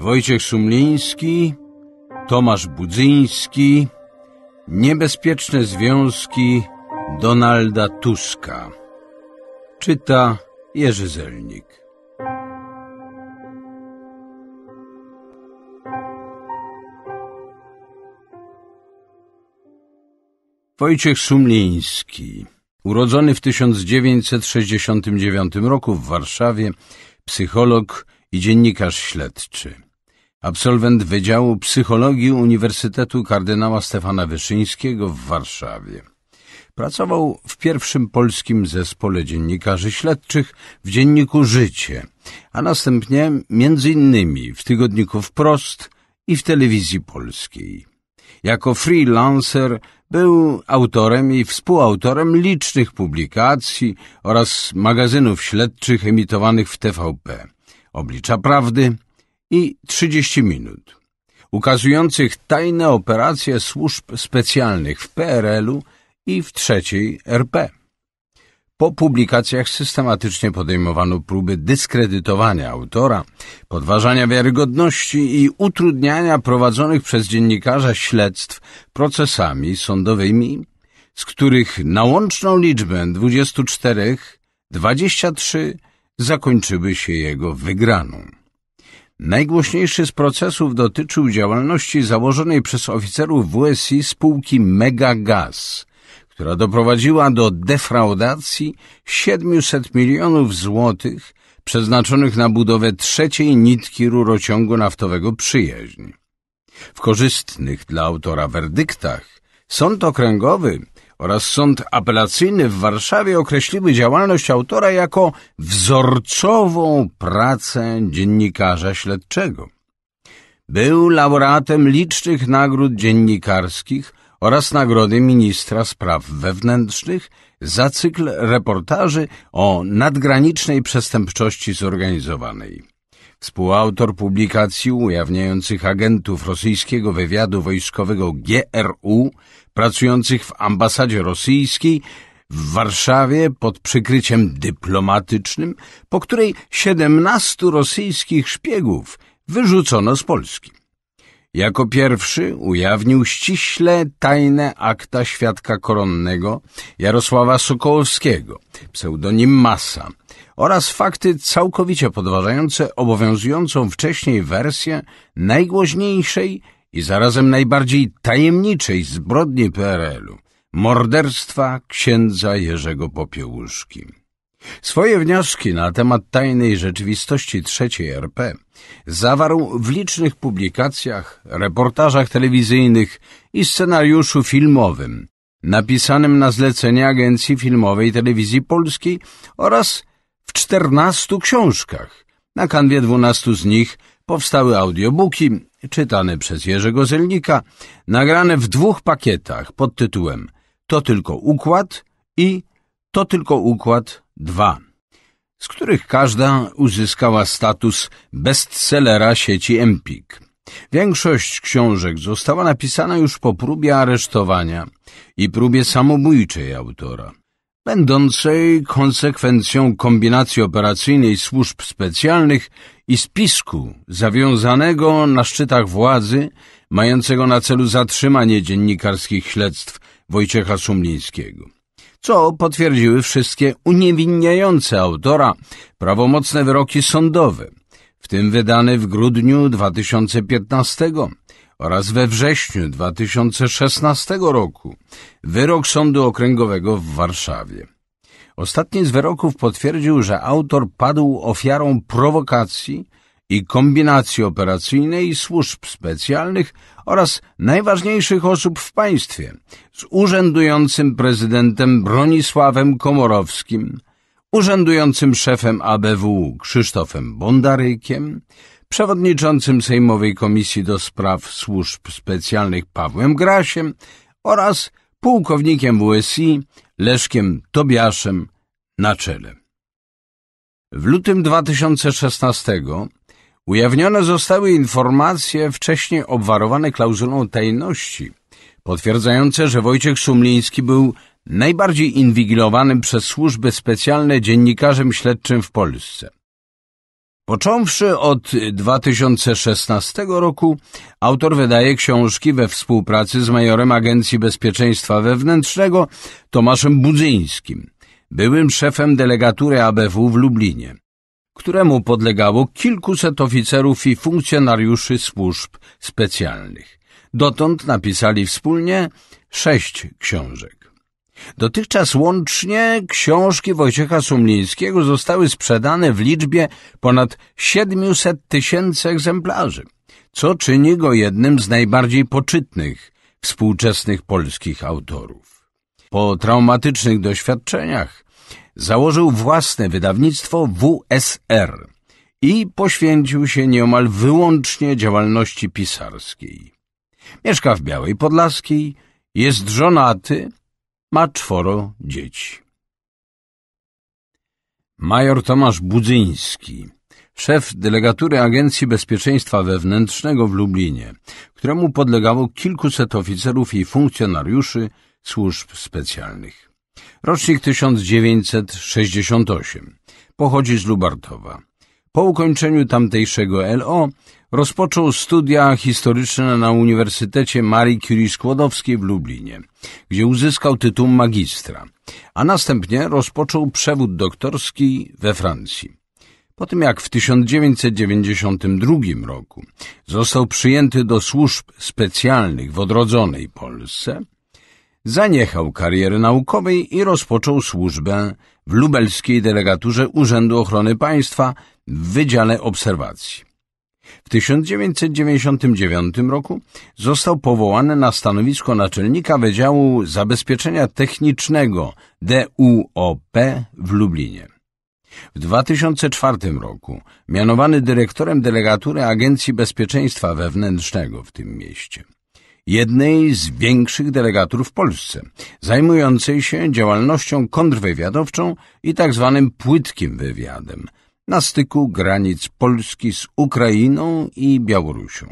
Wojciech Szumliński, Tomasz Budzyński, Niebezpieczne związki Donalda Tuska. Czyta Jerzy Zelnik. Wojciech Szumliński Urodzony w 1969 roku w Warszawie, psycholog i dziennikarz śledczy. Absolwent Wydziału Psychologii Uniwersytetu Kardynała Stefana Wyszyńskiego w Warszawie. Pracował w pierwszym polskim zespole dziennikarzy śledczych w dzienniku Życie, a następnie między innymi w tygodniku Wprost i w telewizji polskiej. Jako freelancer był autorem i współautorem licznych publikacji oraz magazynów śledczych emitowanych w TVP, Oblicza Prawdy i 30 Minut, ukazujących tajne operacje służb specjalnych w PRL-u i w trzeciej RP. Po publikacjach systematycznie podejmowano próby dyskredytowania autora, podważania wiarygodności i utrudniania prowadzonych przez dziennikarza śledztw procesami sądowymi, z których na łączną liczbę 24, 23 zakończyły się jego wygraną. Najgłośniejszy z procesów dotyczył działalności założonej przez oficerów WSI spółki Megagaz – która doprowadziła do defraudacji 700 milionów złotych przeznaczonych na budowę trzeciej nitki rurociągu naftowego przyjaźń. W korzystnych dla autora werdyktach sąd okręgowy oraz sąd apelacyjny w Warszawie określiły działalność autora jako wzorcową pracę dziennikarza śledczego. Był laureatem licznych nagród dziennikarskich oraz Nagrody Ministra Spraw Wewnętrznych za cykl reportaży o nadgranicznej przestępczości zorganizowanej. Współautor publikacji ujawniających agentów rosyjskiego wywiadu wojskowego GRU pracujących w ambasadzie rosyjskiej w Warszawie pod przykryciem dyplomatycznym, po której 17 rosyjskich szpiegów wyrzucono z Polski. Jako pierwszy ujawnił ściśle tajne akta świadka koronnego Jarosława Sokołowskiego, pseudonim Masa, oraz fakty całkowicie podważające obowiązującą wcześniej wersję najgłośniejszej i zarazem najbardziej tajemniczej zbrodni PRL-u – morderstwa księdza Jerzego Popiełuszki. Swoje wnioski na temat tajnej rzeczywistości trzeciej RP zawarł w licznych publikacjach, reportażach telewizyjnych i scenariuszu filmowym, napisanym na zlecenie Agencji Filmowej Telewizji Polskiej oraz w czternastu książkach. Na kanwie dwunastu z nich powstały audiobooki czytane przez Jerzego Zelnika, nagrane w dwóch pakietach pod tytułem To tylko układ i to tylko układ dwa, z których każda uzyskała status bestsellera sieci Empik. Większość książek została napisana już po próbie aresztowania i próbie samobójczej autora, będącej konsekwencją kombinacji operacyjnej służb specjalnych i spisku zawiązanego na szczytach władzy, mającego na celu zatrzymanie dziennikarskich śledztw Wojciecha Sumlińskiego co potwierdziły wszystkie uniewinniające autora prawomocne wyroki sądowe, w tym wydane w grudniu 2015 oraz we wrześniu 2016 roku wyrok Sądu Okręgowego w Warszawie. Ostatni z wyroków potwierdził, że autor padł ofiarą prowokacji i kombinacji operacyjnej służb specjalnych oraz najważniejszych osób w państwie z urzędującym prezydentem Bronisławem Komorowskim, urzędującym szefem ABW Krzysztofem Bondarykiem, przewodniczącym Sejmowej Komisji do Spraw Służb Specjalnych Pawłem Grasiem oraz pułkownikiem WSI Leszkiem Tobiaszem na czele. W lutym 2016 Ujawnione zostały informacje wcześniej obwarowane klauzulą tajności, potwierdzające, że Wojciech Szumliński był najbardziej inwigilowanym przez służby specjalne dziennikarzem śledczym w Polsce. Począwszy od 2016 roku, autor wydaje książki we współpracy z majorem Agencji Bezpieczeństwa Wewnętrznego Tomaszem Budzyńskim, byłym szefem delegatury ABW w Lublinie któremu podlegało kilkuset oficerów i funkcjonariuszy służb specjalnych. Dotąd napisali wspólnie sześć książek. Dotychczas łącznie książki Wojciecha Sumlińskiego zostały sprzedane w liczbie ponad 700 tysięcy egzemplarzy, co czyni go jednym z najbardziej poczytnych współczesnych polskich autorów. Po traumatycznych doświadczeniach Założył własne wydawnictwo WSR i poświęcił się nieomal wyłącznie działalności pisarskiej. Mieszka w Białej Podlaskiej, jest żonaty, ma czworo dzieci. Major Tomasz Budzyński, szef delegatury Agencji Bezpieczeństwa Wewnętrznego w Lublinie, któremu podlegało kilkuset oficerów i funkcjonariuszy służb specjalnych. Rocznik 1968. Pochodzi z Lubartowa. Po ukończeniu tamtejszego LO rozpoczął studia historyczne na Uniwersytecie Marii Curie Skłodowskiej w Lublinie, gdzie uzyskał tytuł magistra, a następnie rozpoczął przewód doktorski we Francji. Po tym jak w 1992 roku został przyjęty do służb specjalnych w odrodzonej Polsce, Zaniechał kariery naukowej i rozpoczął służbę w lubelskiej delegaturze Urzędu Ochrony Państwa w Wydziale Obserwacji. W 1999 roku został powołany na stanowisko naczelnika Wydziału Zabezpieczenia Technicznego DUOP w Lublinie. W 2004 roku mianowany dyrektorem delegatury Agencji Bezpieczeństwa Wewnętrznego w tym mieście jednej z większych delegatur w Polsce, zajmującej się działalnością kontrwywiadowczą i tzw. Tak płytkim wywiadem na styku granic Polski z Ukrainą i Białorusią.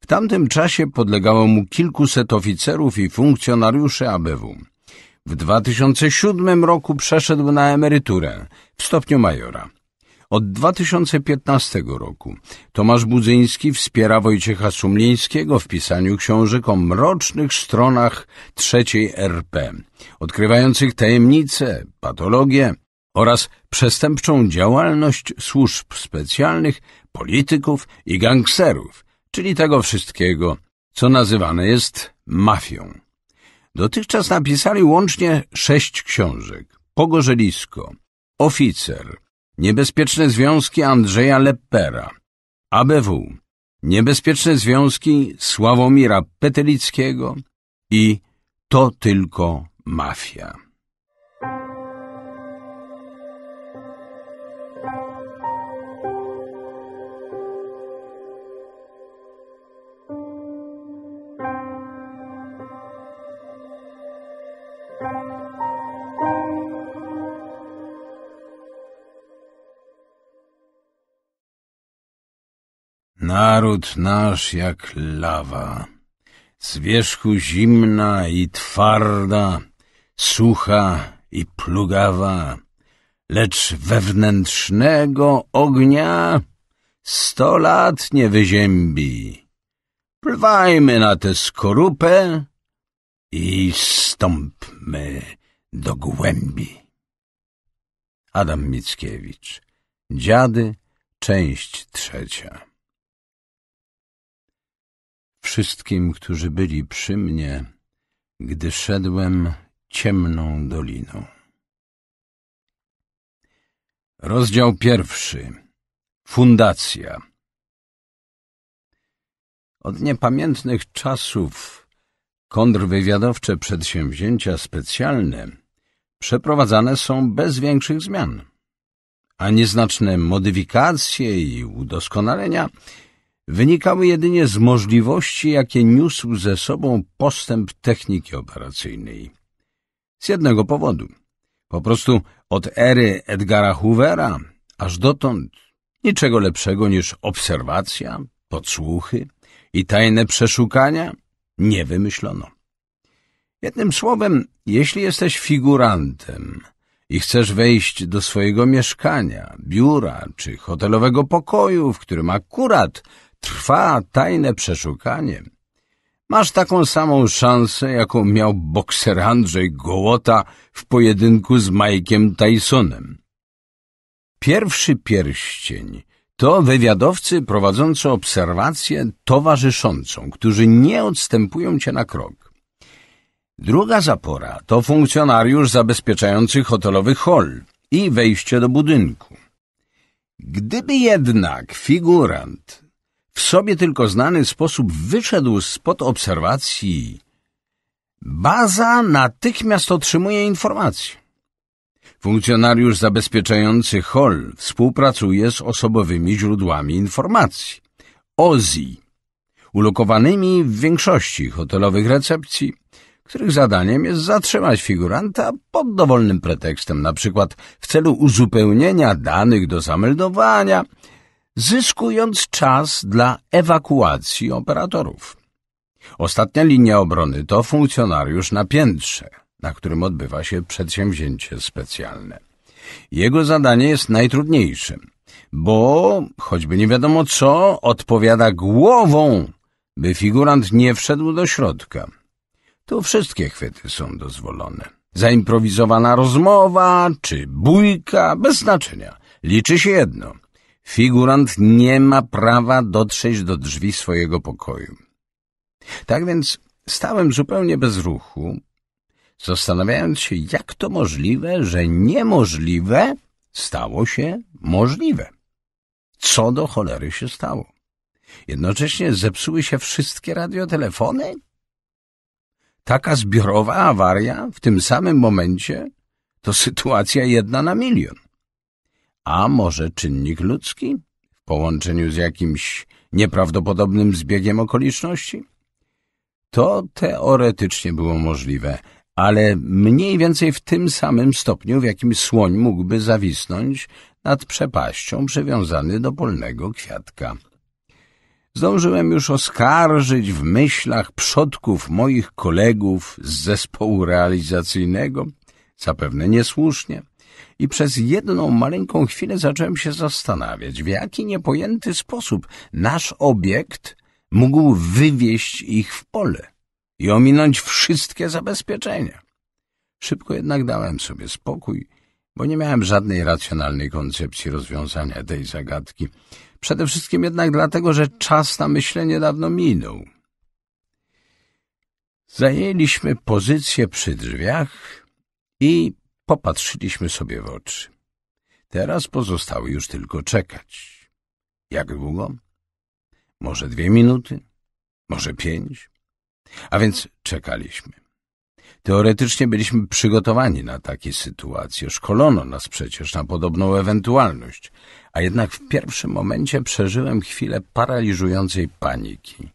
W tamtym czasie podlegało mu kilkuset oficerów i funkcjonariuszy ABW. W 2007 roku przeszedł na emeryturę w stopniu majora – od 2015 roku Tomasz Budzyński wspiera Wojciecha Sumlińskiego w pisaniu książek o mrocznych stronach III RP, odkrywających tajemnice, patologie oraz przestępczą działalność służb specjalnych, polityków i gangsterów, czyli tego wszystkiego, co nazywane jest mafią. Dotychczas napisali łącznie sześć książek. Pogorzelisko, Oficer, Niebezpieczne związki Andrzeja Leppera, ABW, Niebezpieczne związki Sławomira Petelickiego i To tylko mafia. Naród nasz jak lawa, z wierzchu zimna i twarda, sucha i plugawa, lecz wewnętrznego ognia sto lat nie wyziębi. Plwajmy na tę skorupę i stąpmy do głębi. Adam Mickiewicz Dziady, część trzecia wszystkim, którzy byli przy mnie, gdy szedłem ciemną doliną. Rozdział pierwszy. Fundacja. Od niepamiętnych czasów kontrwywiadowcze przedsięwzięcia specjalne przeprowadzane są bez większych zmian, a nieznaczne modyfikacje i udoskonalenia – wynikały jedynie z możliwości, jakie niósł ze sobą postęp techniki operacyjnej. Z jednego powodu. Po prostu od ery Edgara Hoovera aż dotąd niczego lepszego niż obserwacja, podsłuchy i tajne przeszukania nie wymyślono. Jednym słowem, jeśli jesteś figurantem i chcesz wejść do swojego mieszkania, biura czy hotelowego pokoju, w którym akurat Trwa tajne przeszukanie. Masz taką samą szansę, jaką miał bokser Andrzej Gołota w pojedynku z Majkiem Tysonem. Pierwszy pierścień to wywiadowcy prowadzący obserwację towarzyszącą, którzy nie odstępują cię na krok. Druga zapora to funkcjonariusz zabezpieczający hotelowy hol i wejście do budynku. Gdyby jednak figurant w sobie tylko znany sposób wyszedł spod obserwacji, baza natychmiast otrzymuje informację. Funkcjonariusz zabezpieczający Hall współpracuje z osobowymi źródłami informacji. OZI, ulokowanymi w większości hotelowych recepcji, których zadaniem jest zatrzymać figuranta pod dowolnym pretekstem, na przykład w celu uzupełnienia danych do zameldowania – zyskując czas dla ewakuacji operatorów. Ostatnia linia obrony to funkcjonariusz na piętrze, na którym odbywa się przedsięwzięcie specjalne. Jego zadanie jest najtrudniejsze, bo, choćby nie wiadomo co, odpowiada głową, by figurant nie wszedł do środka. Tu wszystkie chwyty są dozwolone. Zaimprowizowana rozmowa czy bójka, bez znaczenia. Liczy się jedno – Figurant nie ma prawa dotrzeć do drzwi swojego pokoju. Tak więc stałem zupełnie bez ruchu, zastanawiając się, jak to możliwe, że niemożliwe stało się możliwe. Co do cholery się stało? Jednocześnie zepsuły się wszystkie radiotelefony? Taka zbiorowa awaria w tym samym momencie to sytuacja jedna na milion. A może czynnik ludzki? W połączeniu z jakimś nieprawdopodobnym zbiegiem okoliczności? To teoretycznie było możliwe, ale mniej więcej w tym samym stopniu, w jakim słoń mógłby zawisnąć nad przepaścią przywiązany do polnego kwiatka. Zdążyłem już oskarżyć w myślach przodków moich kolegów z zespołu realizacyjnego, zapewne niesłusznie, i przez jedną maleńką chwilę zacząłem się zastanawiać, w jaki niepojęty sposób nasz obiekt mógł wywieźć ich w pole i ominąć wszystkie zabezpieczenia. Szybko jednak dałem sobie spokój, bo nie miałem żadnej racjonalnej koncepcji rozwiązania tej zagadki. Przede wszystkim jednak dlatego, że czas na myślenie dawno minął. Zajęliśmy pozycję przy drzwiach i Popatrzyliśmy sobie w oczy. Teraz pozostało już tylko czekać. Jak długo? Może dwie minuty? Może pięć? A więc czekaliśmy. Teoretycznie byliśmy przygotowani na takie sytuacje. Szkolono nas przecież na podobną ewentualność. A jednak w pierwszym momencie przeżyłem chwilę paraliżującej paniki.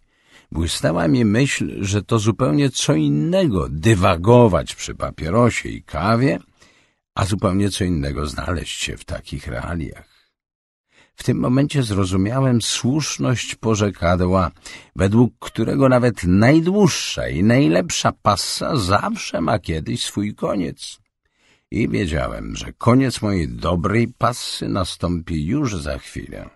Błysnęła mi myśl, że to zupełnie co innego dywagować przy papierosie i kawie – a zupełnie co innego znaleźć się w takich realiach. W tym momencie zrozumiałem słuszność porzekadła, według którego nawet najdłuższa i najlepsza passa zawsze ma kiedyś swój koniec. I wiedziałem, że koniec mojej dobrej passy nastąpi już za chwilę.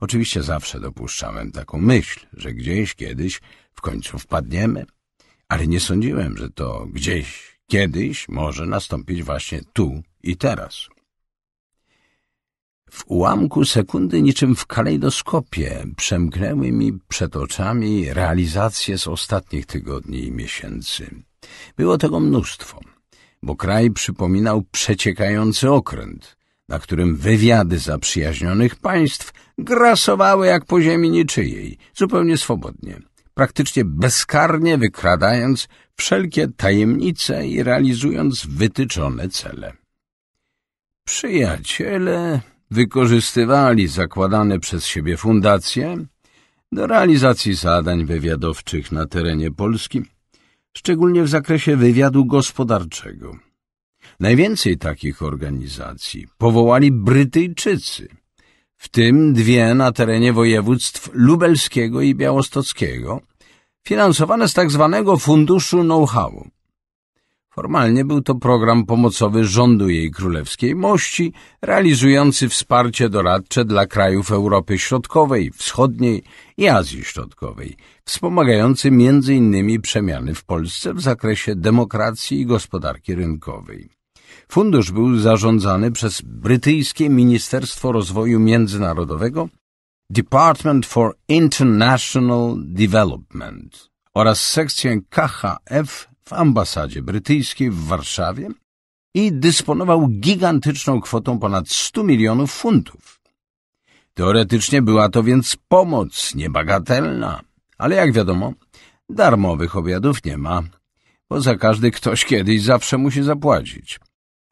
Oczywiście zawsze dopuszczałem taką myśl, że gdzieś kiedyś w końcu wpadniemy, ale nie sądziłem, że to gdzieś Kiedyś może nastąpić właśnie tu i teraz. W ułamku sekundy niczym w kalejdoskopie przemknęły mi przed oczami realizacje z ostatnich tygodni i miesięcy. Było tego mnóstwo, bo kraj przypominał przeciekający okręt, na którym wywiady zaprzyjaźnionych państw grasowały jak po ziemi niczyjej, zupełnie swobodnie – praktycznie bezkarnie wykradając wszelkie tajemnice i realizując wytyczone cele. Przyjaciele wykorzystywali zakładane przez siebie fundacje do realizacji zadań wywiadowczych na terenie Polski, szczególnie w zakresie wywiadu gospodarczego. Najwięcej takich organizacji powołali Brytyjczycy – w tym dwie na terenie województw lubelskiego i białostockiego, finansowane z tzw. Tak funduszu Know-How. Formalnie był to program pomocowy rządu jej królewskiej mości, realizujący wsparcie doradcze dla krajów Europy Środkowej, Wschodniej i Azji Środkowej, wspomagający m.in. przemiany w Polsce w zakresie demokracji i gospodarki rynkowej. Fundusz był zarządzany przez brytyjskie Ministerstwo Rozwoju Międzynarodowego Department for International Development oraz sekcję KHF w ambasadzie brytyjskiej w Warszawie i dysponował gigantyczną kwotą ponad 100 milionów funtów. Teoretycznie była to więc pomoc niebagatelna, ale jak wiadomo, darmowych obiadów nie ma, bo za każdy ktoś kiedyś zawsze musi zapłacić.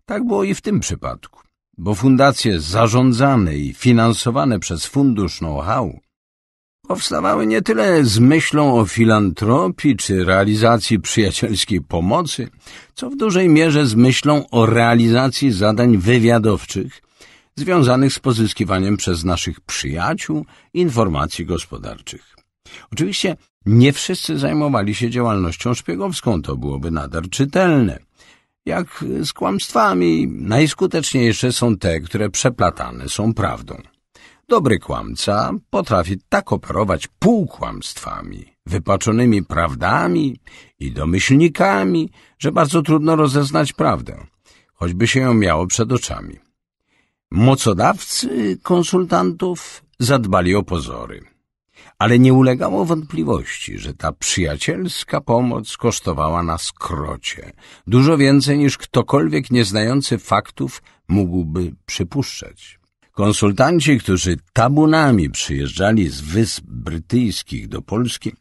Tak było i w tym przypadku, bo fundacje zarządzane i finansowane przez fundusz know-how powstawały nie tyle z myślą o filantropii czy realizacji przyjacielskiej pomocy, co w dużej mierze z myślą o realizacji zadań wywiadowczych związanych z pozyskiwaniem przez naszych przyjaciół informacji gospodarczych. Oczywiście nie wszyscy zajmowali się działalnością szpiegowską, to byłoby nader czytelne. Jak z kłamstwami, najskuteczniejsze są te, które przeplatane są prawdą. Dobry kłamca potrafi tak operować półkłamstwami, wypaczonymi prawdami i domyślnikami, że bardzo trudno rozeznać prawdę, choćby się ją miało przed oczami. Mocodawcy konsultantów zadbali o pozory ale nie ulegało wątpliwości, że ta przyjacielska pomoc kosztowała nas krocie, dużo więcej niż ktokolwiek nieznający faktów mógłby przypuszczać. Konsultanci, którzy tabunami przyjeżdżali z wysp brytyjskich do Polski,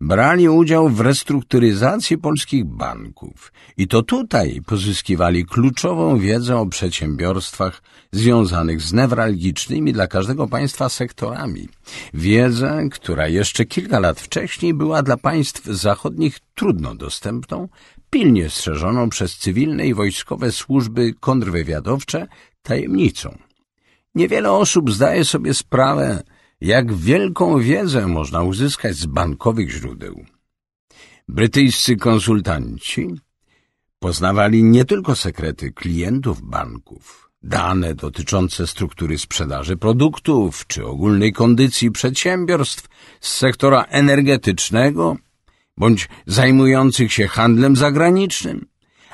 Brali udział w restrukturyzacji polskich banków i to tutaj pozyskiwali kluczową wiedzę o przedsiębiorstwach związanych z newralgicznymi dla każdego państwa sektorami. Wiedzę, która jeszcze kilka lat wcześniej była dla państw zachodnich trudno dostępną, pilnie strzeżoną przez cywilne i wojskowe służby kontrwywiadowcze tajemnicą. Niewiele osób zdaje sobie sprawę, jak wielką wiedzę można uzyskać z bankowych źródeł. Brytyjscy konsultanci poznawali nie tylko sekrety klientów banków, dane dotyczące struktury sprzedaży produktów czy ogólnej kondycji przedsiębiorstw z sektora energetycznego bądź zajmujących się handlem zagranicznym,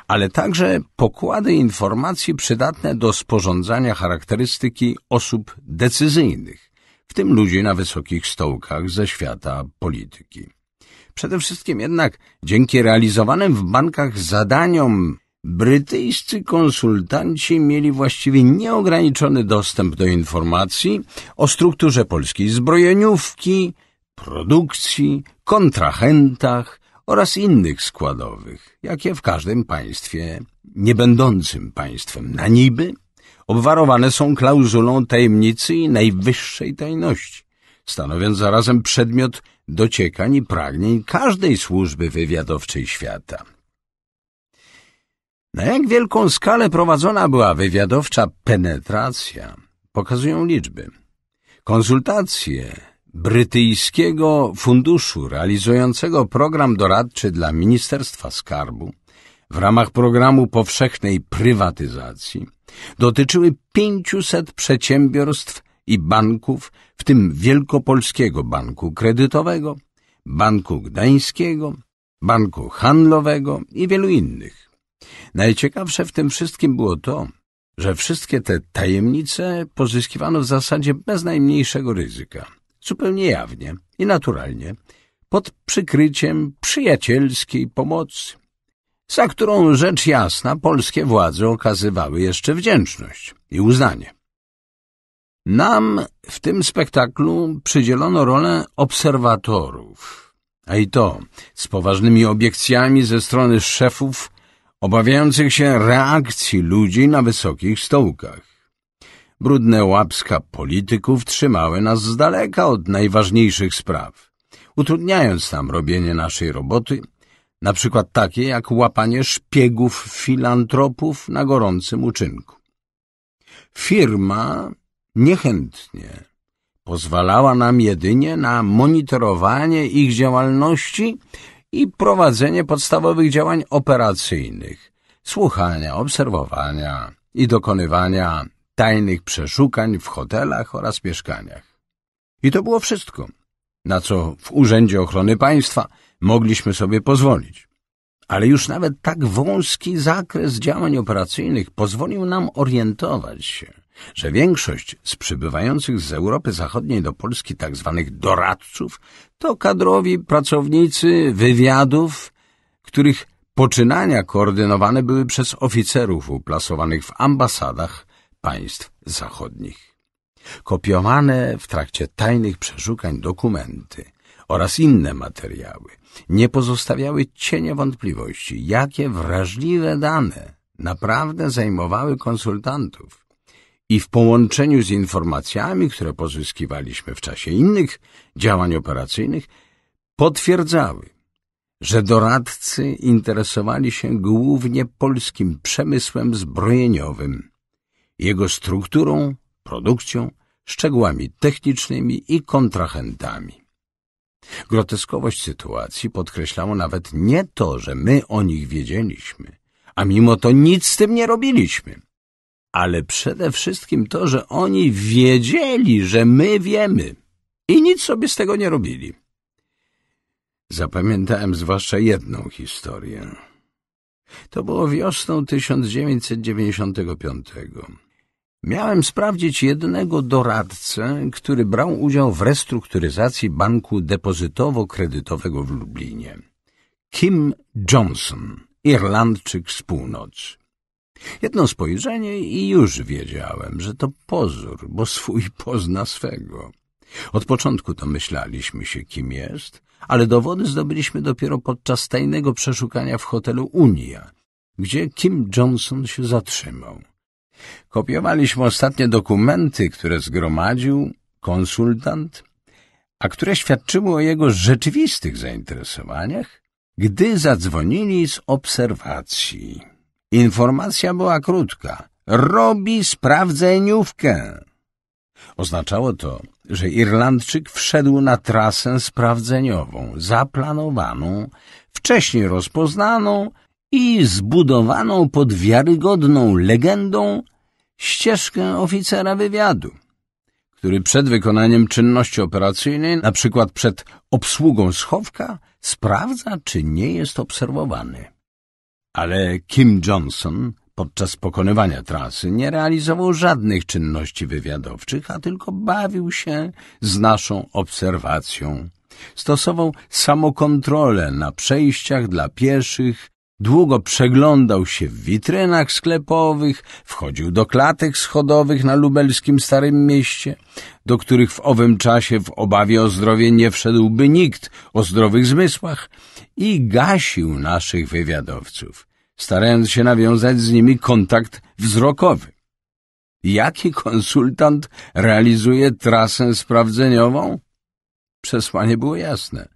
ale także pokłady informacji przydatne do sporządzania charakterystyki osób decyzyjnych w tym ludzi na wysokich stołkach ze świata polityki. Przede wszystkim jednak dzięki realizowanym w bankach zadaniom brytyjscy konsultanci mieli właściwie nieograniczony dostęp do informacji o strukturze polskiej zbrojeniówki, produkcji, kontrahentach oraz innych składowych, jakie w każdym państwie, nie będącym państwem na niby, obwarowane są klauzulą tajemnicy i najwyższej tajności, stanowiąc zarazem przedmiot dociekań i pragnień każdej służby wywiadowczej świata. Na jak wielką skalę prowadzona była wywiadowcza penetracja, pokazują liczby. Konsultacje brytyjskiego funduszu realizującego program doradczy dla Ministerstwa Skarbu w ramach programu powszechnej prywatyzacji dotyczyły 500 przedsiębiorstw i banków, w tym Wielkopolskiego Banku Kredytowego, Banku Gdańskiego, Banku Handlowego i wielu innych. Najciekawsze w tym wszystkim było to, że wszystkie te tajemnice pozyskiwano w zasadzie bez najmniejszego ryzyka, zupełnie jawnie i naturalnie, pod przykryciem przyjacielskiej pomocy za którą rzecz jasna polskie władze okazywały jeszcze wdzięczność i uznanie. Nam w tym spektaklu przydzielono rolę obserwatorów, a i to z poważnymi obiekcjami ze strony szefów obawiających się reakcji ludzi na wysokich stołkach. Brudne łapska polityków trzymały nas z daleka od najważniejszych spraw, utrudniając nam robienie naszej roboty – na przykład takie jak łapanie szpiegów filantropów na gorącym uczynku. Firma niechętnie pozwalała nam jedynie na monitorowanie ich działalności i prowadzenie podstawowych działań operacyjnych, słuchania, obserwowania i dokonywania tajnych przeszukań w hotelach oraz mieszkaniach. I to było wszystko, na co w Urzędzie Ochrony Państwa – mogliśmy sobie pozwolić. Ale już nawet tak wąski zakres działań operacyjnych pozwolił nam orientować się, że większość z przybywających z Europy Zachodniej do Polski tzw. Tak doradców to kadrowi pracownicy wywiadów, których poczynania koordynowane były przez oficerów uplasowanych w ambasadach państw zachodnich. Kopiowane w trakcie tajnych przeszukań dokumenty oraz inne materiały nie pozostawiały cienia wątpliwości, jakie wrażliwe dane naprawdę zajmowały konsultantów i w połączeniu z informacjami, które pozyskiwaliśmy w czasie innych działań operacyjnych, potwierdzały, że doradcy interesowali się głównie polskim przemysłem zbrojeniowym, jego strukturą, produkcją, szczegółami technicznymi i kontrahentami. Groteskowość sytuacji podkreślało nawet nie to, że my o nich wiedzieliśmy, a mimo to nic z tym nie robiliśmy, ale przede wszystkim to, że oni wiedzieli, że my wiemy i nic sobie z tego nie robili. Zapamiętałem zwłaszcza jedną historię. To było wiosną 1995. Miałem sprawdzić jednego doradcę, który brał udział w restrukturyzacji banku depozytowo-kredytowego w Lublinie. Kim Johnson, Irlandczyk z północy. Jedno spojrzenie i już wiedziałem, że to pozór, bo swój pozna swego. Od początku to myślaliśmy się, kim jest, ale dowody zdobyliśmy dopiero podczas tajnego przeszukania w hotelu Unia, gdzie Kim Johnson się zatrzymał. Kopiowaliśmy ostatnie dokumenty, które zgromadził konsultant, a które świadczyły o jego rzeczywistych zainteresowaniach, gdy zadzwonili z obserwacji. Informacja była krótka. Robi sprawdzeniówkę. Oznaczało to, że Irlandczyk wszedł na trasę sprawdzeniową, zaplanowaną, wcześniej rozpoznaną i zbudowaną pod wiarygodną legendą ścieżkę oficera wywiadu, który przed wykonaniem czynności operacyjnej, na przykład przed obsługą schowka, sprawdza, czy nie jest obserwowany. Ale Kim Johnson podczas pokonywania trasy nie realizował żadnych czynności wywiadowczych, a tylko bawił się z naszą obserwacją. Stosował samokontrolę na przejściach dla pieszych Długo przeglądał się w witrynach sklepowych, wchodził do klatek schodowych na lubelskim Starym Mieście, do których w owym czasie w obawie o zdrowie nie wszedłby nikt o zdrowych zmysłach i gasił naszych wywiadowców, starając się nawiązać z nimi kontakt wzrokowy. Jaki konsultant realizuje trasę sprawdzeniową? Przesłanie było jasne.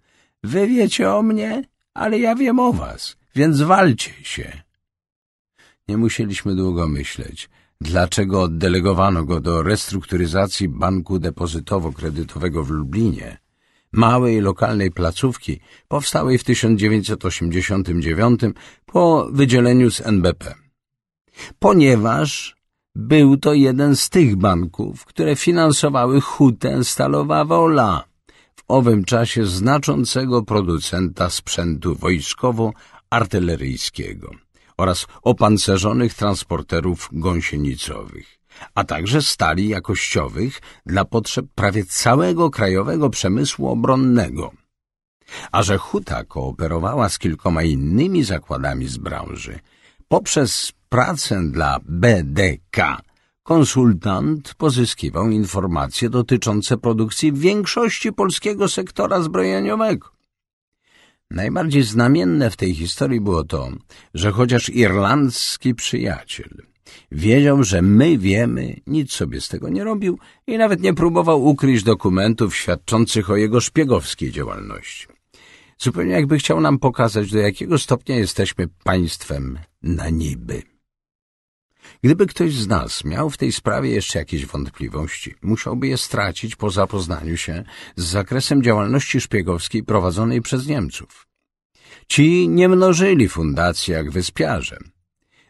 Wy wiecie o mnie, ale ja wiem o was – więc walcie się. Nie musieliśmy długo myśleć, dlaczego oddelegowano go do restrukturyzacji Banku Depozytowo-Kredytowego w Lublinie, małej lokalnej placówki powstałej w 1989 po wydzieleniu z NBP. Ponieważ był to jeden z tych banków, które finansowały hutę Stalowa Wola, w owym czasie znaczącego producenta sprzętu wojskowo artyleryjskiego oraz opancerzonych transporterów gąsienicowych, a także stali jakościowych dla potrzeb prawie całego krajowego przemysłu obronnego. A że Huta kooperowała z kilkoma innymi zakładami z branży, poprzez pracę dla BDK konsultant pozyskiwał informacje dotyczące produkcji większości polskiego sektora zbrojeniowego. Najbardziej znamienne w tej historii było to, że chociaż irlandzki przyjaciel wiedział, że my wiemy, nic sobie z tego nie robił i nawet nie próbował ukryć dokumentów świadczących o jego szpiegowskiej działalności. Zupełnie jakby chciał nam pokazać, do jakiego stopnia jesteśmy państwem na niby. Gdyby ktoś z nas miał w tej sprawie jeszcze jakieś wątpliwości, musiałby je stracić po zapoznaniu się z zakresem działalności szpiegowskiej prowadzonej przez Niemców. Ci nie mnożyli fundacji jak wyspiarze.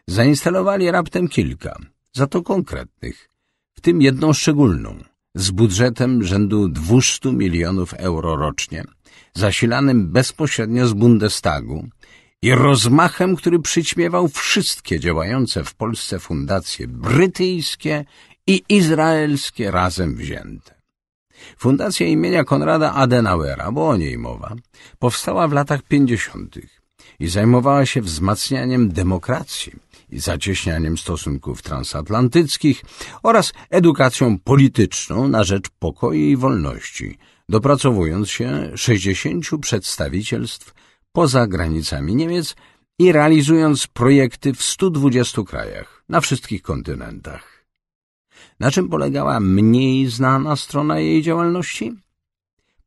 Zainstalowali raptem kilka, za to konkretnych, w tym jedną szczególną, z budżetem rzędu 200 milionów euro rocznie, zasilanym bezpośrednio z Bundestagu i rozmachem, który przyćmiewał wszystkie działające w Polsce fundacje brytyjskie i izraelskie razem wzięte. Fundacja imienia Konrada Adenauera, bo o niej mowa, powstała w latach 50. i zajmowała się wzmacnianiem demokracji i zacieśnianiem stosunków transatlantyckich oraz edukacją polityczną na rzecz pokoju i wolności, dopracowując się 60 przedstawicielstw poza granicami Niemiec i realizując projekty w 120 krajach, na wszystkich kontynentach. Na czym polegała mniej znana strona jej działalności?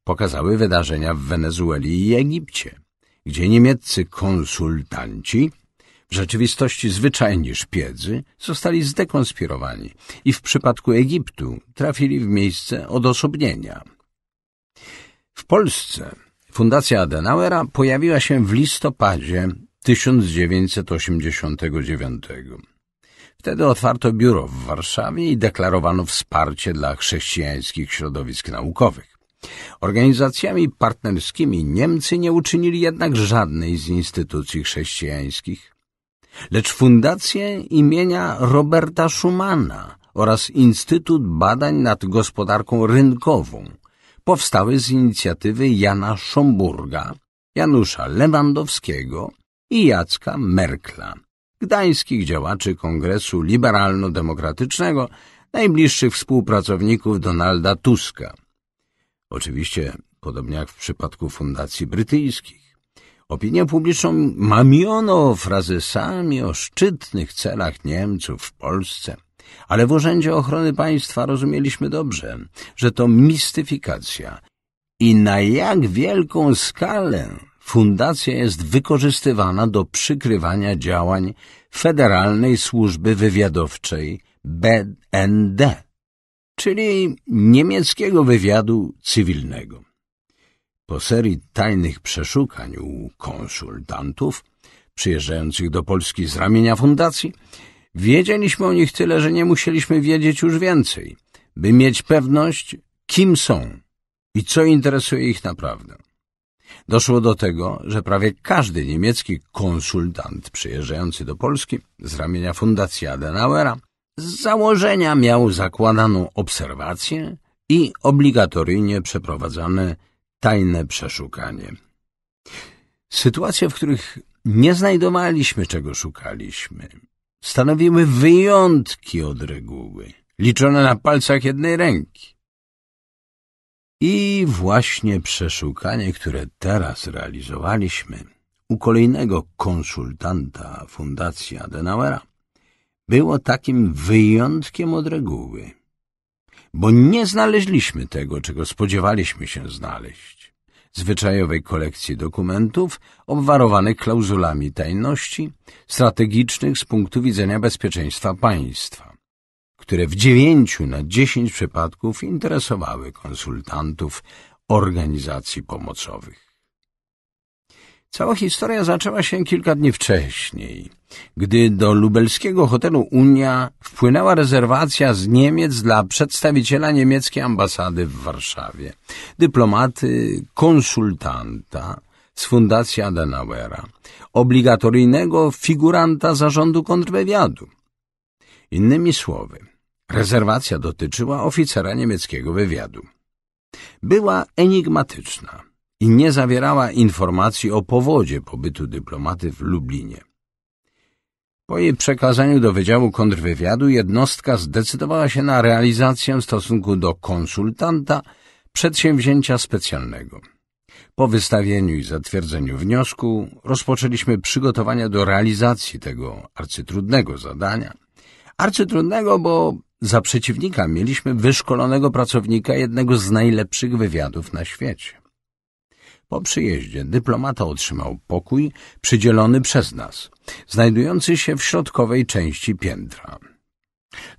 Pokazały wydarzenia w Wenezueli i Egipcie, gdzie niemieccy konsultanci w rzeczywistości zwyczajni szpiedzy, zostali zdekonspirowani i w przypadku Egiptu trafili w miejsce odosobnienia. W Polsce Fundacja Adenauera pojawiła się w listopadzie 1989. Wtedy otwarto biuro w Warszawie i deklarowano wsparcie dla chrześcijańskich środowisk naukowych. Organizacjami partnerskimi Niemcy nie uczynili jednak żadnej z instytucji chrześcijańskich, lecz fundację imienia Roberta Schumana oraz Instytut Badań nad Gospodarką Rynkową – powstały z inicjatywy Jana Szomburga, Janusza Lewandowskiego i Jacka Merkla, gdańskich działaczy Kongresu Liberalno-Demokratycznego, najbliższych współpracowników Donalda Tuska. Oczywiście, podobnie jak w przypadku fundacji brytyjskich. Opinię publiczną mamiono frazesami o szczytnych celach Niemców w Polsce – ale w Urzędzie Ochrony Państwa rozumieliśmy dobrze, że to mistyfikacja i na jak wielką skalę fundacja jest wykorzystywana do przykrywania działań Federalnej Służby Wywiadowczej BND, czyli niemieckiego wywiadu cywilnego. Po serii tajnych przeszukań u konsultantów przyjeżdżających do Polski z ramienia fundacji, Wiedzieliśmy o nich tyle, że nie musieliśmy wiedzieć już więcej, by mieć pewność, kim są i co interesuje ich naprawdę. Doszło do tego, że prawie każdy niemiecki konsultant przyjeżdżający do Polski z ramienia Fundacji Adenauera z założenia miał zakładaną obserwację i obligatoryjnie przeprowadzane tajne przeszukanie. Sytuacje, w których nie znajdowaliśmy czego szukaliśmy stanowiły wyjątki od reguły, liczone na palcach jednej ręki. I właśnie przeszukanie, które teraz realizowaliśmy u kolejnego konsultanta Fundacji Adenauera, było takim wyjątkiem od reguły, bo nie znaleźliśmy tego, czego spodziewaliśmy się znaleźć zwyczajowej kolekcji dokumentów obwarowanych klauzulami tajności strategicznych z punktu widzenia bezpieczeństwa państwa, które w dziewięciu na dziesięć przypadków interesowały konsultantów organizacji pomocowych. Cała historia zaczęła się kilka dni wcześniej, gdy do lubelskiego hotelu Unia wpłynęła rezerwacja z Niemiec dla przedstawiciela niemieckiej ambasady w Warszawie, dyplomaty, konsultanta z Fundacji Adenauera, obligatoryjnego figuranta zarządu kontrwywiadu. Innymi słowy, rezerwacja dotyczyła oficera niemieckiego wywiadu. Była enigmatyczna – i nie zawierała informacji o powodzie pobytu dyplomaty w Lublinie. Po jej przekazaniu do Wydziału Kontrwywiadu jednostka zdecydowała się na realizację w stosunku do konsultanta przedsięwzięcia specjalnego. Po wystawieniu i zatwierdzeniu wniosku rozpoczęliśmy przygotowania do realizacji tego arcytrudnego zadania. Arcytrudnego, bo za przeciwnika mieliśmy wyszkolonego pracownika jednego z najlepszych wywiadów na świecie. Po przyjeździe dyplomata otrzymał pokój przydzielony przez nas, znajdujący się w środkowej części piętra.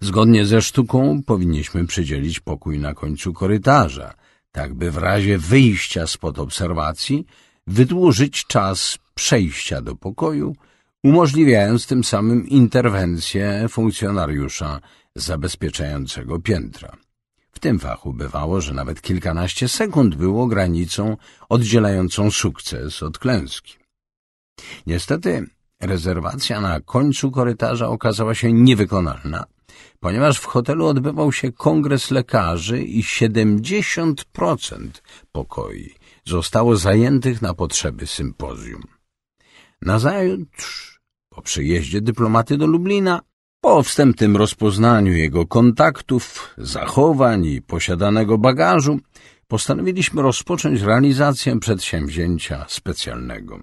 Zgodnie ze sztuką powinniśmy przydzielić pokój na końcu korytarza, tak by w razie wyjścia spod obserwacji wydłużyć czas przejścia do pokoju, umożliwiając tym samym interwencję funkcjonariusza zabezpieczającego piętra. W tym fachu bywało, że nawet kilkanaście sekund było granicą oddzielającą sukces od klęski. Niestety rezerwacja na końcu korytarza okazała się niewykonalna, ponieważ w hotelu odbywał się kongres lekarzy i 70% pokoi zostało zajętych na potrzeby sympozjum. Nazajutrz, po przyjeździe dyplomaty do Lublina, po wstępnym rozpoznaniu jego kontaktów, zachowań i posiadanego bagażu, postanowiliśmy rozpocząć realizację przedsięwzięcia specjalnego.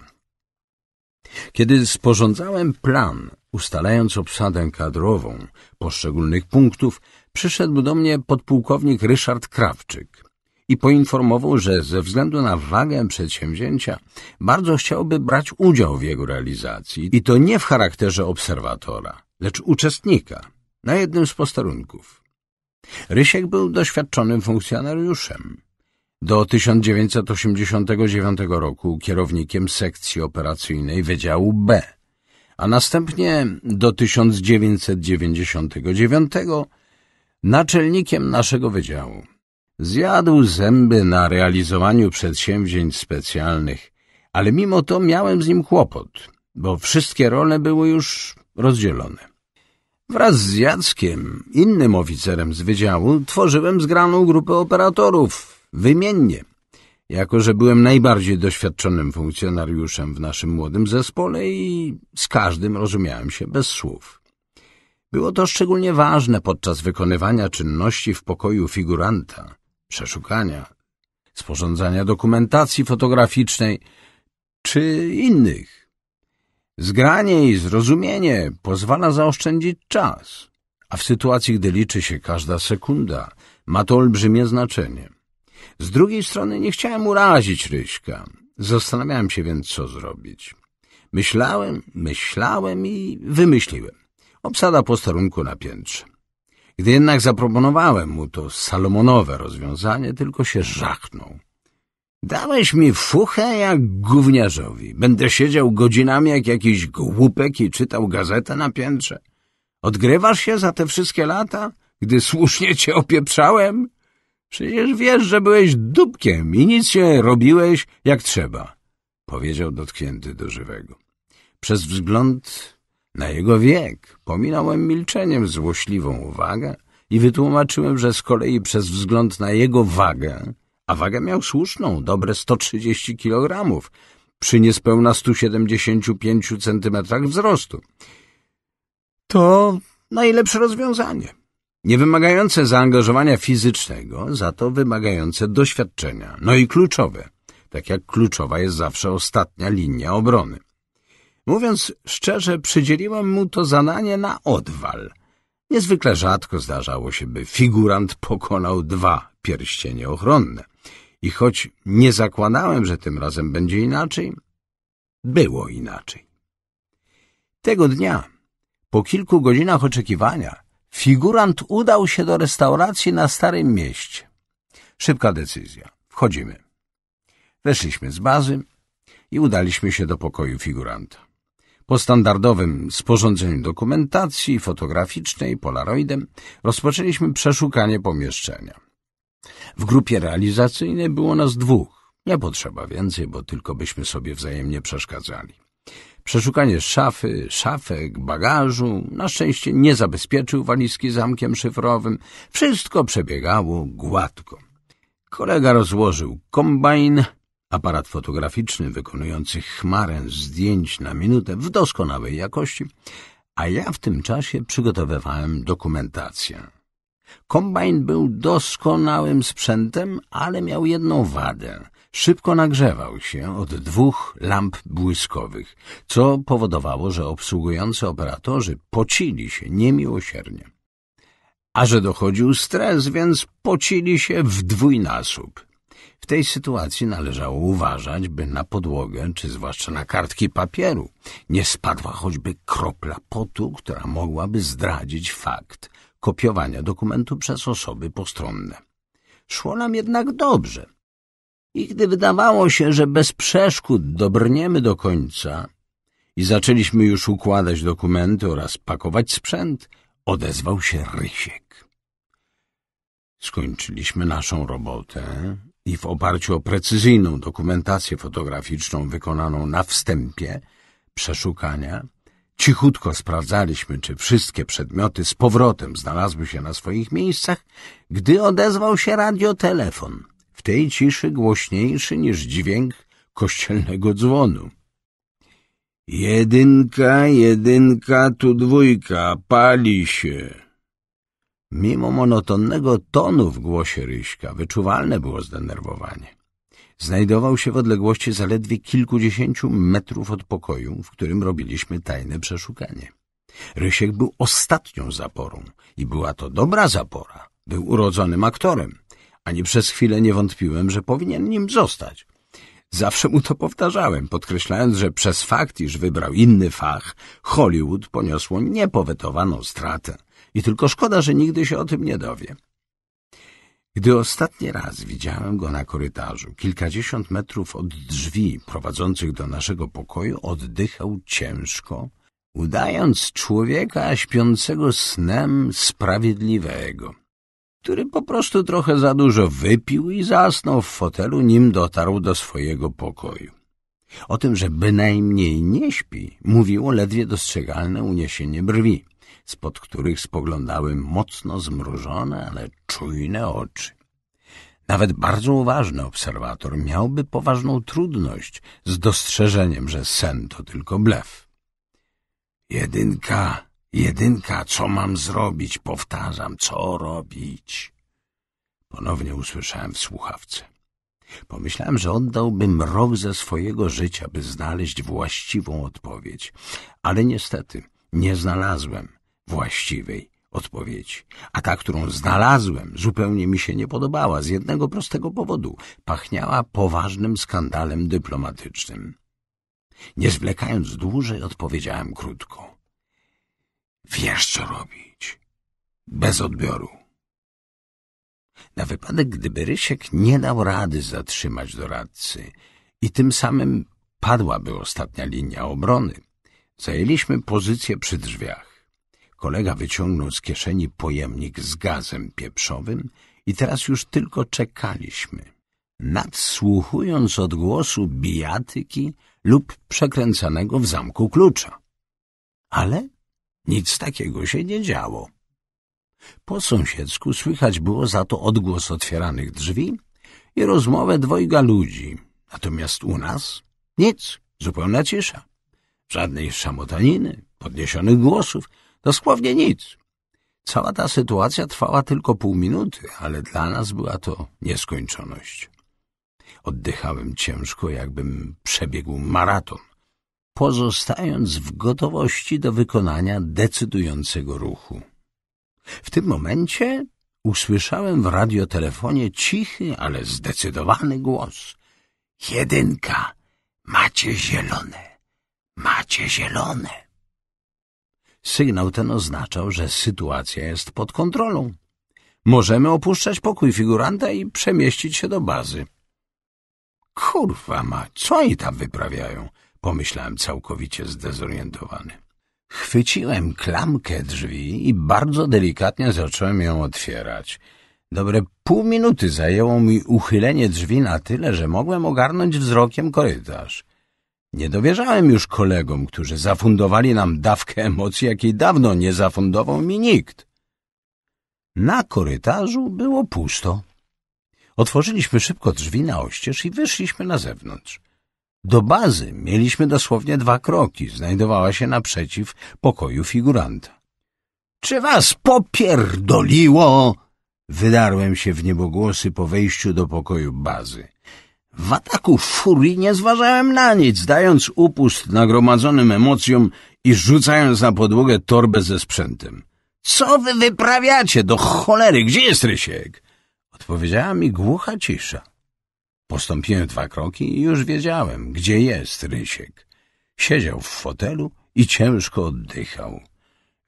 Kiedy sporządzałem plan, ustalając obsadę kadrową poszczególnych punktów, przyszedł do mnie podpułkownik Ryszard Krawczyk i poinformował, że ze względu na wagę przedsięwzięcia bardzo chciałby brać udział w jego realizacji i to nie w charakterze obserwatora – lecz uczestnika na jednym z posterunków. Rysiek był doświadczonym funkcjonariuszem. Do 1989 roku kierownikiem sekcji operacyjnej Wydziału B, a następnie do 1999 naczelnikiem naszego wydziału. Zjadł zęby na realizowaniu przedsięwzięć specjalnych, ale mimo to miałem z nim kłopot, bo wszystkie role były już rozdzielone. Wraz z Jackiem, innym oficerem z wydziału, tworzyłem zgraną grupę operatorów, wymiennie. Jako, że byłem najbardziej doświadczonym funkcjonariuszem w naszym młodym zespole i z każdym rozumiałem się bez słów. Było to szczególnie ważne podczas wykonywania czynności w pokoju figuranta, przeszukania, sporządzania dokumentacji fotograficznej czy innych Zgranie i zrozumienie pozwala zaoszczędzić czas, a w sytuacji, gdy liczy się każda sekunda, ma to olbrzymie znaczenie. Z drugiej strony nie chciałem urazić Ryśka. Zastanawiałem się więc, co zrobić. Myślałem, myślałem i wymyśliłem. Obsada posterunku na piętrze. Gdy jednak zaproponowałem mu to salomonowe rozwiązanie, tylko się żachnął. Dałeś mi fuchę jak gówniarzowi. Będę siedział godzinami jak jakiś głupek i czytał gazetę na piętrze. Odgrywasz się za te wszystkie lata, gdy słusznie cię opieprzałem? Przecież wiesz, że byłeś dupkiem i nic się robiłeś jak trzeba, powiedział dotknięty do żywego. Przez wzgląd na jego wiek pominąłem milczeniem złośliwą uwagę i wytłumaczyłem, że z kolei przez wzgląd na jego wagę a wagę miał słuszną, dobre 130 kilogramów, przy niespełna 175 centymetrach wzrostu. To najlepsze rozwiązanie. Nie wymagające zaangażowania fizycznego, za to wymagające doświadczenia. No i kluczowe, tak jak kluczowa jest zawsze ostatnia linia obrony. Mówiąc szczerze, przydzieliłem mu to zadanie na odwal. Niezwykle rzadko zdarzało się, by figurant pokonał dwa pierścienie ochronne. I choć nie zakładałem, że tym razem będzie inaczej, było inaczej. Tego dnia, po kilku godzinach oczekiwania, figurant udał się do restauracji na Starym Mieście. Szybka decyzja. Wchodzimy. Weszliśmy z bazy i udaliśmy się do pokoju figuranta. Po standardowym sporządzeniu dokumentacji fotograficznej polaroidem rozpoczęliśmy przeszukanie pomieszczenia. W grupie realizacyjnej było nas dwóch. Nie potrzeba więcej, bo tylko byśmy sobie wzajemnie przeszkadzali. Przeszukanie szafy, szafek, bagażu na szczęście nie zabezpieczył walizki zamkiem szyfrowym. Wszystko przebiegało gładko. Kolega rozłożył kombajn, aparat fotograficzny wykonujący chmarę zdjęć na minutę w doskonałej jakości, a ja w tym czasie przygotowywałem dokumentację. Kombajn był doskonałym sprzętem, ale miał jedną wadę. Szybko nagrzewał się od dwóch lamp błyskowych, co powodowało, że obsługujący operatorzy pocili się niemiłosiernie. A że dochodził stres, więc pocili się w dwójnasób. W tej sytuacji należało uważać, by na podłogę, czy zwłaszcza na kartki papieru, nie spadła choćby kropla potu, która mogłaby zdradzić fakt, kopiowania dokumentu przez osoby postronne. Szło nam jednak dobrze. I gdy wydawało się, że bez przeszkód dobrniemy do końca i zaczęliśmy już układać dokumenty oraz pakować sprzęt, odezwał się Rysiek. Skończyliśmy naszą robotę i w oparciu o precyzyjną dokumentację fotograficzną wykonaną na wstępie przeszukania Cichutko sprawdzaliśmy, czy wszystkie przedmioty z powrotem znalazły się na swoich miejscach, gdy odezwał się radiotelefon, w tej ciszy głośniejszy niż dźwięk kościelnego dzwonu. Jedynka, jedynka, tu dwójka, pali się. Mimo monotonnego tonu w głosie Ryśka wyczuwalne było zdenerwowanie znajdował się w odległości zaledwie kilkudziesięciu metrów od pokoju, w którym robiliśmy tajne przeszukanie. Rysiek był ostatnią zaporą i była to dobra zapora. Był urodzonym aktorem. Ani przez chwilę nie wątpiłem, że powinien nim zostać. Zawsze mu to powtarzałem, podkreślając, że przez fakt, iż wybrał inny fach, Hollywood poniosło niepowetowaną stratę. I tylko szkoda, że nigdy się o tym nie dowie. Gdy ostatni raz widziałem go na korytarzu, kilkadziesiąt metrów od drzwi prowadzących do naszego pokoju, oddychał ciężko, udając człowieka śpiącego snem sprawiedliwego, który po prostu trochę za dużo wypił i zasnął w fotelu, nim dotarł do swojego pokoju. O tym, że bynajmniej nie śpi, mówiło ledwie dostrzegalne uniesienie brwi spod których spoglądały mocno zmrużone, ale czujne oczy. Nawet bardzo uważny obserwator miałby poważną trudność z dostrzeżeniem, że sen to tylko blef. Jedynka, jedynka, co mam zrobić? Powtarzam, co robić? Ponownie usłyszałem w słuchawce. Pomyślałem, że oddałbym rok ze swojego życia, by znaleźć właściwą odpowiedź, ale niestety nie znalazłem właściwej odpowiedzi. A ta, którą znalazłem, zupełnie mi się nie podobała z jednego prostego powodu. Pachniała poważnym skandalem dyplomatycznym. Nie zwlekając dłużej, odpowiedziałem krótko. Wiesz, co robić. Bez odbioru. Na wypadek, gdyby Rysiek nie dał rady zatrzymać doradcy i tym samym padłaby ostatnia linia obrony, zajęliśmy pozycję przy drzwiach. Kolega wyciągnął z kieszeni pojemnik z gazem pieprzowym i teraz już tylko czekaliśmy. Nadsłuchując odgłosu bijatyki lub przekręcanego w zamku klucza. Ale nic takiego się nie działo. Po sąsiedzku słychać było za to odgłos otwieranych drzwi i rozmowę dwojga ludzi. Natomiast u nas nic, zupełna cisza. Żadnej szamotaniny, podniesionych głosów, Dosłownie nic. Cała ta sytuacja trwała tylko pół minuty, ale dla nas była to nieskończoność. Oddychałem ciężko, jakbym przebiegł maraton, pozostając w gotowości do wykonania decydującego ruchu. W tym momencie usłyszałem w radiotelefonie cichy, ale zdecydowany głos. Jedynka, macie zielone, macie zielone. Sygnał ten oznaczał, że sytuacja jest pod kontrolą. Możemy opuszczać pokój figuranta i przemieścić się do bazy. Kurwa ma, co oni tam wyprawiają? Pomyślałem całkowicie zdezorientowany. Chwyciłem klamkę drzwi i bardzo delikatnie zacząłem ją otwierać. Dobre pół minuty zajęło mi uchylenie drzwi na tyle, że mogłem ogarnąć wzrokiem korytarz. Nie dowierzałem już kolegom, którzy zafundowali nam dawkę emocji, jakiej dawno nie zafundował mi nikt. Na korytarzu było pusto. Otworzyliśmy szybko drzwi na oścież i wyszliśmy na zewnątrz. Do bazy mieliśmy dosłownie dwa kroki. Znajdowała się naprzeciw pokoju figuranta. — Czy was popierdoliło? — wydarłem się w niebogłosy po wejściu do pokoju bazy. W ataku furii nie zważałem na nic, dając upust nagromadzonym emocjom i rzucając na podłogę torbę ze sprzętem. Co wy wyprawiacie? Do cholery, gdzie jest Rysiek? Odpowiedziała mi głucha cisza. Postąpiłem dwa kroki i już wiedziałem, gdzie jest Rysiek. Siedział w fotelu i ciężko oddychał.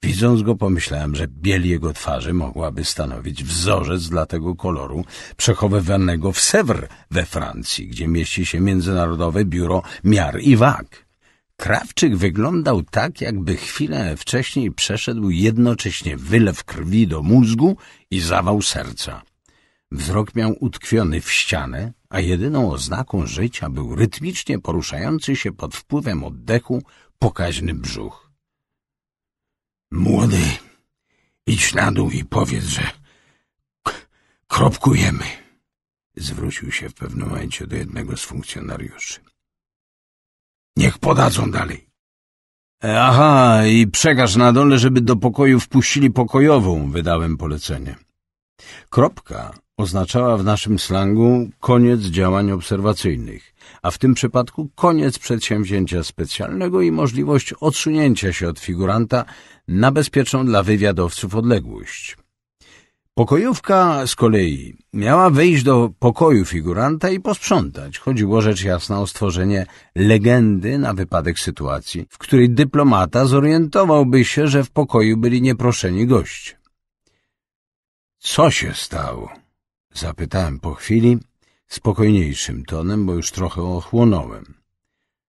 Widząc go, pomyślałem, że biel jego twarzy mogłaby stanowić wzorzec dla tego koloru przechowywanego w Sewr we Francji, gdzie mieści się Międzynarodowe Biuro Miar i Wag. Krawczyk wyglądał tak, jakby chwilę wcześniej przeszedł jednocześnie wylew krwi do mózgu i zawał serca. Wzrok miał utkwiony w ścianę, a jedyną oznaką życia był rytmicznie poruszający się pod wpływem oddechu pokaźny brzuch. Młody, idź na dół i powiedz, że kropkujemy. Zwrócił się w pewnym momencie do jednego z funkcjonariuszy. Niech podadzą dalej. E, aha, i przekaż na dole, żeby do pokoju wpuścili pokojową, wydałem polecenie. Kropka oznaczała w naszym slangu koniec działań obserwacyjnych, a w tym przypadku koniec przedsięwzięcia specjalnego i możliwość odsunięcia się od figuranta na bezpieczną dla wywiadowców odległość. Pokojówka z kolei miała wejść do pokoju figuranta i posprzątać. Chodziło rzecz jasna o stworzenie legendy na wypadek sytuacji, w której dyplomata zorientowałby się, że w pokoju byli nieproszeni goście. Co się stało? Zapytałem po chwili, spokojniejszym tonem, bo już trochę ochłonąłem.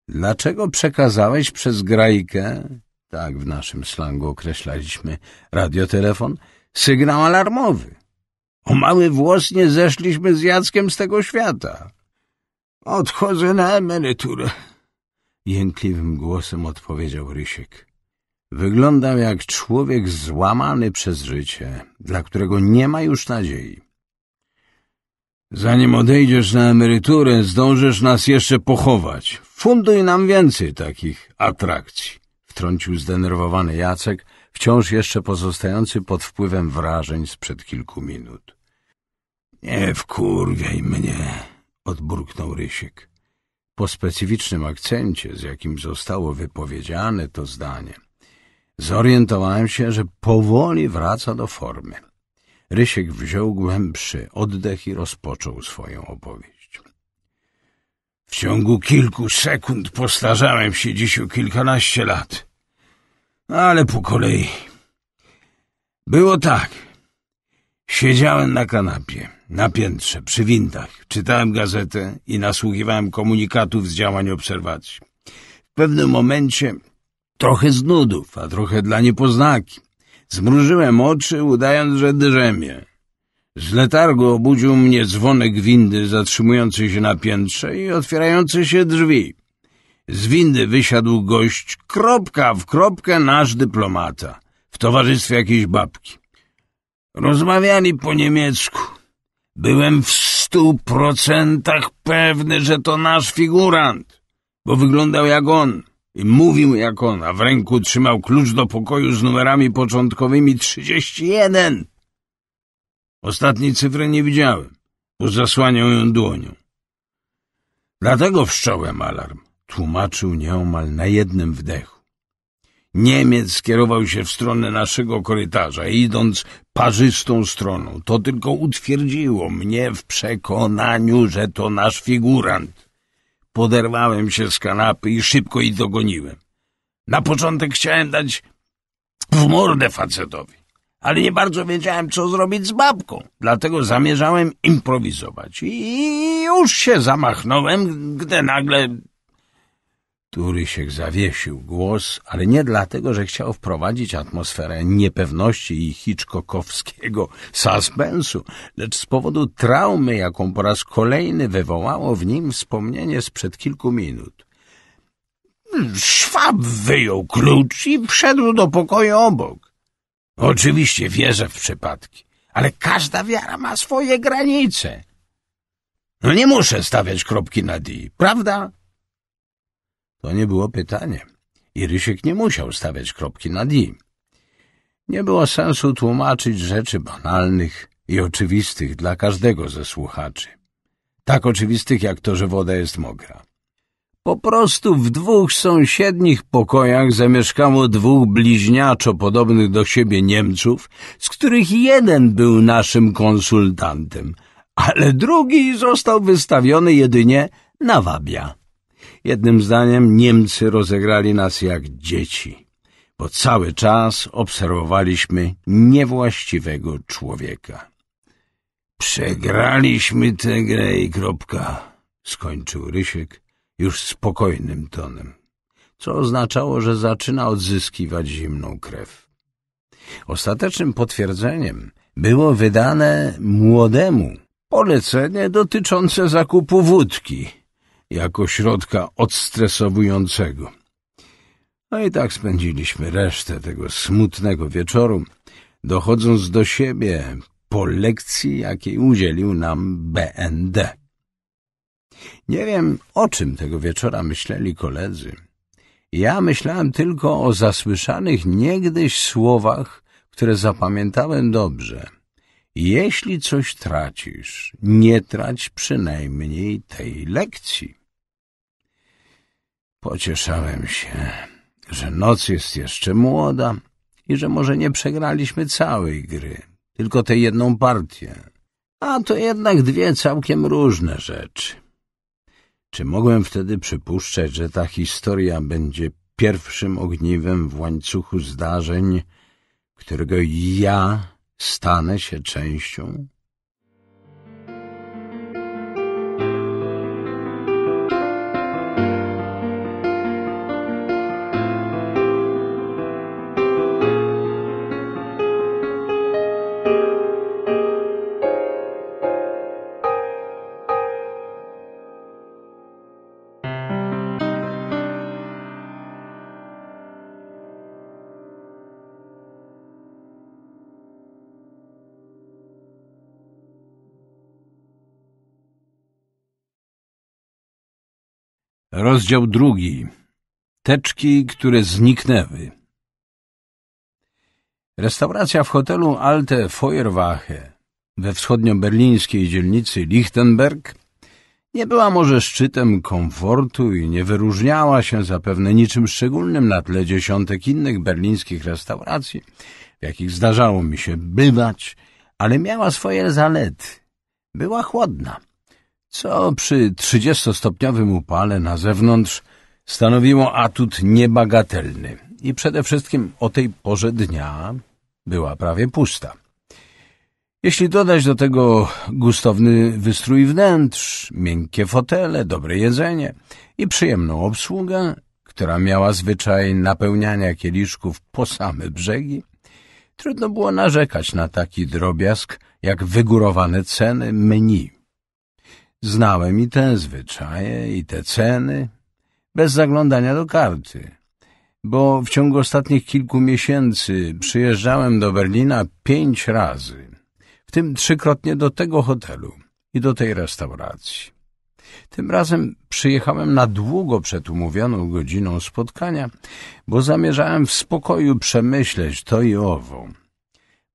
Dlaczego przekazałeś przez grajkę, tak w naszym slangu określaliśmy radiotelefon, sygnał alarmowy? O mały włos nie zeszliśmy z Jackiem z tego świata. Odchodzę na emeryturę, jękliwym głosem odpowiedział Rysiek. Wyglądał jak człowiek złamany przez życie, dla którego nie ma już nadziei. Zanim odejdziesz na emeryturę, zdążysz nas jeszcze pochować. Funduj nam więcej takich atrakcji, wtrącił zdenerwowany Jacek, wciąż jeszcze pozostający pod wpływem wrażeń sprzed kilku minut. Nie wkurwiaj mnie, odburknął Rysiek. Po specyficznym akcencie, z jakim zostało wypowiedziane to zdanie, zorientowałem się, że powoli wraca do formy. Rysiek wziął głębszy oddech i rozpoczął swoją opowieść. W ciągu kilku sekund postarzałem się dziś o kilkanaście lat. Ale po kolei. Było tak. Siedziałem na kanapie, na piętrze, przy windach, czytałem gazetę i nasłuchiwałem komunikatów z działań obserwacji. W pewnym momencie, trochę z nudów, a trochę dla niepoznaki, Zmrużyłem oczy, udając, że drzemię. Z letargu obudził mnie dzwonek windy zatrzymujący się na piętrze i otwierający się drzwi. Z windy wysiadł gość, kropka w kropkę nasz dyplomata, w towarzystwie jakiejś babki. Rozmawiali po niemiecku. Byłem w stu procentach pewny, że to nasz figurant, bo wyglądał jak on. I mówił jak on, a w ręku trzymał klucz do pokoju z numerami początkowymi 31. Ostatniej cyfry nie widziałem, bo zasłaniał ją dłonią. Dlatego wszcząłem alarm, tłumaczył nieomal na jednym wdechu. Niemiec skierował się w stronę naszego korytarza, idąc parzystą stroną. To tylko utwierdziło mnie w przekonaniu, że to nasz figurant. Poderwałem się z kanapy i szybko ich dogoniłem. Na początek chciałem dać w mordę facetowi, ale nie bardzo wiedziałem, co zrobić z babką, dlatego zamierzałem improwizować. I już się zamachnąłem, gdy nagle który się zawiesił głos, ale nie dlatego, że chciał wprowadzić atmosferę niepewności i hitchcockowskiego suspensu, lecz z powodu traumy, jaką po raz kolejny wywołało w nim wspomnienie sprzed kilku minut. Szwab wyjął klucz i wszedł do pokoju obok. Oczywiście wierzę w przypadki, ale każda wiara ma swoje granice. No nie muszę stawiać kropki na D, prawda? To nie było pytanie. I Rysiek nie musiał stawiać kropki na D. Nie było sensu tłumaczyć rzeczy banalnych i oczywistych dla każdego ze słuchaczy. Tak oczywistych jak to, że woda jest mokra. Po prostu w dwóch sąsiednich pokojach zamieszkało dwóch bliźniaczo podobnych do siebie Niemców, z których jeden był naszym konsultantem, ale drugi został wystawiony jedynie na wabia. Jednym zdaniem Niemcy rozegrali nas jak dzieci, bo cały czas obserwowaliśmy niewłaściwego człowieka. Przegraliśmy tę grę i kropka, skończył Rysiek już spokojnym tonem, co oznaczało, że zaczyna odzyskiwać zimną krew. Ostatecznym potwierdzeniem było wydane młodemu polecenie dotyczące zakupu wódki jako środka odstresowującego. No i tak spędziliśmy resztę tego smutnego wieczoru, dochodząc do siebie po lekcji, jakiej udzielił nam BND. Nie wiem, o czym tego wieczora myśleli koledzy. Ja myślałem tylko o zasłyszanych niegdyś słowach, które zapamiętałem dobrze. Jeśli coś tracisz, nie trać przynajmniej tej lekcji. Pocieszałem się, że noc jest jeszcze młoda i że może nie przegraliśmy całej gry, tylko tę jedną partię. A to jednak dwie całkiem różne rzeczy. Czy mogłem wtedy przypuszczać, że ta historia będzie pierwszym ogniwem w łańcuchu zdarzeń, którego ja stanę się częścią? Rozdział drugi. Teczki, które zniknęły. Restauracja w hotelu Alte Feuerwache we wschodnio-berlińskiej dzielnicy Lichtenberg nie była może szczytem komfortu i nie wyróżniała się zapewne niczym szczególnym na tle dziesiątek innych berlińskich restauracji, w jakich zdarzało mi się bywać, ale miała swoje zalety. Była chłodna co przy trzydziestostopniowym upale na zewnątrz stanowiło atut niebagatelny i przede wszystkim o tej porze dnia była prawie pusta. Jeśli dodać do tego gustowny wystrój wnętrz, miękkie fotele, dobre jedzenie i przyjemną obsługę, która miała zwyczaj napełniania kieliszków po same brzegi, trudno było narzekać na taki drobiazg jak wygórowane ceny menu. Znałem i te zwyczaje, i te ceny, bez zaglądania do karty, bo w ciągu ostatnich kilku miesięcy przyjeżdżałem do Berlina pięć razy, w tym trzykrotnie do tego hotelu i do tej restauracji. Tym razem przyjechałem na długo przed umówioną godziną spotkania, bo zamierzałem w spokoju przemyśleć to i owo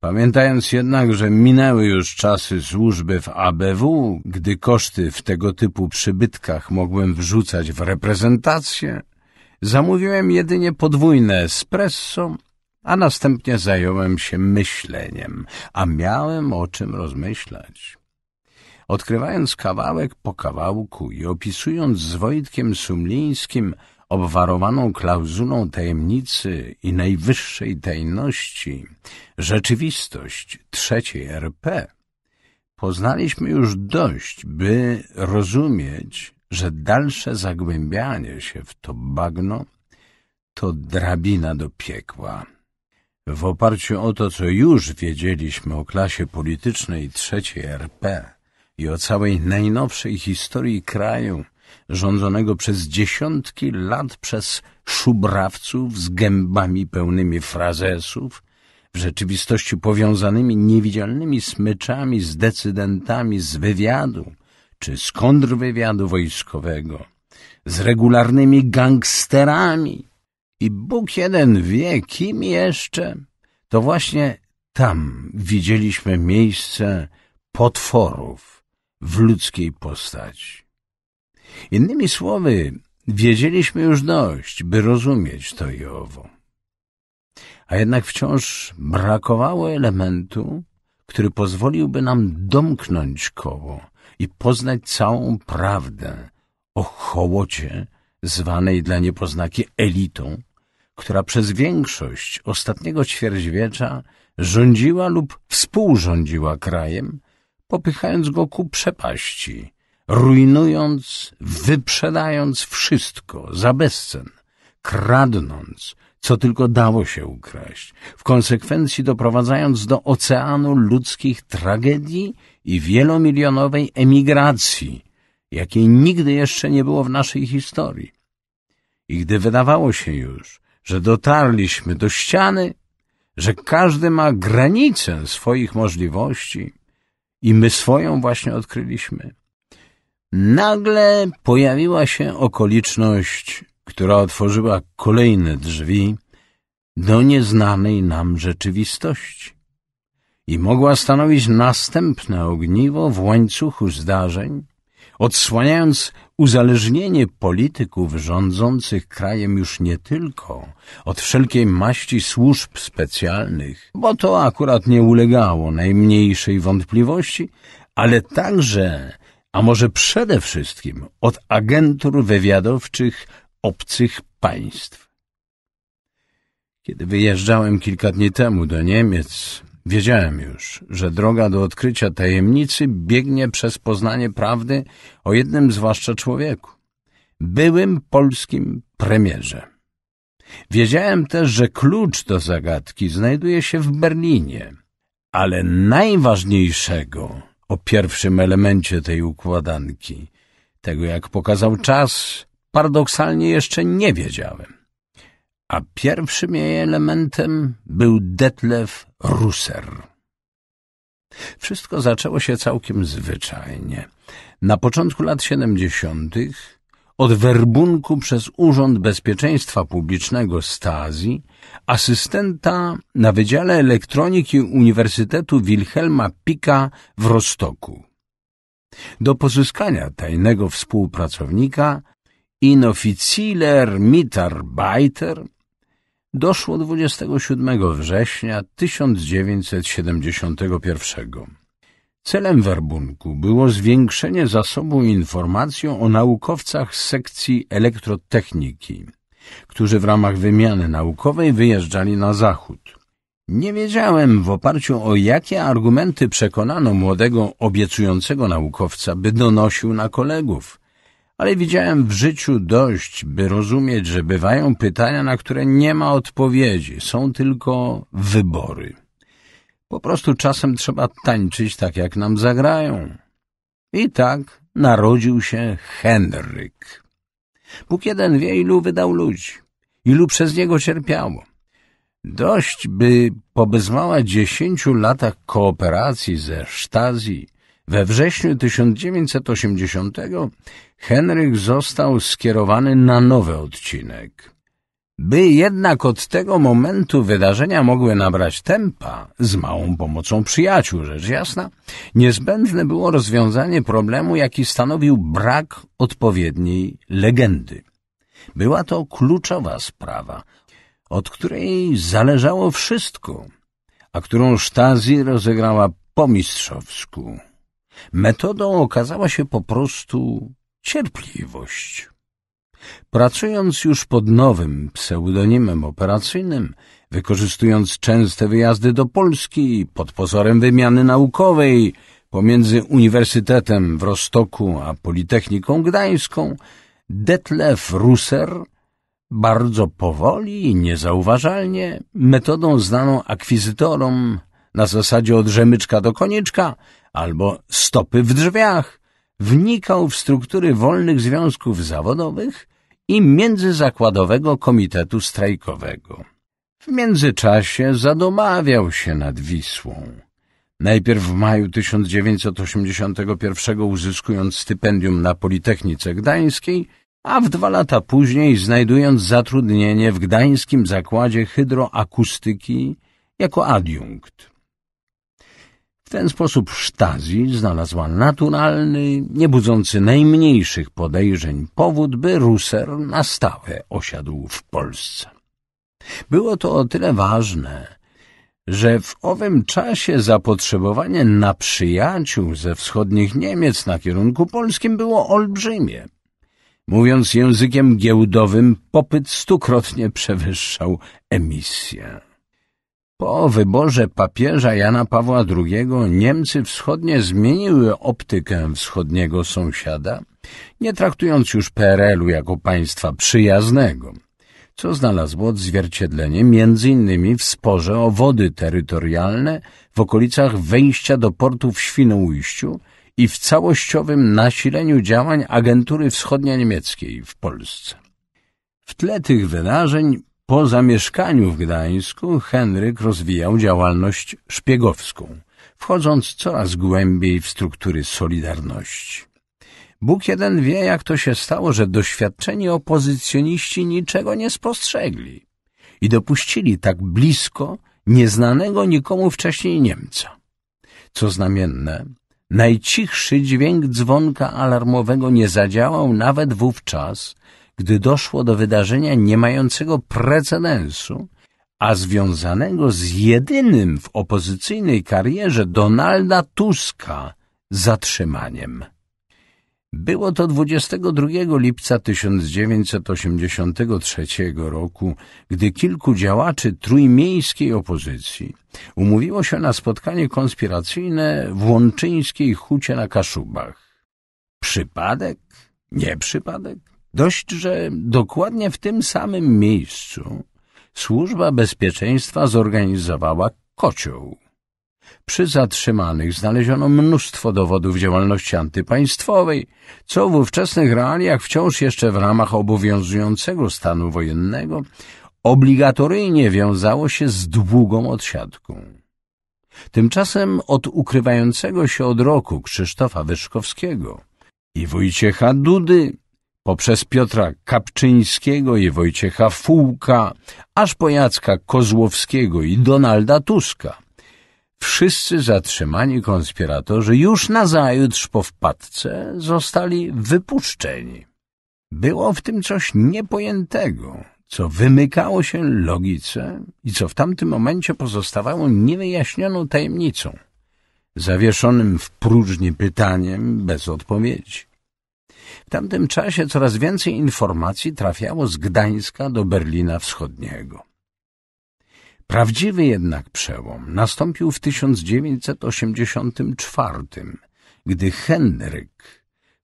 Pamiętając jednak, że minęły już czasy służby w ABW, gdy koszty w tego typu przybytkach mogłem wrzucać w reprezentację, zamówiłem jedynie podwójne espresso, a następnie zająłem się myśleniem, a miałem o czym rozmyślać. Odkrywając kawałek po kawałku i opisując z Wojtkiem Sumlińskim – obwarowaną klauzulą tajemnicy i najwyższej tajności rzeczywistość trzeciej RP, poznaliśmy już dość, by rozumieć, że dalsze zagłębianie się w to bagno to drabina do piekła. W oparciu o to, co już wiedzieliśmy o klasie politycznej trzeciej RP i o całej najnowszej historii kraju, rządzonego przez dziesiątki lat przez szubrawców z gębami pełnymi frazesów, w rzeczywistości powiązanymi niewidzialnymi smyczami z decydentami z wywiadu czy z kontrwywiadu wojskowego, z regularnymi gangsterami. I Bóg jeden wie, kim jeszcze. To właśnie tam widzieliśmy miejsce potworów w ludzkiej postaci. Innymi słowy, wiedzieliśmy już dość, by rozumieć to i owo. A jednak wciąż brakowało elementu, który pozwoliłby nam domknąć koło i poznać całą prawdę o hołocie zwanej dla niepoznaki elitą, która przez większość ostatniego ćwierćwiecza rządziła lub współrządziła krajem, popychając go ku przepaści – rujnując, wyprzedając wszystko za bezcen, kradnąc, co tylko dało się ukraść, w konsekwencji doprowadzając do oceanu ludzkich tragedii i wielomilionowej emigracji, jakiej nigdy jeszcze nie było w naszej historii. I gdy wydawało się już, że dotarliśmy do ściany, że każdy ma granicę swoich możliwości i my swoją właśnie odkryliśmy, Nagle pojawiła się okoliczność, która otworzyła kolejne drzwi do nieznanej nam rzeczywistości i mogła stanowić następne ogniwo w łańcuchu zdarzeń, odsłaniając uzależnienie polityków rządzących krajem już nie tylko od wszelkiej maści służb specjalnych, bo to akurat nie ulegało najmniejszej wątpliwości, ale także a może przede wszystkim od agentur wywiadowczych obcych państw. Kiedy wyjeżdżałem kilka dni temu do Niemiec, wiedziałem już, że droga do odkrycia tajemnicy biegnie przez poznanie prawdy o jednym zwłaszcza człowieku, byłym polskim premierze. Wiedziałem też, że klucz do zagadki znajduje się w Berlinie, ale najważniejszego o pierwszym elemencie tej układanki. Tego, jak pokazał czas, paradoksalnie jeszcze nie wiedziałem. A pierwszym jej elementem był Detlef Russer. Wszystko zaczęło się całkiem zwyczajnie. Na początku lat siedemdziesiątych od werbunku przez Urząd Bezpieczeństwa Publicznego Stasi, asystenta na Wydziale Elektroniki Uniwersytetu Wilhelma Pika w Rostoku. Do pozyskania tajnego współpracownika Inoficiller Mitarbeiter doszło 27 września 1971 Celem Werbunku było zwiększenie zasobu informacją o naukowcach z sekcji elektrotechniki, którzy w ramach wymiany naukowej wyjeżdżali na zachód. Nie wiedziałem w oparciu o jakie argumenty przekonano młodego, obiecującego naukowca, by donosił na kolegów, ale widziałem w życiu dość, by rozumieć, że bywają pytania, na które nie ma odpowiedzi, są tylko wybory. Po prostu czasem trzeba tańczyć tak, jak nam zagrają. I tak narodził się Henryk. Bóg jeden wie, ilu wydał ludzi, ilu przez niego cierpiało. Dość by po dziesięciu latach kooperacji ze Sztazji we wrześniu 1980 Henryk został skierowany na nowy odcinek – by jednak od tego momentu wydarzenia mogły nabrać tempa, z małą pomocą przyjaciół, rzecz jasna, niezbędne było rozwiązanie problemu, jaki stanowił brak odpowiedniej legendy. Była to kluczowa sprawa, od której zależało wszystko, a którą Stasi rozegrała po mistrzowsku. Metodą okazała się po prostu cierpliwość. Pracując już pod nowym pseudonimem operacyjnym, wykorzystując częste wyjazdy do Polski pod pozorem wymiany naukowej pomiędzy Uniwersytetem w Rostoku a Politechniką Gdańską, Detlef Russer bardzo powoli i niezauważalnie, metodą znaną akwizytorom na zasadzie od rzemyczka do konieczka albo stopy w drzwiach, wnikał w struktury wolnych związków zawodowych i Międzyzakładowego Komitetu Strajkowego. W międzyczasie zadomawiał się nad Wisłą. Najpierw w maju 1981 uzyskując stypendium na Politechnice Gdańskiej, a w dwa lata później znajdując zatrudnienie w Gdańskim Zakładzie Hydroakustyki jako adiunkt. W ten sposób Sztazi znalazła naturalny, nie budzący najmniejszych podejrzeń powód, by Russer na stałe osiadł w Polsce. Było to o tyle ważne, że w owym czasie zapotrzebowanie na przyjaciół ze wschodnich Niemiec na kierunku polskim było olbrzymie. Mówiąc językiem giełdowym, popyt stukrotnie przewyższał emisję. Po wyborze papieża Jana Pawła II Niemcy wschodnie zmieniły optykę wschodniego sąsiada, nie traktując już PRL-u jako państwa przyjaznego, co znalazło odzwierciedlenie m.in. w sporze o wody terytorialne w okolicach wejścia do portu w Świnoujściu i w całościowym nasileniu działań agentury wschodnio-niemieckiej w Polsce. W tle tych wydarzeń po zamieszkaniu w Gdańsku Henryk rozwijał działalność szpiegowską, wchodząc coraz głębiej w struktury Solidarności. Bóg jeden wie, jak to się stało, że doświadczeni opozycjoniści niczego nie spostrzegli i dopuścili tak blisko nieznanego nikomu wcześniej Niemca. Co znamienne, najcichszy dźwięk dzwonka alarmowego nie zadziałał nawet wówczas, gdy doszło do wydarzenia nie mającego precedensu, a związanego z jedynym w opozycyjnej karierze Donalda Tuska zatrzymaniem. Było to 22 lipca 1983 roku, gdy kilku działaczy trójmiejskiej opozycji umówiło się na spotkanie konspiracyjne w Łączyńskiej Hucie na Kaszubach. Przypadek? Nie przypadek? Dość, że dokładnie w tym samym miejscu służba bezpieczeństwa zorganizowała kocioł. Przy zatrzymanych znaleziono mnóstwo dowodów działalności antypaństwowej, co w ówczesnych realiach wciąż jeszcze w ramach obowiązującego stanu wojennego obligatoryjnie wiązało się z długą odsiadką. Tymczasem od ukrywającego się od roku Krzysztofa Wyszkowskiego i Wojciecha Dudy poprzez Piotra Kapczyńskiego i Wojciecha Fułka, aż po Jacka Kozłowskiego i Donalda Tuska. Wszyscy zatrzymani konspiratorzy już zajutrz po wpadce zostali wypuszczeni. Było w tym coś niepojętego, co wymykało się logice i co w tamtym momencie pozostawało niewyjaśnioną tajemnicą, zawieszonym w próżni pytaniem bez odpowiedzi. W tamtym czasie coraz więcej informacji trafiało z Gdańska do Berlina Wschodniego. Prawdziwy jednak przełom nastąpił w 1984, gdy Henryk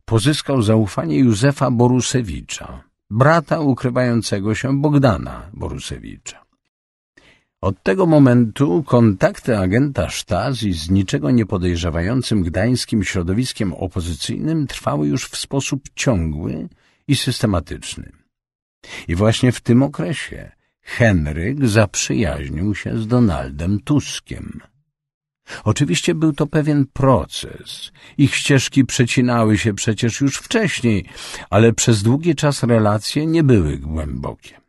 pozyskał zaufanie Józefa Borusewicza, brata ukrywającego się Bogdana Borusewicza. Od tego momentu kontakty agenta Stasi z niczego niepodejrzewającym gdańskim środowiskiem opozycyjnym trwały już w sposób ciągły i systematyczny. I właśnie w tym okresie Henryk zaprzyjaźnił się z Donaldem Tuskiem. Oczywiście był to pewien proces. Ich ścieżki przecinały się przecież już wcześniej, ale przez długi czas relacje nie były głębokie.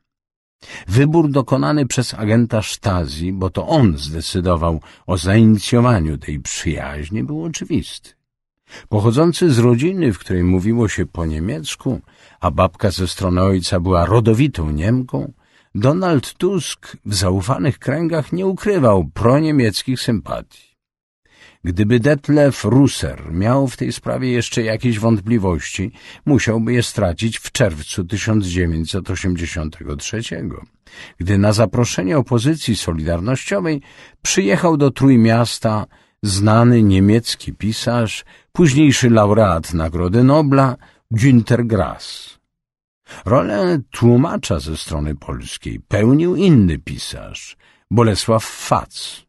Wybór dokonany przez agenta Sztazji, bo to on zdecydował o zainicjowaniu tej przyjaźni, był oczywisty. Pochodzący z rodziny, w której mówiło się po niemiecku, a babka ze strony ojca była rodowitą Niemką, Donald Tusk w zaufanych kręgach nie ukrywał proniemieckich sympatii. Gdyby Detlef Russer miał w tej sprawie jeszcze jakieś wątpliwości, musiałby je stracić w czerwcu 1983, gdy na zaproszenie opozycji solidarnościowej przyjechał do Trójmiasta znany niemiecki pisarz, późniejszy laureat Nagrody Nobla Günter Grass. Rolę tłumacza ze strony polskiej pełnił inny pisarz, Bolesław Fac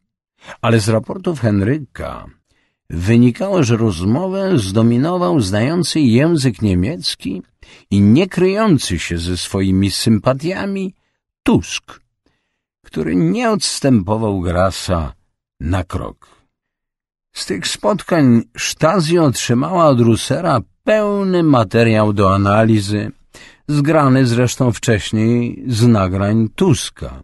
ale z raportów Henryka wynikało, że rozmowę zdominował znający język niemiecki i nie kryjący się ze swoimi sympatiami Tusk, który nie odstępował Grasa na krok. Z tych spotkań Sztazja otrzymała od Rusera pełny materiał do analizy, zgrany zresztą wcześniej z nagrań Tuska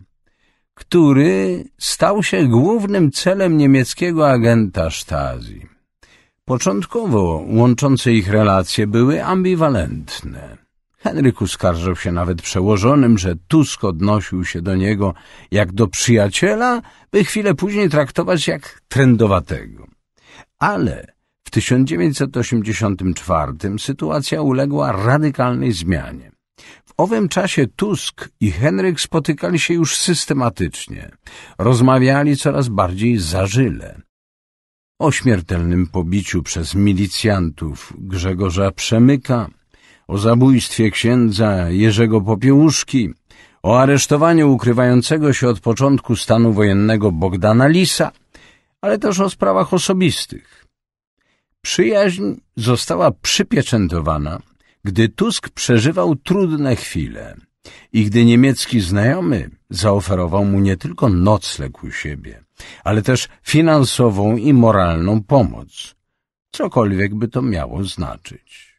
który stał się głównym celem niemieckiego agenta Stasi. Początkowo łączące ich relacje były ambiwalentne. Henryk uskarżał się nawet przełożonym, że Tusk odnosił się do niego jak do przyjaciela, by chwilę później traktować jak trendowatego. Ale w 1984 sytuacja uległa radykalnej zmianie. W owym czasie Tusk i Henryk spotykali się już systematycznie. Rozmawiali coraz bardziej zażyle. O śmiertelnym pobiciu przez milicjantów Grzegorza Przemyka, o zabójstwie księdza Jerzego Popiełuszki, o aresztowaniu ukrywającego się od początku stanu wojennego Bogdana Lisa, ale też o sprawach osobistych. Przyjaźń została przypieczętowana – gdy Tusk przeżywał trudne chwile i gdy niemiecki znajomy zaoferował mu nie tylko nocleg u siebie, ale też finansową i moralną pomoc, cokolwiek by to miało znaczyć.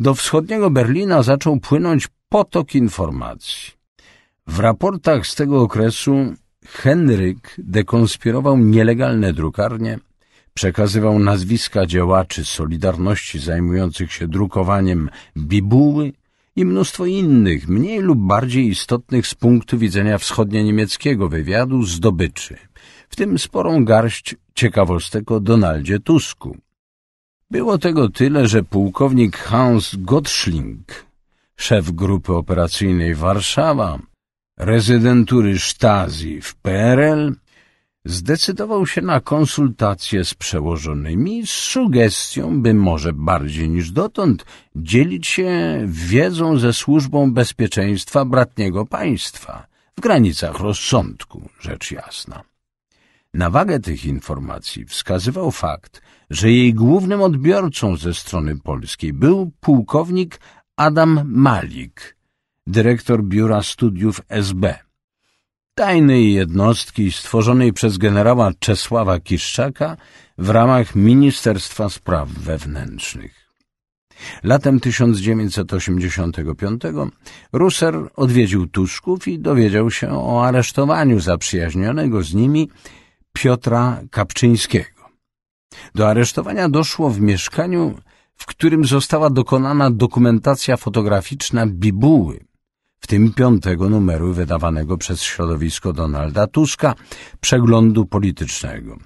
Do wschodniego Berlina zaczął płynąć potok informacji. W raportach z tego okresu Henryk dekonspirował nielegalne drukarnie, przekazywał nazwiska działaczy Solidarności zajmujących się drukowaniem bibuły i mnóstwo innych, mniej lub bardziej istotnych z punktu widzenia wschodnio-niemieckiego wywiadu zdobyczy, w tym sporą garść ciekawostek o Donaldzie Tusku. Było tego tyle, że pułkownik Hans Gottschling, szef grupy operacyjnej Warszawa, rezydentury Sztazji w PRL, zdecydował się na konsultacje z przełożonymi z sugestią, by może bardziej niż dotąd dzielić się wiedzą ze Służbą Bezpieczeństwa Bratniego Państwa w granicach rozsądku, rzecz jasna. Na wagę tych informacji wskazywał fakt, że jej głównym odbiorcą ze strony polskiej był pułkownik Adam Malik, dyrektor Biura Studiów SB – tajnej jednostki stworzonej przez generała Czesława Kiszczaka w ramach Ministerstwa Spraw Wewnętrznych. Latem 1985 Russer odwiedził Tuszków i dowiedział się o aresztowaniu zaprzyjaźnionego z nimi Piotra Kapczyńskiego. Do aresztowania doszło w mieszkaniu, w którym została dokonana dokumentacja fotograficzna bibuły, w tym piątego numeru wydawanego przez środowisko Donalda Tuska, przeglądu politycznego.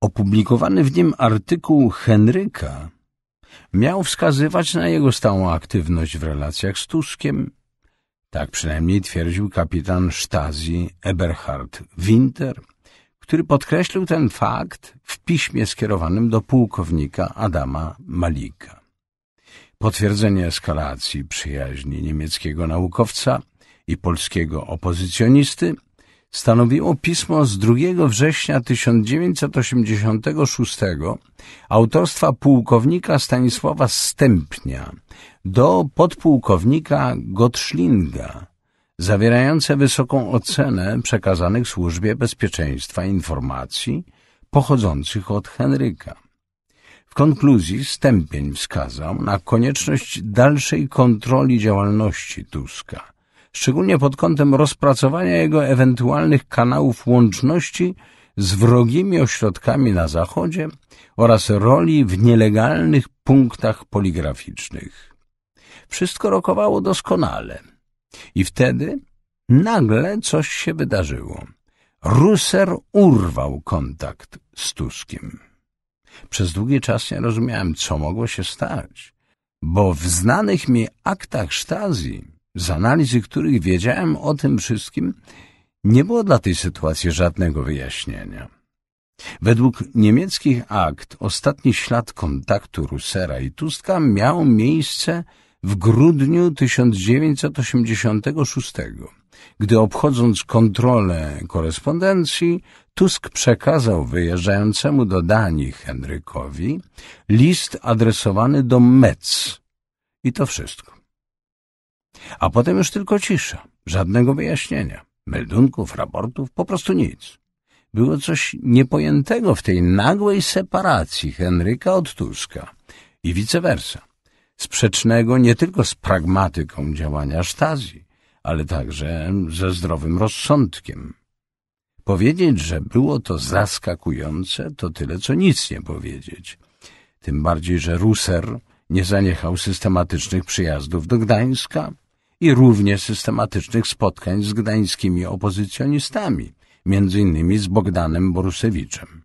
Opublikowany w nim artykuł Henryka miał wskazywać na jego stałą aktywność w relacjach z Tuskiem. Tak przynajmniej twierdził kapitan Stasi Eberhard Winter, który podkreślił ten fakt w piśmie skierowanym do pułkownika Adama Malika. Potwierdzenie eskalacji przyjaźni niemieckiego naukowca i polskiego opozycjonisty stanowiło pismo z 2 września 1986 autorstwa pułkownika Stanisława Stępnia do podpułkownika Gottschlinga, zawierające wysoką ocenę przekazanych Służbie Bezpieczeństwa informacji pochodzących od Henryka konkluzji Stępień wskazał na konieczność dalszej kontroli działalności Tuska, szczególnie pod kątem rozpracowania jego ewentualnych kanałów łączności z wrogimi ośrodkami na Zachodzie oraz roli w nielegalnych punktach poligraficznych. Wszystko rokowało doskonale. I wtedy nagle coś się wydarzyło. Ruser urwał kontakt z Tuskiem. Przez długi czas nie rozumiałem, co mogło się stać, bo w znanych mi aktach sztazji, z analizy których wiedziałem o tym wszystkim, nie było dla tej sytuacji żadnego wyjaśnienia. Według niemieckich akt ostatni ślad kontaktu Russera i Tuska miał miejsce w grudniu 1986, gdy obchodząc kontrolę korespondencji Tusk przekazał wyjeżdżającemu do Danii Henrykowi list adresowany do Metz. I to wszystko. A potem już tylko cisza, żadnego wyjaśnienia, meldunków, raportów, po prostu nic. Było coś niepojętego w tej nagłej separacji Henryka od Tuska i vice versa, sprzecznego nie tylko z pragmatyką działania Sztazji, ale także ze zdrowym rozsądkiem. Powiedzieć, że było to zaskakujące, to tyle, co nic nie powiedzieć. Tym bardziej, że Ruser nie zaniechał systematycznych przyjazdów do Gdańska i równie systematycznych spotkań z gdańskimi opozycjonistami, między innymi z Bogdanem Borusewiczem,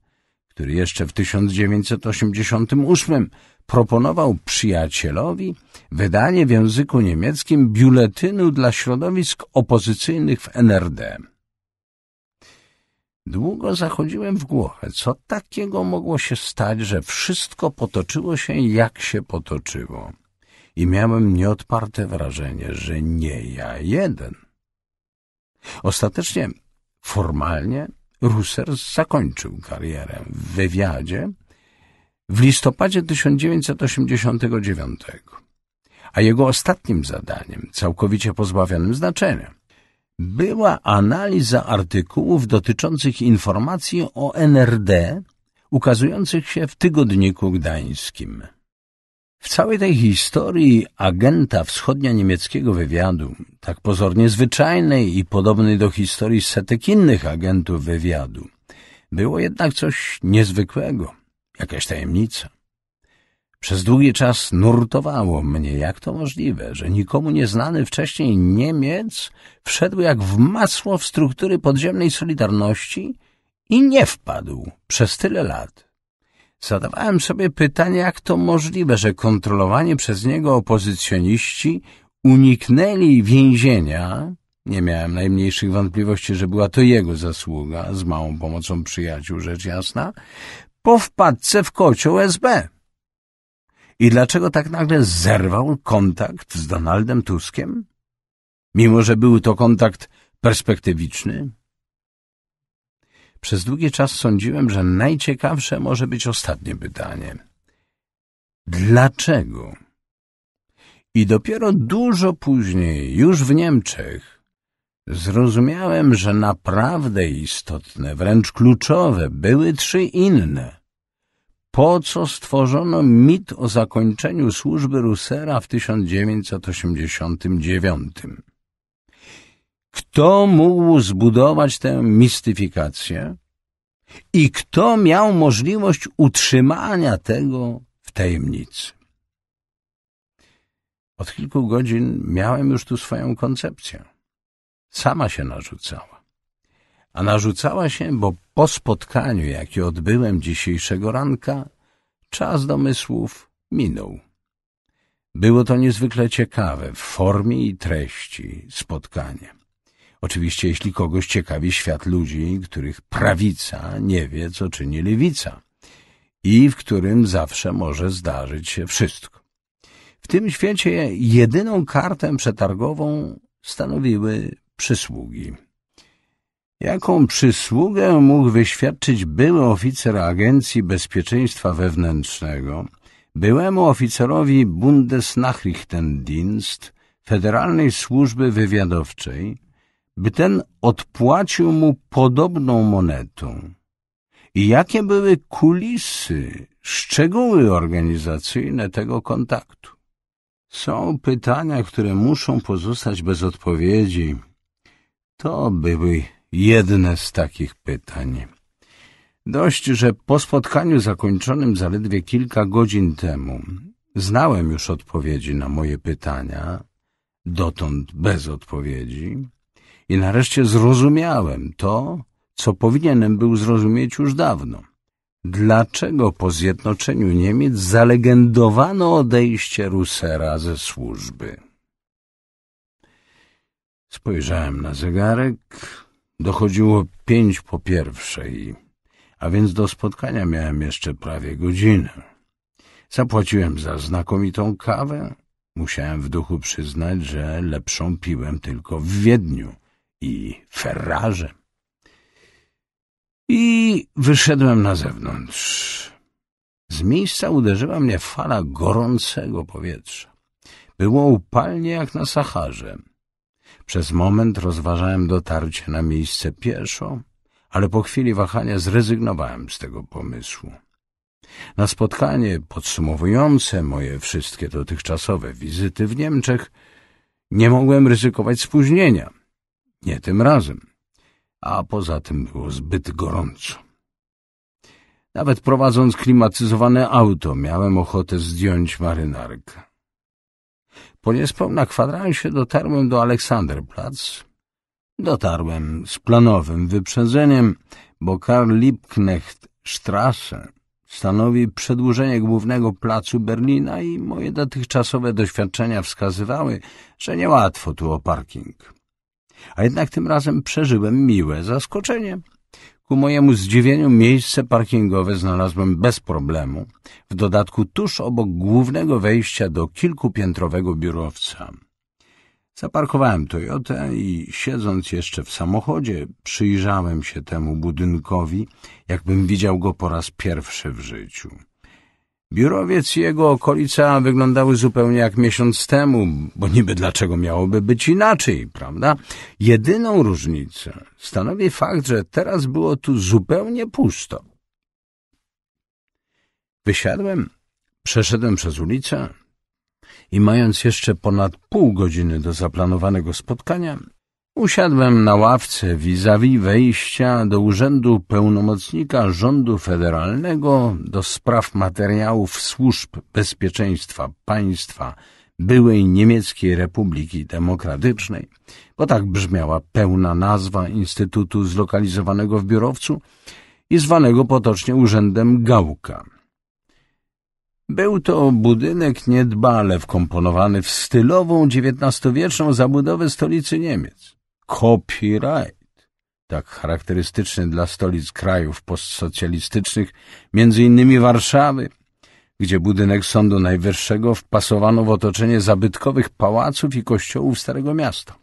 który jeszcze w 1988 proponował przyjacielowi wydanie w języku niemieckim biuletynu dla środowisk opozycyjnych w NRD. Długo zachodziłem w głowę, co takiego mogło się stać, że wszystko potoczyło się jak się potoczyło. I miałem nieodparte wrażenie, że nie ja jeden. Ostatecznie, formalnie, Russer zakończył karierę w wywiadzie w listopadzie 1989, a jego ostatnim zadaniem, całkowicie pozbawionym znaczenia, była analiza artykułów dotyczących informacji o NRD ukazujących się w Tygodniku Gdańskim. W całej tej historii agenta wschodnio-niemieckiego wywiadu, tak pozornie zwyczajnej i podobnej do historii setek innych agentów wywiadu, było jednak coś niezwykłego, jakaś tajemnica. Przez długi czas nurtowało mnie, jak to możliwe, że nikomu nieznany wcześniej Niemiec wszedł jak w masło w struktury podziemnej Solidarności i nie wpadł przez tyle lat. Zadawałem sobie pytanie, jak to możliwe, że kontrolowani przez niego opozycjoniści uniknęli więzienia. Nie miałem najmniejszych wątpliwości, że była to jego zasługa, z małą pomocą przyjaciół, rzecz jasna, po wpadce w kocioł SB. I dlaczego tak nagle zerwał kontakt z Donaldem Tuskiem? Mimo, że był to kontakt perspektywiczny? Przez długi czas sądziłem, że najciekawsze może być ostatnie pytanie. Dlaczego? I dopiero dużo później, już w Niemczech, zrozumiałem, że naprawdę istotne, wręcz kluczowe były trzy inne – po co stworzono mit o zakończeniu służby Russera w 1989. Kto mógł zbudować tę mistyfikację i kto miał możliwość utrzymania tego w tajemnicy? Od kilku godzin miałem już tu swoją koncepcję. Sama się narzucała a narzucała się, bo po spotkaniu, jakie odbyłem dzisiejszego ranka, czas domysłów minął. Było to niezwykle ciekawe w formie i treści spotkanie. Oczywiście, jeśli kogoś ciekawi świat ludzi, których prawica nie wie, co czyni lewica i w którym zawsze może zdarzyć się wszystko. W tym świecie jedyną kartę przetargową stanowiły przysługi. Jaką przysługę mógł wyświadczyć były oficer Agencji Bezpieczeństwa Wewnętrznego, byłemu oficerowi Bundesnachrichtendienst, Federalnej Służby Wywiadowczej, by ten odpłacił mu podobną monetą? I jakie były kulisy, szczegóły organizacyjne tego kontaktu? Są pytania, które muszą pozostać bez odpowiedzi. To były jedne z takich pytań. Dość, że po spotkaniu zakończonym zaledwie kilka godzin temu znałem już odpowiedzi na moje pytania, dotąd bez odpowiedzi, i nareszcie zrozumiałem to, co powinienem był zrozumieć już dawno. Dlaczego po zjednoczeniu Niemiec zalegendowano odejście Rusera ze służby? Spojrzałem na zegarek. Dochodziło pięć po pierwszej, a więc do spotkania miałem jeszcze prawie godzinę. Zapłaciłem za znakomitą kawę. Musiałem w duchu przyznać, że lepszą piłem tylko w Wiedniu i Ferrarze. I wyszedłem na zewnątrz. Z miejsca uderzyła mnie fala gorącego powietrza. Było upalnie jak na Saharze. Przez moment rozważałem dotarcie na miejsce pieszo, ale po chwili wahania zrezygnowałem z tego pomysłu. Na spotkanie podsumowujące moje wszystkie dotychczasowe wizyty w Niemczech nie mogłem ryzykować spóźnienia. Nie tym razem. A poza tym było zbyt gorąco. Nawet prowadząc klimatyzowane auto miałem ochotę zdjąć marynarkę. Po niespełna kwadransie dotarłem do Aleksanderplatz. Dotarłem z planowym wyprzedzeniem, bo Karl Liebknecht Strasse stanowi przedłużenie głównego placu Berlina i moje dotychczasowe doświadczenia wskazywały, że niełatwo tu o parking. A jednak tym razem przeżyłem miłe zaskoczenie. Ku mojemu zdziwieniu miejsce parkingowe znalazłem bez problemu, w dodatku tuż obok głównego wejścia do kilkupiętrowego biurowca. Zaparkowałem Toyotę i siedząc jeszcze w samochodzie przyjrzałem się temu budynkowi, jakbym widział go po raz pierwszy w życiu. Biurowiec i jego okolica wyglądały zupełnie jak miesiąc temu, bo niby dlaczego miałoby być inaczej, prawda? Jedyną różnicę stanowi fakt, że teraz było tu zupełnie pusto. Wysiadłem, przeszedłem przez ulicę i mając jeszcze ponad pół godziny do zaplanowanego spotkania, Usiadłem na ławce vis-a-vis -vis wejścia do Urzędu Pełnomocnika Rządu Federalnego do spraw materiałów służb bezpieczeństwa państwa byłej Niemieckiej Republiki Demokratycznej, bo tak brzmiała pełna nazwa instytutu zlokalizowanego w biurowcu i zwanego potocznie Urzędem Gałka. Był to budynek niedbale wkomponowany w stylową XIX-wieczną zabudowę stolicy Niemiec copyright, tak charakterystyczny dla stolic krajów postsocjalistycznych, między innymi Warszawy, gdzie budynek Sądu Najwyższego wpasowano w otoczenie zabytkowych pałaców i kościołów Starego Miasta.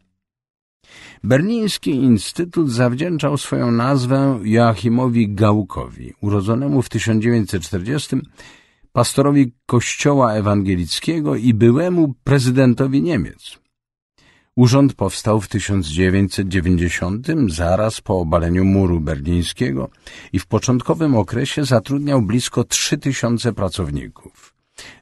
Berliński Instytut zawdzięczał swoją nazwę Joachimowi Gałkowi, urodzonemu w 1940 pastorowi kościoła ewangelickiego i byłemu prezydentowi Niemiec. Urząd powstał w 1990, zaraz po obaleniu muru berlińskiego i w początkowym okresie zatrudniał blisko 3000 pracowników.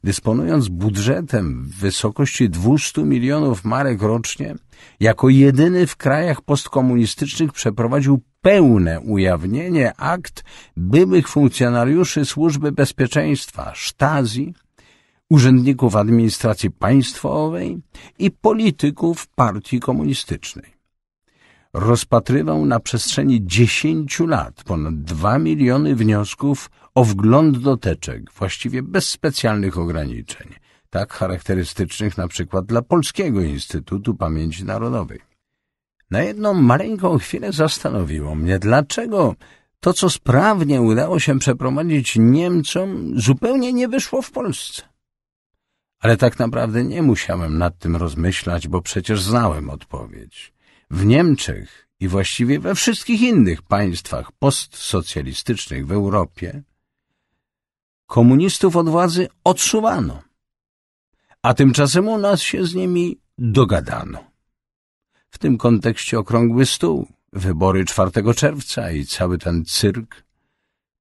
Dysponując budżetem w wysokości 200 milionów marek rocznie, jako jedyny w krajach postkomunistycznych przeprowadził pełne ujawnienie akt byłych funkcjonariuszy Służby Bezpieczeństwa, Sztazji urzędników administracji państwowej i polityków partii komunistycznej. Rozpatrywał na przestrzeni dziesięciu lat ponad dwa miliony wniosków o wgląd do teczek, właściwie bez specjalnych ograniczeń, tak charakterystycznych na przykład dla Polskiego Instytutu Pamięci Narodowej. Na jedną maleńką chwilę zastanowiło mnie, dlaczego to, co sprawnie udało się przeprowadzić Niemcom, zupełnie nie wyszło w Polsce. Ale tak naprawdę nie musiałem nad tym rozmyślać, bo przecież znałem odpowiedź. W Niemczech i właściwie we wszystkich innych państwach postsocjalistycznych w Europie komunistów od władzy odsuwano, a tymczasem u nas się z nimi dogadano. W tym kontekście okrągły stół, wybory 4 czerwca i cały ten cyrk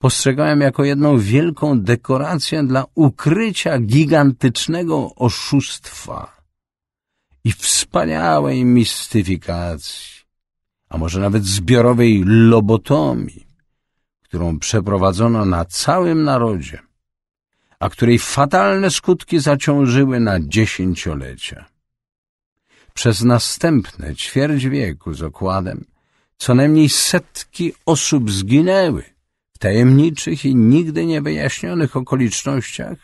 postrzegałem jako jedną wielką dekorację dla ukrycia gigantycznego oszustwa i wspaniałej mistyfikacji, a może nawet zbiorowej lobotomii, którą przeprowadzono na całym narodzie, a której fatalne skutki zaciążyły na dziesięciolecia. Przez następne ćwierć wieku z okładem co najmniej setki osób zginęły, w tajemniczych i nigdy niewyjaśnionych okolicznościach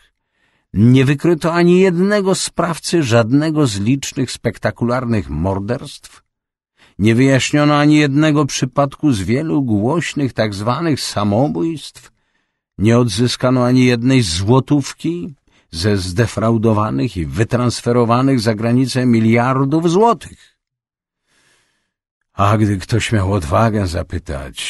nie wykryto ani jednego sprawcy żadnego z licznych spektakularnych morderstw, nie wyjaśniono ani jednego przypadku z wielu głośnych tak zwanych samobójstw, nie odzyskano ani jednej złotówki ze zdefraudowanych i wytransferowanych za granicę miliardów złotych. A gdy ktoś miał odwagę zapytać,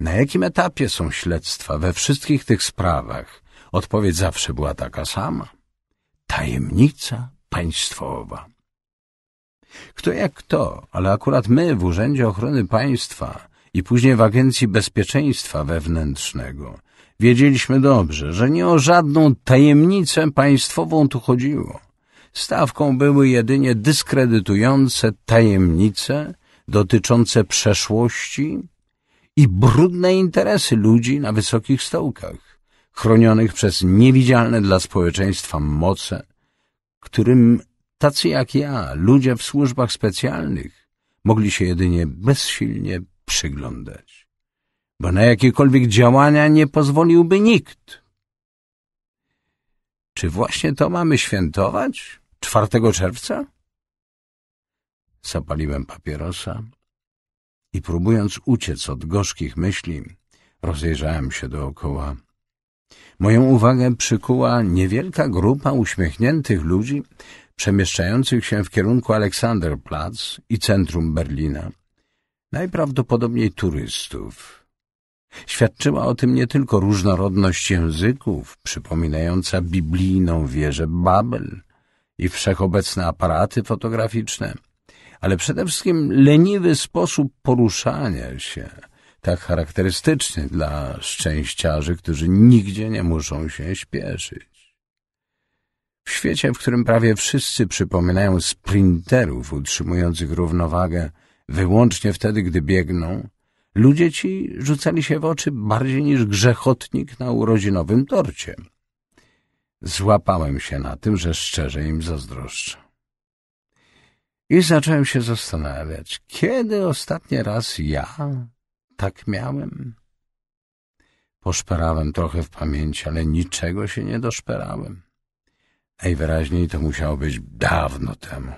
na jakim etapie są śledztwa we wszystkich tych sprawach? Odpowiedź zawsze była taka sama. Tajemnica państwowa. Kto jak kto, ale akurat my w Urzędzie Ochrony Państwa i później w Agencji Bezpieczeństwa Wewnętrznego wiedzieliśmy dobrze, że nie o żadną tajemnicę państwową tu chodziło. Stawką były jedynie dyskredytujące tajemnice dotyczące przeszłości i brudne interesy ludzi na wysokich stołkach, chronionych przez niewidzialne dla społeczeństwa moce, którym tacy jak ja, ludzie w służbach specjalnych, mogli się jedynie bezsilnie przyglądać, bo na jakiekolwiek działania nie pozwoliłby nikt. Czy właśnie to mamy świętować? 4 czerwca? Zapaliłem papierosa i próbując uciec od gorzkich myśli, rozejrzałem się dookoła. Moją uwagę przykuła niewielka grupa uśmiechniętych ludzi przemieszczających się w kierunku Aleksanderplatz i centrum Berlina. Najprawdopodobniej turystów. Świadczyła o tym nie tylko różnorodność języków, przypominająca biblijną wieżę Babel i wszechobecne aparaty fotograficzne – ale przede wszystkim leniwy sposób poruszania się, tak charakterystyczny dla szczęściarzy, którzy nigdzie nie muszą się śpieszyć. W świecie, w którym prawie wszyscy przypominają sprinterów utrzymujących równowagę wyłącznie wtedy, gdy biegną, ludzie ci rzucali się w oczy bardziej niż grzechotnik na urodzinowym torcie. Złapałem się na tym, że szczerze im zazdroszczę. I zacząłem się zastanawiać, kiedy ostatni raz ja tak miałem? Poszperałem trochę w pamięci, ale niczego się nie doszperałem. Najwyraźniej to musiało być dawno temu.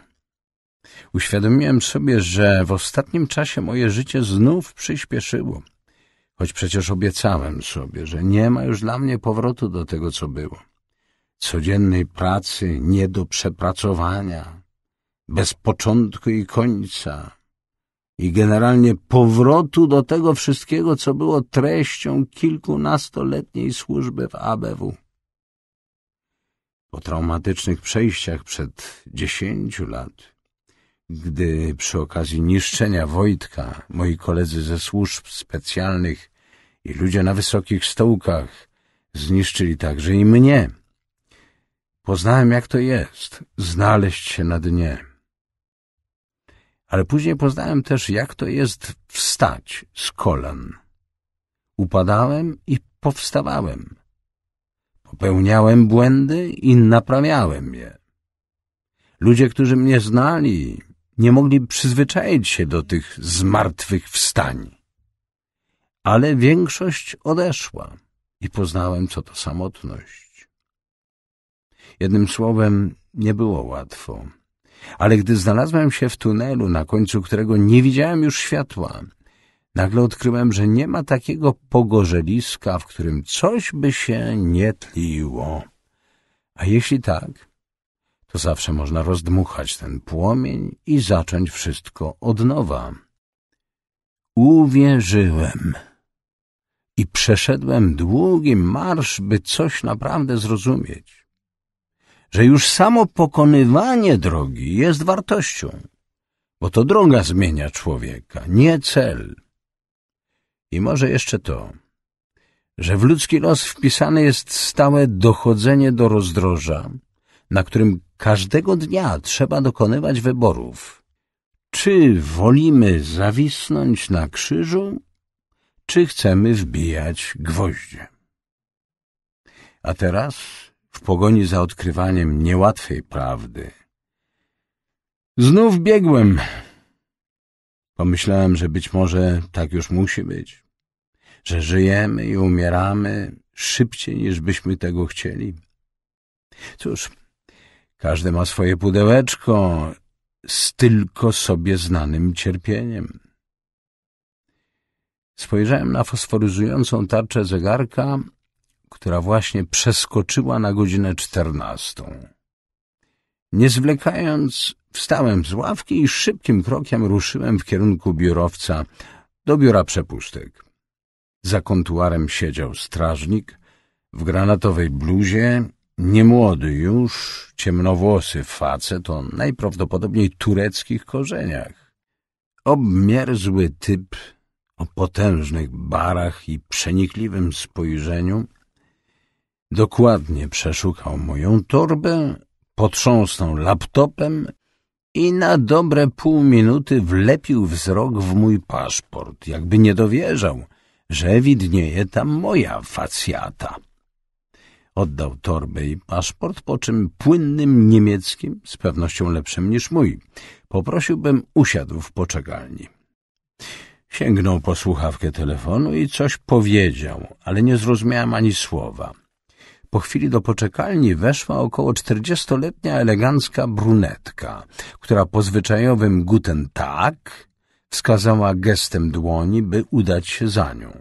Uświadomiłem sobie, że w ostatnim czasie moje życie znów przyspieszyło, choć przecież obiecałem sobie, że nie ma już dla mnie powrotu do tego, co było. Codziennej pracy nie do przepracowania, bez początku i końca i generalnie powrotu do tego wszystkiego, co było treścią kilkunastoletniej służby w ABW. Po traumatycznych przejściach przed dziesięciu lat, gdy przy okazji niszczenia Wojtka moi koledzy ze służb specjalnych i ludzie na wysokich stołkach zniszczyli także i mnie, poznałem jak to jest znaleźć się na dnie ale później poznałem też, jak to jest wstać z kolan. Upadałem i powstawałem. Popełniałem błędy i naprawiałem je. Ludzie, którzy mnie znali, nie mogli przyzwyczaić się do tych zmartwychwstań. Ale większość odeszła i poznałem, co to samotność. Jednym słowem, nie było łatwo ale gdy znalazłem się w tunelu, na końcu którego nie widziałem już światła, nagle odkryłem, że nie ma takiego pogorzeliska, w którym coś by się nie tliło. A jeśli tak, to zawsze można rozdmuchać ten płomień i zacząć wszystko od nowa. Uwierzyłem i przeszedłem długi marsz, by coś naprawdę zrozumieć że już samo pokonywanie drogi jest wartością, bo to droga zmienia człowieka, nie cel. I może jeszcze to, że w ludzki los wpisane jest stałe dochodzenie do rozdroża, na którym każdego dnia trzeba dokonywać wyborów. Czy wolimy zawisnąć na krzyżu, czy chcemy wbijać gwoździe? A teraz w pogoni za odkrywaniem niełatwej prawdy. Znów biegłem. Pomyślałem, że być może tak już musi być, że żyjemy i umieramy szybciej niż byśmy tego chcieli. Cóż, każdy ma swoje pudełeczko z tylko sobie znanym cierpieniem. Spojrzałem na fosforyzującą tarczę zegarka która właśnie przeskoczyła na godzinę czternastą. Nie zwlekając, wstałem z ławki i szybkim krokiem ruszyłem w kierunku biurowca do biura przepustek. Za kontuarem siedział strażnik w granatowej bluzie, niemłody już, ciemnowłosy facet o najprawdopodobniej tureckich korzeniach. Obmierzły typ o potężnych barach i przenikliwym spojrzeniu, Dokładnie przeszukał moją torbę, potrząsnął laptopem i na dobre pół minuty wlepił wzrok w mój paszport, jakby nie dowierzał, że widnieje tam moja facjata. Oddał torbę i paszport, po czym płynnym niemieckim, z pewnością lepszym niż mój, poprosiłbym usiadł w poczekalni. Sięgnął po słuchawkę telefonu i coś powiedział, ale nie zrozumiałem ani słowa. Po chwili do poczekalni weszła około czterdziestoletnia elegancka brunetka, która po zwyczajowym guten tag wskazała gestem dłoni, by udać się za nią.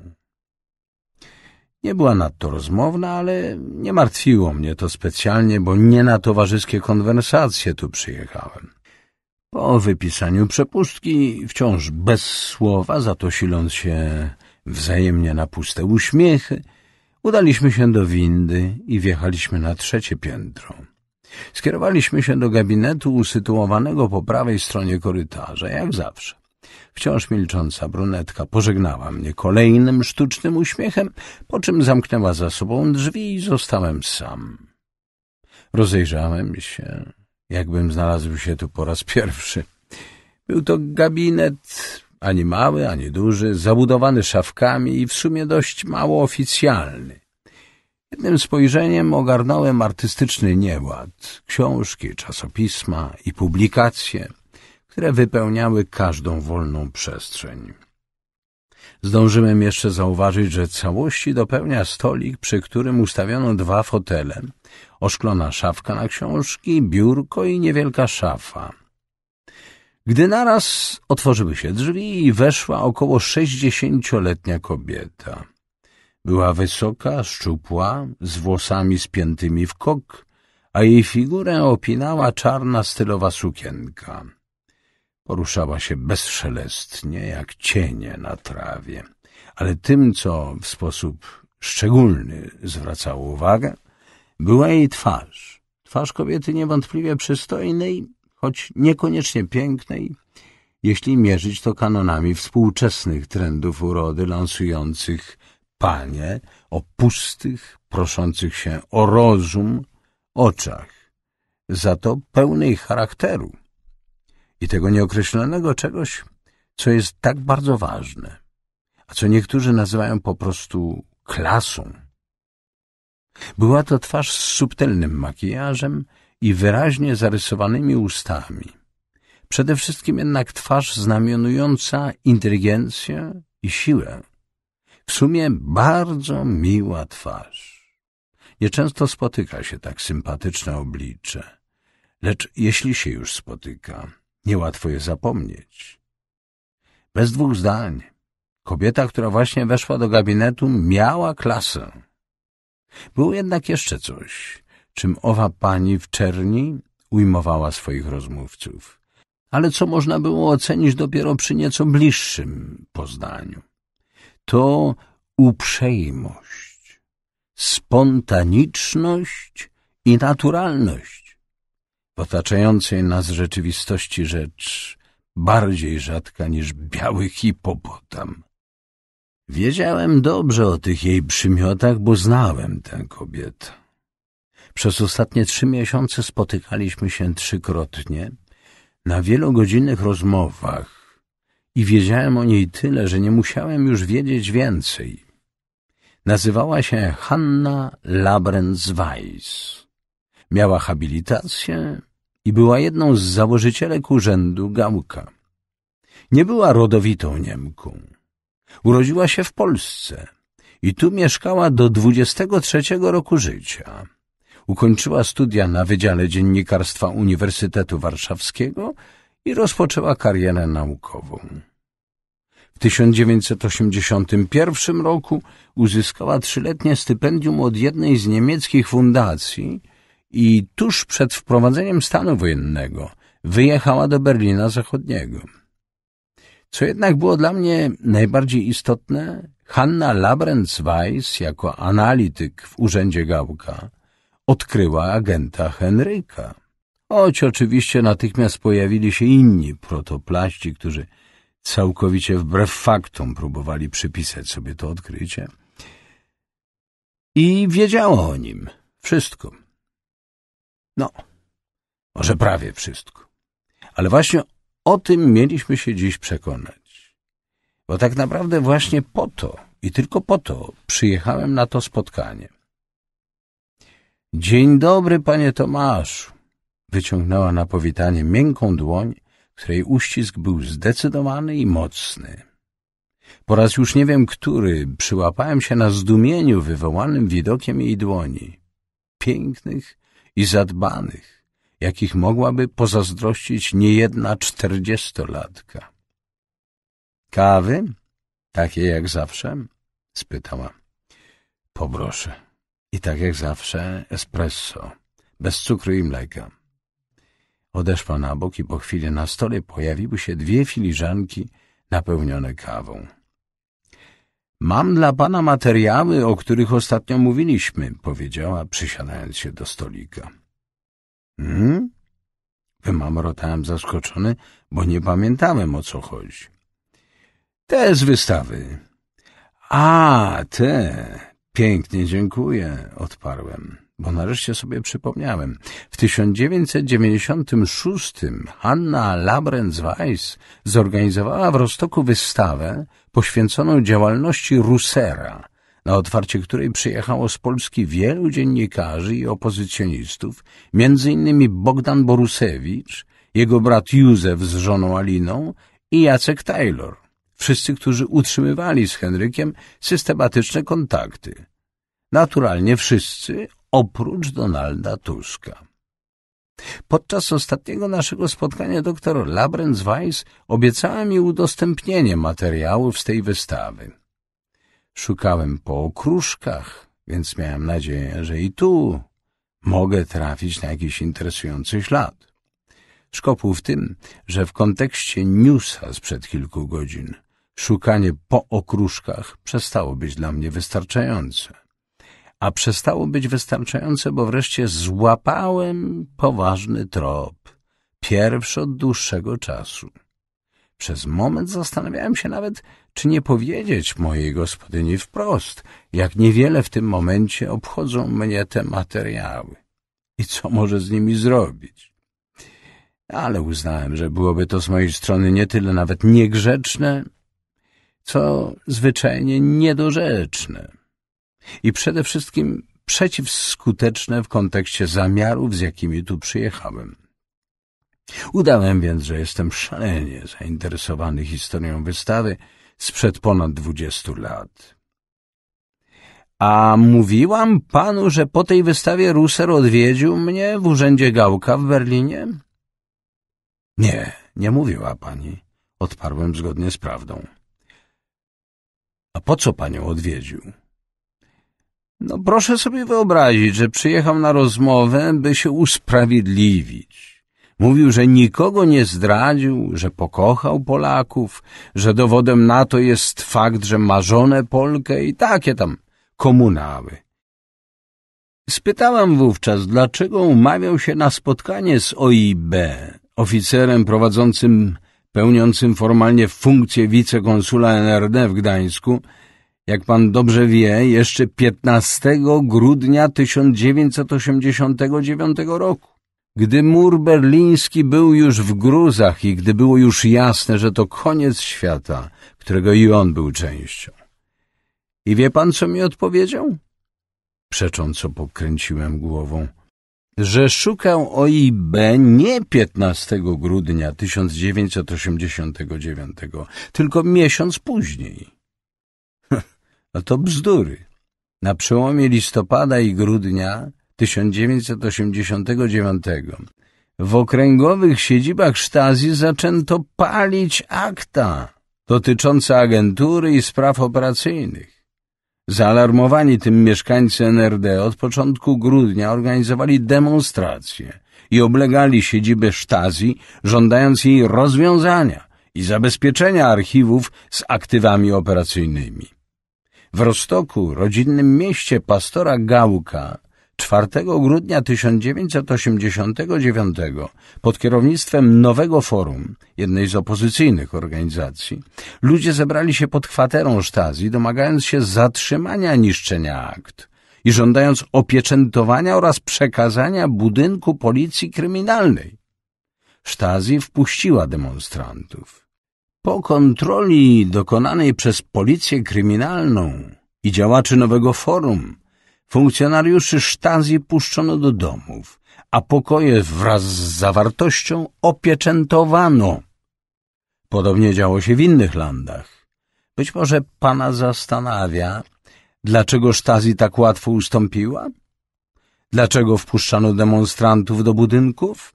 Nie była nadto rozmowna, ale nie martwiło mnie to specjalnie, bo nie na towarzyskie konwersacje tu przyjechałem. Po wypisaniu przepustki, wciąż bez słowa, za to siląc się wzajemnie na puste uśmiechy, Udaliśmy się do windy i wjechaliśmy na trzecie piętro. Skierowaliśmy się do gabinetu usytuowanego po prawej stronie korytarza, jak zawsze. Wciąż milcząca brunetka pożegnała mnie kolejnym sztucznym uśmiechem, po czym zamknęła za sobą drzwi i zostałem sam. Rozejrzałem się, jakbym znalazł się tu po raz pierwszy. Był to gabinet ani mały, ani duży, zabudowany szafkami i w sumie dość mało oficjalny. Jednym spojrzeniem ogarnąłem artystyczny nieład, książki, czasopisma i publikacje, które wypełniały każdą wolną przestrzeń. Zdążyłem jeszcze zauważyć, że całości dopełnia stolik, przy którym ustawiono dwa fotele, oszklona szafka na książki, biurko i niewielka szafa gdy naraz otworzyły się drzwi i weszła około sześćdziesięcioletnia kobieta. Była wysoka, szczupła, z włosami spiętymi w kok, a jej figurę opinała czarna stylowa sukienka. Poruszała się bezszelestnie, jak cienie na trawie, ale tym, co w sposób szczególny zwracało uwagę, była jej twarz. Twarz kobiety niewątpliwie przystojnej choć niekoniecznie pięknej, jeśli mierzyć to kanonami współczesnych trendów urody lansujących panie o pustych, proszących się o rozum oczach, za to pełnej charakteru i tego nieokreślonego czegoś, co jest tak bardzo ważne, a co niektórzy nazywają po prostu klasą. Była to twarz z subtelnym makijażem, i wyraźnie zarysowanymi ustami. Przede wszystkim jednak twarz znamionująca inteligencję i siłę. W sumie bardzo miła twarz. Nieczęsto spotyka się tak sympatyczne oblicze. Lecz jeśli się już spotyka, niełatwo je zapomnieć. Bez dwóch zdań. Kobieta, która właśnie weszła do gabinetu, miała klasę. Było jednak jeszcze coś czym owa pani w czerni ujmowała swoich rozmówców, ale co można było ocenić dopiero przy nieco bliższym poznaniu. To uprzejmość, spontaniczność i naturalność. W otaczającej nas rzeczywistości rzecz bardziej rzadka niż biały hipopotam. Wiedziałem dobrze o tych jej przymiotach, bo znałem tę kobietę. Przez ostatnie trzy miesiące spotykaliśmy się trzykrotnie na wielogodzinnych rozmowach i wiedziałem o niej tyle, że nie musiałem już wiedzieć więcej. Nazywała się Hanna Labrens-Weiss. Miała habilitację i była jedną z założycielek urzędu Gałka. Nie była rodowitą Niemką. Urodziła się w Polsce i tu mieszkała do 23 roku życia. Ukończyła studia na Wydziale Dziennikarstwa Uniwersytetu Warszawskiego i rozpoczęła karierę naukową. W 1981 roku uzyskała trzyletnie stypendium od jednej z niemieckich fundacji i tuż przed wprowadzeniem stanu wojennego wyjechała do Berlina Zachodniego. Co jednak było dla mnie najbardziej istotne, Hanna Labrenz-Weiss jako analityk w Urzędzie Gałka odkryła agenta Henryka. Choć oczywiście natychmiast pojawili się inni protoplaści, którzy całkowicie wbrew faktom próbowali przypisać sobie to odkrycie. I wiedziała o nim wszystko. No, może prawie wszystko. Ale właśnie o tym mieliśmy się dziś przekonać. Bo tak naprawdę właśnie po to i tylko po to przyjechałem na to spotkanie. Dzień dobry, panie Tomaszu. Wyciągnęła na powitanie miękką dłoń, której uścisk był zdecydowany i mocny. Po raz już nie wiem który przyłapałem się na zdumieniu wywołanym widokiem jej dłoni. Pięknych i zadbanych, jakich mogłaby pozazdrościć niejedna czterdziestolatka. Kawy? Takie jak zawsze? spytała. Poproszę. I tak jak zawsze espresso, bez cukru i mleka. Odeszła na bok i po chwili na stole pojawiły się dwie filiżanki napełnione kawą. Mam dla pana materiały, o których ostatnio mówiliśmy, powiedziała, przysiadając się do stolika. Hmm? Wymamrotałem zaskoczony, bo nie pamiętałem o co chodzi. Te z wystawy. A, te. Pięknie dziękuję, odparłem, bo nareszcie sobie przypomniałem. W 1996 Hanna Labrenz-Weiss zorganizowała w Rostoku wystawę poświęconą działalności Rusera, na otwarcie której przyjechało z Polski wielu dziennikarzy i opozycjonistów, między innymi Bogdan Borusewicz, jego brat Józef z żoną Aliną i Jacek Taylor wszyscy, którzy utrzymywali z Henrykiem systematyczne kontakty. Naturalnie wszyscy, oprócz Donalda Tuska. Podczas ostatniego naszego spotkania doktor Weiss obiecała mi udostępnienie materiałów z tej wystawy. Szukałem po okruszkach, więc miałem nadzieję, że i tu mogę trafić na jakiś interesujący ślad. Szkopuł w tym, że w kontekście newsa sprzed kilku godzin Szukanie po okruszkach przestało być dla mnie wystarczające. A przestało być wystarczające, bo wreszcie złapałem poważny trop. Pierwszy od dłuższego czasu. Przez moment zastanawiałem się nawet, czy nie powiedzieć mojej gospodyni wprost, jak niewiele w tym momencie obchodzą mnie te materiały i co może z nimi zrobić. Ale uznałem, że byłoby to z mojej strony nie tyle nawet niegrzeczne, co zwyczajnie niedorzeczne i przede wszystkim przeciwskuteczne w kontekście zamiarów, z jakimi tu przyjechałem. Udałem więc, że jestem szalenie zainteresowany historią wystawy sprzed ponad dwudziestu lat. A mówiłam panu, że po tej wystawie Ruser odwiedził mnie w urzędzie Gałka w Berlinie? Nie, nie mówiła pani, odparłem zgodnie z prawdą. A po co panią odwiedził? No proszę sobie wyobrazić, że przyjechał na rozmowę, by się usprawiedliwić. Mówił, że nikogo nie zdradził, że pokochał Polaków, że dowodem na to jest fakt, że ma żonę Polkę i takie tam komunały. Spytałam wówczas, dlaczego umawiał się na spotkanie z OIB, oficerem prowadzącym pełniącym formalnie funkcję wicekonsula NRD w Gdańsku, jak pan dobrze wie, jeszcze 15 grudnia 1989 roku. Gdy mur berliński był już w gruzach i gdy było już jasne, że to koniec świata, którego i on był częścią. I wie pan, co mi odpowiedział? Przecząco pokręciłem głową że szukał OIB nie 15 grudnia 1989, tylko miesiąc później. A to bzdury. Na przełomie listopada i grudnia 1989 w okręgowych siedzibach Sztazji zaczęto palić akta dotyczące agentury i spraw operacyjnych. Zaalarmowani tym mieszkańcy NRD od początku grudnia organizowali demonstracje i oblegali siedzibę Sztazji, żądając jej rozwiązania i zabezpieczenia archiwów z aktywami operacyjnymi. W Rostoku, rodzinnym mieście pastora Gałka, 4 grudnia 1989 pod kierownictwem Nowego Forum, jednej z opozycyjnych organizacji, ludzie zebrali się pod kwaterą Sztazji, domagając się zatrzymania niszczenia akt i żądając opieczętowania oraz przekazania budynku policji kryminalnej. Sztazji wpuściła demonstrantów. Po kontroli dokonanej przez policję kryminalną i działaczy Nowego Forum Funkcjonariuszy sztazji puszczono do domów, a pokoje wraz z zawartością opieczętowano. Podobnie działo się w innych landach. Być może pana zastanawia, dlaczego sztazji tak łatwo ustąpiła? Dlaczego wpuszczano demonstrantów do budynków?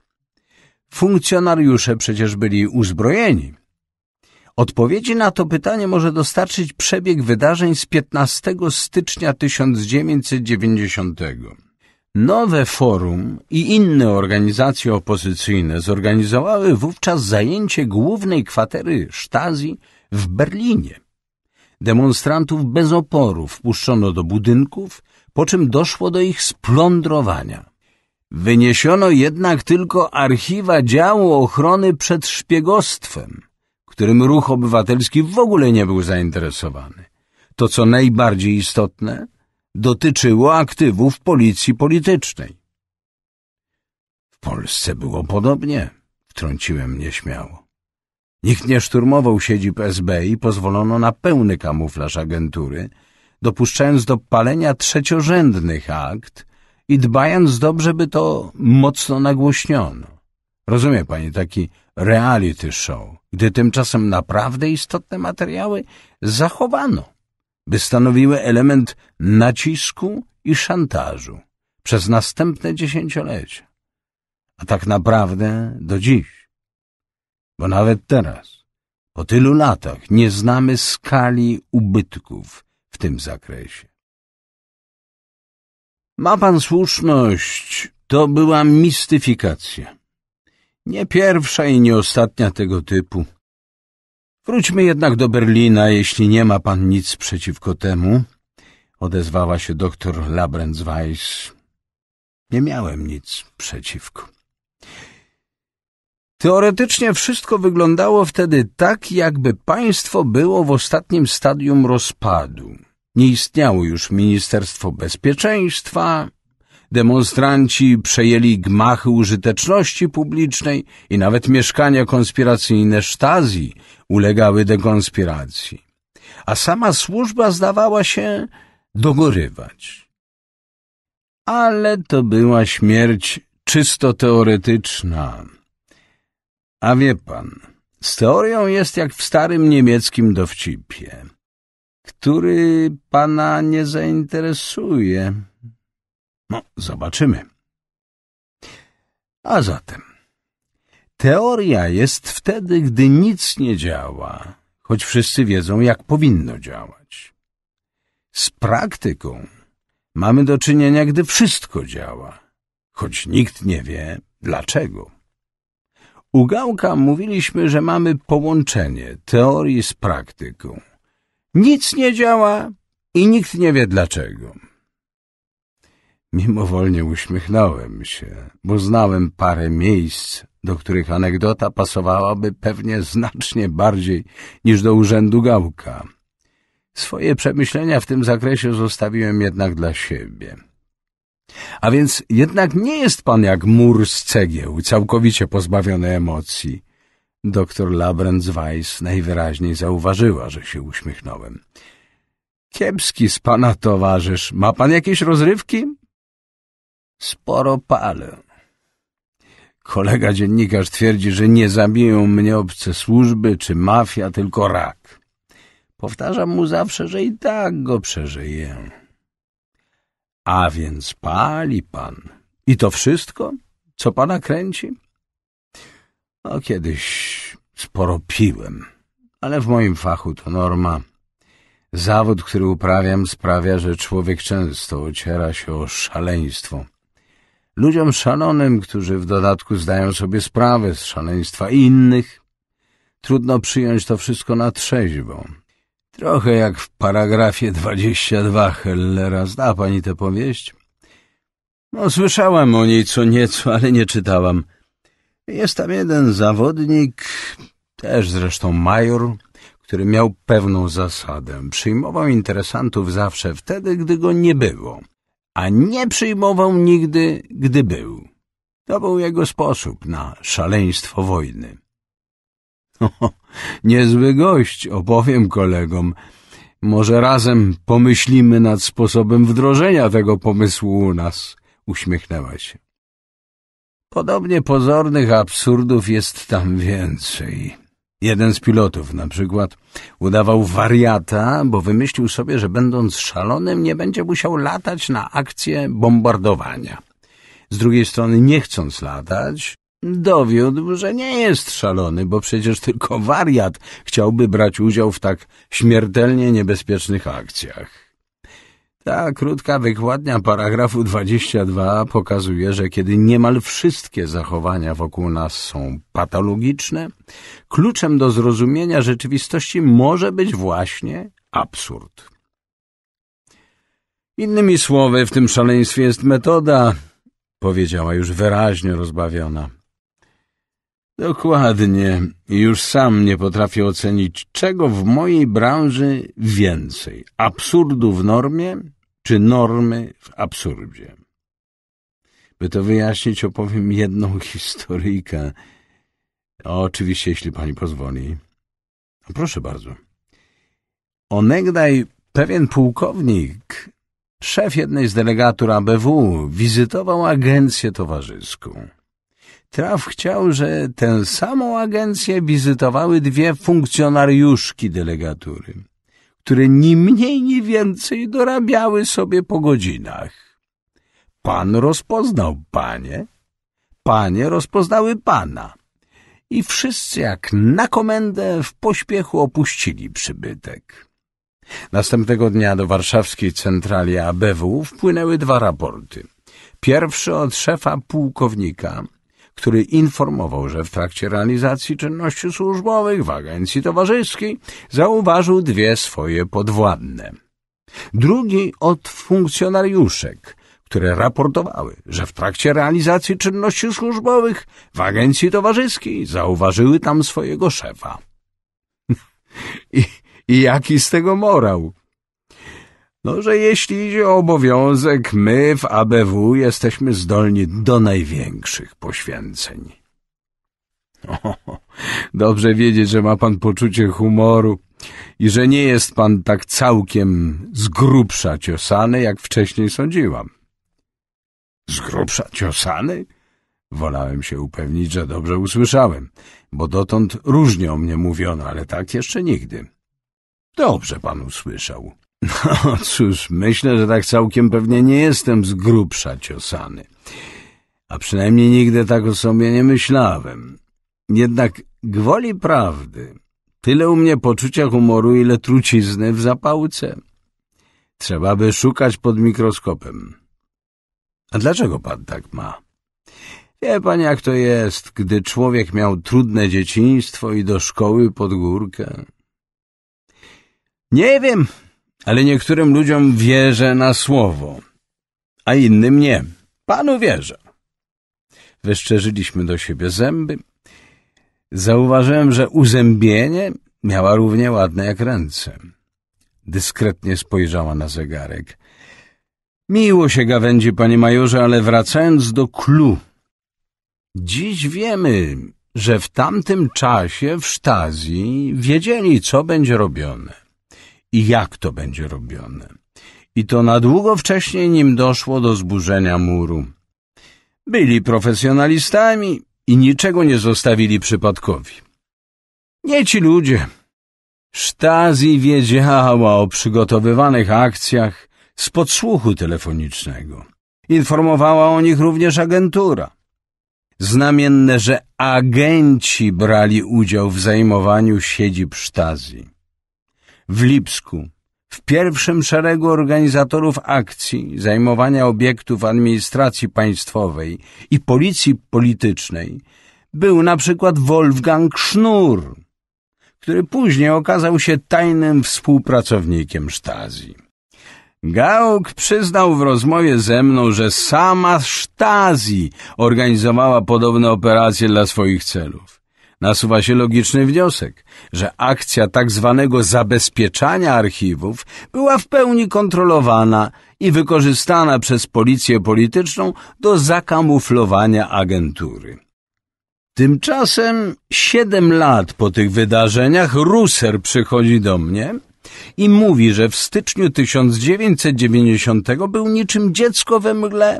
Funkcjonariusze przecież byli uzbrojeni. Odpowiedzi na to pytanie może dostarczyć przebieg wydarzeń z 15 stycznia 1990. Nowe forum i inne organizacje opozycyjne zorganizowały wówczas zajęcie głównej kwatery Sztazji w Berlinie. Demonstrantów bez oporu wpuszczono do budynków, po czym doszło do ich splądrowania. Wyniesiono jednak tylko archiwa działu ochrony przed szpiegostwem – którym ruch obywatelski w ogóle nie był zainteresowany. To, co najbardziej istotne, dotyczyło aktywów policji politycznej. W Polsce było podobnie, wtrąciłem nieśmiało. Nikt nie szturmował siedzib SB i pozwolono na pełny kamuflaż agentury, dopuszczając do palenia trzeciorzędnych akt i dbając dobrze, by to mocno nagłośniono. Rozumie pani taki reality show, gdy tymczasem naprawdę istotne materiały zachowano, by stanowiły element nacisku i szantażu przez następne dziesięciolecia, a tak naprawdę do dziś. Bo nawet teraz, po tylu latach, nie znamy skali ubytków w tym zakresie. Ma pan słuszność, to była mistyfikacja. Nie pierwsza i nie ostatnia tego typu. Wróćmy jednak do Berlina, jeśli nie ma pan nic przeciwko temu, odezwała się doktor Labrenzweiss. Nie miałem nic przeciwko. Teoretycznie wszystko wyglądało wtedy tak, jakby państwo było w ostatnim stadium rozpadu. Nie istniało już Ministerstwo Bezpieczeństwa, Demonstranci przejęli gmachy użyteczności publicznej i nawet mieszkania konspiracyjne Sztazji ulegały dekonspiracji. A sama służba zdawała się dogorywać. Ale to była śmierć czysto teoretyczna. A wie pan, z teorią jest jak w starym niemieckim dowcipie, który pana nie zainteresuje. No, zobaczymy. A zatem, teoria jest wtedy, gdy nic nie działa, choć wszyscy wiedzą, jak powinno działać. Z praktyką mamy do czynienia, gdy wszystko działa, choć nikt nie wie dlaczego. U Gałka mówiliśmy, że mamy połączenie teorii z praktyką. Nic nie działa i nikt nie wie dlaczego. Mimowolnie uśmiechnąłem się, bo znałem parę miejsc, do których anegdota pasowałaby pewnie znacznie bardziej niż do urzędu Gałka. Swoje przemyślenia w tym zakresie zostawiłem jednak dla siebie. A więc jednak nie jest pan jak mur z cegieł, całkowicie pozbawiony emocji. Doktor Weiss najwyraźniej zauważyła, że się uśmiechnąłem. Kiepski z pana towarzysz. Ma pan jakieś rozrywki? Sporo palę. Kolega dziennikarz twierdzi, że nie zabiją mnie obce służby czy mafia, tylko rak. Powtarzam mu zawsze, że i tak go przeżyję. A więc pali pan. I to wszystko, co pana kręci? No, kiedyś sporo piłem, ale w moim fachu to norma. Zawód, który uprawiam, sprawia, że człowiek często ociera się o szaleństwo – ludziom szalonym, którzy w dodatku zdają sobie sprawę z szaleństwa innych. Trudno przyjąć to wszystko na trzeźwo. Trochę jak w paragrafie 22 Hellera. Zna pani tę powieść? No, słyszałem o niej co nieco, ale nie czytałam. Jest tam jeden zawodnik, też zresztą major, który miał pewną zasadę. Przyjmował interesantów zawsze wtedy, gdy go nie było a nie przyjmował nigdy, gdy był. To był jego sposób na szaleństwo wojny. O, niezły gość, opowiem kolegom. Może razem pomyślimy nad sposobem wdrożenia tego pomysłu u nas, uśmiechnęła się. Podobnie pozornych absurdów jest tam więcej. Jeden z pilotów na przykład udawał wariata, bo wymyślił sobie, że będąc szalonym nie będzie musiał latać na akcję bombardowania. Z drugiej strony nie chcąc latać, dowiódł, że nie jest szalony, bo przecież tylko wariat chciałby brać udział w tak śmiertelnie niebezpiecznych akcjach. Ta krótka wykładnia paragrafu 22 pokazuje, że kiedy niemal wszystkie zachowania wokół nas są patologiczne, kluczem do zrozumienia rzeczywistości może być właśnie absurd. Innymi słowy, w tym szaleństwie jest metoda, powiedziała już wyraźnie rozbawiona. Dokładnie. Już sam nie potrafię ocenić, czego w mojej branży więcej. Absurdu w normie czy normy w absurdzie. By to wyjaśnić, opowiem jedną historyjkę. Oczywiście, jeśli pani pozwoli. No proszę bardzo. Onegdaj pewien pułkownik, szef jednej z delegatur ABW, wizytował agencję towarzyską. Traf chciał, że tę samą agencję wizytowały dwie funkcjonariuszki delegatury które ni mniej, ni więcej dorabiały sobie po godzinach. Pan rozpoznał panie, panie rozpoznały pana i wszyscy jak na komendę w pośpiechu opuścili przybytek. Następnego dnia do warszawskiej centrali ABW wpłynęły dwa raporty. Pierwszy od szefa pułkownika – który informował, że w trakcie realizacji czynności służbowych w agencji towarzyskiej zauważył dwie swoje podwładne. Drugi od funkcjonariuszek, które raportowały, że w trakcie realizacji czynności służbowych w agencji towarzyskiej zauważyły tam swojego szefa. I, i jaki z tego morał? No, że jeśli idzie o obowiązek, my w ABW jesteśmy zdolni do największych poświęceń. O, dobrze wiedzieć, że ma pan poczucie humoru i że nie jest pan tak całkiem z grubsza ciosany, jak wcześniej sądziłam. Z grubsza ciosany? Wolałem się upewnić, że dobrze usłyszałem, bo dotąd różnie o mnie mówiono, ale tak jeszcze nigdy. Dobrze pan usłyszał. No cóż, myślę, że tak całkiem pewnie nie jestem z grubsza ciosany. A przynajmniej nigdy tak o sobie nie myślałem. Jednak gwoli prawdy, tyle u mnie poczucia humoru, ile trucizny w zapałce. Trzeba by szukać pod mikroskopem. A dlaczego pan tak ma? Wie pan, jak to jest, gdy człowiek miał trudne dzieciństwo i do szkoły pod górkę. Nie wiem, ale niektórym ludziom wierzę na słowo, a innym nie. Panu wierzę. Wyszczerzyliśmy do siebie zęby. Zauważyłem, że uzębienie miała równie ładne jak ręce. Dyskretnie spojrzała na zegarek. Miło się gawędzi, panie majorze, ale wracając do klu. Dziś wiemy, że w tamtym czasie w Sztazji wiedzieli, co będzie robione i jak to będzie robione. I to na długo wcześniej, nim doszło do zburzenia muru. Byli profesjonalistami i niczego nie zostawili przypadkowi. Nie ci ludzie. Sztazi wiedziała o przygotowywanych akcjach z podsłuchu telefonicznego. Informowała o nich również agentura. Znamienne, że agenci brali udział w zajmowaniu siedzib Sztazji w Lipsku, w pierwszym szeregu organizatorów akcji zajmowania obiektów administracji państwowej i policji politycznej był na przykład Wolfgang Sznur, który później okazał się tajnym współpracownikiem Stasi. Gałk przyznał w rozmowie ze mną, że sama Stasi organizowała podobne operacje dla swoich celów. Nasuwa się logiczny wniosek, że akcja tak zwanego zabezpieczania archiwów była w pełni kontrolowana i wykorzystana przez policję polityczną do zakamuflowania agentury. Tymczasem siedem lat po tych wydarzeniach Ruser przychodzi do mnie i mówi, że w styczniu 1990 był niczym dziecko we mgle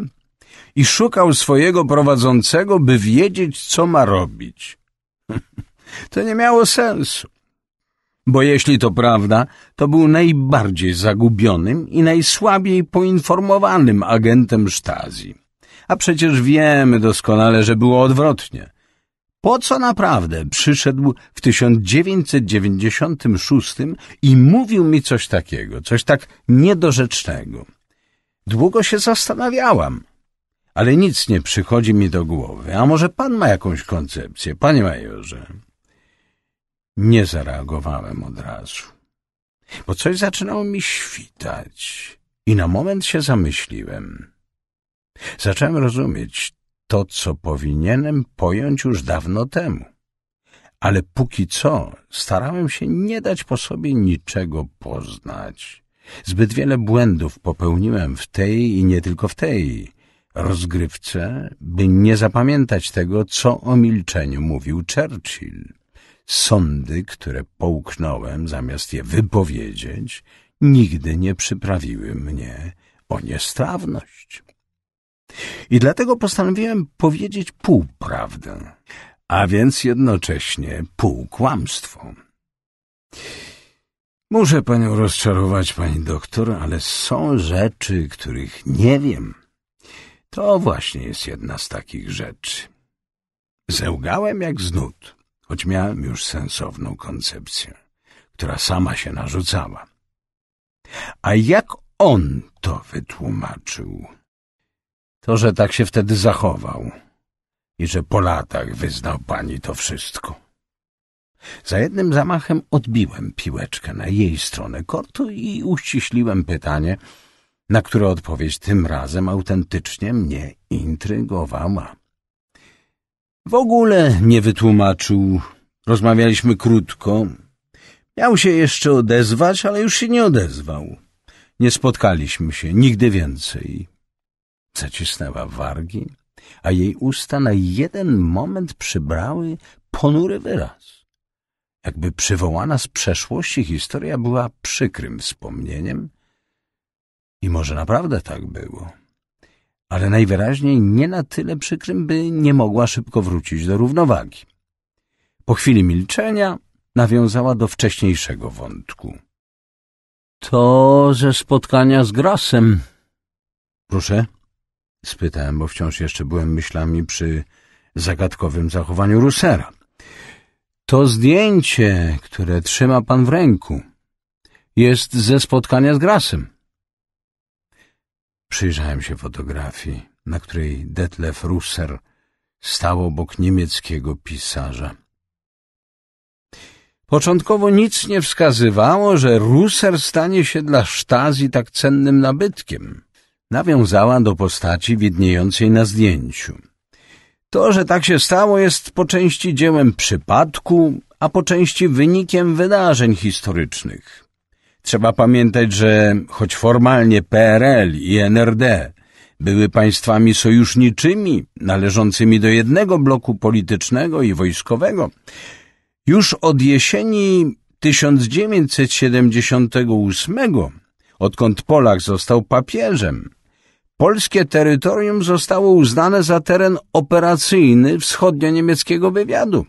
i szukał swojego prowadzącego, by wiedzieć, co ma robić. To nie miało sensu. Bo jeśli to prawda, to był najbardziej zagubionym i najsłabiej poinformowanym agentem Sztazji. A przecież wiemy doskonale, że było odwrotnie. Po co naprawdę przyszedł w 1996 i mówił mi coś takiego, coś tak niedorzecznego? Długo się zastanawiałam – ale nic nie przychodzi mi do głowy. A może pan ma jakąś koncepcję, panie majorze? Nie zareagowałem od razu, bo coś zaczynało mi świtać i na moment się zamyśliłem. Zacząłem rozumieć to, co powinienem pojąć już dawno temu. Ale póki co starałem się nie dać po sobie niczego poznać. Zbyt wiele błędów popełniłem w tej i nie tylko w tej rozgrywce, by nie zapamiętać tego, co o milczeniu mówił Churchill. Sądy, które połknąłem zamiast je wypowiedzieć, nigdy nie przyprawiły mnie o niestrawność. I dlatego postanowiłem powiedzieć półprawdę, a więc jednocześnie półkłamstwo. Muszę panią rozczarować, pani doktor, ale są rzeczy, których nie wiem. To właśnie jest jedna z takich rzeczy. Zełgałem jak znud, choć miałem już sensowną koncepcję, która sama się narzucała. A jak on to wytłumaczył? To, że tak się wtedy zachował i że po latach wyznał pani to wszystko. Za jednym zamachem odbiłem piłeczkę na jej stronę kortu i uściśliłem pytanie – na które odpowiedź tym razem autentycznie mnie intrygowała. W ogóle nie wytłumaczył. Rozmawialiśmy krótko. Miał się jeszcze odezwać, ale już się nie odezwał. Nie spotkaliśmy się nigdy więcej. Zacisnęła wargi, a jej usta na jeden moment przybrały ponury wyraz. Jakby przywołana z przeszłości historia była przykrym wspomnieniem, i może naprawdę tak było. Ale najwyraźniej nie na tyle przykrym, by nie mogła szybko wrócić do równowagi. Po chwili milczenia nawiązała do wcześniejszego wątku. To ze spotkania z Grasem. Proszę? Spytałem, bo wciąż jeszcze byłem myślami przy zagadkowym zachowaniu Rusera. To zdjęcie, które trzyma pan w ręku, jest ze spotkania z Grasem. Przyjrzałem się fotografii, na której Detlef Russer stał obok niemieckiego pisarza. Początkowo nic nie wskazywało, że Russer stanie się dla Sztazji tak cennym nabytkiem. Nawiązała do postaci widniejącej na zdjęciu. To, że tak się stało, jest po części dziełem przypadku, a po części wynikiem wydarzeń historycznych. Trzeba pamiętać, że choć formalnie PRL i NRD były państwami sojuszniczymi, należącymi do jednego bloku politycznego i wojskowego, już od jesieni 1978, odkąd Polak został papieżem, polskie terytorium zostało uznane za teren operacyjny wschodnio-niemieckiego wywiadu,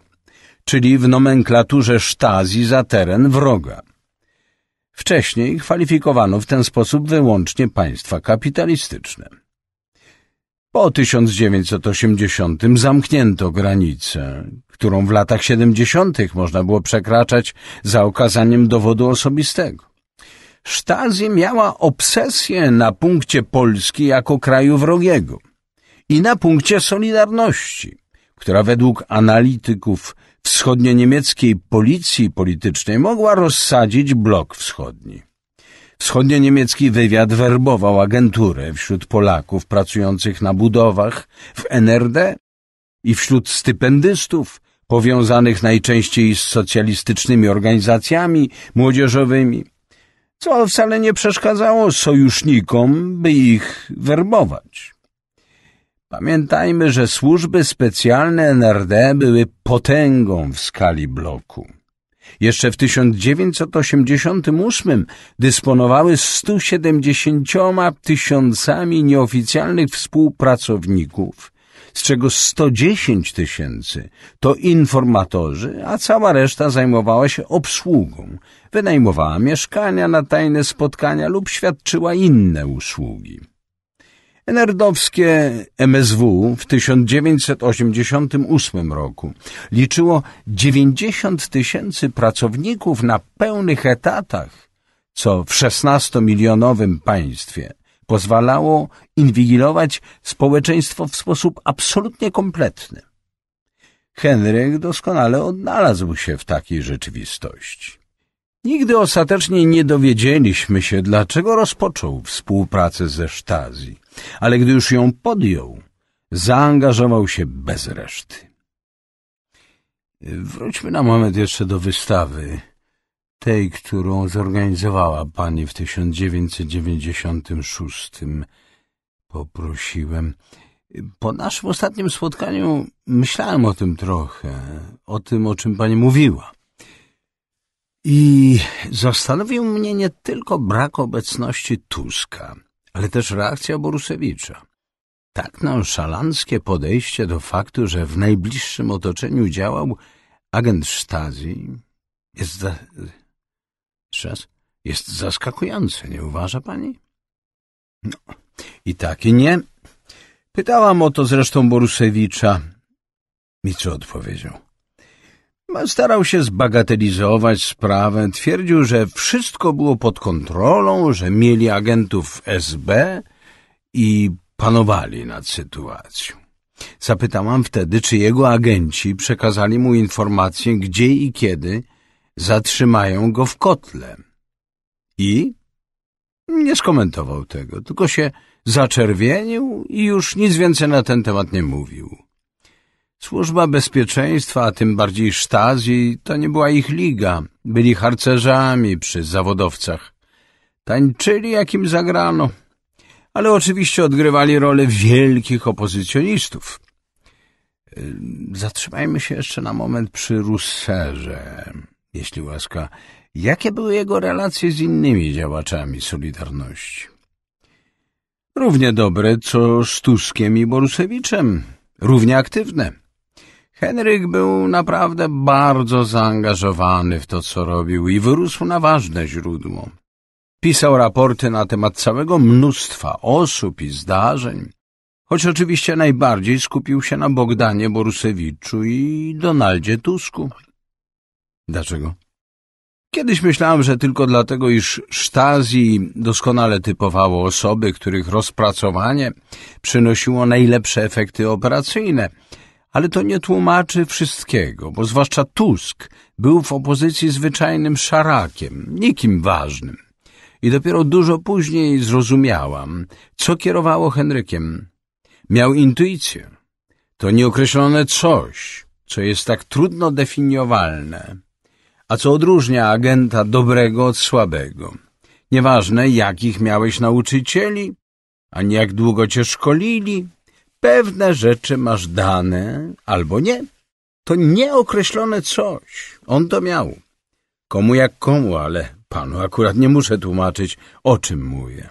czyli w nomenklaturze Sztazji za teren wroga. Wcześniej kwalifikowano w ten sposób wyłącznie państwa kapitalistyczne. Po 1980 zamknięto granicę, którą w latach 70. można było przekraczać za okazaniem dowodu osobistego. Sztazji miała obsesję na punkcie Polski jako kraju wrogiego i na punkcie Solidarności, która według analityków wschodnio-niemieckiej policji politycznej mogła rozsadzić blok wschodni. Wschodnio-niemiecki wywiad werbował agenturę wśród Polaków pracujących na budowach w NRD i wśród stypendystów powiązanych najczęściej z socjalistycznymi organizacjami młodzieżowymi, co wcale nie przeszkadzało sojusznikom, by ich werbować. Pamiętajmy, że służby specjalne NRD były potęgą w skali bloku. Jeszcze w 1988 dysponowały 170 tysiącami nieoficjalnych współpracowników, z czego 110 tysięcy to informatorzy, a cała reszta zajmowała się obsługą, wynajmowała mieszkania na tajne spotkania lub świadczyła inne usługi. Nerdowskie MSW w 1988 roku liczyło 90 tysięcy pracowników na pełnych etatach, co w 16-milionowym państwie pozwalało inwigilować społeczeństwo w sposób absolutnie kompletny. Henryk doskonale odnalazł się w takiej rzeczywistości. Nigdy ostatecznie nie dowiedzieliśmy się, dlaczego rozpoczął współpracę ze Sztazji, ale gdy już ją podjął, zaangażował się bez reszty. Wróćmy na moment jeszcze do wystawy, tej, którą zorganizowała pani w 1996. Poprosiłem. Po naszym ostatnim spotkaniu myślałem o tym trochę, o tym, o czym pani mówiła. I zastanowił mnie nie tylko brak obecności Tuska, ale też reakcja Borusewicza. Tak nonszalanckie podejście do faktu, że w najbliższym otoczeniu działał agent Stasi, jest... Za... Czas? Jest zaskakujące, nie uważa pani? No, i tak, i nie. Pytałam o to zresztą Borusewicza. nic co odpowiedział? Starał się zbagatelizować sprawę, twierdził, że wszystko było pod kontrolą, że mieli agentów SB i panowali nad sytuacją. Zapytałam wtedy, czy jego agenci przekazali mu informację, gdzie i kiedy zatrzymają go w kotle. I? Nie skomentował tego, tylko się zaczerwienił i już nic więcej na ten temat nie mówił. Służba bezpieczeństwa, a tym bardziej sztazji, to nie była ich liga. Byli harcerzami przy zawodowcach. Tańczyli, jakim zagrano. Ale oczywiście odgrywali rolę wielkich opozycjonistów. Yy, zatrzymajmy się jeszcze na moment przy Russerze, jeśli łaska. Jakie były jego relacje z innymi działaczami Solidarności? Równie dobre, co z Tuskiem i Borusewiczem. Równie aktywne. Henryk był naprawdę bardzo zaangażowany w to, co robił i wyrósł na ważne źródło. Pisał raporty na temat całego mnóstwa osób i zdarzeń, choć oczywiście najbardziej skupił się na Bogdanie Borusewiczu i Donaldzie Tusku. Dlaczego? Kiedyś myślałem, że tylko dlatego, iż Sztazji doskonale typowało osoby, których rozpracowanie przynosiło najlepsze efekty operacyjne – ale to nie tłumaczy wszystkiego, bo zwłaszcza Tusk był w opozycji zwyczajnym szarakiem, nikim ważnym. I dopiero dużo później zrozumiałam, co kierowało Henrykiem. Miał intuicję. To nieokreślone coś, co jest tak trudno definiowalne, a co odróżnia agenta dobrego od słabego. Nieważne, jakich miałeś nauczycieli, ani jak długo cię szkolili, Pewne rzeczy masz dane albo nie. To nieokreślone coś. On to miał. Komu jak komu, ale panu akurat nie muszę tłumaczyć, o czym mówię.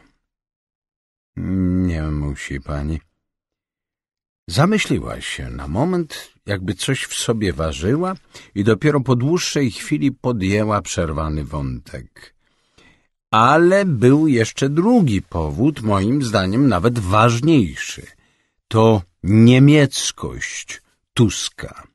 Nie musi pani. Zamyśliła się na moment, jakby coś w sobie ważyła i dopiero po dłuższej chwili podjęła przerwany wątek. Ale był jeszcze drugi powód, moim zdaniem nawet ważniejszy – to niemieckość Tuska.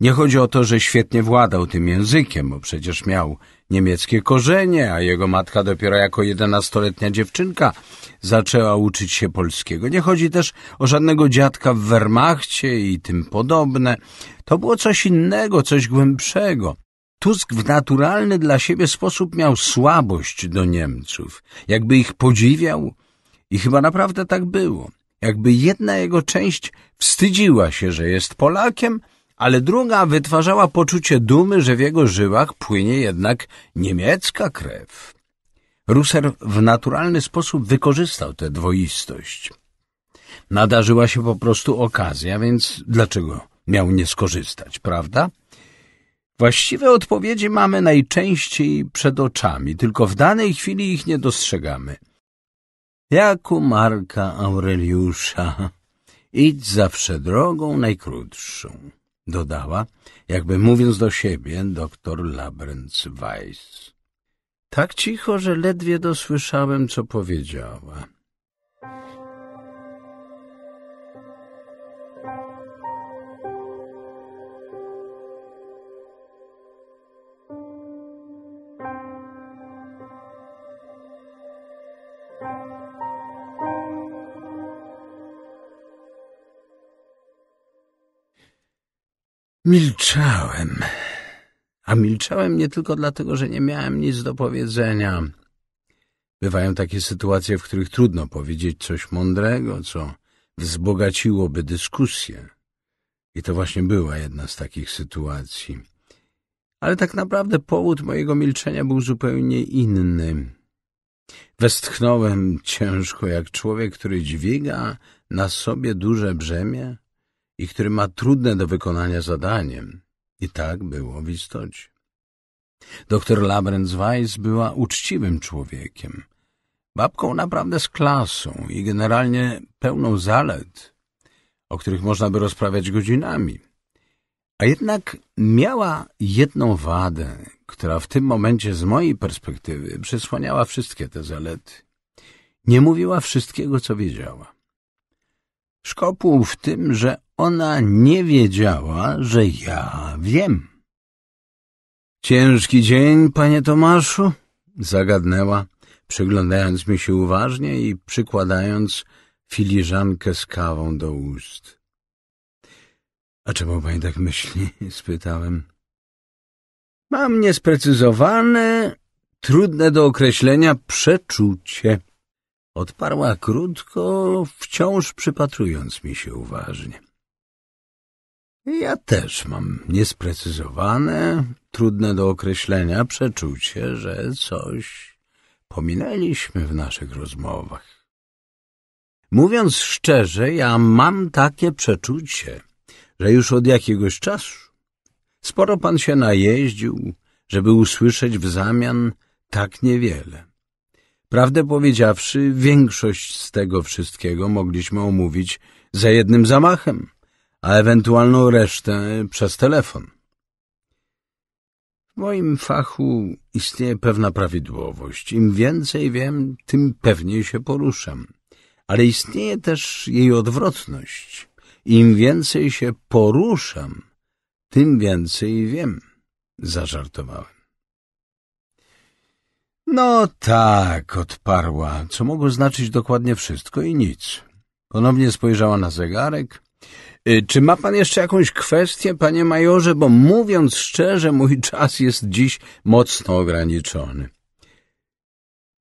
Nie chodzi o to, że świetnie władał tym językiem, bo przecież miał niemieckie korzenie, a jego matka dopiero jako jedenastoletnia dziewczynka zaczęła uczyć się polskiego. Nie chodzi też o żadnego dziadka w Wehrmachcie i tym podobne. To było coś innego, coś głębszego. Tusk w naturalny dla siebie sposób miał słabość do Niemców, jakby ich podziwiał i chyba naprawdę tak było jakby jedna jego część wstydziła się, że jest Polakiem, ale druga wytwarzała poczucie dumy, że w jego żyłach płynie jednak niemiecka krew. Russer w naturalny sposób wykorzystał tę dwoistość. Nadarzyła się po prostu okazja, więc dlaczego miał nie skorzystać, prawda? Właściwe odpowiedzi mamy najczęściej przed oczami, tylko w danej chwili ich nie dostrzegamy – jak u Marka Aureliusza. Idź zawsze drogą najkrótszą, dodała, jakby mówiąc do siebie doktor Labrenz Weiss. Tak cicho, że ledwie dosłyszałem, co powiedziała. Milczałem. A milczałem nie tylko dlatego, że nie miałem nic do powiedzenia. Bywają takie sytuacje, w których trudno powiedzieć coś mądrego, co wzbogaciłoby dyskusję. I to właśnie była jedna z takich sytuacji. Ale tak naprawdę powód mojego milczenia był zupełnie inny. Westchnąłem ciężko, jak człowiek, który dźwiga na sobie duże brzemię i który ma trudne do wykonania zadanie. I tak było w istocie. Doktor Labrenz Weiss była uczciwym człowiekiem, babką naprawdę z klasą i generalnie pełną zalet, o których można by rozprawiać godzinami. A jednak miała jedną wadę, która w tym momencie z mojej perspektywy przesłaniała wszystkie te zalety. Nie mówiła wszystkiego, co wiedziała. Szkopuł w tym, że ona nie wiedziała, że ja wiem. Ciężki dzień, panie Tomaszu? Zagadnęła, przyglądając mi się uważnie i przykładając filiżankę z kawą do ust. A czemu pani tak myśli? spytałem. Mam niesprecyzowane, trudne do określenia przeczucie. Odparła krótko, wciąż przypatrując mi się uważnie. Ja też mam niesprecyzowane, trudne do określenia przeczucie, że coś pominęliśmy w naszych rozmowach. Mówiąc szczerze, ja mam takie przeczucie, że już od jakiegoś czasu sporo pan się najeździł, żeby usłyszeć w zamian tak niewiele. Prawdę powiedziawszy, większość z tego wszystkiego mogliśmy omówić za jednym zamachem, a ewentualną resztę przez telefon. W moim fachu istnieje pewna prawidłowość. Im więcej wiem, tym pewniej się poruszam. Ale istnieje też jej odwrotność. Im więcej się poruszam, tym więcej wiem, zażartowałem. No tak, odparła, co mogło znaczyć dokładnie wszystko i nic. Ponownie spojrzała na zegarek. Y, czy ma pan jeszcze jakąś kwestię, panie majorze, bo mówiąc szczerze, mój czas jest dziś mocno ograniczony.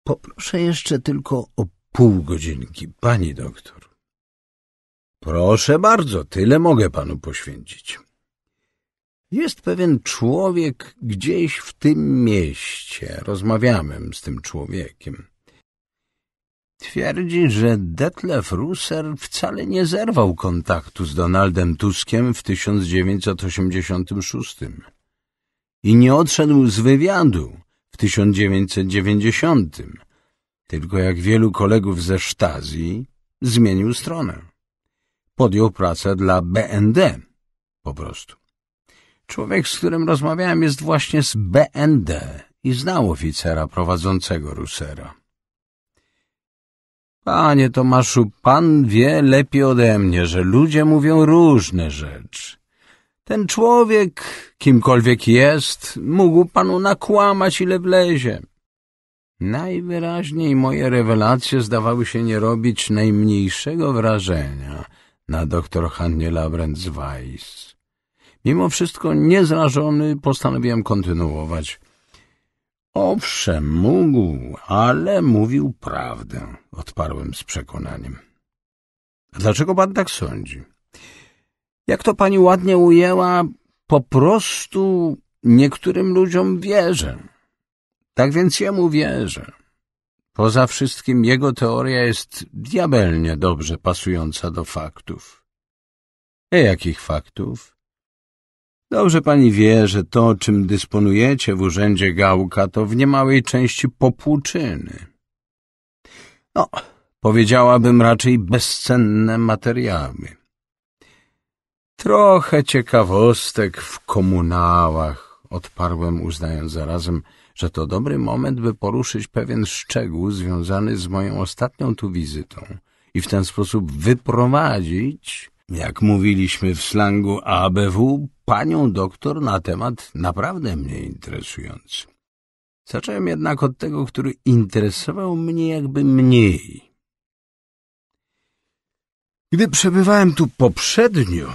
Poproszę jeszcze tylko o pół godzinki, pani doktor. Proszę bardzo, tyle mogę panu poświęcić. Jest pewien człowiek gdzieś w tym mieście. Rozmawiałem z tym człowiekiem. Twierdzi, że Detlef Russer wcale nie zerwał kontaktu z Donaldem Tuskiem w 1986 i nie odszedł z wywiadu w 1990, tylko jak wielu kolegów ze Sztazji zmienił stronę. Podjął pracę dla BND po prostu. Człowiek, z którym rozmawiałem, jest właśnie z BND i znał oficera prowadzącego rusera. Panie Tomaszu, pan wie lepiej ode mnie, że ludzie mówią różne rzeczy. Ten człowiek, kimkolwiek jest, mógł panu nakłamać ile wlezie. Najwyraźniej moje rewelacje zdawały się nie robić najmniejszego wrażenia na doktor Haniela Brenzweiss. Mimo wszystko niezrażony postanowiłem kontynuować. Owszem, mógł, ale mówił prawdę, odparłem z przekonaniem. Dlaczego pan tak sądzi? Jak to pani ładnie ujęła, po prostu niektórym ludziom wierzę. Tak więc jemu wierzę. Poza wszystkim jego teoria jest diabelnie dobrze pasująca do faktów. E jakich faktów? Dobrze pani wie, że to, czym dysponujecie w urzędzie Gałka, to w niemałej części popłuczyny. No, powiedziałabym raczej bezcenne materiały. Trochę ciekawostek w komunałach, odparłem, uznając zarazem, że to dobry moment, by poruszyć pewien szczegół związany z moją ostatnią tu wizytą i w ten sposób wyprowadzić jak mówiliśmy w slangu ABW, panią doktor na temat naprawdę mnie interesujący. Zacząłem jednak od tego, który interesował mnie jakby mniej. Gdy przebywałem tu poprzednio,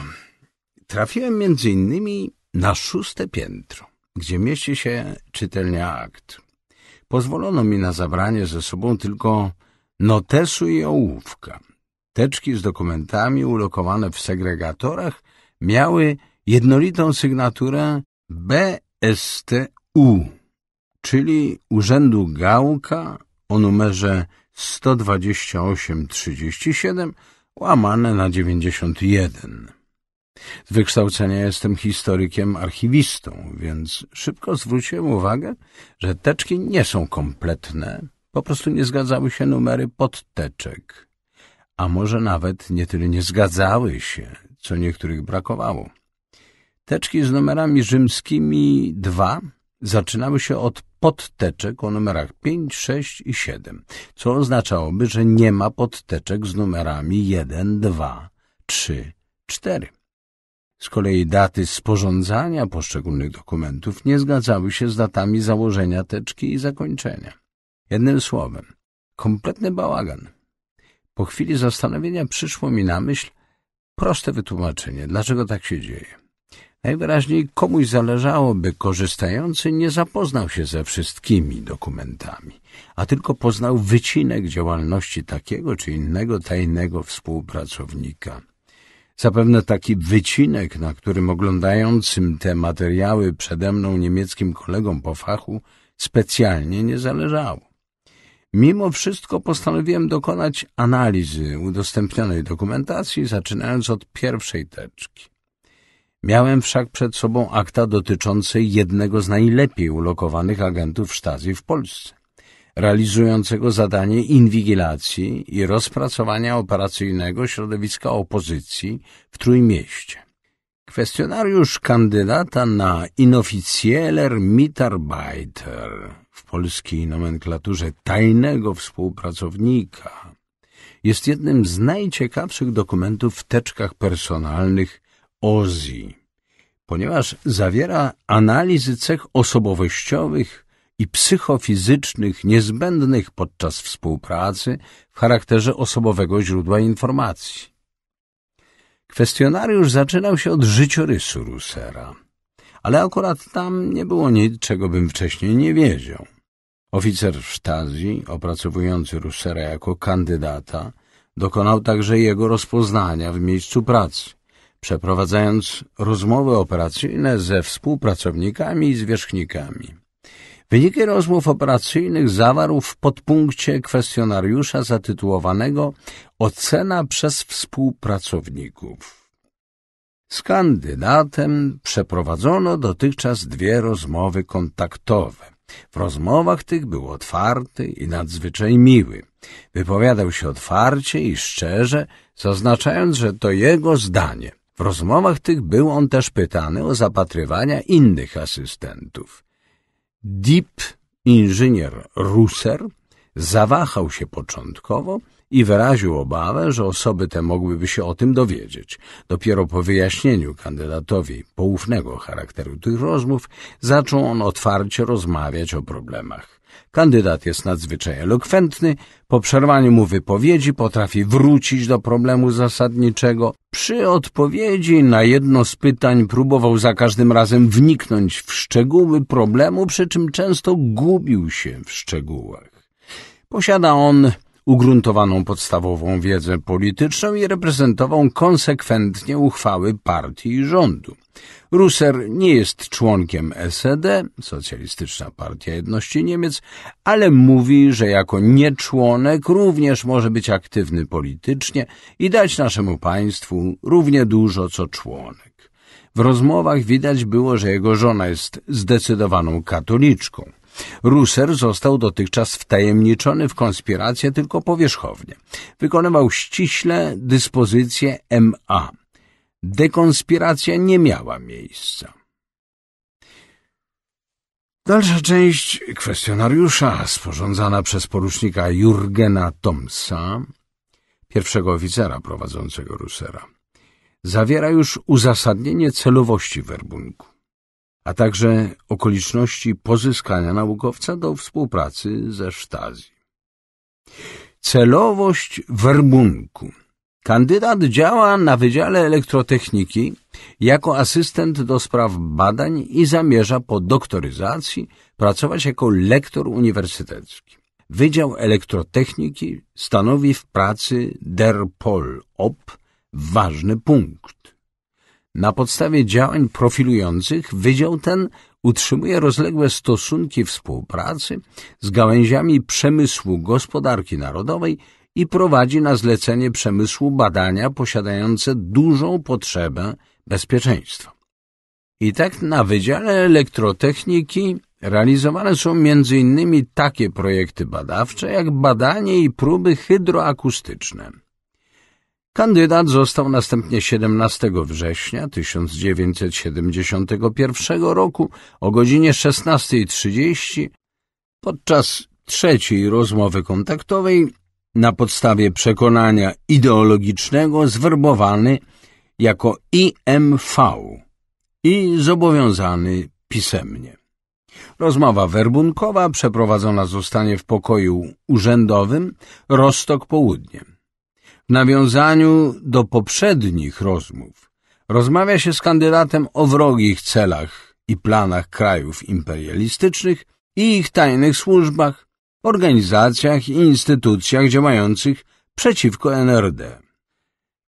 trafiłem między innymi na szóste piętro, gdzie mieści się czytelnia akt. Pozwolono mi na zabranie ze sobą tylko notesu i ołówka. Teczki z dokumentami ulokowane w segregatorach miały jednolitą sygnaturę BSTU, czyli Urzędu Gałka o numerze 12837 łamane na 91. Z wykształcenia jestem historykiem archiwistą, więc szybko zwróciłem uwagę, że teczki nie są kompletne, po prostu nie zgadzały się numery podteczek a może nawet nie tyle nie zgadzały się, co niektórych brakowało. Teczki z numerami rzymskimi 2 zaczynały się od podteczek o numerach 5, 6 i 7, co oznaczałoby, że nie ma podteczek z numerami 1, 2, 3, 4. Z kolei daty sporządzania poszczególnych dokumentów nie zgadzały się z datami założenia teczki i zakończenia. Jednym słowem, kompletny bałagan. Po chwili zastanowienia przyszło mi na myśl proste wytłumaczenie, dlaczego tak się dzieje. Najwyraźniej komuś zależało, by korzystający nie zapoznał się ze wszystkimi dokumentami, a tylko poznał wycinek działalności takiego czy innego tajnego współpracownika. Zapewne taki wycinek, na którym oglądającym te materiały przede mną niemieckim kolegom po fachu specjalnie nie zależało. Mimo wszystko postanowiłem dokonać analizy udostępnionej dokumentacji, zaczynając od pierwszej teczki. Miałem wszak przed sobą akta dotyczące jednego z najlepiej ulokowanych agentów sztazji w Polsce, realizującego zadanie inwigilacji i rozpracowania operacyjnego środowiska opozycji w Trójmieście. Kwestionariusz kandydata na inoficjeler Mitarbeiter w polskiej nomenklaturze tajnego współpracownika jest jednym z najciekawszych dokumentów w teczkach personalnych OZI, ponieważ zawiera analizy cech osobowościowych i psychofizycznych niezbędnych podczas współpracy w charakterze osobowego źródła informacji. Kwestionariusz zaczynał się od życiorysu Russera ale akurat tam nie było nic, czego bym wcześniej nie wiedział. Oficer w sztazji, opracowujący Russera jako kandydata, dokonał także jego rozpoznania w miejscu pracy, przeprowadzając rozmowy operacyjne ze współpracownikami i zwierzchnikami. Wyniki rozmów operacyjnych zawarł w podpunkcie kwestionariusza zatytułowanego Ocena przez współpracowników. Z kandydatem przeprowadzono dotychczas dwie rozmowy kontaktowe. W rozmowach tych był otwarty i nadzwyczaj miły. Wypowiadał się otwarcie i szczerze, zaznaczając, że to jego zdanie. W rozmowach tych był on też pytany o zapatrywania innych asystentów. Deep, inżynier Russer, zawahał się początkowo, i wyraził obawę, że osoby te mogłyby się o tym dowiedzieć. Dopiero po wyjaśnieniu kandydatowi poufnego charakteru tych rozmów zaczął on otwarcie rozmawiać o problemach. Kandydat jest nadzwyczaj elokwentny, po przerwaniu mu wypowiedzi potrafi wrócić do problemu zasadniczego. Przy odpowiedzi na jedno z pytań próbował za każdym razem wniknąć w szczegóły problemu, przy czym często gubił się w szczegółach. Posiada on ugruntowaną podstawową wiedzę polityczną i reprezentował konsekwentnie uchwały partii i rządu. Russer nie jest członkiem SED, Socjalistyczna Partia Jedności Niemiec, ale mówi, że jako nieczłonek również może być aktywny politycznie i dać naszemu państwu równie dużo co członek. W rozmowach widać było, że jego żona jest zdecydowaną katoliczką. Russer został dotychczas wtajemniczony w konspirację tylko powierzchownie. Wykonywał ściśle dyspozycję MA. Dekonspiracja nie miała miejsca. Dalsza część kwestionariusza sporządzana przez porucznika Jurgena Tomsa, pierwszego oficera prowadzącego Rusera, zawiera już uzasadnienie celowości werbunku a także okoliczności pozyskania naukowca do współpracy ze Sztazji. Celowość werbunku. Kandydat działa na Wydziale Elektrotechniki jako asystent do spraw badań i zamierza po doktoryzacji pracować jako lektor uniwersytecki. Wydział Elektrotechniki stanowi w pracy DERPOL-OP ważny punkt. Na podstawie działań profilujących wydział ten utrzymuje rozległe stosunki współpracy z gałęziami przemysłu gospodarki narodowej i prowadzi na zlecenie przemysłu badania posiadające dużą potrzebę bezpieczeństwa. I tak na Wydziale Elektrotechniki realizowane są m.in. takie projekty badawcze jak badanie i próby hydroakustyczne – Kandydat został następnie 17 września 1971 roku o godzinie 16.30 podczas trzeciej rozmowy kontaktowej na podstawie przekonania ideologicznego zwerbowany jako IMV i zobowiązany pisemnie. Rozmowa werbunkowa przeprowadzona zostanie w pokoju urzędowym Rostok południem nawiązaniu do poprzednich rozmów rozmawia się z kandydatem o wrogich celach i planach krajów imperialistycznych i ich tajnych służbach, organizacjach i instytucjach działających przeciwko NRD.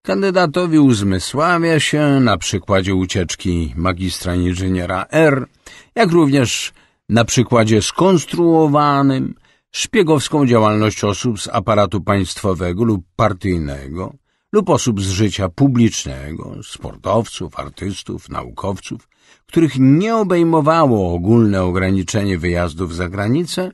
Kandydatowi uzmysławia się na przykładzie ucieczki magistra inżyniera R, jak również na przykładzie skonstruowanym, szpiegowską działalność osób z aparatu państwowego lub partyjnego lub osób z życia publicznego, sportowców, artystów, naukowców, których nie obejmowało ogólne ograniczenie wyjazdów za granicę,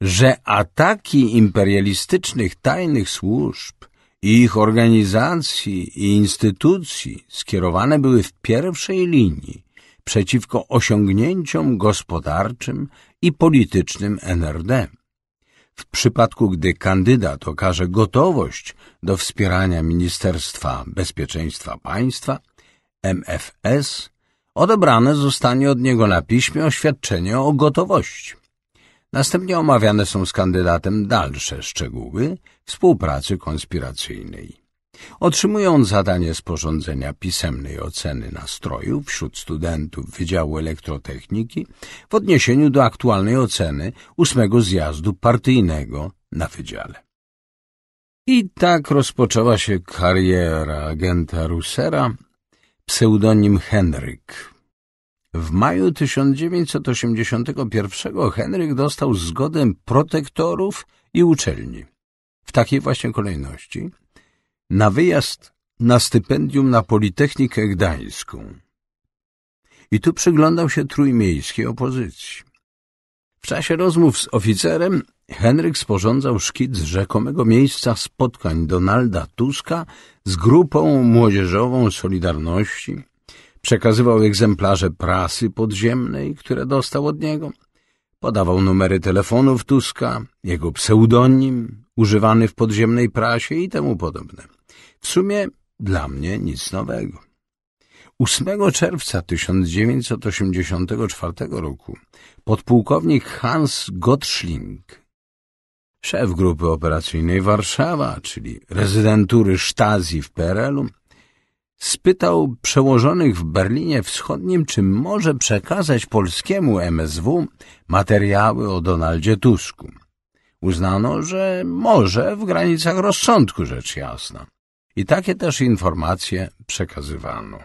że ataki imperialistycznych tajnych służb i ich organizacji i instytucji skierowane były w pierwszej linii przeciwko osiągnięciom gospodarczym i politycznym NRD. W przypadku, gdy kandydat okaże gotowość do wspierania Ministerstwa Bezpieczeństwa Państwa, MFS, odebrane zostanie od niego na piśmie oświadczenie o gotowości. Następnie omawiane są z kandydatem dalsze szczegóły współpracy konspiracyjnej. Otrzymuje on zadanie sporządzenia pisemnej oceny nastroju wśród studentów Wydziału Elektrotechniki w odniesieniu do aktualnej oceny ósmego zjazdu partyjnego na Wydziale. I tak rozpoczęła się kariera agenta Russera, pseudonim Henryk. W maju 1981 Henryk dostał zgodę protektorów i uczelni. W takiej właśnie kolejności – na wyjazd na stypendium na Politechnikę Gdańską. I tu przyglądał się trójmiejskiej opozycji. W czasie rozmów z oficerem Henryk sporządzał szkic rzekomego miejsca spotkań Donalda Tuska z grupą młodzieżową Solidarności, przekazywał egzemplarze prasy podziemnej, które dostał od niego, podawał numery telefonów Tuska, jego pseudonim używany w podziemnej prasie i temu podobne. W sumie dla mnie nic nowego. 8 czerwca 1984 roku podpułkownik Hans Gottschling, szef grupy operacyjnej Warszawa, czyli rezydentury Stasi w PRL-u, spytał przełożonych w Berlinie Wschodnim, czy może przekazać polskiemu MSW materiały o Donaldzie Tusku. Uznano, że może w granicach rozsądku, rzecz jasna. I takie też informacje przekazywano.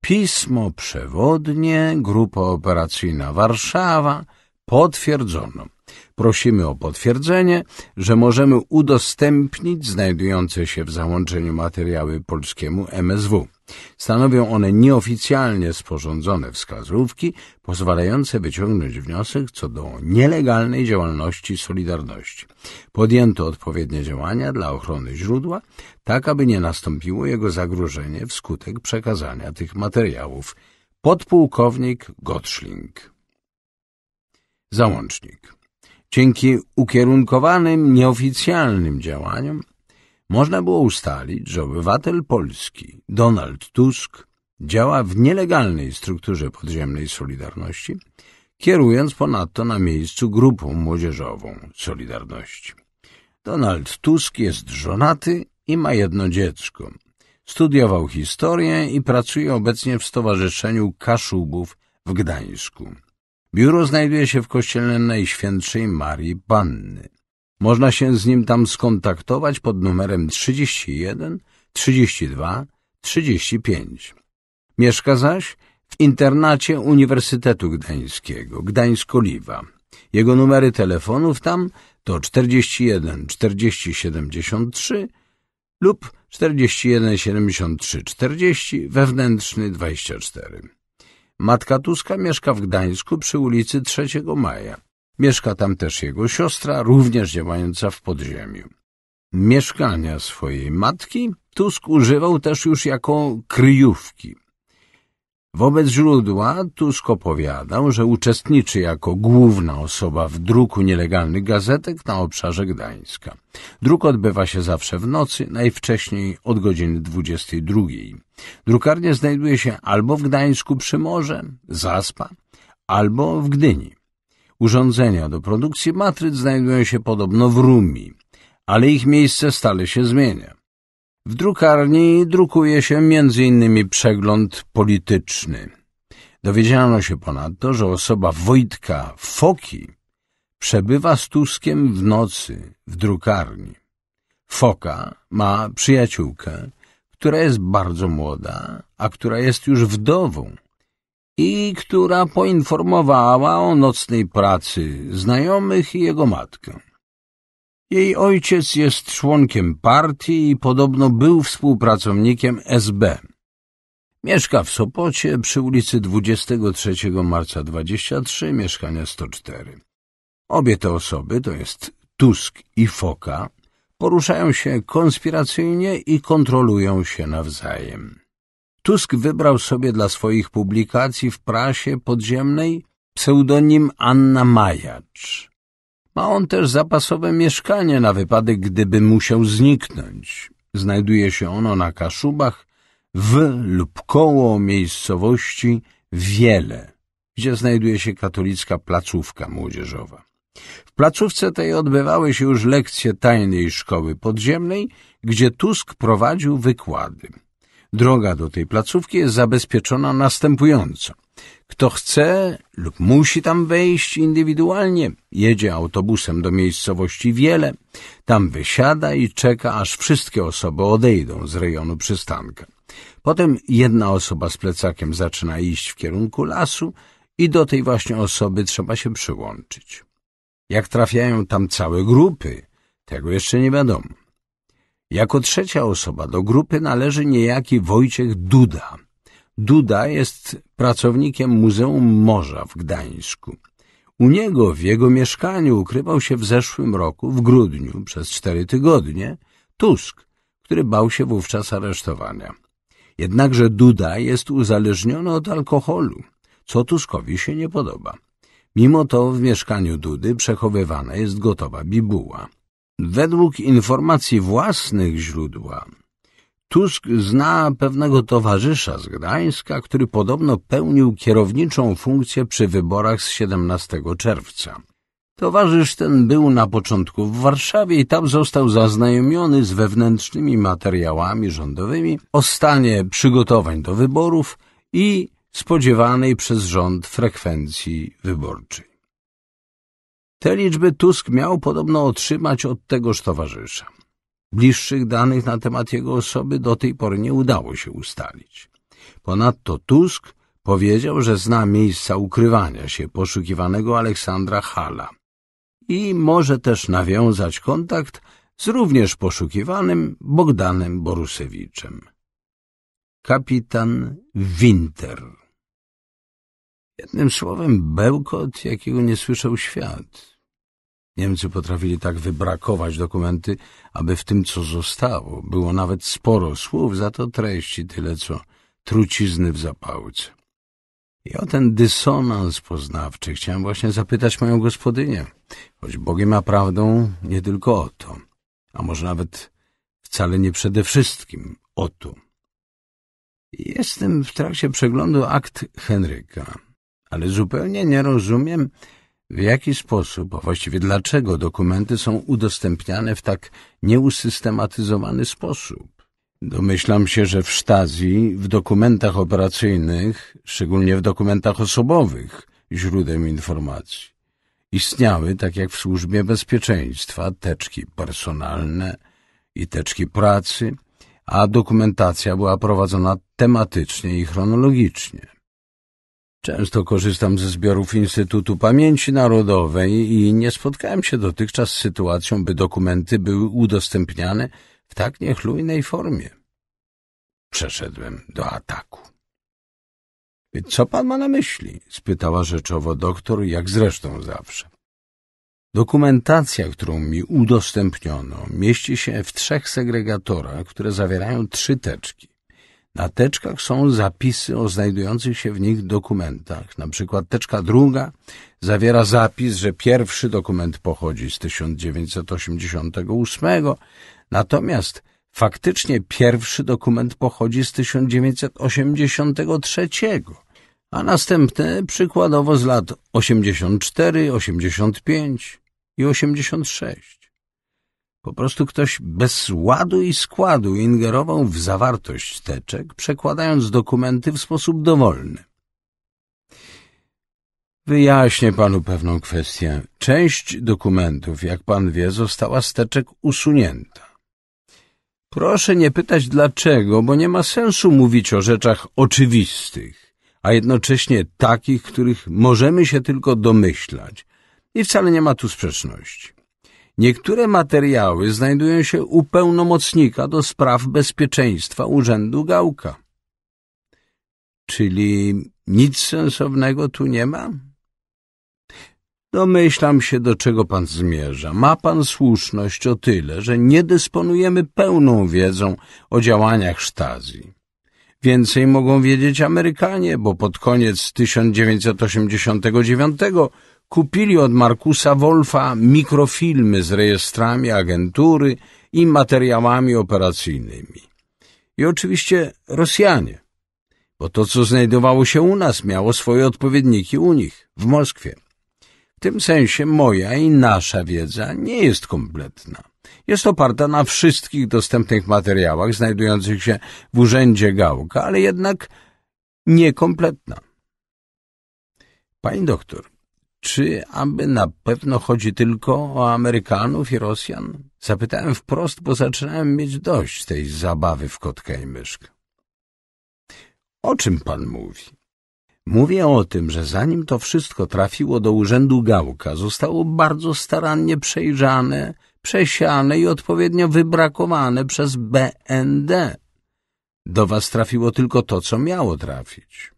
Pismo przewodnie, Grupa Operacyjna Warszawa potwierdzono – Prosimy o potwierdzenie, że możemy udostępnić znajdujące się w załączeniu materiały polskiemu MSW. Stanowią one nieoficjalnie sporządzone wskazówki pozwalające wyciągnąć wniosek co do nielegalnej działalności Solidarności. Podjęto odpowiednie działania dla ochrony źródła, tak aby nie nastąpiło jego zagrożenie wskutek przekazania tych materiałów. Podpułkownik Gottschling Załącznik Dzięki ukierunkowanym, nieoficjalnym działaniom można było ustalić, że obywatel polski Donald Tusk działa w nielegalnej strukturze podziemnej Solidarności, kierując ponadto na miejscu grupą młodzieżową Solidarności. Donald Tusk jest żonaty i ma jedno dziecko. Studiował historię i pracuje obecnie w Stowarzyszeniu Kaszubów w Gdańsku. Biuro znajduje się w kościele Najświętszej Marii Panny. Można się z nim tam skontaktować pod numerem 31 32 35. Mieszka zaś w internacie Uniwersytetu Gdańskiego, Gdańsk-Oliwa. Jego numery telefonów tam to 41 40 73 lub 41 73 40, wewnętrzny 24. Matka Tuska mieszka w Gdańsku przy ulicy 3 Maja. Mieszka tam też jego siostra, również działająca w podziemiu. Mieszkania swojej matki Tusk używał też już jako kryjówki. Wobec źródła Tusk opowiadał, że uczestniczy jako główna osoba w druku nielegalnych gazetek na obszarze Gdańska. Druk odbywa się zawsze w nocy, najwcześniej od godziny 22. Drukarnia znajduje się albo w Gdańsku przy morze, Zaspa, albo w Gdyni. Urządzenia do produkcji matryc znajdują się podobno w Rumi, ale ich miejsce stale się zmienia. W drukarni drukuje się m.in. przegląd polityczny. Dowiedziano się ponadto, że osoba Wojtka Foki przebywa z Tuskiem w nocy w drukarni. Foka ma przyjaciółkę, która jest bardzo młoda, a która jest już wdową i która poinformowała o nocnej pracy znajomych i jego matkę. Jej ojciec jest członkiem partii i podobno był współpracownikiem SB. Mieszka w Sopocie przy ulicy 23 marca 23, mieszkania 104. Obie te osoby, to jest Tusk i Foka, poruszają się konspiracyjnie i kontrolują się nawzajem. Tusk wybrał sobie dla swoich publikacji w prasie podziemnej pseudonim Anna Majacz. Ma on też zapasowe mieszkanie na wypadek, gdyby musiał zniknąć. Znajduje się ono na Kaszubach w lub koło miejscowości Wiele, gdzie znajduje się katolicka placówka młodzieżowa. W placówce tej odbywały się już lekcje tajnej szkoły podziemnej, gdzie Tusk prowadził wykłady. Droga do tej placówki jest zabezpieczona następująco. Kto chce lub musi tam wejść indywidualnie, jedzie autobusem do miejscowości Wiele, tam wysiada i czeka, aż wszystkie osoby odejdą z rejonu przystanka. Potem jedna osoba z plecakiem zaczyna iść w kierunku lasu i do tej właśnie osoby trzeba się przyłączyć. Jak trafiają tam całe grupy, tego jeszcze nie wiadomo. Jako trzecia osoba do grupy należy niejaki Wojciech Duda, Duda jest pracownikiem Muzeum Morza w Gdańsku. U niego w jego mieszkaniu ukrywał się w zeszłym roku, w grudniu, przez cztery tygodnie, Tusk, który bał się wówczas aresztowania. Jednakże Duda jest uzależniony od alkoholu, co Tuskowi się nie podoba. Mimo to w mieszkaniu Dudy przechowywana jest gotowa bibuła. Według informacji własnych źródła Tusk zna pewnego towarzysza z Gdańska, który podobno pełnił kierowniczą funkcję przy wyborach z 17 czerwca. Towarzysz ten był na początku w Warszawie i tam został zaznajomiony z wewnętrznymi materiałami rządowymi o stanie przygotowań do wyborów i spodziewanej przez rząd frekwencji wyborczej. Te liczby Tusk miał podobno otrzymać od tegoż towarzysza. Bliższych danych na temat jego osoby do tej pory nie udało się ustalić. Ponadto Tusk powiedział, że zna miejsca ukrywania się poszukiwanego Aleksandra Hala i może też nawiązać kontakt z również poszukiwanym Bogdanem Borusewiczem. Kapitan Winter Jednym słowem bełkot, jakiego nie słyszał świat. Niemcy potrafili tak wybrakować dokumenty, aby w tym, co zostało, było nawet sporo słów, za to treści tyle, co trucizny w zapałce. I o ten dysonans poznawczy chciałem właśnie zapytać moją gospodynię, choć Bogiem a prawdą nie tylko o to, a może nawet wcale nie przede wszystkim o to. Jestem w trakcie przeglądu akt Henryka, ale zupełnie nie rozumiem, w jaki sposób, a właściwie dlaczego dokumenty są udostępniane w tak nieusystematyzowany sposób. Domyślam się, że w Sztazji, w dokumentach operacyjnych, szczególnie w dokumentach osobowych źródeł informacji, istniały, tak jak w służbie bezpieczeństwa, teczki personalne i teczki pracy, a dokumentacja była prowadzona tematycznie i chronologicznie. Często korzystam ze zbiorów Instytutu Pamięci Narodowej i nie spotkałem się dotychczas z sytuacją, by dokumenty były udostępniane w tak niechlujnej formie. Przeszedłem do ataku. — Co pan ma na myśli? — spytała rzeczowo doktor, jak zresztą zawsze. Dokumentacja, którą mi udostępniono, mieści się w trzech segregatorach, które zawierają trzy teczki. Na teczkach są zapisy o znajdujących się w nich dokumentach. Na przykład teczka druga zawiera zapis, że pierwszy dokument pochodzi z 1988, natomiast faktycznie pierwszy dokument pochodzi z 1983, a następne przykładowo z lat 84, 85 i 86. Po prostu ktoś bez ładu i składu ingerował w zawartość teczek, przekładając dokumenty w sposób dowolny. Wyjaśnię panu pewną kwestię. Część dokumentów, jak pan wie, została z teczek usunięta. Proszę nie pytać dlaczego, bo nie ma sensu mówić o rzeczach oczywistych, a jednocześnie takich, których możemy się tylko domyślać. I wcale nie ma tu sprzeczności. Niektóre materiały znajdują się u pełnomocnika do spraw bezpieczeństwa Urzędu Gałka. Czyli nic sensownego tu nie ma? Domyślam się, do czego pan zmierza. Ma pan słuszność o tyle, że nie dysponujemy pełną wiedzą o działaniach Sztazji. Więcej mogą wiedzieć Amerykanie, bo pod koniec 1989 kupili od Markusa Wolfa mikrofilmy z rejestrami agentury i materiałami operacyjnymi. I oczywiście Rosjanie, bo to, co znajdowało się u nas, miało swoje odpowiedniki u nich, w Moskwie. W tym sensie moja i nasza wiedza nie jest kompletna. Jest oparta na wszystkich dostępnych materiałach znajdujących się w urzędzie Gałka, ale jednak niekompletna. Pani doktor, czy aby na pewno chodzi tylko o Amerykanów i Rosjan? Zapytałem wprost, bo zaczynałem mieć dość tej zabawy w kotka i myszkę. O czym pan mówi? Mówię o tym, że zanim to wszystko trafiło do urzędu Gałka, zostało bardzo starannie przejrzane, przesiane i odpowiednio wybrakowane przez BND. Do was trafiło tylko to, co miało trafić.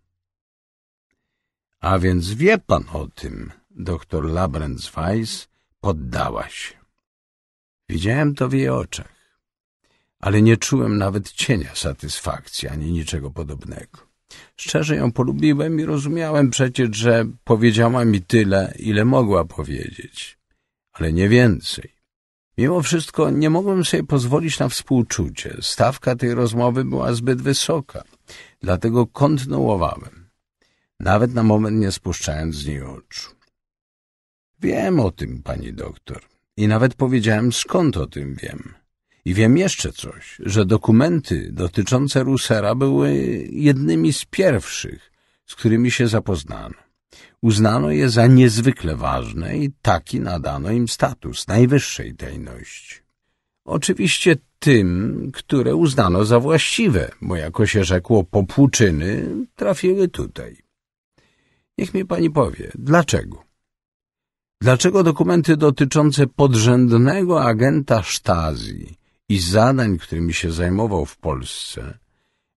A więc wie pan o tym, doktor Labrenzweiss poddała się. Widziałem to w jej oczach, ale nie czułem nawet cienia satysfakcji ani niczego podobnego. Szczerze ją polubiłem i rozumiałem przecież, że powiedziała mi tyle, ile mogła powiedzieć, ale nie więcej. Mimo wszystko nie mogłem sobie pozwolić na współczucie. Stawka tej rozmowy była zbyt wysoka, dlatego kontynuowałem nawet na moment nie spuszczając z niej oczu. Wiem o tym, pani doktor. I nawet powiedziałem, skąd o tym wiem. I wiem jeszcze coś, że dokumenty dotyczące Rusera były jednymi z pierwszych, z którymi się zapoznano. Uznano je za niezwykle ważne i taki nadano im status najwyższej tajności. Oczywiście tym, które uznano za właściwe, bo jako się rzekło popłuczyny, trafiły tutaj. Niech mi pani powie, dlaczego? Dlaczego dokumenty dotyczące podrzędnego agenta Sztazji i zadań, którymi się zajmował w Polsce,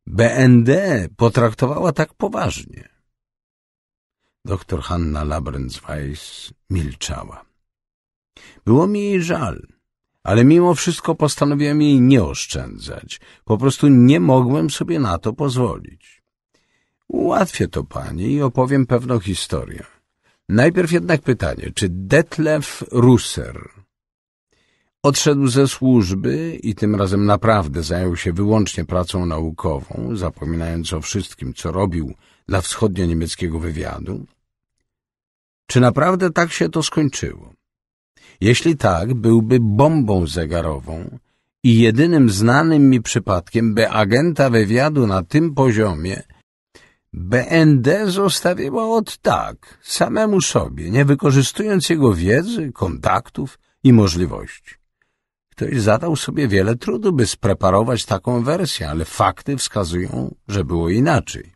BND potraktowała tak poważnie? Doktor Hanna Labrenzweiss milczała. Było mi jej żal, ale mimo wszystko postanowiłem jej nie oszczędzać. Po prostu nie mogłem sobie na to pozwolić. Ułatwię to pani i opowiem pewną historię. Najpierw jednak pytanie, czy Detlef Russer odszedł ze służby i tym razem naprawdę zajął się wyłącznie pracą naukową, zapominając o wszystkim, co robił dla wschodnio-niemieckiego wywiadu? Czy naprawdę tak się to skończyło? Jeśli tak, byłby bombą zegarową i jedynym znanym mi przypadkiem, by agenta wywiadu na tym poziomie – BND zostawiła od tak, samemu sobie, nie wykorzystując jego wiedzy, kontaktów i możliwości. Ktoś zadał sobie wiele trudu, by spreparować taką wersję, ale fakty wskazują, że było inaczej.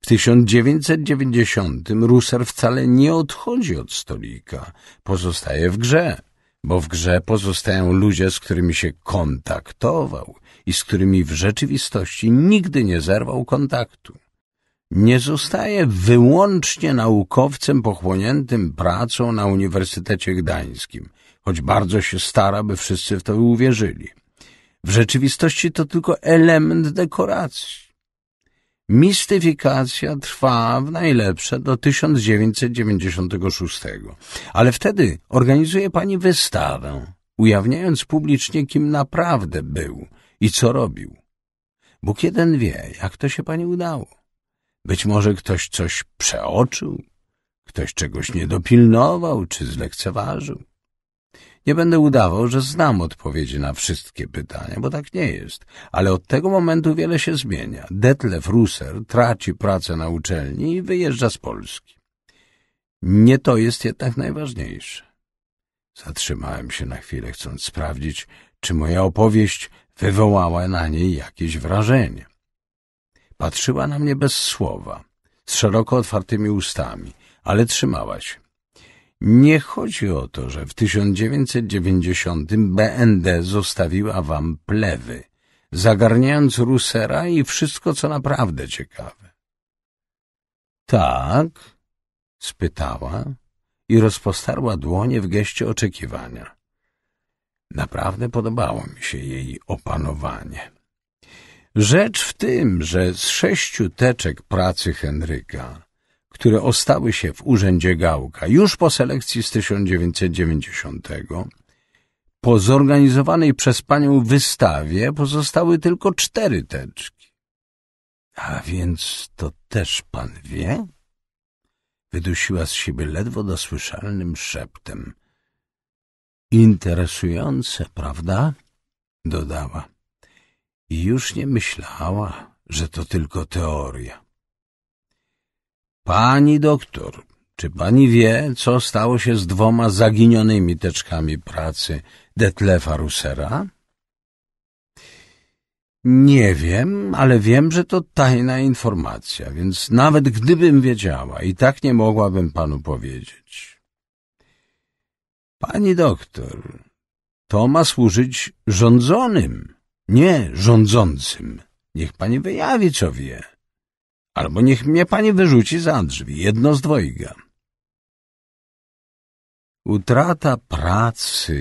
W 1990 Ruser wcale nie odchodzi od stolika, pozostaje w grze, bo w grze pozostają ludzie, z którymi się kontaktował i z którymi w rzeczywistości nigdy nie zerwał kontaktu nie zostaje wyłącznie naukowcem pochłoniętym pracą na Uniwersytecie Gdańskim, choć bardzo się stara, by wszyscy w to uwierzyli. W rzeczywistości to tylko element dekoracji. Mistyfikacja trwa w najlepsze do 1996, ale wtedy organizuje pani wystawę, ujawniając publicznie, kim naprawdę był i co robił. Bóg jeden wie, jak to się pani udało. Być może ktoś coś przeoczył, ktoś czegoś nie dopilnował czy zlekceważył. Nie będę udawał, że znam odpowiedzi na wszystkie pytania, bo tak nie jest. Ale od tego momentu wiele się zmienia. Detlef Russer traci pracę na uczelni i wyjeżdża z Polski. Nie to jest jednak najważniejsze. Zatrzymałem się na chwilę, chcąc sprawdzić, czy moja opowieść wywołała na niej jakieś wrażenie. Patrzyła na mnie bez słowa, z szeroko otwartymi ustami, ale trzymała się. Nie chodzi o to, że w 1990 BND zostawiła wam plewy, zagarniając Rusera i wszystko, co naprawdę ciekawe. Tak? spytała i rozpostarła dłonie w geście oczekiwania. Naprawdę podobało mi się jej opanowanie. Rzecz w tym, że z sześciu teczek pracy Henryka, które ostały się w Urzędzie Gałka już po selekcji z 1990, po zorganizowanej przez panią wystawie pozostały tylko cztery teczki. A więc to też pan wie? Wydusiła z siebie ledwo dosłyszalnym szeptem. Interesujące, prawda? dodała. Już nie myślała, że to tylko teoria. Pani doktor, czy pani wie, co stało się z dwoma zaginionymi teczkami pracy Detlefa Rusera? Nie wiem, ale wiem, że to tajna informacja, więc nawet gdybym wiedziała, i tak nie mogłabym panu powiedzieć. Pani doktor, to ma służyć rządzonym nie rządzącym. Niech pani wyjawi, co wie. Albo niech mnie pani wyrzuci za drzwi, jedno z dwojga. Utrata pracy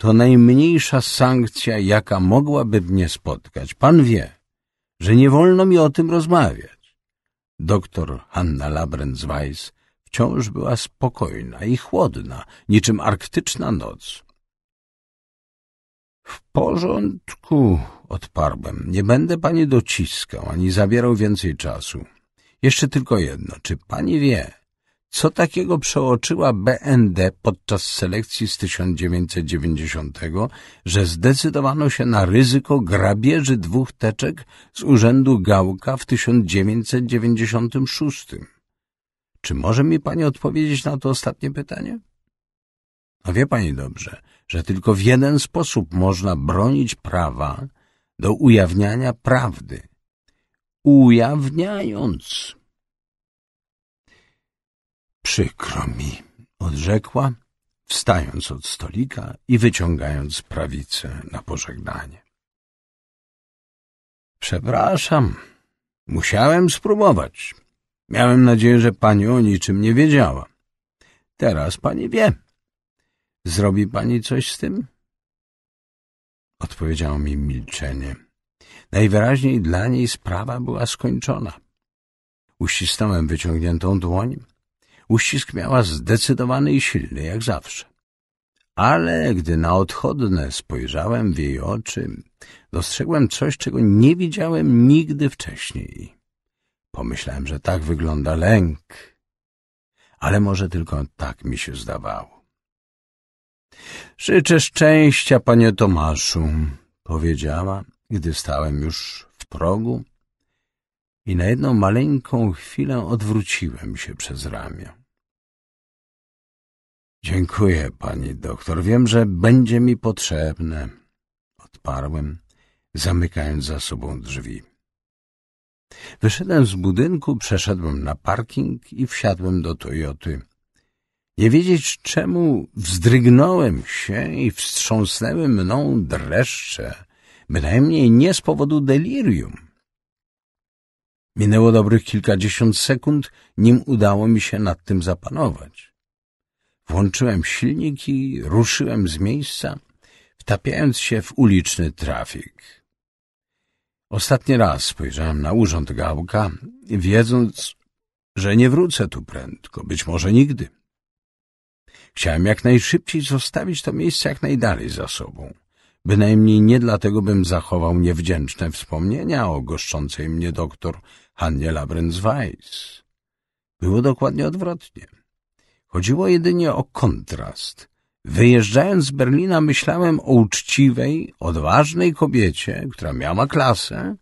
to najmniejsza sankcja, jaka mogłaby mnie spotkać. Pan wie, że nie wolno mi o tym rozmawiać. Doktor Hanna Labrenzweis wciąż była spokojna i chłodna, niczym arktyczna noc. W porządku, odparłem. Nie będę pani dociskał ani zabierał więcej czasu. Jeszcze tylko jedno. Czy pani wie, co takiego przeoczyła BND podczas selekcji z 1990, że zdecydowano się na ryzyko grabieży dwóch teczek z urzędu Gałka w 1996? Czy może mi pani odpowiedzieć na to ostatnie pytanie? A no wie pani dobrze, że tylko w jeden sposób można bronić prawa do ujawniania prawdy. Ujawniając. Przykro mi, odrzekła, wstając od stolika i wyciągając prawicę na pożegnanie. Przepraszam, musiałem spróbować. Miałem nadzieję, że pani o niczym nie wiedziała. Teraz pani wie. Zrobi pani coś z tym? Odpowiedziało mi milczenie. Najwyraźniej dla niej sprawa była skończona. Uścisnąłem wyciągniętą dłoń. Uścisk miała zdecydowany i silny, jak zawsze. Ale gdy na odchodne spojrzałem w jej oczy, dostrzegłem coś, czego nie widziałem nigdy wcześniej. Pomyślałem, że tak wygląda lęk. Ale może tylko tak mi się zdawało. Życzę szczęścia, panie Tomaszu, powiedziała, gdy stałem już w progu i na jedną maleńką chwilę odwróciłem się przez ramię. Dziękuję, pani doktor. Wiem, że będzie mi potrzebne. Odparłem, zamykając za sobą drzwi. Wyszedłem z budynku, przeszedłem na parking i wsiadłem do Toyoty nie wiedzieć czemu wzdrygnąłem się i wstrząsnęły mną dreszcze, bynajmniej nie z powodu delirium. Minęło dobrych kilkadziesiąt sekund, nim udało mi się nad tym zapanować. Włączyłem silnik i ruszyłem z miejsca, wtapiając się w uliczny trafik. Ostatni raz spojrzałem na urząd Gałka, wiedząc, że nie wrócę tu prędko, być może nigdy. Chciałem jak najszybciej zostawić to miejsce jak najdalej za sobą. Bynajmniej nie dlatego bym zachował niewdzięczne wspomnienia o goszczącej mnie doktor Hannie Labrenzweiss. Było dokładnie odwrotnie. Chodziło jedynie o kontrast. Wyjeżdżając z Berlina myślałem o uczciwej, odważnej kobiecie, która miała klasę,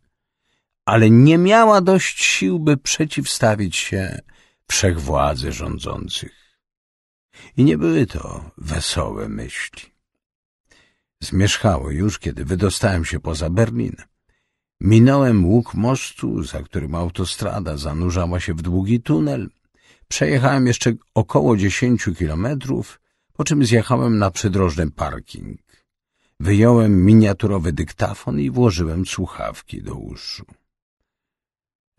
ale nie miała dość sił, by przeciwstawić się wszechwładzy rządzących. I nie były to wesołe myśli. Zmierzchało już, kiedy wydostałem się poza Berlin. Minąłem łuk mostu, za którym autostrada zanurzała się w długi tunel. Przejechałem jeszcze około dziesięciu kilometrów, po czym zjechałem na przydrożny parking. Wyjąłem miniaturowy dyktafon i włożyłem słuchawki do uszu.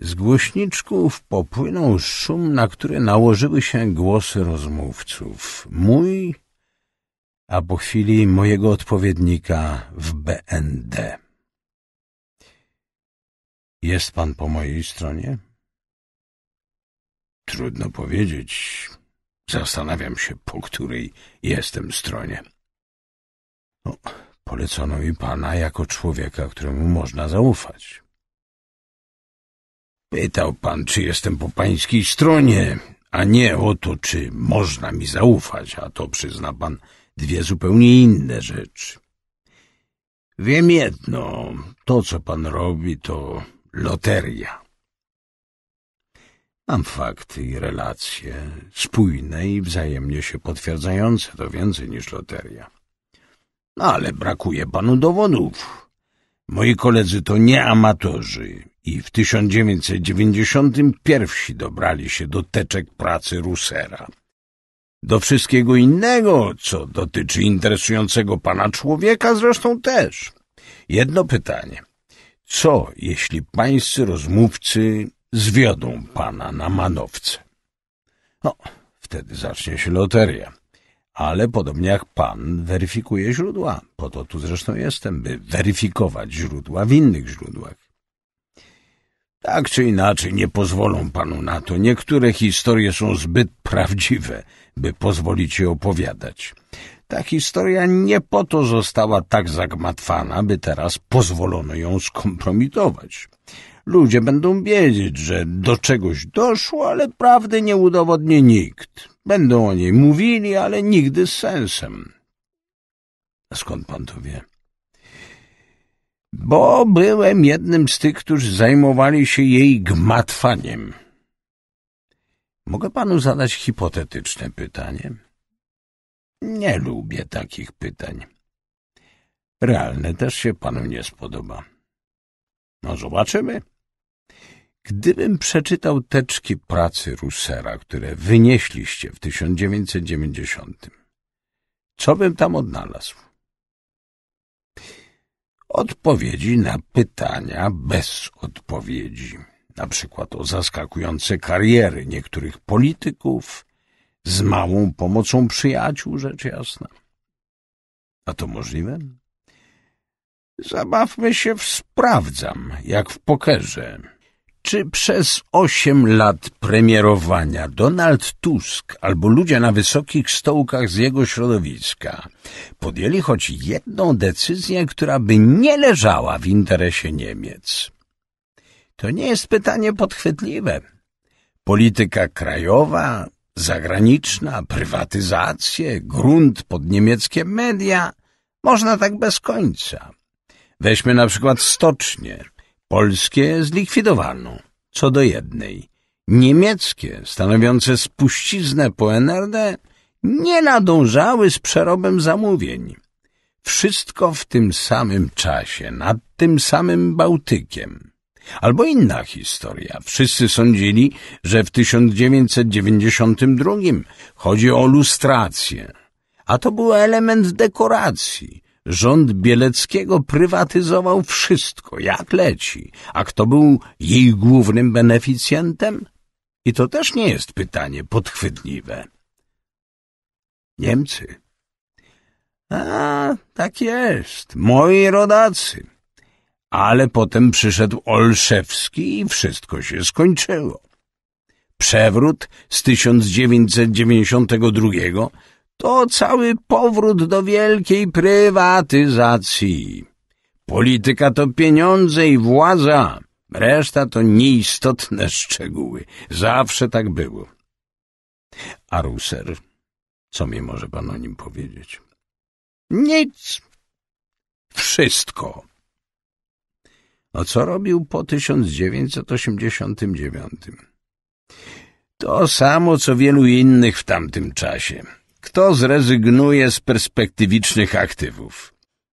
Z głośniczków popłynął szum, na który nałożyły się głosy rozmówców. Mój, a po chwili mojego odpowiednika w BND. Jest pan po mojej stronie? Trudno powiedzieć. Zastanawiam się, po której jestem stronie. No, polecono mi pana jako człowieka, któremu można zaufać. Pytał pan, czy jestem po pańskiej stronie, a nie o to, czy można mi zaufać, a to przyzna pan dwie zupełnie inne rzeczy. Wiem jedno, to co pan robi to loteria. Mam fakty i relacje spójne i wzajemnie się potwierdzające, to więcej niż loteria. No, ale brakuje panu dowodów, Moi koledzy to nie amatorzy i w 1991 dobrali się do teczek pracy Rusera. Do wszystkiego innego, co dotyczy interesującego pana człowieka zresztą też. Jedno pytanie. Co, jeśli pańscy rozmówcy zwiodą pana na manowce? No, wtedy zacznie się loteria ale podobnie jak pan weryfikuje źródła. Po to tu zresztą jestem, by weryfikować źródła w innych źródłach. Tak czy inaczej, nie pozwolą panu na to. Niektóre historie są zbyt prawdziwe, by pozwolić je opowiadać. Ta historia nie po to została tak zagmatwana, by teraz pozwolono ją skompromitować. Ludzie będą wiedzieć, że do czegoś doszło, ale prawdy nie udowodni nikt. Będą o niej mówili, ale nigdy z sensem. A skąd pan to wie? Bo byłem jednym z tych, którzy zajmowali się jej gmatwaniem. Mogę panu zadać hipotetyczne pytanie? Nie lubię takich pytań. Realne też się panu nie spodoba. No zobaczymy. Gdybym przeczytał teczki pracy Russera, które wynieśliście w 1990, co bym tam odnalazł? Odpowiedzi na pytania bez odpowiedzi, na przykład o zaskakujące kariery niektórych polityków, z małą pomocą przyjaciół, rzecz jasna. A to możliwe? Zabawmy się w sprawdzam, jak w pokerze. Czy przez osiem lat premierowania Donald Tusk albo ludzie na wysokich stołkach z jego środowiska podjęli choć jedną decyzję, która by nie leżała w interesie Niemiec? To nie jest pytanie podchwytliwe. Polityka krajowa, zagraniczna, prywatyzacje, grunt pod niemieckie media, można tak bez końca. Weźmy na przykład stocznie – polskie zlikwidowano, co do jednej. Niemieckie, stanowiące spuściznę po NRD, nie nadążały z przerobem zamówień. Wszystko w tym samym czasie, nad tym samym Bałtykiem. Albo inna historia. Wszyscy sądzili, że w 1992 chodzi o lustrację, a to był element dekoracji. Rząd Bieleckiego prywatyzował wszystko, jak leci. A kto był jej głównym beneficjentem? I to też nie jest pytanie podchwytliwe. Niemcy. A, tak jest, moi rodacy. Ale potem przyszedł Olszewski i wszystko się skończyło. Przewrót z 1992 to cały powrót do wielkiej prywatyzacji. Polityka to pieniądze i władza, reszta to nieistotne szczegóły. Zawsze tak było. A Ruser, co mi może pan o nim powiedzieć? Nic. Wszystko. A co robił po 1989? To samo, co wielu innych w tamtym czasie kto zrezygnuje z perspektywicznych aktywów.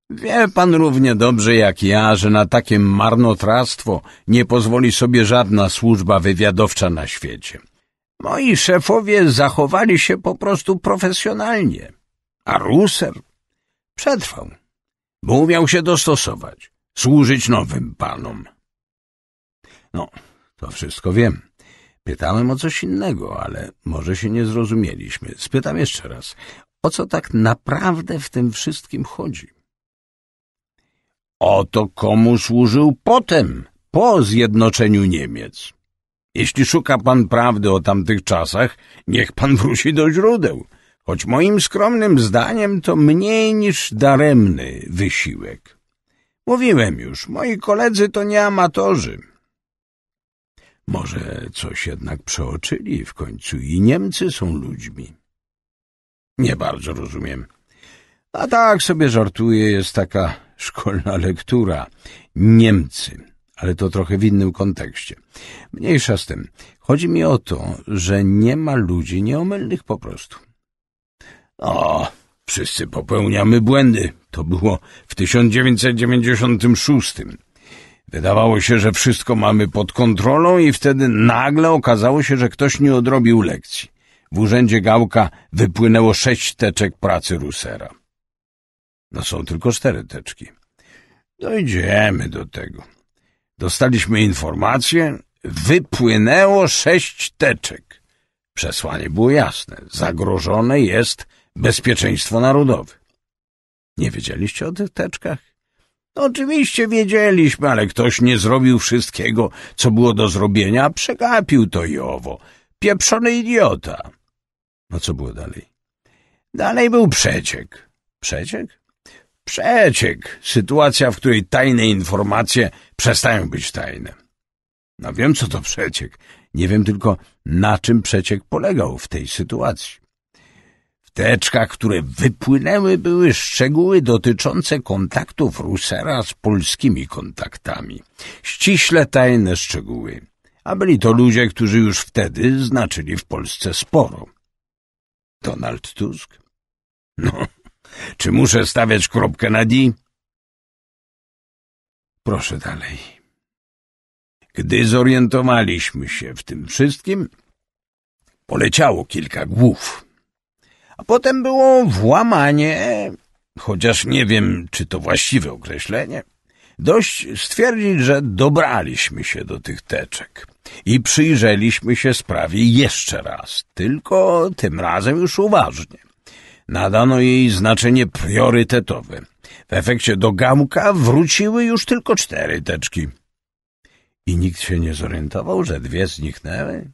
Wie pan równie dobrze jak ja, że na takie marnotrawstwo nie pozwoli sobie żadna służba wywiadowcza na świecie. Moi szefowie zachowali się po prostu profesjonalnie, a Ruser przetrwał, bo umiał się dostosować, służyć nowym panom. No, to wszystko wiem. Pytałem o coś innego, ale może się nie zrozumieliśmy. Spytam jeszcze raz. O co tak naprawdę w tym wszystkim chodzi? O to, komu służył potem, po zjednoczeniu Niemiec. Jeśli szuka pan prawdy o tamtych czasach, niech pan wróci do źródeł, choć moim skromnym zdaniem to mniej niż daremny wysiłek. Mówiłem już, moi koledzy to nie amatorzy. Może coś jednak przeoczyli w końcu i Niemcy są ludźmi. Nie bardzo rozumiem. A tak sobie żartuję, jest taka szkolna lektura. Niemcy, ale to trochę w innym kontekście. Mniejsza z tym. Chodzi mi o to, że nie ma ludzi nieomylnych po prostu. O, wszyscy popełniamy błędy. To było w 1996. Wydawało się, że wszystko mamy pod kontrolą i wtedy nagle okazało się, że ktoś nie odrobił lekcji. W urzędzie Gałka wypłynęło sześć teczek pracy Rusera. No są tylko cztery teczki. Dojdziemy no, do tego. Dostaliśmy informację, wypłynęło sześć teczek. Przesłanie było jasne. Zagrożone jest bezpieczeństwo narodowe. Nie wiedzieliście o tych teczkach? No, oczywiście wiedzieliśmy, ale ktoś nie zrobił wszystkiego, co było do zrobienia, przegapił to i owo. Pieprzony idiota. No co było dalej? Dalej był przeciek. Przeciek? Przeciek. Sytuacja, w której tajne informacje przestają być tajne. No wiem, co to przeciek. Nie wiem tylko, na czym przeciek polegał w tej sytuacji karteczkach, które wypłynęły, były szczegóły dotyczące kontaktów Rusera z polskimi kontaktami. Ściśle tajne szczegóły. A byli to ludzie, którzy już wtedy znaczyli w Polsce sporo. Donald Tusk? No, czy muszę stawiać kropkę na D? Proszę dalej. Gdy zorientowaliśmy się w tym wszystkim, poleciało kilka głów a potem było włamanie, chociaż nie wiem, czy to właściwe określenie. Dość stwierdzić, że dobraliśmy się do tych teczek i przyjrzeliśmy się sprawie jeszcze raz, tylko tym razem już uważnie. Nadano jej znaczenie priorytetowe. W efekcie do gamka wróciły już tylko cztery teczki. I nikt się nie zorientował, że dwie zniknęły?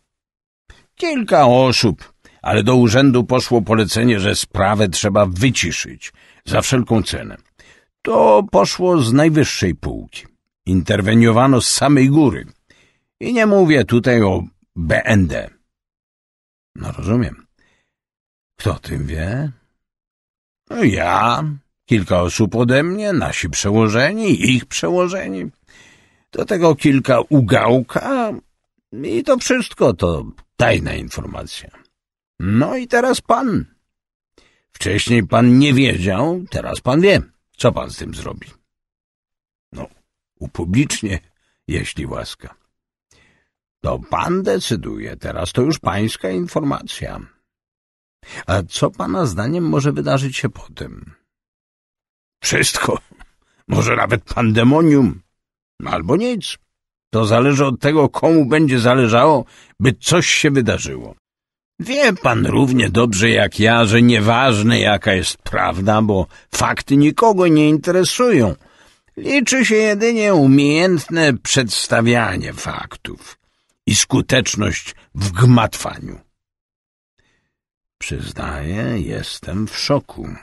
Kilka osób ale do urzędu poszło polecenie, że sprawę trzeba wyciszyć za wszelką cenę. To poszło z najwyższej półki. Interweniowano z samej góry. I nie mówię tutaj o BND. No rozumiem. Kto tym wie? No ja, kilka osób ode mnie, nasi przełożeni, ich przełożeni. Do tego kilka ugałka i to wszystko to tajna informacja. No i teraz pan. Wcześniej pan nie wiedział, teraz pan wie. Co pan z tym zrobi? No, upublicznie, jeśli łaska. To pan decyduje, teraz to już pańska informacja. A co pana zdaniem może wydarzyć się potem? Wszystko. Może nawet pandemonium. No albo nic. To zależy od tego, komu będzie zależało, by coś się wydarzyło. Wie pan równie dobrze jak ja, że nieważne jaka jest prawda, bo fakty nikogo nie interesują. Liczy się jedynie umiejętne przedstawianie faktów i skuteczność w gmatwaniu. Przyznaję, jestem w szoku.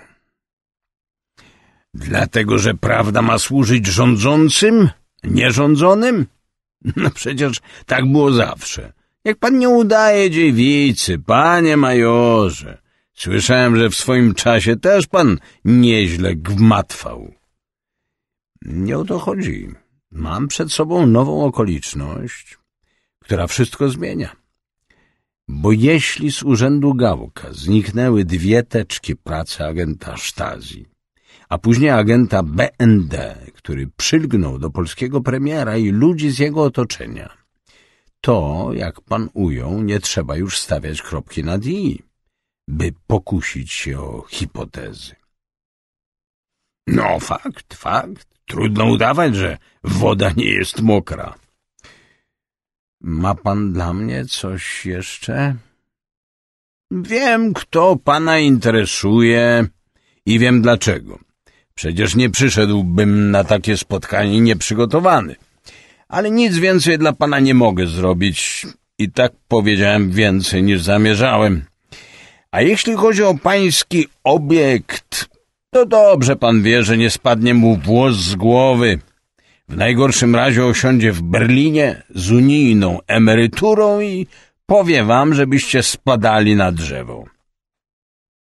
Dlatego, że prawda ma służyć rządzącym, nierządzonym? No przecież tak było zawsze. Niech pan nie udaje dziewicy, panie majorze. Słyszałem, że w swoim czasie też pan nieźle gmatwał. Nie o to chodzi. Mam przed sobą nową okoliczność, która wszystko zmienia. Bo jeśli z urzędu Gałka zniknęły dwie teczki pracy agenta Stasi, a później agenta BND, który przylgnął do polskiego premiera i ludzi z jego otoczenia, to, jak pan ujął, nie trzeba już stawiać kropki nad i, by pokusić się o hipotezy. No, fakt, fakt. Trudno udawać, że woda nie jest mokra. Ma pan dla mnie coś jeszcze? Wiem, kto pana interesuje i wiem dlaczego. Przecież nie przyszedłbym na takie spotkanie nieprzygotowany. — ale nic więcej dla pana nie mogę zrobić. I tak powiedziałem więcej niż zamierzałem. A jeśli chodzi o pański obiekt, to dobrze pan wie, że nie spadnie mu włos z głowy. W najgorszym razie osiądzie w Berlinie z unijną emeryturą i powie wam, żebyście spadali na drzewo.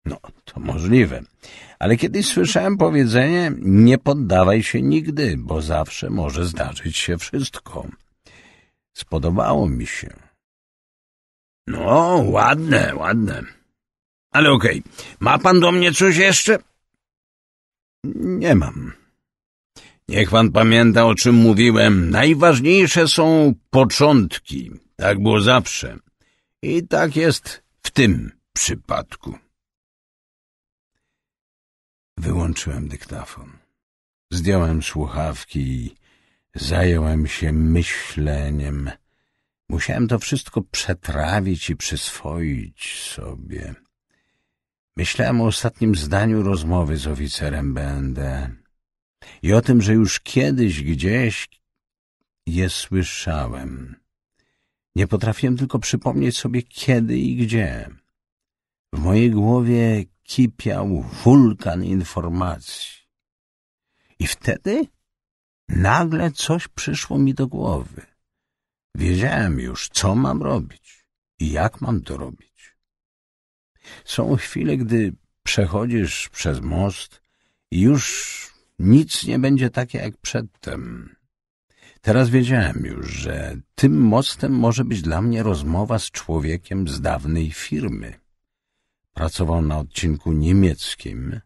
No, to możliwe. Ale kiedyś słyszałem powiedzenie, nie poddawaj się nigdy, bo zawsze może zdarzyć się wszystko. Spodobało mi się. No, ładne, ładne. Ale okej, okay. ma pan do mnie coś jeszcze? Nie mam. Niech pan pamięta, o czym mówiłem. Najważniejsze są początki. Tak było zawsze. I tak jest w tym przypadku. Wyłączyłem dyktafon. Zdjąłem słuchawki i zająłem się myśleniem. Musiałem to wszystko przetrawić i przyswoić sobie. Myślałem o ostatnim zdaniu rozmowy z oficerem BND i o tym, że już kiedyś gdzieś je słyszałem. Nie potrafiłem tylko przypomnieć sobie kiedy i gdzie. W mojej głowie kipiał wulkan informacji. I wtedy nagle coś przyszło mi do głowy. Wiedziałem już, co mam robić i jak mam to robić. Są chwile, gdy przechodzisz przez most i już nic nie będzie takie jak przedtem. Teraz wiedziałem już, że tym mostem może być dla mnie rozmowa z człowiekiem z dawnej firmy. Pracował na odcinku niemieckim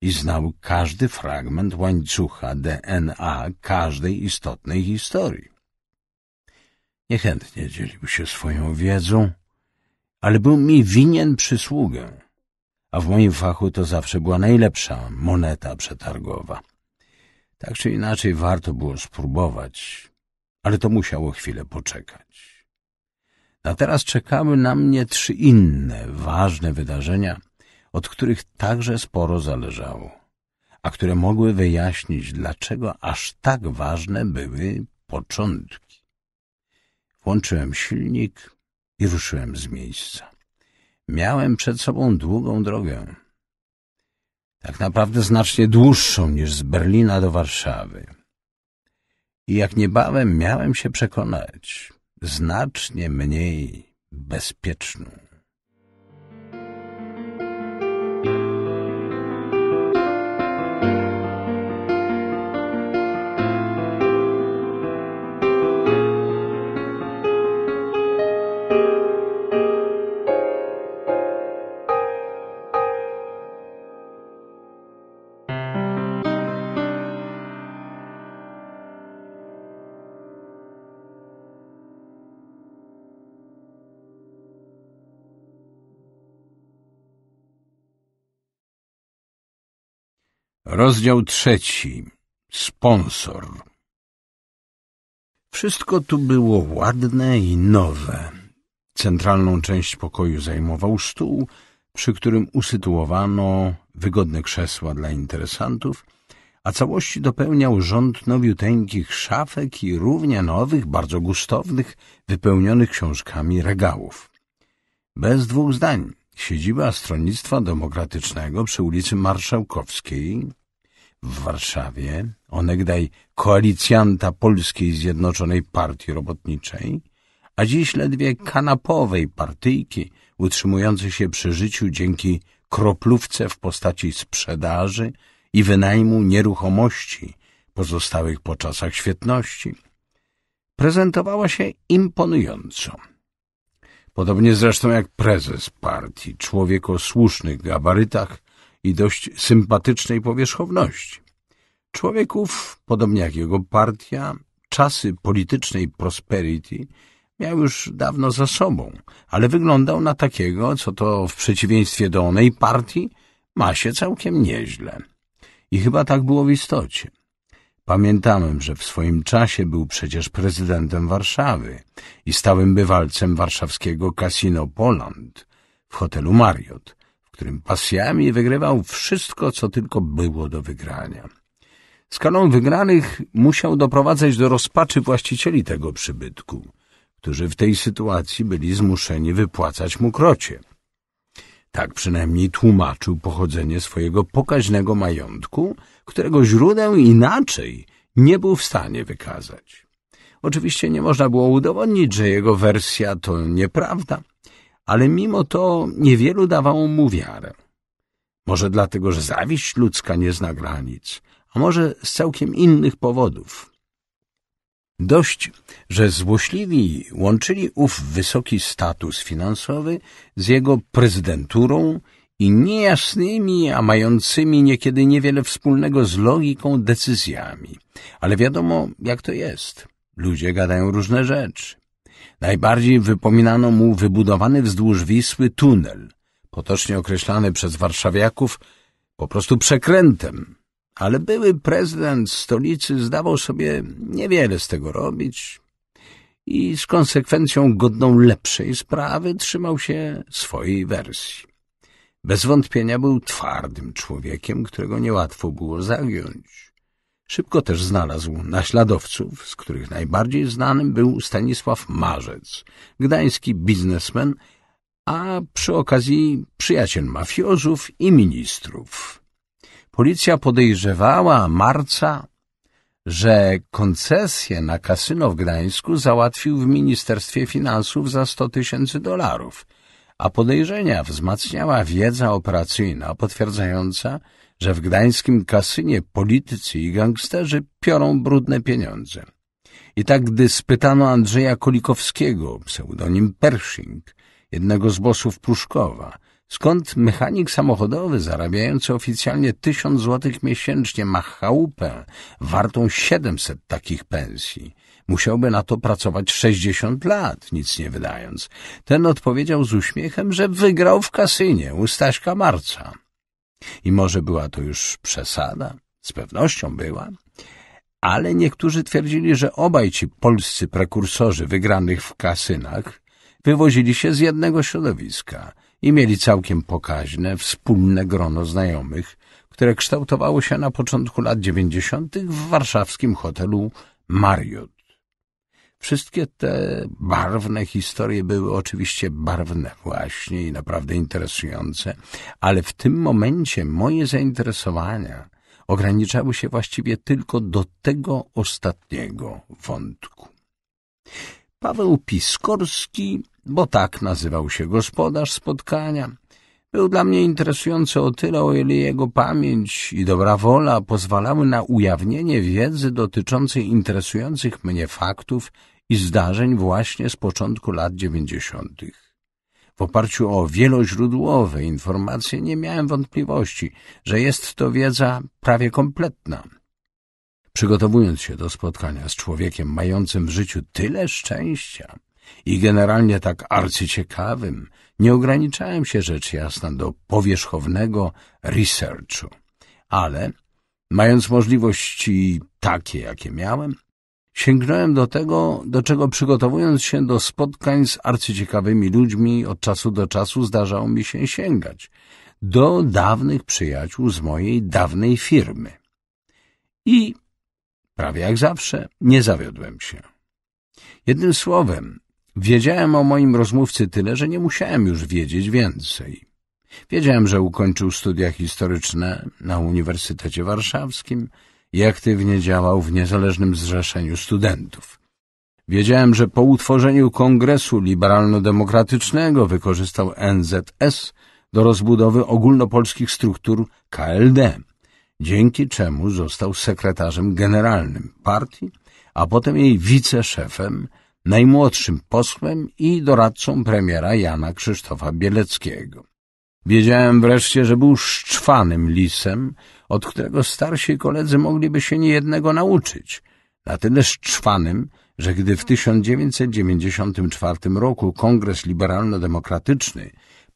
i znał każdy fragment łańcucha DNA każdej istotnej historii. Niechętnie dzielił się swoją wiedzą, ale był mi winien przysługę, a w moim fachu to zawsze była najlepsza moneta przetargowa. Tak czy inaczej warto było spróbować, ale to musiało chwilę poczekać. A teraz czekały na mnie trzy inne ważne wydarzenia, od których także sporo zależało, a które mogły wyjaśnić, dlaczego aż tak ważne były początki. Włączyłem silnik i ruszyłem z miejsca. Miałem przed sobą długą drogę. Tak naprawdę znacznie dłuższą niż z Berlina do Warszawy. I jak niebawem miałem się przekonać, znacznie mniej bezpieczną. Rozdział trzeci. Sponsor. Wszystko tu było ładne i nowe. Centralną część pokoju zajmował stół, przy którym usytuowano wygodne krzesła dla interesantów, a całości dopełniał rząd nowiuteńkich szafek i równie nowych, bardzo gustownych, wypełnionych książkami regałów. Bez dwóch zdań. Siedziba Stronnictwa Demokratycznego przy ulicy Marszałkowskiej w Warszawie, onegdaj koalicjanta Polskiej Zjednoczonej Partii Robotniczej, a dziś ledwie kanapowej partyjki utrzymującej się przy życiu dzięki kroplówce w postaci sprzedaży i wynajmu nieruchomości pozostałych po czasach świetności, prezentowała się imponująco. Podobnie zresztą jak prezes partii, człowiek o słusznych gabarytach, i dość sympatycznej powierzchowności. Człowieków, podobnie jak jego partia, czasy politycznej prosperity miał już dawno za sobą, ale wyglądał na takiego, co to w przeciwieństwie do onej partii ma się całkiem nieźle. I chyba tak było w istocie. Pamiętałem, że w swoim czasie był przecież prezydentem Warszawy i stałym bywalcem warszawskiego Casino Poland w hotelu Marriott, którym pasjami wygrywał wszystko, co tylko było do wygrania. Skalą wygranych musiał doprowadzać do rozpaczy właścicieli tego przybytku, którzy w tej sytuacji byli zmuszeni wypłacać mu krocie. Tak przynajmniej tłumaczył pochodzenie swojego pokaźnego majątku, którego źródeł inaczej nie był w stanie wykazać. Oczywiście nie można było udowodnić, że jego wersja to nieprawda, ale mimo to niewielu dawało mu wiarę. Może dlatego, że zawiść ludzka nie zna granic, a może z całkiem innych powodów. Dość, że złośliwi łączyli ów wysoki status finansowy z jego prezydenturą i niejasnymi, a mającymi niekiedy niewiele wspólnego z logiką decyzjami. Ale wiadomo, jak to jest. Ludzie gadają różne rzeczy. Najbardziej wypominano mu wybudowany wzdłuż Wisły tunel, potocznie określany przez warszawiaków po prostu przekrętem, ale były prezydent stolicy zdawał sobie niewiele z tego robić i z konsekwencją godną lepszej sprawy trzymał się swojej wersji. Bez wątpienia był twardym człowiekiem, którego niełatwo było zagiąć. Szybko też znalazł naśladowców, z których najbardziej znanym był Stanisław Marzec, gdański biznesmen, a przy okazji przyjaciel mafiozów i ministrów. Policja podejrzewała Marca, że koncesję na kasyno w Gdańsku załatwił w Ministerstwie Finansów za 100 tysięcy dolarów, a podejrzenia wzmacniała wiedza operacyjna potwierdzająca, że w gdańskim kasynie politycy i gangsterzy piorą brudne pieniądze. I tak gdy spytano Andrzeja Kolikowskiego, pseudonim Pershing, jednego z bossów Pruszkowa, skąd mechanik samochodowy zarabiający oficjalnie tysiąc złotych miesięcznie ma chałupę wartą siedemset takich pensji, musiałby na to pracować sześćdziesiąt lat, nic nie wydając. Ten odpowiedział z uśmiechem, że wygrał w kasynie u Staśka Marca. I może była to już przesada? Z pewnością była. Ale niektórzy twierdzili, że obaj ci polscy prekursorzy wygranych w kasynach wywozili się z jednego środowiska i mieli całkiem pokaźne, wspólne grono znajomych, które kształtowało się na początku lat dziewięćdziesiątych w warszawskim hotelu Mariot. Wszystkie te barwne historie były oczywiście barwne właśnie i naprawdę interesujące, ale w tym momencie moje zainteresowania ograniczały się właściwie tylko do tego ostatniego wątku. Paweł Piskorski, bo tak nazywał się gospodarz spotkania, był dla mnie interesujący o tyle, o ile jego pamięć i dobra wola pozwalały na ujawnienie wiedzy dotyczącej interesujących mnie faktów i zdarzeń właśnie z początku lat dziewięćdziesiątych. W oparciu o wieloźródłowe informacje nie miałem wątpliwości, że jest to wiedza prawie kompletna. Przygotowując się do spotkania z człowiekiem mającym w życiu tyle szczęścia i generalnie tak arcyciekawym, nie ograniczałem się rzecz jasna do powierzchownego researchu, ale mając możliwości takie, jakie miałem, sięgnąłem do tego, do czego przygotowując się do spotkań z arcyciekawymi ludźmi od czasu do czasu zdarzało mi się sięgać. Do dawnych przyjaciół z mojej dawnej firmy. I, prawie jak zawsze, nie zawiodłem się. Jednym słowem, wiedziałem o moim rozmówcy tyle, że nie musiałem już wiedzieć więcej. Wiedziałem, że ukończył studia historyczne na Uniwersytecie Warszawskim – i aktywnie działał w niezależnym zrzeszeniu studentów. Wiedziałem, że po utworzeniu Kongresu Liberalno-Demokratycznego wykorzystał NZS do rozbudowy ogólnopolskich struktur KLD, dzięki czemu został sekretarzem generalnym partii, a potem jej wiceszefem, najmłodszym posłem i doradcą premiera Jana Krzysztofa Bieleckiego. Wiedziałem wreszcie, że był szczwanym lisem, od którego starsi koledzy mogliby się niejednego nauczyć, na tyle szczwanym, że gdy w 1994 roku Kongres Liberalno-Demokratyczny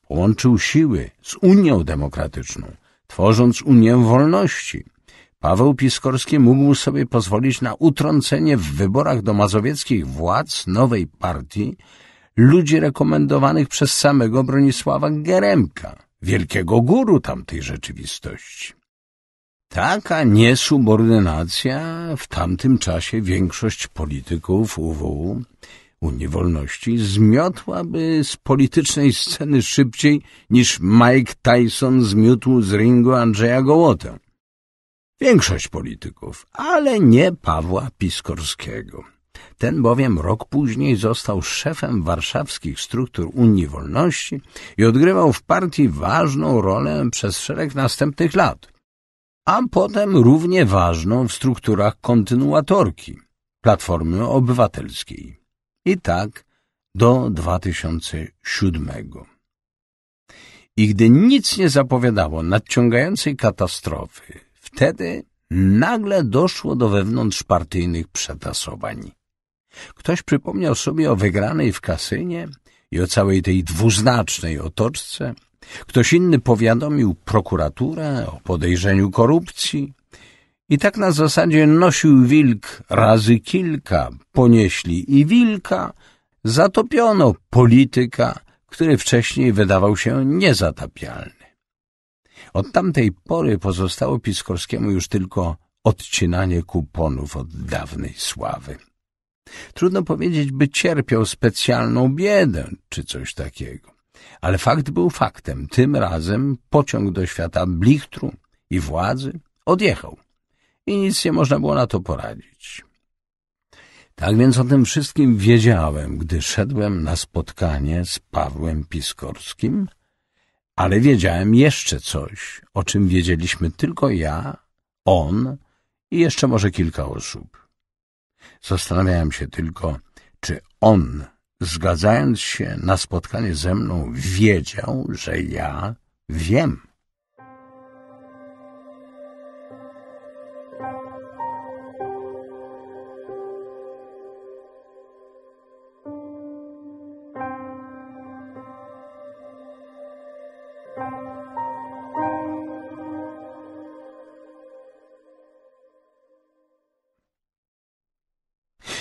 połączył siły z Unią Demokratyczną, tworząc Unię Wolności, Paweł Piskorski mógł sobie pozwolić na utrącenie w wyborach do mazowieckich władz nowej partii ludzi rekomendowanych przez samego Bronisława Geremka, wielkiego guru tamtej rzeczywistości. Taka niesubordynacja w tamtym czasie większość polityków UW Unii Wolności zmiotłaby z politycznej sceny szybciej niż Mike Tyson zmiótł z ringu Andrzeja Gołotę. Większość polityków, ale nie Pawła Piskorskiego. Ten bowiem rok później został szefem warszawskich struktur Unii Wolności i odgrywał w partii ważną rolę przez szereg następnych lat – a potem równie ważną w strukturach kontynuatorki Platformy Obywatelskiej. I tak do 2007. I gdy nic nie zapowiadało nadciągającej katastrofy, wtedy nagle doszło do wewnątrzpartyjnych przetasowań. Ktoś przypomniał sobie o wygranej w kasynie i o całej tej dwuznacznej otoczce – Ktoś inny powiadomił prokuraturę o podejrzeniu korupcji. I tak na zasadzie nosił wilk razy kilka, ponieśli i wilka, zatopiono polityka, który wcześniej wydawał się niezatapialny. Od tamtej pory pozostało Piskorskiemu już tylko odcinanie kuponów od dawnej sławy. Trudno powiedzieć, by cierpiał specjalną biedę czy coś takiego. Ale fakt był faktem. Tym razem pociąg do świata blichtru i władzy odjechał. I nic nie można było na to poradzić. Tak więc o tym wszystkim wiedziałem, gdy szedłem na spotkanie z Pawłem Piskorskim, ale wiedziałem jeszcze coś, o czym wiedzieliśmy tylko ja, on i jeszcze może kilka osób. Zastanawiałem się tylko, czy on zgadzając się na spotkanie ze mną, wiedział, że ja wiem.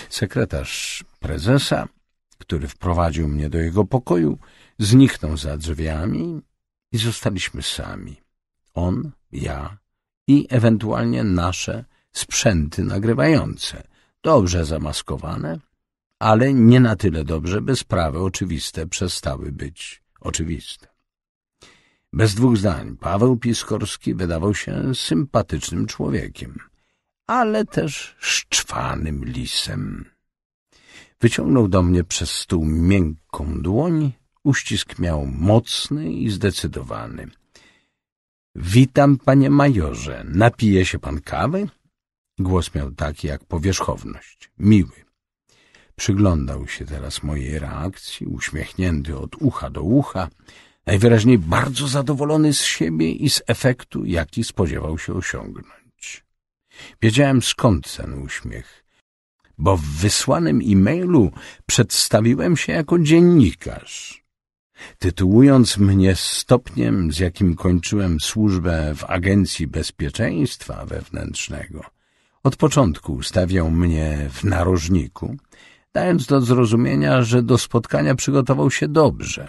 Sekretarz prezesa który wprowadził mnie do jego pokoju, zniknął za drzwiami i zostaliśmy sami. On, ja i ewentualnie nasze sprzęty nagrywające, dobrze zamaskowane, ale nie na tyle dobrze, by sprawy oczywiste przestały być oczywiste. Bez dwóch zdań, Paweł Piskorski wydawał się sympatycznym człowiekiem, ale też szczwanym lisem. Wyciągnął do mnie przez stół miękką dłoń, uścisk miał mocny i zdecydowany. Witam, panie majorze. Napije się pan kawy? Głos miał taki jak powierzchowność, miły. Przyglądał się teraz mojej reakcji, uśmiechnięty od ucha do ucha, najwyraźniej bardzo zadowolony z siebie i z efektu, jaki spodziewał się osiągnąć. Wiedziałem skąd ten uśmiech bo w wysłanym e-mailu przedstawiłem się jako dziennikarz. Tytułując mnie stopniem, z jakim kończyłem służbę w Agencji Bezpieczeństwa Wewnętrznego, od początku stawiał mnie w narożniku, dając do zrozumienia, że do spotkania przygotował się dobrze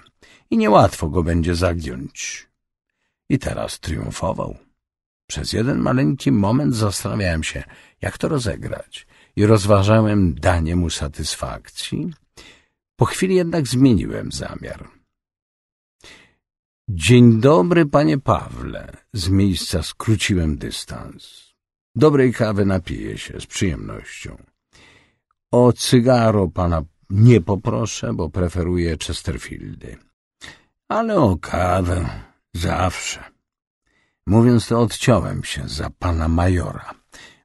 i niełatwo go będzie zagiąć. I teraz triumfował. Przez jeden maleńki moment zastanawiałem się, jak to rozegrać, i rozważałem danie mu satysfakcji. Po chwili jednak zmieniłem zamiar. Dzień dobry, panie Pawle. Z miejsca skróciłem dystans. Dobrej kawy napiję się z przyjemnością. O cygaro pana nie poproszę, bo preferuję Chesterfieldy. Ale o kawę zawsze. Mówiąc to, odciąłem się za pana majora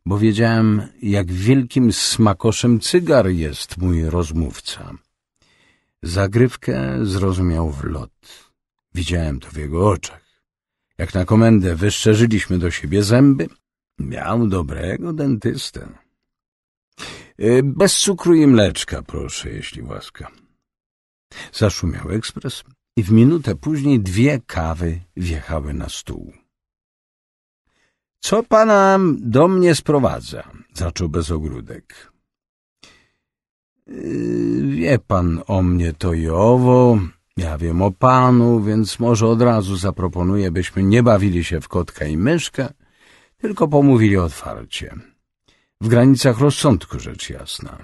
bo wiedziałem, jak wielkim smakoszem cygar jest mój rozmówca. Zagrywkę zrozumiał w lot. Widziałem to w jego oczach. Jak na komendę wyszczerzyliśmy do siebie zęby, miał dobrego dentystę. E, bez cukru i mleczka, proszę, jeśli łaska. Zaszumiał ekspres i w minutę później dwie kawy wjechały na stół. Co pana do mnie sprowadza? Zaczął bez ogródek. Yy, wie pan o mnie to i owo, ja wiem o panu, więc może od razu zaproponuję, byśmy nie bawili się w kotka i myszkę, tylko pomówili otwarcie. W granicach rozsądku, rzecz jasna.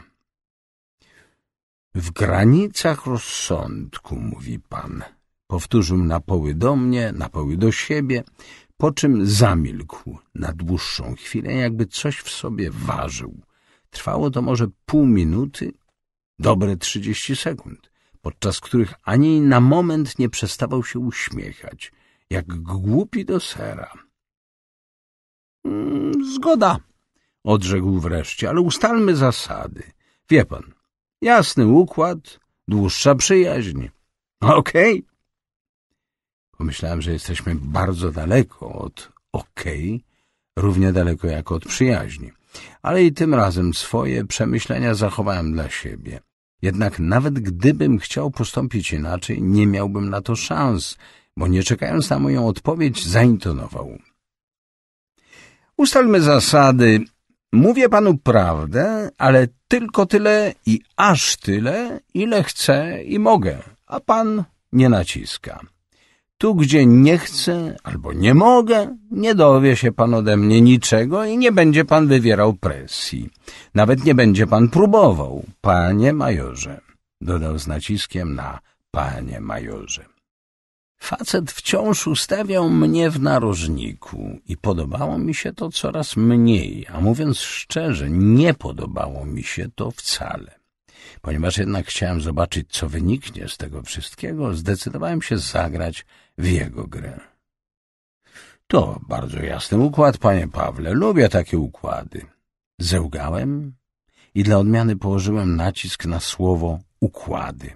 W granicach rozsądku, mówi pan. Powtórzył na poły do mnie, na poły do siebie, po czym zamilkł na dłuższą chwilę, jakby coś w sobie ważył. Trwało to może pół minuty, dobre trzydzieści sekund, podczas których ani na moment nie przestawał się uśmiechać, jak głupi do sera. Mm, zgoda, odrzekł wreszcie, ale ustalmy zasady. Wie pan, jasny układ, dłuższa przyjaźń. Okej, okay, Pomyślałem, że jesteśmy bardzo daleko od okej, okay, równie daleko jak od przyjaźni. Ale i tym razem swoje przemyślenia zachowałem dla siebie. Jednak nawet gdybym chciał postąpić inaczej, nie miałbym na to szans, bo nie czekając na moją odpowiedź, zaintonował. Ustalmy zasady. Mówię panu prawdę, ale tylko tyle i aż tyle, ile chcę i mogę, a pan nie naciska. Tu, gdzie nie chcę albo nie mogę, nie dowie się pan ode mnie niczego i nie będzie pan wywierał presji. Nawet nie będzie pan próbował, panie majorze, dodał z naciskiem na panie majorze. Facet wciąż ustawiał mnie w narożniku i podobało mi się to coraz mniej, a mówiąc szczerze, nie podobało mi się to wcale. Ponieważ jednak chciałem zobaczyć, co wyniknie z tego wszystkiego, zdecydowałem się zagrać w jego grę. To bardzo jasny układ, panie Pawle. Lubię takie układy. Zełgałem i dla odmiany położyłem nacisk na słowo układy.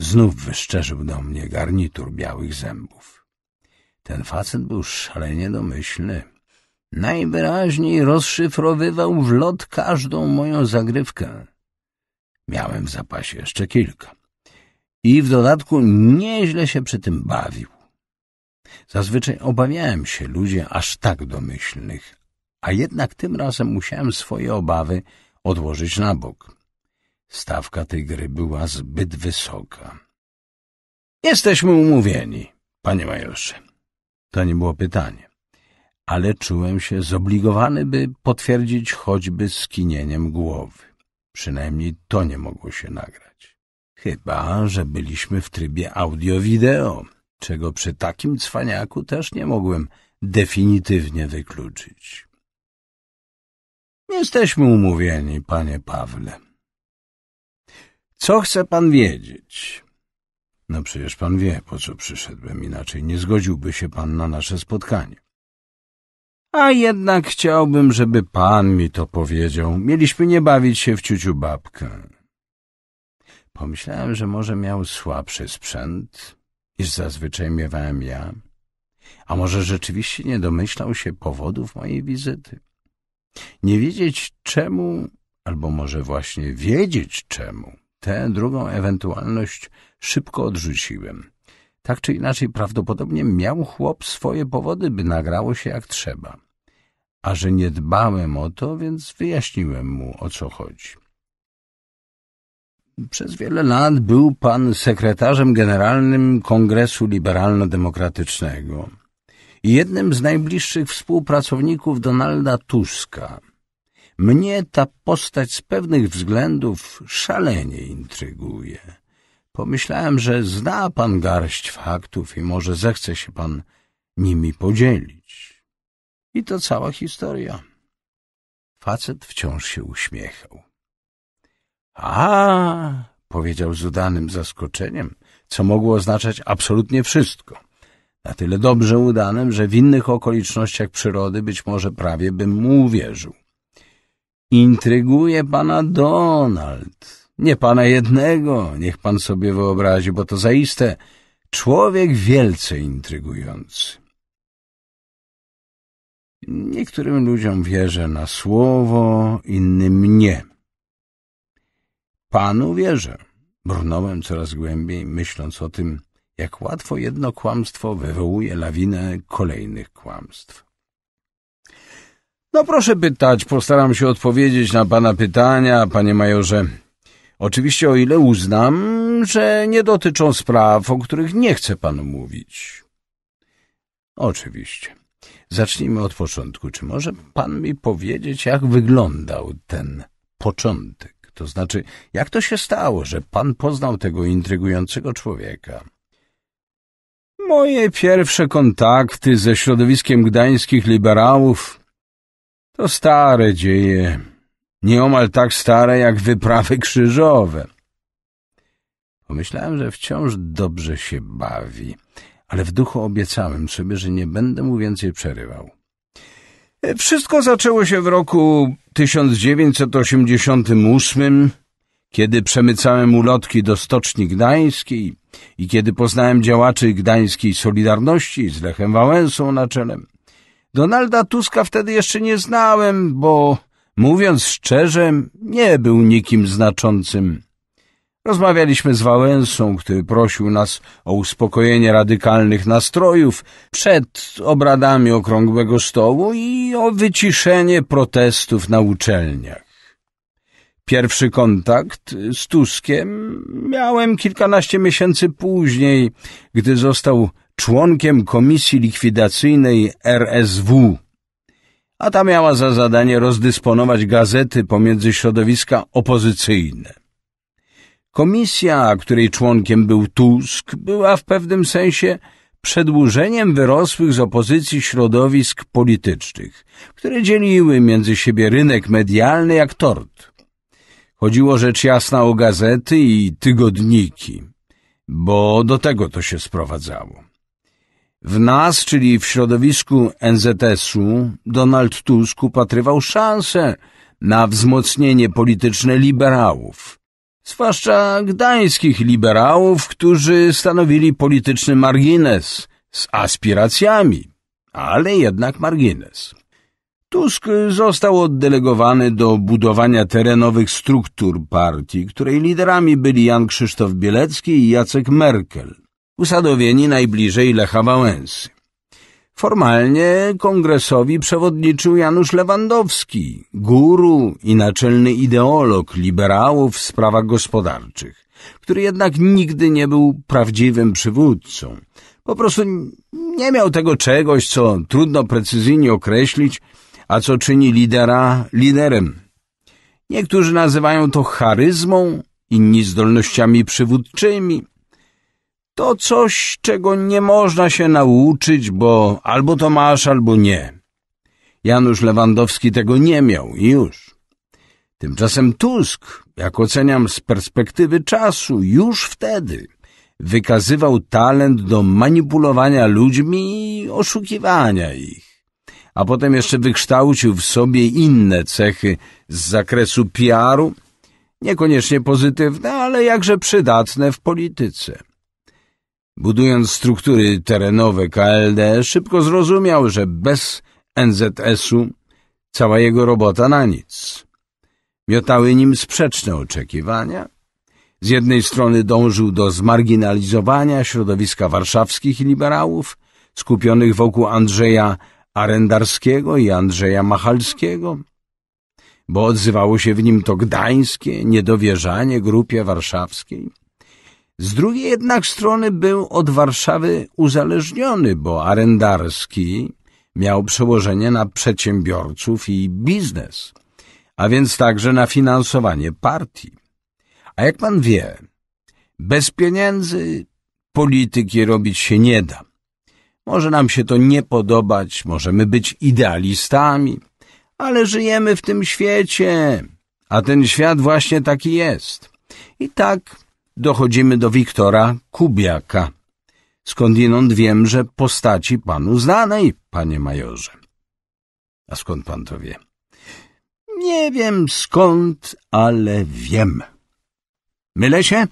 Znów wyszczerzył do mnie garnitur białych zębów. Ten facet był szalenie domyślny. Najwyraźniej rozszyfrowywał w lot każdą moją zagrywkę. Miałem w zapasie jeszcze kilka i w dodatku nieźle się przy tym bawił. Zazwyczaj obawiałem się ludzi aż tak domyślnych, a jednak tym razem musiałem swoje obawy odłożyć na bok. Stawka tej gry była zbyt wysoka. Jesteśmy umówieni, panie majorze. To nie było pytanie, ale czułem się zobligowany, by potwierdzić choćby skinieniem głowy. Przynajmniej to nie mogło się nagrać. Chyba, że byliśmy w trybie audio-wideo, czego przy takim cwaniaku też nie mogłem definitywnie wykluczyć. Jesteśmy umówieni, panie Pawle. Co chce pan wiedzieć? No przecież pan wie, po co przyszedłem, inaczej nie zgodziłby się pan na nasze spotkanie. A jednak chciałbym, żeby pan mi to powiedział. Mieliśmy nie bawić się w ciuciu babkę. Pomyślałem, że może miał słabszy sprzęt, niż zazwyczaj miewałem ja, a może rzeczywiście nie domyślał się powodów mojej wizyty. Nie wiedzieć czemu, albo może właśnie wiedzieć czemu, tę drugą ewentualność szybko odrzuciłem. Tak czy inaczej, prawdopodobnie miał chłop swoje powody, by nagrało się jak trzeba. A że nie dbałem o to, więc wyjaśniłem mu, o co chodzi. Przez wiele lat był pan sekretarzem generalnym Kongresu Liberalno-Demokratycznego i jednym z najbliższych współpracowników Donalda Tuska. Mnie ta postać z pewnych względów szalenie intryguje. Pomyślałem, że zna pan garść faktów i może zechce się pan nimi podzielić. I to cała historia. Facet wciąż się uśmiechał. A, powiedział z udanym zaskoczeniem, co mogło oznaczać absolutnie wszystko. Na tyle dobrze udanym, że w innych okolicznościach przyrody być może prawie bym mu uwierzył. Intryguje pana Donald. Nie pana jednego, niech pan sobie wyobrazi, bo to zaiste człowiek wielce intrygujący. Niektórym ludziom wierzę na słowo, innym nie. Panu wierzę. Brnąłem coraz głębiej, myśląc o tym, jak łatwo jedno kłamstwo wywołuje lawinę kolejnych kłamstw. No proszę pytać, postaram się odpowiedzieć na pana pytania, panie majorze. Oczywiście o ile uznam, że nie dotyczą spraw, o których nie chcę panu mówić. Oczywiście. Zacznijmy od początku. Czy może pan mi powiedzieć, jak wyglądał ten początek? To znaczy, jak to się stało, że pan poznał tego intrygującego człowieka? Moje pierwsze kontakty ze środowiskiem gdańskich liberałów to stare dzieje, nieomal tak stare jak wyprawy krzyżowe. Pomyślałem, że wciąż dobrze się bawi, ale w duchu obiecałem sobie, że nie będę mu więcej przerywał. Wszystko zaczęło się w roku 1988, kiedy przemycałem ulotki do Stoczni Gdańskiej i kiedy poznałem działaczy gdańskiej Solidarności z Lechem Wałęsą na czele. Donalda Tuska wtedy jeszcze nie znałem, bo, mówiąc szczerze, nie był nikim znaczącym. Rozmawialiśmy z Wałęsą, który prosił nas o uspokojenie radykalnych nastrojów przed obradami okrągłego stołu i o wyciszenie protestów na uczelniach. Pierwszy kontakt z Tuskiem miałem kilkanaście miesięcy później, gdy został członkiem komisji likwidacyjnej RSW. A ta miała za zadanie rozdysponować gazety pomiędzy środowiska opozycyjne. Komisja, której członkiem był Tusk, była w pewnym sensie przedłużeniem wyrosłych z opozycji środowisk politycznych, które dzieliły między siebie rynek medialny jak tort. Chodziło rzecz jasna o gazety i tygodniki, bo do tego to się sprowadzało. W nas, czyli w środowisku NZS-u, Donald Tusk upatrywał szansę na wzmocnienie polityczne liberałów – zwłaszcza gdańskich liberałów, którzy stanowili polityczny margines z aspiracjami, ale jednak margines. Tusk został oddelegowany do budowania terenowych struktur partii, której liderami byli Jan Krzysztof Bielecki i Jacek Merkel, usadowieni najbliżej Lecha Wałęsy. Formalnie kongresowi przewodniczył Janusz Lewandowski, guru i naczelny ideolog liberałów w sprawach gospodarczych, który jednak nigdy nie był prawdziwym przywódcą. Po prostu nie miał tego czegoś, co trudno precyzyjnie określić, a co czyni lidera liderem. Niektórzy nazywają to charyzmą, inni zdolnościami przywódczymi, to coś, czego nie można się nauczyć, bo albo to masz, albo nie. Janusz Lewandowski tego nie miał i już. Tymczasem Tusk, jak oceniam z perspektywy czasu, już wtedy wykazywał talent do manipulowania ludźmi i oszukiwania ich a potem jeszcze wykształcił w sobie inne cechy z zakresu PR-u, niekoniecznie pozytywne, ale jakże przydatne w polityce. Budując struktury terenowe KLD, szybko zrozumiał, że bez NZS-u cała jego robota na nic. Miotały nim sprzeczne oczekiwania. Z jednej strony dążył do zmarginalizowania środowiska warszawskich liberałów, skupionych wokół Andrzeja Arendarskiego i Andrzeja Machalskiego, bo odzywało się w nim to gdańskie niedowierzanie grupie warszawskiej. Z drugiej jednak strony był od Warszawy uzależniony, bo arendarski miał przełożenie na przedsiębiorców i biznes, a więc także na finansowanie partii. A jak pan wie, bez pieniędzy polityki robić się nie da. Może nam się to nie podobać, możemy być idealistami, ale żyjemy w tym świecie, a ten świat właśnie taki jest. I tak dochodzimy do Wiktora Kubiaka. Skądinąd wiem, że postaci panu znanej, panie majorze. A skąd pan to wie? Nie wiem skąd, ale wiem. Mylę się?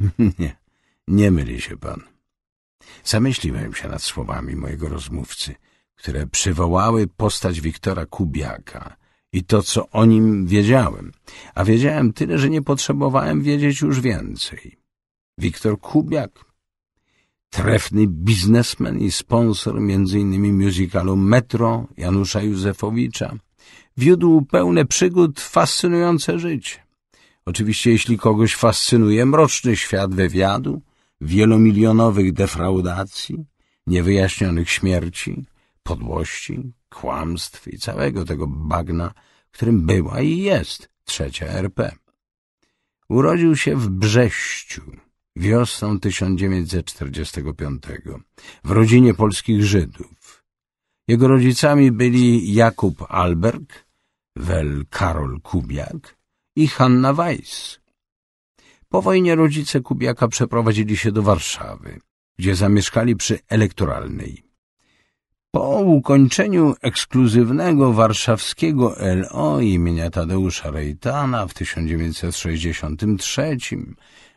nie, nie myli się pan. Zamyśliłem się nad słowami mojego rozmówcy, które przywołały postać Wiktora Kubiaka – i to, co o nim wiedziałem, a wiedziałem tyle, że nie potrzebowałem wiedzieć już więcej. Wiktor Kubiak, trefny biznesmen i sponsor m.in. musicalu Metro Janusza Józefowicza, wiódł pełne przygód fascynujące życie. Oczywiście, jeśli kogoś fascynuje mroczny świat wywiadu, wielomilionowych defraudacji, niewyjaśnionych śmierci, podłości, kłamstw i całego tego bagna, którym była i jest trzecia RP. Urodził się w Brześciu wiosną 1945 w rodzinie polskich Żydów. Jego rodzicami byli Jakub Alberg, wel Karol Kubiak i Hanna Weiss. Po wojnie rodzice Kubiaka przeprowadzili się do Warszawy, gdzie zamieszkali przy elektoralnej. Po ukończeniu ekskluzywnego warszawskiego LO imienia Tadeusza Rejtana w 1963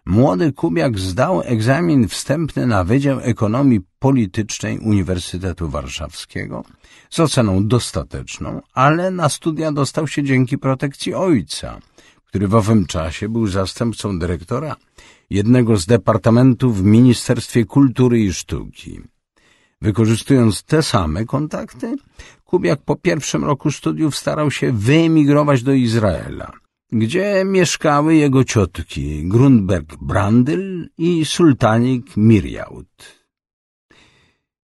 młody Kubiak zdał egzamin wstępny na Wydział Ekonomii Politycznej Uniwersytetu Warszawskiego z oceną dostateczną, ale na studia dostał się dzięki protekcji ojca, który w owym czasie był zastępcą dyrektora jednego z departamentów w Ministerstwie Kultury i Sztuki. Wykorzystując te same kontakty, Kubiak po pierwszym roku studiów starał się wyemigrować do Izraela, gdzie mieszkały jego ciotki Grundberg, Brandl i sultanik Mirjaut.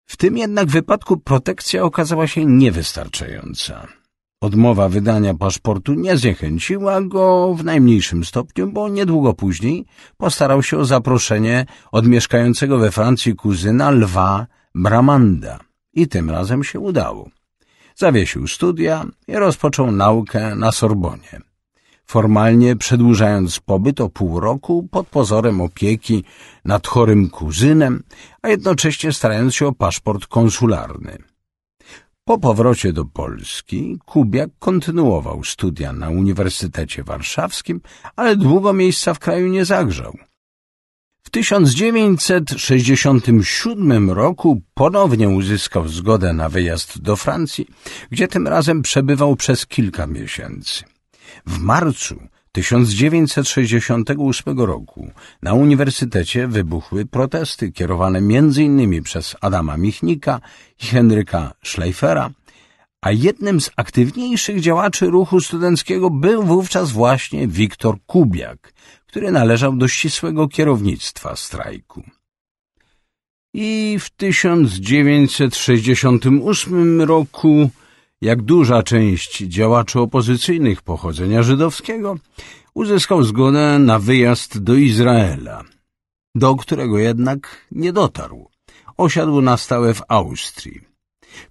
W tym jednak wypadku protekcja okazała się niewystarczająca. Odmowa wydania paszportu nie zniechęciła go w najmniejszym stopniu, bo niedługo później postarał się o zaproszenie od mieszkającego we Francji kuzyna Lwa Bramanda i tym razem się udało. Zawiesił studia i rozpoczął naukę na Sorbonie, formalnie przedłużając pobyt o pół roku pod pozorem opieki nad chorym kuzynem, a jednocześnie starając się o paszport konsularny. Po powrocie do Polski Kubiak kontynuował studia na Uniwersytecie Warszawskim, ale długo miejsca w kraju nie zagrzał – w 1967 roku ponownie uzyskał zgodę na wyjazd do Francji, gdzie tym razem przebywał przez kilka miesięcy. W marcu 1968 roku na uniwersytecie wybuchły protesty kierowane m.in. przez Adama Michnika i Henryka Schleifera, a jednym z aktywniejszych działaczy ruchu studenckiego był wówczas właśnie Wiktor Kubiak, który należał do ścisłego kierownictwa strajku. I w 1968 roku, jak duża część działaczy opozycyjnych pochodzenia żydowskiego, uzyskał zgodę na wyjazd do Izraela, do którego jednak nie dotarł. Osiadł na stałe w Austrii.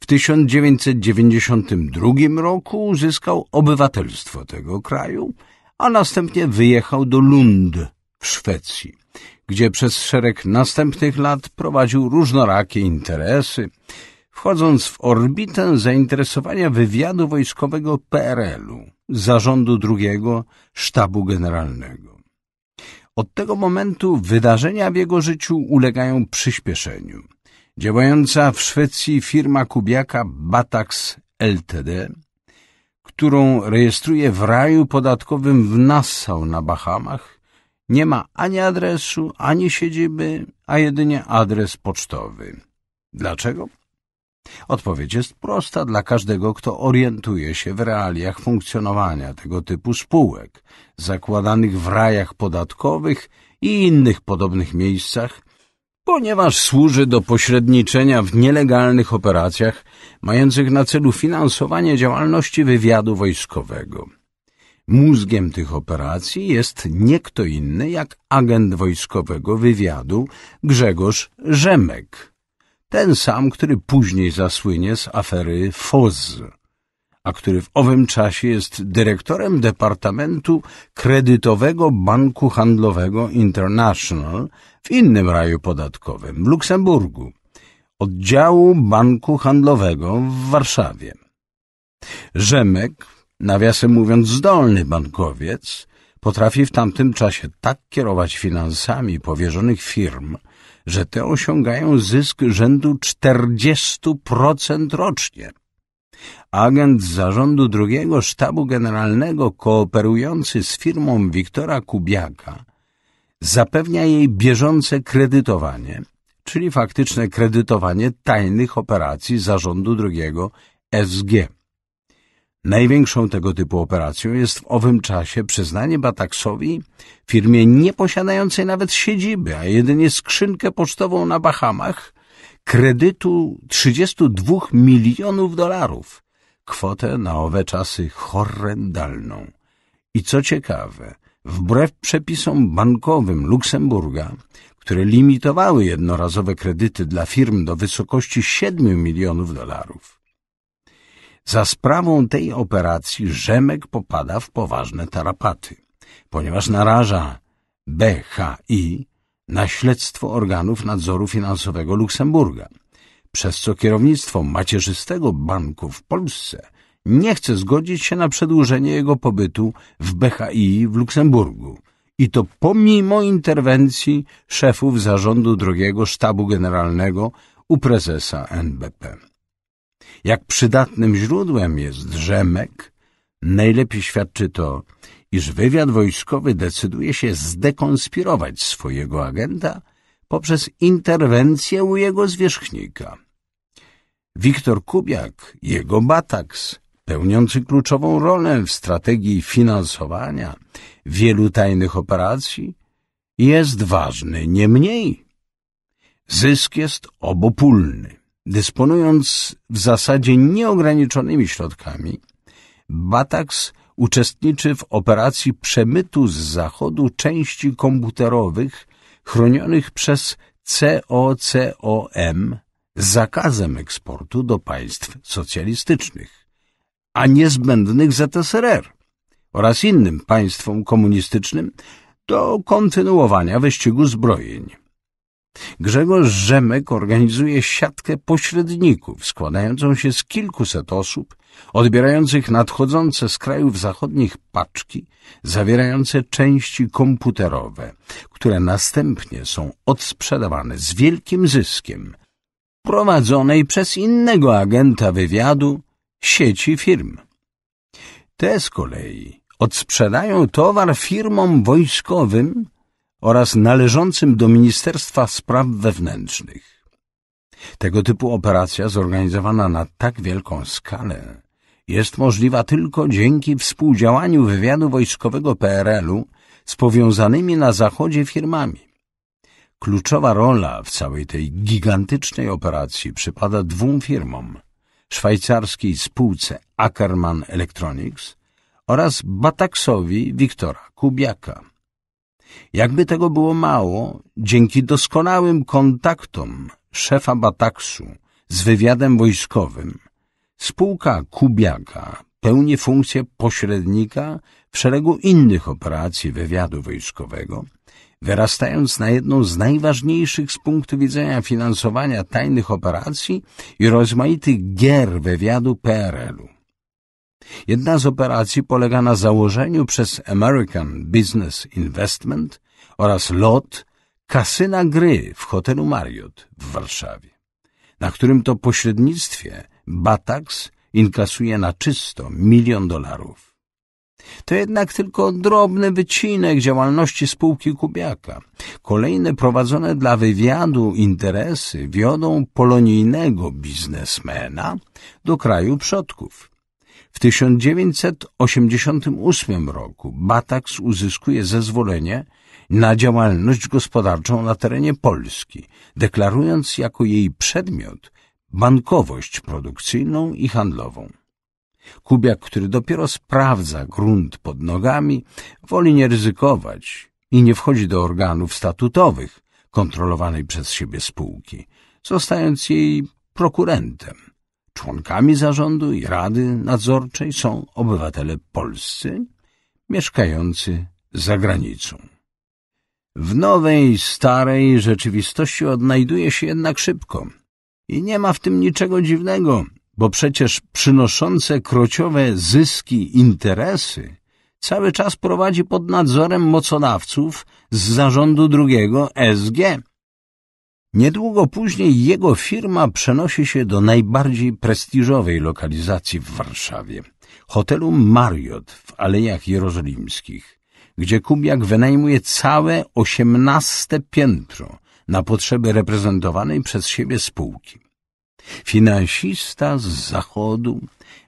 W 1992 roku uzyskał obywatelstwo tego kraju – a następnie wyjechał do Lund w Szwecji, gdzie przez szereg następnych lat prowadził różnorakie interesy, wchodząc w orbitę zainteresowania wywiadu wojskowego PRL-u, zarządu drugiego sztabu generalnego. Od tego momentu wydarzenia w jego życiu ulegają przyspieszeniu. Działająca w Szwecji firma Kubiaka Batax LTD którą rejestruje w raju podatkowym w Nassau na Bahamach, nie ma ani adresu, ani siedziby, a jedynie adres pocztowy. Dlaczego? Odpowiedź jest prosta dla każdego, kto orientuje się w realiach funkcjonowania tego typu spółek, zakładanych w rajach podatkowych i innych podobnych miejscach, ponieważ służy do pośredniczenia w nielegalnych operacjach mających na celu finansowanie działalności wywiadu wojskowego. Mózgiem tych operacji jest nie kto inny jak agent wojskowego wywiadu Grzegorz Rzemek, ten sam, który później zasłynie z afery FOZ a który w owym czasie jest dyrektorem Departamentu Kredytowego Banku Handlowego International w innym raju podatkowym, w Luksemburgu, oddziału Banku Handlowego w Warszawie. Rzemek, nawiasem mówiąc zdolny bankowiec, potrafi w tamtym czasie tak kierować finansami powierzonych firm, że te osiągają zysk rzędu 40% rocznie – agent zarządu drugiego sztabu generalnego kooperujący z firmą Wiktora Kubiaka, zapewnia jej bieżące kredytowanie, czyli faktyczne kredytowanie tajnych operacji zarządu drugiego SG. Największą tego typu operacją jest w owym czasie przyznanie Bataksowi, firmie nieposiadającej nawet siedziby, a jedynie skrzynkę pocztową na Bahamach, kredytu 32 milionów dolarów, kwotę na owe czasy horrendalną. I co ciekawe, wbrew przepisom bankowym Luksemburga, które limitowały jednorazowe kredyty dla firm do wysokości 7 milionów dolarów. Za sprawą tej operacji Rzemek popada w poważne tarapaty, ponieważ naraża BHI na śledztwo organów nadzoru finansowego Luksemburga, przez co kierownictwo macierzystego banku w Polsce nie chce zgodzić się na przedłużenie jego pobytu w BHI w Luksemburgu. I to pomimo interwencji szefów zarządu drugiego sztabu generalnego u prezesa NBP. Jak przydatnym źródłem jest rzemek, najlepiej świadczy to iż wywiad wojskowy decyduje się zdekonspirować swojego agenta poprzez interwencję u jego zwierzchnika. Wiktor Kubiak, jego Bataks, pełniący kluczową rolę w strategii finansowania wielu tajnych operacji, jest ważny nie mniej. Zysk jest obopólny. Dysponując w zasadzie nieograniczonymi środkami, Bataks uczestniczy w operacji przemytu z zachodu części komputerowych chronionych przez COCOM zakazem eksportu do państw socjalistycznych, a niezbędnych ZSRR oraz innym państwom komunistycznym do kontynuowania wyścigu zbrojeń. Grzegorz Rzemek organizuje siatkę pośredników składającą się z kilkuset osób odbierających nadchodzące z krajów zachodnich paczki zawierające części komputerowe, które następnie są odsprzedawane z wielkim zyskiem prowadzonej przez innego agenta wywiadu sieci firm. Te z kolei odsprzedają towar firmom wojskowym oraz należącym do Ministerstwa Spraw Wewnętrznych. Tego typu operacja zorganizowana na tak wielką skalę jest możliwa tylko dzięki współdziałaniu wywiadu wojskowego PRL-u z powiązanymi na zachodzie firmami. Kluczowa rola w całej tej gigantycznej operacji przypada dwóm firmom – szwajcarskiej spółce Ackermann Electronics oraz Bataksowi Wiktora Kubiaka – jakby tego było mało, dzięki doskonałym kontaktom szefa Bataksu z wywiadem wojskowym, spółka Kubiaka pełni funkcję pośrednika w szeregu innych operacji wywiadu wojskowego, wyrastając na jedną z najważniejszych z punktu widzenia finansowania tajnych operacji i rozmaitych gier wywiadu PRL-u. Jedna z operacji polega na założeniu przez American Business Investment oraz LOT kasyna gry w hotelu Marriott w Warszawie, na którym to pośrednictwie Batax inkasuje na czysto milion dolarów. To jednak tylko drobny wycinek działalności spółki Kubiaka. Kolejne prowadzone dla wywiadu interesy wiodą polonijnego biznesmena do kraju przodków. W 1988 roku Batax uzyskuje zezwolenie na działalność gospodarczą na terenie Polski, deklarując jako jej przedmiot bankowość produkcyjną i handlową. Kubiak, który dopiero sprawdza grunt pod nogami, woli nie ryzykować i nie wchodzi do organów statutowych kontrolowanej przez siebie spółki, zostając jej prokurentem. Członkami zarządu i rady nadzorczej są obywatele polscy mieszkający za granicą. W nowej, starej rzeczywistości odnajduje się jednak szybko i nie ma w tym niczego dziwnego, bo przecież przynoszące krociowe zyski interesy cały czas prowadzi pod nadzorem mocodawców z zarządu drugiego SG, Niedługo później jego firma przenosi się do najbardziej prestiżowej lokalizacji w Warszawie hotelu Marriott w Alejach Jerozolimskich, gdzie Kubiak wynajmuje całe osiemnaste piętro na potrzeby reprezentowanej przez siebie spółki. Finansista z zachodu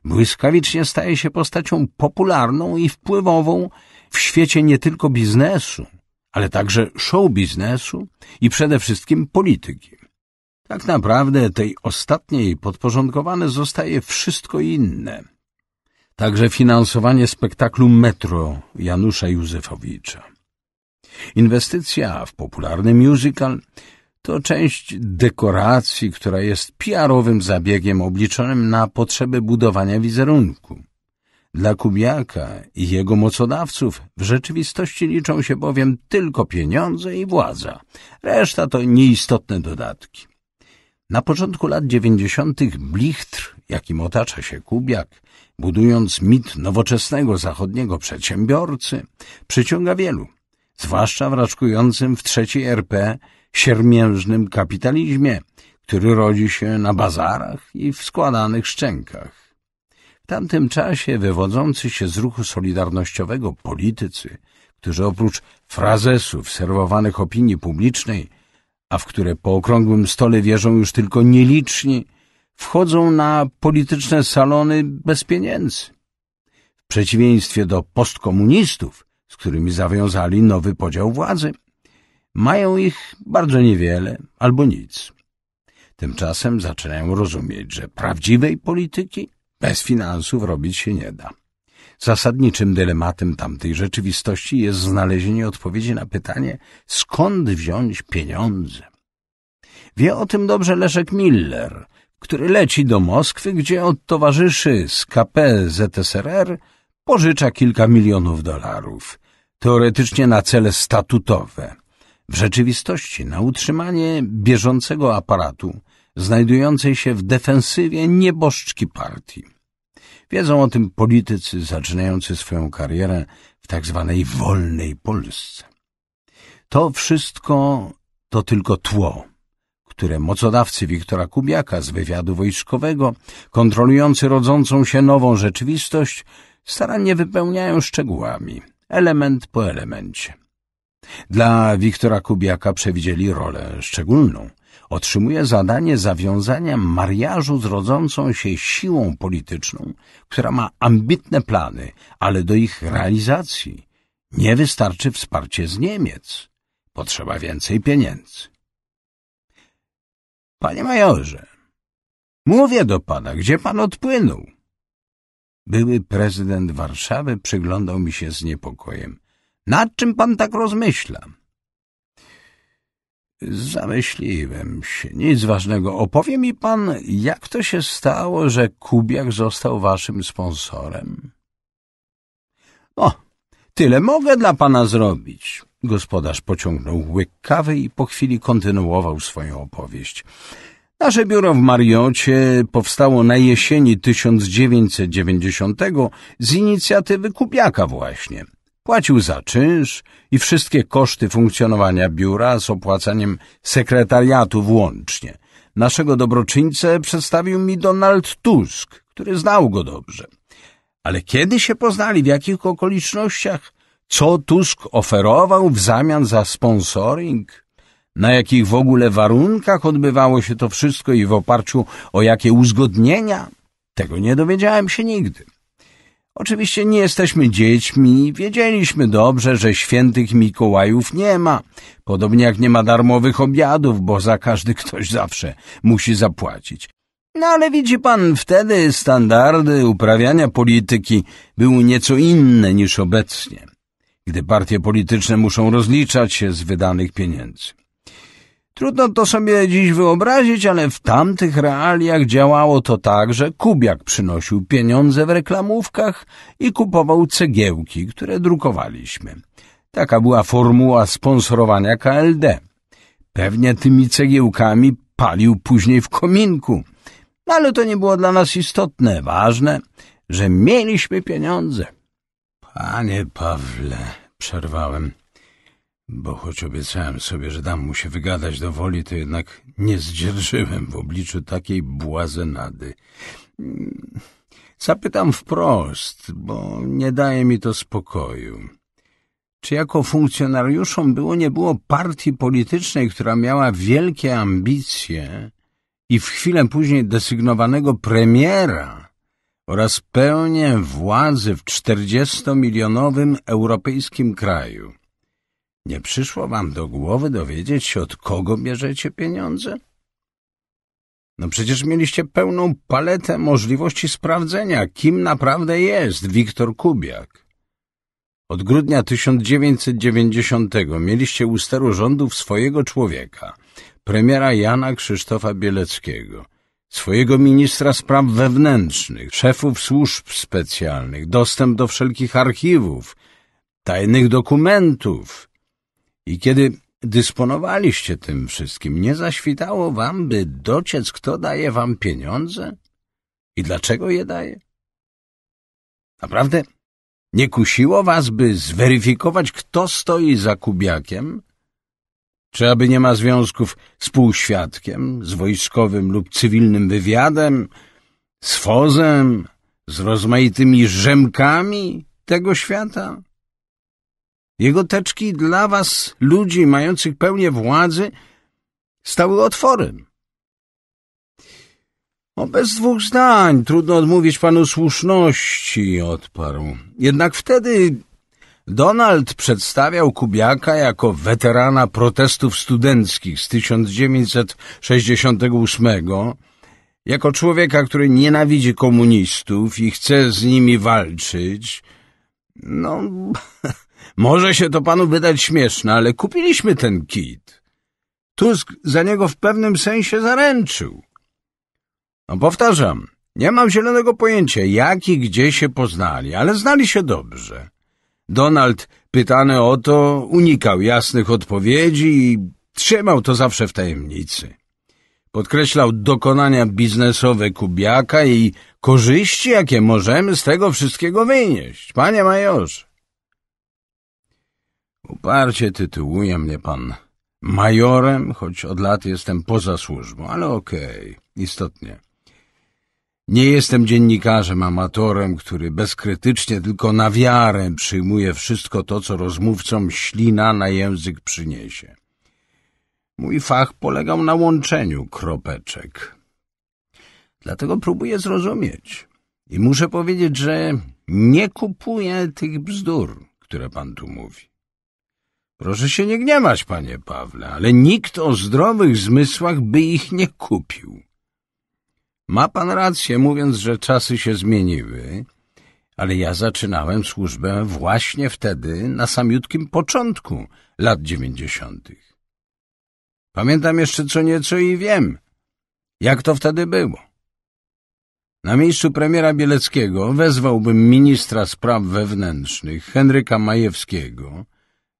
błyskawicznie staje się postacią popularną i wpływową w świecie nie tylko biznesu, ale także show biznesu i przede wszystkim polityki. Tak naprawdę tej ostatniej podporządkowane zostaje wszystko inne. Także finansowanie spektaklu Metro Janusza Józefowicza. Inwestycja w popularny musical to część dekoracji, która jest PR-owym zabiegiem obliczonym na potrzeby budowania wizerunku. Dla Kubiaka i jego mocodawców w rzeczywistości liczą się bowiem tylko pieniądze i władza. Reszta to nieistotne dodatki. Na początku lat dziewięćdziesiątych blichtr, jakim otacza się Kubiak, budując mit nowoczesnego zachodniego przedsiębiorcy, przyciąga wielu, zwłaszcza w raczkującym w trzeciej RP siermiężnym kapitalizmie, który rodzi się na bazarach i w składanych szczękach. W tamtym czasie wywodzący się z ruchu solidarnościowego politycy, którzy oprócz frazesów serwowanych opinii publicznej, a w które po okrągłym stole wierzą już tylko nieliczni, wchodzą na polityczne salony bez pieniędzy. W przeciwieństwie do postkomunistów, z którymi zawiązali nowy podział władzy, mają ich bardzo niewiele albo nic. Tymczasem zaczynają rozumieć, że prawdziwej polityki bez finansów robić się nie da. Zasadniczym dylematem tamtej rzeczywistości jest znalezienie odpowiedzi na pytanie, skąd wziąć pieniądze. Wie o tym dobrze Leszek Miller, który leci do Moskwy, gdzie od towarzyszy z KPZSRR pożycza kilka milionów dolarów, teoretycznie na cele statutowe. W rzeczywistości na utrzymanie bieżącego aparatu znajdującej się w defensywie nieboszczki partii. Wiedzą o tym politycy zaczynający swoją karierę w tak zwanej wolnej Polsce. To wszystko to tylko tło, które mocodawcy Wiktora Kubiaka z wywiadu wojskowego, kontrolujący rodzącą się nową rzeczywistość, starannie wypełniają szczegółami, element po elemencie. Dla Wiktora Kubiaka przewidzieli rolę szczególną – otrzymuje zadanie zawiązania mariażu z rodzącą się siłą polityczną, która ma ambitne plany, ale do ich realizacji nie wystarczy wsparcie z Niemiec. Potrzeba więcej pieniędzy. Panie majorze, mówię do pana, gdzie pan odpłynął? Były prezydent Warszawy przyglądał mi się z niepokojem. Nad czym pan tak rozmyśla? Zamyśliłem się. Nic ważnego. Opowie mi pan, jak to się stało, że Kubiak został waszym sponsorem? O, no, tyle mogę dla pana zrobić. Gospodarz pociągnął łyk kawy i po chwili kontynuował swoją opowieść. Nasze biuro w Mariocie powstało na jesieni 1990 z inicjatywy Kubiaka właśnie. Płacił za czynsz i wszystkie koszty funkcjonowania biura z opłacaniem sekretariatu włącznie. Naszego dobroczyńcę przedstawił mi Donald Tusk, który znał go dobrze. Ale kiedy się poznali, w jakich okolicznościach? Co Tusk oferował w zamian za sponsoring? Na jakich w ogóle warunkach odbywało się to wszystko i w oparciu o jakie uzgodnienia? Tego nie dowiedziałem się nigdy. Oczywiście nie jesteśmy dziećmi i wiedzieliśmy dobrze, że świętych Mikołajów nie ma, podobnie jak nie ma darmowych obiadów, bo za każdy ktoś zawsze musi zapłacić. No ale widzi pan, wtedy standardy uprawiania polityki były nieco inne niż obecnie, gdy partie polityczne muszą rozliczać się z wydanych pieniędzy. Trudno to sobie dziś wyobrazić, ale w tamtych realiach działało to tak, że Kubiak przynosił pieniądze w reklamówkach i kupował cegiełki, które drukowaliśmy. Taka była formuła sponsorowania KLD. Pewnie tymi cegiełkami palił później w kominku. No, ale to nie było dla nas istotne. Ważne, że mieliśmy pieniądze. Panie Pawle, przerwałem. Bo choć obiecałem sobie, że dam mu się wygadać do woli, to jednak nie zdzierżyłem w obliczu takiej błazenady. Zapytam wprost, bo nie daje mi to spokoju. Czy jako funkcjonariuszom było nie było partii politycznej, która miała wielkie ambicje i w chwilę później desygnowanego premiera oraz pełnię władzy w 40-milionowym europejskim kraju? Nie przyszło wam do głowy dowiedzieć się, od kogo bierzecie pieniądze? No przecież mieliście pełną paletę możliwości sprawdzenia, kim naprawdę jest Wiktor Kubiak. Od grudnia 1990 mieliście u steru rządów swojego człowieka, premiera Jana Krzysztofa Bieleckiego, swojego ministra spraw wewnętrznych, szefów służb specjalnych, dostęp do wszelkich archiwów, tajnych dokumentów, i kiedy dysponowaliście tym wszystkim, nie zaświtało wam, by dociec, kto daje wam pieniądze i dlaczego je daje? Naprawdę nie kusiło was, by zweryfikować, kto stoi za Kubiakiem? Czy aby nie ma związków z półświadkiem, z wojskowym lub cywilnym wywiadem, z fozem, z rozmaitymi rzemkami tego świata? Jego teczki dla was, ludzi mających pełnię władzy, stały otworem. O no, bez dwóch zdań trudno odmówić panu słuszności, odparł. Jednak wtedy Donald przedstawiał Kubiaka jako weterana protestów studenckich z 1968, jako człowieka, który nienawidzi komunistów i chce z nimi walczyć. No, może się to panu wydać śmieszne, ale kupiliśmy ten kit. Tusk za niego w pewnym sensie zaręczył. No powtarzam, nie mam zielonego pojęcia, jak i gdzie się poznali, ale znali się dobrze. Donald, pytany o to, unikał jasnych odpowiedzi i trzymał to zawsze w tajemnicy. Podkreślał dokonania biznesowe Kubiaka i korzyści, jakie możemy z tego wszystkiego wynieść. Panie majorze, Uparcie tytułuje mnie pan majorem, choć od lat jestem poza służbą, ale okej, okay, istotnie. Nie jestem dziennikarzem, amatorem, który bezkrytycznie tylko na wiarę przyjmuje wszystko to, co rozmówcom ślina na język przyniesie. Mój fach polegał na łączeniu kropeczek. Dlatego próbuję zrozumieć. I muszę powiedzieć, że nie kupuję tych bzdur, które pan tu mówi. Proszę się nie gniewać, panie Pawle, ale nikt o zdrowych zmysłach by ich nie kupił. Ma pan rację, mówiąc, że czasy się zmieniły, ale ja zaczynałem służbę właśnie wtedy, na samiutkim początku lat dziewięćdziesiątych. Pamiętam jeszcze co nieco i wiem, jak to wtedy było. Na miejscu premiera Bieleckiego wezwałbym ministra spraw wewnętrznych Henryka Majewskiego,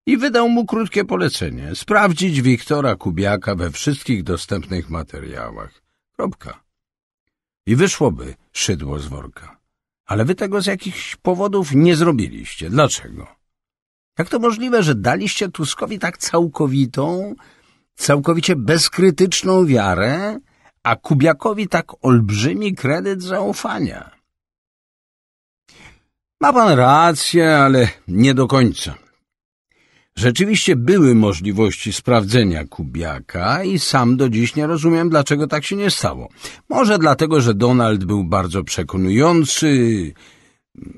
i wydał mu krótkie polecenie. Sprawdzić Wiktora Kubiaka we wszystkich dostępnych materiałach. Kropka. I wyszłoby szydło z worka. Ale wy tego z jakichś powodów nie zrobiliście. Dlaczego? Jak to możliwe, że daliście Tuskowi tak całkowitą, całkowicie bezkrytyczną wiarę, a Kubiakowi tak olbrzymi kredyt zaufania? Ma pan rację, ale nie do końca. Rzeczywiście były możliwości sprawdzenia Kubiaka i sam do dziś nie rozumiem, dlaczego tak się nie stało. Może dlatego, że Donald był bardzo przekonujący,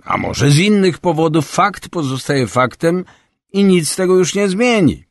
a może z innych powodów fakt pozostaje faktem i nic z tego już nie zmieni.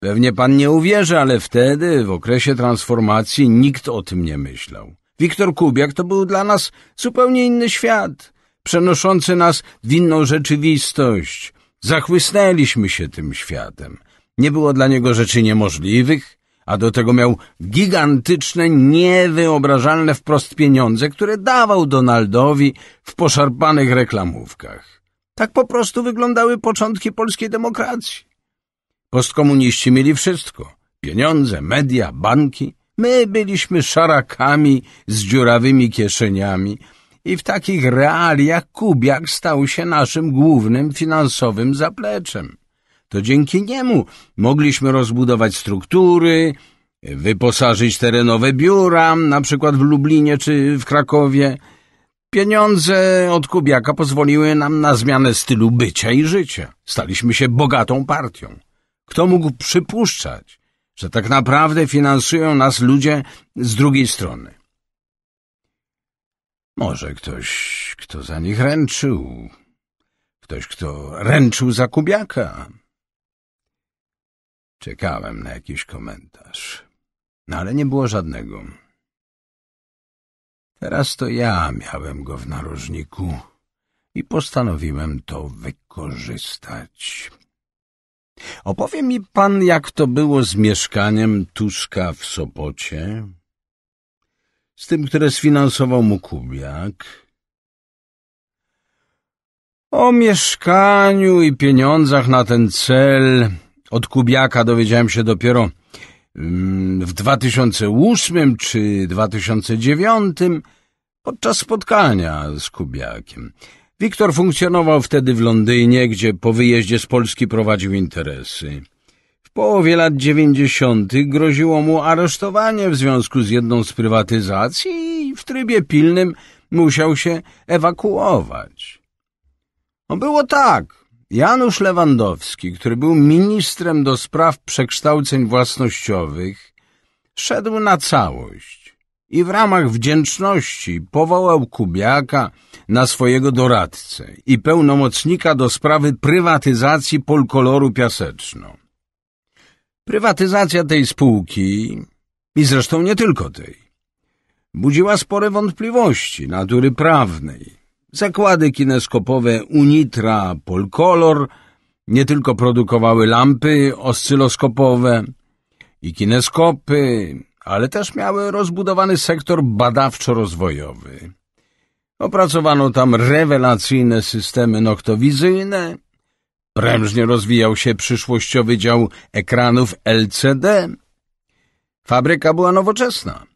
Pewnie pan nie uwierzy, ale wtedy, w okresie transformacji, nikt o tym nie myślał. Wiktor Kubiak to był dla nas zupełnie inny świat, przenoszący nas w inną rzeczywistość – Zachłysnęliśmy się tym światem. Nie było dla niego rzeczy niemożliwych, a do tego miał gigantyczne, niewyobrażalne wprost pieniądze, które dawał Donaldowi w poszarpanych reklamówkach. Tak po prostu wyglądały początki polskiej demokracji. Postkomuniści mieli wszystko. Pieniądze, media, banki. My byliśmy szarakami z dziurawymi kieszeniami – i w takich realiach Kubiak stał się naszym głównym finansowym zapleczem. To dzięki niemu mogliśmy rozbudować struktury, wyposażyć terenowe biura, na przykład w Lublinie czy w Krakowie. Pieniądze od Kubiaka pozwoliły nam na zmianę stylu bycia i życia. Staliśmy się bogatą partią. Kto mógł przypuszczać, że tak naprawdę finansują nas ludzie z drugiej strony? Może ktoś, kto za nich ręczył. Ktoś, kto ręczył za Kubiaka. Czekałem na jakiś komentarz, no ale nie było żadnego. Teraz to ja miałem go w narożniku i postanowiłem to wykorzystać. Opowie mi pan, jak to było z mieszkaniem Tuska w Sopocie? z tym, które sfinansował mu Kubiak. O mieszkaniu i pieniądzach na ten cel od Kubiaka dowiedziałem się dopiero mm, w 2008 czy 2009 podczas spotkania z Kubiakiem. Wiktor funkcjonował wtedy w Londynie, gdzie po wyjeździe z Polski prowadził interesy połowie lat dziewięćdziesiątych groziło mu aresztowanie w związku z jedną z prywatyzacji i w trybie pilnym musiał się ewakuować. No było tak. Janusz Lewandowski, który był ministrem do spraw przekształceń własnościowych, szedł na całość i w ramach wdzięczności powołał Kubiaka na swojego doradcę i pełnomocnika do sprawy prywatyzacji polkoloru Piaseczno. Prywatyzacja tej spółki, i zresztą nie tylko tej, budziła spore wątpliwości natury prawnej. Zakłady kineskopowe Unitra, Polkolor nie tylko produkowały lampy oscyloskopowe i kineskopy, ale też miały rozbudowany sektor badawczo-rozwojowy. Opracowano tam rewelacyjne systemy noktowizyjne Prężnie rozwijał się przyszłościowy dział ekranów LCD. Fabryka była nowoczesna,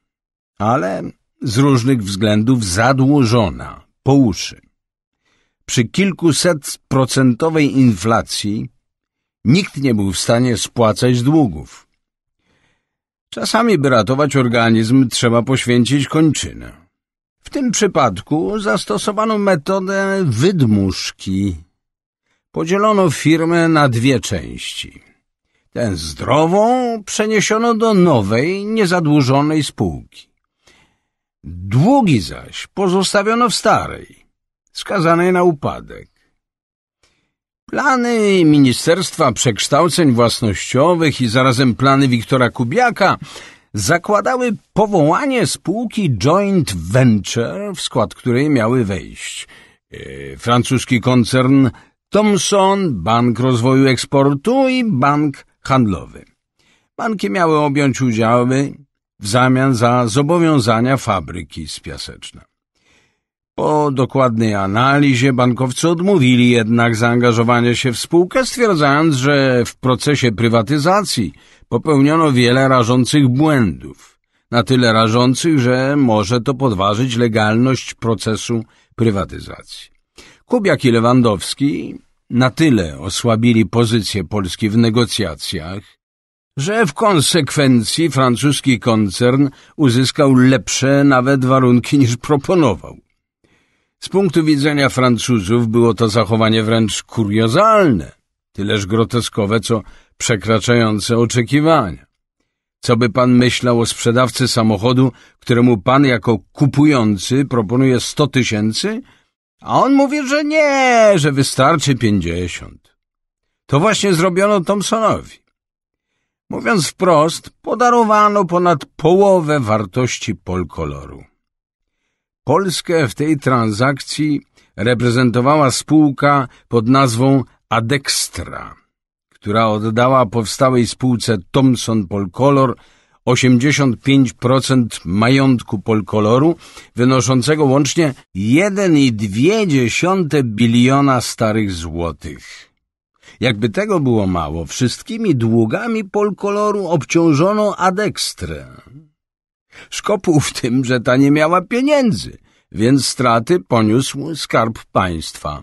ale z różnych względów zadłużona po uszy. Przy kilkusetprocentowej inflacji nikt nie był w stanie spłacać długów. Czasami, by ratować organizm, trzeba poświęcić kończynę. W tym przypadku zastosowano metodę wydmuszki – podzielono firmę na dwie części. Tę zdrową przeniesiono do nowej, niezadłużonej spółki. Długi zaś pozostawiono w starej, skazanej na upadek. Plany Ministerstwa Przekształceń Własnościowych i zarazem plany Wiktora Kubiaka zakładały powołanie spółki Joint Venture, w skład której miały wejść e, francuski koncern Thomson, Bank Rozwoju Eksportu i Bank Handlowy. Banki miały objąć udziały w zamian za zobowiązania fabryki z Piaseczna. Po dokładnej analizie bankowcy odmówili jednak zaangażowania się w spółkę, stwierdzając, że w procesie prywatyzacji popełniono wiele rażących błędów. Na tyle rażących, że może to podważyć legalność procesu prywatyzacji. Kubiak i Lewandowski na tyle osłabili pozycję Polski w negocjacjach, że w konsekwencji francuski koncern uzyskał lepsze nawet warunki niż proponował. Z punktu widzenia Francuzów było to zachowanie wręcz kuriozalne, tyleż groteskowe, co przekraczające oczekiwania. Co by pan myślał o sprzedawcy samochodu, któremu pan jako kupujący proponuje 100 tysięcy, a on mówi, że nie, że wystarczy pięćdziesiąt. To właśnie zrobiono Thompsonowi. Mówiąc wprost, podarowano ponad połowę wartości Polkoloru. Polskę w tej transakcji reprezentowała spółka pod nazwą Adextra, która oddała powstałej spółce Thomson Polkolor 85% majątku Polkoloru, wynoszącego łącznie 1,2 biliona starych złotych. Jakby tego było mało, wszystkimi długami Polkoloru obciążono Adekstrę. Szkopuł w tym, że ta nie miała pieniędzy, więc straty poniósł skarb państwa.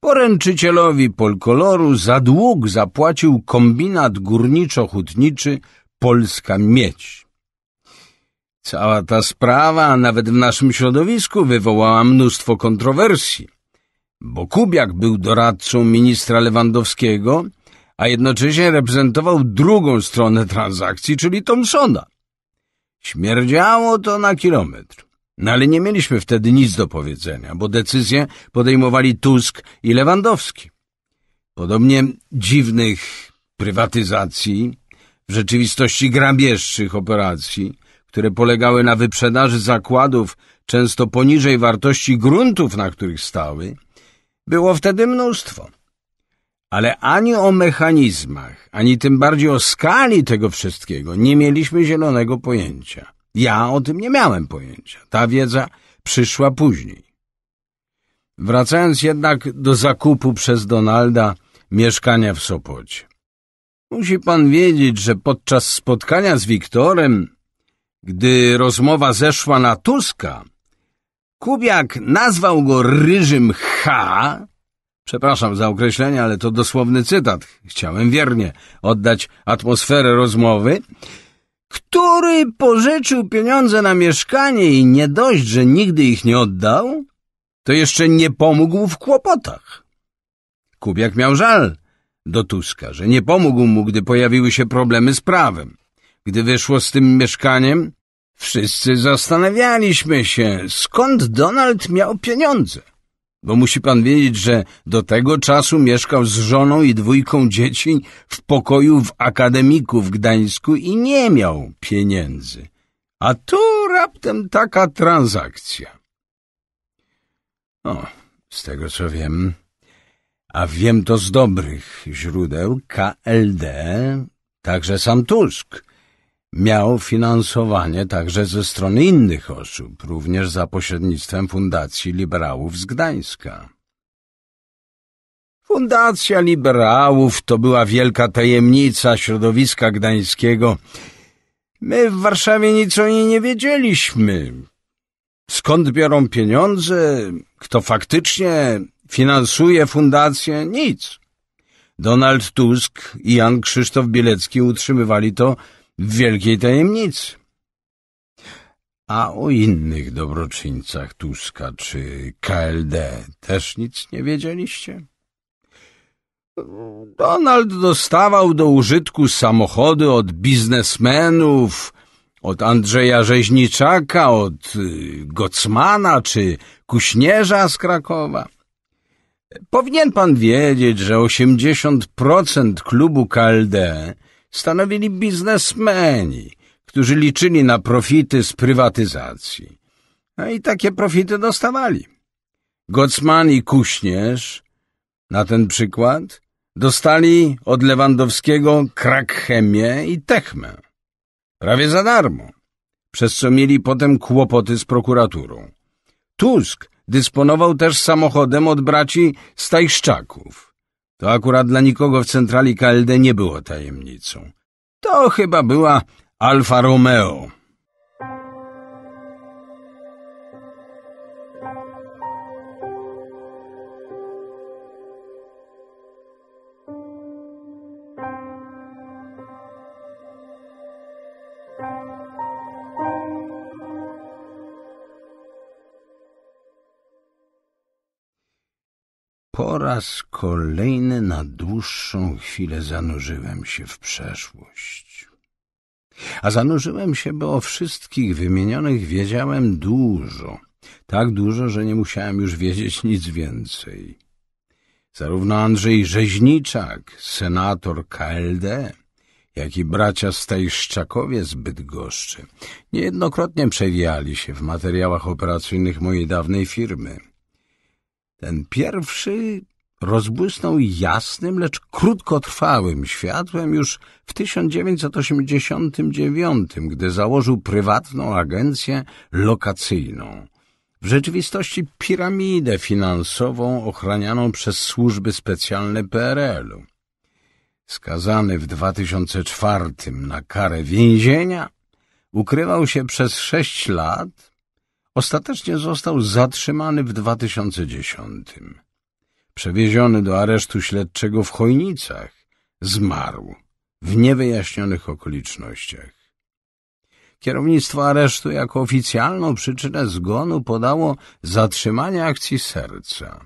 Poręczycielowi Polkoloru za dług zapłacił kombinat górniczo-hutniczy Polska mieć. Cała ta sprawa, nawet w naszym środowisku, wywołała mnóstwo kontrowersji, bo Kubiak był doradcą ministra Lewandowskiego, a jednocześnie reprezentował drugą stronę transakcji, czyli Thompsona. Śmierdziało to na kilometr. No ale nie mieliśmy wtedy nic do powiedzenia, bo decyzje podejmowali Tusk i Lewandowski. Podobnie dziwnych prywatyzacji, w rzeczywistości grabieżczych operacji, które polegały na wyprzedaży zakładów często poniżej wartości gruntów, na których stały, było wtedy mnóstwo. Ale ani o mechanizmach, ani tym bardziej o skali tego wszystkiego nie mieliśmy zielonego pojęcia. Ja o tym nie miałem pojęcia. Ta wiedza przyszła później. Wracając jednak do zakupu przez Donalda mieszkania w Sopocie. Musi pan wiedzieć, że podczas spotkania z Wiktorem, gdy rozmowa zeszła na Tuska, Kubiak nazwał go ryżym H. Przepraszam za określenie, ale to dosłowny cytat. Chciałem wiernie oddać atmosferę rozmowy który pożyczył pieniądze na mieszkanie i nie dość, że nigdy ich nie oddał, to jeszcze nie pomógł w kłopotach. Kubiak miał żal, do Tuska, że nie pomógł mu, gdy pojawiły się problemy z prawem. Gdy wyszło z tym mieszkaniem, wszyscy zastanawialiśmy się, skąd Donald miał pieniądze. Bo musi pan wiedzieć, że do tego czasu mieszkał z żoną i dwójką dzieci w pokoju w akademiku w Gdańsku i nie miał pieniędzy. A tu raptem taka transakcja. O, z tego co wiem, a wiem to z dobrych źródeł, KLD, także sam Tusk, miał finansowanie także ze strony innych osób, również za pośrednictwem Fundacji Liberałów z Gdańska. Fundacja Liberałów to była wielka tajemnica środowiska gdańskiego. My w Warszawie nic o niej nie wiedzieliśmy. Skąd biorą pieniądze? Kto faktycznie finansuje fundację, nic. Donald Tusk i Jan Krzysztof Bielecki utrzymywali to w wielkiej tajemnicy. A o innych dobroczyńcach Tuska czy KLD też nic nie wiedzieliście? Donald dostawał do użytku samochody od biznesmenów, od Andrzeja Rzeźniczaka, od y, Gocmana czy Kuśnierza z Krakowa. Powinien pan wiedzieć, że 80% klubu KLD stanowili biznesmeni, którzy liczyli na profity z prywatyzacji. A no i takie profity dostawali. Gocman i Kuśnierz, na ten przykład, dostali od Lewandowskiego Krakchemię i Techmę. Prawie za darmo, przez co mieli potem kłopoty z prokuraturą. Tusk Dysponował też samochodem od braci Stajszczaków. To akurat dla nikogo w centrali KLD nie było tajemnicą. To chyba była Alfa Romeo. Po raz kolejny na dłuższą chwilę zanurzyłem się w przeszłość. A zanurzyłem się, bo o wszystkich wymienionych wiedziałem dużo. Tak dużo, że nie musiałem już wiedzieć nic więcej. Zarówno Andrzej Rzeźniczak, senator KLD, jak i bracia Stajszczakowie z Bydgoszczy, niejednokrotnie przewijali się w materiałach operacyjnych mojej dawnej firmy. Ten pierwszy rozbłysnął jasnym, lecz krótkotrwałym światłem już w 1989, gdy założył prywatną agencję lokacyjną. W rzeczywistości piramidę finansową ochranianą przez służby specjalne PRL-u. Skazany w 2004 na karę więzienia, ukrywał się przez sześć lat, Ostatecznie został zatrzymany w 2010. Przewieziony do aresztu śledczego w Chojnicach, zmarł w niewyjaśnionych okolicznościach. Kierownictwo aresztu jako oficjalną przyczynę zgonu podało zatrzymanie akcji serca.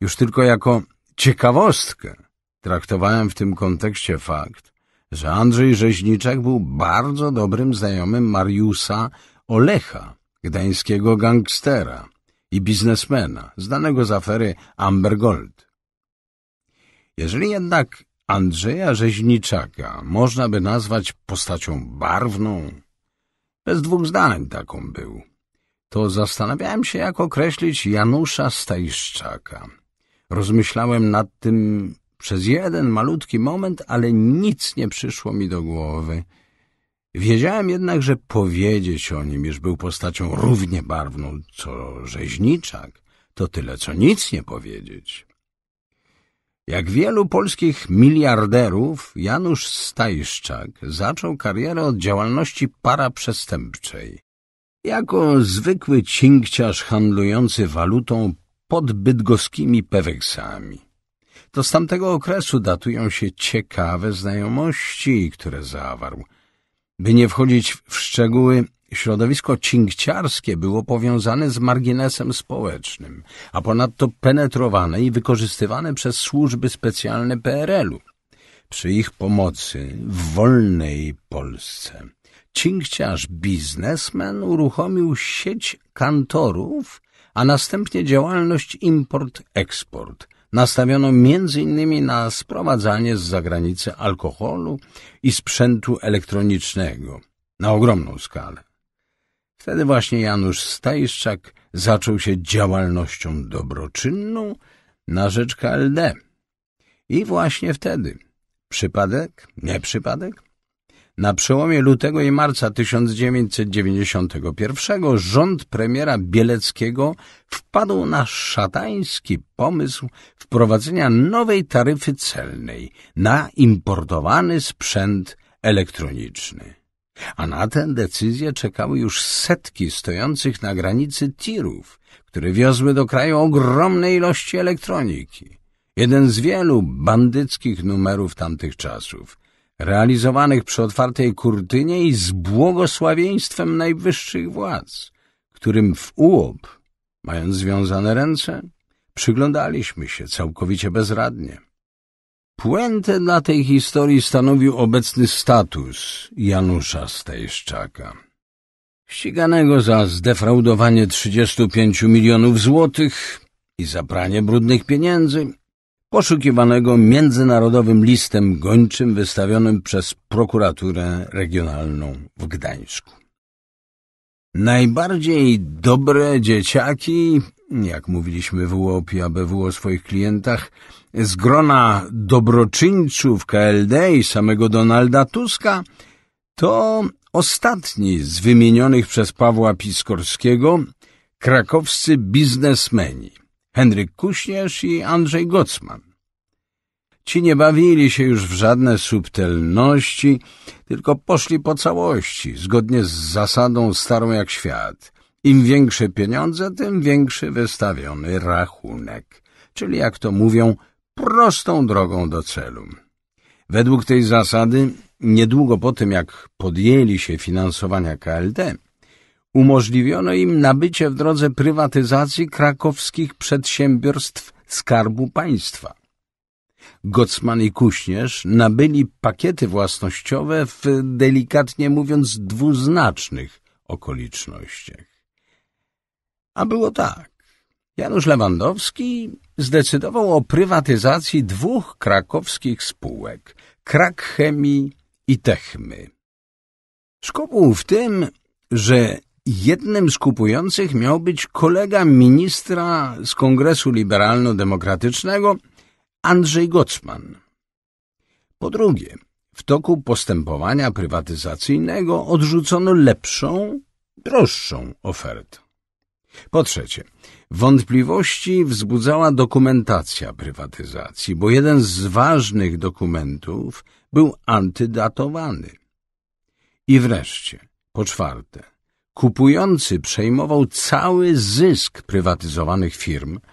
Już tylko jako ciekawostkę traktowałem w tym kontekście fakt, że Andrzej Rzeźniczak był bardzo dobrym znajomym Mariusza Olecha, gdańskiego gangstera i biznesmena, znanego z afery Amber Gold. Jeżeli jednak Andrzeja Rzeźniczaka można by nazwać postacią barwną, bez dwóch zdań taką był, to zastanawiałem się, jak określić Janusza Stajszczaka. Rozmyślałem nad tym przez jeden malutki moment, ale nic nie przyszło mi do głowy – Wiedziałem jednak, że powiedzieć o nim, iż był postacią równie barwną co rzeźniczak, to tyle, co nic nie powiedzieć. Jak wielu polskich miliarderów, Janusz Stajszczak zaczął karierę od działalności paraprzestępczej. Jako zwykły cinkciarz handlujący walutą pod bydgoskimi peweksami. To z tamtego okresu datują się ciekawe znajomości, które zawarł – by nie wchodzić w szczegóły, środowisko cinkciarskie było powiązane z marginesem społecznym, a ponadto penetrowane i wykorzystywane przez służby specjalne PRL-u. Przy ich pomocy w wolnej Polsce cinkciarz biznesmen uruchomił sieć kantorów, a następnie działalność import-eksport – nastawiono m.in. na sprowadzanie z zagranicy alkoholu i sprzętu elektronicznego na ogromną skalę. Wtedy właśnie Janusz Stajszczak zaczął się działalnością dobroczynną na rzecz KLD. I właśnie wtedy, przypadek, nie przypadek, na przełomie lutego i marca 1991 rząd premiera Bieleckiego wpadł na szatański pomysł wprowadzenia nowej taryfy celnej na importowany sprzęt elektroniczny. A na tę decyzję czekały już setki stojących na granicy tirów, które wiozły do kraju ogromne ilości elektroniki. Jeden z wielu bandyckich numerów tamtych czasów – realizowanych przy otwartej kurtynie i z błogosławieństwem najwyższych władz, którym w ułop, mając związane ręce, przyglądaliśmy się całkowicie bezradnie. Puentę dla tej historii stanowił obecny status Janusza Stejszczaka. Ściganego za zdefraudowanie 35 milionów złotych i za pranie brudnych pieniędzy, poszukiwanego międzynarodowym listem gończym wystawionym przez prokuraturę regionalną w Gdańsku. Najbardziej dobre dzieciaki, jak mówiliśmy w UOP i ABW o swoich klientach, z grona dobroczyńców KLD i samego Donalda Tuska, to ostatni z wymienionych przez Pawła Piskorskiego krakowscy biznesmeni Henryk Kuśnierz i Andrzej Gocman, Ci nie bawili się już w żadne subtelności, tylko poszli po całości, zgodnie z zasadą starą jak świat. Im większe pieniądze, tym większy wystawiony rachunek, czyli jak to mówią, prostą drogą do celu. Według tej zasady, niedługo po tym jak podjęli się finansowania KLD, umożliwiono im nabycie w drodze prywatyzacji krakowskich przedsiębiorstw Skarbu Państwa – Gocman i Kuśnierz nabyli pakiety własnościowe w delikatnie mówiąc dwuznacznych okolicznościach. A było tak. Janusz Lewandowski zdecydował o prywatyzacji dwóch krakowskich spółek – Krak Chemii i Techmy. Szkopuł w tym, że jednym z kupujących miał być kolega ministra z Kongresu Liberalno-Demokratycznego – Andrzej Gocman. Po drugie, w toku postępowania prywatyzacyjnego odrzucono lepszą, droższą ofertę. Po trzecie, wątpliwości wzbudzała dokumentacja prywatyzacji, bo jeden z ważnych dokumentów był antydatowany. I wreszcie, po czwarte, kupujący przejmował cały zysk prywatyzowanych firm –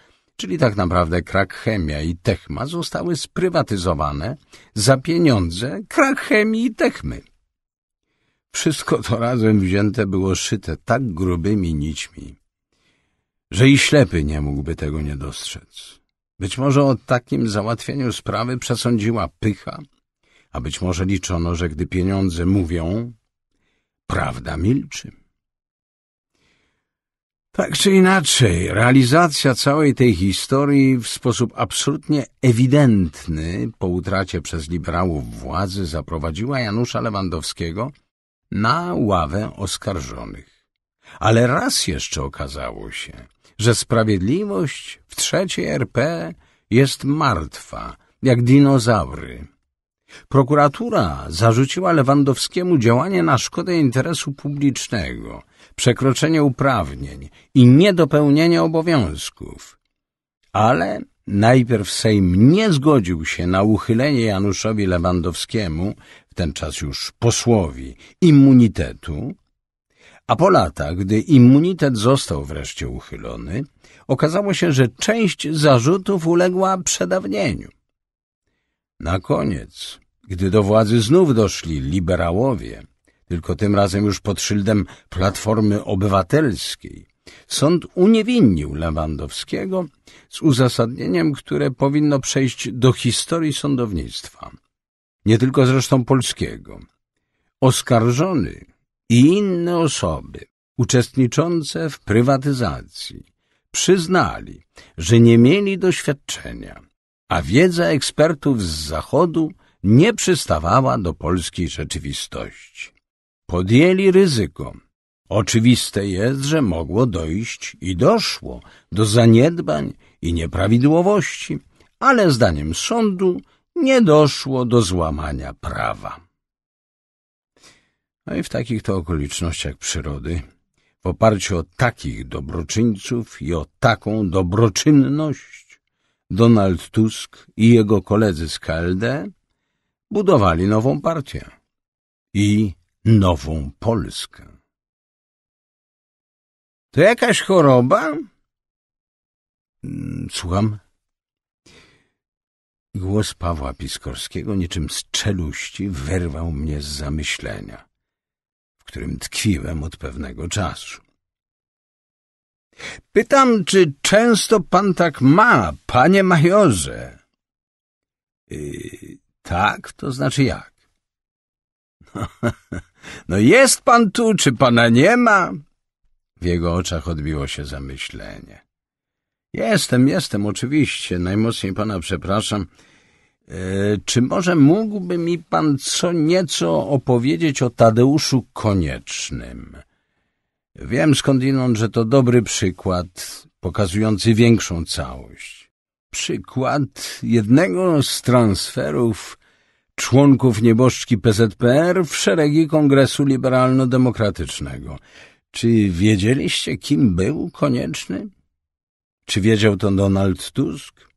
czyli tak naprawdę Krak Chemia i Techma, zostały sprywatyzowane za pieniądze chemii i Techmy. Wszystko to razem wzięte było szyte tak grubymi nićmi, że i ślepy nie mógłby tego nie dostrzec. Być może o takim załatwieniu sprawy przesądziła pycha, a być może liczono, że gdy pieniądze mówią, prawda milczy. Tak czy inaczej, realizacja całej tej historii w sposób absolutnie ewidentny po utracie przez liberałów władzy zaprowadziła Janusza Lewandowskiego na ławę oskarżonych. Ale raz jeszcze okazało się, że sprawiedliwość w trzeciej RP jest martwa, jak dinozaury. Prokuratura zarzuciła Lewandowskiemu działanie na szkodę interesu publicznego – przekroczenie uprawnień i niedopełnienie obowiązków. Ale najpierw Sejm nie zgodził się na uchylenie Januszowi Lewandowskiemu, w ten czas już posłowi, immunitetu, a po latach, gdy immunitet został wreszcie uchylony, okazało się, że część zarzutów uległa przedawnieniu. Na koniec, gdy do władzy znów doszli liberałowie, tylko tym razem już pod szyldem Platformy Obywatelskiej. Sąd uniewinnił Lewandowskiego z uzasadnieniem, które powinno przejść do historii sądownictwa, nie tylko zresztą polskiego. Oskarżony i inne osoby uczestniczące w prywatyzacji przyznali, że nie mieli doświadczenia, a wiedza ekspertów z Zachodu nie przystawała do polskiej rzeczywistości podjęli ryzyko. Oczywiste jest, że mogło dojść i doszło do zaniedbań i nieprawidłowości, ale zdaniem sądu nie doszło do złamania prawa. No i w takich to okolicznościach przyrody, w oparciu o takich dobroczyńców i o taką dobroczynność, Donald Tusk i jego koledzy z KLD budowali nową partię. I nową Polskę. To jakaś choroba? Mm, słucham. Głos Pawła Piskorskiego niczym z czeluści wyrwał mnie z zamyślenia, w którym tkwiłem od pewnego czasu. Pytam, czy często pan tak ma, panie majorze? Yy, tak, to znaczy jak? No jest pan tu, czy pana nie ma? W jego oczach odbiło się zamyślenie. Jestem, jestem, oczywiście. Najmocniej pana przepraszam. E, czy może mógłby mi pan co nieco opowiedzieć o Tadeuszu Koniecznym? Wiem skądinąd, że to dobry przykład pokazujący większą całość. Przykład jednego z transferów członków nieboszczki PZPR w szeregi Kongresu Liberalno-Demokratycznego. Czy wiedzieliście, kim był konieczny? Czy wiedział to Donald Tusk?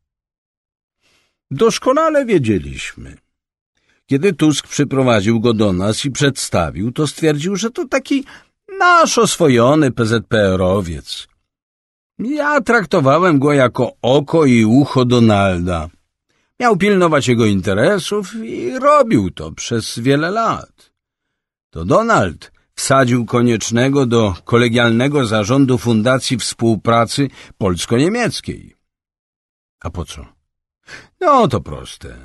Doskonale wiedzieliśmy. Kiedy Tusk przyprowadził go do nas i przedstawił, to stwierdził, że to taki nasz oswojony PZPR-owiec. Ja traktowałem go jako oko i ucho Donalda. Miał pilnować jego interesów i robił to przez wiele lat. To Donald wsadził koniecznego do kolegialnego zarządu Fundacji Współpracy Polsko-Niemieckiej. A po co? No to proste.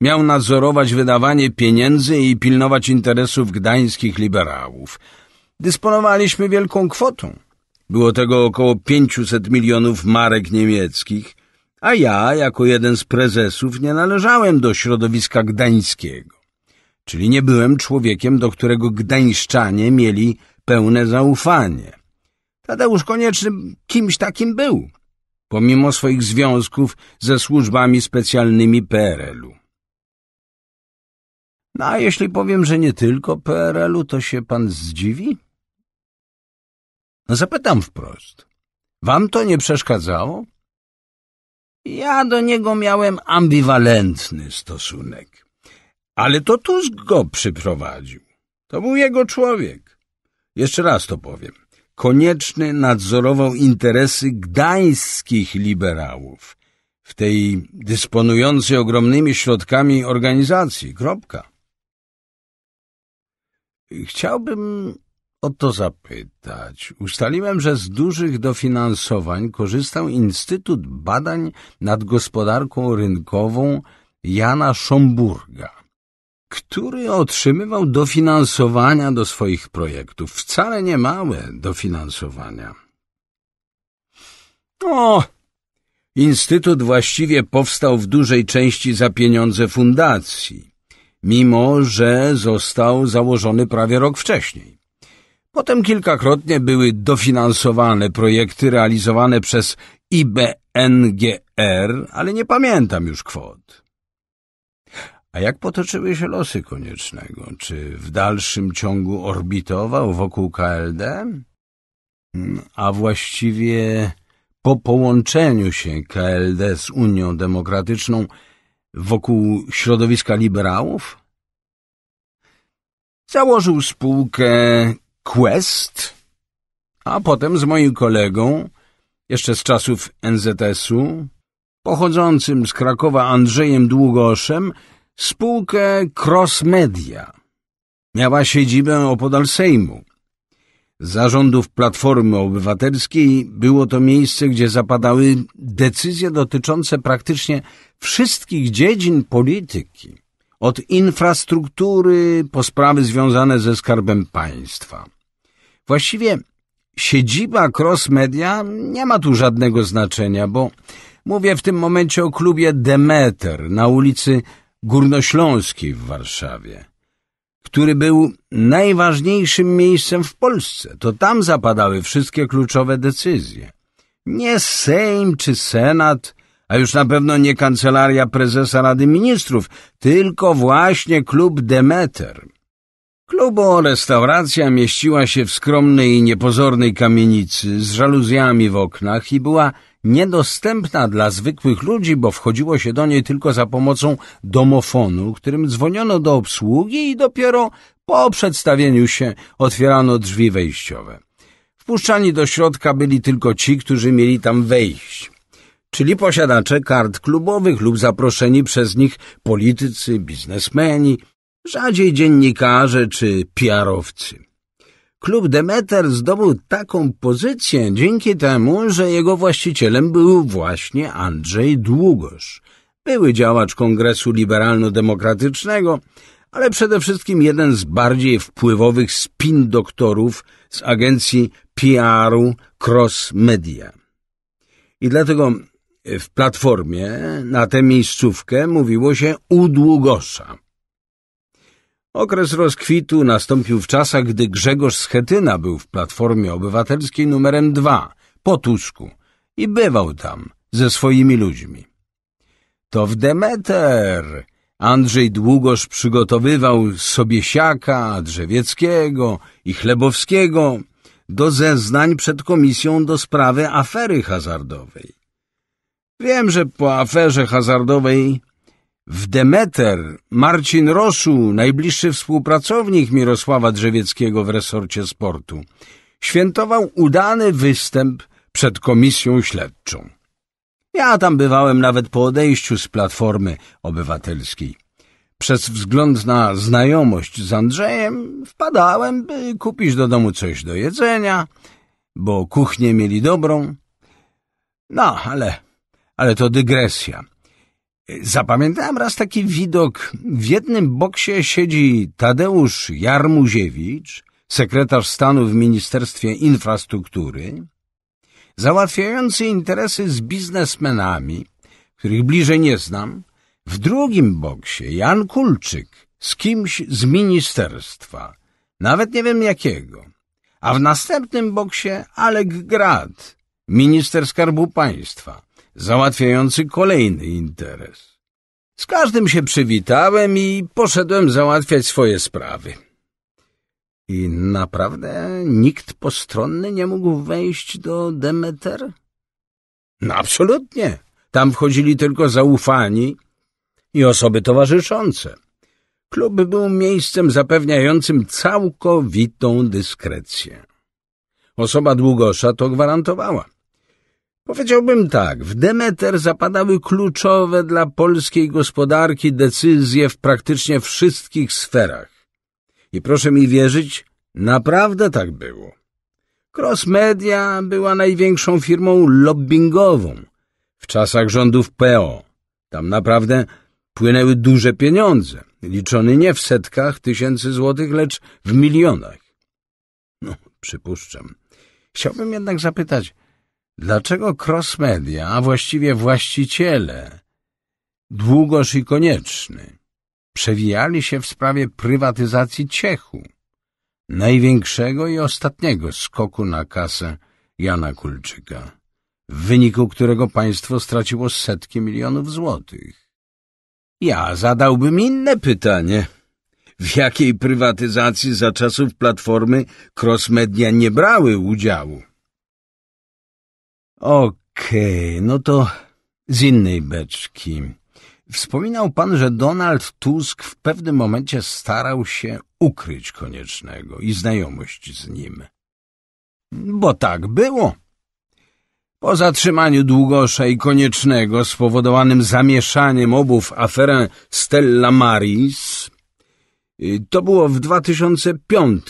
Miał nadzorować wydawanie pieniędzy i pilnować interesów gdańskich liberałów. Dysponowaliśmy wielką kwotą. Było tego około 500 milionów marek niemieckich – a ja, jako jeden z prezesów, nie należałem do środowiska gdańskiego, czyli nie byłem człowiekiem, do którego gdańszczanie mieli pełne zaufanie. Tadeusz Konieczny kimś takim był, pomimo swoich związków ze służbami specjalnymi PRL-u. No a jeśli powiem, że nie tylko PRL-u, to się pan zdziwi? No zapytam wprost. Wam to nie przeszkadzało? Ja do niego miałem ambiwalentny stosunek. Ale to Tusk go przyprowadził. To był jego człowiek. Jeszcze raz to powiem. Konieczny nadzorował interesy gdańskich liberałów w tej dysponującej ogromnymi środkami organizacji. Kropka. Chciałbym o to zapytać. Ustaliłem, że z dużych dofinansowań korzystał Instytut Badań nad Gospodarką Rynkową Jana Szomburga, który otrzymywał dofinansowania do swoich projektów, wcale nie małe dofinansowania. O, Instytut właściwie powstał w dużej części za pieniądze fundacji, mimo że został założony prawie rok wcześniej. Potem kilkakrotnie były dofinansowane projekty realizowane przez IBNGR, ale nie pamiętam już kwot. A jak potoczyły się losy koniecznego? Czy w dalszym ciągu orbitował wokół KLD? Hmm, a właściwie po połączeniu się KLD z Unią Demokratyczną wokół środowiska liberałów? Założył spółkę Quest, a potem z moim kolegą, jeszcze z czasów NZS-u, pochodzącym z Krakowa Andrzejem Długoszem, spółkę Cross Media. Miała siedzibę opodal Sejmu. Z zarządów Platformy Obywatelskiej było to miejsce, gdzie zapadały decyzje dotyczące praktycznie wszystkich dziedzin polityki, od infrastruktury po sprawy związane ze skarbem państwa. Właściwie siedziba Cross Media nie ma tu żadnego znaczenia, bo mówię w tym momencie o klubie Demeter na ulicy Górnośląskiej w Warszawie, który był najważniejszym miejscem w Polsce. To tam zapadały wszystkie kluczowe decyzje. Nie Sejm czy Senat, a już na pewno nie Kancelaria Prezesa Rady Ministrów, tylko właśnie klub Demeter. Klubo-restauracja mieściła się w skromnej i niepozornej kamienicy z żaluzjami w oknach i była niedostępna dla zwykłych ludzi, bo wchodziło się do niej tylko za pomocą domofonu, którym dzwoniono do obsługi i dopiero po przedstawieniu się otwierano drzwi wejściowe. Wpuszczani do środka byli tylko ci, którzy mieli tam wejść, czyli posiadacze kart klubowych lub zaproszeni przez nich politycy, biznesmeni, Rzadziej dziennikarze czy PR-owcy. Klub Demeter zdobył taką pozycję dzięki temu, że jego właścicielem był właśnie Andrzej Długosz, były działacz Kongresu Liberalno-Demokratycznego, ale przede wszystkim jeden z bardziej wpływowych spin-doktorów z agencji PR-u Cross Media. I dlatego w Platformie na tę miejscówkę mówiło się u Długosza. Okres rozkwitu nastąpił w czasach, gdy Grzegorz Schetyna był w Platformie Obywatelskiej numerem 2, po Tusku, i bywał tam ze swoimi ludźmi. To w Demeter Andrzej Długosz przygotowywał Siaka, Drzewieckiego i Chlebowskiego do zeznań przed komisją do sprawy afery hazardowej. Wiem, że po aferze hazardowej w Demeter Marcin Rosu, najbliższy współpracownik Mirosława Drzewieckiego w resorcie sportu, świętował udany występ przed komisją śledczą. Ja tam bywałem nawet po odejściu z Platformy Obywatelskiej. Przez wzgląd na znajomość z Andrzejem wpadałem, by kupić do domu coś do jedzenia, bo kuchnię mieli dobrą. No, ale, ale to dygresja. Zapamiętałem raz taki widok. W jednym boksie siedzi Tadeusz Jarmuziewicz, sekretarz stanu w Ministerstwie Infrastruktury, załatwiający interesy z biznesmenami, których bliżej nie znam. W drugim boksie Jan Kulczyk z kimś z ministerstwa, nawet nie wiem jakiego. A w następnym boksie Alek Grad, minister skarbu państwa załatwiający kolejny interes. Z każdym się przywitałem i poszedłem załatwiać swoje sprawy. I naprawdę nikt postronny nie mógł wejść do Demeter? No absolutnie. Tam wchodzili tylko zaufani i osoby towarzyszące. Klub był miejscem zapewniającym całkowitą dyskrecję. Osoba długosza to gwarantowała. Powiedziałbym tak, w Demeter zapadały kluczowe dla polskiej gospodarki decyzje w praktycznie wszystkich sferach. I proszę mi wierzyć, naprawdę tak było. Cross Media była największą firmą lobbyingową w czasach rządów PO. Tam naprawdę płynęły duże pieniądze, liczone nie w setkach tysięcy złotych, lecz w milionach. No, przypuszczam. Chciałbym jednak zapytać, Dlaczego cross media, a właściwie właściciele, długoż i konieczny, przewijali się w sprawie prywatyzacji Ciechu, największego i ostatniego skoku na kasę Jana Kulczyka, w wyniku którego państwo straciło setki milionów złotych? Ja zadałbym inne pytanie. W jakiej prywatyzacji za czasów Platformy cross media nie brały udziału? Okej, okay, no to z innej beczki. Wspominał pan, że Donald Tusk w pewnym momencie starał się ukryć koniecznego i znajomość z nim. Bo tak było. Po zatrzymaniu Długosza i Koniecznego spowodowanym zamieszaniem obu w aferę Stella Maris, y, to było w 2005.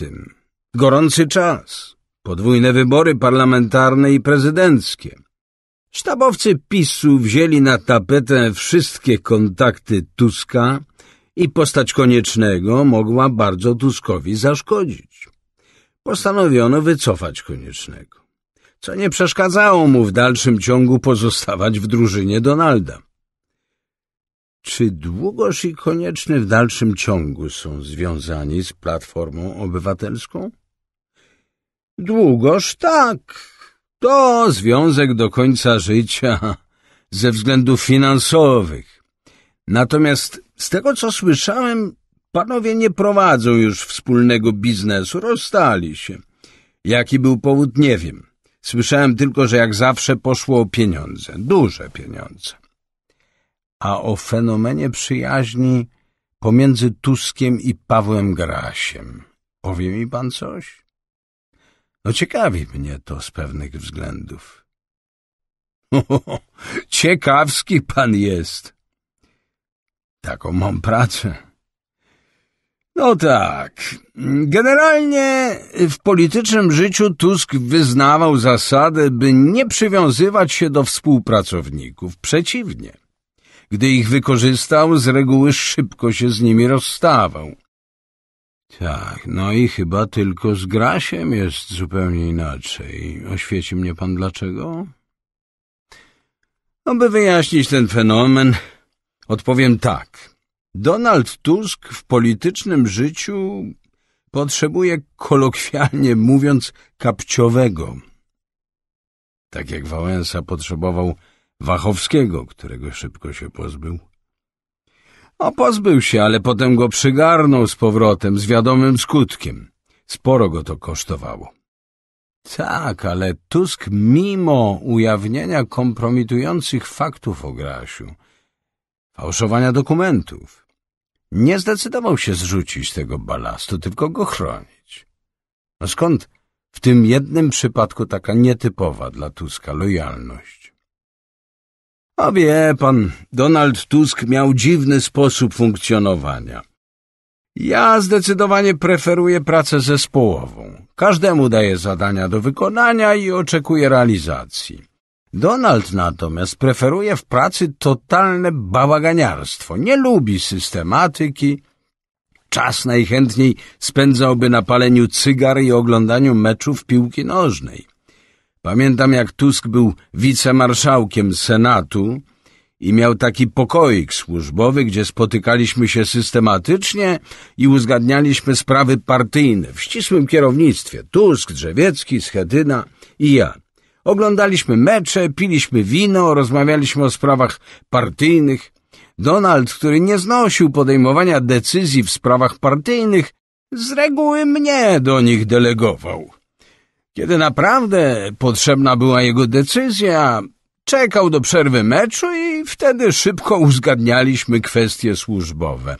Gorący czas podwójne wybory parlamentarne i prezydenckie. Sztabowcy PiSu wzięli na tapetę wszystkie kontakty Tuska i postać koniecznego mogła bardzo Tuskowi zaszkodzić. Postanowiono wycofać koniecznego, co nie przeszkadzało mu w dalszym ciągu pozostawać w drużynie Donalda. Czy długoż i Konieczny w dalszym ciągu są związani z Platformą Obywatelską? Długoż tak. To związek do końca życia ze względów finansowych. Natomiast z tego, co słyszałem, panowie nie prowadzą już wspólnego biznesu, rozstali się. Jaki był powód, nie wiem. Słyszałem tylko, że jak zawsze poszło o pieniądze, duże pieniądze. A o fenomenie przyjaźni pomiędzy Tuskiem i Pawłem Grasiem. Powie mi pan coś? No ciekawi mnie to z pewnych względów. ciekawski pan jest. Taką mam pracę. No tak. Generalnie w politycznym życiu Tusk wyznawał zasadę, by nie przywiązywać się do współpracowników. Przeciwnie. Gdy ich wykorzystał, z reguły szybko się z nimi rozstawał. Tak, no i chyba tylko z Grasiem jest zupełnie inaczej. Oświeci mnie pan dlaczego? Aby no, wyjaśnić ten fenomen, odpowiem tak. Donald Tusk w politycznym życiu potrzebuje, kolokwialnie mówiąc, kapciowego. Tak jak Wałęsa potrzebował Wachowskiego, którego szybko się pozbył. A pozbył się, ale potem go przygarnął z powrotem, z wiadomym skutkiem. Sporo go to kosztowało. Tak, ale Tusk mimo ujawnienia kompromitujących faktów o Grasiu, fałszowania dokumentów, nie zdecydował się zrzucić tego balastu, tylko go chronić. No skąd w tym jednym przypadku taka nietypowa dla Tuska lojalność? A wie pan, Donald Tusk miał dziwny sposób funkcjonowania. Ja zdecydowanie preferuję pracę zespołową. Każdemu daję zadania do wykonania i oczekuję realizacji. Donald natomiast preferuje w pracy totalne bałaganiarstwo. Nie lubi systematyki. Czas najchętniej spędzałby na paleniu cygar i oglądaniu meczów piłki nożnej. Pamiętam, jak Tusk był wicemarszałkiem Senatu i miał taki pokoik służbowy, gdzie spotykaliśmy się systematycznie i uzgadnialiśmy sprawy partyjne w ścisłym kierownictwie. Tusk, Drzewiecki, Schetyna i ja. Oglądaliśmy mecze, piliśmy wino, rozmawialiśmy o sprawach partyjnych. Donald, który nie znosił podejmowania decyzji w sprawach partyjnych, z reguły mnie do nich delegował. Kiedy naprawdę potrzebna była jego decyzja, czekał do przerwy meczu i wtedy szybko uzgadnialiśmy kwestie służbowe.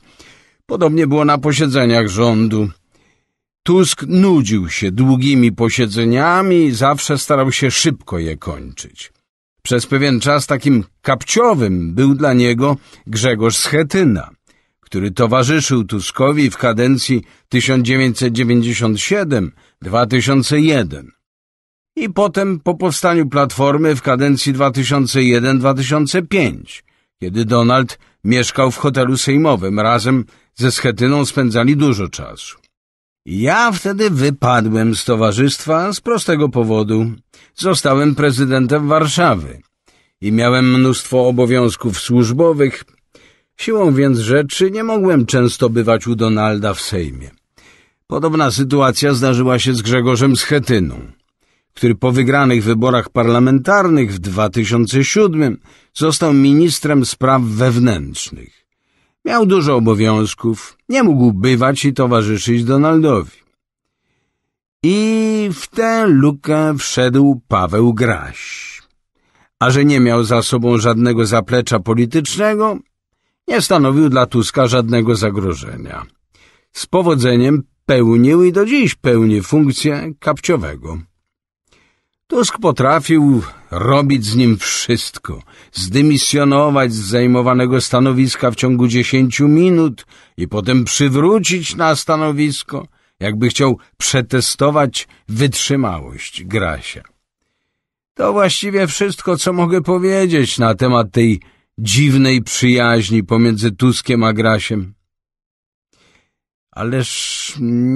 Podobnie było na posiedzeniach rządu. Tusk nudził się długimi posiedzeniami i zawsze starał się szybko je kończyć. Przez pewien czas takim kapciowym był dla niego Grzegorz Schetyna, który towarzyszył Tuskowi w kadencji 1997 2001 i potem po powstaniu Platformy w kadencji 2001-2005, kiedy Donald mieszkał w hotelu sejmowym, razem ze Schetyną spędzali dużo czasu. Ja wtedy wypadłem z towarzystwa z prostego powodu. Zostałem prezydentem Warszawy i miałem mnóstwo obowiązków służbowych, siłą więc rzeczy nie mogłem często bywać u Donalda w Sejmie. Podobna sytuacja zdarzyła się z Grzegorzem Schetyną, który po wygranych wyborach parlamentarnych w 2007 został ministrem spraw wewnętrznych. Miał dużo obowiązków, nie mógł bywać i towarzyszyć Donaldowi. I w tę lukę wszedł Paweł Graś. A że nie miał za sobą żadnego zaplecza politycznego, nie stanowił dla Tuska żadnego zagrożenia. Z powodzeniem pełnił i do dziś pełni funkcję kapciowego. Tusk potrafił robić z nim wszystko, zdymisjonować z zajmowanego stanowiska w ciągu dziesięciu minut i potem przywrócić na stanowisko, jakby chciał przetestować wytrzymałość Grasia. To właściwie wszystko, co mogę powiedzieć na temat tej dziwnej przyjaźni pomiędzy Tuskiem a Grasiem. Ależ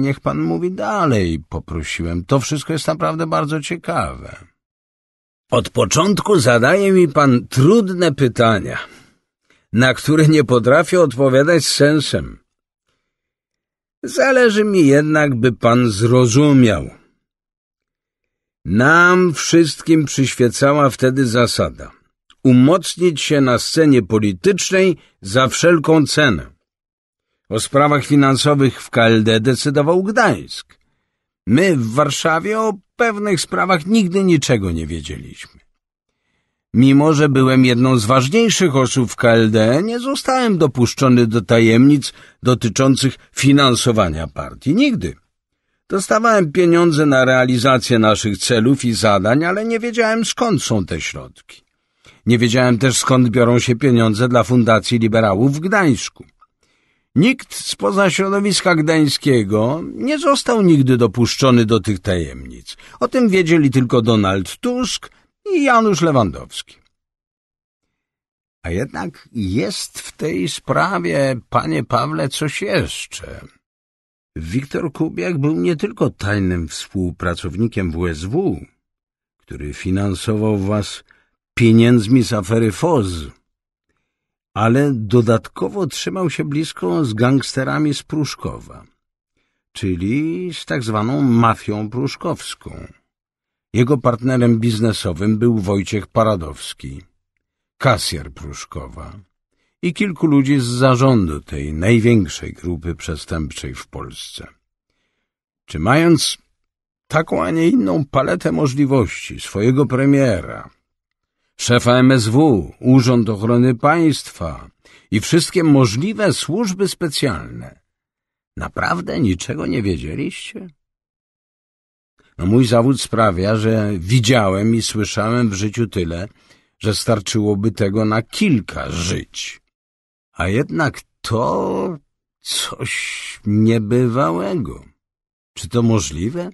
niech pan mówi dalej, poprosiłem. To wszystko jest naprawdę bardzo ciekawe. Od początku zadaje mi pan trudne pytania, na które nie potrafię odpowiadać z sensem. Zależy mi jednak, by pan zrozumiał. Nam wszystkim przyświecała wtedy zasada umocnić się na scenie politycznej za wszelką cenę. O sprawach finansowych w KLD decydował Gdańsk. My w Warszawie o pewnych sprawach nigdy niczego nie wiedzieliśmy. Mimo, że byłem jedną z ważniejszych osób w KLD, nie zostałem dopuszczony do tajemnic dotyczących finansowania partii. Nigdy. Dostawałem pieniądze na realizację naszych celów i zadań, ale nie wiedziałem skąd są te środki. Nie wiedziałem też skąd biorą się pieniądze dla Fundacji Liberałów w Gdańsku. Nikt spoza środowiska gdańskiego nie został nigdy dopuszczony do tych tajemnic. O tym wiedzieli tylko Donald Tusk i Janusz Lewandowski. A jednak jest w tej sprawie, panie Pawle, coś jeszcze. Wiktor Kubiak był nie tylko tajnym współpracownikiem WSW, który finansował was pieniędzmi z afery FOZ, ale dodatkowo trzymał się blisko z gangsterami z Pruszkowa, czyli z tak zwaną mafią pruszkowską. Jego partnerem biznesowym był Wojciech Paradowski, kasjer Pruszkowa i kilku ludzi z zarządu tej największej grupy przestępczej w Polsce. Czy mając taką, a nie inną paletę możliwości swojego premiera, szefa MSW, Urząd Ochrony Państwa i wszystkie możliwe służby specjalne. Naprawdę niczego nie wiedzieliście? No mój zawód sprawia, że widziałem i słyszałem w życiu tyle, że starczyłoby tego na kilka żyć. A jednak to coś niebywałego. Czy to możliwe?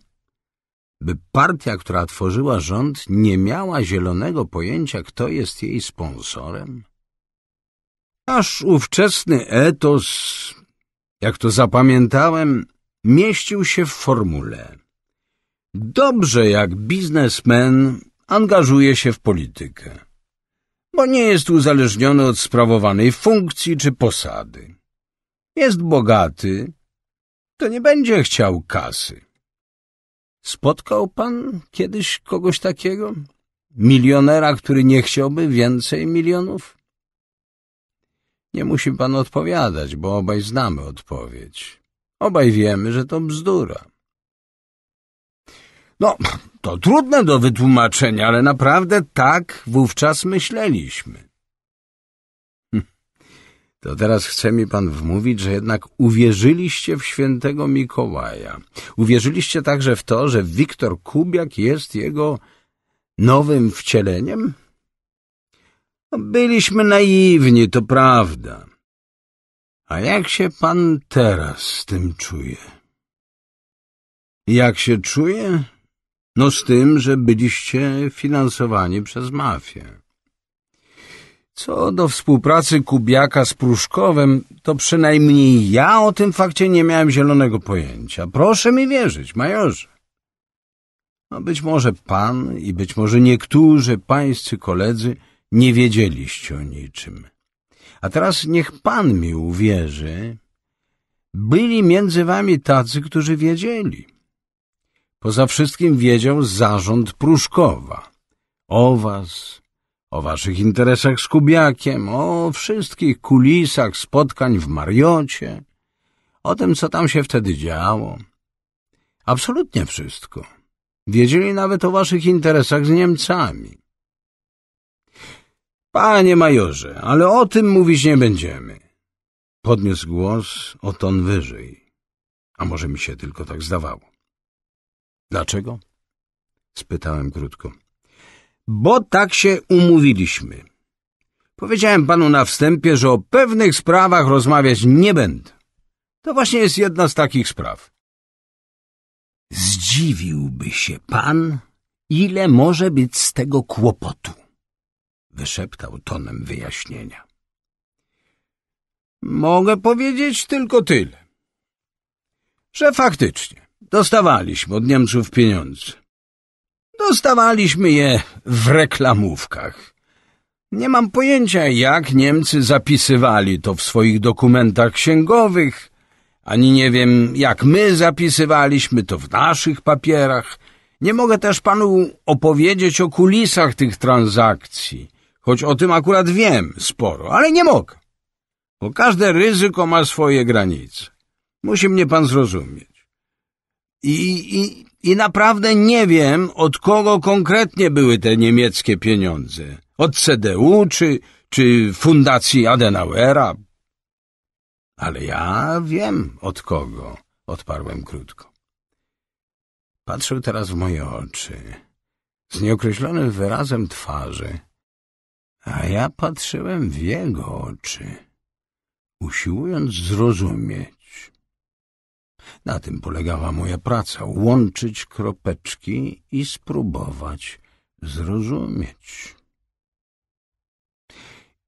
by partia, która tworzyła rząd, nie miała zielonego pojęcia, kto jest jej sponsorem? Nasz ówczesny etos, jak to zapamiętałem, mieścił się w formule. Dobrze jak biznesmen angażuje się w politykę, bo nie jest uzależniony od sprawowanej funkcji czy posady. Jest bogaty, to nie będzie chciał kasy. Spotkał pan kiedyś kogoś takiego? Milionera, który nie chciałby więcej milionów? Nie musi pan odpowiadać, bo obaj znamy odpowiedź. Obaj wiemy, że to bzdura. No, to trudne do wytłumaczenia, ale naprawdę tak wówczas myśleliśmy to teraz chce mi pan wmówić, że jednak uwierzyliście w świętego Mikołaja. Uwierzyliście także w to, że Wiktor Kubiak jest jego nowym wcieleniem? No, byliśmy naiwni, to prawda. A jak się pan teraz z tym czuje? Jak się czuje? No z tym, że byliście finansowani przez mafię. Co do współpracy Kubiaka z Pruszkowem, to przynajmniej ja o tym fakcie nie miałem zielonego pojęcia. Proszę mi wierzyć, majorze. No być może pan i być może niektórzy pańscy koledzy nie wiedzieliście o niczym. A teraz niech pan mi uwierzy. Byli między wami tacy, którzy wiedzieli. Poza wszystkim wiedział zarząd Pruszkowa. O was, o waszych interesach z Kubiakiem, o wszystkich kulisach spotkań w Mariocie, o tym, co tam się wtedy działo. Absolutnie wszystko. Wiedzieli nawet o waszych interesach z Niemcami. Panie majorze, ale o tym mówić nie będziemy. Podniósł głos o ton wyżej. A może mi się tylko tak zdawało. Dlaczego? Spytałem krótko bo tak się umówiliśmy. Powiedziałem panu na wstępie, że o pewnych sprawach rozmawiać nie będę. To właśnie jest jedna z takich spraw. Zdziwiłby się pan, ile może być z tego kłopotu, wyszeptał tonem wyjaśnienia. Mogę powiedzieć tylko tyle, że faktycznie dostawaliśmy od Niemców pieniądze. Dostawaliśmy je w reklamówkach. Nie mam pojęcia, jak Niemcy zapisywali to w swoich dokumentach księgowych, ani nie wiem, jak my zapisywaliśmy to w naszych papierach. Nie mogę też panu opowiedzieć o kulisach tych transakcji, choć o tym akurat wiem sporo, ale nie mogę, bo każde ryzyko ma swoje granice. Musi mnie pan zrozumieć. I, i i naprawdę nie wiem, od kogo konkretnie były te niemieckie pieniądze. Od CDU czy, czy Fundacji Adenauera? Ale ja wiem, od kogo, odparłem krótko. Patrzył teraz w moje oczy, z nieokreślonym wyrazem twarzy, a ja patrzyłem w jego oczy, usiłując zrozumieć na tym polegała moja praca — łączyć kropeczki i spróbować zrozumieć.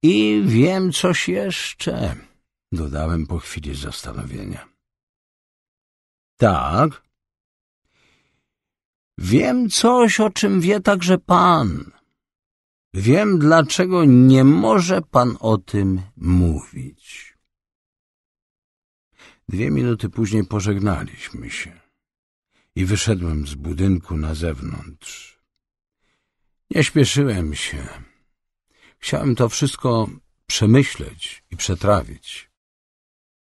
I wiem coś jeszcze, dodałem po chwili zastanowienia. Tak. Wiem coś, o czym wie także pan. Wiem, dlaczego nie może pan o tym mówić. Dwie minuty później pożegnaliśmy się i wyszedłem z budynku na zewnątrz. Nie śpieszyłem się. Chciałem to wszystko przemyśleć i przetrawić.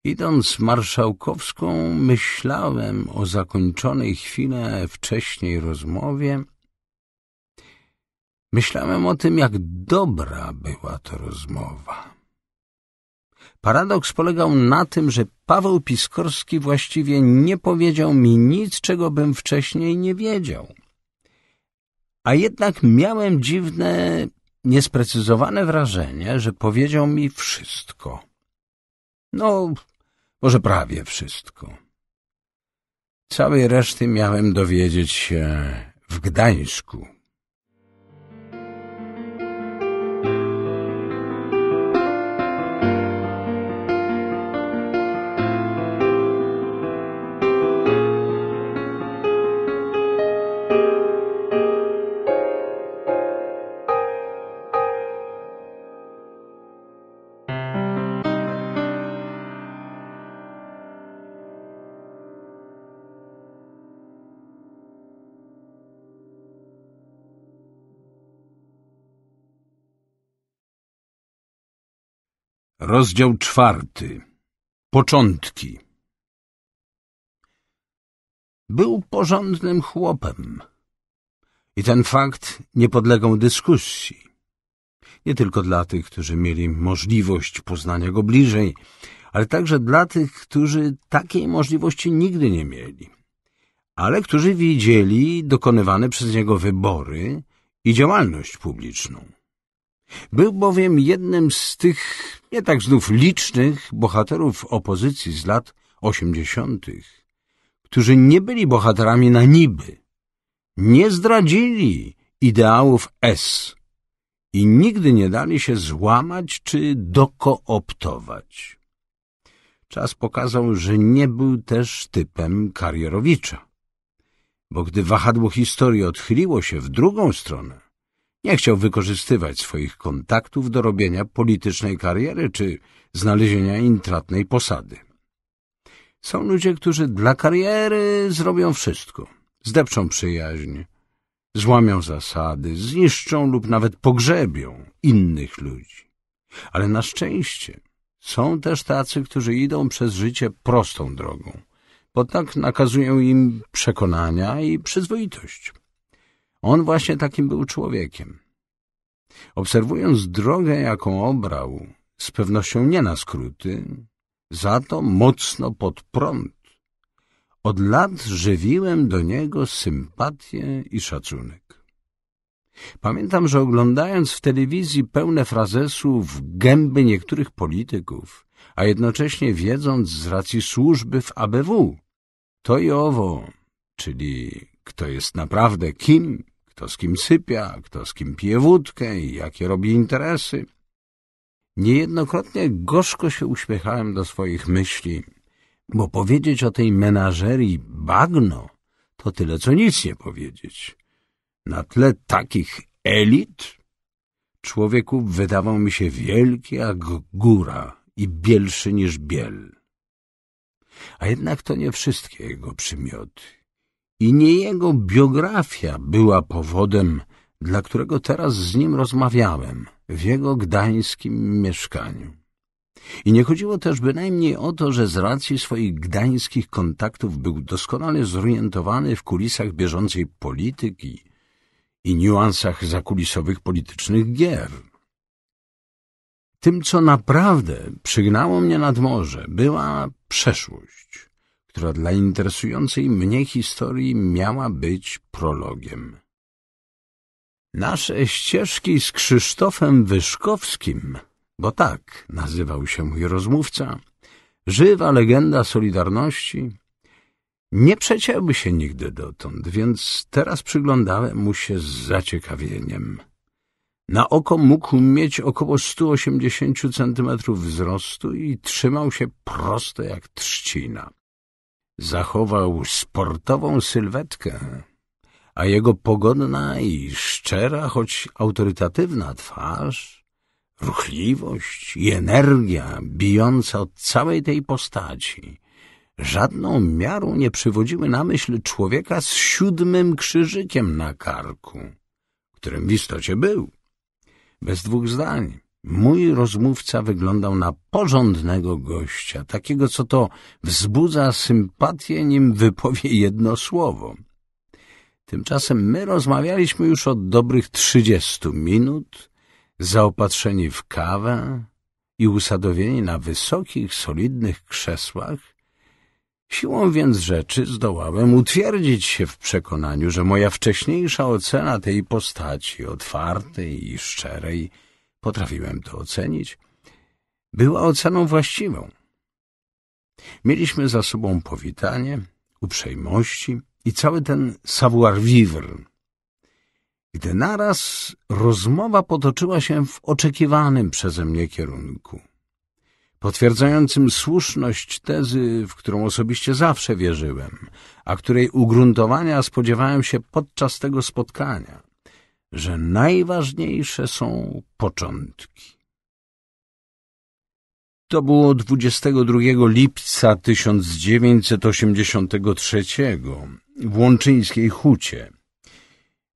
Idąc marszałkowską, myślałem o zakończonej chwilę wcześniej rozmowie. Myślałem o tym, jak dobra była to rozmowa. Paradoks polegał na tym, że Paweł Piskorski właściwie nie powiedział mi nic, czego bym wcześniej nie wiedział. A jednak miałem dziwne, niesprecyzowane wrażenie, że powiedział mi wszystko. No, może prawie wszystko. Całej reszty miałem dowiedzieć się w Gdańsku, Rozdział czwarty. Początki. Był porządnym chłopem. I ten fakt nie podlegał dyskusji. Nie tylko dla tych, którzy mieli możliwość poznania go bliżej, ale także dla tych, którzy takiej możliwości nigdy nie mieli, ale którzy widzieli dokonywane przez niego wybory i działalność publiczną. Był bowiem jednym z tych, nie tak znów licznych, bohaterów opozycji z lat osiemdziesiątych, którzy nie byli bohaterami na niby, nie zdradzili ideałów S i nigdy nie dali się złamać czy dokooptować. Czas pokazał, że nie był też typem karierowicza, bo gdy wahadło historii odchyliło się w drugą stronę, nie chciał wykorzystywać swoich kontaktów do robienia politycznej kariery czy znalezienia intratnej posady. Są ludzie, którzy dla kariery zrobią wszystko. Zdepczą przyjaźń, złamią zasady, zniszczą lub nawet pogrzebią innych ludzi. Ale na szczęście są też tacy, którzy idą przez życie prostą drogą, bo tak nakazują im przekonania i przyzwoitość. On właśnie takim był człowiekiem. Obserwując drogę, jaką obrał, z pewnością nie na skróty, za to mocno pod prąd, od lat żywiłem do niego sympatię i szacunek. Pamiętam, że oglądając w telewizji pełne frazesów gęby niektórych polityków, a jednocześnie wiedząc z racji służby w ABW, to i owo, czyli kto jest naprawdę kim, kto z kim sypia, kto z kim pije wódkę i jakie robi interesy. Niejednokrotnie gorzko się uśmiechałem do swoich myśli, bo powiedzieć o tej menażerii bagno to tyle, co nic nie powiedzieć. Na tle takich elit człowieku wydawał mi się wielki jak góra i bielszy niż biel. A jednak to nie wszystkie jego przymioty. I nie jego biografia była powodem, dla którego teraz z nim rozmawiałem w jego gdańskim mieszkaniu. I nie chodziło też bynajmniej o to, że z racji swoich gdańskich kontaktów był doskonale zorientowany w kulisach bieżącej polityki i niuansach zakulisowych politycznych gier. Tym, co naprawdę przygnało mnie nad morze, była przeszłość która dla interesującej mnie historii miała być prologiem. Nasze ścieżki z Krzysztofem Wyszkowskim, bo tak nazywał się mój rozmówca, żywa legenda Solidarności, nie przecięły się nigdy dotąd, więc teraz przyglądałem mu się z zaciekawieniem. Na oko mógł mieć około 180 centymetrów wzrostu i trzymał się prosto jak trzcina. Zachował sportową sylwetkę, a jego pogodna i szczera, choć autorytatywna twarz, ruchliwość i energia bijąca od całej tej postaci żadną miarą nie przywodziły na myśl człowieka z siódmym krzyżykiem na karku, którym w istocie był, bez dwóch zdań. Mój rozmówca wyglądał na porządnego gościa, takiego, co to wzbudza sympatię, nim wypowie jedno słowo. Tymczasem my rozmawialiśmy już od dobrych trzydziestu minut, zaopatrzeni w kawę i usadowieni na wysokich, solidnych krzesłach. Siłą więc rzeczy zdołałem utwierdzić się w przekonaniu, że moja wcześniejsza ocena tej postaci, otwartej i szczerej, potrafiłem to ocenić, była oceną właściwą. Mieliśmy za sobą powitanie, uprzejmości i cały ten savoir-vivre, gdy naraz rozmowa potoczyła się w oczekiwanym przeze mnie kierunku, potwierdzającym słuszność tezy, w którą osobiście zawsze wierzyłem, a której ugruntowania spodziewałem się podczas tego spotkania że najważniejsze są początki. To było 22 lipca 1983 w Łączyńskiej Hucie.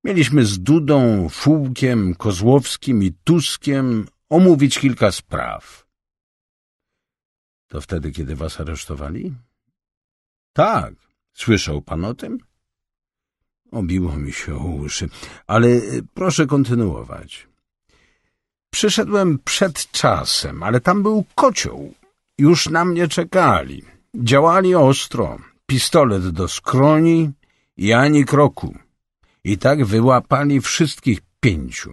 Mieliśmy z Dudą, Fułkiem, Kozłowskim i Tuskiem omówić kilka spraw. To wtedy, kiedy was aresztowali? Tak. Słyszał pan o tym? Obiło mi się o uszy, ale e, proszę kontynuować. Przyszedłem przed czasem, ale tam był kocioł. Już na mnie czekali. Działali ostro. Pistolet do skroni i ani kroku. I tak wyłapali wszystkich pięciu.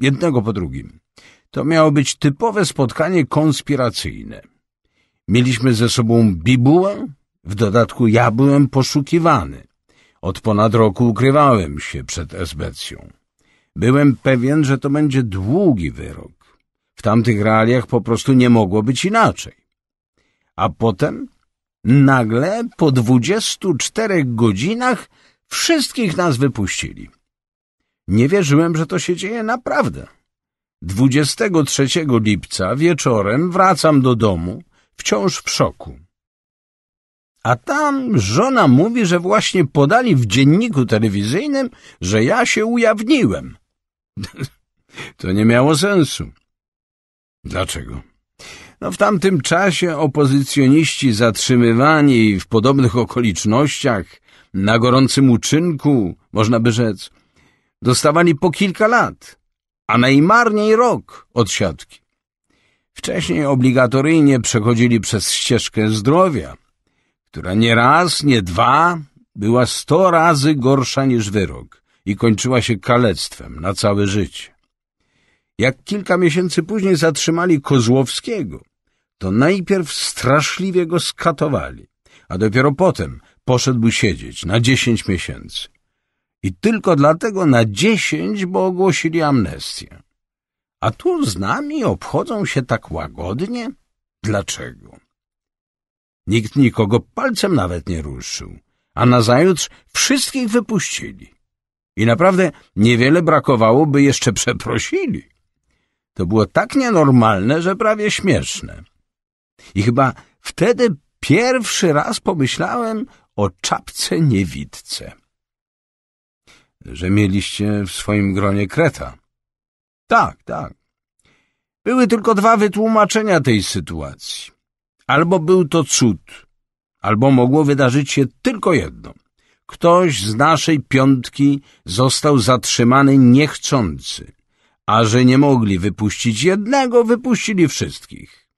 Jednego po drugim. To miało być typowe spotkanie konspiracyjne. Mieliśmy ze sobą bibułę, w dodatku ja byłem poszukiwany. Od ponad roku ukrywałem się przed Esbecją. Byłem pewien, że to będzie długi wyrok. W tamtych realiach po prostu nie mogło być inaczej. A potem, nagle, po dwudziestu czterech godzinach, wszystkich nas wypuścili. Nie wierzyłem, że to się dzieje naprawdę. 23 lipca wieczorem wracam do domu, wciąż w szoku. A tam żona mówi, że właśnie podali w dzienniku telewizyjnym, że ja się ujawniłem. To nie miało sensu. Dlaczego? No w tamtym czasie opozycjoniści zatrzymywani w podobnych okolicznościach, na gorącym uczynku, można by rzec, dostawali po kilka lat, a najmarniej rok od siatki. Wcześniej obligatoryjnie przechodzili przez ścieżkę zdrowia – która nie raz, nie dwa była sto razy gorsza niż wyrok i kończyła się kalectwem na całe życie. Jak kilka miesięcy później zatrzymali Kozłowskiego, to najpierw straszliwie go skatowali, a dopiero potem poszedł siedzieć na dziesięć miesięcy. I tylko dlatego na dziesięć, bo ogłosili amnestię. A tu z nami obchodzą się tak łagodnie? Dlaczego? Nikt nikogo palcem nawet nie ruszył, a nazajutrz wszystkich wypuścili. I naprawdę niewiele brakowało, by jeszcze przeprosili. To było tak nienormalne, że prawie śmieszne. I chyba wtedy pierwszy raz pomyślałem o czapce niewidce. Że mieliście w swoim gronie kreta. Tak, tak. Były tylko dwa wytłumaczenia tej sytuacji. Albo był to cud, albo mogło wydarzyć się tylko jedno. Ktoś z naszej piątki został zatrzymany niechcący, a że nie mogli wypuścić jednego, wypuścili wszystkich.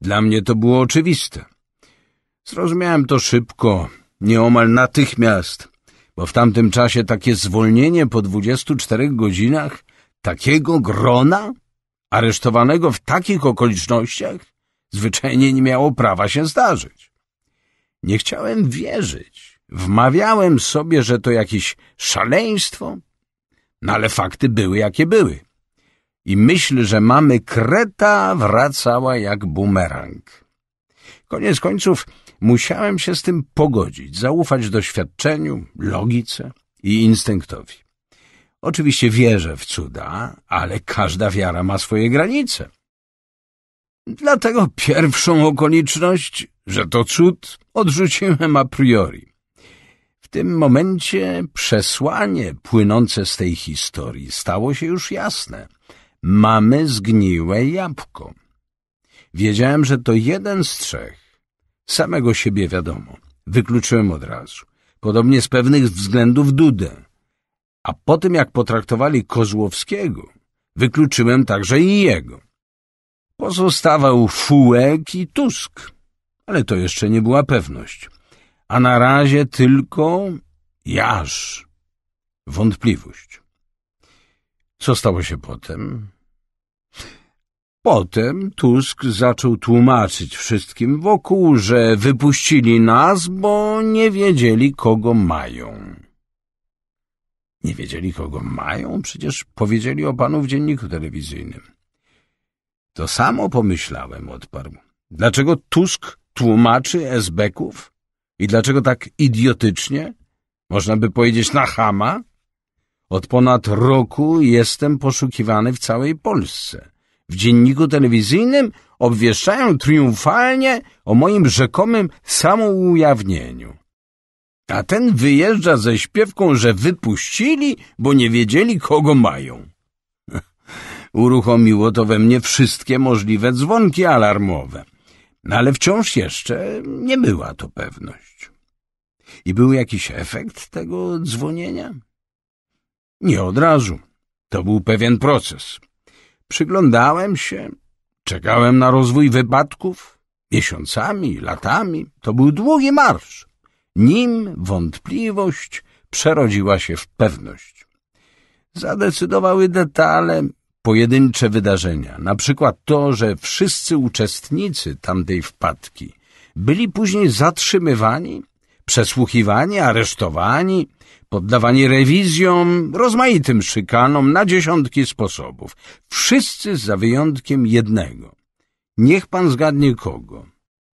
Dla mnie to było oczywiste. Zrozumiałem to szybko, nieomal natychmiast, bo w tamtym czasie takie zwolnienie po 24 godzinach takiego grona aresztowanego w takich okolicznościach Zwyczajnie nie miało prawa się zdarzyć. Nie chciałem wierzyć. Wmawiałem sobie, że to jakieś szaleństwo. No ale fakty były, jakie były. I myśl, że mamy kreta, wracała jak bumerang. Koniec końców musiałem się z tym pogodzić, zaufać doświadczeniu, logice i instynktowi. Oczywiście wierzę w cuda, ale każda wiara ma swoje granice. Dlatego pierwszą okoliczność, że to cud, odrzuciłem a priori. W tym momencie przesłanie płynące z tej historii stało się już jasne. Mamy zgniłe jabłko. Wiedziałem, że to jeden z trzech. Samego siebie wiadomo. Wykluczyłem od razu. Podobnie z pewnych względów Dudę. A po tym, jak potraktowali Kozłowskiego, wykluczyłem także i jego. Pozostawał Fułek i Tusk, ale to jeszcze nie była pewność. A na razie tylko Jaż. Wątpliwość. Co stało się potem? Potem Tusk zaczął tłumaczyć wszystkim wokół, że wypuścili nas, bo nie wiedzieli, kogo mają. Nie wiedzieli, kogo mają? Przecież powiedzieli o panu w dzienniku telewizyjnym. — To samo pomyślałem — odparł. — Dlaczego Tusk tłumaczy esbeków? I dlaczego tak idiotycznie? Można by powiedzieć na chama? Od ponad roku jestem poszukiwany w całej Polsce. W dzienniku telewizyjnym obwieszczają triumfalnie o moim rzekomym samoujawnieniu. A ten wyjeżdża ze śpiewką, że wypuścili, bo nie wiedzieli, kogo mają. Uruchomiło to we mnie wszystkie możliwe dzwonki alarmowe. No ale wciąż jeszcze nie była to pewność. I był jakiś efekt tego dzwonienia? Nie od razu. To był pewien proces. Przyglądałem się, czekałem na rozwój wypadków, miesiącami, latami. To był długi marsz. Nim wątpliwość przerodziła się w pewność. Zadecydowały detale, pojedyncze wydarzenia, na przykład to, że wszyscy uczestnicy tamtej wpadki byli później zatrzymywani, przesłuchiwani, aresztowani, poddawani rewizjom, rozmaitym szykanom na dziesiątki sposobów. Wszyscy za wyjątkiem jednego. Niech pan zgadnie kogo.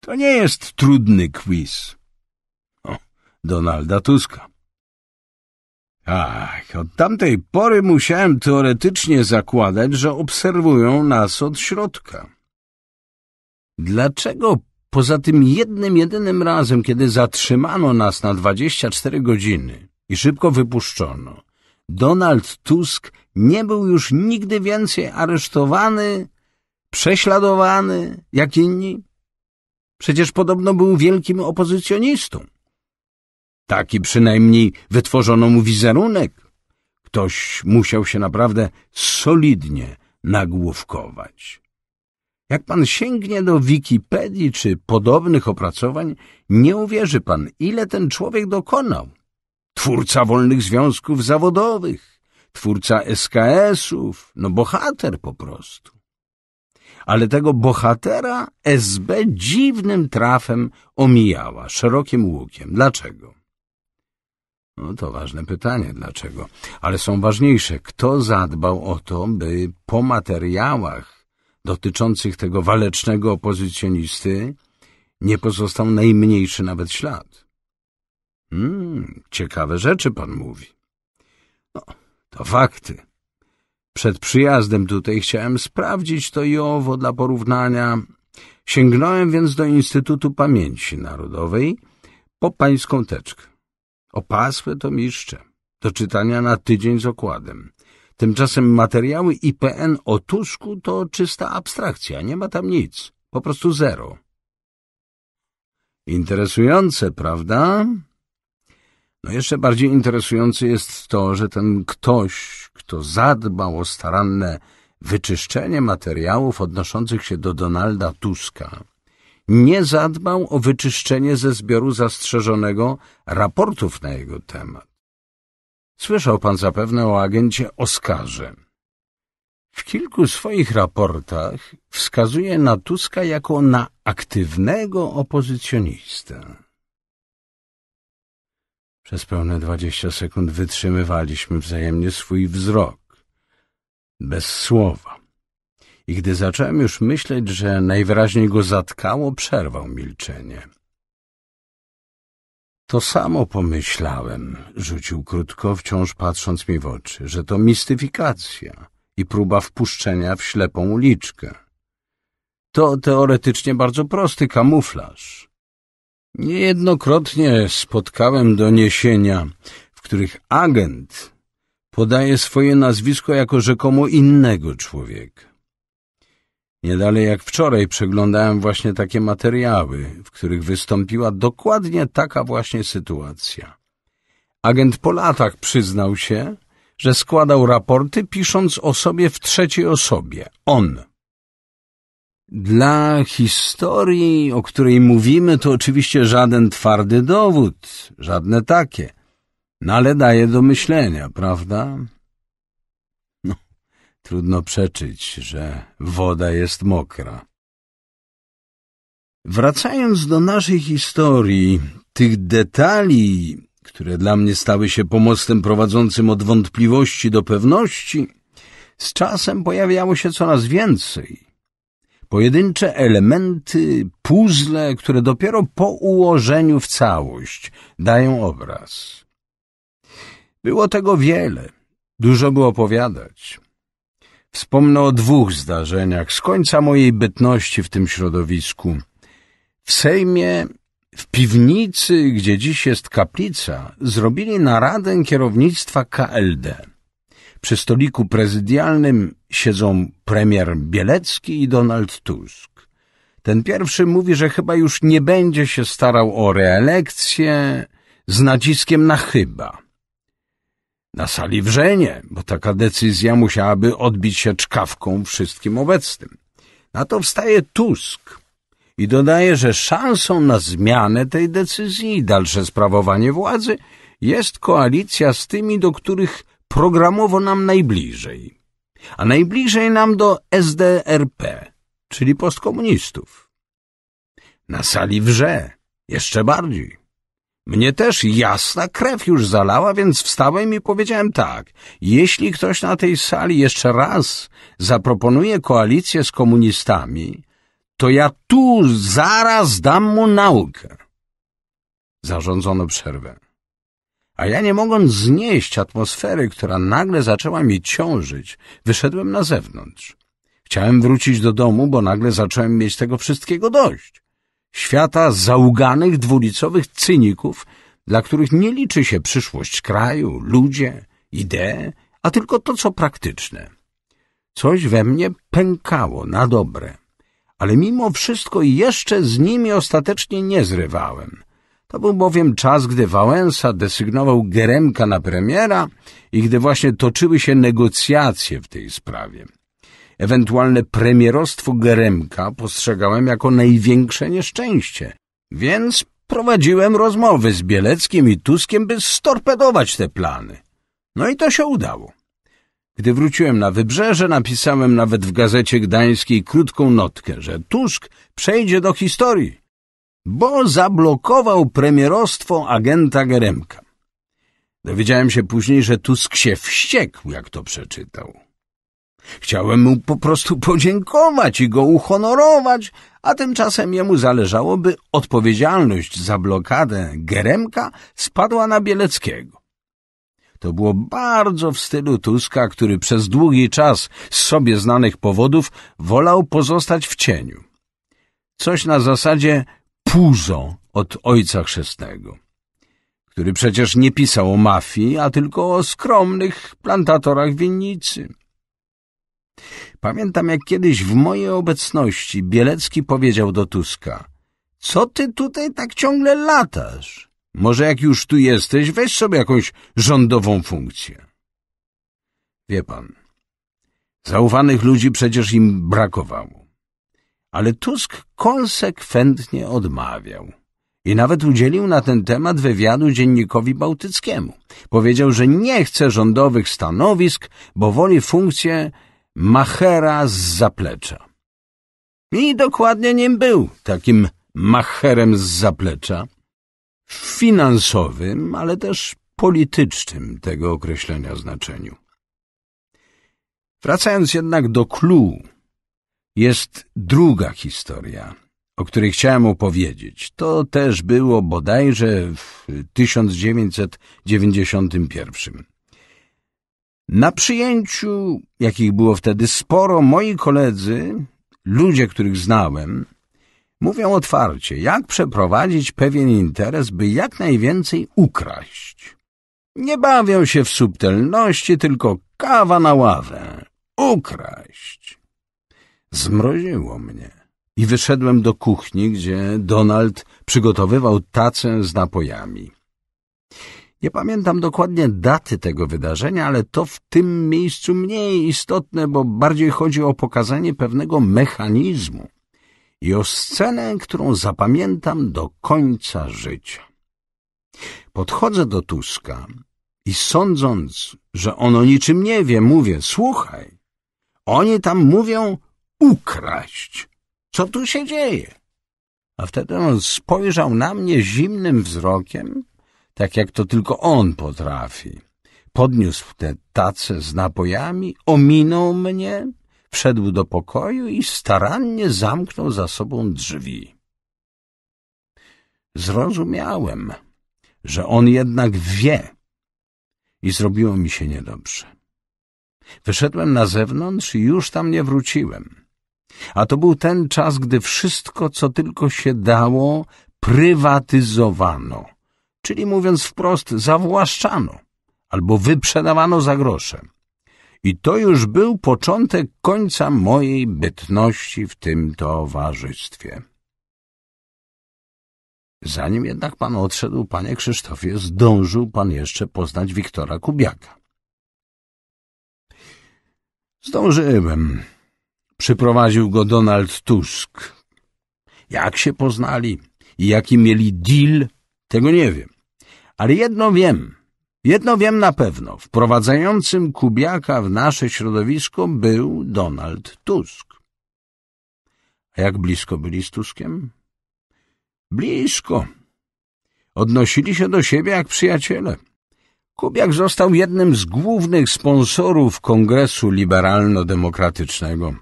To nie jest trudny quiz. O, Donalda Tuska. Ach, od tamtej pory musiałem teoretycznie zakładać, że obserwują nas od środka. Dlaczego poza tym jednym, jedynym razem, kiedy zatrzymano nas na 24 godziny i szybko wypuszczono, Donald Tusk nie był już nigdy więcej aresztowany, prześladowany jak inni? Przecież podobno był wielkim opozycjonistą. Taki przynajmniej wytworzono mu wizerunek. Ktoś musiał się naprawdę solidnie nagłówkować. Jak pan sięgnie do Wikipedii czy podobnych opracowań, nie uwierzy pan, ile ten człowiek dokonał. Twórca wolnych związków zawodowych, twórca SKS-ów, no bohater po prostu. Ale tego bohatera SB dziwnym trafem omijała, szerokim łukiem. Dlaczego? No to ważne pytanie, dlaczego? Ale są ważniejsze. Kto zadbał o to, by po materiałach dotyczących tego walecznego opozycjonisty nie pozostał najmniejszy nawet ślad? Hmm, ciekawe rzeczy pan mówi. No, to fakty. Przed przyjazdem tutaj chciałem sprawdzić to i owo dla porównania. Sięgnąłem więc do Instytutu Pamięci Narodowej po pańską teczkę. Opasłe to miszcze, do czytania na tydzień z okładem. Tymczasem materiały IPN o Tusku to czysta abstrakcja, nie ma tam nic, po prostu zero. Interesujące, prawda? No jeszcze bardziej interesujące jest to, że ten ktoś, kto zadbał o staranne wyczyszczenie materiałów odnoszących się do Donalda Tuska, nie zadbał o wyczyszczenie ze zbioru zastrzeżonego raportów na jego temat. Słyszał pan zapewne o agencie Oskarze. W kilku swoich raportach wskazuje na Tuska jako na aktywnego opozycjonistę. Przez pełne dwadzieścia sekund wytrzymywaliśmy wzajemnie swój wzrok. Bez słowa i gdy zacząłem już myśleć, że najwyraźniej go zatkało, przerwał milczenie. To samo pomyślałem, rzucił krótko, wciąż patrząc mi w oczy, że to mistyfikacja i próba wpuszczenia w ślepą uliczkę. To teoretycznie bardzo prosty kamuflaż. Niejednokrotnie spotkałem doniesienia, w których agent podaje swoje nazwisko jako rzekomo innego człowieka. Nie dalej jak wczoraj przeglądałem właśnie takie materiały, w których wystąpiła dokładnie taka właśnie sytuacja. Agent po latach przyznał się, że składał raporty pisząc o sobie w trzeciej osobie. On. Dla historii, o której mówimy, to oczywiście żaden twardy dowód, żadne takie. No ale daje do myślenia, prawda? Trudno przeczyć, że woda jest mokra. Wracając do naszej historii, tych detali, które dla mnie stały się pomostem prowadzącym od wątpliwości do pewności, z czasem pojawiało się coraz więcej. Pojedyncze elementy, puzzle, które dopiero po ułożeniu w całość dają obraz. Było tego wiele, dużo było opowiadać. Wspomnę o dwóch zdarzeniach z końca mojej bytności w tym środowisku. W Sejmie, w piwnicy, gdzie dziś jest kaplica, zrobili naradę kierownictwa KLD. Przy stoliku prezydialnym siedzą premier Bielecki i Donald Tusk. Ten pierwszy mówi, że chyba już nie będzie się starał o reelekcję z naciskiem na chyba na sali wrzenie, bo taka decyzja musiałaby odbić się czkawką wszystkim obecnym. Na to wstaje Tusk i dodaje, że szansą na zmianę tej decyzji i dalsze sprawowanie władzy jest koalicja z tymi, do których programowo nam najbliżej. A najbliżej nam do SDRP, czyli postkomunistów. Na sali wrze, jeszcze bardziej. Mnie też jasna krew już zalała, więc wstałem i powiedziałem tak. Jeśli ktoś na tej sali jeszcze raz zaproponuje koalicję z komunistami, to ja tu zaraz dam mu naukę. Zarządzono przerwę. A ja nie mogąc znieść atmosfery, która nagle zaczęła mi ciążyć, wyszedłem na zewnątrz. Chciałem wrócić do domu, bo nagle zacząłem mieć tego wszystkiego dość świata zauganych, dwulicowych cyników, dla których nie liczy się przyszłość kraju, ludzie, idee, a tylko to, co praktyczne. Coś we mnie pękało na dobre, ale mimo wszystko jeszcze z nimi ostatecznie nie zrywałem. To był bowiem czas, gdy Wałęsa desygnował Geremka na premiera i gdy właśnie toczyły się negocjacje w tej sprawie ewentualne premierostwo Geremka postrzegałem jako największe nieszczęście. Więc prowadziłem rozmowy z Bieleckim i Tuskiem, by storpedować te plany. No i to się udało. Gdy wróciłem na wybrzeże, napisałem nawet w gazecie gdańskiej krótką notkę, że Tusk przejdzie do historii, bo zablokował premierostwo agenta Geremka. Dowiedziałem się później, że Tusk się wściekł, jak to przeczytał. Chciałem mu po prostu podziękować i go uhonorować, a tymczasem jemu zależało, by odpowiedzialność za blokadę Geremka spadła na Bieleckiego. To było bardzo w stylu Tuska, który przez długi czas z sobie znanych powodów wolał pozostać w cieniu. Coś na zasadzie puzo od ojca chrzestnego, który przecież nie pisał o mafii, a tylko o skromnych plantatorach winnicy. Pamiętam, jak kiedyś w mojej obecności Bielecki powiedział do Tuska — Co ty tutaj tak ciągle latasz? Może jak już tu jesteś, weź sobie jakąś rządową funkcję. Wie pan, zaufanych ludzi przecież im brakowało. Ale Tusk konsekwentnie odmawiał. I nawet udzielił na ten temat wywiadu dziennikowi bałtyckiemu. Powiedział, że nie chce rządowych stanowisk, bo woli funkcję machera z zaplecza. I dokładnie nim był takim macherem z zaplecza, finansowym, ale też politycznym tego określenia znaczeniu. Wracając jednak do clue, jest druga historia, o której chciałem opowiedzieć. To też było bodajże w 1991. Na przyjęciu, jakich było wtedy sporo, moi koledzy, ludzie, których znałem, mówią otwarcie, jak przeprowadzić pewien interes, by jak najwięcej ukraść. Nie bawią się w subtelności, tylko kawa na ławę. Ukraść. Zmroziło mnie i wyszedłem do kuchni, gdzie Donald przygotowywał tacę z napojami. Nie pamiętam dokładnie daty tego wydarzenia, ale to w tym miejscu mniej istotne, bo bardziej chodzi o pokazanie pewnego mechanizmu i o scenę, którą zapamiętam do końca życia. Podchodzę do Tuska i sądząc, że on o niczym nie wie, mówię, słuchaj, oni tam mówią ukraść. Co tu się dzieje? A wtedy on spojrzał na mnie zimnym wzrokiem tak jak to tylko on potrafi. Podniósł tę tacę z napojami, ominął mnie, wszedł do pokoju i starannie zamknął za sobą drzwi. Zrozumiałem, że on jednak wie i zrobiło mi się niedobrze. Wyszedłem na zewnątrz i już tam nie wróciłem. A to był ten czas, gdy wszystko, co tylko się dało, prywatyzowano czyli mówiąc wprost, zawłaszczano albo wyprzedawano za grosze. I to już był początek końca mojej bytności w tym towarzystwie. Zanim jednak pan odszedł, panie Krzysztofie, zdążył pan jeszcze poznać Wiktora Kubiaka. Zdążyłem. Przyprowadził go Donald Tusk. Jak się poznali i jaki mieli deal, tego nie wiem. Ale jedno wiem, jedno wiem na pewno, wprowadzającym Kubiaka w nasze środowisko był Donald Tusk. A jak blisko byli z Tuskiem? Blisko. Odnosili się do siebie jak przyjaciele. Kubiak został jednym z głównych sponsorów Kongresu Liberalno-Demokratycznego.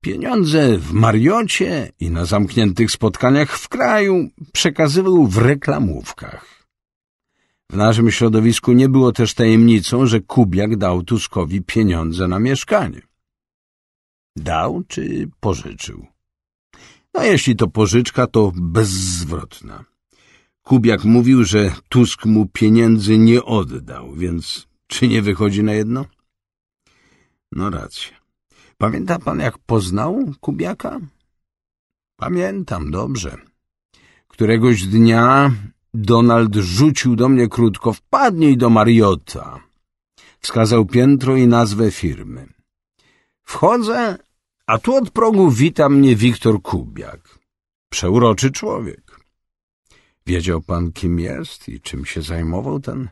Pieniądze w Mariocie i na zamkniętych spotkaniach w kraju przekazywał w reklamówkach. W naszym środowisku nie było też tajemnicą, że Kubiak dał Tuskowi pieniądze na mieszkanie. Dał czy pożyczył? No jeśli to pożyczka, to bezzwrotna. Kubiak mówił, że Tusk mu pieniędzy nie oddał, więc czy nie wychodzi na jedno? No racja. Pamięta pan, jak poznał Kubiaka? Pamiętam dobrze. Któregoś dnia Donald rzucił do mnie krótko, wpadnij do Mariota. Wskazał piętro i nazwę firmy. Wchodzę, a tu od progu wita mnie Wiktor Kubiak. Przeuroczy człowiek. Wiedział pan, kim jest i czym się zajmował ten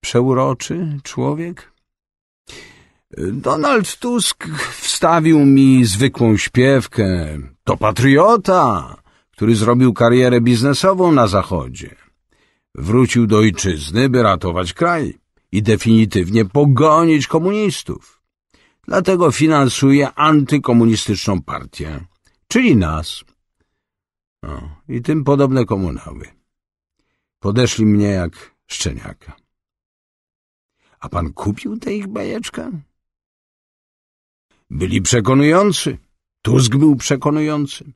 przeuroczy człowiek? Donald Tusk wstawił mi zwykłą śpiewkę. To patriota, który zrobił karierę biznesową na zachodzie. Wrócił do ojczyzny, by ratować kraj i definitywnie pogonić komunistów. Dlatego finansuje antykomunistyczną partię, czyli nas. No, I tym podobne komunały. Podeszli mnie jak szczeniaka. A pan kupił te ich bajeczkę? Byli przekonujący. Tusk był przekonujący.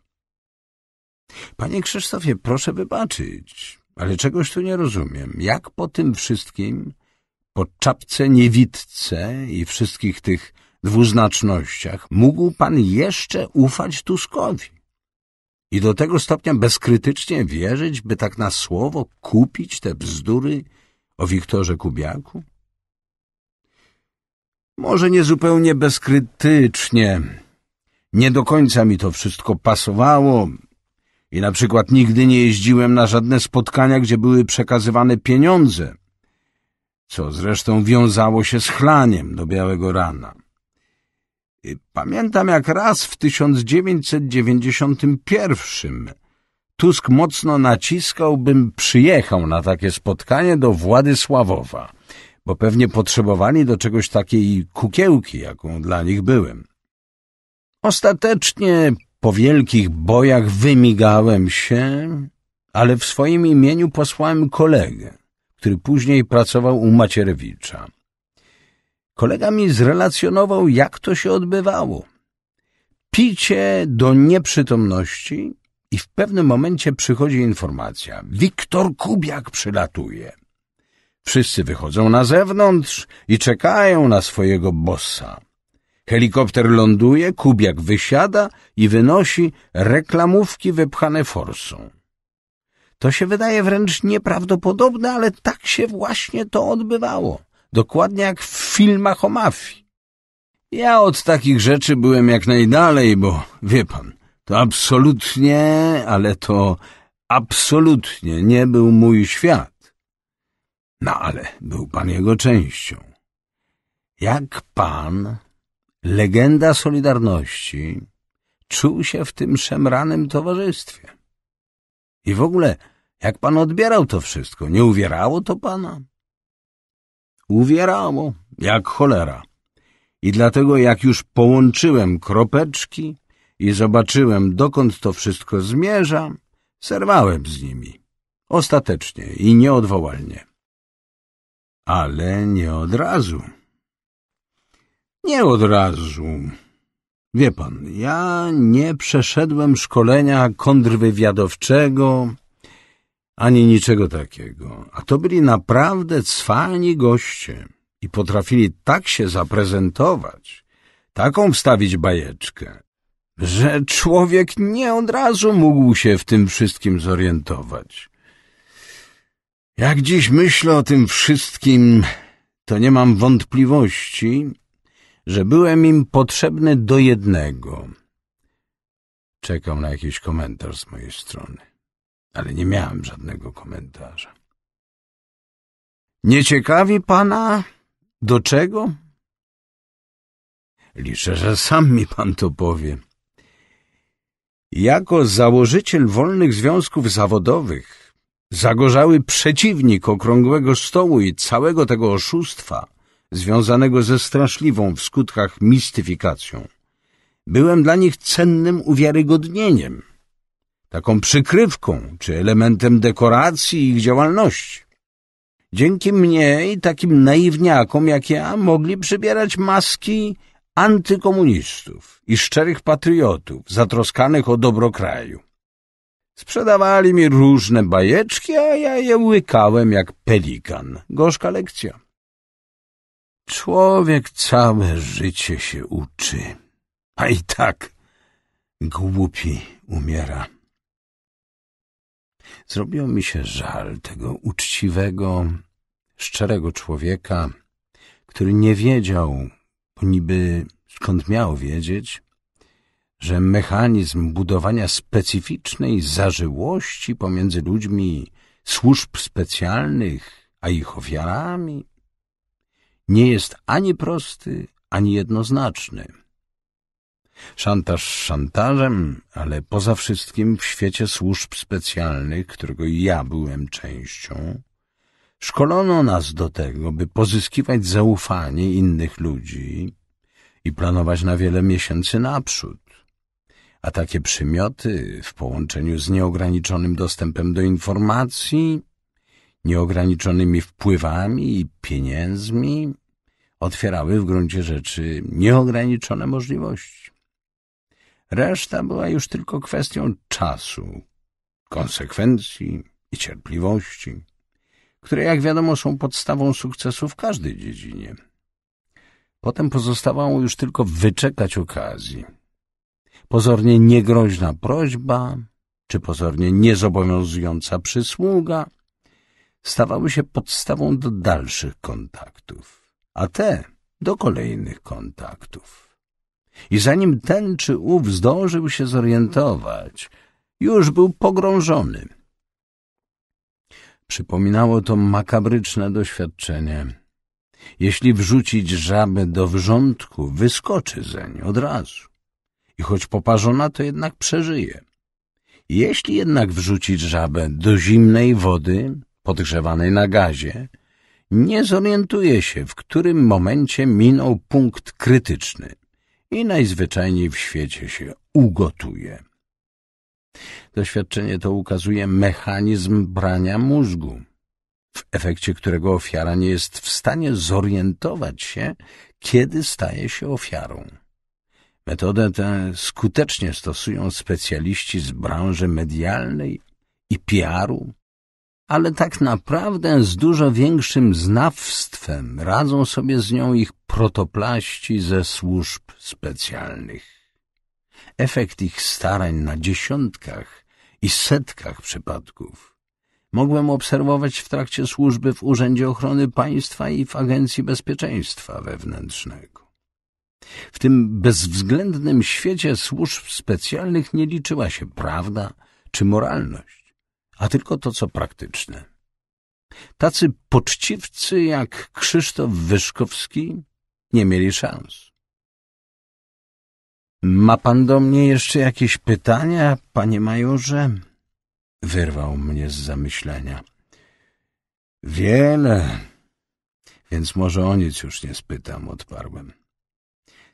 Panie Krzysztofie, proszę wybaczyć. Ale czegoś tu nie rozumiem. Jak po tym wszystkim, po czapce niewidce i wszystkich tych dwuznacznościach, mógł pan jeszcze ufać Tuskowi? I do tego stopnia bezkrytycznie wierzyć, by tak na słowo kupić te bzdury o Wiktorze Kubiaku? Może nie zupełnie bezkrytycznie. Nie do końca mi to wszystko pasowało, i na przykład nigdy nie jeździłem na żadne spotkania, gdzie były przekazywane pieniądze, co zresztą wiązało się z chlaniem do białego rana. Pamiętam, jak raz w 1991 Tusk mocno naciskał, bym przyjechał na takie spotkanie do Władysławowa, bo pewnie potrzebowali do czegoś takiej kukiełki, jaką dla nich byłem. Ostatecznie po wielkich bojach wymigałem się, ale w swoim imieniu posłałem kolegę, który później pracował u Macierewicza. Kolega mi zrelacjonował, jak to się odbywało. Picie do nieprzytomności i w pewnym momencie przychodzi informacja. Wiktor Kubiak przylatuje. Wszyscy wychodzą na zewnątrz i czekają na swojego bossa. Helikopter ląduje, Kubiak wysiada i wynosi reklamówki wypchane forsą. To się wydaje wręcz nieprawdopodobne, ale tak się właśnie to odbywało. Dokładnie jak w filmach o mafii. Ja od takich rzeczy byłem jak najdalej, bo wie pan, to absolutnie, ale to absolutnie nie był mój świat. No ale był pan jego częścią. Jak pan legenda Solidarności, czuł się w tym szemranym towarzystwie. I w ogóle, jak pan odbierał to wszystko, nie uwierało to pana? Uwierało, jak cholera. I dlatego, jak już połączyłem kropeczki i zobaczyłem, dokąd to wszystko zmierza, serwałem z nimi. Ostatecznie i nieodwołalnie. Ale nie od razu. Nie od razu. Wie pan, ja nie przeszedłem szkolenia kontrwywiadowczego ani niczego takiego. A to byli naprawdę cwani goście i potrafili tak się zaprezentować, taką wstawić bajeczkę, że człowiek nie od razu mógł się w tym wszystkim zorientować. Jak dziś myślę o tym wszystkim, to nie mam wątpliwości, że byłem im potrzebny do jednego. Czekał na jakiś komentarz z mojej strony, ale nie miałem żadnego komentarza. Nie ciekawi pana, do czego? Liczę, że sam mi pan to powie. Jako założyciel wolnych związków zawodowych, zagorzały przeciwnik okrągłego stołu i całego tego oszustwa – związanego ze straszliwą w skutkach mistyfikacją. Byłem dla nich cennym uwiarygodnieniem, taką przykrywką czy elementem dekoracji ich działalności. Dzięki mnie i takim naiwniakom jak ja mogli przybierać maski antykomunistów i szczerych patriotów zatroskanych o dobro kraju. Sprzedawali mi różne bajeczki, a ja je łykałem jak pelikan. Gorzka lekcja. Człowiek całe życie się uczy, a i tak głupi umiera. Zrobiło mi się żal tego uczciwego, szczerego człowieka, który nie wiedział, niby skąd miał wiedzieć, że mechanizm budowania specyficznej zażyłości pomiędzy ludźmi służb specjalnych, a ich ofiarami nie jest ani prosty, ani jednoznaczny. Szantaż szantażem, ale poza wszystkim w świecie służb specjalnych, którego ja byłem częścią, szkolono nas do tego, by pozyskiwać zaufanie innych ludzi i planować na wiele miesięcy naprzód. A takie przymioty w połączeniu z nieograniczonym dostępem do informacji nieograniczonymi wpływami i pieniędzmi otwierały w gruncie rzeczy nieograniczone możliwości. Reszta była już tylko kwestią czasu, konsekwencji i cierpliwości, które jak wiadomo są podstawą sukcesu w każdej dziedzinie. Potem pozostawało już tylko wyczekać okazji. Pozornie niegroźna prośba, czy pozornie niezobowiązująca przysługa – stawały się podstawą do dalszych kontaktów, a te do kolejnych kontaktów. I zanim ten czy ów zdążył się zorientować, już był pogrążony. Przypominało to makabryczne doświadczenie. Jeśli wrzucić żabę do wrzątku, wyskoczy zeń od razu. I choć poparzona, to jednak przeżyje. Jeśli jednak wrzucić żabę do zimnej wody, podgrzewanej na gazie, nie zorientuje się, w którym momencie minął punkt krytyczny i najzwyczajniej w świecie się ugotuje. Doświadczenie to ukazuje mechanizm brania mózgu, w efekcie którego ofiara nie jest w stanie zorientować się, kiedy staje się ofiarą. Metodę tę skutecznie stosują specjaliści z branży medialnej i PR-u, ale tak naprawdę z dużo większym znawstwem radzą sobie z nią ich protoplaści ze służb specjalnych. Efekt ich starań na dziesiątkach i setkach przypadków mogłem obserwować w trakcie służby w Urzędzie Ochrony Państwa i w Agencji Bezpieczeństwa Wewnętrznego. W tym bezwzględnym świecie służb specjalnych nie liczyła się prawda czy moralność a tylko to, co praktyczne. Tacy poczciwcy jak Krzysztof Wyszkowski nie mieli szans. Ma pan do mnie jeszcze jakieś pytania, panie majorze? Wyrwał mnie z zamyślenia. Wiele, więc może o nic już nie spytam, odparłem.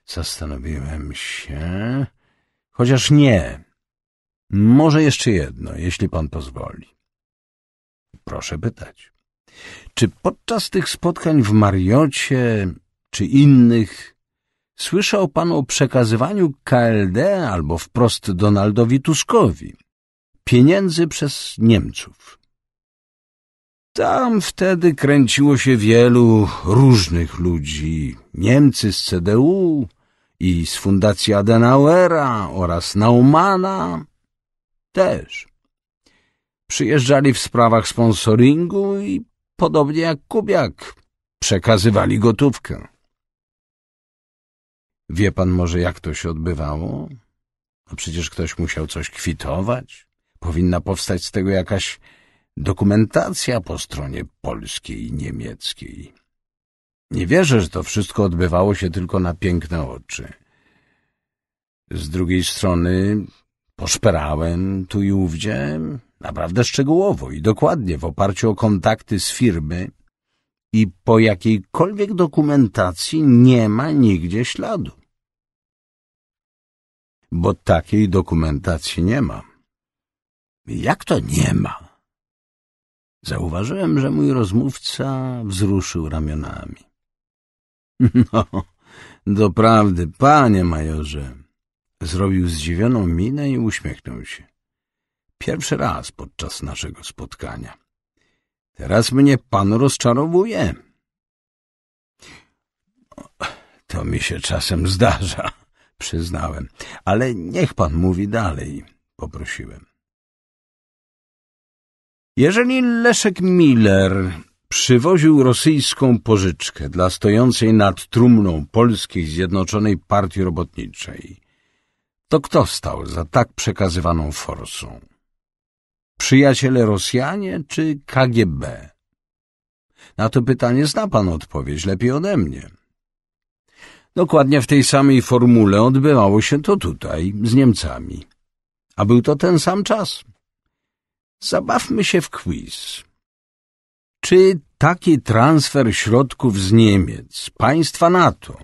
Zastanowiłem się, chociaż nie, może jeszcze jedno, jeśli pan pozwoli. Proszę pytać. Czy podczas tych spotkań w Mariocie czy innych słyszał pan o przekazywaniu KLD albo wprost Donaldowi Tuskowi pieniędzy przez Niemców? Tam wtedy kręciło się wielu różnych ludzi. Niemcy z CDU i z Fundacji Adenauera oraz Naumana też. Przyjeżdżali w sprawach sponsoringu i podobnie jak Kubiak przekazywali gotówkę. Wie pan może, jak to się odbywało? A przecież ktoś musiał coś kwitować. Powinna powstać z tego jakaś dokumentacja po stronie polskiej i niemieckiej. Nie wierzę, że to wszystko odbywało się tylko na piękne oczy. Z drugiej strony Poszperałem tu i ówdzie naprawdę szczegółowo i dokładnie w oparciu o kontakty z firmy i po jakiejkolwiek dokumentacji nie ma nigdzie śladu. Bo takiej dokumentacji nie ma. Jak to nie ma? Zauważyłem, że mój rozmówca wzruszył ramionami. No, doprawdy, panie majorze, Zrobił zdziwioną minę i uśmiechnął się. Pierwszy raz podczas naszego spotkania. Teraz mnie pan rozczarowuje. To mi się czasem zdarza, przyznałem. Ale niech pan mówi dalej, poprosiłem. Jeżeli Leszek Miller przywoził rosyjską pożyczkę dla stojącej nad trumną Polskiej Zjednoczonej Partii Robotniczej to kto stał za tak przekazywaną forsą? Przyjaciele Rosjanie czy KGB? Na to pytanie zna pan odpowiedź lepiej ode mnie. Dokładnie w tej samej formule odbywało się to tutaj, z Niemcami. A był to ten sam czas. Zabawmy się w quiz. Czy taki transfer środków z Niemiec, państwa NATO,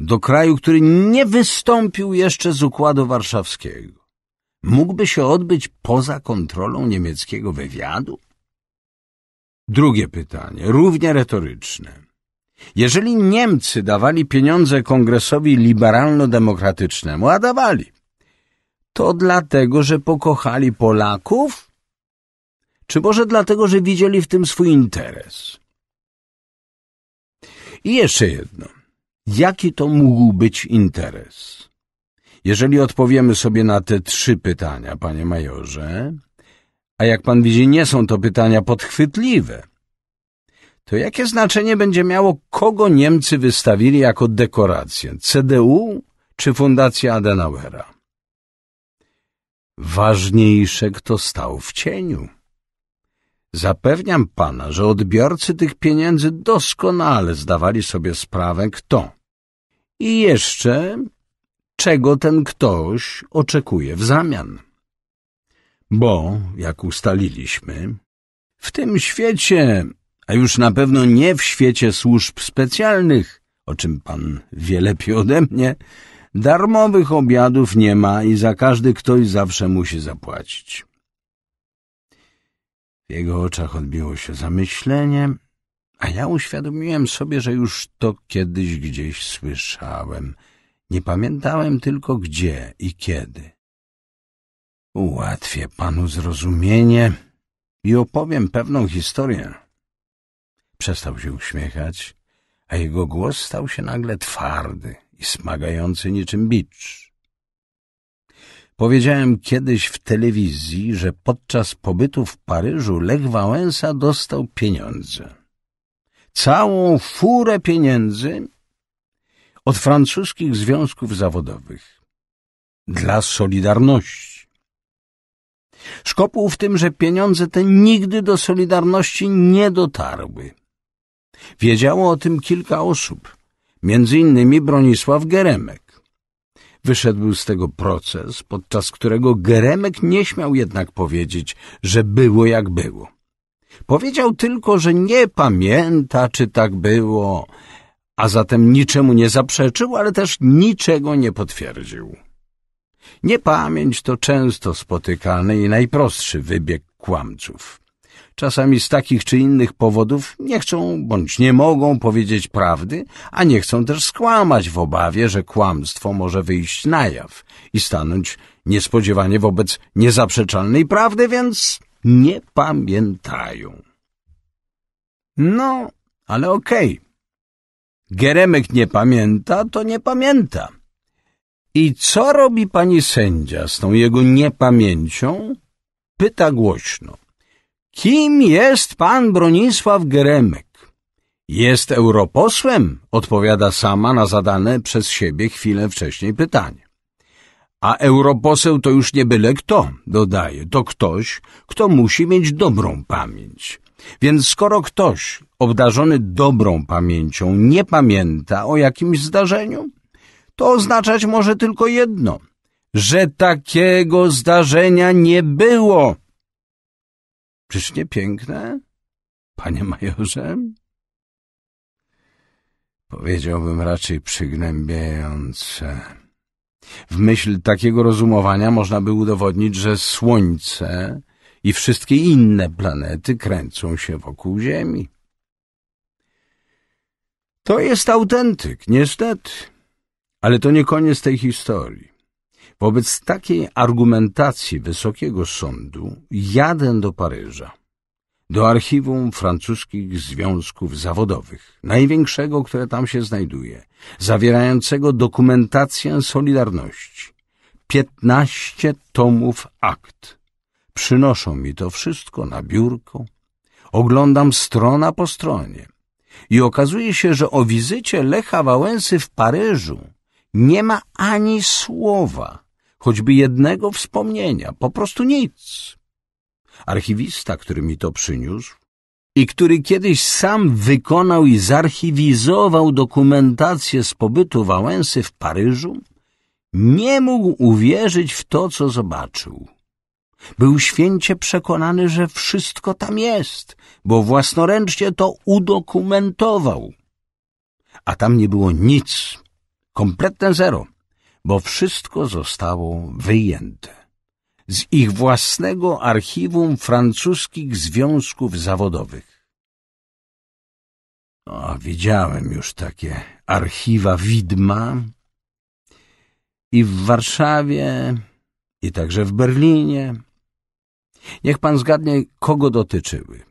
do kraju, który nie wystąpił jeszcze z Układu Warszawskiego, mógłby się odbyć poza kontrolą niemieckiego wywiadu? Drugie pytanie, równie retoryczne. Jeżeli Niemcy dawali pieniądze kongresowi liberalno-demokratycznemu, a dawali, to dlatego, że pokochali Polaków? Czy może dlatego, że widzieli w tym swój interes? I jeszcze jedno. Jaki to mógł być interes? Jeżeli odpowiemy sobie na te trzy pytania, panie majorze, a jak pan widzi, nie są to pytania podchwytliwe, to jakie znaczenie będzie miało, kogo Niemcy wystawili jako dekorację? CDU czy Fundacja Adenauera? Ważniejsze, kto stał w cieniu. Zapewniam pana, że odbiorcy tych pieniędzy doskonale zdawali sobie sprawę, kto i jeszcze, czego ten ktoś oczekuje w zamian. Bo, jak ustaliliśmy, w tym świecie, a już na pewno nie w świecie służb specjalnych, o czym pan wie lepiej ode mnie, darmowych obiadów nie ma i za każdy ktoś zawsze musi zapłacić. W jego oczach odbiło się zamyślenie, a ja uświadomiłem sobie, że już to kiedyś gdzieś słyszałem. Nie pamiętałem tylko gdzie i kiedy. Ułatwię panu zrozumienie i opowiem pewną historię. Przestał się uśmiechać, a jego głos stał się nagle twardy i smagający niczym bicz. Powiedziałem kiedyś w telewizji, że podczas pobytu w Paryżu Lech Wałęsa dostał pieniądze całą furę pieniędzy od francuskich związków zawodowych dla Solidarności. Szkopuł w tym, że pieniądze te nigdy do Solidarności nie dotarły. Wiedziało o tym kilka osób, między innymi Bronisław Geremek. Wyszedł z tego proces, podczas którego Geremek nie śmiał jednak powiedzieć, że było jak było. Powiedział tylko, że nie pamięta, czy tak było, a zatem niczemu nie zaprzeczył, ale też niczego nie potwierdził. Niepamięć to często spotykany i najprostszy wybieg kłamców. Czasami z takich czy innych powodów nie chcą bądź nie mogą powiedzieć prawdy, a nie chcą też skłamać w obawie, że kłamstwo może wyjść na jaw i stanąć niespodziewanie wobec niezaprzeczalnej prawdy, więc nie pamiętają. No, ale okej. Okay. Geremek nie pamięta, to nie pamięta. I co robi pani sędzia z tą jego niepamięcią? Pyta głośno. Kim jest pan Bronisław Geremek? Jest europosłem, odpowiada sama na zadane przez siebie chwilę wcześniej pytanie. A europoseł to już nie byle kto, dodaje, to ktoś, kto musi mieć dobrą pamięć. Więc skoro ktoś obdarzony dobrą pamięcią nie pamięta o jakimś zdarzeniu, to oznaczać może tylko jedno, że takiego zdarzenia nie było. Czyż nie piękne, panie majorze? Powiedziałbym raczej przygnębiające. W myśl takiego rozumowania można by udowodnić, że Słońce i wszystkie inne planety kręcą się wokół Ziemi. To jest autentyk, niestety. Ale to nie koniec tej historii. Wobec takiej argumentacji wysokiego sądu jadę do Paryża do archiwum francuskich związków zawodowych, największego, które tam się znajduje, zawierającego dokumentację Solidarności. Piętnaście tomów akt. Przynoszą mi to wszystko na biurko. Oglądam strona po stronie. I okazuje się, że o wizycie Lecha Wałęsy w Paryżu nie ma ani słowa, choćby jednego wspomnienia, po prostu nic archiwista, który mi to przyniósł i który kiedyś sam wykonał i zarchiwizował dokumentację z pobytu Wałęsy w Paryżu, nie mógł uwierzyć w to, co zobaczył. Był święcie przekonany, że wszystko tam jest, bo własnoręcznie to udokumentował. A tam nie było nic, kompletne zero, bo wszystko zostało wyjęte z ich własnego archiwum francuskich związków zawodowych. O, widziałem już takie archiwa widma i w Warszawie, i także w Berlinie. Niech pan zgadnie, kogo dotyczyły.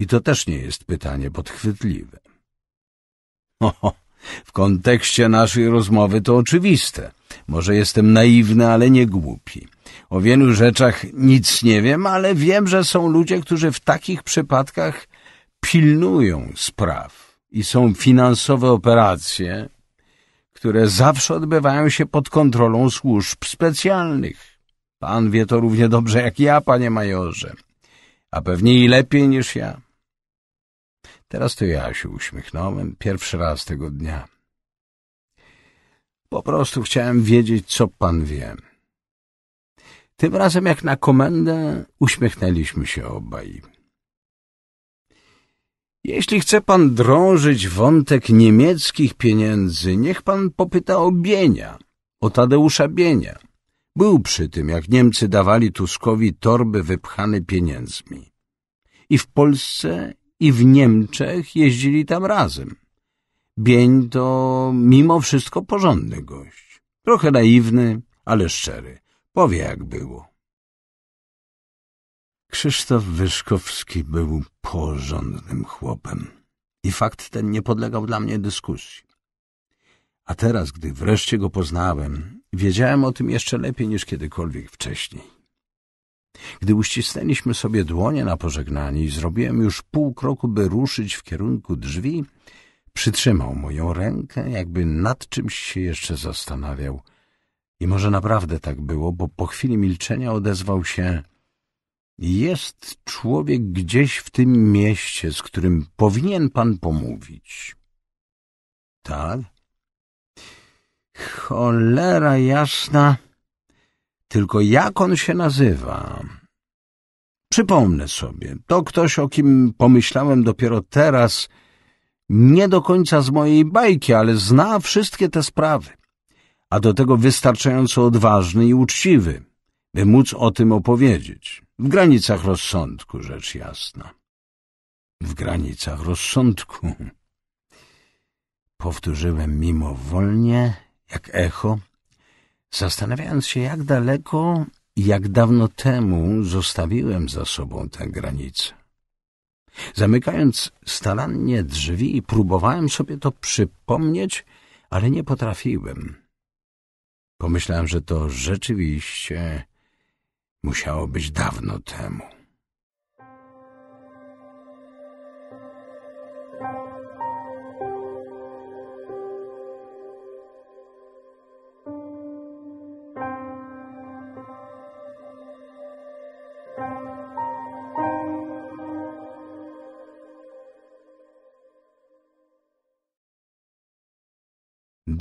I to też nie jest pytanie podchwytliwe. Oho, w kontekście naszej rozmowy to oczywiste. Może jestem naiwny, ale nie głupi. O wielu rzeczach nic nie wiem, ale wiem, że są ludzie, którzy w takich przypadkach pilnują spraw i są finansowe operacje, które zawsze odbywają się pod kontrolą służb specjalnych. Pan wie to równie dobrze jak ja, panie majorze, a pewnie i lepiej niż ja. Teraz to ja się uśmiechnąłem pierwszy raz tego dnia. Po prostu chciałem wiedzieć, co pan wie. Tym razem jak na komendę uśmiechnęliśmy się obaj. Jeśli chce pan drążyć wątek niemieckich pieniędzy, niech pan popyta o Bienia, o Tadeusza Bienia. Był przy tym, jak Niemcy dawali Tuskowi torby wypchane pieniędzmi. I w Polsce, i w Niemczech jeździli tam razem. Bień to mimo wszystko porządny gość. Trochę naiwny, ale szczery. Powie, jak było. Krzysztof Wyszkowski był porządnym chłopem i fakt ten nie podlegał dla mnie dyskusji. A teraz, gdy wreszcie go poznałem, wiedziałem o tym jeszcze lepiej niż kiedykolwiek wcześniej. Gdy uścisnęliśmy sobie dłonie na pożegnanie i zrobiłem już pół kroku, by ruszyć w kierunku drzwi, przytrzymał moją rękę, jakby nad czymś się jeszcze zastanawiał – i może naprawdę tak było, bo po chwili milczenia odezwał się jest człowiek gdzieś w tym mieście, z którym powinien pan pomówić. Tak? Cholera jasna. Tylko jak on się nazywa? Przypomnę sobie. To ktoś, o kim pomyślałem dopiero teraz, nie do końca z mojej bajki, ale zna wszystkie te sprawy a do tego wystarczająco odważny i uczciwy, by móc o tym opowiedzieć. W granicach rozsądku, rzecz jasna. W granicach rozsądku. Powtórzyłem mimowolnie, jak echo, zastanawiając się, jak daleko i jak dawno temu zostawiłem za sobą tę granicę. Zamykając starannie drzwi, próbowałem sobie to przypomnieć, ale nie potrafiłem. Pomyślałem, że to rzeczywiście musiało być dawno temu.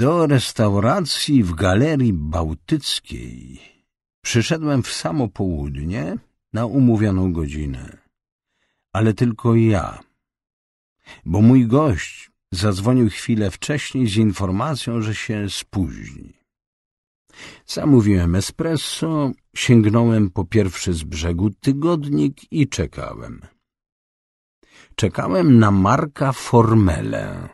Do restauracji w Galerii Bałtyckiej przyszedłem w samo południe na umówioną godzinę, ale tylko ja, bo mój gość zadzwonił chwilę wcześniej z informacją, że się spóźni. Zamówiłem espresso, sięgnąłem po pierwszy z brzegu tygodnik i czekałem. Czekałem na Marka Formelę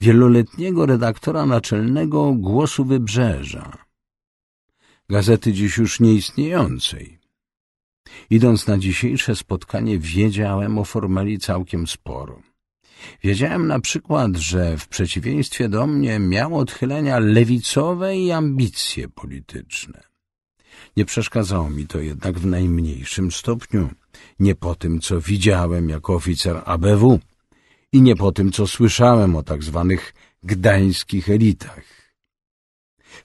wieloletniego redaktora naczelnego Głosu Wybrzeża, gazety dziś już nieistniejącej. Idąc na dzisiejsze spotkanie, wiedziałem o formeli całkiem sporo. Wiedziałem na przykład, że w przeciwieństwie do mnie miał odchylenia lewicowe i ambicje polityczne. Nie przeszkadzało mi to jednak w najmniejszym stopniu, nie po tym, co widziałem jako oficer ABW i nie po tym, co słyszałem o tak zwanych gdańskich elitach.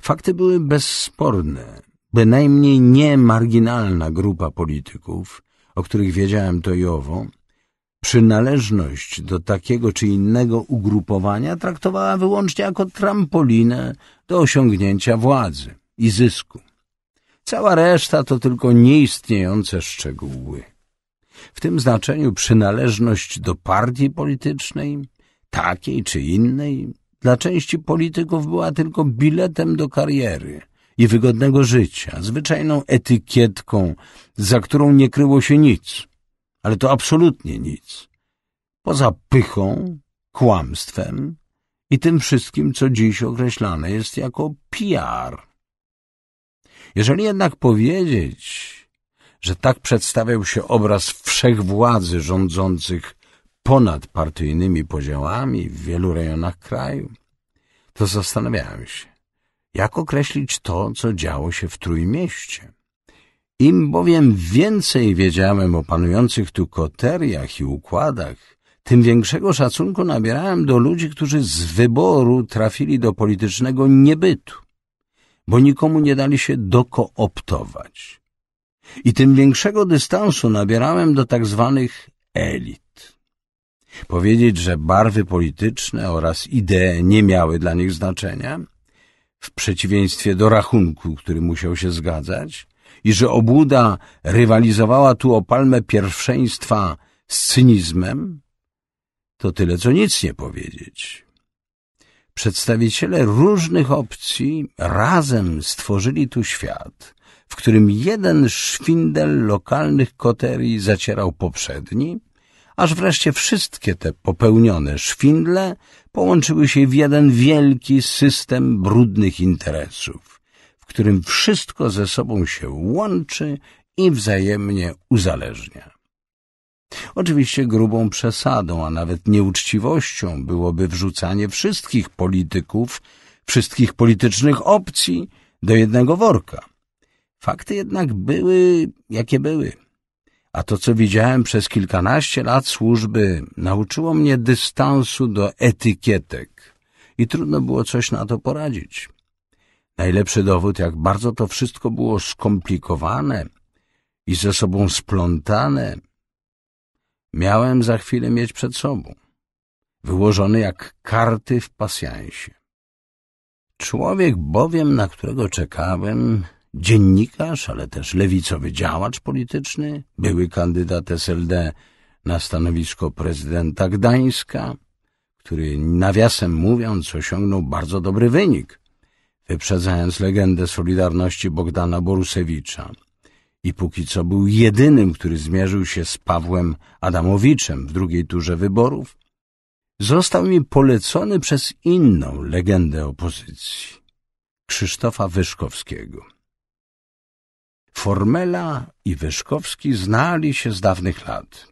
Fakty były bezsporne. Bynajmniej nie marginalna grupa polityków, o których wiedziałem to i owo, przynależność do takiego czy innego ugrupowania traktowała wyłącznie jako trampolinę do osiągnięcia władzy i zysku. Cała reszta to tylko nieistniejące szczegóły w tym znaczeniu przynależność do partii politycznej, takiej czy innej, dla części polityków była tylko biletem do kariery i wygodnego życia, zwyczajną etykietką, za którą nie kryło się nic, ale to absolutnie nic. Poza pychą, kłamstwem i tym wszystkim, co dziś określane jest jako PR. Jeżeli jednak powiedzieć, że tak przedstawiał się obraz wszechwładzy rządzących ponadpartyjnymi podziałami w wielu rejonach kraju, to zastanawiałem się, jak określić to, co działo się w Trójmieście. Im bowiem więcej wiedziałem o panujących tu koteriach i układach, tym większego szacunku nabierałem do ludzi, którzy z wyboru trafili do politycznego niebytu, bo nikomu nie dali się dokooptować i tym większego dystansu nabierałem do tak zwanych elit. Powiedzieć, że barwy polityczne oraz idee nie miały dla nich znaczenia, w przeciwieństwie do rachunku, który musiał się zgadzać, i że obłuda rywalizowała tu o palmę pierwszeństwa z cynizmem, to tyle, co nic nie powiedzieć. Przedstawiciele różnych opcji razem stworzyli tu świat – w którym jeden szwindel lokalnych koterii zacierał poprzedni, aż wreszcie wszystkie te popełnione szwindle połączyły się w jeden wielki system brudnych interesów, w którym wszystko ze sobą się łączy i wzajemnie uzależnia. Oczywiście grubą przesadą, a nawet nieuczciwością byłoby wrzucanie wszystkich polityków, wszystkich politycznych opcji do jednego worka. Fakty jednak były, jakie były. A to, co widziałem przez kilkanaście lat służby, nauczyło mnie dystansu do etykietek i trudno było coś na to poradzić. Najlepszy dowód, jak bardzo to wszystko było skomplikowane i ze sobą splątane, miałem za chwilę mieć przed sobą, wyłożony jak karty w pasjansie. Człowiek bowiem, na którego czekałem, dziennikarz, ale też lewicowy działacz polityczny, były kandydat SLD na stanowisko prezydenta Gdańska, który nawiasem mówiąc osiągnął bardzo dobry wynik, wyprzedzając legendę Solidarności Bogdana Borusewicza. I póki co był jedynym, który zmierzył się z Pawłem Adamowiczem w drugiej turze wyborów, został mi polecony przez inną legendę opozycji, Krzysztofa Wyszkowskiego. Formela i Wyszkowski znali się z dawnych lat,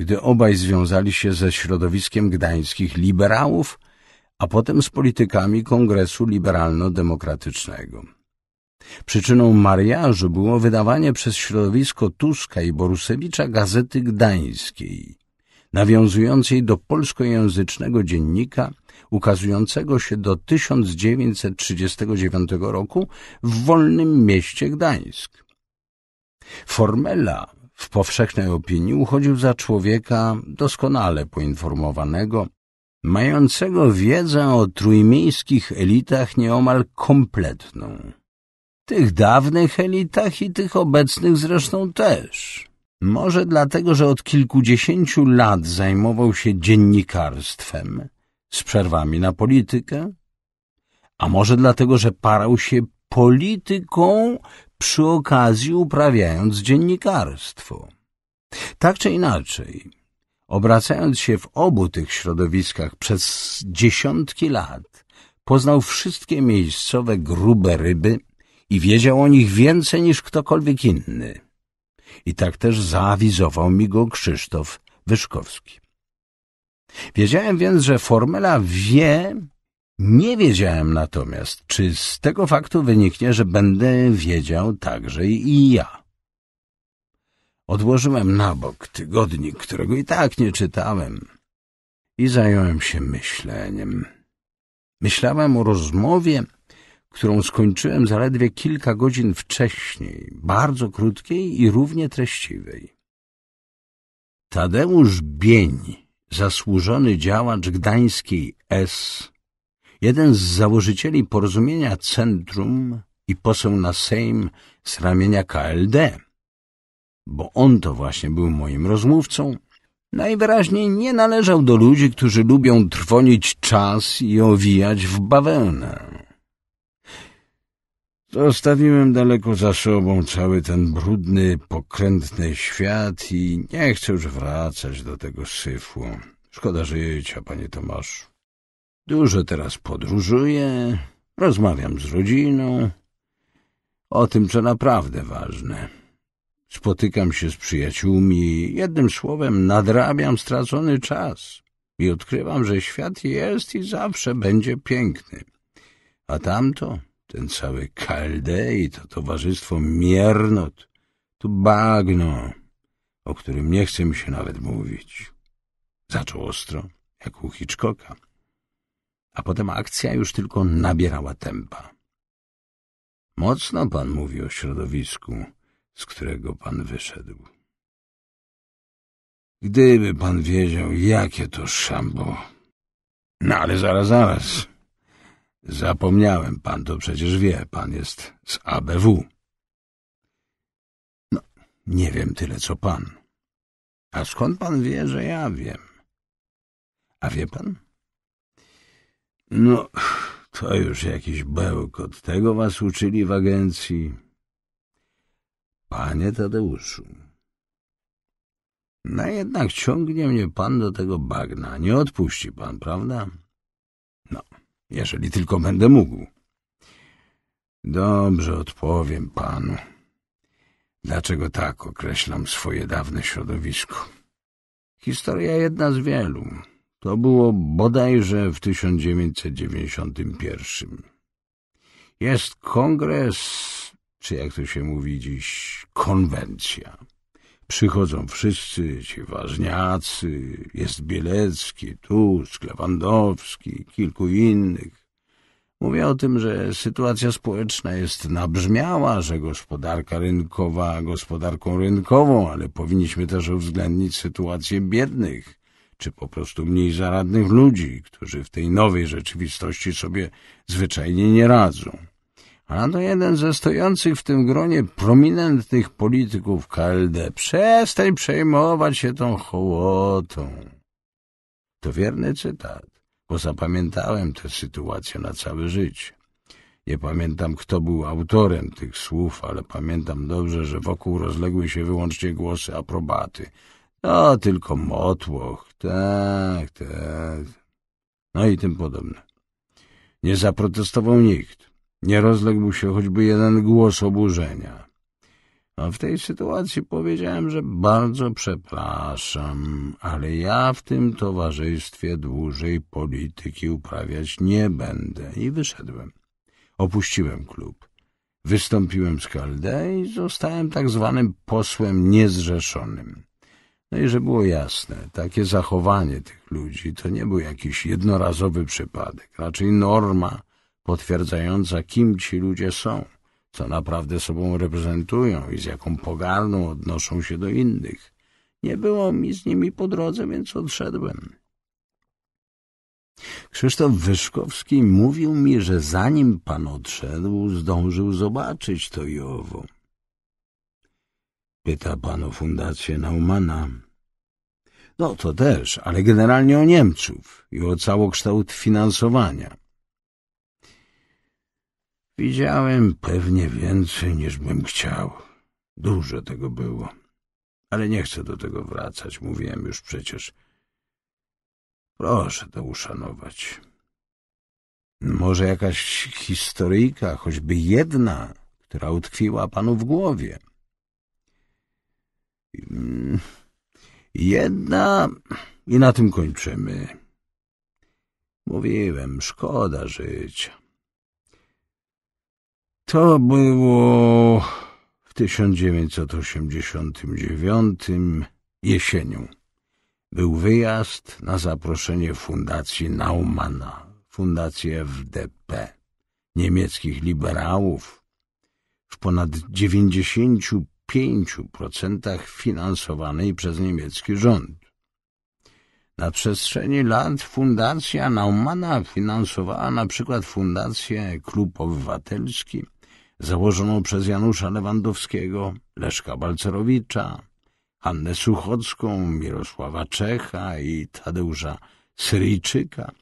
gdy obaj związali się ze środowiskiem gdańskich liberałów, a potem z politykami Kongresu Liberalno-Demokratycznego. Przyczyną mariażu było wydawanie przez środowisko Tuska i Borusewicza gazety gdańskiej, nawiązującej do polskojęzycznego dziennika ukazującego się do 1939 roku w wolnym mieście Gdańsk. Formella w powszechnej opinii uchodził za człowieka doskonale poinformowanego, mającego wiedzę o trójmiejskich elitach nieomal kompletną. Tych dawnych elitach i tych obecnych zresztą też. Może dlatego, że od kilkudziesięciu lat zajmował się dziennikarstwem z przerwami na politykę, a może dlatego, że parał się polityką przy okazji uprawiając dziennikarstwo. Tak czy inaczej, obracając się w obu tych środowiskach przez dziesiątki lat, poznał wszystkie miejscowe grube ryby i wiedział o nich więcej niż ktokolwiek inny. I tak też zaawizował mi go Krzysztof Wyszkowski. Wiedziałem więc, że Formela wie, nie wiedziałem natomiast, czy z tego faktu wyniknie, że będę wiedział także i ja. Odłożyłem na bok tygodnik, którego i tak nie czytałem i zająłem się myśleniem. Myślałem o rozmowie, którą skończyłem zaledwie kilka godzin wcześniej, bardzo krótkiej i równie treściwej. Tadeusz Bień, zasłużony działacz gdańskiej S., Jeden z założycieli porozumienia Centrum i poseł na Sejm z ramienia KLD, bo on to właśnie był moim rozmówcą, najwyraźniej nie należał do ludzi, którzy lubią trwonić czas i owijać w bawełnę. Zostawiłem daleko za sobą cały ten brudny, pokrętny świat i nie chcę już wracać do tego syfu. Szkoda życia, panie Tomaszu. Dużo teraz podróżuję, rozmawiam z rodziną o tym, co naprawdę ważne. Spotykam się z przyjaciółmi, jednym słowem nadrabiam stracony czas i odkrywam, że świat jest i zawsze będzie piękny. A tamto, ten cały Kaldei, to towarzystwo miernot, to bagno, o którym nie chce mi się nawet mówić. Zaczął ostro, jak u Hitchcocka a potem akcja już tylko nabierała tempa. Mocno pan mówi o środowisku, z którego pan wyszedł. Gdyby pan wiedział, jakie to szambo. No ale zaraz, zaraz. Zapomniałem, pan to przecież wie, pan jest z ABW. No, nie wiem tyle, co pan. A skąd pan wie, że ja wiem? A wie pan? No, to już jakiś bełkot. Tego was uczyli w agencji. Panie Tadeuszu. No jednak ciągnie mnie pan do tego bagna. Nie odpuści pan, prawda? No, jeżeli tylko będę mógł. Dobrze odpowiem panu. Dlaczego tak określam swoje dawne środowisko? Historia jedna z wielu. To było bodajże w 1991. Jest kongres, czy jak to się mówi dziś, konwencja. Przychodzą wszyscy ci ważniacy, jest Bielecki, Tusk, Lewandowski, kilku innych. Mówię o tym, że sytuacja społeczna jest nabrzmiała, że gospodarka rynkowa gospodarką rynkową, ale powinniśmy też uwzględnić sytuację biednych – czy po prostu mniej zaradnych ludzi, którzy w tej nowej rzeczywistości sobie zwyczajnie nie radzą. A to no jeden ze stojących w tym gronie prominentnych polityków KLD. Przestań przejmować się tą hołotą. To wierny cytat, bo zapamiętałem tę sytuację na całe życie. Nie pamiętam, kto był autorem tych słów, ale pamiętam dobrze, że wokół rozległy się wyłącznie głosy aprobaty. No, tylko motłoch, tak, tak. No i tym podobne. Nie zaprotestował nikt. Nie rozległ się choćby jeden głos oburzenia. A w tej sytuacji powiedziałem, że bardzo przepraszam, ale ja w tym towarzystwie dłużej polityki uprawiać nie będę. I wyszedłem. Opuściłem klub. Wystąpiłem z KLD i zostałem tak zwanym posłem niezrzeszonym. No i że było jasne, takie zachowanie tych ludzi to nie był jakiś jednorazowy przypadek, raczej norma potwierdzająca, kim ci ludzie są, co naprawdę sobą reprezentują i z jaką pogardą odnoszą się do innych. Nie było mi z nimi po drodze, więc odszedłem. Krzysztof Wyszkowski mówił mi, że zanim pan odszedł, zdążył zobaczyć to i owo. Pyta pan o fundację Naumana. No to też, ale generalnie o Niemców i o całokształt finansowania. Widziałem pewnie więcej niż bym chciał. Dużo tego było. Ale nie chcę do tego wracać, mówiłem już przecież. Proszę to uszanować. Może jakaś historyjka, choćby jedna, która utkwiła panu w głowie. Mm, jedna i na tym kończymy. Mówiłem, szkoda żyć. To było w 1989 jesienią. Był wyjazd na zaproszenie Fundacji Naumana, Fundacji FDP, niemieckich liberałów. W ponad dziewięćdziesięciu 5% finansowanej przez niemiecki rząd. Na przestrzeni lat Fundacja Naumana finansowała na przykład Fundację Klub Obywatelski, założoną przez Janusza Lewandowskiego, Leszka Balcerowicza, Annę Suchocką, Mirosława Czecha i Tadeusza Syryjczyka –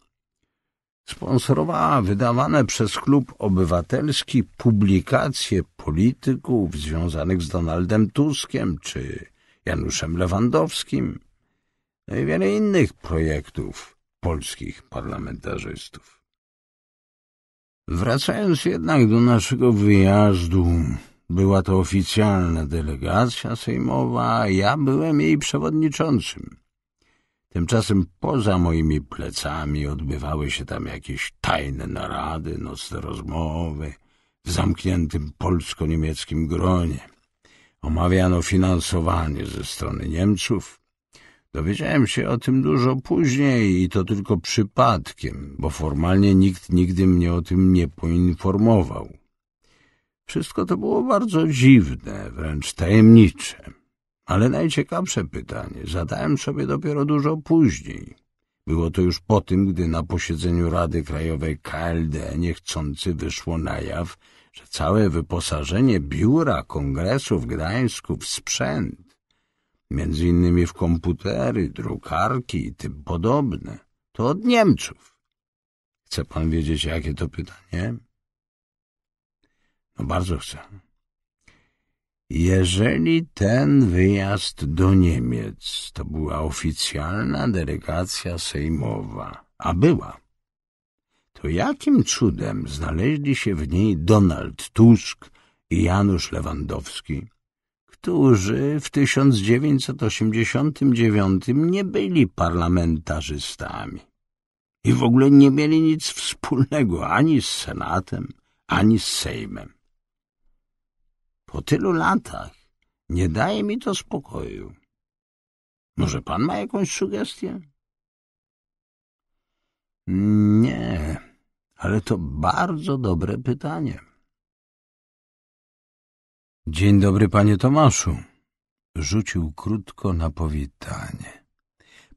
sponsorowała wydawane przez Klub Obywatelski publikacje polityków związanych z Donaldem Tuskiem czy Januszem Lewandowskim, no i wiele innych projektów polskich parlamentarzystów. Wracając jednak do naszego wyjazdu, była to oficjalna delegacja sejmowa, ja byłem jej przewodniczącym. Tymczasem poza moimi plecami odbywały się tam jakieś tajne narady, nocne rozmowy w zamkniętym polsko-niemieckim gronie. Omawiano finansowanie ze strony Niemców. Dowiedziałem się o tym dużo później i to tylko przypadkiem, bo formalnie nikt nigdy mnie o tym nie poinformował. Wszystko to było bardzo dziwne, wręcz tajemnicze. Ale najciekawsze pytanie zadałem sobie dopiero dużo później. Było to już po tym, gdy na posiedzeniu Rady Krajowej KLD niechcący wyszło na jaw, że całe wyposażenie biura kongresu w Gdańsku w sprzęt, między innymi w komputery, drukarki i tym podobne, to od Niemców. Chce pan wiedzieć, jakie to pytanie? No bardzo chcę. Jeżeli ten wyjazd do Niemiec to była oficjalna delegacja sejmowa, a była, to jakim cudem znaleźli się w niej Donald Tusk i Janusz Lewandowski, którzy w 1989 nie byli parlamentarzystami i w ogóle nie mieli nic wspólnego ani z Senatem, ani z Sejmem? Po tylu latach nie daje mi to spokoju. Może pan ma jakąś sugestię? Nie, ale to bardzo dobre pytanie. Dzień dobry, panie Tomaszu. Rzucił krótko na powitanie.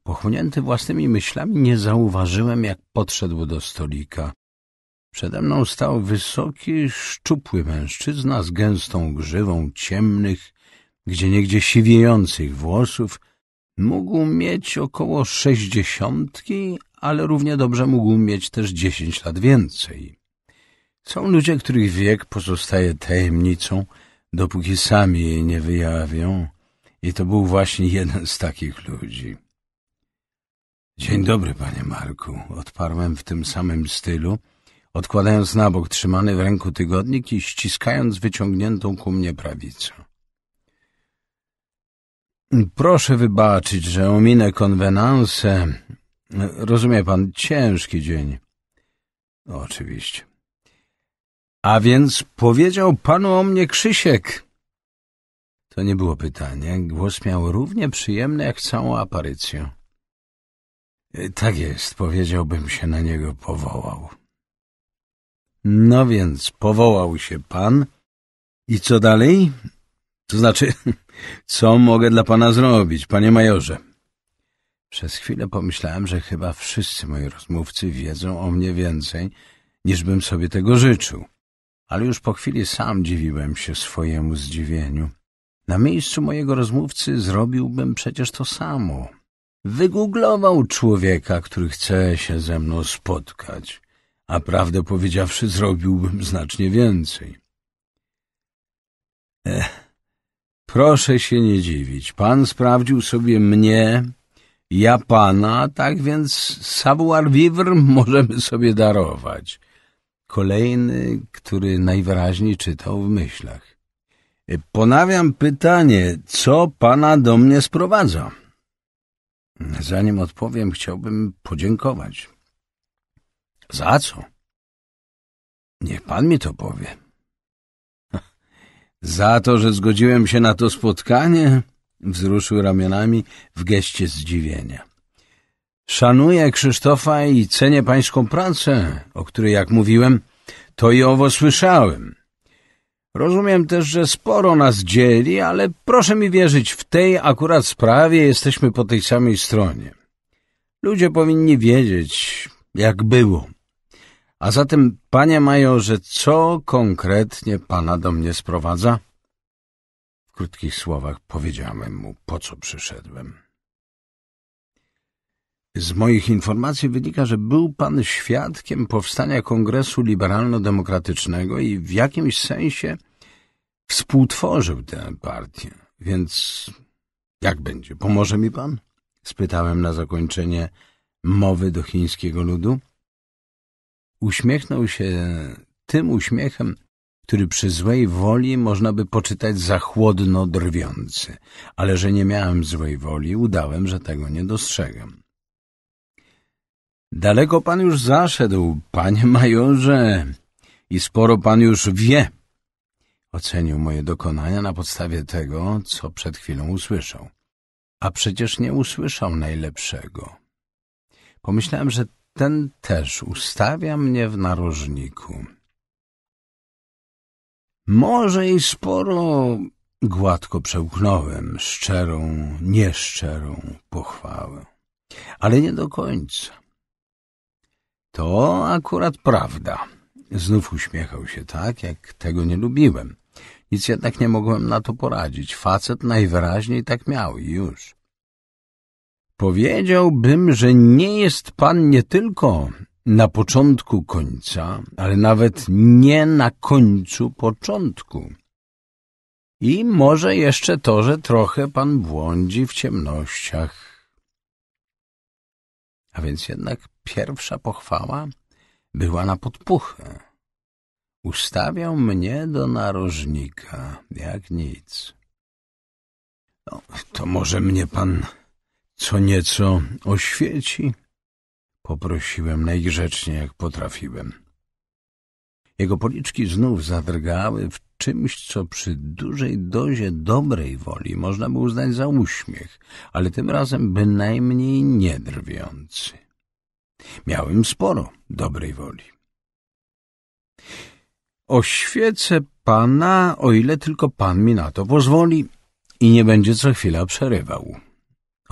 Pochłonięty własnymi myślami nie zauważyłem, jak podszedł do stolika. Przede mną stał wysoki, szczupły mężczyzna z gęstą grzywą ciemnych, gdzie niegdzie siwiejących włosów. Mógł mieć około sześćdziesiątki, ale równie dobrze mógł mieć też dziesięć lat więcej. Są ludzie, których wiek pozostaje tajemnicą, dopóki sami jej nie wyjawią i to był właśnie jeden z takich ludzi. Dzień dobry, panie Marku, odparłem w tym samym stylu – odkładając na bok trzymany w ręku tygodnik i ściskając wyciągniętą ku mnie prawicę. Proszę wybaczyć, że ominę konwenanse. Rozumie pan, ciężki dzień. No, oczywiście. A więc powiedział panu o mnie Krzysiek. To nie było pytanie. Głos miał równie przyjemny jak całą aparycję. Tak jest, powiedziałbym się na niego powołał. No więc powołał się pan. I co dalej? To znaczy, co mogę dla pana zrobić, panie majorze? Przez chwilę pomyślałem, że chyba wszyscy moi rozmówcy wiedzą o mnie więcej, niż bym sobie tego życzył. Ale już po chwili sam dziwiłem się swojemu zdziwieniu. Na miejscu mojego rozmówcy zrobiłbym przecież to samo. Wygooglował człowieka, który chce się ze mną spotkać a prawdę powiedziawszy zrobiłbym znacznie więcej. Ech, proszę się nie dziwić, pan sprawdził sobie mnie, ja pana, tak więc savoir vivre możemy sobie darować. Kolejny, który najwyraźniej czytał w myślach. Eh, ponawiam pytanie, co pana do mnie sprowadza? Zanim odpowiem, chciałbym podziękować. Za co? Niech pan mi to powie. Za to, że zgodziłem się na to spotkanie? Wzruszył ramionami w geście zdziwienia. Szanuję Krzysztofa i cenię pańską pracę, o której, jak mówiłem, to i owo słyszałem. Rozumiem też, że sporo nas dzieli, ale proszę mi wierzyć, w tej akurat sprawie jesteśmy po tej samej stronie. Ludzie powinni wiedzieć, jak było. A zatem, panie majorze, co konkretnie pana do mnie sprowadza? W krótkich słowach powiedziałem mu, po co przyszedłem. Z moich informacji wynika, że był pan świadkiem powstania Kongresu Liberalno-Demokratycznego i w jakimś sensie współtworzył tę partię. Więc jak będzie? Pomoże mi pan? spytałem na zakończenie mowy do chińskiego ludu. Uśmiechnął się tym uśmiechem, który przy złej woli można by poczytać za chłodno drwiący, ale że nie miałem złej woli, udałem, że tego nie dostrzegam. Daleko pan już zaszedł, panie majorze, i sporo pan już wie. Ocenił moje dokonania na podstawie tego, co przed chwilą usłyszał. A przecież nie usłyszał najlepszego. Pomyślałem, że ten też ustawia mnie w narożniku. Może i sporo gładko przełknąłem szczerą, nieszczerą pochwałę, ale nie do końca. To akurat prawda. Znów uśmiechał się tak, jak tego nie lubiłem. Nic jednak nie mogłem na to poradzić. Facet najwyraźniej tak miał i już. Powiedziałbym, że nie jest pan nie tylko na początku końca, ale nawet nie na końcu początku. I może jeszcze to, że trochę pan błądzi w ciemnościach. A więc jednak pierwsza pochwała była na podpuchę. Ustawiał mnie do narożnika, jak nic. No, to może mnie pan co nieco oświeci? Poprosiłem najgrzecznie, jak potrafiłem. Jego policzki znów zadrgały w czymś, co przy dużej dozie dobrej woli można by uznać za uśmiech, ale tym razem bynajmniej nie drwiący. Miałem sporo dobrej woli. Oświecę pana, o ile tylko pan mi na to pozwoli i nie będzie co chwila przerywał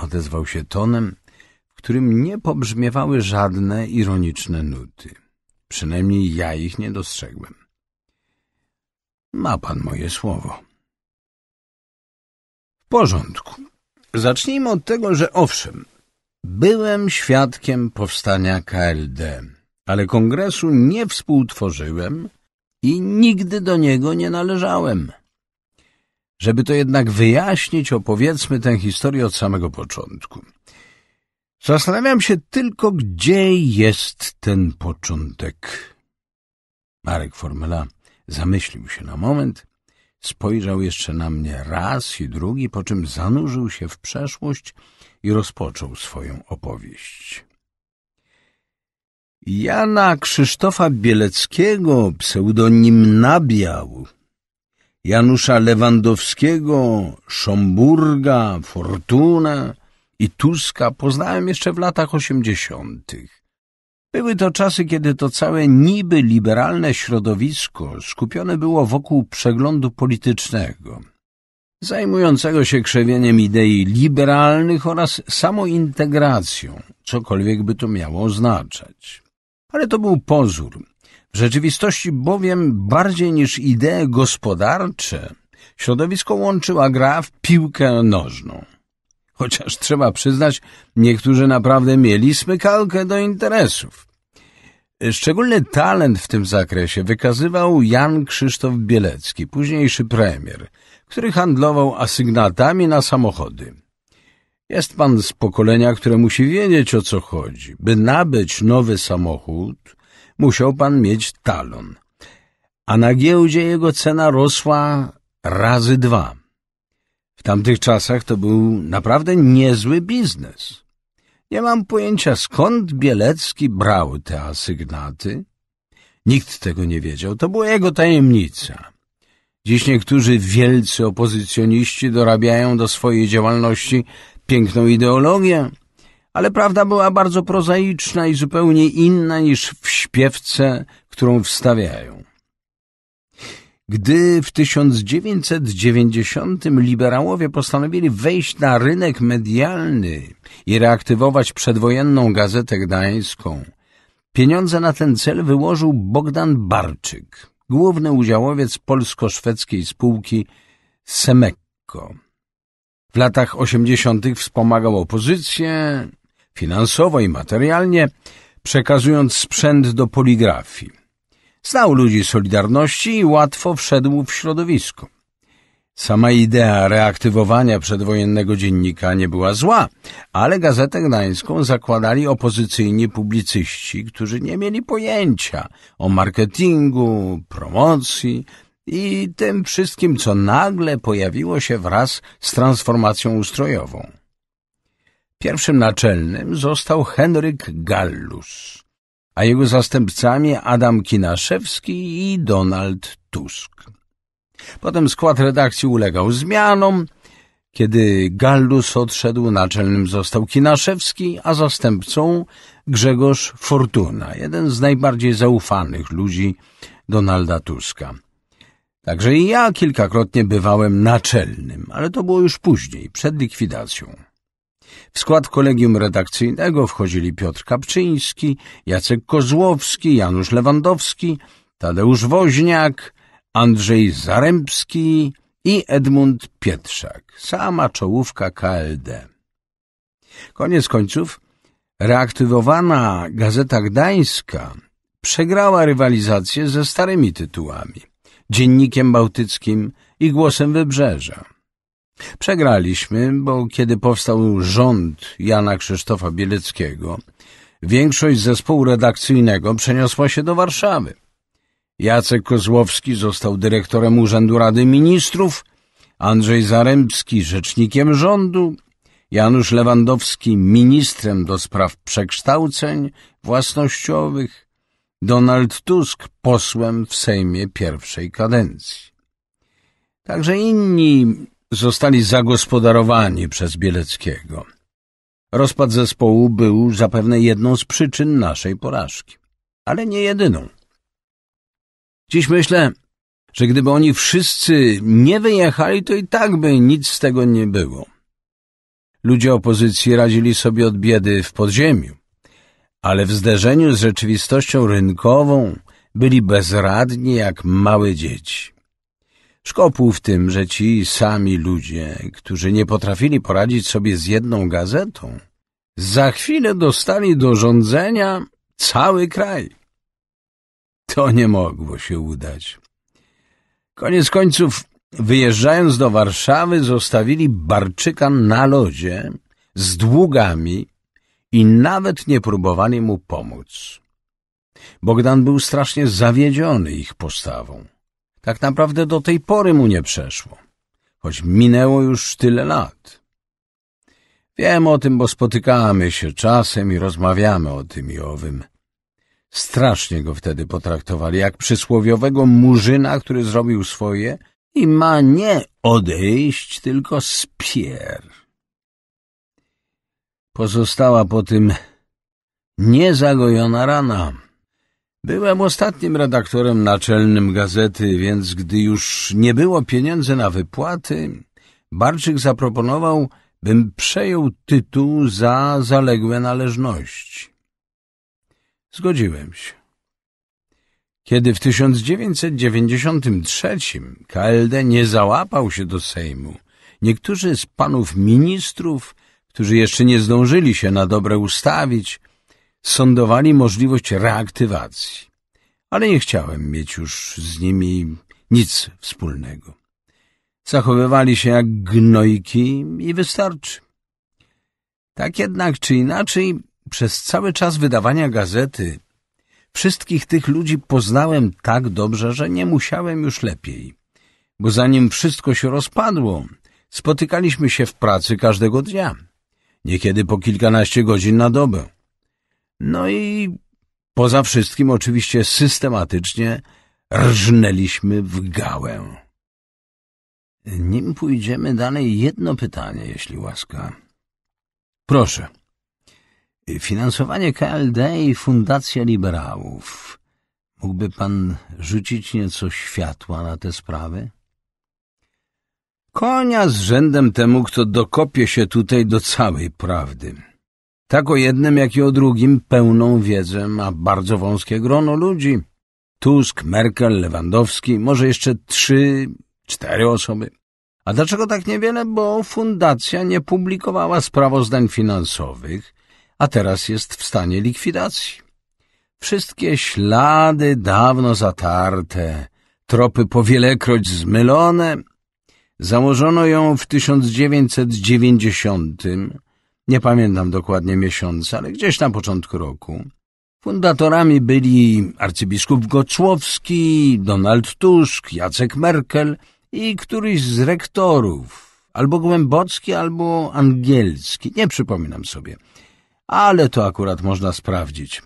odezwał się tonem, w którym nie pobrzmiewały żadne ironiczne nuty. Przynajmniej ja ich nie dostrzegłem. Ma pan moje słowo. W porządku. Zacznijmy od tego, że owszem, byłem świadkiem powstania KLD, ale kongresu nie współtworzyłem i nigdy do niego nie należałem. Żeby to jednak wyjaśnić, opowiedzmy tę historię od samego początku. Zastanawiam się tylko, gdzie jest ten początek. Marek Formela zamyślił się na moment, spojrzał jeszcze na mnie raz i drugi, po czym zanurzył się w przeszłość i rozpoczął swoją opowieść. Jana Krzysztofa Bieleckiego, pseudonim Nabiał, Janusza Lewandowskiego, Szomburga, Fortuna i Tuska poznałem jeszcze w latach osiemdziesiątych. Były to czasy, kiedy to całe niby liberalne środowisko skupione było wokół przeglądu politycznego, zajmującego się krzewieniem idei liberalnych oraz samointegracją, cokolwiek by to miało oznaczać. Ale to był pozór, w rzeczywistości bowiem bardziej niż idee gospodarcze środowisko łączyła gra w piłkę nożną. Chociaż trzeba przyznać, niektórzy naprawdę mieli smykalkę do interesów. Szczególny talent w tym zakresie wykazywał Jan Krzysztof Bielecki, późniejszy premier, który handlował asygnatami na samochody. Jest pan z pokolenia, które musi wiedzieć o co chodzi. By nabyć nowy samochód, musiał pan mieć talon. A na giełdzie jego cena rosła razy dwa. W tamtych czasach to był naprawdę niezły biznes. Nie mam pojęcia, skąd Bielecki brał te asygnaty. Nikt tego nie wiedział, to była jego tajemnica. Dziś niektórzy wielcy opozycjoniści dorabiają do swojej działalności piękną ideologię, ale prawda była bardzo prozaiczna i zupełnie inna niż w śpiewce, którą wstawiają. Gdy w 1990 liberałowie postanowili wejść na rynek medialny i reaktywować przedwojenną gazetę gdańską, pieniądze na ten cel wyłożył Bogdan Barczyk, główny udziałowiec polsko-szwedzkiej spółki Semekko. W latach 80. wspomagał opozycję, finansowo i materialnie, przekazując sprzęt do poligrafii. Znał ludzi Solidarności i łatwo wszedł w środowisko. Sama idea reaktywowania przedwojennego dziennika nie była zła, ale Gazetę Gdańską zakładali opozycyjni publicyści, którzy nie mieli pojęcia o marketingu, promocji i tym wszystkim, co nagle pojawiło się wraz z transformacją ustrojową. Pierwszym naczelnym został Henryk Gallus, a jego zastępcami Adam Kinaszewski i Donald Tusk. Potem skład redakcji ulegał zmianom. Kiedy Gallus odszedł, naczelnym został Kinaszewski, a zastępcą Grzegorz Fortuna, jeden z najbardziej zaufanych ludzi Donalda Tuska. Także i ja kilkakrotnie bywałem naczelnym, ale to było już później, przed likwidacją. W skład kolegium redakcyjnego wchodzili Piotr Kapczyński, Jacek Kozłowski, Janusz Lewandowski, Tadeusz Woźniak, Andrzej Zaremski i Edmund Pietrzak, sama czołówka KLD. Koniec końców, reaktywowana Gazeta Gdańska przegrała rywalizację ze starymi tytułami, Dziennikiem Bałtyckim i Głosem Wybrzeża. Przegraliśmy, bo kiedy powstał rząd Jana Krzysztofa Bieleckiego, większość zespołu redakcyjnego przeniosła się do Warszawy. Jacek Kozłowski został dyrektorem Urzędu Rady Ministrów, Andrzej Zarembski rzecznikiem rządu, Janusz Lewandowski ministrem do spraw przekształceń własnościowych, Donald Tusk posłem w Sejmie pierwszej kadencji. Także inni zostali zagospodarowani przez Bieleckiego. Rozpad zespołu był zapewne jedną z przyczyn naszej porażki, ale nie jedyną. Dziś myślę, że gdyby oni wszyscy nie wyjechali, to i tak by nic z tego nie było. Ludzie opozycji radzili sobie od biedy w podziemiu, ale w zderzeniu z rzeczywistością rynkową byli bezradni jak małe dzieci. Szkopuł w tym, że ci sami ludzie, którzy nie potrafili poradzić sobie z jedną gazetą, za chwilę dostali do rządzenia cały kraj. To nie mogło się udać. Koniec końców, wyjeżdżając do Warszawy, zostawili Barczyka na lodzie z długami i nawet nie próbowali mu pomóc. Bogdan był strasznie zawiedziony ich postawą tak naprawdę do tej pory mu nie przeszło, choć minęło już tyle lat. Wiem o tym, bo spotykamy się czasem i rozmawiamy o tym i owym. Strasznie go wtedy potraktowali, jak przysłowiowego murzyna, który zrobił swoje i ma nie odejść, tylko spier. Pozostała po tym niezagojona rana. Byłem ostatnim redaktorem naczelnym gazety, więc gdy już nie było pieniędzy na wypłaty, Barczyk zaproponował, bym przejął tytuł za zaległe należności. Zgodziłem się. Kiedy w 1993 KLD nie załapał się do Sejmu, niektórzy z panów ministrów, którzy jeszcze nie zdążyli się na dobre ustawić, sondowali możliwość reaktywacji, ale nie chciałem mieć już z nimi nic wspólnego. Zachowywali się jak gnojki i wystarczy. Tak jednak czy inaczej, przez cały czas wydawania gazety wszystkich tych ludzi poznałem tak dobrze, że nie musiałem już lepiej, bo zanim wszystko się rozpadło, spotykaliśmy się w pracy każdego dnia, niekiedy po kilkanaście godzin na dobę. No i poza wszystkim oczywiście systematycznie rżnęliśmy w gałę. Nim pójdziemy dalej, jedno pytanie, jeśli łaska. Proszę. Finansowanie KLD i Fundacja Liberałów. Mógłby pan rzucić nieco światła na te sprawy? Konia z rzędem temu, kto dokopie się tutaj do całej prawdy. Tak o jednym, jak i o drugim pełną wiedzę ma bardzo wąskie grono ludzi. Tusk, Merkel, Lewandowski, może jeszcze trzy, cztery osoby. A dlaczego tak niewiele? Bo fundacja nie publikowała sprawozdań finansowych, a teraz jest w stanie likwidacji. Wszystkie ślady dawno zatarte, tropy powielekroć zmylone. Założono ją w 1990 nie pamiętam dokładnie miesiąca, ale gdzieś na początku roku. Fundatorami byli arcybiskup Goczłowski, Donald Tusk, Jacek Merkel i któryś z rektorów, albo Głębocki, albo Angielski, nie przypominam sobie. Ale to akurat można sprawdzić.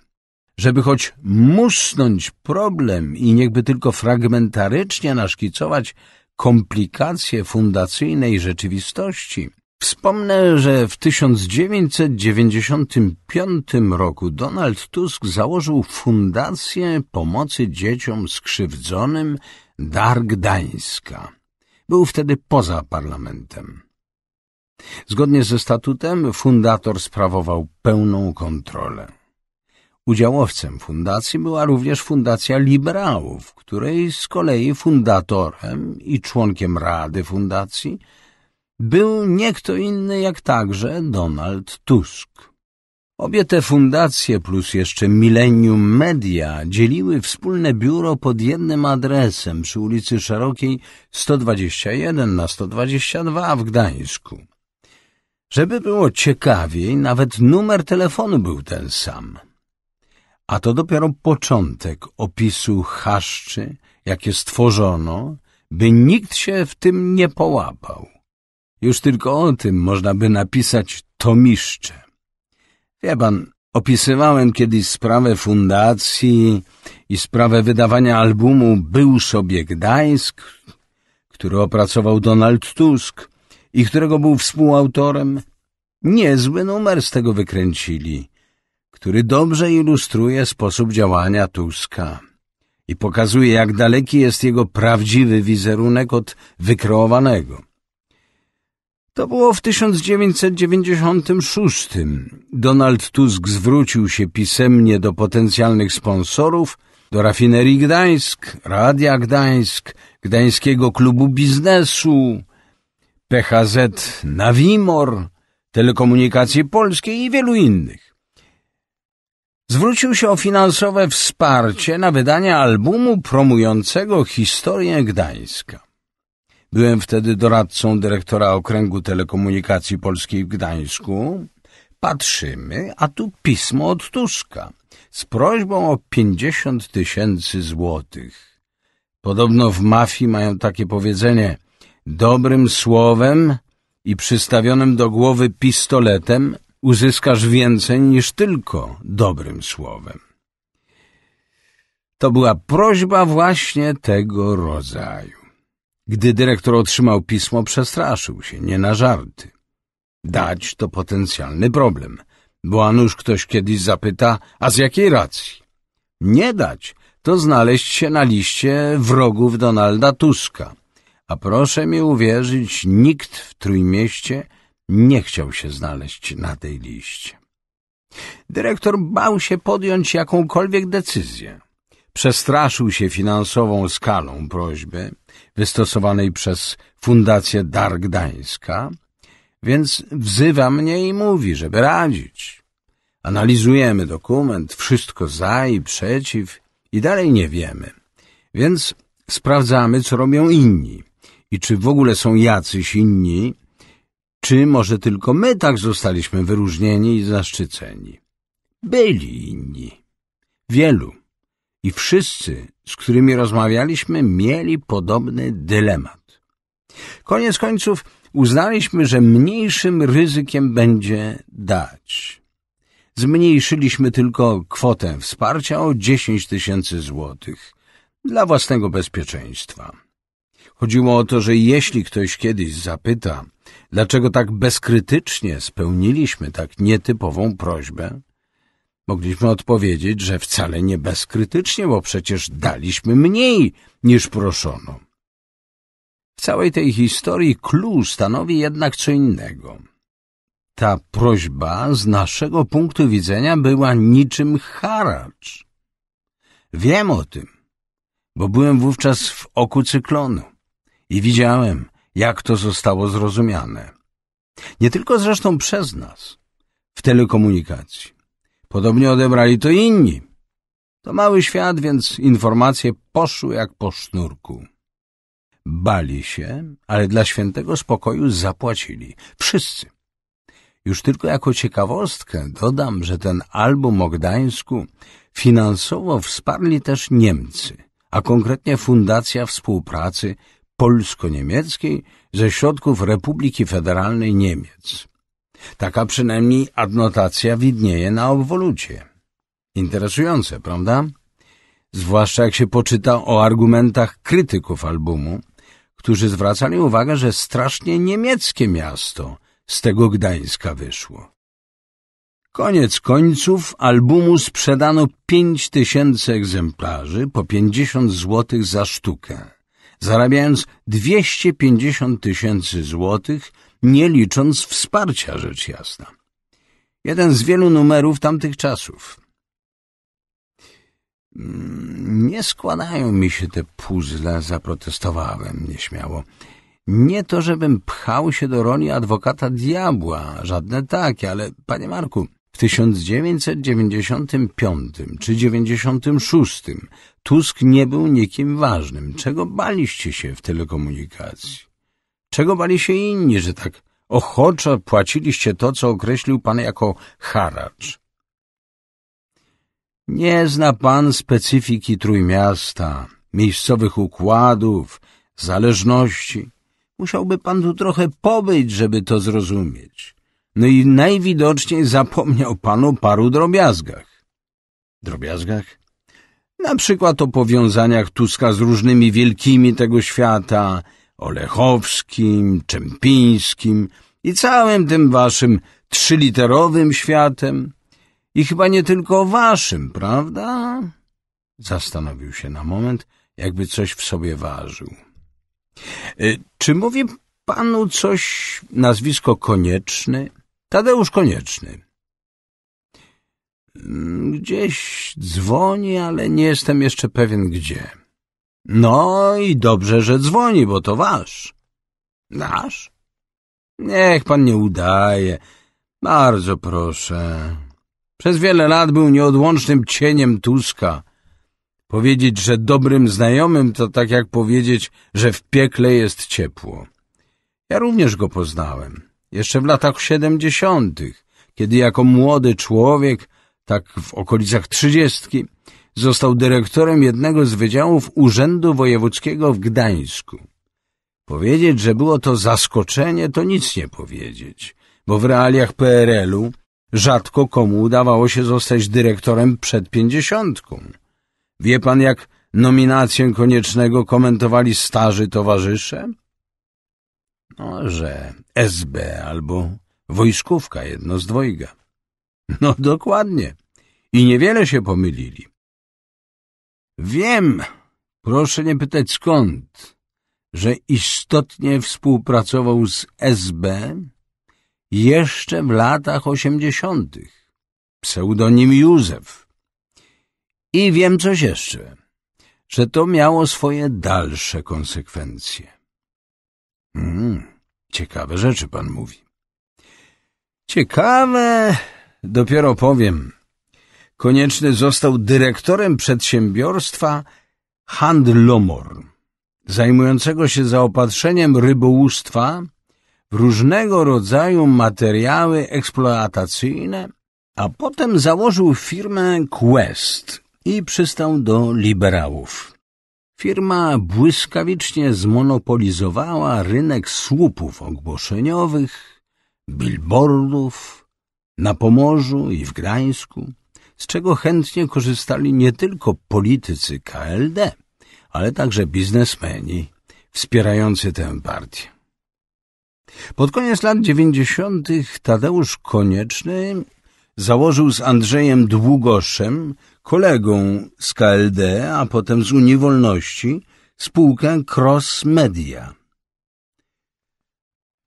Żeby choć musnąć problem i niechby tylko fragmentarycznie naszkicować komplikacje fundacyjnej rzeczywistości – Wspomnę, że w 1995 roku Donald Tusk założył Fundację Pomocy Dzieciom Skrzywdzonym Dar Gdańska. Był wtedy poza parlamentem. Zgodnie ze statutem fundator sprawował pełną kontrolę. Udziałowcem fundacji była również Fundacja Liberałów, której z kolei fundatorem i członkiem Rady Fundacji – był nie kto inny jak także Donald Tusk. Obie te fundacje plus jeszcze Millennium Media dzieliły wspólne biuro pod jednym adresem przy ulicy Szerokiej 121 na 122 w Gdańsku. Żeby było ciekawiej, nawet numer telefonu był ten sam. A to dopiero początek opisu haszczy, jakie stworzono, by nikt się w tym nie połapał. Już tylko o tym można by napisać tomiszcze. Wie pan, opisywałem kiedyś sprawę fundacji i sprawę wydawania albumu Był sobie Gdańsk, który opracował Donald Tusk i którego był współautorem. Niezły numer z tego wykręcili, który dobrze ilustruje sposób działania Tuska i pokazuje, jak daleki jest jego prawdziwy wizerunek od wykreowanego. To było w 1996. Donald Tusk zwrócił się pisemnie do potencjalnych sponsorów, do rafinerii Gdańsk, Radia Gdańsk, Gdańskiego Klubu Biznesu, PHZ Nawimor, Telekomunikacji Polskiej i wielu innych. Zwrócił się o finansowe wsparcie na wydanie albumu promującego historię Gdańska. Byłem wtedy doradcą dyrektora Okręgu Telekomunikacji Polskiej w Gdańsku. Patrzymy, a tu pismo od Tuska z prośbą o 50 tysięcy złotych. Podobno w mafii mają takie powiedzenie dobrym słowem i przystawionym do głowy pistoletem uzyskasz więcej niż tylko dobrym słowem. To była prośba właśnie tego rodzaju. Gdy dyrektor otrzymał pismo, przestraszył się, nie na żarty. Dać to potencjalny problem, bo a nuż ktoś kiedyś zapyta, a z jakiej racji? Nie dać to znaleźć się na liście wrogów Donalda Tuska. A proszę mi uwierzyć, nikt w Trójmieście nie chciał się znaleźć na tej liście. Dyrektor bał się podjąć jakąkolwiek decyzję. Przestraszył się finansową skalą prośby wystosowanej przez Fundację Dar Gdańska, więc wzywa mnie i mówi, żeby radzić. Analizujemy dokument, wszystko za i przeciw i dalej nie wiemy. Więc sprawdzamy, co robią inni i czy w ogóle są jacyś inni, czy może tylko my tak zostaliśmy wyróżnieni i zaszczyceni. Byli inni. Wielu. I wszyscy, z którymi rozmawialiśmy, mieli podobny dylemat. Koniec końców uznaliśmy, że mniejszym ryzykiem będzie dać. Zmniejszyliśmy tylko kwotę wsparcia o 10 tysięcy złotych dla własnego bezpieczeństwa. Chodziło o to, że jeśli ktoś kiedyś zapyta, dlaczego tak bezkrytycznie spełniliśmy tak nietypową prośbę, Mogliśmy odpowiedzieć, że wcale nie bezkrytycznie, bo przecież daliśmy mniej niż proszono. W całej tej historii klucz stanowi jednak co innego. Ta prośba z naszego punktu widzenia była niczym haracz. Wiem o tym, bo byłem wówczas w oku cyklonu i widziałem, jak to zostało zrozumiane. Nie tylko zresztą przez nas, w telekomunikacji. Podobnie odebrali to inni. To mały świat, więc informacje poszły jak po sznurku. Bali się, ale dla świętego spokoju zapłacili. Wszyscy. Już tylko jako ciekawostkę dodam, że ten album o Gdańsku finansowo wsparli też Niemcy, a konkretnie Fundacja Współpracy Polsko-Niemieckiej ze środków Republiki Federalnej Niemiec. Taka przynajmniej adnotacja widnieje na obwolucie. Interesujące, prawda? Zwłaszcza jak się poczyta o argumentach krytyków albumu, którzy zwracali uwagę, że strasznie niemieckie miasto z tego Gdańska wyszło. Koniec końców albumu sprzedano 5 tysięcy egzemplarzy po 50 zł za sztukę, zarabiając 250 tysięcy złotych nie licząc wsparcia, rzecz jasna. Jeden z wielu numerów tamtych czasów. Mm, nie składają mi się te puzzle, zaprotestowałem nieśmiało. Nie to, żebym pchał się do roli adwokata diabła, żadne takie, ale, panie Marku, w 1995 czy 96 Tusk nie był nikim ważnym. Czego baliście się w telekomunikacji? Czego bali się inni, że tak ochoczo płaciliście to, co określił pan jako haracz? Nie zna pan specyfiki Trójmiasta, miejscowych układów, zależności. Musiałby pan tu trochę pobyć, żeby to zrozumieć. No i najwidoczniej zapomniał pan o paru drobiazgach. Drobiazgach? Na przykład o powiązaniach Tuska z różnymi wielkimi tego świata, Olechowskim, Czempińskim i całym tym waszym trzyliterowym światem. I chyba nie tylko waszym, prawda? Zastanowił się na moment, jakby coś w sobie ważył. Y, czy mówi panu coś nazwisko Konieczny? Tadeusz Konieczny. Mm, gdzieś dzwoni, ale nie jestem jeszcze pewien gdzie. No i dobrze, że dzwoni, bo to wasz. Nasz? Niech pan nie udaje. Bardzo proszę. Przez wiele lat był nieodłącznym cieniem Tuska. Powiedzieć, że dobrym znajomym to tak jak powiedzieć, że w piekle jest ciepło. Ja również go poznałem. Jeszcze w latach siedemdziesiątych, kiedy jako młody człowiek, tak w okolicach trzydziestki, Został dyrektorem jednego z wydziałów Urzędu Wojewódzkiego w Gdańsku. Powiedzieć, że było to zaskoczenie, to nic nie powiedzieć, bo w realiach PRL-u rzadko komu udawało się zostać dyrektorem przed pięćdziesiątką. Wie pan, jak nominację koniecznego komentowali starzy towarzysze? No, że SB albo wojskówka, jedno z dwojga. No dokładnie. I niewiele się pomylili. Wiem, proszę nie pytać skąd, że istotnie współpracował z SB jeszcze w latach osiemdziesiątych. Pseudonim Józef. I wiem coś jeszcze, że to miało swoje dalsze konsekwencje. Hmm, ciekawe rzeczy pan mówi. Ciekawe, dopiero powiem. Konieczny został dyrektorem przedsiębiorstwa Handlomor, zajmującego się zaopatrzeniem rybołówstwa w różnego rodzaju materiały eksploatacyjne, a potem założył firmę Quest i przystał do liberałów. Firma błyskawicznie zmonopolizowała rynek słupów ogłoszeniowych, billboardów na Pomorzu i w Gdańsku z czego chętnie korzystali nie tylko politycy KLD, ale także biznesmeni wspierający tę partię. Pod koniec lat dziewięćdziesiątych Tadeusz Konieczny założył z Andrzejem Długoszem, kolegą z KLD, a potem z Unii Wolności, spółkę Cross Media.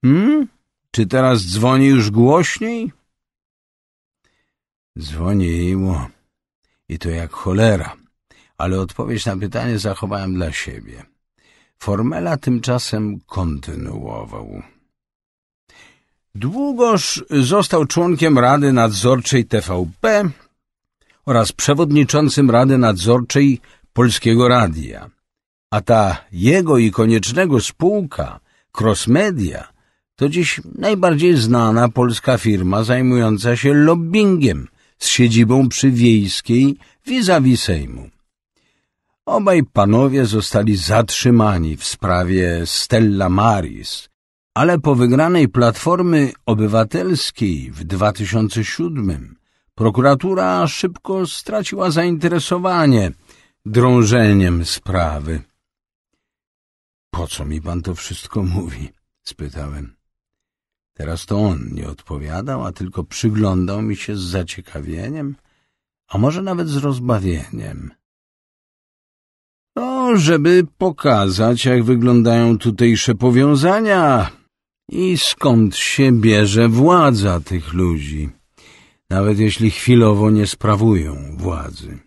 Hmm? Czy teraz dzwoni już głośniej? Dzwonię mu i to jak cholera, ale odpowiedź na pytanie zachowałem dla siebie. Formela tymczasem kontynuował. Długoż został członkiem Rady Nadzorczej TVP oraz przewodniczącym Rady Nadzorczej Polskiego Radia, a ta jego i koniecznego spółka Crossmedia – to dziś najbardziej znana polska firma zajmująca się lobbyingiem z siedzibą przy Wiejskiej vis-a-vis Sejmu. Obaj panowie zostali zatrzymani w sprawie Stella Maris, ale po wygranej Platformy Obywatelskiej w 2007 prokuratura szybko straciła zainteresowanie drążeniem sprawy. — Po co mi pan to wszystko mówi? — spytałem. Teraz to on nie odpowiadał, a tylko przyglądał mi się z zaciekawieniem, a może nawet z rozbawieniem. No, żeby pokazać, jak wyglądają tutejsze powiązania i skąd się bierze władza tych ludzi, nawet jeśli chwilowo nie sprawują władzy.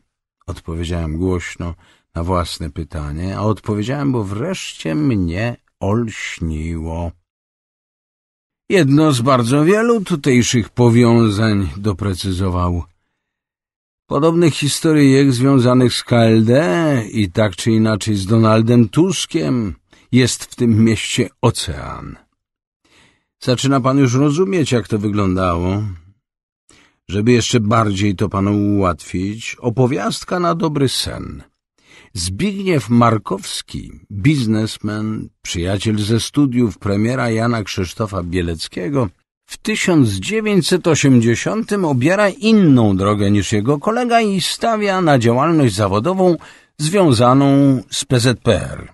Odpowiedziałem głośno na własne pytanie, a odpowiedziałem, bo wreszcie mnie olśniło. Jedno z bardzo wielu tutejszych powiązań, doprecyzował. Podobnych historyjek związanych z KLD i tak czy inaczej z Donaldem Tuskiem jest w tym mieście ocean. Zaczyna pan już rozumieć, jak to wyglądało. Żeby jeszcze bardziej to panu ułatwić, opowiastka na dobry sen. Zbigniew Markowski, biznesmen, przyjaciel ze studiów premiera Jana Krzysztofa Bieleckiego, w 1980 obiera inną drogę niż jego kolega i stawia na działalność zawodową związaną z PZPR.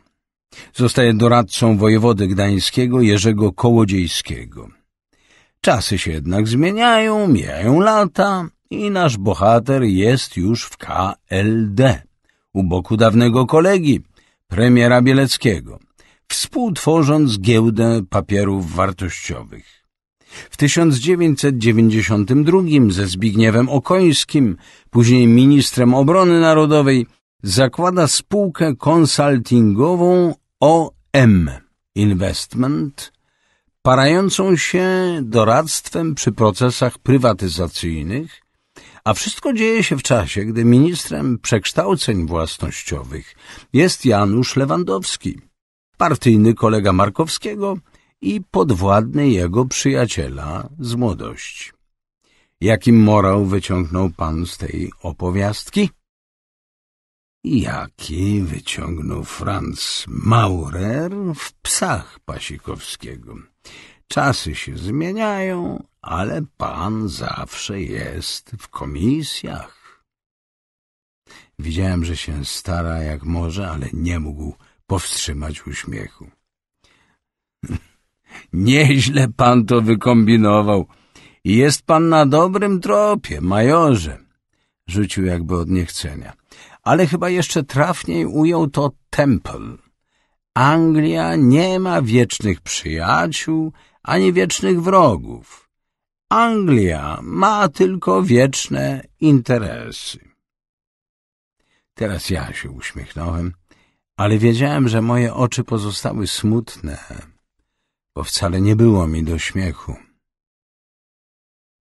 Zostaje doradcą wojewody gdańskiego Jerzego Kołodziejskiego. Czasy się jednak zmieniają, mijają lata i nasz bohater jest już w KLD u boku dawnego kolegi, premiera Bieleckiego, współtworząc giełdę papierów wartościowych. W 1992 ze Zbigniewem Okońskim, później ministrem obrony narodowej, zakłada spółkę konsultingową OM Investment, parającą się doradztwem przy procesach prywatyzacyjnych – a wszystko dzieje się w czasie, gdy ministrem przekształceń własnościowych jest Janusz Lewandowski, partyjny kolega Markowskiego i podwładny jego przyjaciela z młodości. Jakim morał wyciągnął pan z tej opowiastki? Jaki wyciągnął Franz Maurer w psach Pasikowskiego. Czasy się zmieniają, ale pan zawsze jest w komisjach. Widziałem, że się stara jak może, ale nie mógł powstrzymać uśmiechu. Nieźle pan to wykombinował. Jest pan na dobrym tropie, majorze, rzucił jakby od niechcenia. Ale chyba jeszcze trafniej ujął to Temple. Anglia nie ma wiecznych przyjaciół ani wiecznych wrogów. Anglia ma tylko wieczne interesy. Teraz ja się uśmiechnąłem, ale wiedziałem, że moje oczy pozostały smutne, bo wcale nie było mi do śmiechu.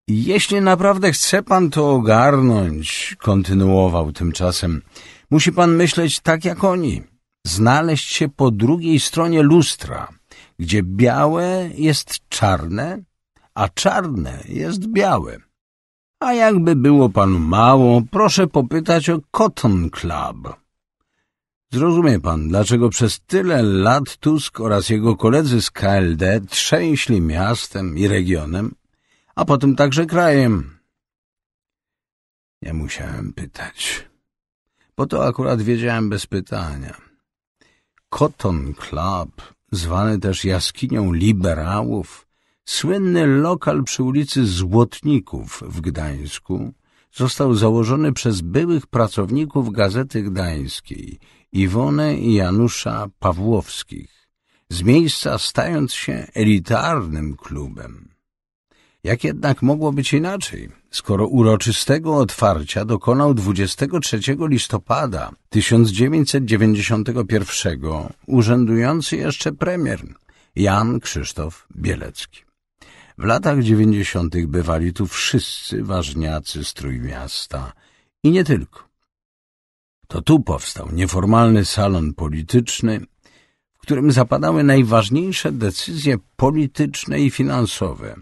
Jeśli naprawdę chce pan to ogarnąć, kontynuował tymczasem, musi pan myśleć tak jak oni, znaleźć się po drugiej stronie lustra, gdzie białe jest czarne, a czarne jest białe. A jakby było panu mało, proszę popytać o Cotton Club. Zrozumie pan, dlaczego przez tyle lat Tusk oraz jego koledzy z KLD trzęśli miastem i regionem, a potem także krajem. Nie musiałem pytać, bo to akurat wiedziałem bez pytania. Cotton Club, zwany też jaskinią liberałów, Słynny lokal przy ulicy Złotników w Gdańsku został założony przez byłych pracowników Gazety Gdańskiej Iwonę i Janusza Pawłowskich, z miejsca stając się elitarnym klubem. Jak jednak mogło być inaczej, skoro uroczystego otwarcia dokonał 23 listopada 1991 urzędujący jeszcze premier Jan Krzysztof Bielecki. W latach dziewięćdziesiątych bywali tu wszyscy ważniacy z Trójmiasta i nie tylko. To tu powstał nieformalny salon polityczny, w którym zapadały najważniejsze decyzje polityczne i finansowe.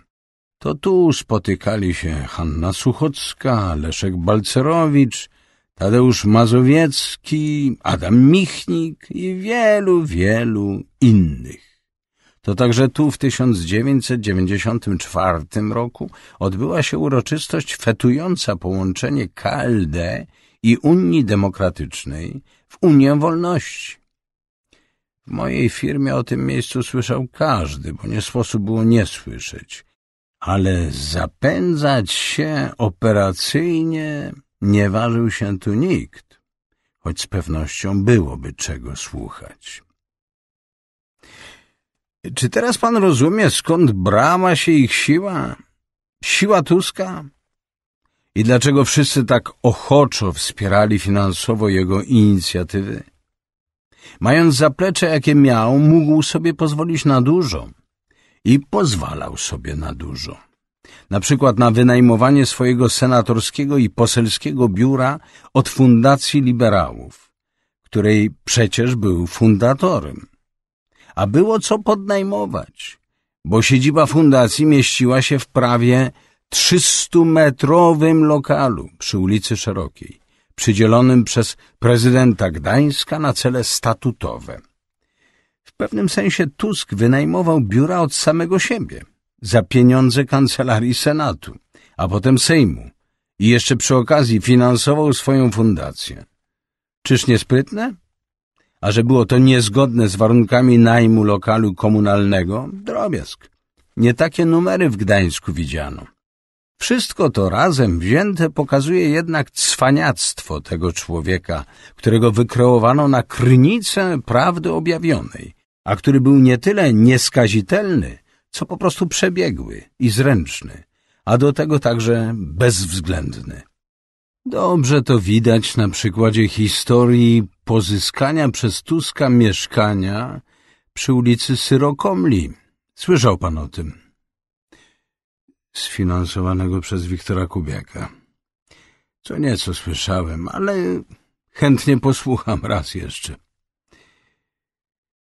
To tu spotykali się Hanna Suchocka, Leszek Balcerowicz, Tadeusz Mazowiecki, Adam Michnik i wielu, wielu innych. To także tu w 1994 roku odbyła się uroczystość fetująca połączenie KLD i Unii Demokratycznej w Unię Wolności. W mojej firmie o tym miejscu słyszał każdy, bo nie sposób było nie słyszeć. Ale zapędzać się operacyjnie nie ważył się tu nikt, choć z pewnością byłoby czego słuchać. Czy teraz pan rozumie, skąd brama się ich siła? Siła Tuska? I dlaczego wszyscy tak ochoczo wspierali finansowo jego inicjatywy? Mając zaplecze, jakie miał, mógł sobie pozwolić na dużo. I pozwalał sobie na dużo. Na przykład na wynajmowanie swojego senatorskiego i poselskiego biura od Fundacji Liberałów, której przecież był fundatorem a było co podnajmować, bo siedziba fundacji mieściła się w prawie 300-metrowym lokalu przy ulicy Szerokiej, przydzielonym przez prezydenta Gdańska na cele statutowe. W pewnym sensie Tusk wynajmował biura od samego siebie, za pieniądze Kancelarii Senatu, a potem Sejmu i jeszcze przy okazji finansował swoją fundację. Czyż niesprytne? a że było to niezgodne z warunkami najmu lokalu komunalnego, drobiazg. Nie takie numery w Gdańsku widziano. Wszystko to razem wzięte pokazuje jednak cwaniactwo tego człowieka, którego wykreowano na krynicę prawdy objawionej, a który był nie tyle nieskazitelny, co po prostu przebiegły i zręczny, a do tego także bezwzględny. Dobrze to widać na przykładzie historii pozyskania przez Tuska mieszkania przy ulicy Syrokomli. Słyszał pan o tym? Sfinansowanego przez Wiktora Kubiaka. Co nieco słyszałem, ale chętnie posłucham raz jeszcze.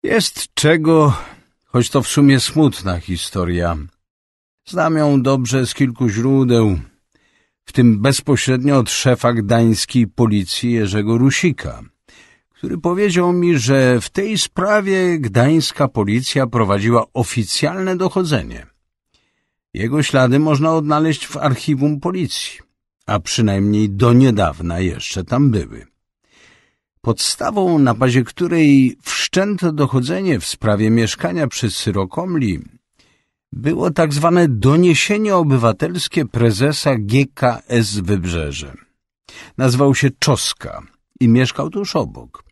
Jest czego, choć to w sumie smutna historia. Znam ją dobrze z kilku źródeł, w tym bezpośrednio od szefa gdańskiej policji Jerzego Rusika który powiedział mi, że w tej sprawie gdańska policja prowadziła oficjalne dochodzenie. Jego ślady można odnaleźć w archiwum policji, a przynajmniej do niedawna jeszcze tam były. Podstawą, na bazie której wszczęto dochodzenie w sprawie mieszkania przy Syrokomli, było tak zwane doniesienie obywatelskie prezesa GKS Wybrzeże. Nazwał się Czoska i mieszkał tuż obok.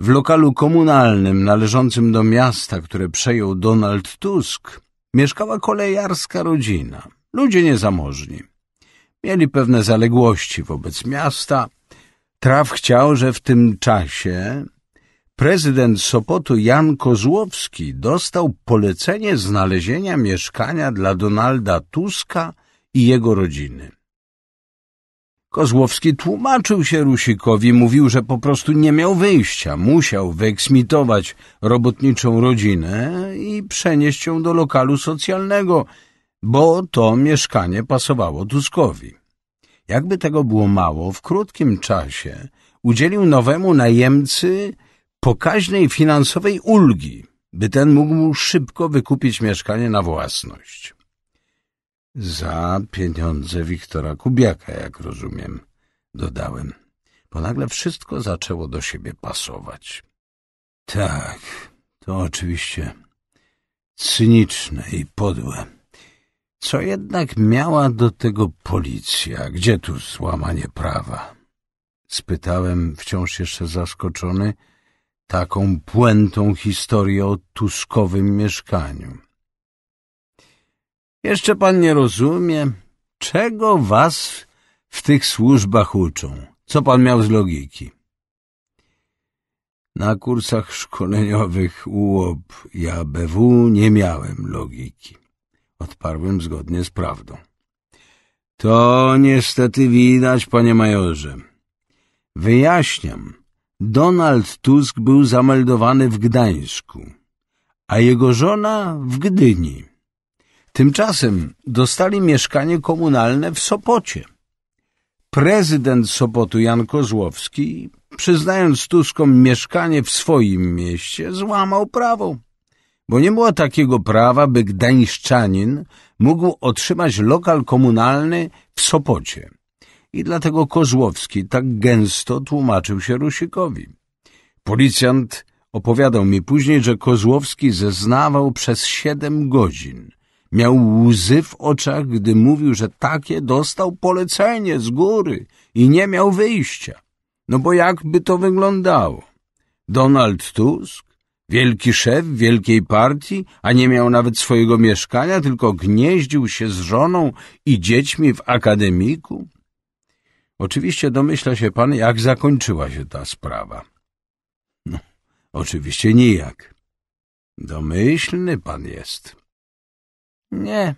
W lokalu komunalnym należącym do miasta, które przejął Donald Tusk, mieszkała kolejarska rodzina, ludzie niezamożni. Mieli pewne zaległości wobec miasta. Traw chciał, że w tym czasie prezydent Sopotu Jan Kozłowski dostał polecenie znalezienia mieszkania dla Donalda Tuska i jego rodziny. Kozłowski tłumaczył się Rusikowi, mówił, że po prostu nie miał wyjścia, musiał wyeksmitować robotniczą rodzinę i przenieść ją do lokalu socjalnego, bo to mieszkanie pasowało Tuskowi. Jakby tego było mało, w krótkim czasie udzielił nowemu najemcy pokaźnej finansowej ulgi, by ten mógł szybko wykupić mieszkanie na własność. Za pieniądze Wiktora Kubiaka, jak rozumiem, dodałem. Bo nagle wszystko zaczęło do siebie pasować. Tak, to oczywiście cyniczne i podłe. Co jednak miała do tego policja? Gdzie tu złamanie prawa? Spytałem, wciąż jeszcze zaskoczony, taką puentą historię o Tuskowym mieszkaniu. Jeszcze pan nie rozumie, czego was w tych służbach uczą. Co pan miał z logiki? Na kursach szkoleniowych UOP i ABW nie miałem logiki. Odparłem zgodnie z prawdą. To niestety widać, panie majorze. Wyjaśniam. Donald Tusk był zameldowany w Gdańsku, a jego żona w Gdyni. Tymczasem dostali mieszkanie komunalne w Sopocie. Prezydent Sopotu Jan Kozłowski, przyznając Tuskom mieszkanie w swoim mieście, złamał prawo, bo nie było takiego prawa, by gdańszczanin mógł otrzymać lokal komunalny w Sopocie. I dlatego Kozłowski tak gęsto tłumaczył się Rusikowi. Policjant opowiadał mi później, że Kozłowski zeznawał przez siedem godzin – Miał łzy w oczach, gdy mówił, że takie dostał polecenie z góry i nie miał wyjścia. No bo jakby to wyglądało? Donald Tusk? Wielki szef wielkiej partii, a nie miał nawet swojego mieszkania, tylko gnieździł się z żoną i dziećmi w akademiku? Oczywiście domyśla się pan, jak zakończyła się ta sprawa. No, oczywiście nijak. Domyślny pan jest. Nie.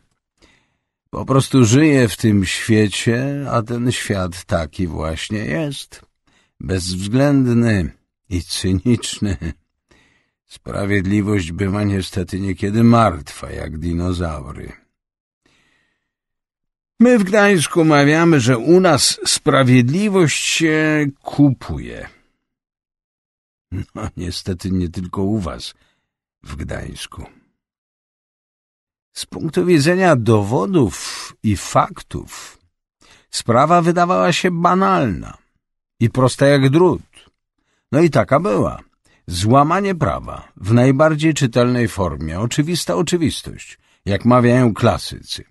Po prostu żyję w tym świecie, a ten świat taki właśnie jest. Bezwzględny i cyniczny. Sprawiedliwość bywa niestety niekiedy martwa, jak dinozaury. My w Gdańsku mawiamy, że u nas sprawiedliwość się kupuje. No niestety nie tylko u was w Gdańsku. Z punktu widzenia dowodów i faktów sprawa wydawała się banalna i prosta jak drut. No i taka była. Złamanie prawa w najbardziej czytelnej formie, oczywista oczywistość, jak mawiają klasycy.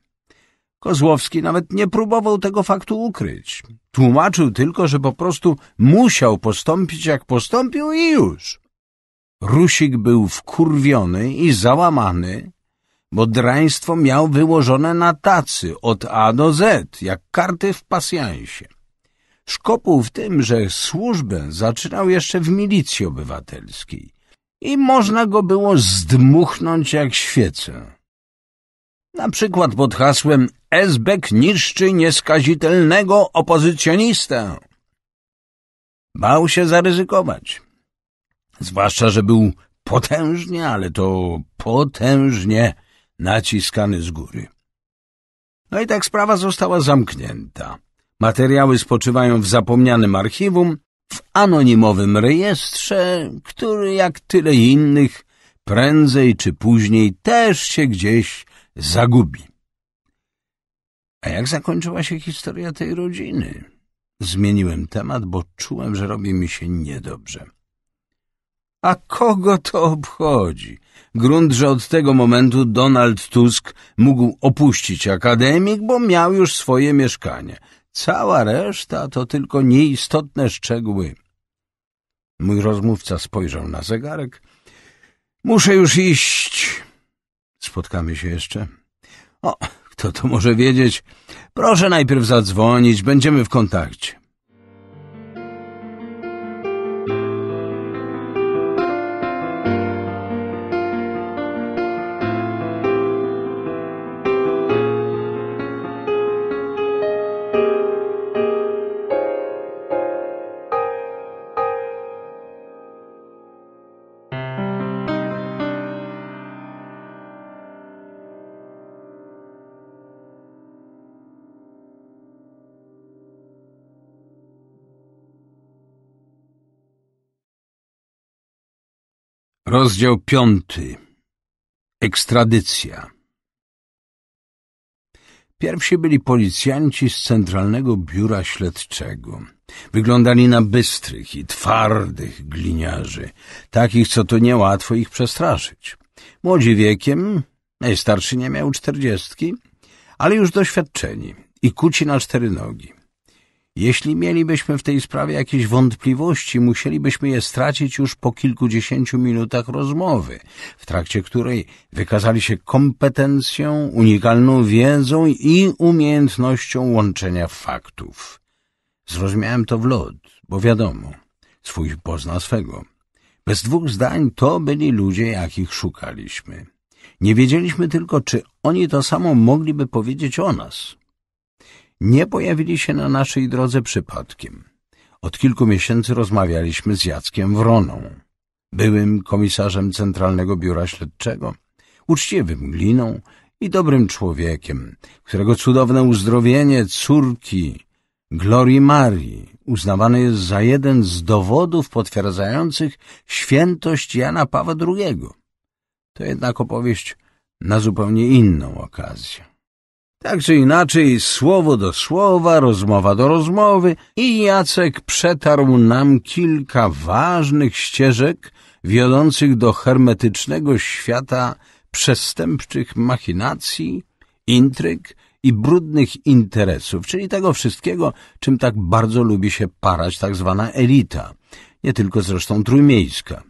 Kozłowski nawet nie próbował tego faktu ukryć. Tłumaczył tylko, że po prostu musiał postąpić jak postąpił i już. Rusik był wkurwiony i załamany, bo draństwo miał wyłożone na tacy od A do Z, jak karty w pasjansie. Szkopuł w tym, że służbę zaczynał jeszcze w milicji obywatelskiej i można go było zdmuchnąć jak świecę. Na przykład pod hasłem Ezbek niszczy nieskazitelnego opozycjonistę. Bał się zaryzykować. Zwłaszcza, że był potężnie, ale to potężnie naciskany z góry. No i tak sprawa została zamknięta. Materiały spoczywają w zapomnianym archiwum, w anonimowym rejestrze, który jak tyle innych prędzej czy później też się gdzieś zagubi. A jak zakończyła się historia tej rodziny? Zmieniłem temat, bo czułem, że robi mi się niedobrze. A kogo to obchodzi? Grunt, że od tego momentu Donald Tusk mógł opuścić akademik, bo miał już swoje mieszkanie. Cała reszta to tylko nieistotne szczegóły. Mój rozmówca spojrzał na zegarek. Muszę już iść. Spotkamy się jeszcze. O, kto to może wiedzieć? Proszę najpierw zadzwonić, będziemy w kontakcie. Rozdział piąty. Ekstradycja. Pierwsi byli policjanci z Centralnego Biura Śledczego. Wyglądali na bystrych i twardych gliniarzy, takich, co to niełatwo ich przestraszyć. Młodzi wiekiem, najstarszy nie miał czterdziestki, ale już doświadczeni i kuci na cztery nogi. Jeśli mielibyśmy w tej sprawie jakieś wątpliwości, musielibyśmy je stracić już po kilkudziesięciu minutach rozmowy, w trakcie której wykazali się kompetencją, unikalną wiedzą i umiejętnością łączenia faktów. Zrozumiałem to w lot, bo wiadomo, swój pozna swego. Bez dwóch zdań to byli ludzie, jakich szukaliśmy. Nie wiedzieliśmy tylko, czy oni to samo mogliby powiedzieć o nas nie pojawili się na naszej drodze przypadkiem. Od kilku miesięcy rozmawialiśmy z Jackiem Wroną, byłym komisarzem Centralnego Biura Śledczego, uczciwym gliną i dobrym człowiekiem, którego cudowne uzdrowienie córki Glorii Marii uznawane jest za jeden z dowodów potwierdzających świętość Jana Pawła II. To jednak opowieść na zupełnie inną okazję. Tak czy inaczej, słowo do słowa, rozmowa do rozmowy i Jacek przetarł nam kilka ważnych ścieżek wiodących do hermetycznego świata przestępczych machinacji, intryg i brudnych interesów, czyli tego wszystkiego, czym tak bardzo lubi się parać tak zwana elita, nie tylko zresztą trójmiejska.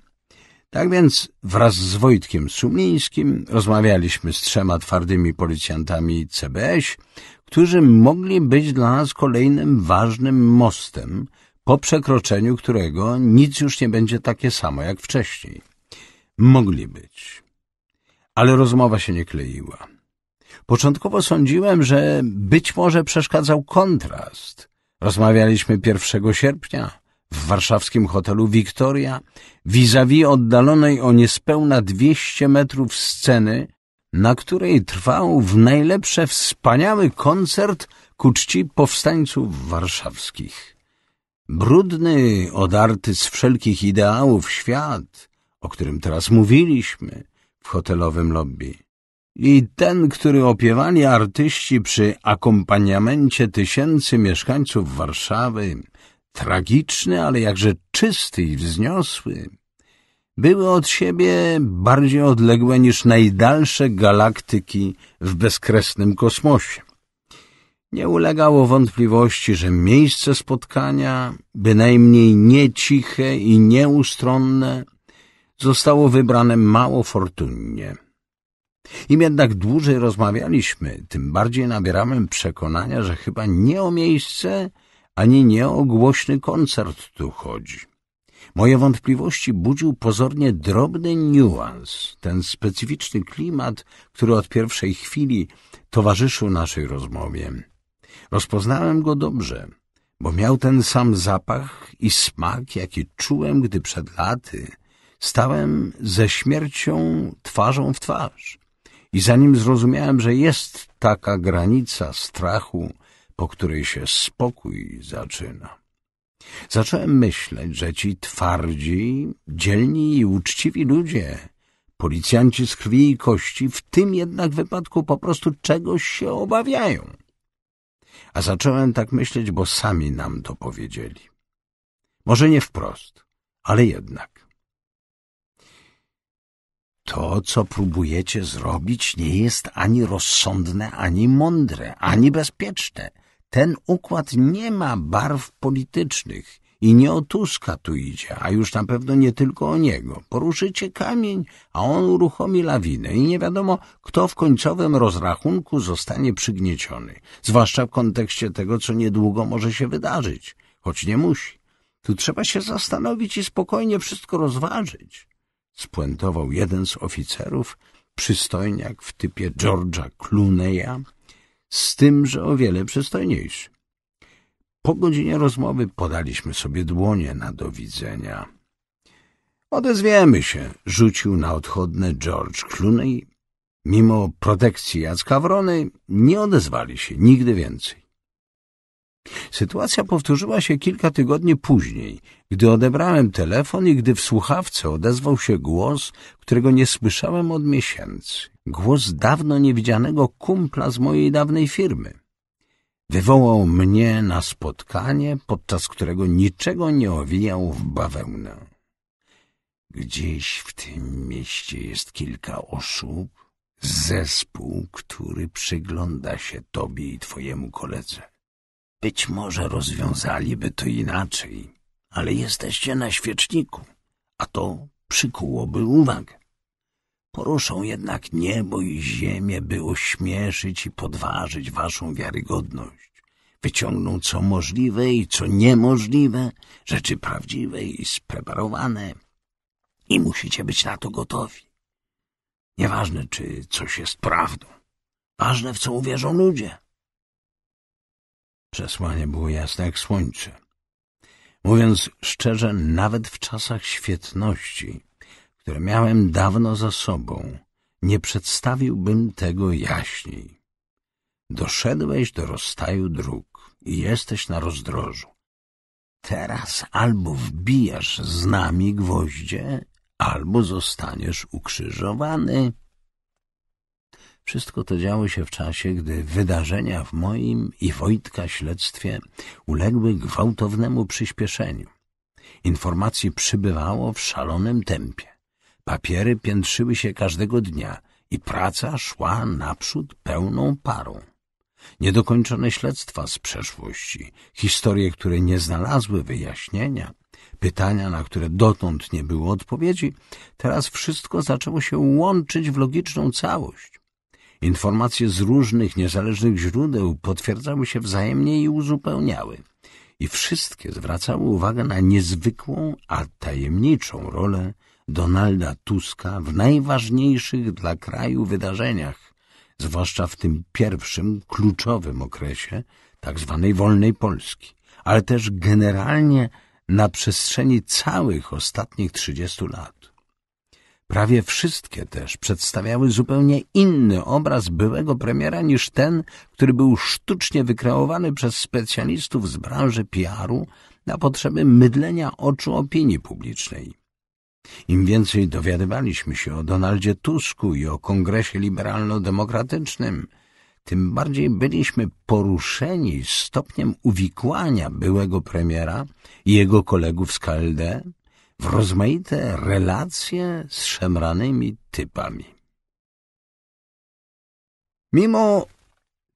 Tak więc wraz z Wojtkiem Sumińskim rozmawialiśmy z trzema twardymi policjantami CBŚ, którzy mogli być dla nas kolejnym ważnym mostem, po przekroczeniu którego nic już nie będzie takie samo jak wcześniej. Mogli być. Ale rozmowa się nie kleiła. Początkowo sądziłem, że być może przeszkadzał kontrast. Rozmawialiśmy 1 sierpnia, w warszawskim hotelu Victoria, vis-a-vis oddalonej o niespełna 200 metrów sceny, na której trwał w najlepsze wspaniały koncert ku czci powstańców warszawskich. Brudny, odarty z wszelkich ideałów świat, o którym teraz mówiliśmy w hotelowym lobby, i ten, który opiewali artyści przy akompaniamencie tysięcy mieszkańców Warszawy, tragiczny, ale jakże czysty i wzniosły, były od siebie bardziej odległe niż najdalsze galaktyki w bezkresnym kosmosie. Nie ulegało wątpliwości, że miejsce spotkania, bynajmniej nieciche i nieustronne, zostało wybrane mało fortunnie. Im jednak dłużej rozmawialiśmy, tym bardziej nabierałem przekonania, że chyba nie o miejsce, ani nie o głośny koncert tu chodzi. Moje wątpliwości budził pozornie drobny niuans, ten specyficzny klimat, który od pierwszej chwili towarzyszył naszej rozmowie. Rozpoznałem go dobrze, bo miał ten sam zapach i smak, jaki czułem, gdy przed laty stałem ze śmiercią twarzą w twarz. I zanim zrozumiałem, że jest taka granica strachu, po której się spokój zaczyna. Zacząłem myśleć, że ci twardzi, dzielni i uczciwi ludzie, policjanci z krwi i kości, w tym jednak wypadku po prostu czegoś się obawiają. A zacząłem tak myśleć, bo sami nam to powiedzieli. Może nie wprost, ale jednak. To, co próbujecie zrobić, nie jest ani rozsądne, ani mądre, ani bezpieczne. Ten układ nie ma barw politycznych i nie o Tuska tu idzie, a już na pewno nie tylko o niego. Poruszycie kamień, a on uruchomi lawinę i nie wiadomo, kto w końcowym rozrachunku zostanie przygnieciony, zwłaszcza w kontekście tego, co niedługo może się wydarzyć, choć nie musi. Tu trzeba się zastanowić i spokojnie wszystko rozważyć. Spuentował jeden z oficerów, przystojniak w typie George'a Clooney'a, z tym, że o wiele przystojniejszy. Po godzinie rozmowy podaliśmy sobie dłonie na do widzenia. Odezwiemy się, rzucił na odchodne George Clooney. Mimo protekcji Jacka Wrony nie odezwali się nigdy więcej. Sytuacja powtórzyła się kilka tygodni później, gdy odebrałem telefon i gdy w słuchawce odezwał się głos, którego nie słyszałem od miesięcy głos dawno niewidzianego kumpla z mojej dawnej firmy. Wywołał mnie na spotkanie, podczas którego niczego nie owijał w bawełnę. Gdzieś w tym mieście jest kilka osób, zespół, który przygląda się tobie i twojemu koledze. Być może rozwiązaliby to inaczej, ale jesteście na świeczniku, a to przykułoby uwagę. Poruszą jednak niebo i ziemię, by ośmieszyć i podważyć waszą wiarygodność. Wyciągną co możliwe i co niemożliwe, rzeczy prawdziwe i spreparowane. I musicie być na to gotowi. Nieważne, czy coś jest prawdą. Ważne, w co uwierzą ludzie. Przesłanie było jasne jak słońce. Mówiąc szczerze, nawet w czasach świetności które miałem dawno za sobą, nie przedstawiłbym tego jaśniej. Doszedłeś do rozstaju dróg i jesteś na rozdrożu. Teraz albo wbijasz z nami gwoździe, albo zostaniesz ukrzyżowany. Wszystko to działo się w czasie, gdy wydarzenia w moim i Wojtka śledztwie uległy gwałtownemu przyspieszeniu. Informacji przybywało w szalonym tempie. Papiery piętrzyły się każdego dnia i praca szła naprzód pełną parą. Niedokończone śledztwa z przeszłości, historie, które nie znalazły wyjaśnienia, pytania, na które dotąd nie było odpowiedzi, teraz wszystko zaczęło się łączyć w logiczną całość. Informacje z różnych niezależnych źródeł potwierdzały się wzajemnie i uzupełniały. I wszystkie zwracały uwagę na niezwykłą, a tajemniczą rolę Donalda Tuska w najważniejszych dla kraju wydarzeniach, zwłaszcza w tym pierwszym, kluczowym okresie tzw. Tak wolnej Polski, ale też generalnie na przestrzeni całych ostatnich 30 lat. Prawie wszystkie też przedstawiały zupełnie inny obraz byłego premiera niż ten, który był sztucznie wykreowany przez specjalistów z branży PR-u na potrzeby mydlenia oczu opinii publicznej. Im więcej dowiadywaliśmy się o Donaldzie Tusku i o Kongresie Liberalno-Demokratycznym, tym bardziej byliśmy poruszeni stopniem uwikłania byłego premiera i jego kolegów z KLD w rozmaite relacje z szemranymi typami. Mimo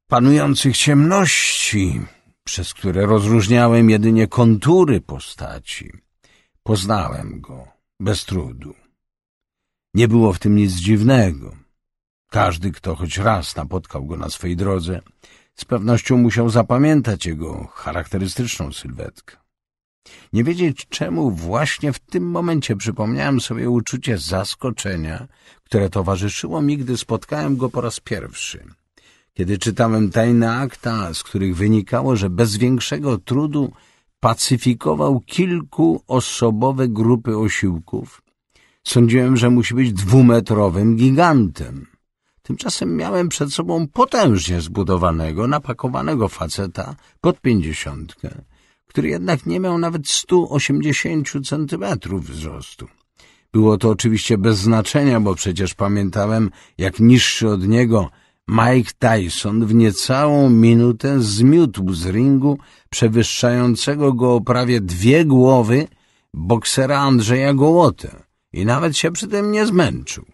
panujących ciemności, przez które rozróżniałem jedynie kontury postaci, poznałem go bez trudu. Nie było w tym nic dziwnego. Każdy, kto choć raz napotkał go na swej drodze, z pewnością musiał zapamiętać jego charakterystyczną sylwetkę. Nie wiedzieć czemu właśnie w tym momencie przypomniałem sobie uczucie zaskoczenia, które towarzyszyło mi, gdy spotkałem go po raz pierwszy. Kiedy czytałem tajne akta, z których wynikało, że bez większego trudu pacyfikował kilkuosobowe grupy osiłków. Sądziłem, że musi być dwumetrowym gigantem. Tymczasem miałem przed sobą potężnie zbudowanego, napakowanego faceta pod pięćdziesiątkę, który jednak nie miał nawet 180 centymetrów wzrostu. Było to oczywiście bez znaczenia, bo przecież pamiętałem, jak niższy od niego – Mike Tyson w niecałą minutę zmiótł z ringu przewyższającego go o prawie dwie głowy boksera Andrzeja Gołotę i nawet się przy tym nie zmęczył.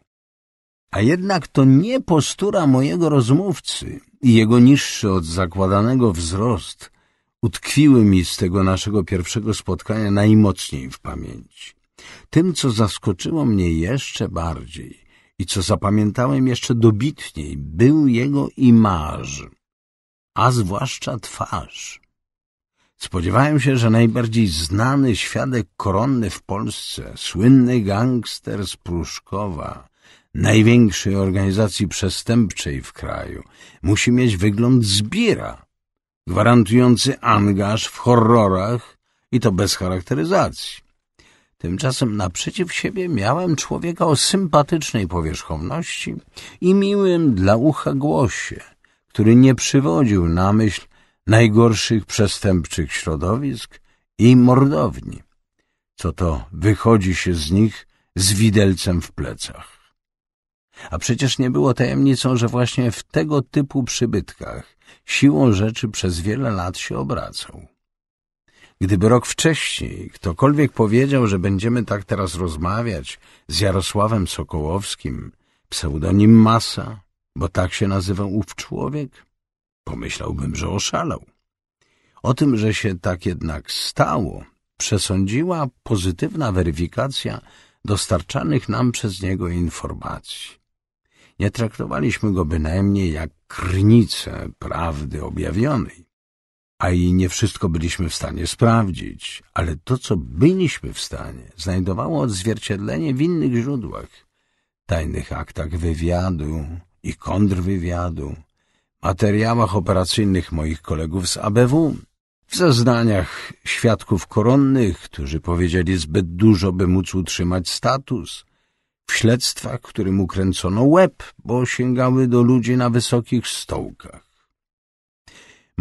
A jednak to nie postura mojego rozmówcy i jego niższy od zakładanego wzrost utkwiły mi z tego naszego pierwszego spotkania najmocniej w pamięci. Tym, co zaskoczyło mnie jeszcze bardziej – i co zapamiętałem jeszcze dobitniej, był jego imarz, a zwłaszcza twarz. Spodziewałem się, że najbardziej znany świadek koronny w Polsce, słynny gangster z Pruszkowa, największej organizacji przestępczej w kraju, musi mieć wygląd zbiera, gwarantujący angaż w horrorach i to bez charakteryzacji. Tymczasem naprzeciw siebie miałem człowieka o sympatycznej powierzchowności i miłym dla ucha głosie, który nie przywodził na myśl najgorszych przestępczych środowisk i mordowni. Co to wychodzi się z nich z widelcem w plecach. A przecież nie było tajemnicą, że właśnie w tego typu przybytkach siłą rzeczy przez wiele lat się obracał. Gdyby rok wcześniej ktokolwiek powiedział, że będziemy tak teraz rozmawiać z Jarosławem Sokołowskim, pseudonim Masa, bo tak się nazywał ów człowiek, pomyślałbym, że oszalał. O tym, że się tak jednak stało, przesądziła pozytywna weryfikacja dostarczanych nam przez niego informacji. Nie traktowaliśmy go bynajmniej jak krnicę prawdy objawionej a i nie wszystko byliśmy w stanie sprawdzić, ale to, co byliśmy w stanie, znajdowało odzwierciedlenie w innych źródłach, tajnych aktach wywiadu i kontrwywiadu, materiałach operacyjnych moich kolegów z ABW, w zeznaniach świadków koronnych, którzy powiedzieli zbyt dużo, by móc utrzymać status, w śledztwach, którym ukręcono łeb, bo sięgały do ludzi na wysokich stołkach.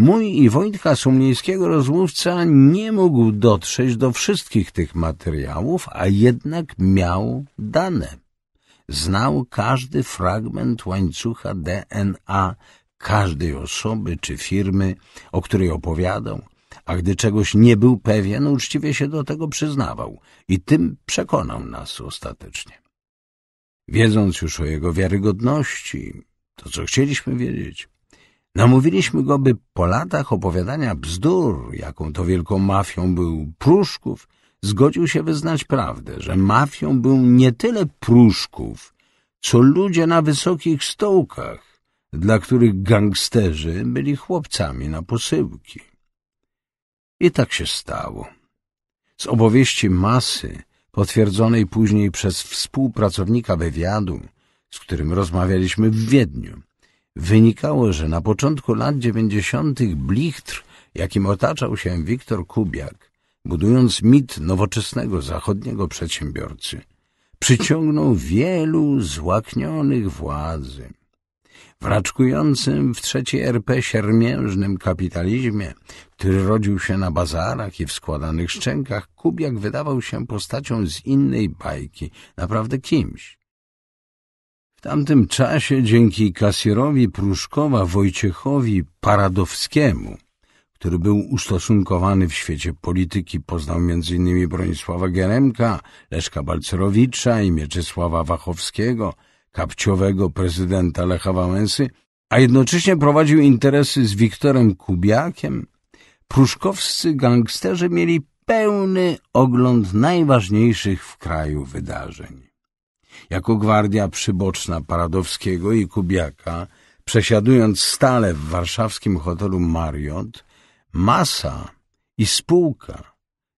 Mój i Wojtka sumniejskiego rozmówca nie mógł dotrzeć do wszystkich tych materiałów, a jednak miał dane. Znał każdy fragment łańcucha DNA każdej osoby czy firmy, o której opowiadał, a gdy czegoś nie był pewien, uczciwie się do tego przyznawał i tym przekonał nas ostatecznie. Wiedząc już o jego wiarygodności, to co chcieliśmy wiedzieć, Namówiliśmy go, by po latach opowiadania bzdur, jaką to wielką mafią był Pruszków, zgodził się wyznać prawdę, że mafią był nie tyle Pruszków, co ludzie na wysokich stołkach, dla których gangsterzy byli chłopcami na posyłki. I tak się stało. Z opowieści masy, potwierdzonej później przez współpracownika wywiadu, z którym rozmawialiśmy w Wiedniu, wynikało, że na początku lat dziewięćdziesiątych blichtr, jakim otaczał się Wiktor Kubiak, budując mit nowoczesnego zachodniego przedsiębiorcy, przyciągnął wielu złaknionych władzy. W raczkującym w trzeciej RP siermiężnym kapitalizmie, który rodził się na bazarach i w składanych szczękach, Kubiak wydawał się postacią z innej bajki, naprawdę kimś. W tamtym czasie dzięki kasjerowi Pruszkowa Wojciechowi Paradowskiemu, który był ustosunkowany w świecie polityki, poznał m.in. Bronisława Geremka, Leszka Balcerowicza i Mieczysława Wachowskiego, kapciowego prezydenta Lecha Wałęsy, a jednocześnie prowadził interesy z Wiktorem Kubiakiem, pruszkowscy gangsterzy mieli pełny ogląd najważniejszych w kraju wydarzeń jako gwardia przyboczna Paradowskiego i Kubiaka, przesiadując stale w warszawskim hotelu Mariot, masa i spółka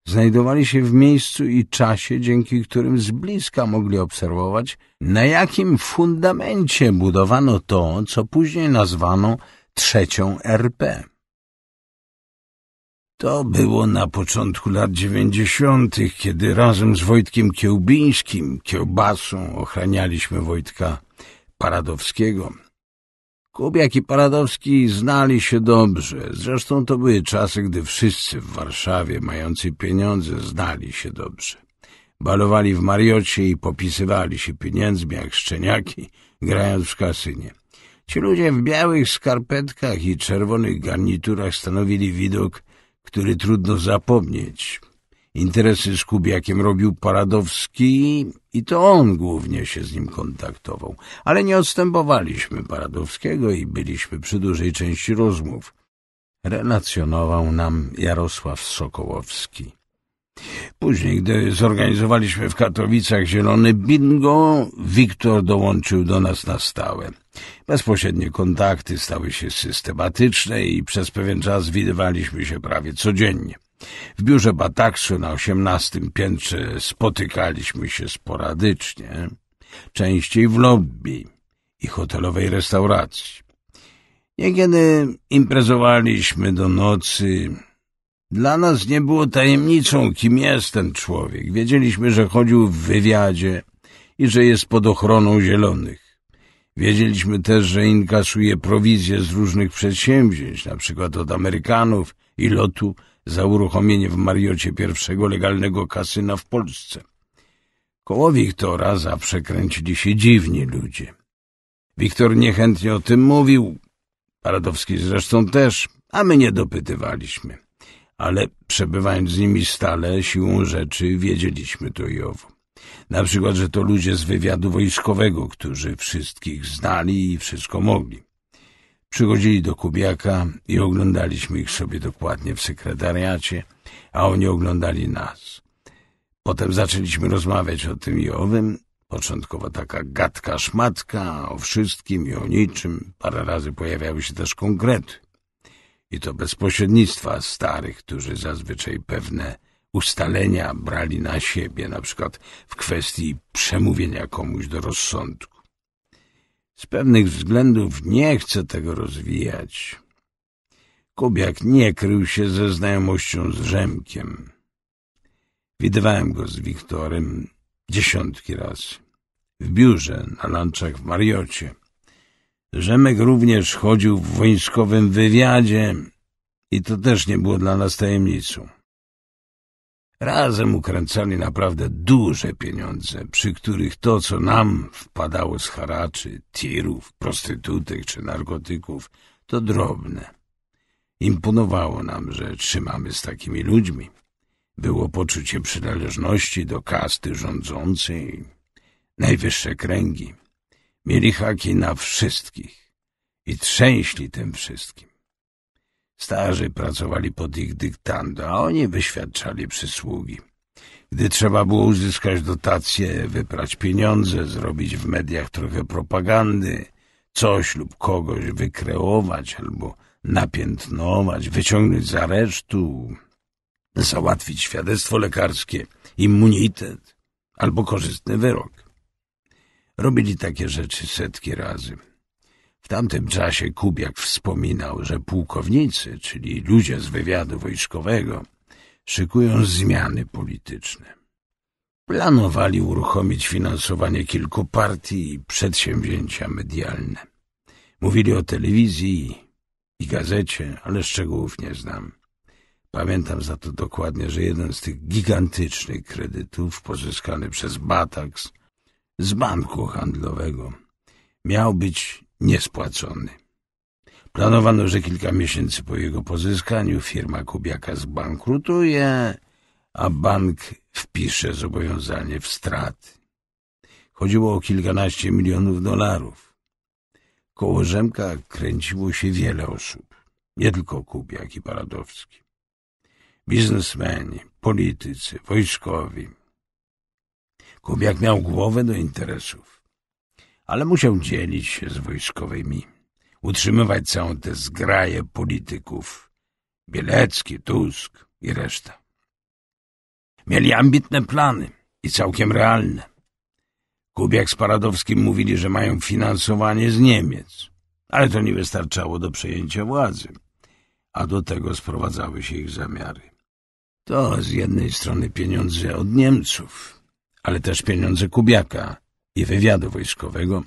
znajdowali się w miejscu i czasie, dzięki którym z bliska mogli obserwować, na jakim fundamencie budowano to, co później nazwano trzecią RP. To było na początku lat dziewięćdziesiątych, kiedy razem z Wojtkiem Kiełbińskim, kiełbasą, ochranialiśmy Wojtka Paradowskiego. Kubiak i Paradowski znali się dobrze. Zresztą to były czasy, gdy wszyscy w Warszawie, mający pieniądze, znali się dobrze. Balowali w Mariocie i popisywali się pieniędzmi jak szczeniaki, grając w kasynie. Ci ludzie w białych skarpetkach i czerwonych garniturach stanowili widok który trudno zapomnieć. Interesy z Kubiakiem robił Paradowski i to on głównie się z nim kontaktował. Ale nie odstępowaliśmy Paradowskiego i byliśmy przy dużej części rozmów. Relacjonował nam Jarosław Sokołowski. Później, gdy zorganizowaliśmy w Katowicach Zielony bingo, Wiktor dołączył do nas na stałe. Bezpośrednie kontakty stały się systematyczne i przez pewien czas widywaliśmy się prawie codziennie. W biurze Bataksu na osiemnastym piętrze spotykaliśmy się sporadycznie, częściej w lobby i hotelowej restauracji. Niekiedy imprezowaliśmy do nocy. Dla nas nie było tajemnicą, kim jest ten człowiek. Wiedzieliśmy, że chodził w wywiadzie i że jest pod ochroną zielonych. Wiedzieliśmy też, że inkasuje prowizje z różnych przedsięwzięć, na przykład od Amerykanów i lotu za uruchomienie w Mariocie pierwszego legalnego kasyna w Polsce. Koło Wiktora zawsze kręcili się dziwni ludzie. Wiktor niechętnie o tym mówił, Paradowski zresztą też, a my nie dopytywaliśmy. Ale przebywając z nimi stale, siłą rzeczy wiedzieliśmy to i owo. Na przykład, że to ludzie z wywiadu wojskowego, którzy wszystkich znali i wszystko mogli. Przychodzili do Kubiaka i oglądaliśmy ich sobie dokładnie w sekretariacie, a oni oglądali nas. Potem zaczęliśmy rozmawiać o tym i owym. Początkowo taka gadka szmatka o wszystkim i o niczym. Parę razy pojawiały się też konkrety. I to bez pośrednictwa starych, którzy zazwyczaj pewne ustalenia brali na siebie, na przykład w kwestii przemówienia komuś do rozsądku. Z pewnych względów nie chcę tego rozwijać. Kubiak nie krył się ze znajomością z Rzemkiem. Widywałem go z Wiktorem dziesiątki razy. W biurze, na lunchach w Mariocie. Rzemek również chodził w wojskowym wywiadzie i to też nie było dla nas tajemnicą. Razem ukręcali naprawdę duże pieniądze, przy których to, co nam wpadało z haraczy, tirów, prostytutek czy narkotyków, to drobne. Imponowało nam, że trzymamy z takimi ludźmi. Było poczucie przynależności do kasty rządzącej, najwyższe kręgi. Mieli haki na wszystkich i trzęśli tym wszystkim. Starzy pracowali pod ich dyktando, a oni wyświadczali przysługi. Gdy trzeba było uzyskać dotacje, wyprać pieniądze, zrobić w mediach trochę propagandy, coś lub kogoś wykreować albo napiętnować, wyciągnąć z aresztu, załatwić świadectwo lekarskie, immunitet albo korzystny wyrok. Robili takie rzeczy setki razy tamtym czasie Kubiak wspominał, że pułkownicy, czyli ludzie z wywiadu wojskowego, szykują zmiany polityczne. Planowali uruchomić finansowanie kilku partii i przedsięwzięcia medialne. Mówili o telewizji i gazecie, ale szczegółów nie znam. Pamiętam za to dokładnie, że jeden z tych gigantycznych kredytów pozyskany przez Bataks z banku handlowego miał być niespłacony. Planowano, że kilka miesięcy po jego pozyskaniu firma Kubiaka zbankrutuje, a bank wpisze zobowiązanie w straty. Chodziło o kilkanaście milionów dolarów. Koło Rzemka kręciło się wiele osób, nie tylko Kubiak i Paradowski. Biznesmeni, politycy, wojskowi. Kubiak miał głowę do interesów ale musiał dzielić się z wojskowymi, utrzymywać całą tę zgraję polityków, Bielecki, Tusk i reszta. Mieli ambitne plany i całkiem realne. Kubiak z Paradowskim mówili, że mają finansowanie z Niemiec, ale to nie wystarczało do przejęcia władzy, a do tego sprowadzały się ich zamiary. To z jednej strony pieniądze od Niemców, ale też pieniądze Kubiaka – i wywiadu wojskowego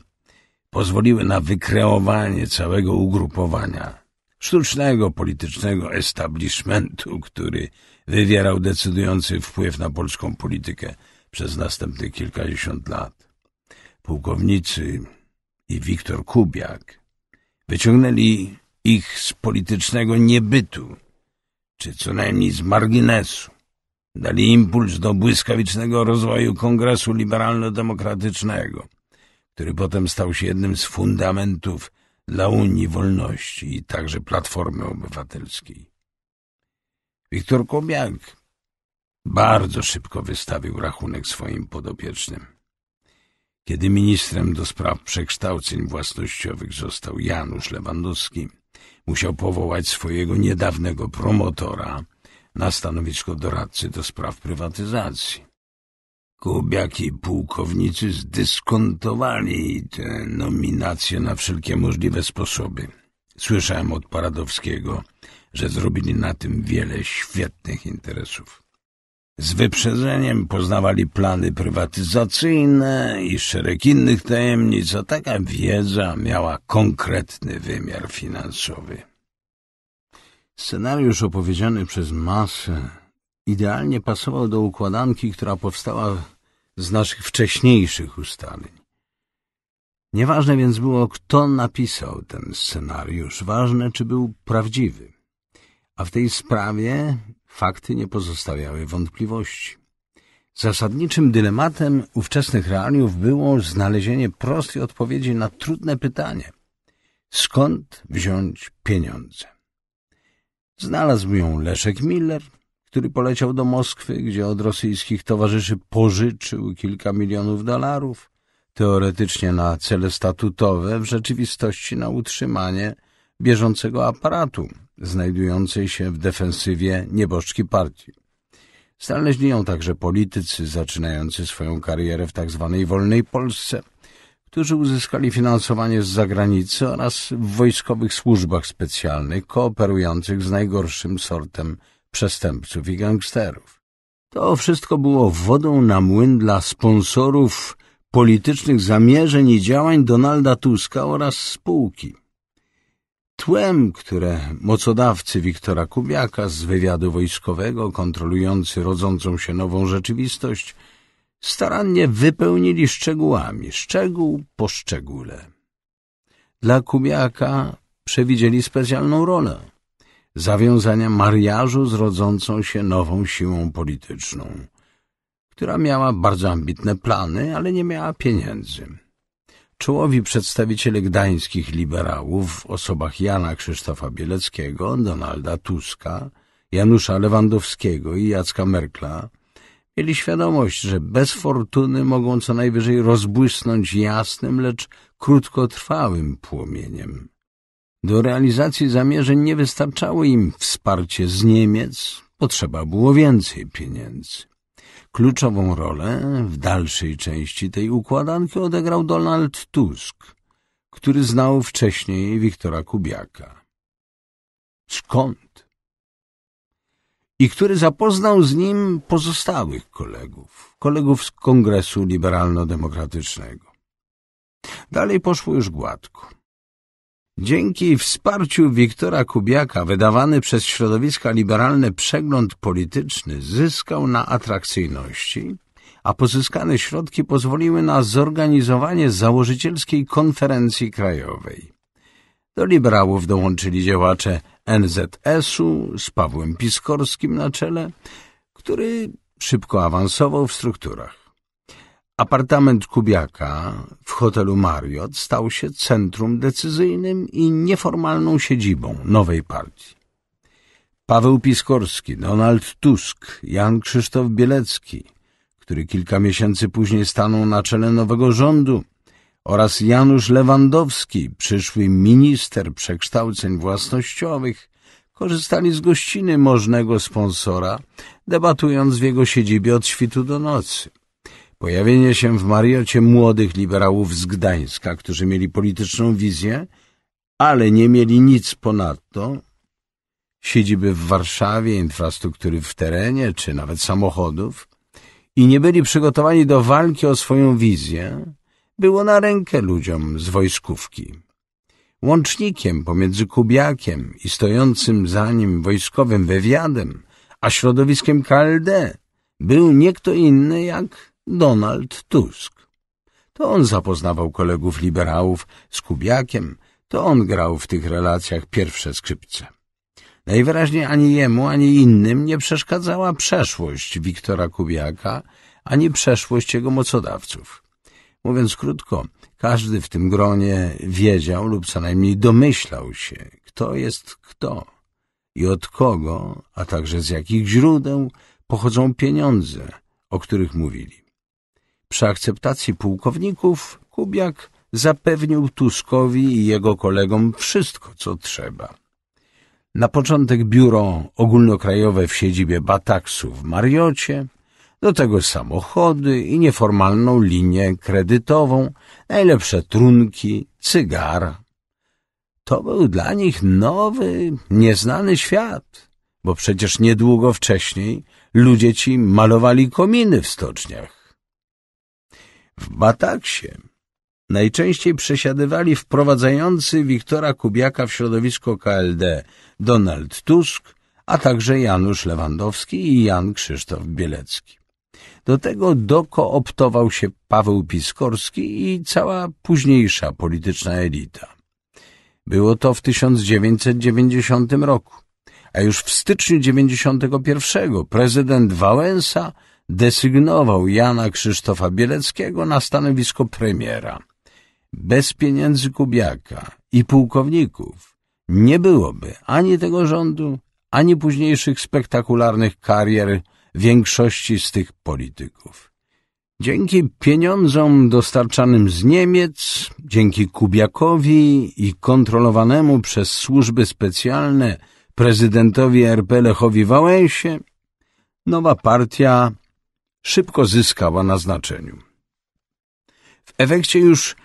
pozwoliły na wykreowanie całego ugrupowania, sztucznego politycznego establishmentu, który wywierał decydujący wpływ na polską politykę przez następnych kilkadziesiąt lat. Pułkownicy i Wiktor Kubiak wyciągnęli ich z politycznego niebytu, czy co najmniej z marginesu dali impuls do błyskawicznego rozwoju Kongresu Liberalno-Demokratycznego, który potem stał się jednym z fundamentów dla Unii Wolności i także Platformy Obywatelskiej. Wiktor Kobiak bardzo szybko wystawił rachunek swoim podopiecznym. Kiedy ministrem do spraw przekształceń własnościowych został Janusz Lewandowski, musiał powołać swojego niedawnego promotora na stanowisko doradcy do spraw prywatyzacji. Kubiaki pułkownicy zdyskontowali tę nominację na wszelkie możliwe sposoby. Słyszałem od Paradowskiego, że zrobili na tym wiele świetnych interesów. Z wyprzedzeniem poznawali plany prywatyzacyjne i szereg innych tajemnic, a taka wiedza miała konkretny wymiar finansowy. Scenariusz opowiedziany przez masę idealnie pasował do układanki, która powstała z naszych wcześniejszych ustaleń. Nieważne więc było, kto napisał ten scenariusz, ważne, czy był prawdziwy. A w tej sprawie fakty nie pozostawiały wątpliwości. Zasadniczym dylematem ówczesnych realiów było znalezienie prostej odpowiedzi na trudne pytanie. Skąd wziąć pieniądze? Znalazł ją Leszek Miller, który poleciał do Moskwy, gdzie od rosyjskich towarzyszy pożyczył kilka milionów dolarów, teoretycznie na cele statutowe, w rzeczywistości na utrzymanie bieżącego aparatu znajdującej się w defensywie nieboszczki partii. Znaleźli ją także politycy zaczynający swoją karierę w tzw. Tak wolnej Polsce – którzy uzyskali finansowanie z zagranicy oraz w wojskowych służbach specjalnych kooperujących z najgorszym sortem przestępców i gangsterów. To wszystko było wodą na młyn dla sponsorów politycznych zamierzeń i działań Donalda Tuska oraz spółki. Tłem, które mocodawcy Wiktora Kubiaka z wywiadu wojskowego kontrolujący rodzącą się nową rzeczywistość – starannie wypełnili szczegółami, szczegół po szczególe. Dla Kubiaka przewidzieli specjalną rolę zawiązania mariażu z rodzącą się nową siłą polityczną, która miała bardzo ambitne plany, ale nie miała pieniędzy. Czołowi przedstawiciele gdańskich liberałów w osobach Jana Krzysztofa Bieleckiego, Donalda Tuska, Janusza Lewandowskiego i Jacka Merkla – Mieli świadomość, że bez fortuny mogą co najwyżej rozbłysnąć jasnym, lecz krótkotrwałym płomieniem. Do realizacji zamierzeń nie wystarczało im wsparcie z Niemiec, potrzeba było więcej pieniędzy. Kluczową rolę w dalszej części tej układanki odegrał Donald Tusk, który znał wcześniej Wiktora Kubiaka. Skąd i który zapoznał z nim pozostałych kolegów, kolegów z Kongresu Liberalno-Demokratycznego. Dalej poszło już gładko. Dzięki wsparciu Wiktora Kubiaka wydawany przez środowiska liberalne przegląd polityczny zyskał na atrakcyjności, a pozyskane środki pozwoliły na zorganizowanie założycielskiej konferencji krajowej. Do liberałów dołączyli działacze NZS-u z Pawłem Piskorskim na czele, który szybko awansował w strukturach. Apartament Kubiaka w hotelu Marriott stał się centrum decyzyjnym i nieformalną siedzibą nowej partii. Paweł Piskorski, Donald Tusk, Jan Krzysztof Bielecki, który kilka miesięcy później stanął na czele nowego rządu, oraz Janusz Lewandowski, przyszły minister przekształceń własnościowych, korzystali z gościny możnego sponsora, debatując w jego siedzibie od świtu do nocy. Pojawienie się w Mariocie młodych liberałów z Gdańska, którzy mieli polityczną wizję, ale nie mieli nic ponadto, siedziby w Warszawie, infrastruktury w terenie, czy nawet samochodów, i nie byli przygotowani do walki o swoją wizję, było na rękę ludziom z wojskówki. Łącznikiem pomiędzy Kubiakiem i stojącym za nim wojskowym wywiadem, a środowiskiem KLD był nie kto inny jak Donald Tusk. To on zapoznawał kolegów liberałów z Kubiakiem, to on grał w tych relacjach pierwsze skrzypce. Najwyraźniej ani jemu, ani innym nie przeszkadzała przeszłość Wiktora Kubiaka, ani przeszłość jego mocodawców. Mówiąc krótko, każdy w tym gronie wiedział lub co najmniej domyślał się, kto jest kto i od kogo, a także z jakich źródeł pochodzą pieniądze, o których mówili. Przy akceptacji pułkowników Kubiak zapewnił Tuskowi i jego kolegom wszystko, co trzeba. Na początek biuro ogólnokrajowe w siedzibie Bataksu w Mariocie, do tego samochody i nieformalną linię kredytową, najlepsze trunki, cygara. To był dla nich nowy, nieznany świat, bo przecież niedługo wcześniej ludzie ci malowali kominy w stoczniach. W Bataksie najczęściej przesiadywali wprowadzający Wiktora Kubiaka w środowisko KLD Donald Tusk, a także Janusz Lewandowski i Jan Krzysztof Bielecki. Do tego dokooptował się Paweł Piskorski i cała późniejsza polityczna elita. Było to w 1990 roku, a już w styczniu 1991 prezydent Wałęsa desygnował Jana Krzysztofa Bieleckiego na stanowisko premiera. Bez pieniędzy Kubiaka i pułkowników nie byłoby ani tego rządu, ani późniejszych spektakularnych karier większości z tych polityków. Dzięki pieniądzom dostarczanym z Niemiec, dzięki Kubiakowi i kontrolowanemu przez służby specjalne prezydentowi RP Lechowi Wałęsie, nowa partia szybko zyskała na znaczeniu. W efekcie już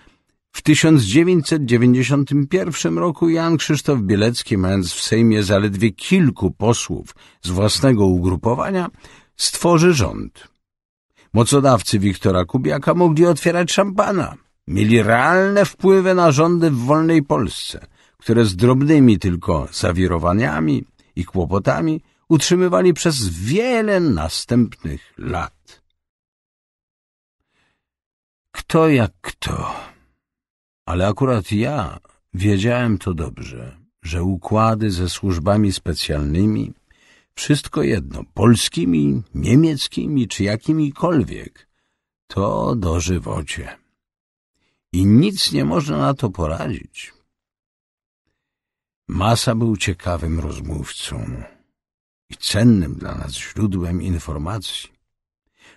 w 1991 roku Jan Krzysztof Bielecki, mając w Sejmie zaledwie kilku posłów z własnego ugrupowania, stworzy rząd. Mocodawcy Wiktora Kubiaka mogli otwierać szampana. Mieli realne wpływy na rządy w wolnej Polsce, które z drobnymi tylko zawirowaniami i kłopotami utrzymywali przez wiele następnych lat. Kto jak kto... Ale akurat ja wiedziałem to dobrze, że układy ze służbami specjalnymi, wszystko jedno, polskimi, niemieckimi czy jakimikolwiek, to dożywocie. I nic nie można na to poradzić. Masa był ciekawym rozmówcą i cennym dla nas źródłem informacji,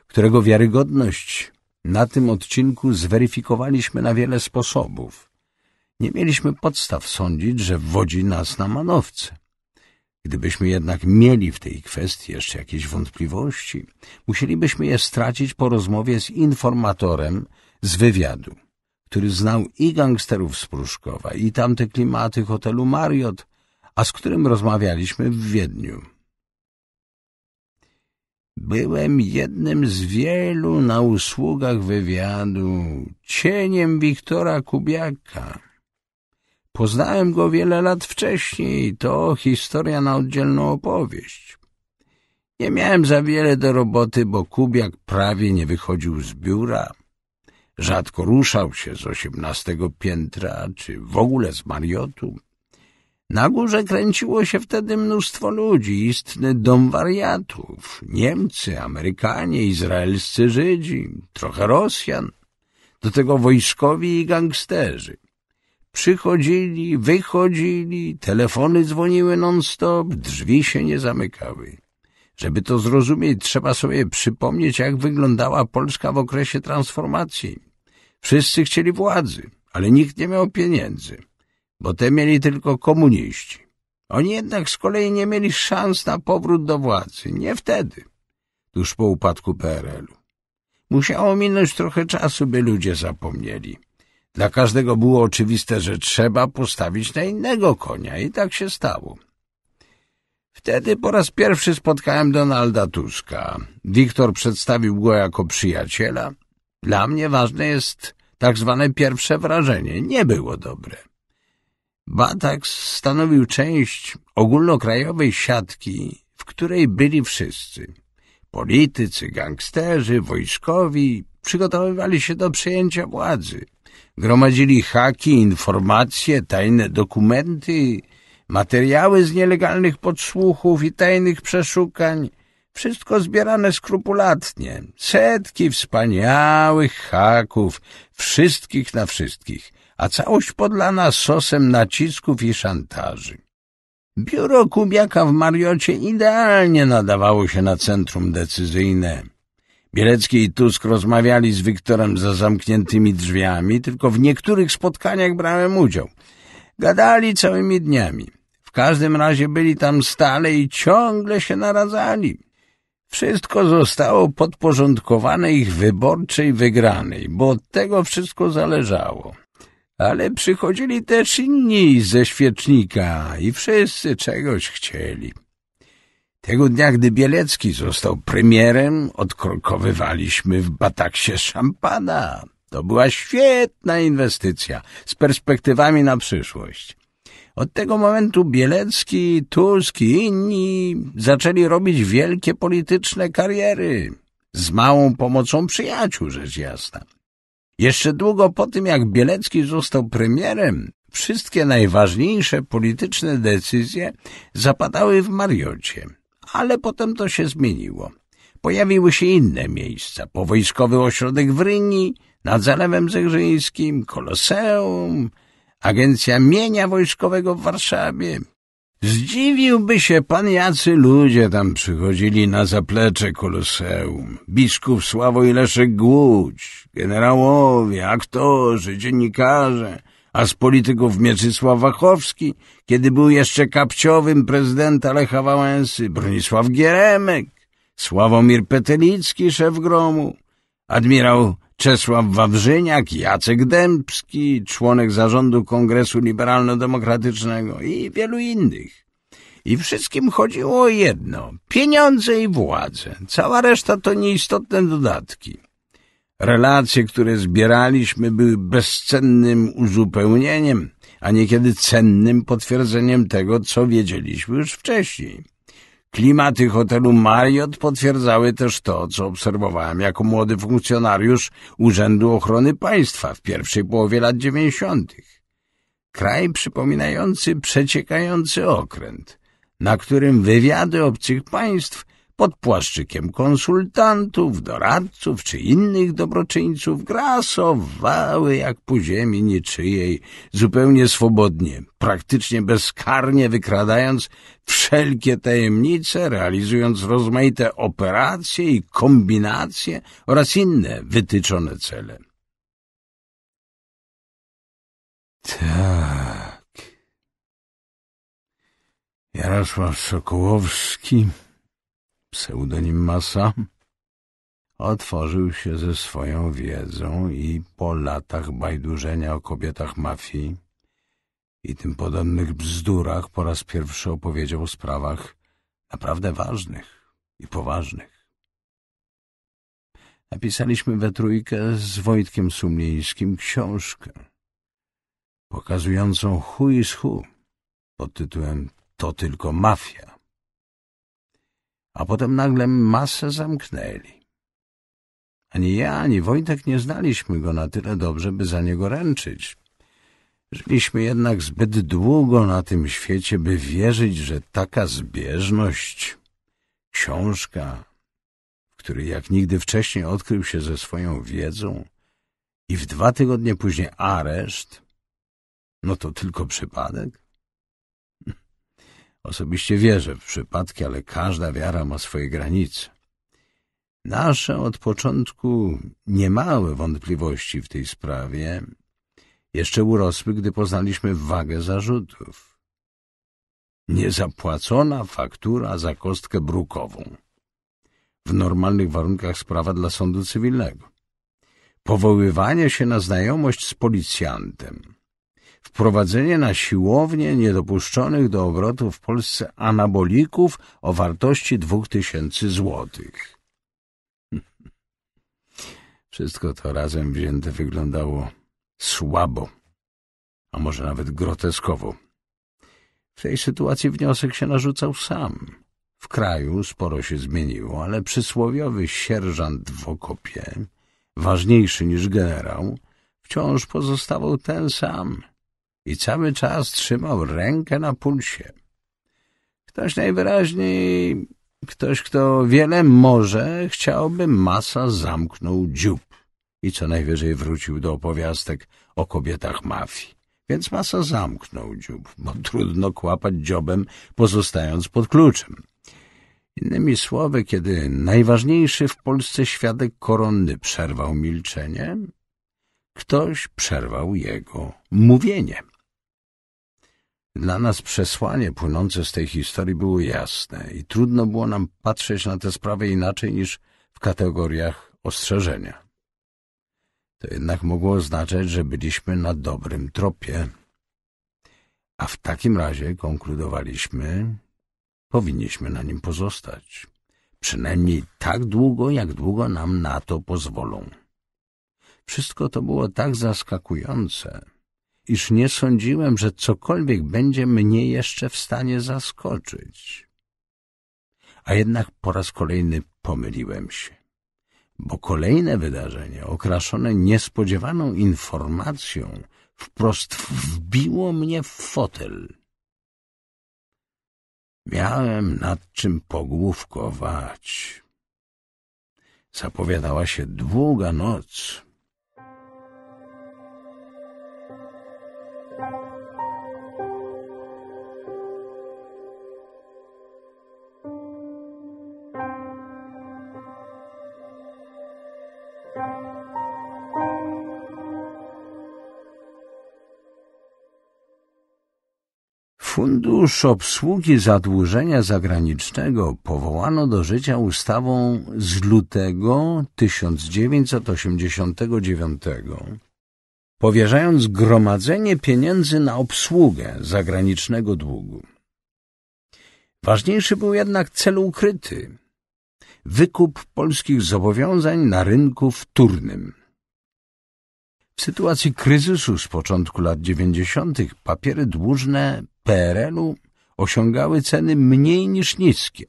którego wiarygodność na tym odcinku zweryfikowaliśmy na wiele sposobów. Nie mieliśmy podstaw sądzić, że wodzi nas na manowce. Gdybyśmy jednak mieli w tej kwestii jeszcze jakieś wątpliwości, musielibyśmy je stracić po rozmowie z informatorem z wywiadu, który znał i gangsterów z Pruszkowa, i tamte klimaty hotelu Mariot, a z którym rozmawialiśmy w Wiedniu. Byłem jednym z wielu na usługach wywiadu, cieniem Wiktora Kubiaka. Poznałem go wiele lat wcześniej, to historia na oddzielną opowieść. Nie miałem za wiele do roboty, bo Kubiak prawie nie wychodził z biura. Rzadko ruszał się z osiemnastego piętra, czy w ogóle z Mariotu. Na górze kręciło się wtedy mnóstwo ludzi, istny dom wariatów, Niemcy, Amerykanie, izraelscy Żydzi, trochę Rosjan, do tego wojskowi i gangsterzy. Przychodzili, wychodzili, telefony dzwoniły non-stop, drzwi się nie zamykały. Żeby to zrozumieć, trzeba sobie przypomnieć, jak wyglądała Polska w okresie transformacji. Wszyscy chcieli władzy, ale nikt nie miał pieniędzy bo te mieli tylko komuniści. Oni jednak z kolei nie mieli szans na powrót do władzy. Nie wtedy, tuż po upadku PRL-u. Musiało minąć trochę czasu, by ludzie zapomnieli. Dla każdego było oczywiste, że trzeba postawić na innego konia i tak się stało. Wtedy po raz pierwszy spotkałem Donalda Tuska. Wiktor przedstawił go jako przyjaciela. Dla mnie ważne jest tak zwane pierwsze wrażenie. Nie było dobre. Batax stanowił część ogólnokrajowej siatki, w której byli wszyscy. Politycy, gangsterzy, wojskowi przygotowywali się do przejęcia władzy. Gromadzili haki, informacje, tajne dokumenty, materiały z nielegalnych podsłuchów i tajnych przeszukań. Wszystko zbierane skrupulatnie. Setki wspaniałych haków, wszystkich na wszystkich – a całość podlana sosem nacisków i szantaży. Biuro Kubiaka w Mariocie idealnie nadawało się na centrum decyzyjne. Bielecki i Tusk rozmawiali z Wiktorem za zamkniętymi drzwiami, tylko w niektórych spotkaniach brałem udział. Gadali całymi dniami. W każdym razie byli tam stale i ciągle się naradzali. Wszystko zostało podporządkowane ich wyborczej wygranej, bo od tego wszystko zależało ale przychodzili też inni ze świecznika i wszyscy czegoś chcieli. Tego dnia, gdy Bielecki został premierem, odkrokowywaliśmy w bataksie szampana. To była świetna inwestycja z perspektywami na przyszłość. Od tego momentu Bielecki, Tusk i inni zaczęli robić wielkie polityczne kariery. Z małą pomocą przyjaciół, rzecz jasna. Jeszcze długo po tym, jak Bielecki został premierem, wszystkie najważniejsze polityczne decyzje zapadały w Mariocie, ale potem to się zmieniło. Pojawiły się inne miejsca, powojskowy ośrodek w Ryni, nad Zalewem Zegrzyńskim, Koloseum, Agencja Mienia Wojskowego w Warszawie. Zdziwiłby się pan, jacy ludzie tam przychodzili na zaplecze Koloseum. Biskup Sławo i Leszek Głódź, generałowie, aktorzy, dziennikarze, a z polityków Mieczysław Wachowski, kiedy był jeszcze kapciowym prezydenta Lecha Wałęsy, Bronisław Gieremek, Sławomir Petelicki, szef gromu, admirał Czesław Wawrzyniak, Jacek Dębski, członek zarządu Kongresu Liberalno-Demokratycznego i wielu innych. I wszystkim chodziło o jedno – pieniądze i władzę. Cała reszta to nieistotne dodatki. Relacje, które zbieraliśmy, były bezcennym uzupełnieniem, a niekiedy cennym potwierdzeniem tego, co wiedzieliśmy już wcześniej. Klimaty hotelu Marriott potwierdzały też to, co obserwowałem jako młody funkcjonariusz Urzędu Ochrony Państwa w pierwszej połowie lat dziewięćdziesiątych. Kraj przypominający przeciekający okręt, na którym wywiady obcych państw pod płaszczykiem konsultantów, doradców czy innych dobroczyńców grasowały jak po ziemi niczyjej, zupełnie swobodnie, praktycznie bezkarnie wykradając wszelkie tajemnice, realizując rozmaite operacje i kombinacje oraz inne wytyczone cele. Tak. Jarosław Sokołowski pseudonim Masa? otworzył się ze swoją wiedzą i po latach bajdurzenia o kobietach mafii i tym podobnych bzdurach po raz pierwszy opowiedział o sprawach naprawdę ważnych i poważnych. Napisaliśmy we trójkę z Wojtkiem Sumlińskim książkę pokazującą chuj z hu pod tytułem To tylko mafia a potem nagle masę zamknęli. Ani ja, ani Wojtek nie znaliśmy go na tyle dobrze, by za niego ręczyć. Żyliśmy jednak zbyt długo na tym świecie, by wierzyć, że taka zbieżność, książka, w której jak nigdy wcześniej odkrył się ze swoją wiedzą i w dwa tygodnie później areszt, no to tylko przypadek? Osobiście wierzę w przypadki, ale każda wiara ma swoje granice. Nasze od początku niemałe wątpliwości w tej sprawie jeszcze urosły, gdy poznaliśmy wagę zarzutów. Niezapłacona faktura za kostkę brukową. W normalnych warunkach sprawa dla sądu cywilnego. Powoływanie się na znajomość z policjantem wprowadzenie na siłownie niedopuszczonych do obrotu w Polsce anabolików o wartości 2000 złotych. Wszystko to razem wzięte wyglądało słabo, a może nawet groteskowo. W tej sytuacji wniosek się narzucał sam. W kraju sporo się zmieniło, ale przysłowiowy sierżant w okopie, ważniejszy niż generał, wciąż pozostawał ten sam, i cały czas trzymał rękę na pulsie. Ktoś najwyraźniej, ktoś, kto wiele może, chciałby masa zamknął dziób i co najwyżej wrócił do opowiastek o kobietach mafii. Więc masa zamknął dziób, bo trudno kłapać dziobem, pozostając pod kluczem. Innymi słowy, kiedy najważniejszy w Polsce świadek koronny przerwał milczenie, ktoś przerwał jego mówienie. Dla nas przesłanie płynące z tej historii było jasne i trudno było nam patrzeć na tę sprawę inaczej niż w kategoriach ostrzeżenia. To jednak mogło oznaczać, że byliśmy na dobrym tropie. A w takim razie, konkludowaliśmy, powinniśmy na nim pozostać. Przynajmniej tak długo, jak długo nam na to pozwolą. Wszystko to było tak zaskakujące, iż nie sądziłem, że cokolwiek będzie mnie jeszcze w stanie zaskoczyć. A jednak po raz kolejny pomyliłem się, bo kolejne wydarzenie, okraszone niespodziewaną informacją, wprost wbiło mnie w fotel. Miałem nad czym pogłówkować. Zapowiadała się długa noc Fundusz Obsługi Zadłużenia Zagranicznego powołano do życia ustawą z lutego 1989, powierzając gromadzenie pieniędzy na obsługę zagranicznego długu. Ważniejszy był jednak cel ukryty – wykup polskich zobowiązań na rynku wtórnym – w sytuacji kryzysu z początku lat 90. papiery dłużne PRL-u osiągały ceny mniej niż niskie.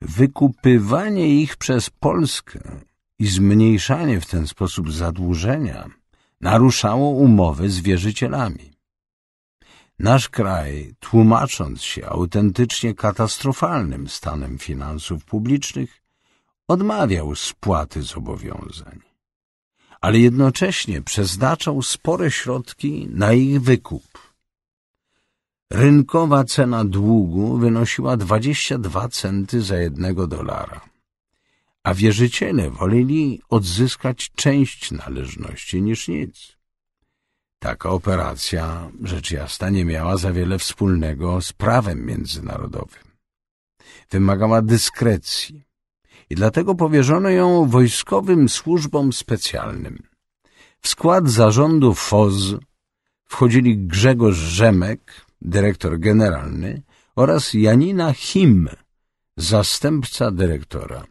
Wykupywanie ich przez Polskę i zmniejszanie w ten sposób zadłużenia naruszało umowy z wierzycielami. Nasz kraj, tłumacząc się autentycznie katastrofalnym stanem finansów publicznych, odmawiał spłaty zobowiązań ale jednocześnie przeznaczał spore środki na ich wykup. Rynkowa cena długu wynosiła 22 centy za jednego dolara, a wierzyciele woleli odzyskać część należności niż nic. Taka operacja, rzecz jasna, nie miała za wiele wspólnego z prawem międzynarodowym. Wymagała dyskrecji, i dlatego powierzono ją wojskowym służbom specjalnym. W skład zarządu FOZ wchodzili Grzegorz Rzemek, dyrektor generalny, oraz Janina Him, zastępca dyrektora,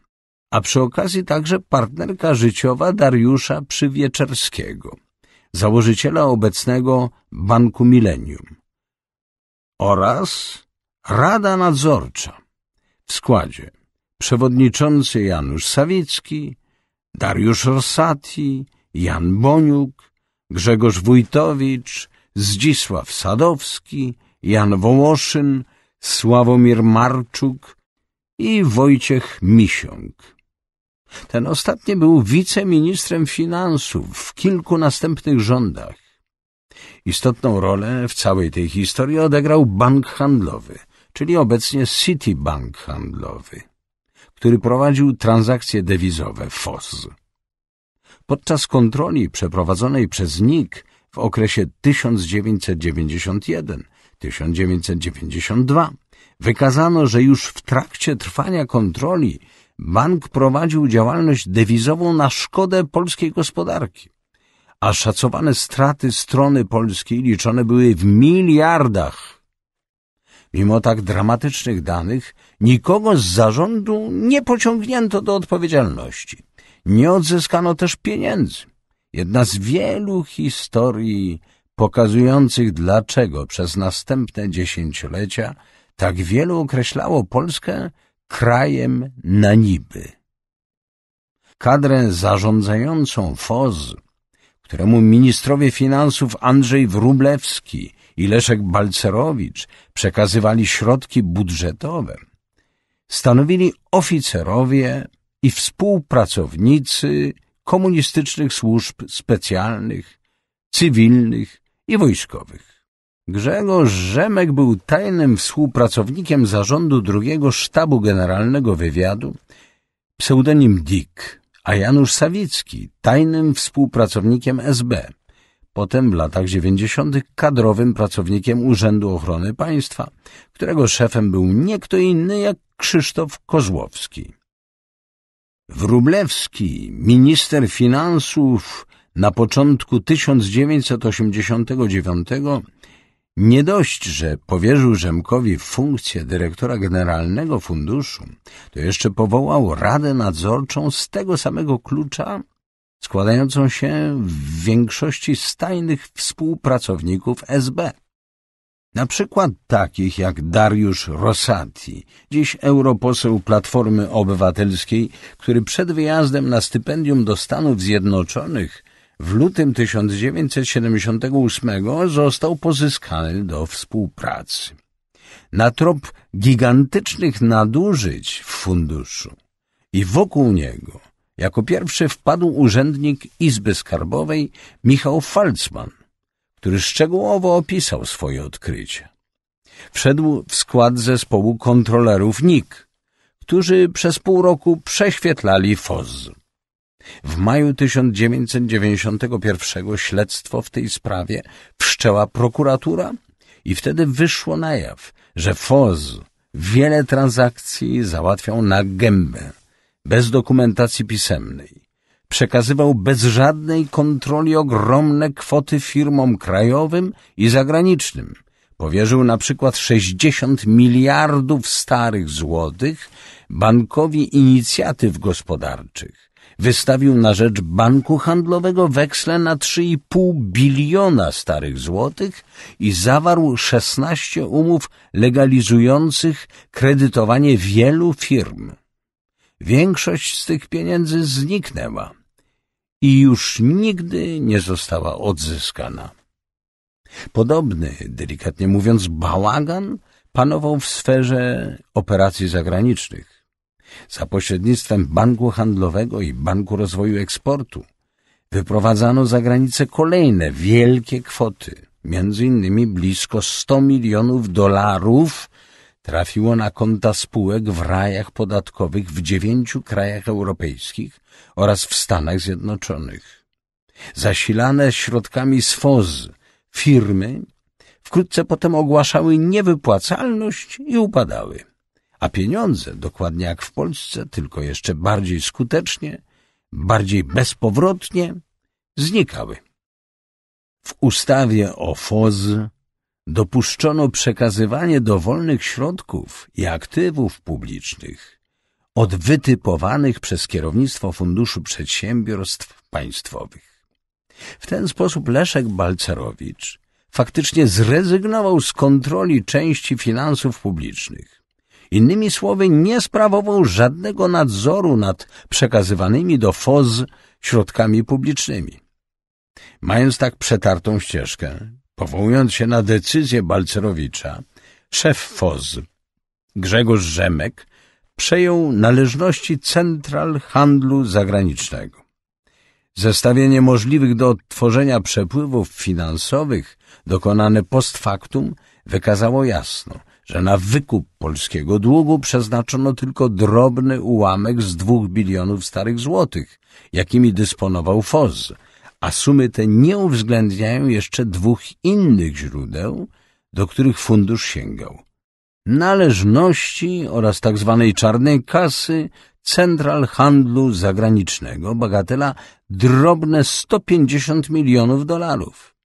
a przy okazji także partnerka życiowa Dariusza Przywieczerskiego, założyciela obecnego Banku Millennium, oraz Rada Nadzorcza w składzie przewodniczący Janusz Sawicki, Dariusz Rosati, Jan Boniuk, Grzegorz Wójtowicz, Zdzisław Sadowski, Jan Wołoszyn, Sławomir Marczuk i Wojciech Misiąg. Ten ostatni był wiceministrem finansów w kilku następnych rządach. Istotną rolę w całej tej historii odegrał bank handlowy, czyli obecnie Bank handlowy który prowadził transakcje dewizowe FOS. Podczas kontroli przeprowadzonej przez NIK w okresie 1991-1992 wykazano, że już w trakcie trwania kontroli bank prowadził działalność dewizową na szkodę polskiej gospodarki, a szacowane straty strony polskiej liczone były w miliardach Mimo tak dramatycznych danych nikogo z zarządu nie pociągnięto do odpowiedzialności. Nie odzyskano też pieniędzy. Jedna z wielu historii pokazujących dlaczego przez następne dziesięciolecia tak wielu określało Polskę krajem na niby. Kadrę zarządzającą FOZ, któremu ministrowie finansów Andrzej Wrublewski i Leszek Balcerowicz przekazywali środki budżetowe, stanowili oficerowie i współpracownicy komunistycznych służb specjalnych, cywilnych i wojskowych. Grzegorz Rzemek był tajnym współpracownikiem zarządu drugiego sztabu generalnego wywiadu, pseudonim Dick, a Janusz Sawicki tajnym współpracownikiem SB. Potem w latach 90. kadrowym pracownikiem Urzędu Ochrony Państwa, którego szefem był nie kto inny jak Krzysztof Kozłowski. Wrublewski, minister finansów na początku 1989 nie dość, że powierzył Rzemkowi funkcję dyrektora generalnego funduszu, to jeszcze powołał radę nadzorczą z tego samego klucza, składającą się w większości z tajnych współpracowników SB. Na przykład takich jak Dariusz Rosati, dziś europoseł Platformy Obywatelskiej, który przed wyjazdem na stypendium do Stanów Zjednoczonych w lutym 1978 został pozyskany do współpracy. Na trop gigantycznych nadużyć w funduszu i wokół niego jako pierwszy wpadł urzędnik Izby Skarbowej Michał Falcman, który szczegółowo opisał swoje odkrycie. Wszedł w skład zespołu kontrolerów NIK, którzy przez pół roku prześwietlali FOZ. W maju 1991 śledztwo w tej sprawie wszczęła prokuratura i wtedy wyszło na jaw, że FOZ wiele transakcji załatwiał na gębę bez dokumentacji pisemnej. Przekazywał bez żadnej kontroli ogromne kwoty firmom krajowym i zagranicznym. Powierzył na przykład 60 miliardów starych złotych bankowi inicjatyw gospodarczych. Wystawił na rzecz Banku Handlowego weksle na 3,5 biliona starych złotych i zawarł 16 umów legalizujących kredytowanie wielu firm. Większość z tych pieniędzy zniknęła i już nigdy nie została odzyskana. Podobny, delikatnie mówiąc, bałagan panował w sferze operacji zagranicznych. Za pośrednictwem Banku Handlowego i Banku Rozwoju Eksportu wyprowadzano za granicę kolejne wielkie kwoty, między innymi blisko 100 milionów dolarów trafiło na konta spółek w rajach podatkowych w dziewięciu krajach europejskich oraz w Stanach Zjednoczonych. Zasilane środkami z FOZ firmy wkrótce potem ogłaszały niewypłacalność i upadały. A pieniądze, dokładnie jak w Polsce, tylko jeszcze bardziej skutecznie, bardziej bezpowrotnie, znikały. W ustawie o FOZ dopuszczono przekazywanie dowolnych środków i aktywów publicznych od wytypowanych przez kierownictwo Funduszu Przedsiębiorstw Państwowych. W ten sposób Leszek Balcerowicz faktycznie zrezygnował z kontroli części finansów publicznych. Innymi słowy, nie sprawował żadnego nadzoru nad przekazywanymi do FOZ środkami publicznymi. Mając tak przetartą ścieżkę, Powołując się na decyzję Balcerowicza, szef FOZ Grzegorz Rzemek przejął należności Central Handlu Zagranicznego. Zestawienie możliwych do odtworzenia przepływów finansowych dokonane post factum wykazało jasno, że na wykup polskiego długu przeznaczono tylko drobny ułamek z dwóch bilionów starych złotych, jakimi dysponował FOZ – a sumy te nie uwzględniają jeszcze dwóch innych źródeł, do których fundusz sięgał. Należności oraz tzw. Tak czarnej kasy Central Handlu Zagranicznego, bagatela drobne 150 milionów dolarów.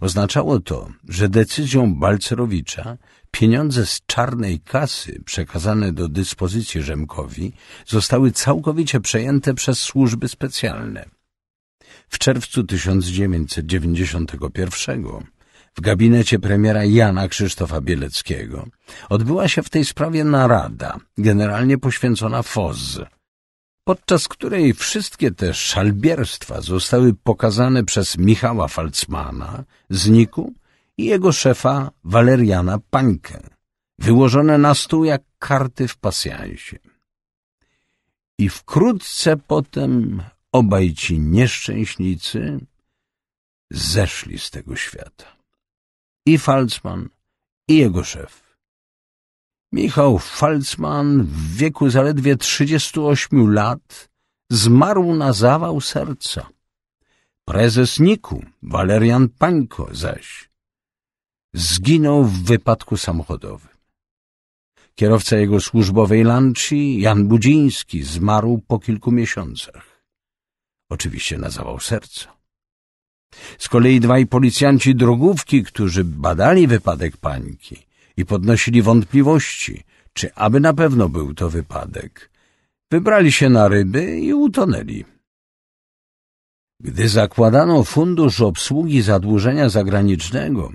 Oznaczało to, że decyzją Balcerowicza pieniądze z czarnej kasy przekazane do dyspozycji Rzemkowi zostały całkowicie przejęte przez służby specjalne. W czerwcu 1991 w gabinecie premiera Jana Krzysztofa Bieleckiego odbyła się w tej sprawie narada, generalnie poświęcona FOZ, podczas której wszystkie te szalbierstwa zostały pokazane przez Michała Falcmana z Niku i jego szefa Waleriana Pańkę, wyłożone na stół jak karty w pasjansie. I wkrótce potem obaj ci nieszczęśnicy zeszli z tego świata. I Falcman, i jego szef. Michał Falcman w wieku zaledwie 38 lat zmarł na zawał serca. Prezes Niku, Walerian Pańko zaś, zginął w wypadku samochodowym. Kierowca jego służbowej lanci, Jan Budziński, zmarł po kilku miesiącach. Oczywiście na zawał serca. Z kolei dwaj policjanci drogówki, którzy badali wypadek pańki i podnosili wątpliwości, czy aby na pewno był to wypadek, wybrali się na ryby i utonęli. Gdy zakładano fundusz obsługi zadłużenia zagranicznego,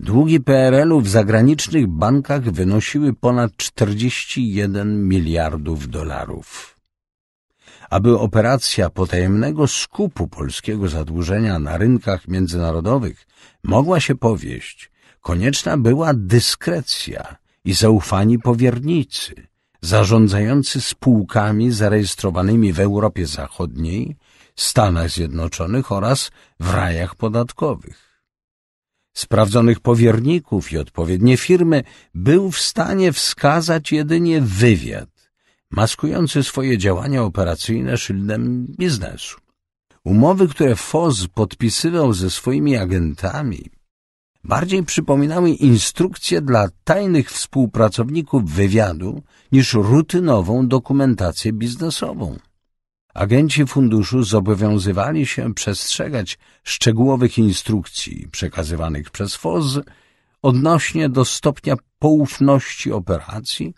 długi PRL-u w zagranicznych bankach wynosiły ponad 41 miliardów dolarów aby operacja potajemnego skupu polskiego zadłużenia na rynkach międzynarodowych mogła się powieść, konieczna była dyskrecja i zaufani powiernicy, zarządzający spółkami zarejestrowanymi w Europie Zachodniej, Stanach Zjednoczonych oraz w rajach podatkowych sprawdzonych powierników i odpowiednie firmy, był w stanie wskazać jedynie wywiad, maskujący swoje działania operacyjne szyldem biznesu. Umowy, które FOZ podpisywał ze swoimi agentami, bardziej przypominały instrukcje dla tajnych współpracowników wywiadu niż rutynową dokumentację biznesową. Agenci funduszu zobowiązywali się przestrzegać szczegółowych instrukcji przekazywanych przez FOZ odnośnie do stopnia poufności operacji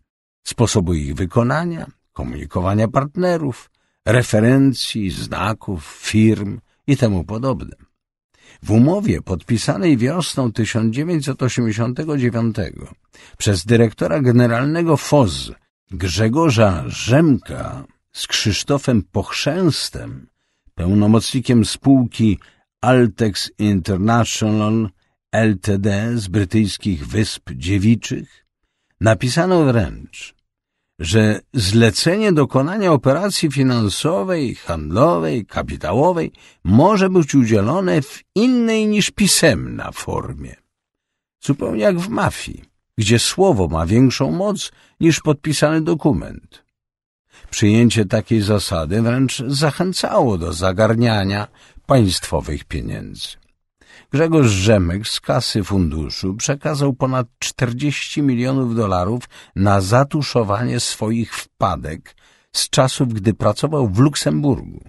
sposobu ich wykonania, komunikowania partnerów, referencji, znaków, firm itp. W umowie podpisanej wiosną 1989 przez dyrektora generalnego FOZ Grzegorza Rzemka z Krzysztofem Pochrzęstem, pełnomocnikiem spółki Altex International LTD z brytyjskich Wysp Dziewiczych, napisano wręcz – że zlecenie dokonania operacji finansowej, handlowej, kapitałowej może być udzielone w innej niż pisemna formie. Zupełnie jak w mafii, gdzie słowo ma większą moc niż podpisany dokument. Przyjęcie takiej zasady wręcz zachęcało do zagarniania państwowych pieniędzy. Grzegorz Rzemek z kasy funduszu przekazał ponad 40 milionów dolarów na zatuszowanie swoich wpadek z czasów, gdy pracował w Luksemburgu.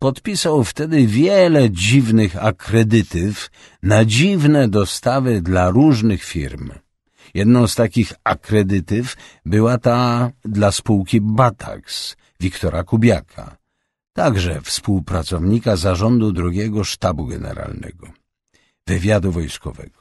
Podpisał wtedy wiele dziwnych akredytyw na dziwne dostawy dla różnych firm. Jedną z takich akredytyw była ta dla spółki Batax Wiktora Kubiaka, także współpracownika zarządu drugiego sztabu generalnego wywiadu wojskowego.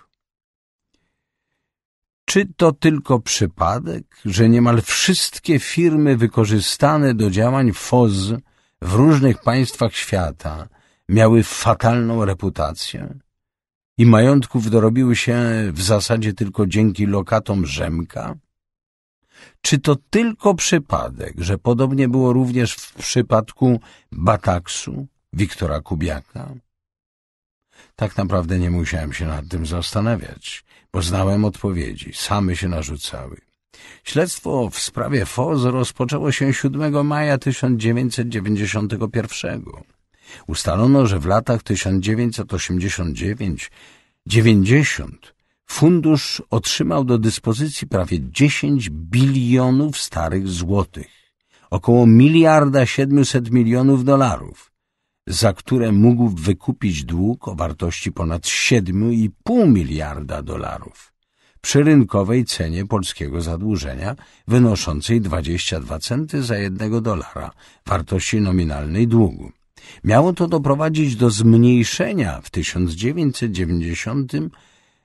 Czy to tylko przypadek, że niemal wszystkie firmy wykorzystane do działań FOZ w różnych państwach świata miały fatalną reputację i majątków dorobiły się w zasadzie tylko dzięki lokatom Rzemka? Czy to tylko przypadek, że podobnie było również w przypadku Bataksu Wiktora Kubiaka? Tak naprawdę nie musiałem się nad tym zastanawiać, bo znałem odpowiedzi, same się narzucały. Śledztwo w sprawie FOZ rozpoczęło się 7 maja 1991. Ustalono, że w latach 1989-90 fundusz otrzymał do dyspozycji prawie 10 bilionów starych złotych, około miliarda 700 milionów dolarów, za które mógł wykupić dług o wartości ponad 7,5 miliarda dolarów przy rynkowej cenie polskiego zadłużenia wynoszącej 22 centy za jednego dolara wartości nominalnej długu. Miało to doprowadzić do zmniejszenia w 1990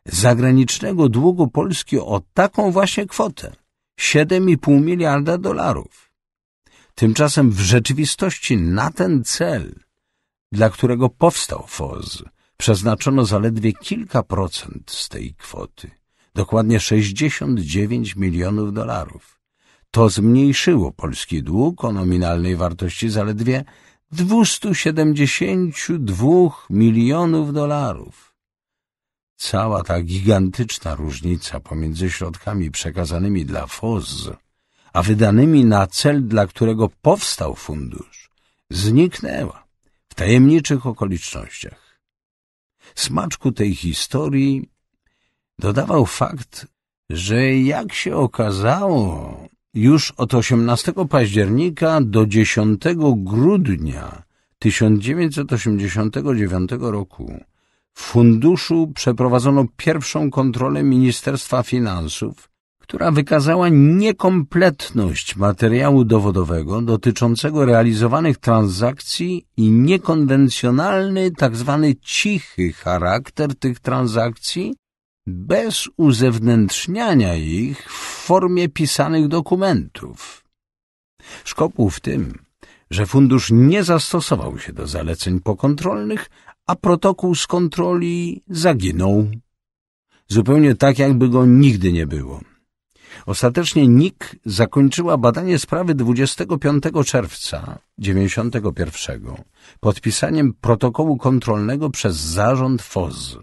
zagranicznego długu Polski o taką właśnie kwotę 7,5 miliarda dolarów. Tymczasem w rzeczywistości na ten cel dla którego powstał FOZ, przeznaczono zaledwie kilka procent z tej kwoty, dokładnie 69 milionów dolarów. To zmniejszyło polski dług o nominalnej wartości zaledwie 272 milionów dolarów. Cała ta gigantyczna różnica pomiędzy środkami przekazanymi dla FOZ a wydanymi na cel, dla którego powstał fundusz, zniknęła w tajemniczych okolicznościach. Smaczku tej historii dodawał fakt, że jak się okazało, już od 18 października do 10 grudnia 1989 roku w funduszu przeprowadzono pierwszą kontrolę Ministerstwa Finansów która wykazała niekompletność materiału dowodowego dotyczącego realizowanych transakcji i niekonwencjonalny, tzw. Tak cichy charakter tych transakcji bez uzewnętrzniania ich w formie pisanych dokumentów. Szkopuł w tym, że fundusz nie zastosował się do zaleceń pokontrolnych, a protokół z kontroli zaginął. Zupełnie tak, jakby go nigdy nie było. Ostatecznie NIK zakończyła badanie sprawy 25 czerwca 91 podpisaniem protokołu kontrolnego przez zarząd FOZ.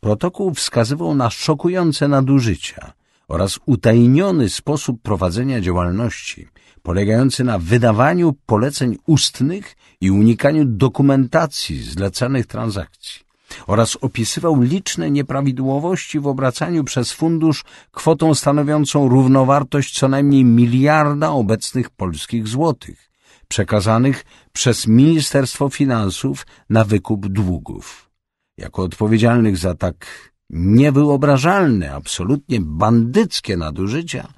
Protokół wskazywał na szokujące nadużycia oraz utajniony sposób prowadzenia działalności, polegający na wydawaniu poleceń ustnych i unikaniu dokumentacji zlecanych transakcji oraz opisywał liczne nieprawidłowości w obracaniu przez fundusz kwotą stanowiącą równowartość co najmniej miliarda obecnych polskich złotych, przekazanych przez Ministerstwo Finansów na wykup długów. Jako odpowiedzialnych za tak niewyobrażalne, absolutnie bandyckie nadużycia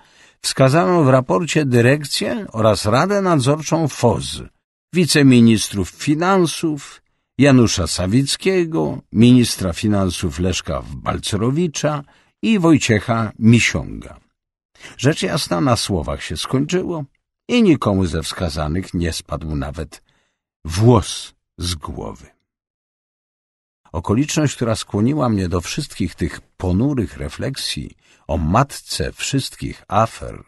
wskazano w raporcie dyrekcję oraz Radę Nadzorczą FOZ, wiceministrów finansów, Janusza Sawickiego, ministra finansów Leszka Balcerowicza i Wojciecha Misiąga. Rzecz jasna na słowach się skończyło i nikomu ze wskazanych nie spadł nawet włos z głowy. Okoliczność, która skłoniła mnie do wszystkich tych ponurych refleksji o matce wszystkich afer,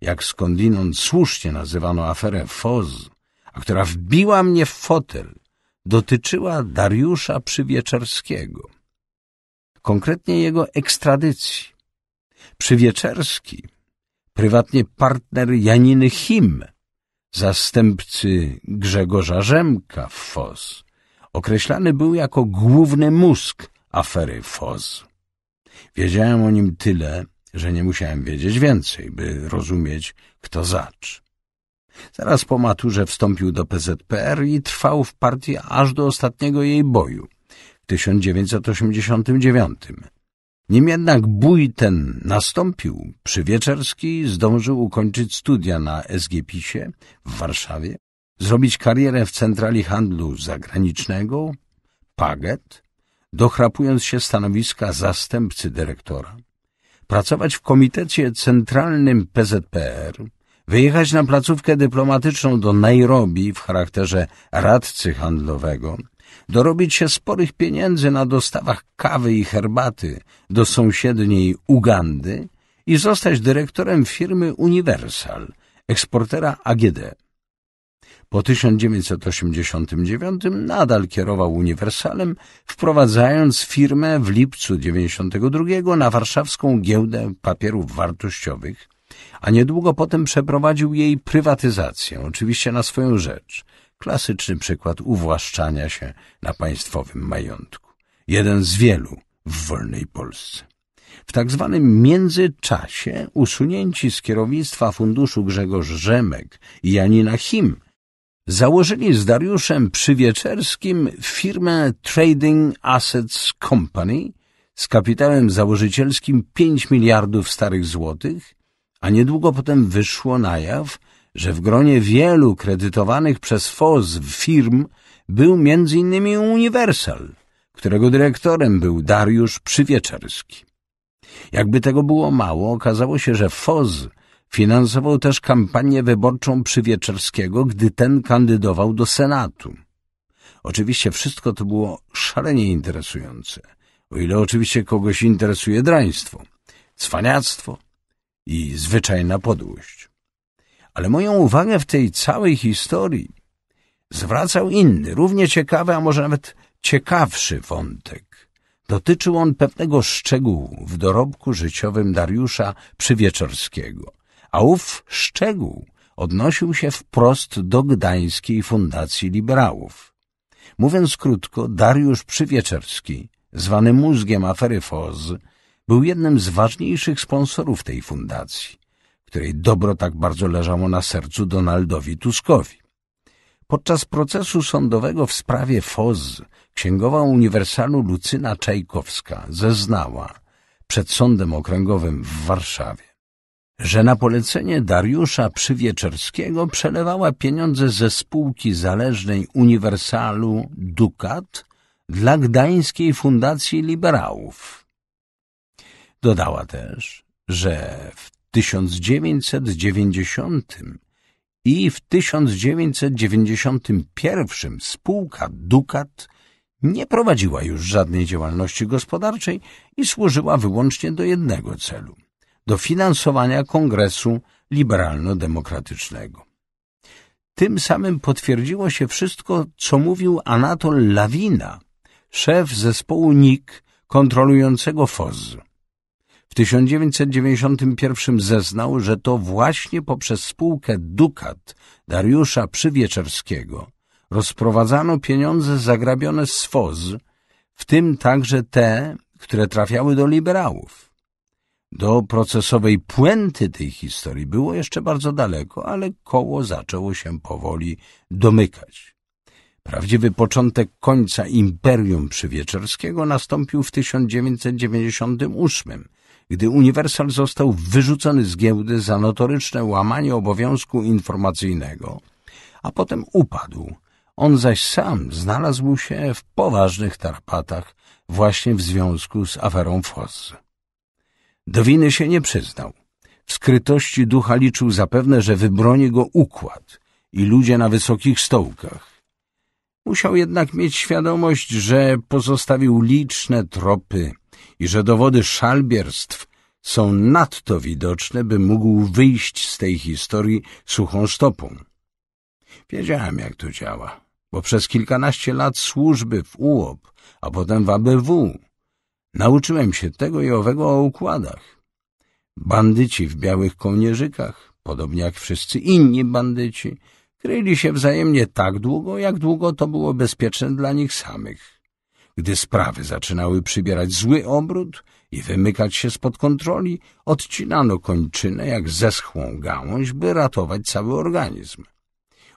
jak skądinąd słusznie nazywano aferę Foz, a która wbiła mnie w fotel – dotyczyła Dariusza Przywieczerskiego, konkretnie jego ekstradycji. Przywieczerski, prywatnie partner Janiny Him, zastępcy Grzegorza Rzemka w FOS, określany był jako główny mózg afery FOS. Wiedziałem o nim tyle, że nie musiałem wiedzieć więcej, by rozumieć, kto zacz. Zaraz po maturze wstąpił do PZPR i trwał w partii aż do ostatniego jej boju w 1989. Nim jednak bój ten nastąpił, Przywieczerski zdążył ukończyć studia na SGPiS-ie w Warszawie, zrobić karierę w centrali handlu zagranicznego, Paget, dochrapując się stanowiska zastępcy dyrektora, pracować w komitecie centralnym PZPR – wyjechać na placówkę dyplomatyczną do Nairobi w charakterze radcy handlowego, dorobić się sporych pieniędzy na dostawach kawy i herbaty do sąsiedniej Ugandy i zostać dyrektorem firmy Universal, eksportera AGD. Po 1989 nadal kierował Uniwersalem, wprowadzając firmę w lipcu 1992 na warszawską giełdę papierów wartościowych, a niedługo potem przeprowadził jej prywatyzację, oczywiście na swoją rzecz. Klasyczny przykład uwłaszczania się na państwowym majątku. Jeden z wielu w wolnej Polsce. W tak zwanym międzyczasie usunięci z kierownictwa funduszu Grzegorz Rzemek i Janina Him założyli z Dariuszem Przywieczerskim firmę Trading Assets Company z kapitałem założycielskim 5 miliardów starych złotych a niedługo potem wyszło na jaw, że w gronie wielu kredytowanych przez FOS firm był m.in. Universal, którego dyrektorem był Dariusz Przywieczerski. Jakby tego było mało, okazało się, że FOS finansował też kampanię wyborczą Przywieczerskiego, gdy ten kandydował do Senatu. Oczywiście wszystko to było szalenie interesujące, o ile oczywiście kogoś interesuje draństwo, cwaniactwo, i zwyczajna podłość. Ale moją uwagę w tej całej historii zwracał inny, równie ciekawy, a może nawet ciekawszy wątek. Dotyczył on pewnego szczegółu w dorobku życiowym Dariusza Przywieczorskiego, a ów szczegół odnosił się wprost do Gdańskiej Fundacji Liberałów. Mówiąc krótko, Dariusz Przywieczerski, zwany mózgiem afery Foz, był jednym z ważniejszych sponsorów tej fundacji, której dobro tak bardzo leżało na sercu Donaldowi Tuskowi. Podczas procesu sądowego w sprawie FOZ księgowa Uniwersalu Lucyna Czajkowska zeznała przed Sądem Okręgowym w Warszawie, że na polecenie Dariusza Przywieczerskiego przelewała pieniądze ze spółki zależnej Uniwersalu Dukat dla Gdańskiej Fundacji Liberałów. Dodała też, że w 1990 i w 1991 spółka Dukat nie prowadziła już żadnej działalności gospodarczej i służyła wyłącznie do jednego celu – do finansowania Kongresu Liberalno-Demokratycznego. Tym samym potwierdziło się wszystko, co mówił Anatol Lawina, szef zespołu NIK kontrolującego FOZ. W 1991 zeznał, że to właśnie poprzez spółkę Dukat Dariusza Przywieczerskiego rozprowadzano pieniądze zagrabione z FOZ, w tym także te, które trafiały do liberałów. Do procesowej puenty tej historii było jeszcze bardzo daleko, ale koło zaczęło się powoli domykać. Prawdziwy początek końca Imperium Przywieczerskiego nastąpił w 1998, gdy Uniwersal został wyrzucony z giełdy za notoryczne łamanie obowiązku informacyjnego, a potem upadł. On zaś sam znalazł się w poważnych tarapatach właśnie w związku z aferą Foss. Do winy się nie przyznał. W skrytości ducha liczył zapewne, że wybroni go układ i ludzie na wysokich stołkach. Musiał jednak mieć świadomość, że pozostawił liczne tropy i że dowody szalbierstw są nadto widoczne, by mógł wyjść z tej historii suchą stopą. Wiedziałem, jak to działa, bo przez kilkanaście lat służby w UOP, a potem w ABW, nauczyłem się tego i owego o układach. Bandyci w białych kołnierzykach, podobnie jak wszyscy inni bandyci, kryli się wzajemnie tak długo, jak długo to było bezpieczne dla nich samych gdy sprawy zaczynały przybierać zły obrót i wymykać się spod kontroli, odcinano kończynę jak zeschłą gałąź, by ratować cały organizm.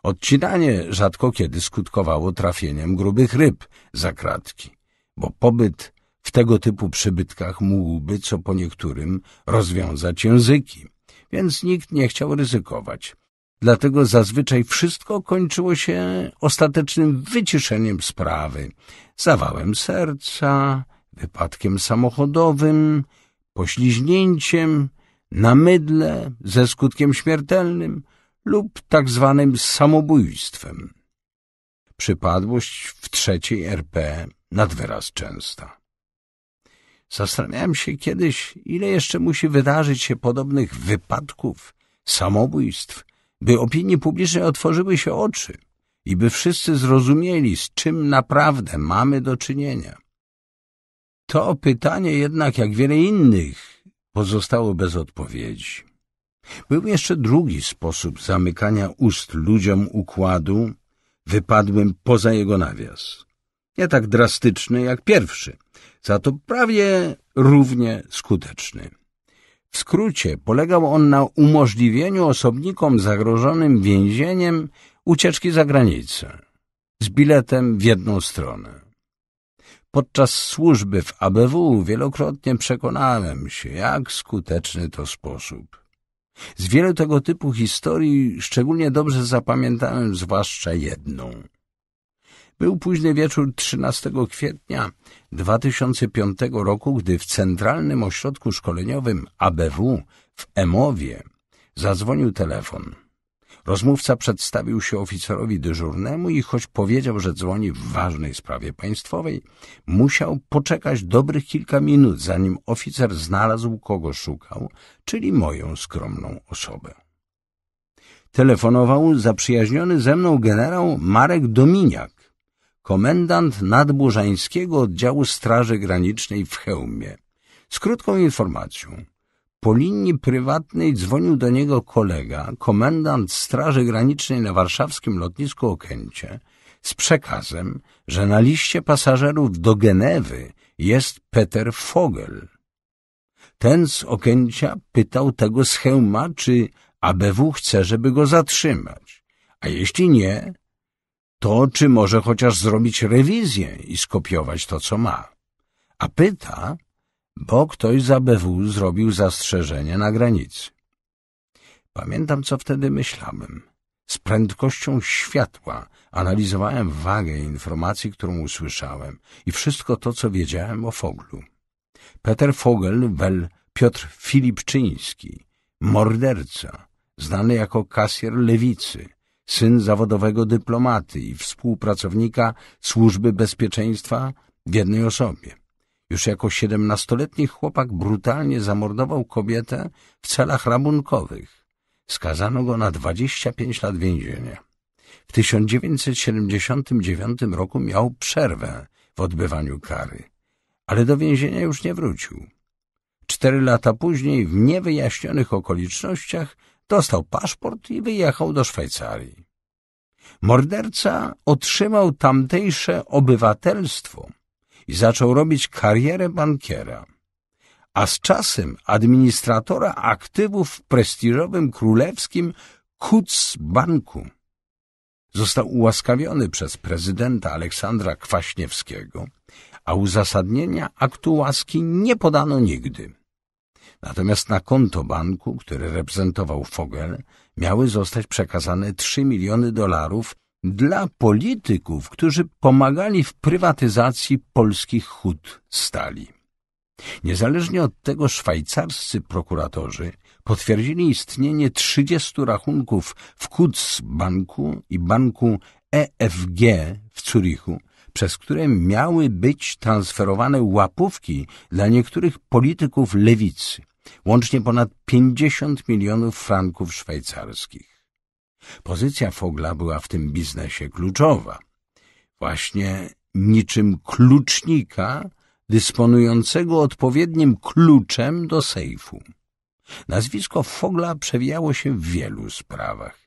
Odcinanie rzadko kiedy skutkowało trafieniem grubych ryb za kratki, bo pobyt w tego typu przybytkach mógłby, co po niektórym, rozwiązać języki, więc nikt nie chciał ryzykować – dlatego zazwyczaj wszystko kończyło się ostatecznym wyciszeniem sprawy, zawałem serca, wypadkiem samochodowym, pośliźnięciem, na mydle ze skutkiem śmiertelnym lub tak zwanym samobójstwem. Przypadłość w trzeciej RP nad wyraz częsta. Zastanawiałem się kiedyś, ile jeszcze musi wydarzyć się podobnych wypadków, samobójstw, by opinii publicznej otworzyły się oczy i by wszyscy zrozumieli, z czym naprawdę mamy do czynienia. To pytanie jednak, jak wiele innych, pozostało bez odpowiedzi. Był jeszcze drugi sposób zamykania ust ludziom układu, wypadłym poza jego nawias. Nie tak drastyczny jak pierwszy, za to prawie równie skuteczny. W skrócie polegał on na umożliwieniu osobnikom zagrożonym więzieniem ucieczki za granicę z biletem w jedną stronę. Podczas służby w ABW wielokrotnie przekonałem się, jak skuteczny to sposób. Z wielu tego typu historii szczególnie dobrze zapamiętałem zwłaszcza jedną – był późny wieczór 13 kwietnia 2005 roku, gdy w Centralnym Ośrodku Szkoleniowym ABW w Emowie zadzwonił telefon. Rozmówca przedstawił się oficerowi dyżurnemu i choć powiedział, że dzwoni w ważnej sprawie państwowej, musiał poczekać dobrych kilka minut, zanim oficer znalazł kogo szukał, czyli moją skromną osobę. Telefonował zaprzyjaźniony ze mną generał Marek Dominiak, komendant nadburzańskiego oddziału Straży Granicznej w Chełmie, z krótką informacją. Po linii prywatnej dzwonił do niego kolega, komendant Straży Granicznej na warszawskim lotnisku Okęcie, z przekazem, że na liście pasażerów do Genewy jest Peter Fogel. Ten z Okęcia pytał tego z Chełma, czy ABW chce, żeby go zatrzymać, a jeśli nie, to, czy może chociaż zrobić rewizję i skopiować to, co ma. A pyta, bo ktoś z ABW zrobił zastrzeżenie na granicy. Pamiętam, co wtedy myślałem. Z prędkością światła analizowałem wagę informacji, którą usłyszałem i wszystko to, co wiedziałem o Foglu. Peter Fogel, wel Piotr Filipczyński, morderca, znany jako kasjer lewicy – syn zawodowego dyplomaty i współpracownika Służby Bezpieczeństwa w jednej osobie. Już jako siedemnastoletni chłopak brutalnie zamordował kobietę w celach rabunkowych. Skazano go na 25 lat więzienia. W 1979 roku miał przerwę w odbywaniu kary, ale do więzienia już nie wrócił. Cztery lata później w niewyjaśnionych okolicznościach dostał paszport i wyjechał do Szwajcarii. Morderca otrzymał tamtejsze obywatelstwo i zaczął robić karierę bankiera, a z czasem administratora aktywów w prestiżowym królewskim Kutz Banku. Został ułaskawiony przez prezydenta Aleksandra Kwaśniewskiego, a uzasadnienia aktu łaski nie podano nigdy. Natomiast na konto banku, który reprezentował Fogel, miały zostać przekazane 3 miliony dolarów dla polityków, którzy pomagali w prywatyzacji polskich hut stali. Niezależnie od tego szwajcarscy prokuratorzy potwierdzili istnienie 30 rachunków w banku i banku EFG w Zurichu, przez które miały być transferowane łapówki dla niektórych polityków lewicy łącznie ponad 50 milionów franków szwajcarskich. Pozycja Fogla była w tym biznesie kluczowa. Właśnie niczym klucznika dysponującego odpowiednim kluczem do sejfu. Nazwisko Fogla przewijało się w wielu sprawach.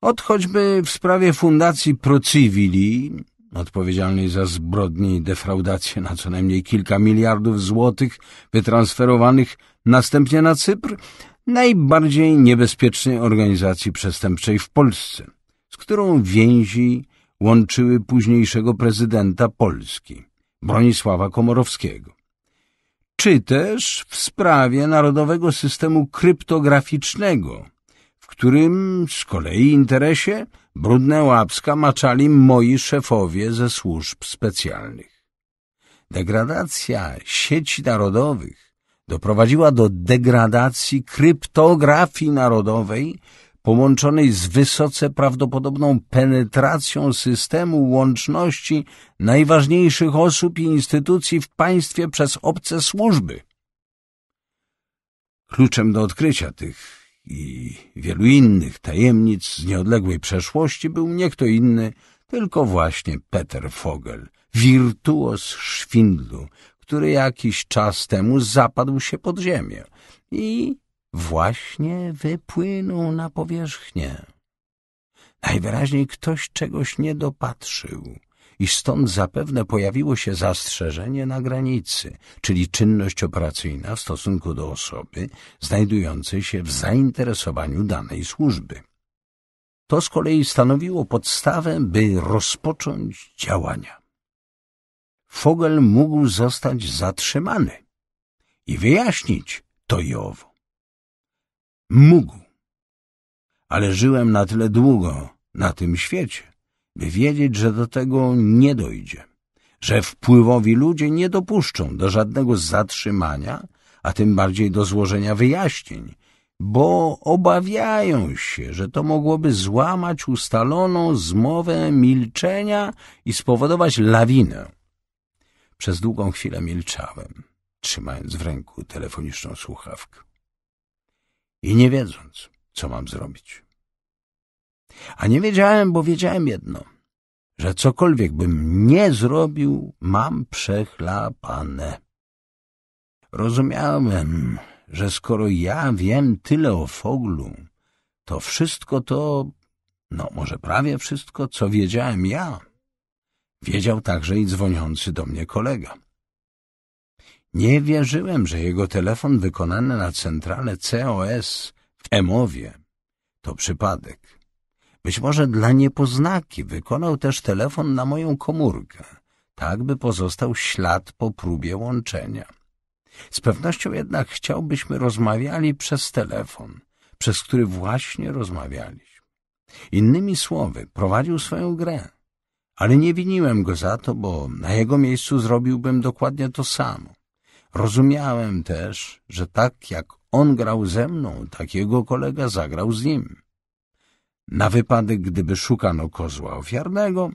Od choćby w sprawie fundacji Procivili, odpowiedzialnej za zbrodnie i defraudację na co najmniej kilka miliardów złotych wytransferowanych następnie na Cypr, najbardziej niebezpiecznej organizacji przestępczej w Polsce, z którą więzi łączyły późniejszego prezydenta Polski, Bronisława Komorowskiego. Czy też w sprawie Narodowego Systemu Kryptograficznego, w którym z kolei interesie Brudne łapska maczali moi szefowie ze służb specjalnych. Degradacja sieci narodowych doprowadziła do degradacji kryptografii narodowej połączonej z wysoce prawdopodobną penetracją systemu łączności najważniejszych osób i instytucji w państwie przez obce służby. Kluczem do odkrycia tych i wielu innych tajemnic z nieodległej przeszłości był nie kto inny, tylko właśnie Peter Fogel, wirtuos szwindlu, który jakiś czas temu zapadł się pod ziemię i właśnie wypłynął na powierzchnię. Najwyraźniej ktoś czegoś nie dopatrzył i stąd zapewne pojawiło się zastrzeżenie na granicy, czyli czynność operacyjna w stosunku do osoby znajdującej się w zainteresowaniu danej służby. To z kolei stanowiło podstawę, by rozpocząć działania. Fogel mógł zostać zatrzymany i wyjaśnić to i owo. Mógł, ale żyłem na tyle długo na tym świecie, by wiedzieć, że do tego nie dojdzie, że wpływowi ludzie nie dopuszczą do żadnego zatrzymania, a tym bardziej do złożenia wyjaśnień, bo obawiają się, że to mogłoby złamać ustaloną zmowę milczenia i spowodować lawinę. Przez długą chwilę milczałem, trzymając w ręku telefoniczną słuchawkę i nie wiedząc, co mam zrobić. A nie wiedziałem, bo wiedziałem jedno, że cokolwiek bym nie zrobił, mam przechlapane. Rozumiałem, że skoro ja wiem tyle o Foglu, to wszystko to, no może prawie wszystko, co wiedziałem ja, wiedział także i dzwoniący do mnie kolega. Nie wierzyłem, że jego telefon wykonany na centralę COS w Emowie to przypadek. Być może dla niepoznaki wykonał też telefon na moją komórkę, tak by pozostał ślad po próbie łączenia. Z pewnością jednak chciałbyśmy rozmawiali przez telefon, przez który właśnie rozmawialiśmy. Innymi słowy, prowadził swoją grę. Ale nie winiłem go za to, bo na jego miejscu zrobiłbym dokładnie to samo. Rozumiałem też, że tak jak on grał ze mną, tak jego kolega zagrał z nim na wypadek gdyby szukano kozła ofiarnego,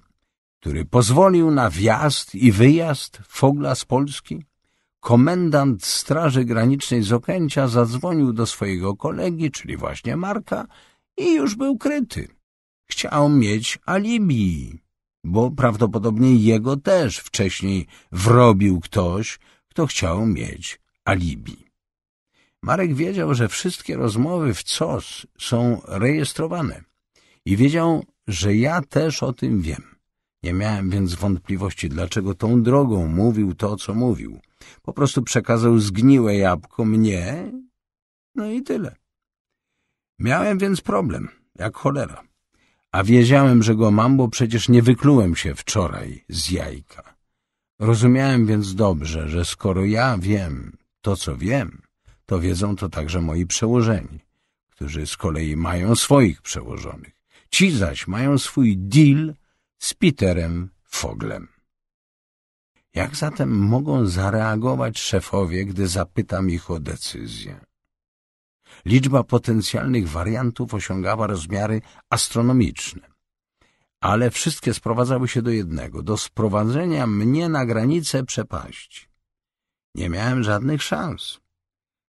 który pozwolił na wjazd i wyjazd Fogla z Polski, komendant Straży Granicznej z Okęcia zadzwonił do swojego kolegi, czyli właśnie Marka, i już był kryty. Chciał mieć alibi, bo prawdopodobnie jego też wcześniej wrobił ktoś, kto chciał mieć alibi. Marek wiedział, że wszystkie rozmowy w COS są rejestrowane i wiedział, że ja też o tym wiem. Nie miałem więc wątpliwości, dlaczego tą drogą mówił to, co mówił. Po prostu przekazał zgniłe jabłko mnie, no i tyle. Miałem więc problem, jak cholera. A wiedziałem, że go mam, bo przecież nie wyklułem się wczoraj z jajka. Rozumiałem więc dobrze, że skoro ja wiem to, co wiem, to wiedzą to także moi przełożeni, którzy z kolei mają swoich przełożonych. Ci zaś mają swój deal z Peterem Foglem. Jak zatem mogą zareagować szefowie, gdy zapytam ich o decyzję? Liczba potencjalnych wariantów osiągała rozmiary astronomiczne ale wszystkie sprowadzały się do jednego, do sprowadzenia mnie na granicę przepaści. Nie miałem żadnych szans.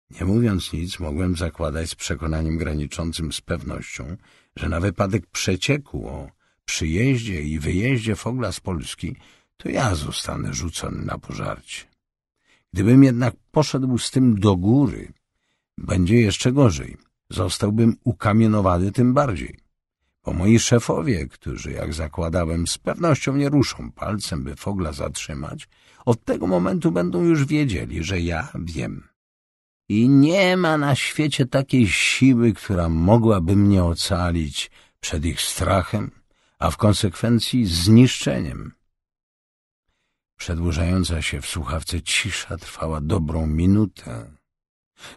Nie mówiąc nic, mogłem zakładać z przekonaniem graniczącym z pewnością, że na wypadek przecieku o przyjeździe i wyjeździe Fogla z Polski, to ja zostanę rzucony na pożarcie. Gdybym jednak poszedł z tym do góry, będzie jeszcze gorzej. Zostałbym ukamienowany tym bardziej. Bo moi szefowie, którzy, jak zakładałem, z pewnością nie ruszą palcem, by Fogla zatrzymać, od tego momentu będą już wiedzieli, że ja wiem. I nie ma na świecie takiej siły, która mogłaby mnie ocalić przed ich strachem, a w konsekwencji zniszczeniem. Przedłużająca się w słuchawce cisza trwała dobrą minutę.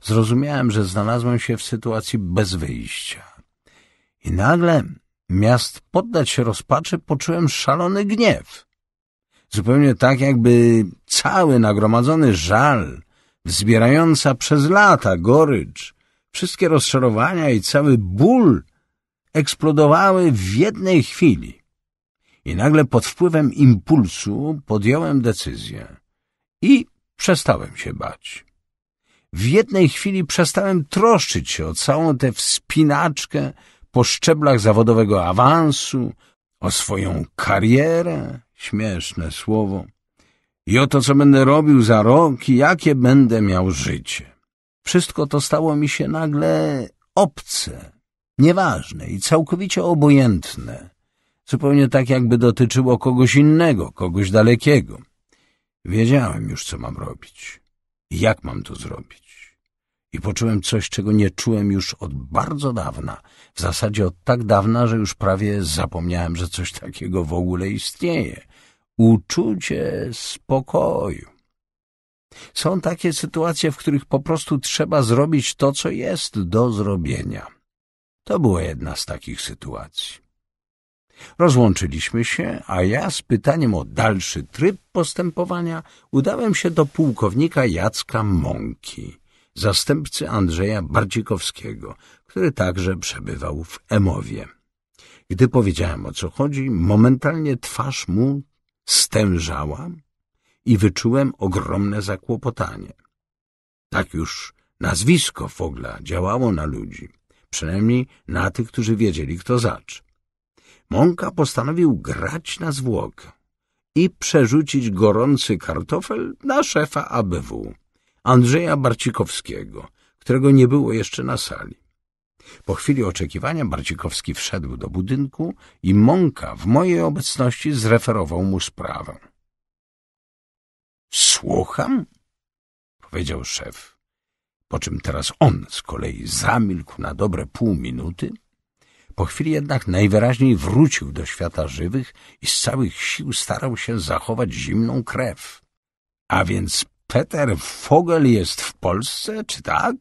Zrozumiałem, że znalazłem się w sytuacji bez wyjścia. I nagle, miast poddać się rozpaczy, poczułem szalony gniew. Zupełnie tak, jakby cały nagromadzony żal wzbierająca przez lata gorycz, wszystkie rozczarowania i cały ból eksplodowały w jednej chwili. I nagle pod wpływem impulsu podjąłem decyzję i przestałem się bać. W jednej chwili przestałem troszczyć się o całą tę wspinaczkę po szczeblach zawodowego awansu, o swoją karierę, śmieszne słowo, i o to, co będę robił za rok i jakie będę miał życie. Wszystko to stało mi się nagle obce, nieważne i całkowicie obojętne, zupełnie tak, jakby dotyczyło kogoś innego, kogoś dalekiego. Wiedziałem już, co mam robić i jak mam to zrobić. I poczułem coś, czego nie czułem już od bardzo dawna, w zasadzie od tak dawna, że już prawie zapomniałem, że coś takiego w ogóle istnieje – uczucie spokoju. Są takie sytuacje, w których po prostu trzeba zrobić to, co jest do zrobienia. To była jedna z takich sytuacji. Rozłączyliśmy się, a ja z pytaniem o dalszy tryb postępowania udałem się do pułkownika Jacka Mąki, zastępcy Andrzeja Bardzikowskiego, który także przebywał w Emowie. Gdy powiedziałem o co chodzi, momentalnie twarz mu stężałam i wyczułem ogromne zakłopotanie. Tak już nazwisko Fogla działało na ludzi, przynajmniej na tych, którzy wiedzieli, kto zacz. Mąka postanowił grać na zwłokę i przerzucić gorący kartofel na szefa ABW, Andrzeja Barcikowskiego, którego nie było jeszcze na sali. Po chwili oczekiwania Barcikowski wszedł do budynku i Mąka w mojej obecności zreferował mu sprawę. Słucham? powiedział szef. Po czym teraz on z kolei zamilkł na dobre pół minuty. Po chwili jednak najwyraźniej wrócił do świata żywych i z całych sił starał się zachować zimną krew. A więc Peter Vogel jest w Polsce, czy tak?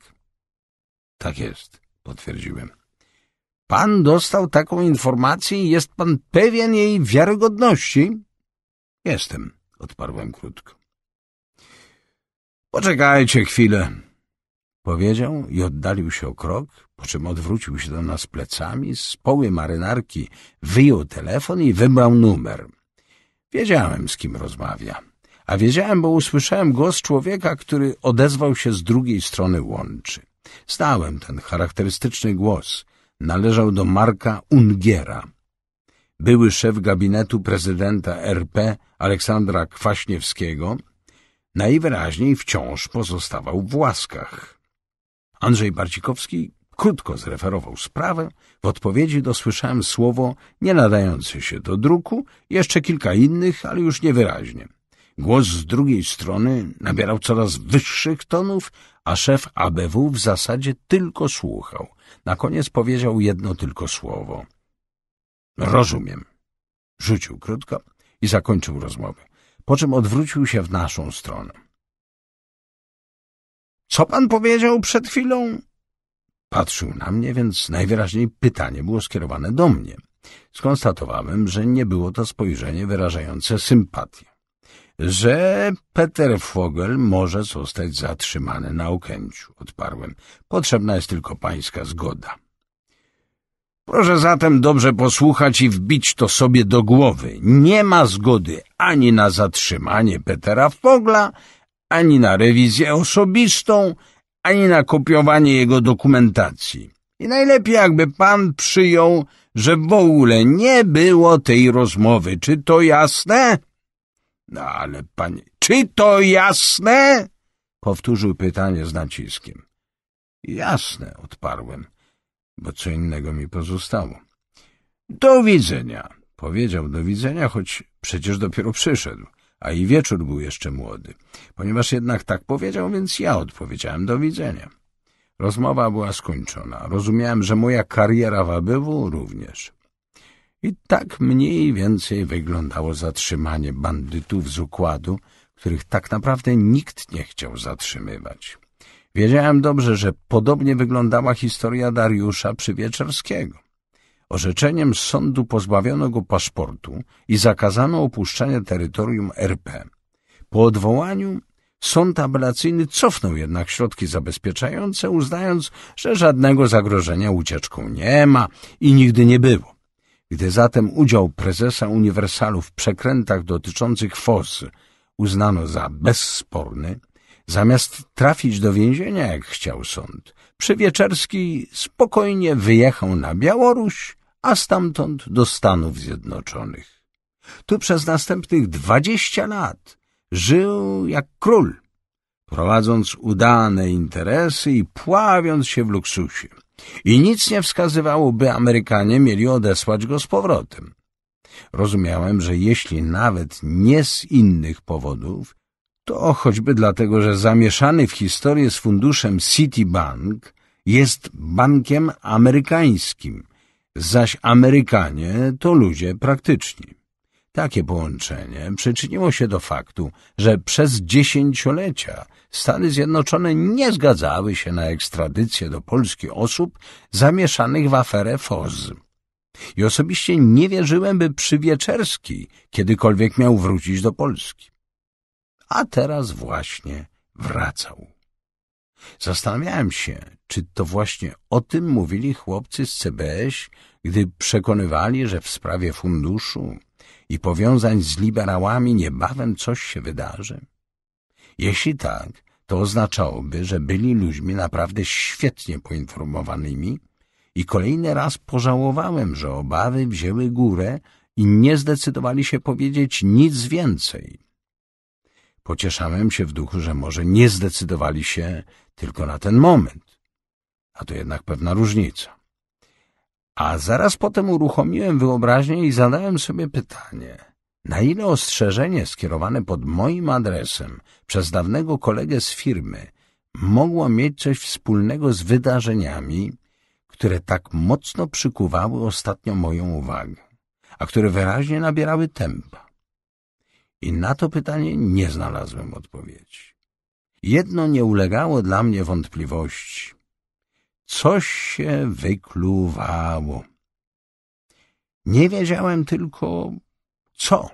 Tak jest potwierdziłem. Pan dostał taką informację i jest pan pewien jej wiarygodności? Jestem, odparłem krótko. Poczekajcie chwilę, powiedział i oddalił się o krok, po czym odwrócił się do nas plecami, z poły marynarki wyjął telefon i wybrał numer. Wiedziałem, z kim rozmawia, a wiedziałem, bo usłyszałem głos człowieka, który odezwał się z drugiej strony łączy. Stałem ten charakterystyczny głos. Należał do Marka Ungiera. Były szef gabinetu prezydenta RP Aleksandra Kwaśniewskiego najwyraźniej wciąż pozostawał w łaskach. Andrzej Barcikowski krótko zreferował sprawę, w odpowiedzi dosłyszałem słowo nie nadające się do druku, jeszcze kilka innych, ale już niewyraźnie. Głos z drugiej strony nabierał coraz wyższych tonów, a szef ABW w zasadzie tylko słuchał. Na koniec powiedział jedno tylko słowo. Rozumiem. Rzucił krótko i zakończył rozmowę, po czym odwrócił się w naszą stronę. Co pan powiedział przed chwilą? Patrzył na mnie, więc najwyraźniej pytanie było skierowane do mnie. Skonstatowałem, że nie było to spojrzenie wyrażające sympatię że Peter Vogel może zostać zatrzymany na Okęciu, odparłem. Potrzebna jest tylko pańska zgoda. Proszę zatem dobrze posłuchać i wbić to sobie do głowy. Nie ma zgody ani na zatrzymanie Petera Fogla, ani na rewizję osobistą, ani na kopiowanie jego dokumentacji. I najlepiej jakby pan przyjął, że w ogóle nie było tej rozmowy. Czy to jasne? No ale panie... Czy to jasne? Powtórzył pytanie z naciskiem. Jasne, odparłem, bo co innego mi pozostało. Do widzenia, powiedział do widzenia, choć przecież dopiero przyszedł, a i wieczór był jeszcze młody. Ponieważ jednak tak powiedział, więc ja odpowiedziałem do widzenia. Rozmowa była skończona. Rozumiałem, że moja kariera w ABW również. I tak mniej więcej wyglądało zatrzymanie bandytów z układu, których tak naprawdę nikt nie chciał zatrzymywać. Wiedziałem dobrze, że podobnie wyglądała historia Dariusza Przywieczerskiego. Orzeczeniem sądu pozbawiono go paszportu i zakazano opuszczania terytorium RP. Po odwołaniu sąd apelacyjny cofnął jednak środki zabezpieczające, uznając, że żadnego zagrożenia ucieczką nie ma i nigdy nie było. Gdy zatem udział prezesa Uniwersalu w przekrętach dotyczących FOS uznano za bezsporny, zamiast trafić do więzienia, jak chciał sąd, Przywieczerski spokojnie wyjechał na Białoruś, a stamtąd do Stanów Zjednoczonych. Tu przez następnych dwadzieścia lat żył jak król, prowadząc udane interesy i pławiąc się w luksusie. I nic nie wskazywało, by Amerykanie mieli odesłać go z powrotem. Rozumiałem, że jeśli nawet nie z innych powodów, to choćby dlatego, że zamieszany w historię z funduszem Citibank jest bankiem amerykańskim, zaś Amerykanie to ludzie praktyczni. Takie połączenie przyczyniło się do faktu, że przez dziesięciolecia Stany Zjednoczone nie zgadzały się na ekstradycję do Polski osób zamieszanych w aferę FOZ. I osobiście nie wierzyłem, by Przywieczerski kiedykolwiek miał wrócić do Polski. A teraz właśnie wracał. Zastanawiałem się, czy to właśnie o tym mówili chłopcy z CBS, gdy przekonywali, że w sprawie funduszu i powiązań z liberałami niebawem coś się wydarzy? Jeśli tak, to oznaczałoby, że byli ludźmi naprawdę świetnie poinformowanymi i kolejny raz pożałowałem, że obawy wzięły górę i nie zdecydowali się powiedzieć nic więcej. Pocieszałem się w duchu, że może nie zdecydowali się tylko na ten moment, a to jednak pewna różnica. A zaraz potem uruchomiłem wyobraźnię i zadałem sobie pytanie, na ile ostrzeżenie skierowane pod moim adresem przez dawnego kolegę z firmy mogło mieć coś wspólnego z wydarzeniami, które tak mocno przykuwały ostatnio moją uwagę, a które wyraźnie nabierały tempa. I na to pytanie nie znalazłem odpowiedzi. Jedno nie ulegało dla mnie wątpliwości. Coś się wykluwało. Nie wiedziałem tylko co.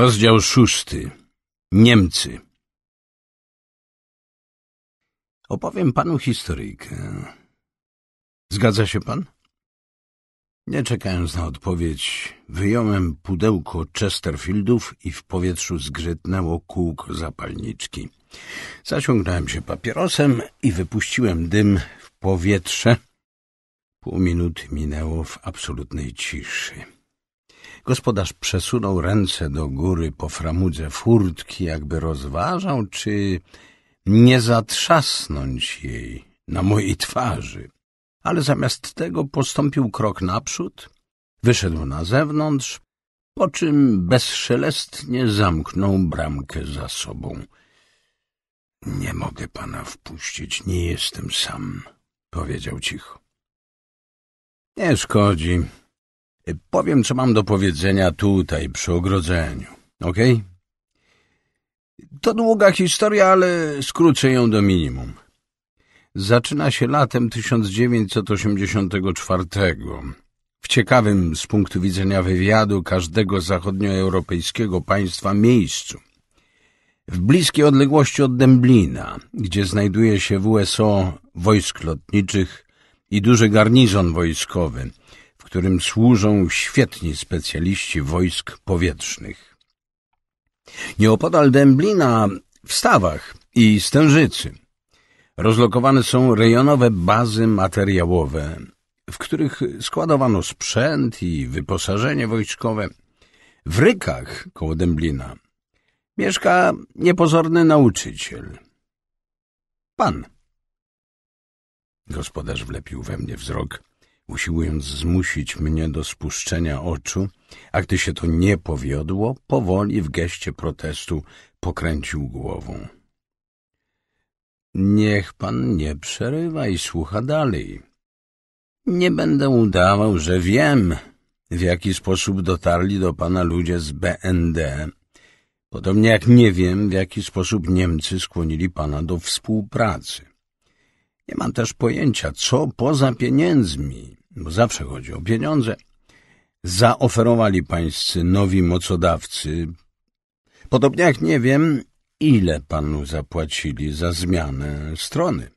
Rozdział szósty. Niemcy. Opowiem panu historyjkę. Zgadza się pan? Nie czekając na odpowiedź, wyjąłem pudełko Chesterfieldów i w powietrzu zgrzytnęło kółko zapalniczki. Zaciągnąłem się papierosem i wypuściłem dym w powietrze. Pół minut minęło w absolutnej ciszy. Gospodarz przesunął ręce do góry po framudze furtki, jakby rozważał, czy nie zatrzasnąć jej na mojej twarzy. Ale zamiast tego postąpił krok naprzód, wyszedł na zewnątrz, po czym bezszelestnie zamknął bramkę za sobą. Nie mogę pana wpuścić, nie jestem sam, powiedział cicho. Nie szkodzi, Y, powiem, co mam do powiedzenia tutaj, przy ogrodzeniu. Okej? Okay? To długa historia, ale skrócę ją do minimum. Zaczyna się latem 1984. W ciekawym z punktu widzenia wywiadu każdego zachodnioeuropejskiego państwa miejscu. W bliskiej odległości od Dęblina, gdzie znajduje się WSO wojsk lotniczych i duży garnizon wojskowy – którym służą świetni specjaliści wojsk powietrznych. Nieopodal Dęblina, w Stawach i Stężycy rozlokowane są rejonowe bazy materiałowe, w których składowano sprzęt i wyposażenie wojskowe. W Rykach, koło Dęblina, mieszka niepozorny nauczyciel. Pan. Gospodarz wlepił we mnie wzrok usiłując zmusić mnie do spuszczenia oczu, a gdy się to nie powiodło, powoli w geście protestu pokręcił głową. Niech pan nie przerywa i słucha dalej. Nie będę udawał, że wiem, w jaki sposób dotarli do pana ludzie z BND, podobnie jak nie wiem, w jaki sposób Niemcy skłonili pana do współpracy. Nie mam też pojęcia, co poza pieniędzmi bo zawsze chodzi o pieniądze, zaoferowali pańscy nowi mocodawcy. Podobnie jak nie wiem, ile panu zapłacili za zmianę strony.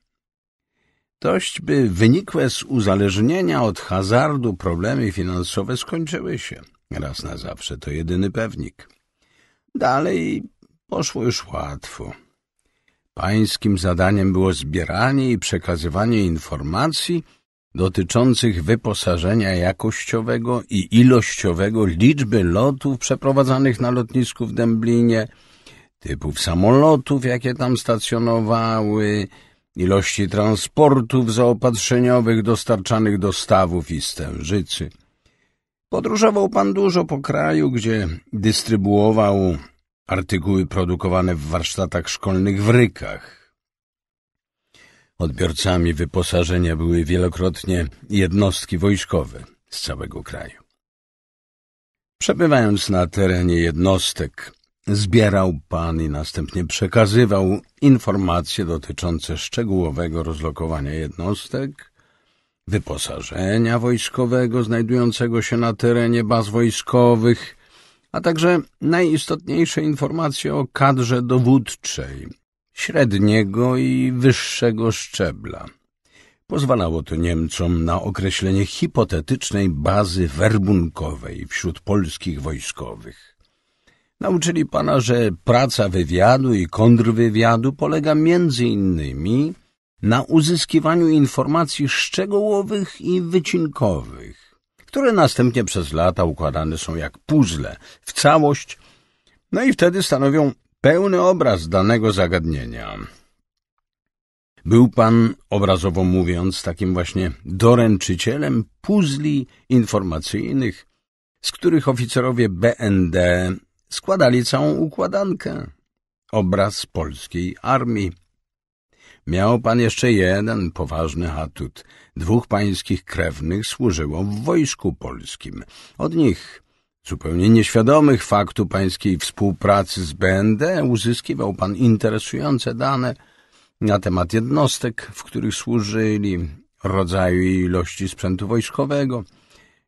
Dość by wynikłe z uzależnienia od hazardu problemy finansowe skończyły się. Raz na zawsze to jedyny pewnik. Dalej poszło już łatwo. Pańskim zadaniem było zbieranie i przekazywanie informacji – dotyczących wyposażenia jakościowego i ilościowego, liczby lotów przeprowadzanych na lotnisku w Dęblinie, typów samolotów, jakie tam stacjonowały, ilości transportów zaopatrzeniowych dostarczanych do stawów i stężycy. Podróżował pan dużo po kraju, gdzie dystrybuował artykuły produkowane w warsztatach szkolnych w Rykach, Odbiorcami wyposażenia były wielokrotnie jednostki wojskowe z całego kraju. Przebywając na terenie jednostek, zbierał pan i następnie przekazywał informacje dotyczące szczegółowego rozlokowania jednostek, wyposażenia wojskowego znajdującego się na terenie baz wojskowych, a także najistotniejsze informacje o kadrze dowódczej średniego i wyższego szczebla. Pozwalało to Niemcom na określenie hipotetycznej bazy werbunkowej wśród polskich wojskowych. Nauczyli pana, że praca wywiadu i kontrwywiadu polega między innymi na uzyskiwaniu informacji szczegółowych i wycinkowych, które następnie przez lata układane są jak puzzle w całość, no i wtedy stanowią pełny obraz danego zagadnienia. Był pan, obrazowo mówiąc, takim właśnie doręczycielem puzli informacyjnych, z których oficerowie BND składali całą układankę. Obraz polskiej armii. Miał pan jeszcze jeden poważny atut. Dwóch pańskich krewnych służyło w wojsku polskim. Od nich Zupełnie nieświadomych faktu pańskiej współpracy z BND uzyskiwał pan interesujące dane na temat jednostek, w których służyli, rodzaju i ilości sprzętu wojskowego,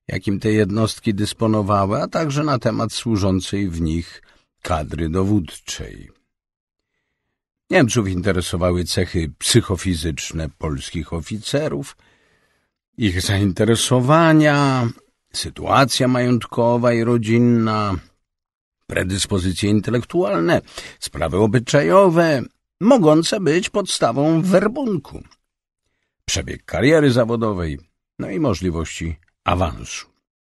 jakim te jednostki dysponowały, a także na temat służącej w nich kadry dowódczej. Niemców interesowały cechy psychofizyczne polskich oficerów, ich zainteresowania, sytuacja majątkowa i rodzinna, predyspozycje intelektualne, sprawy obyczajowe, mogące być podstawą werbunku, przebieg kariery zawodowej, no i możliwości awansu.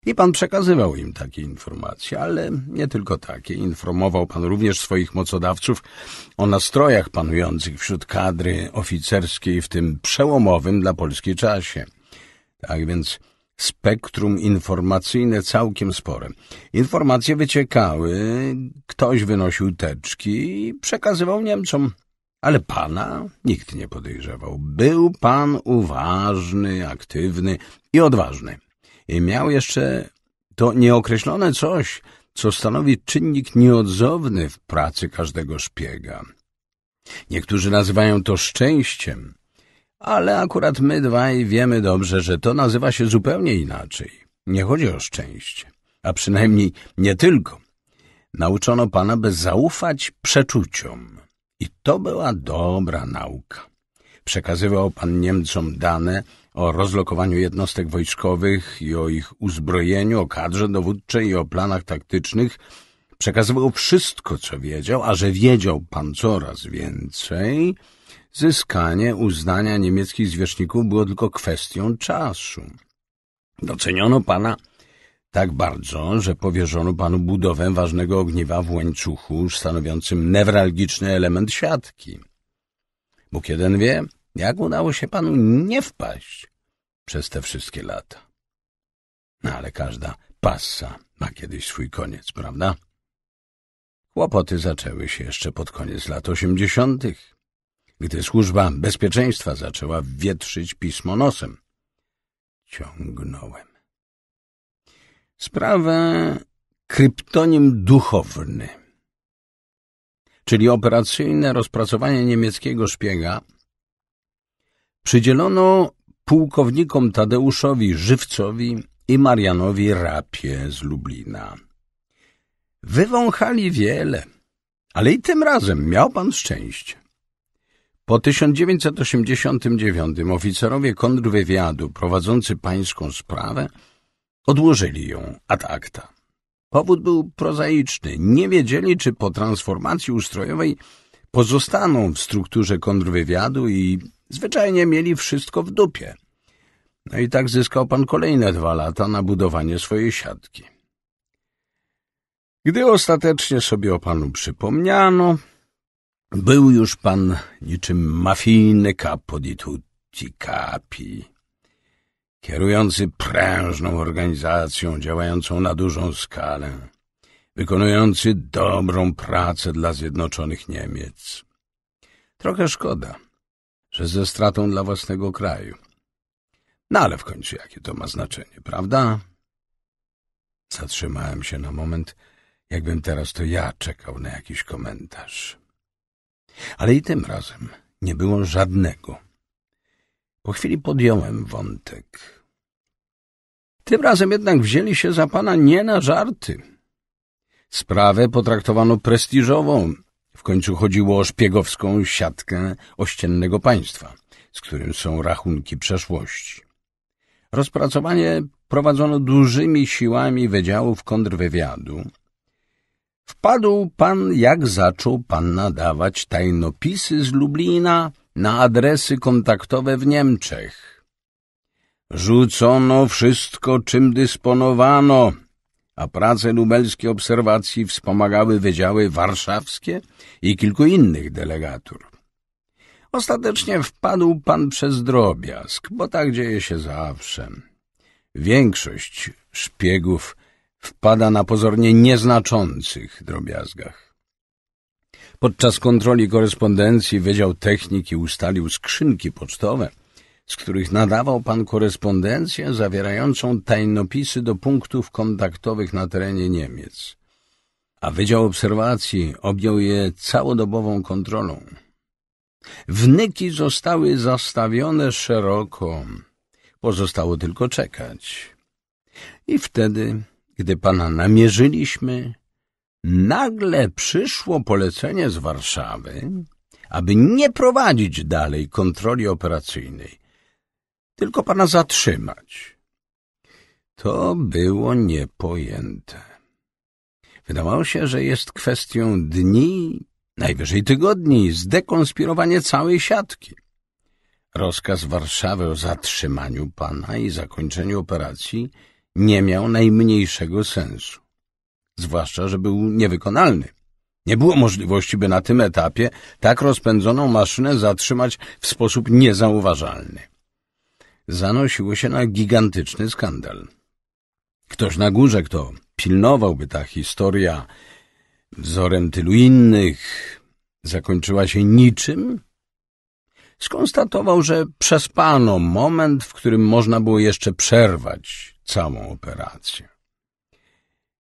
I pan przekazywał im takie informacje, ale nie tylko takie. Informował pan również swoich mocodawców o nastrojach panujących wśród kadry oficerskiej w tym przełomowym dla Polski czasie. Tak więc spektrum informacyjne całkiem spore. Informacje wyciekały, ktoś wynosił teczki i przekazywał Niemcom. Ale pana nikt nie podejrzewał. Był pan uważny, aktywny i odważny. I miał jeszcze to nieokreślone coś, co stanowi czynnik nieodzowny w pracy każdego szpiega. Niektórzy nazywają to szczęściem, ale akurat my dwaj wiemy dobrze, że to nazywa się zupełnie inaczej. Nie chodzi o szczęście, a przynajmniej nie tylko. Nauczono pana, by zaufać przeczuciom. I to była dobra nauka. Przekazywał pan Niemcom dane o rozlokowaniu jednostek wojskowych i o ich uzbrojeniu, o kadrze dowódczej i o planach taktycznych. Przekazywał wszystko, co wiedział, a że wiedział pan coraz więcej Zyskanie uznania niemieckich zwierzchników było tylko kwestią czasu. Doceniono pana tak bardzo, że powierzono panu budowę ważnego ogniwa w łańcuchu stanowiącym newralgiczny element siatki. Bóg jeden wie, jak udało się panu nie wpaść przez te wszystkie lata. No ale każda passa ma kiedyś swój koniec, prawda? Kłopoty zaczęły się jeszcze pod koniec lat osiemdziesiątych gdy służba bezpieczeństwa zaczęła wietrzyć pismo nosem. Ciągnąłem. Sprawa kryptonim duchowny, czyli operacyjne rozpracowanie niemieckiego szpiega, przydzielono pułkownikom Tadeuszowi Żywcowi i Marianowi Rapie z Lublina. Wywąchali wiele, ale i tym razem miał pan szczęście. Po 1989 oficerowie kontrwywiadu prowadzący pańską sprawę odłożyli ją ad acta. Powód był prozaiczny. Nie wiedzieli, czy po transformacji ustrojowej pozostaną w strukturze kontrwywiadu i zwyczajnie mieli wszystko w dupie. No i tak zyskał pan kolejne dwa lata na budowanie swojej siatki. Gdy ostatecznie sobie o panu przypomniano, był już pan niczym mafijny capo di tutti capi, kierujący prężną organizacją działającą na dużą skalę, wykonujący dobrą pracę dla Zjednoczonych Niemiec. Trochę szkoda, że ze stratą dla własnego kraju. No ale w końcu jakie to ma znaczenie, prawda? Zatrzymałem się na moment, jakbym teraz to ja czekał na jakiś komentarz. Ale i tym razem nie było żadnego. Po chwili podjąłem wątek. Tym razem jednak wzięli się za pana nie na żarty. Sprawę potraktowano prestiżową. W końcu chodziło o szpiegowską siatkę ościennego państwa, z którym są rachunki przeszłości. Rozpracowanie prowadzono dużymi siłami wydziałów kontrwywiadu, Wpadł pan, jak zaczął pan nadawać tajnopisy z Lublina na adresy kontaktowe w Niemczech. Rzucono wszystko, czym dysponowano, a prace lubelskiej obserwacji wspomagały wydziały warszawskie i kilku innych delegatur. Ostatecznie wpadł pan przez drobiazg, bo tak dzieje się zawsze. Większość szpiegów wpada na pozornie nieznaczących drobiazgach. Podczas kontroli korespondencji Wydział Techniki ustalił skrzynki pocztowe, z których nadawał pan korespondencję zawierającą tajnopisy do punktów kontaktowych na terenie Niemiec, a Wydział Obserwacji objął je całodobową kontrolą. Wnyki zostały zastawione szeroko. Pozostało tylko czekać. I wtedy gdy pana namierzyliśmy, nagle przyszło polecenie z Warszawy, aby nie prowadzić dalej kontroli operacyjnej, tylko pana zatrzymać. To było niepojęte. Wydawało się, że jest kwestią dni, najwyżej tygodni, zdekonspirowanie całej siatki. Rozkaz Warszawy o zatrzymaniu pana i zakończeniu operacji nie miał najmniejszego sensu. Zwłaszcza, że był niewykonalny. Nie było możliwości, by na tym etapie tak rozpędzoną maszynę zatrzymać w sposób niezauważalny. Zanosiło się na gigantyczny skandal. Ktoś na górze, kto pilnowałby ta historia wzorem tylu innych, zakończyła się niczym, skonstatował, że przespano moment, w którym można było jeszcze przerwać całą operację.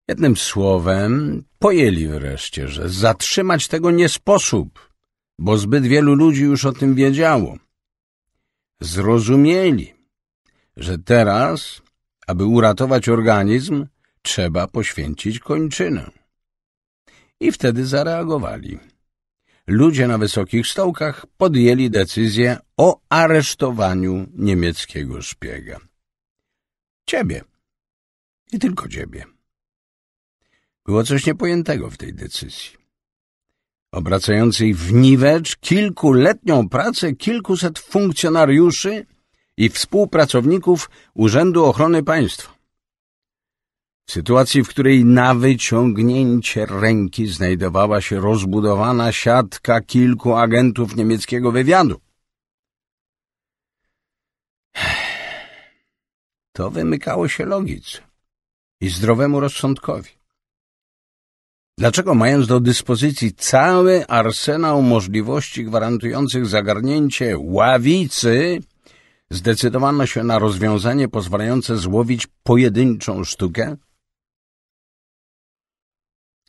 Jednym słowem, pojęli wreszcie, że zatrzymać tego nie sposób, bo zbyt wielu ludzi już o tym wiedziało. Zrozumieli, że teraz, aby uratować organizm, trzeba poświęcić kończynę. I wtedy zareagowali. Ludzie na wysokich stołkach podjęli decyzję o aresztowaniu niemieckiego szpiega. Ciebie. I tylko ciebie. Było coś niepojętego w tej decyzji. Obracającej w niwecz kilkuletnią pracę kilkuset funkcjonariuszy i współpracowników Urzędu Ochrony Państwa. W sytuacji, w której na wyciągnięcie ręki znajdowała się rozbudowana siatka kilku agentów niemieckiego wywiadu. To wymykało się logice i zdrowemu rozsądkowi. Dlaczego mając do dyspozycji cały arsenał możliwości gwarantujących zagarnięcie ławicy, zdecydowano się na rozwiązanie pozwalające złowić pojedynczą sztukę?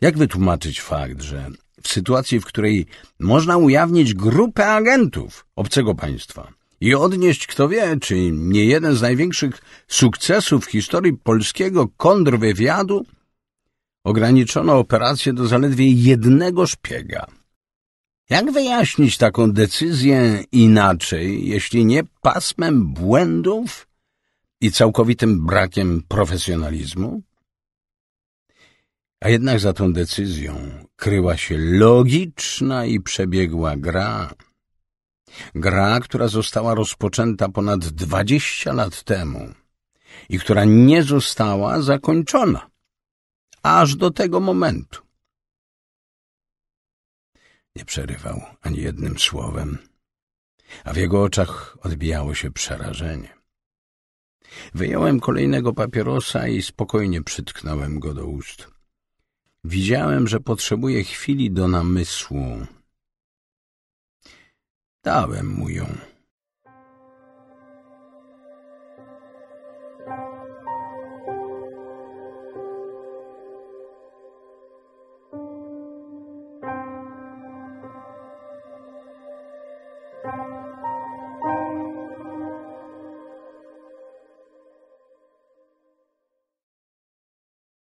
Jak wytłumaczyć fakt, że w sytuacji, w której można ujawnić grupę agentów obcego państwa – i odnieść, kto wie, czy nie jeden z największych sukcesów w historii polskiego kontrwywiadu, ograniczono operację do zaledwie jednego szpiega. Jak wyjaśnić taką decyzję inaczej, jeśli nie pasmem błędów i całkowitym brakiem profesjonalizmu? A jednak za tą decyzją kryła się logiczna i przebiegła gra Gra, która została rozpoczęta ponad 20 lat temu i która nie została zakończona. Aż do tego momentu. Nie przerywał ani jednym słowem, a w jego oczach odbijało się przerażenie. Wyjąłem kolejnego papierosa i spokojnie przytknąłem go do ust. Widziałem, że potrzebuje chwili do namysłu, Dałem mu ją.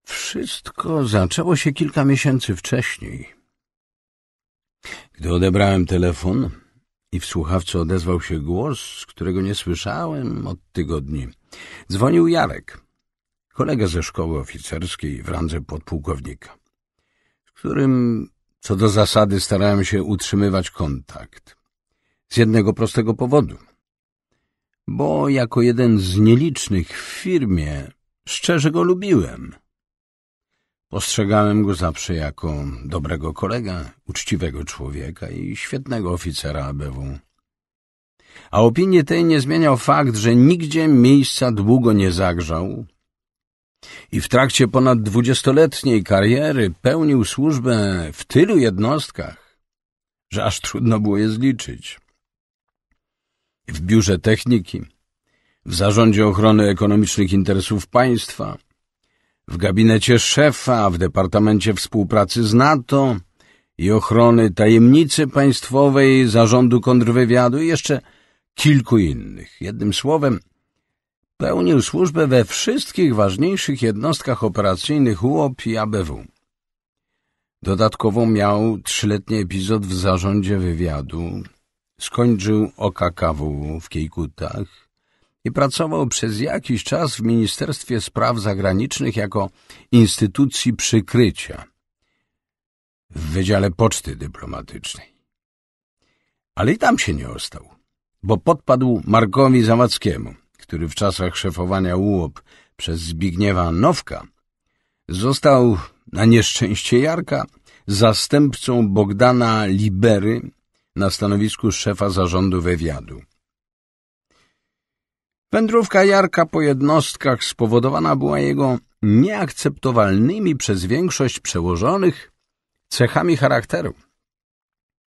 Wszystko zaczęło się kilka miesięcy wcześniej. Gdy odebrałem telefon, i w słuchawce odezwał się głos, którego nie słyszałem od tygodni. Dzwonił Jarek, kolega ze szkoły oficerskiej w randze podpułkownika, z którym co do zasady starałem się utrzymywać kontakt. Z jednego prostego powodu. Bo jako jeden z nielicznych w firmie szczerze go lubiłem. Postrzegałem go zawsze jako dobrego kolega, uczciwego człowieka i świetnego oficera ABW. A opinię tej nie zmieniał fakt, że nigdzie miejsca długo nie zagrzał i w trakcie ponad dwudziestoletniej kariery pełnił służbę w tylu jednostkach, że aż trudno było je zliczyć. W biurze techniki, w zarządzie ochrony ekonomicznych interesów państwa – w gabinecie szefa, w Departamencie Współpracy z NATO i Ochrony Tajemnicy Państwowej, Zarządu Kontrwywiadu i jeszcze kilku innych. Jednym słowem, pełnił służbę we wszystkich ważniejszych jednostkach operacyjnych UOP i ABW. Dodatkowo miał trzyletni epizod w zarządzie wywiadu, skończył OKKW w Kiejkutach, i pracował przez jakiś czas w Ministerstwie Spraw Zagranicznych jako instytucji przykrycia w Wydziale Poczty Dyplomatycznej. Ale i tam się nie ostał, bo podpadł Markowi Zawadzkiemu, który w czasach szefowania UOP przez Zbigniewa Nowka został na nieszczęście Jarka zastępcą Bogdana Libery na stanowisku szefa zarządu wywiadu. Wędrówka Jarka po jednostkach spowodowana była jego nieakceptowalnymi przez większość przełożonych cechami charakteru.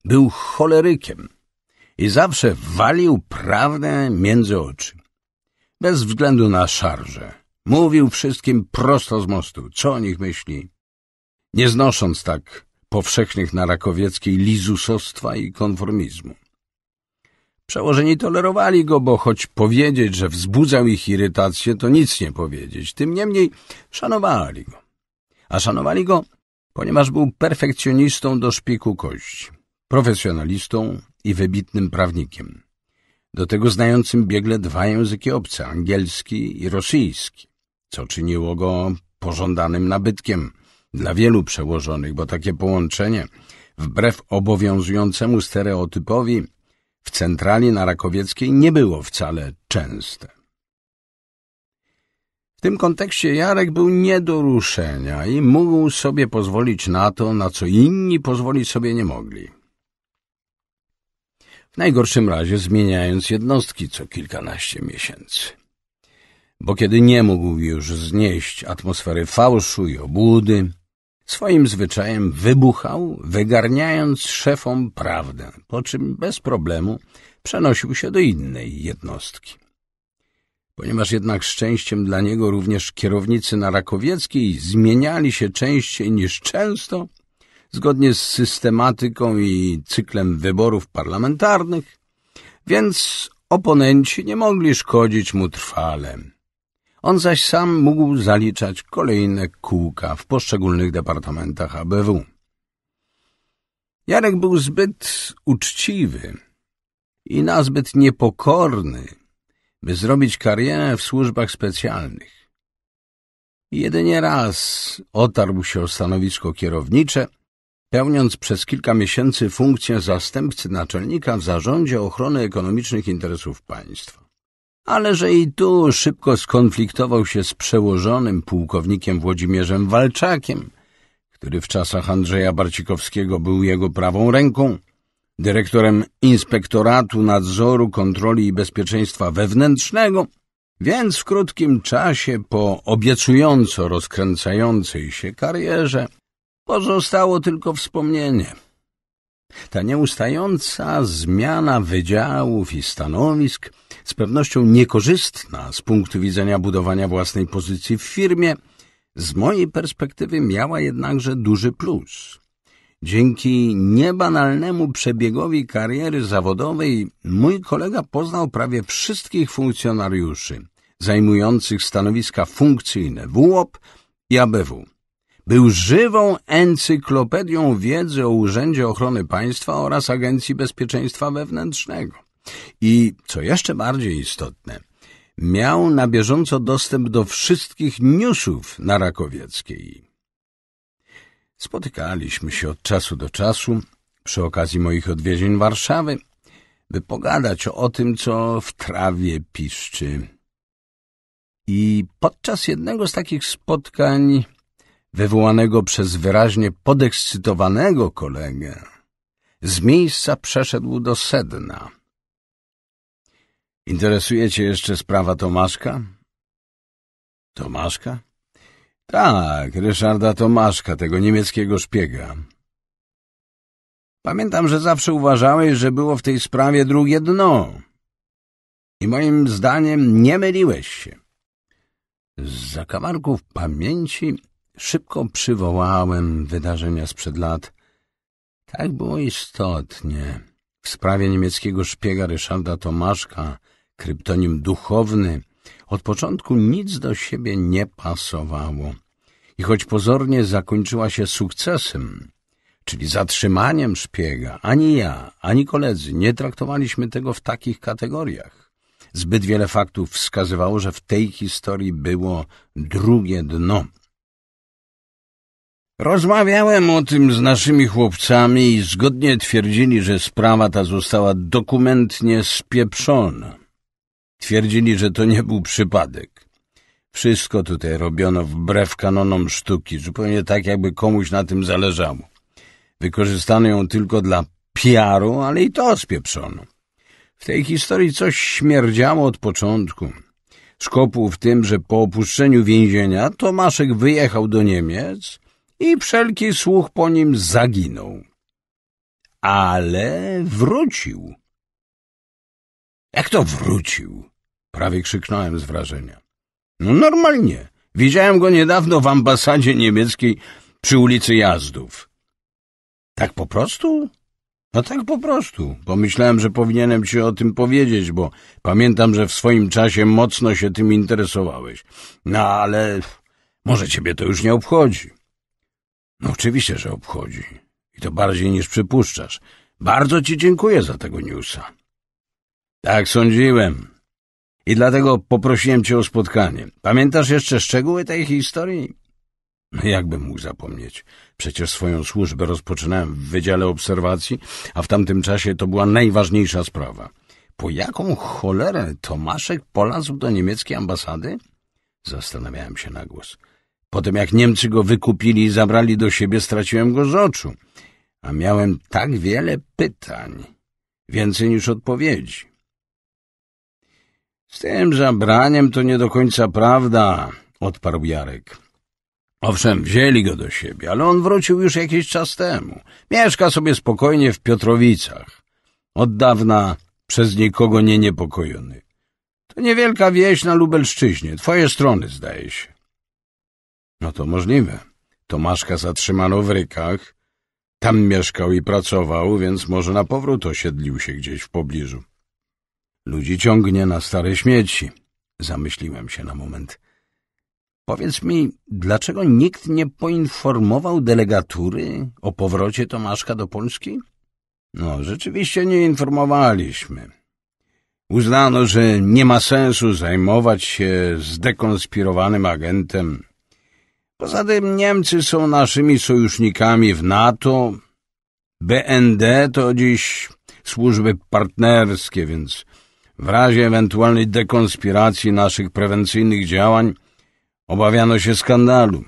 Był cholerykiem i zawsze walił prawdę między oczy, bez względu na szarże. Mówił wszystkim prosto z mostu, co o nich myśli, nie znosząc tak powszechnych na Rakowieckiej lizusostwa i konformizmu. Przełożeni tolerowali go, bo choć powiedzieć, że wzbudzał ich irytację, to nic nie powiedzieć. Tym niemniej szanowali go. A szanowali go, ponieważ był perfekcjonistą do szpiku kości, profesjonalistą i wybitnym prawnikiem. Do tego znającym biegle dwa języki obce, angielski i rosyjski, co czyniło go pożądanym nabytkiem dla wielu przełożonych, bo takie połączenie, wbrew obowiązującemu stereotypowi, w centrali na Rakowieckiej nie było wcale częste. W tym kontekście Jarek był nie do ruszenia i mógł sobie pozwolić na to, na co inni pozwolić sobie nie mogli. W najgorszym razie zmieniając jednostki co kilkanaście miesięcy. Bo kiedy nie mógł już znieść atmosfery fałszu i obłudy, Swoim zwyczajem wybuchał, wygarniając szefom prawdę, po czym bez problemu przenosił się do innej jednostki. Ponieważ jednak szczęściem dla niego również kierownicy na Rakowieckiej zmieniali się częściej niż często, zgodnie z systematyką i cyklem wyborów parlamentarnych, więc oponenci nie mogli szkodzić mu trwale. On zaś sam mógł zaliczać kolejne kółka w poszczególnych departamentach ABW. Jarek był zbyt uczciwy i nazbyt niepokorny, by zrobić karierę w służbach specjalnych. Jedynie raz otarł się o stanowisko kierownicze, pełniąc przez kilka miesięcy funkcję zastępcy naczelnika w Zarządzie Ochrony Ekonomicznych Interesów Państwa ale że i tu szybko skonfliktował się z przełożonym pułkownikiem Włodzimierzem Walczakiem, który w czasach Andrzeja Barcikowskiego był jego prawą ręką, dyrektorem Inspektoratu Nadzoru, Kontroli i Bezpieczeństwa Wewnętrznego, więc w krótkim czasie po obiecująco rozkręcającej się karierze pozostało tylko wspomnienie. Ta nieustająca zmiana wydziałów i stanowisk – z pewnością niekorzystna z punktu widzenia budowania własnej pozycji w firmie, z mojej perspektywy miała jednakże duży plus. Dzięki niebanalnemu przebiegowi kariery zawodowej mój kolega poznał prawie wszystkich funkcjonariuszy zajmujących stanowiska funkcyjne WUOP i ABW. Był żywą encyklopedią wiedzy o Urzędzie Ochrony Państwa oraz Agencji Bezpieczeństwa Wewnętrznego. I, co jeszcze bardziej istotne, miał na bieżąco dostęp do wszystkich newsów na Rakowieckiej. Spotykaliśmy się od czasu do czasu przy okazji moich odwiedzin Warszawy, by pogadać o tym, co w trawie piszczy. I podczas jednego z takich spotkań, wywołanego przez wyraźnie podekscytowanego kolegę, z miejsca przeszedł do sedna – Interesuje cię jeszcze sprawa Tomaszka? Tomaszka? Tak, Ryszarda Tomaszka, tego niemieckiego szpiega. Pamiętam, że zawsze uważałeś, że było w tej sprawie drugie dno. I moim zdaniem nie myliłeś się. Z zakamarków pamięci szybko przywołałem wydarzenia sprzed lat. Tak było istotnie. W sprawie niemieckiego szpiega Ryszarda Tomaszka kryptonim duchowny, od początku nic do siebie nie pasowało. I choć pozornie zakończyła się sukcesem, czyli zatrzymaniem szpiega, ani ja, ani koledzy nie traktowaliśmy tego w takich kategoriach. Zbyt wiele faktów wskazywało, że w tej historii było drugie dno. Rozmawiałem o tym z naszymi chłopcami i zgodnie twierdzili, że sprawa ta została dokumentnie spieprzona. Twierdzili, że to nie był przypadek. Wszystko tutaj robiono wbrew kanonom sztuki, zupełnie tak, jakby komuś na tym zależało. Wykorzystano ją tylko dla PR-u, ale i to spieprzono. W tej historii coś śmierdziało od początku. Szkopuł w tym, że po opuszczeniu więzienia Tomaszek wyjechał do Niemiec i wszelki słuch po nim zaginął. Ale wrócił. Jak to wrócił? Prawie krzyknąłem z wrażenia. No normalnie. Widziałem go niedawno w ambasadzie niemieckiej przy ulicy Jazdów. Tak po prostu? No tak po prostu. Pomyślałem, że powinienem ci o tym powiedzieć, bo pamiętam, że w swoim czasie mocno się tym interesowałeś. No ale może ciebie to już nie obchodzi. No oczywiście, że obchodzi. I to bardziej niż przypuszczasz. Bardzo ci dziękuję za tego newsa. Tak sądziłem. I dlatego poprosiłem cię o spotkanie. Pamiętasz jeszcze szczegóły tej historii? Jakbym mógł zapomnieć? Przecież swoją służbę rozpoczynałem w Wydziale Obserwacji, a w tamtym czasie to była najważniejsza sprawa. Po jaką cholerę Tomaszek polazł do niemieckiej ambasady? Zastanawiałem się na głos. Potem jak Niemcy go wykupili i zabrali do siebie, straciłem go z oczu. A miałem tak wiele pytań, więcej niż odpowiedzi. Z tym zabraniem to nie do końca prawda, odparł Jarek. Owszem, wzięli go do siebie, ale on wrócił już jakiś czas temu. Mieszka sobie spokojnie w Piotrowicach. Od dawna przez nikogo nie niepokojony. To niewielka wieś na Lubelszczyźnie, twoje strony, zdaje się. No to możliwe. Tomaszka zatrzymano w Rykach. Tam mieszkał i pracował, więc może na powrót osiedlił się gdzieś w pobliżu. Ludzi ciągnie na stare śmieci. Zamyśliłem się na moment. Powiedz mi, dlaczego nikt nie poinformował delegatury o powrocie Tomaszka do Polski? No, rzeczywiście nie informowaliśmy. Uznano, że nie ma sensu zajmować się zdekonspirowanym agentem. Poza tym Niemcy są naszymi sojusznikami w NATO. BND to dziś służby partnerskie, więc w razie ewentualnej dekonspiracji naszych prewencyjnych działań obawiano się skandalu,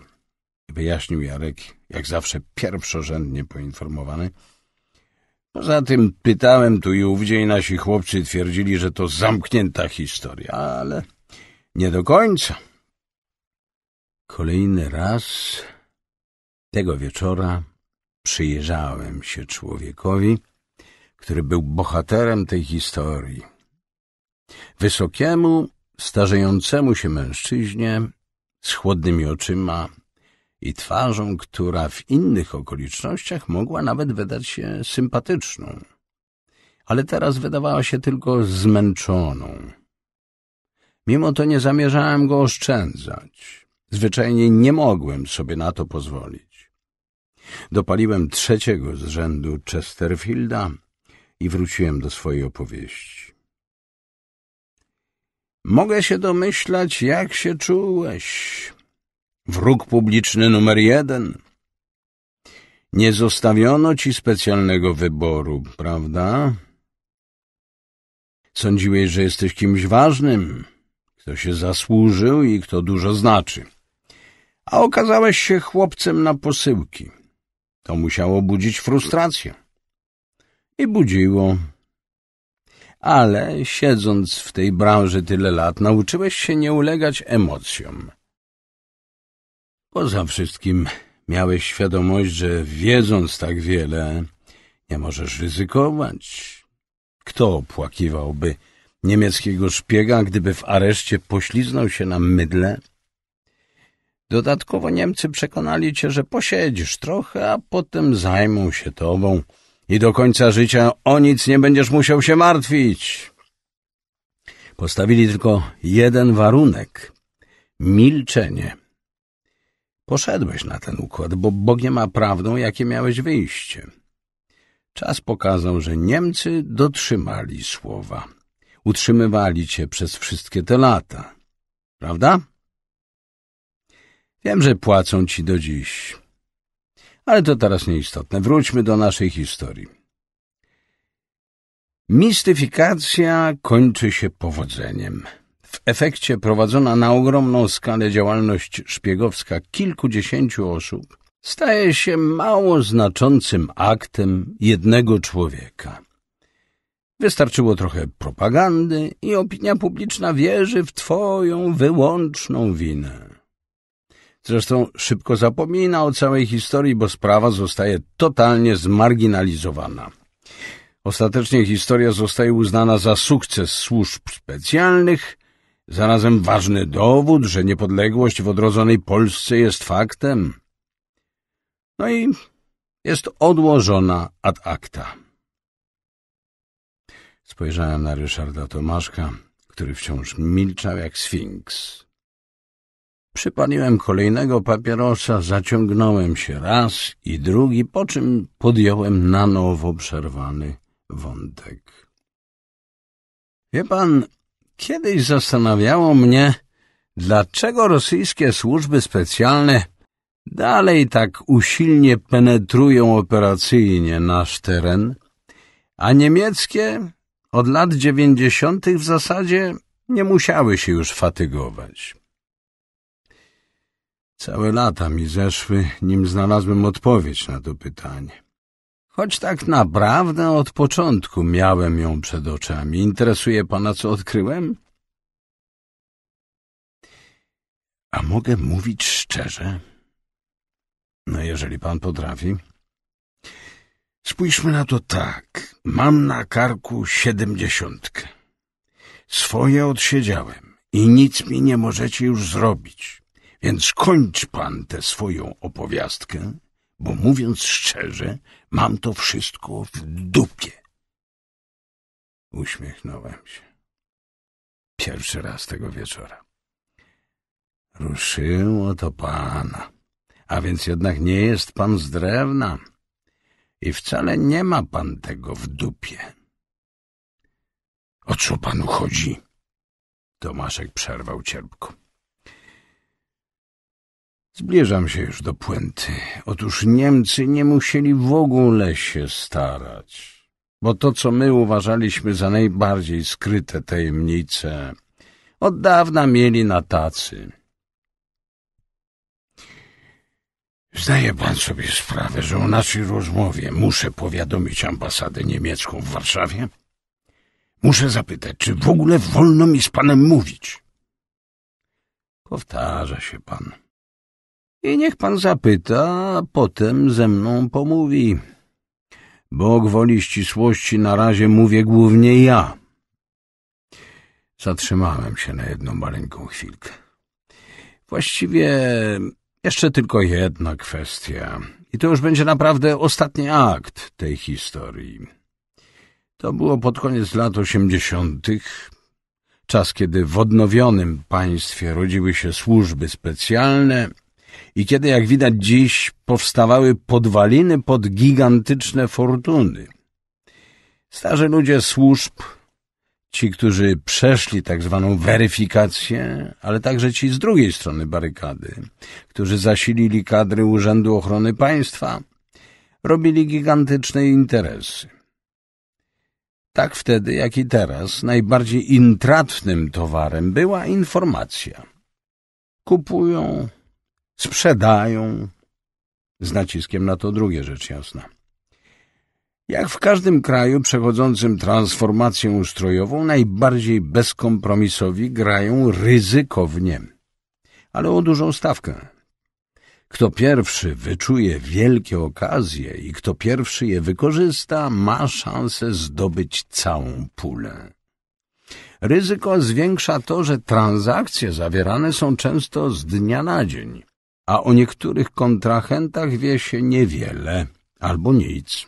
wyjaśnił Jarek, jak zawsze pierwszorzędnie poinformowany. Poza tym pytałem tu i ówdzie i nasi chłopcy twierdzili, że to zamknięta historia, ale nie do końca. Kolejny raz tego wieczora przyjrzałem się człowiekowi, który był bohaterem tej historii. Wysokiemu, starzejącemu się mężczyźnie z chłodnymi oczyma i twarzą, która w innych okolicznościach mogła nawet wydać się sympatyczną, ale teraz wydawała się tylko zmęczoną. Mimo to nie zamierzałem go oszczędzać. Zwyczajnie nie mogłem sobie na to pozwolić. Dopaliłem trzeciego z rzędu Chesterfielda i wróciłem do swojej opowieści. Mogę się domyślać, jak się czułeś. Wróg publiczny numer jeden. Nie zostawiono ci specjalnego wyboru, prawda? Sądziłeś, że jesteś kimś ważnym, kto się zasłużył i kto dużo znaczy. A okazałeś się chłopcem na posyłki. To musiało budzić frustrację. I budziło ale siedząc w tej branży tyle lat, nauczyłeś się nie ulegać emocjom. Poza wszystkim miałeś świadomość, że wiedząc tak wiele, nie możesz ryzykować. Kto opłakiwałby niemieckiego szpiega, gdyby w areszcie pośliznął się na mydle? Dodatkowo Niemcy przekonali cię, że posiedzisz trochę, a potem zajmą się tobą – i do końca życia o nic nie będziesz musiał się martwić. Postawili tylko jeden warunek — milczenie. Poszedłeś na ten układ, bo Bogiem ma prawdą, jakie miałeś wyjście. Czas pokazał, że Niemcy dotrzymali słowa. Utrzymywali cię przez wszystkie te lata. Prawda? Wiem, że płacą ci do dziś. Ale to teraz nieistotne. Wróćmy do naszej historii. Mistyfikacja kończy się powodzeniem. W efekcie prowadzona na ogromną skalę działalność szpiegowska kilkudziesięciu osób staje się mało znaczącym aktem jednego człowieka. Wystarczyło trochę propagandy i opinia publiczna wierzy w twoją wyłączną winę. Zresztą szybko zapomina o całej historii, bo sprawa zostaje totalnie zmarginalizowana. Ostatecznie historia zostaje uznana za sukces służb specjalnych, zarazem ważny dowód, że niepodległość w odrodzonej Polsce jest faktem. No i jest odłożona ad acta. Spojrzałem na Ryszarda Tomaszka, który wciąż milczał jak sfinks. Przypaliłem kolejnego papierosa, zaciągnąłem się raz i drugi, po czym podjąłem na nowo przerwany wątek. Wie pan, kiedyś zastanawiało mnie, dlaczego rosyjskie służby specjalne dalej tak usilnie penetrują operacyjnie nasz teren, a niemieckie od lat dziewięćdziesiątych w zasadzie nie musiały się już fatygować. Całe lata mi zeszły, nim znalazłem odpowiedź na to pytanie. Choć tak naprawdę od początku miałem ją przed oczami. Interesuje pana, co odkryłem? A mogę mówić szczerze? No jeżeli pan potrafi. Spójrzmy na to tak. Mam na karku siedemdziesiątkę. Swoje odsiedziałem i nic mi nie możecie już zrobić. Więc kończ pan tę swoją opowiastkę, bo mówiąc szczerze, mam to wszystko w dupie. Uśmiechnąłem się. Pierwszy raz tego wieczora. Ruszyło to pana. A więc jednak nie jest pan z drewna. I wcale nie ma pan tego w dupie. O co panu chodzi? Tomaszek przerwał cierpko. Zbliżam się już do puenty. Otóż Niemcy nie musieli w ogóle się starać, bo to, co my uważaliśmy za najbardziej skryte tajemnice, od dawna mieli na tacy. Zdaje pan sobie sprawę, że o naszej rozmowie muszę powiadomić ambasadę niemiecką w Warszawie? Muszę zapytać, czy w ogóle wolno mi z panem mówić? Powtarza się pan. I niech pan zapyta, a potem ze mną pomówi. Bo gwoli ścisłości na razie mówię głównie ja. Zatrzymałem się na jedną maleńką chwilkę. Właściwie jeszcze tylko jedna kwestia. I to już będzie naprawdę ostatni akt tej historii. To było pod koniec lat osiemdziesiątych, czas kiedy w odnowionym państwie rodziły się służby specjalne — i kiedy, jak widać dziś, powstawały podwaliny pod gigantyczne fortuny. Starzy ludzie służb, ci, którzy przeszli tak zwaną weryfikację, ale także ci z drugiej strony barykady, którzy zasilili kadry Urzędu Ochrony Państwa, robili gigantyczne interesy. Tak wtedy, jak i teraz, najbardziej intratnym towarem była informacja. Kupują, sprzedają, z naciskiem na to drugie rzecz jasna. Jak w każdym kraju przechodzącym transformację ustrojową, najbardziej bezkompromisowi grają ryzykownie, ale o dużą stawkę. Kto pierwszy wyczuje wielkie okazje i kto pierwszy je wykorzysta, ma szansę zdobyć całą pulę. Ryzyko zwiększa to, że transakcje zawierane są często z dnia na dzień – a o niektórych kontrahentach wie się niewiele albo nic.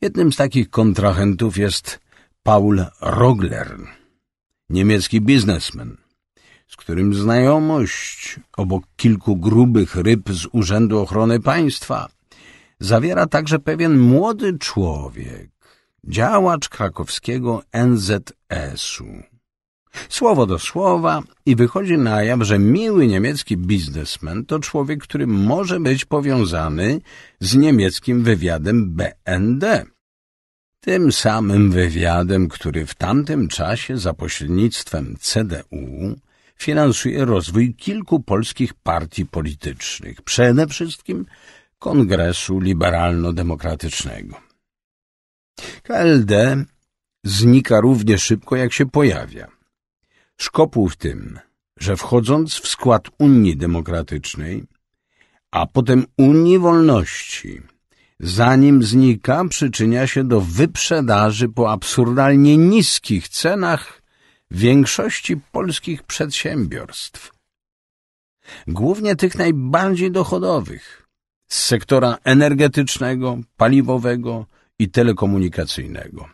Jednym z takich kontrahentów jest Paul Rogler, niemiecki biznesmen, z którym znajomość obok kilku grubych ryb z Urzędu Ochrony Państwa zawiera także pewien młody człowiek, działacz krakowskiego NZS-u. Słowo do słowa i wychodzi na jaw, że miły niemiecki biznesmen to człowiek, który może być powiązany z niemieckim wywiadem BND. Tym samym wywiadem, który w tamtym czasie za pośrednictwem CDU finansuje rozwój kilku polskich partii politycznych, przede wszystkim Kongresu Liberalno-Demokratycznego. KLD znika równie szybko, jak się pojawia. Szkopuł w tym, że wchodząc w skład Unii Demokratycznej, a potem Unii Wolności, zanim znika, przyczynia się do wyprzedaży po absurdalnie niskich cenach większości polskich przedsiębiorstw. Głównie tych najbardziej dochodowych z sektora energetycznego, paliwowego i telekomunikacyjnego.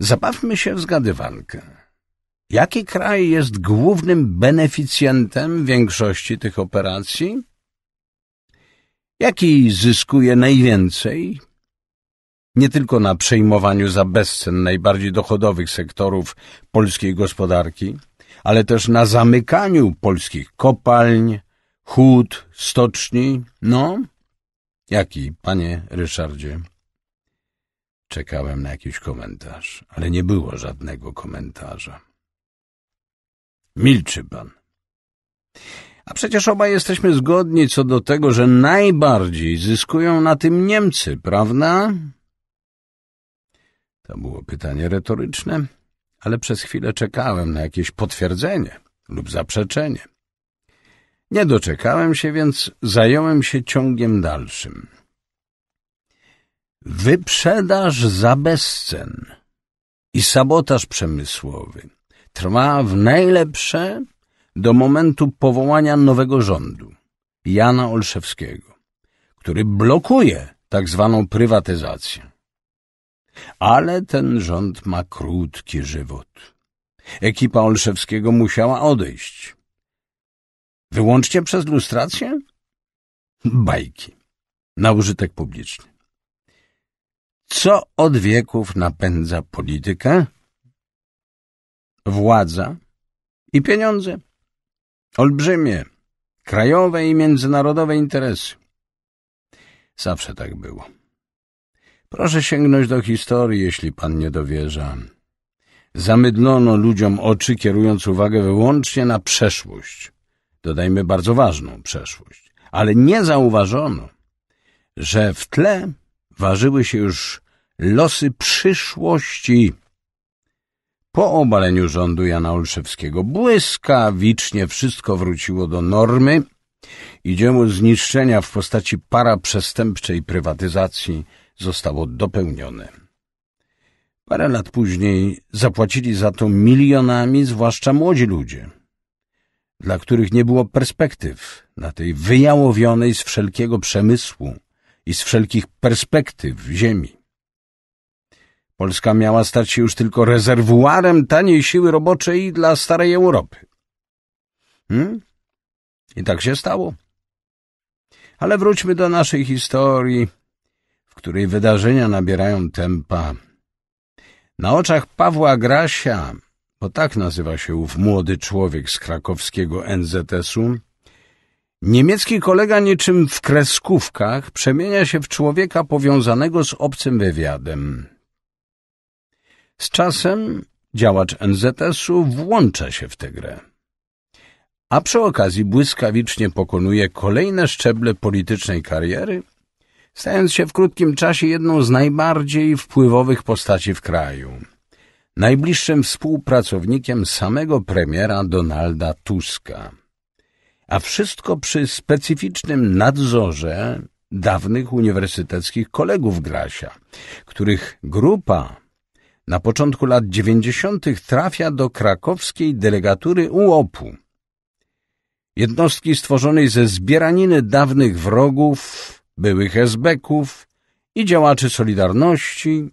Zabawmy się w zgadywankę. Jaki kraj jest głównym beneficjentem większości tych operacji? Jaki zyskuje najwięcej? Nie tylko na przejmowaniu za bezcen najbardziej dochodowych sektorów polskiej gospodarki, ale też na zamykaniu polskich kopalń, hut, stoczni. No, jaki, panie Ryszardzie? Czekałem na jakiś komentarz, ale nie było żadnego komentarza. Milczy pan. A przecież obaj jesteśmy zgodni co do tego, że najbardziej zyskują na tym Niemcy, prawda? To było pytanie retoryczne, ale przez chwilę czekałem na jakieś potwierdzenie lub zaprzeczenie. Nie doczekałem się, więc zająłem się ciągiem dalszym. Wyprzedaż za bezcen i sabotaż przemysłowy – trwa w najlepsze do momentu powołania nowego rządu, Jana Olszewskiego, który blokuje tak zwaną prywatyzację. Ale ten rząd ma krótki żywot. Ekipa Olszewskiego musiała odejść. Wyłącznie przez lustrację? Bajki. Na użytek publiczny. Co od wieków napędza politykę? władza i pieniądze. Olbrzymie, krajowe i międzynarodowe interesy. Zawsze tak było. Proszę sięgnąć do historii, jeśli pan nie dowierza. Zamydlono ludziom oczy, kierując uwagę wyłącznie na przeszłość. Dodajmy bardzo ważną przeszłość. Ale nie zauważono, że w tle ważyły się już losy przyszłości. Po obaleniu rządu Jana Olszewskiego błyskawicznie wszystko wróciło do normy i dzieło zniszczenia w postaci paraprzestępczej prywatyzacji zostało dopełnione. Parę lat później zapłacili za to milionami, zwłaszcza młodzi ludzie, dla których nie było perspektyw na tej wyjałowionej z wszelkiego przemysłu i z wszelkich perspektyw ziemi. Polska miała stać się już tylko rezerwuarem taniej siły roboczej dla starej Europy. Hmm? I tak się stało. Ale wróćmy do naszej historii, w której wydarzenia nabierają tempa. Na oczach Pawła Grasia, bo tak nazywa się ów młody człowiek z krakowskiego NZS-u, niemiecki kolega niczym w kreskówkach przemienia się w człowieka powiązanego z obcym wywiadem. Z czasem działacz NZS-u włącza się w tę grę. A przy okazji błyskawicznie pokonuje kolejne szczeble politycznej kariery, stając się w krótkim czasie jedną z najbardziej wpływowych postaci w kraju. Najbliższym współpracownikiem samego premiera Donalda Tuska. A wszystko przy specyficznym nadzorze dawnych uniwersyteckich kolegów Grasia, których grupa na początku lat 90. trafia do krakowskiej delegatury UOP-u. Jednostki stworzonej ze zbieraniny dawnych wrogów, byłych esbeków i działaczy Solidarności,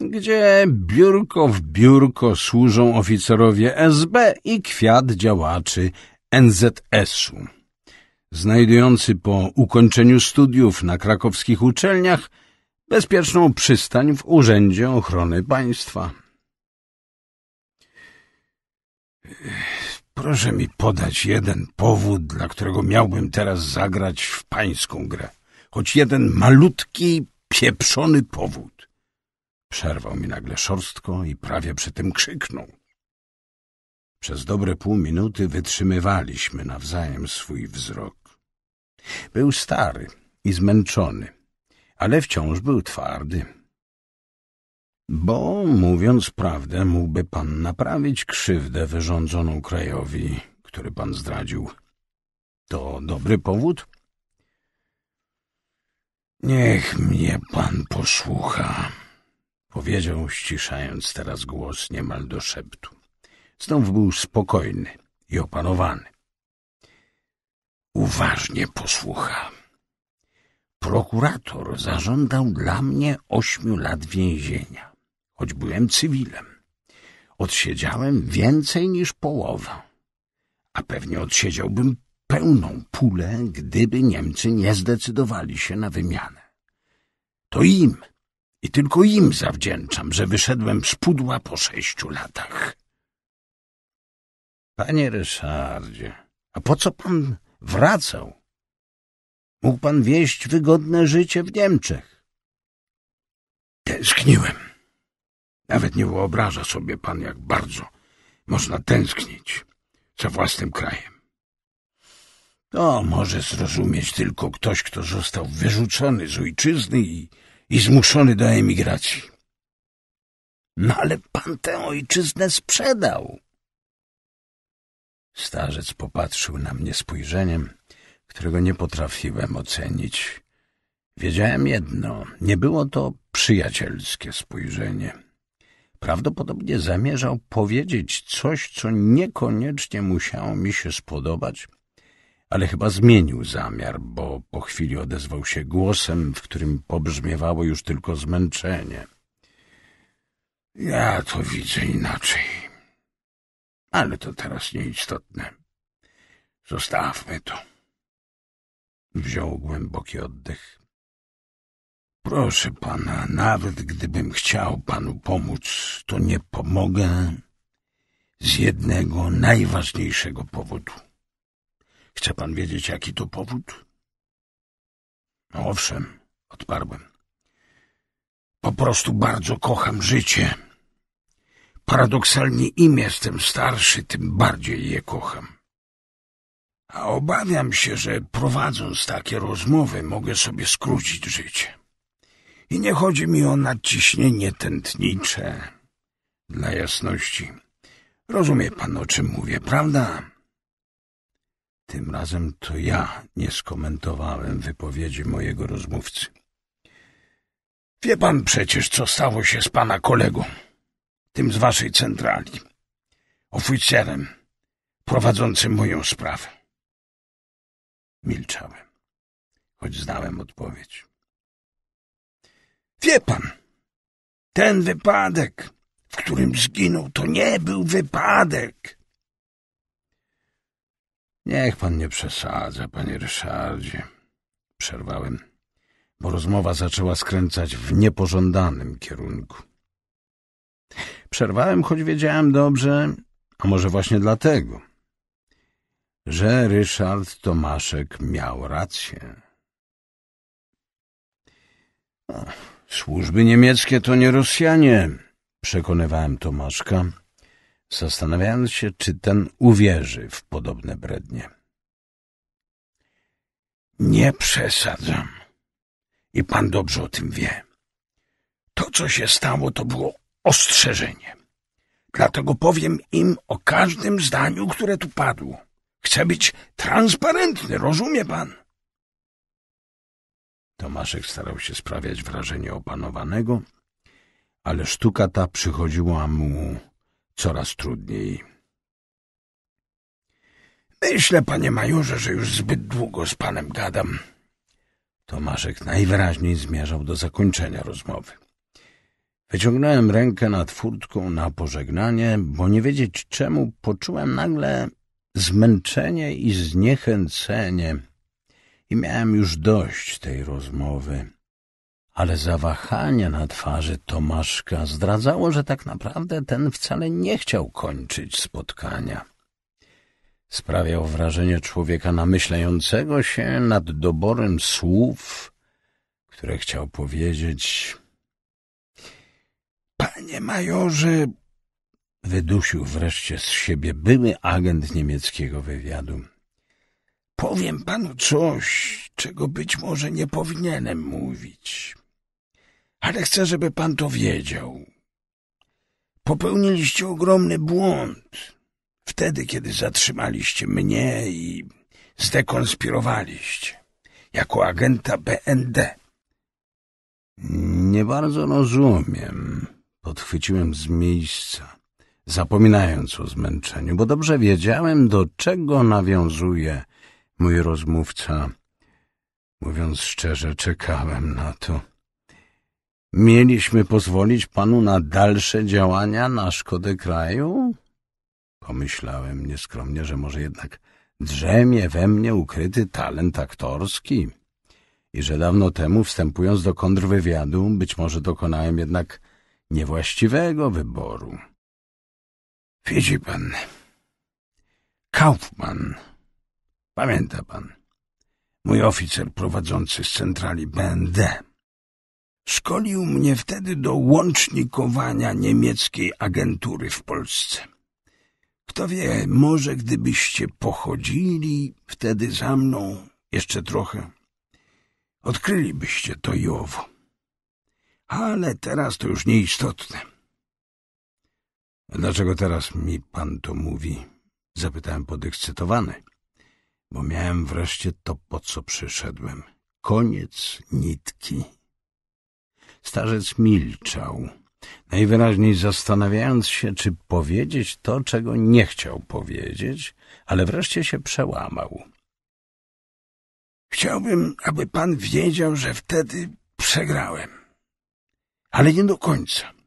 gdzie biurko w biurko służą oficerowie SB i kwiat działaczy NZS-u. Znajdujący po ukończeniu studiów na krakowskich uczelniach – bezpieczną przystań w Urzędzie Ochrony Państwa. Proszę mi podać jeden powód, dla którego miałbym teraz zagrać w pańską grę. Choć jeden malutki, pieprzony powód. Przerwał mi nagle szorstko i prawie przy tym krzyknął. Przez dobre pół minuty wytrzymywaliśmy nawzajem swój wzrok. Był stary i zmęczony ale wciąż był twardy. Bo, mówiąc prawdę, mógłby pan naprawić krzywdę wyrządzoną krajowi, który pan zdradził. To dobry powód? Niech mnie pan posłucha, powiedział, ściszając teraz głos niemal do szeptu. Znów był spokojny i opanowany. Uważnie posłucha. Prokurator zażądał dla mnie ośmiu lat więzienia, choć byłem cywilem. Odsiedziałem więcej niż połowę, a pewnie odsiedziałbym pełną pulę, gdyby Niemcy nie zdecydowali się na wymianę. To im i tylko im zawdzięczam, że wyszedłem z pudła po sześciu latach. Panie Ryszardzie, a po co pan wracał? Mógł pan wieść wygodne życie w Niemczech. Tęskniłem. Nawet nie wyobraża sobie pan, jak bardzo można tęsknić za własnym krajem. To może zrozumieć tylko ktoś, kto został wyrzucony z ojczyzny i, i zmuszony do emigracji. No ale pan tę ojczyznę sprzedał. Starzec popatrzył na mnie spojrzeniem, którego nie potrafiłem ocenić. Wiedziałem jedno, nie było to przyjacielskie spojrzenie. Prawdopodobnie zamierzał powiedzieć coś, co niekoniecznie musiało mi się spodobać, ale chyba zmienił zamiar, bo po chwili odezwał się głosem, w którym pobrzmiewało już tylko zmęczenie. Ja to widzę inaczej. Ale to teraz nieistotne. Zostawmy to. Wziął głęboki oddech. Proszę pana, nawet gdybym chciał panu pomóc, to nie pomogę z jednego najważniejszego powodu. Chce pan wiedzieć, jaki to powód? No owszem, odparłem. Po prostu bardzo kocham życie. Paradoksalnie im jestem starszy, tym bardziej je kocham. A obawiam się, że prowadząc takie rozmowy mogę sobie skrócić życie. I nie chodzi mi o nadciśnienie tętnicze. Dla jasności. Rozumie pan, o czym mówię, prawda? Tym razem to ja nie skomentowałem wypowiedzi mojego rozmówcy. Wie pan przecież, co stało się z pana kolegą, tym z waszej centrali, oficerem prowadzącym moją sprawę. Milczałem, choć znałem odpowiedź. Wie pan, ten wypadek, w którym zginął, to nie był wypadek. Niech pan nie przesadza, panie Ryszardzie, przerwałem, bo rozmowa zaczęła skręcać w niepożądanym kierunku. Przerwałem, choć wiedziałem dobrze, a może właśnie dlatego, że Ryszard Tomaszek miał rację. służby niemieckie to nie Rosjanie, przekonywałem Tomaszka, zastanawiając się, czy ten uwierzy w podobne brednie. Nie przesadzam. I pan dobrze o tym wie. To, co się stało, to było ostrzeżenie. Dlatego powiem im o każdym zdaniu, które tu padło. Chcę być transparentny, rozumie pan? Tomaszek starał się sprawiać wrażenie opanowanego, ale sztuka ta przychodziła mu coraz trudniej. Myślę, panie majorze, że już zbyt długo z panem gadam. Tomaszek najwyraźniej zmierzał do zakończenia rozmowy. Wyciągnąłem rękę nad furtką na pożegnanie, bo nie wiedzieć czemu poczułem nagle zmęczenie i zniechęcenie i miałem już dość tej rozmowy. Ale zawahanie na twarzy Tomaszka zdradzało, że tak naprawdę ten wcale nie chciał kończyć spotkania. Sprawiał wrażenie człowieka namyślającego się nad doborem słów, które chciał powiedzieć. Panie majorze, Wydusił wreszcie z siebie były agent niemieckiego wywiadu. Powiem panu coś, czego być może nie powinienem mówić. Ale chcę, żeby pan to wiedział. Popełniliście ogromny błąd wtedy, kiedy zatrzymaliście mnie i zdekonspirowaliście jako agenta BND. Nie bardzo rozumiem, podchwyciłem z miejsca zapominając o zmęczeniu, bo dobrze wiedziałem, do czego nawiązuje mój rozmówca. Mówiąc szczerze, czekałem na to. Mieliśmy pozwolić panu na dalsze działania na szkodę kraju? Pomyślałem nieskromnie, że może jednak drzemie we mnie ukryty talent aktorski i że dawno temu, wstępując do kontrwywiadu, być może dokonałem jednak niewłaściwego wyboru. Widzi pan, Kaufman, pamięta pan, mój oficer prowadzący z centrali BND, szkolił mnie wtedy do łącznikowania niemieckiej agentury w Polsce. Kto wie, może gdybyście pochodzili wtedy za mną jeszcze trochę, odkrylibyście to i owo. Ale teraz to już nieistotne. — Dlaczego teraz mi pan to mówi? — zapytałem podekscytowany, bo miałem wreszcie to, po co przyszedłem. Koniec nitki. Starzec milczał, najwyraźniej zastanawiając się, czy powiedzieć to, czego nie chciał powiedzieć, ale wreszcie się przełamał. — Chciałbym, aby pan wiedział, że wtedy przegrałem. Ale nie do końca.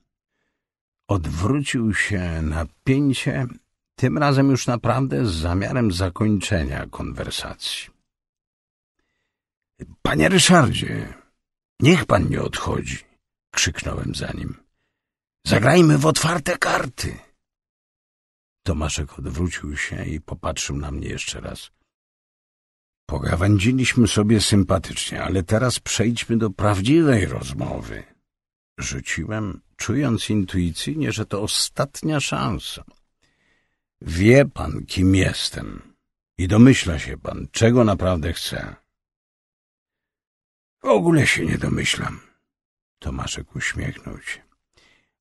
Odwrócił się na pięcie, tym razem już naprawdę z zamiarem zakończenia konwersacji. — Panie Ryszardzie, niech pan nie odchodzi! — krzyknąłem za nim. — Zagrajmy w otwarte karty! Tomaszek odwrócił się i popatrzył na mnie jeszcze raz. Pogawędziliśmy sobie sympatycznie, ale teraz przejdźmy do prawdziwej rozmowy. Rzuciłem czując intuicyjnie, że to ostatnia szansa. Wie pan, kim jestem i domyśla się pan, czego naprawdę chcę. W ogóle się nie domyślam. Tomaszek uśmiechnął się,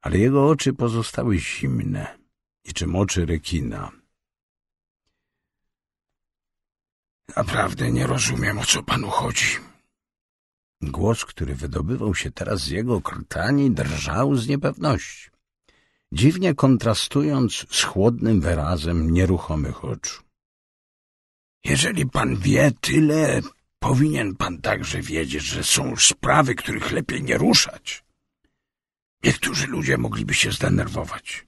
ale jego oczy pozostały zimne, niczym oczy rekina. Naprawdę nie rozumiem, o co panu chodzi. Głos, który wydobywał się teraz z jego krtani, drżał z niepewności, dziwnie kontrastując z chłodnym wyrazem nieruchomych oczu. Jeżeli pan wie tyle, powinien pan także wiedzieć, że są sprawy, których lepiej nie ruszać. Niektórzy ludzie mogliby się zdenerwować.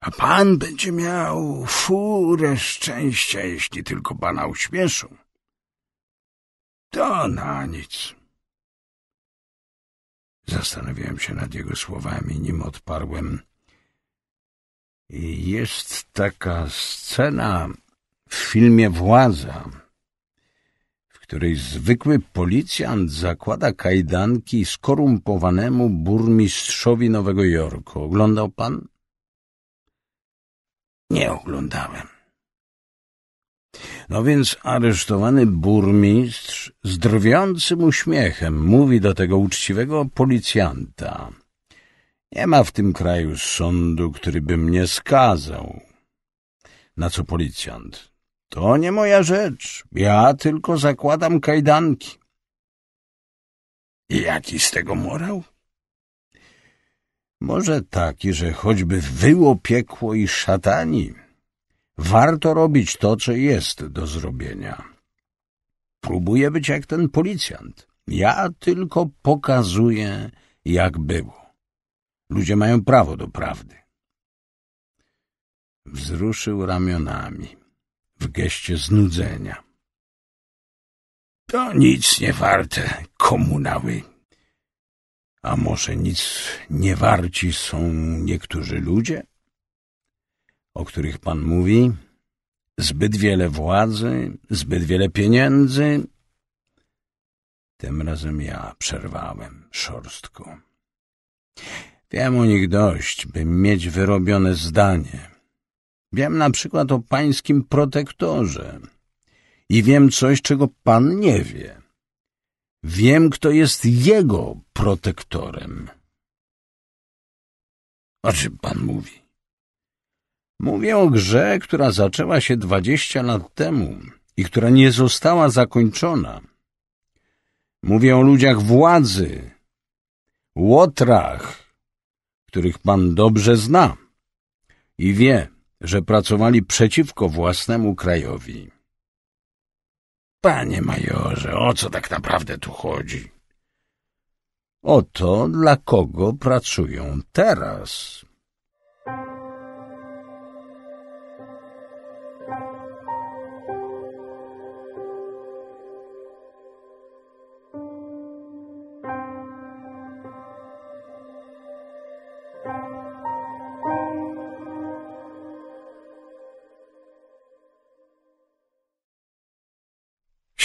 A pan będzie miał furę szczęścia, jeśli tylko pana uśmieszą. To na nic. Zastanawiałem się nad jego słowami, nim odparłem. Jest taka scena w filmie Władza, w której zwykły policjant zakłada kajdanki skorumpowanemu burmistrzowi Nowego Jorku. Oglądał pan? Nie oglądałem. No więc aresztowany burmistrz z drwiącym uśmiechem mówi do tego uczciwego policjanta. Nie ma w tym kraju sądu, który by mnie skazał. Na co policjant? To nie moja rzecz. Ja tylko zakładam kajdanki. I jaki z tego morał? Może taki, że choćby wyło piekło i szatani. Warto robić to, co jest do zrobienia. Próbuję być jak ten policjant. Ja tylko pokazuję, jak było. Ludzie mają prawo do prawdy. Wzruszył ramionami w geście znudzenia. To nic nie warte, komunały. A może nic nie warci są niektórzy ludzie? o których pan mówi, zbyt wiele władzy, zbyt wiele pieniędzy. Tym razem ja przerwałem szorstko. Wiem o nich dość, by mieć wyrobione zdanie. Wiem na przykład o pańskim protektorze i wiem coś, czego pan nie wie. Wiem, kto jest jego protektorem. O czym pan mówi? Mówię o grze, która zaczęła się dwadzieścia lat temu i która nie została zakończona. Mówię o ludziach władzy, łotrach, których pan dobrze zna i wie, że pracowali przeciwko własnemu krajowi. Panie majorze, o co tak naprawdę tu chodzi? O to, dla kogo pracują teraz.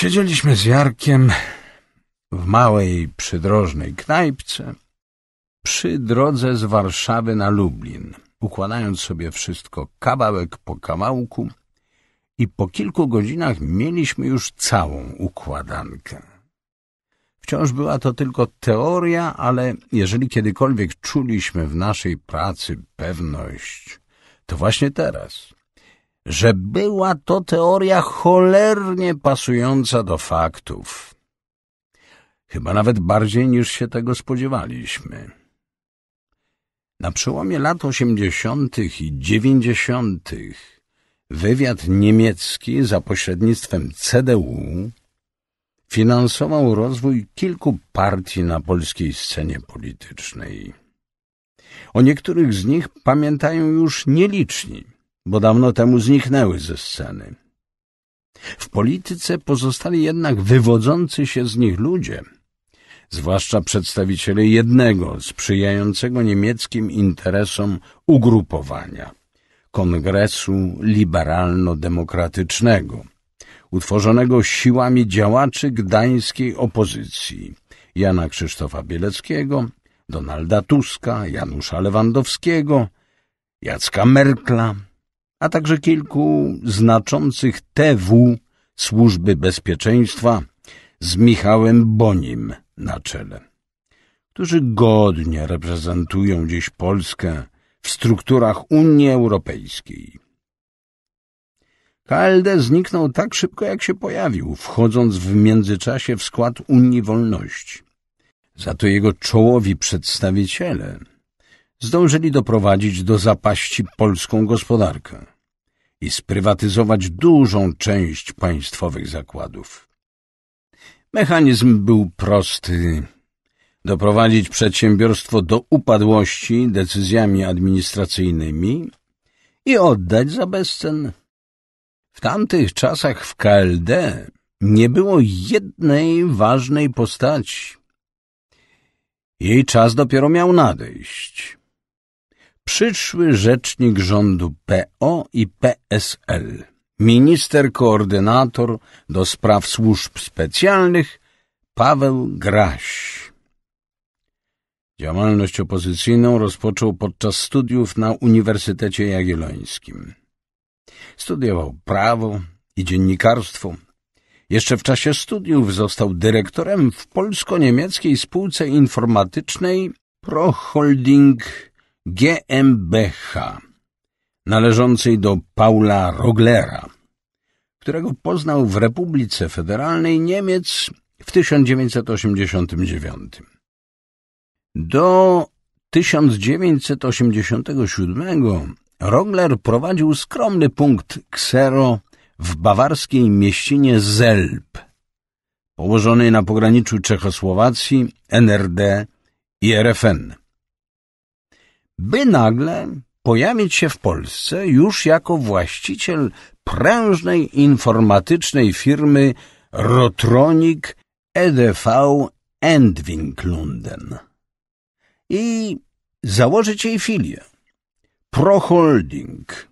Siedzieliśmy z Jarkiem w małej przydrożnej knajpce przy drodze z Warszawy na Lublin, układając sobie wszystko kawałek po kawałku i po kilku godzinach mieliśmy już całą układankę. Wciąż była to tylko teoria, ale jeżeli kiedykolwiek czuliśmy w naszej pracy pewność, to właśnie teraz – że była to teoria cholernie pasująca do faktów. Chyba nawet bardziej niż się tego spodziewaliśmy. Na przełomie lat osiemdziesiątych i dziewięćdziesiątych wywiad niemiecki za pośrednictwem CDU finansował rozwój kilku partii na polskiej scenie politycznej. O niektórych z nich pamiętają już nieliczni bo dawno temu zniknęły ze sceny. W polityce pozostali jednak wywodzący się z nich ludzie, zwłaszcza przedstawiciele jednego sprzyjającego niemieckim interesom ugrupowania Kongresu Liberalno-Demokratycznego, utworzonego siłami działaczy gdańskiej opozycji Jana Krzysztofa Bieleckiego, Donalda Tuska, Janusza Lewandowskiego, Jacka Merkla, a także kilku znaczących TW Służby Bezpieczeństwa z Michałem Bonim na czele, którzy godnie reprezentują dziś Polskę w strukturach Unii Europejskiej. KLD zniknął tak szybko, jak się pojawił, wchodząc w międzyczasie w skład Unii Wolności. Za to jego czołowi przedstawiciele zdążyli doprowadzić do zapaści polską gospodarkę i sprywatyzować dużą część państwowych zakładów. Mechanizm był prosty. Doprowadzić przedsiębiorstwo do upadłości decyzjami administracyjnymi i oddać za bezcen. W tamtych czasach w KLD nie było jednej ważnej postaci. Jej czas dopiero miał nadejść przyszły rzecznik rządu PO i PSL, minister koordynator do spraw służb specjalnych Paweł Graś. Działalność opozycyjną rozpoczął podczas studiów na Uniwersytecie Jagiellońskim. Studiował prawo i dziennikarstwo. Jeszcze w czasie studiów został dyrektorem w polsko-niemieckiej spółce informatycznej Proholding GmbH, należącej do Paula Roglera, którego poznał w Republice Federalnej Niemiec w 1989. Do 1987 Rogler prowadził skromny punkt ksero w bawarskiej mieścinie Zelb, położonej na pograniczu Czechosłowacji, NRD i RFN by nagle pojawić się w Polsce już jako właściciel prężnej informatycznej firmy Rotronic EDV Endwinklunden i założyć jej filię Proholding.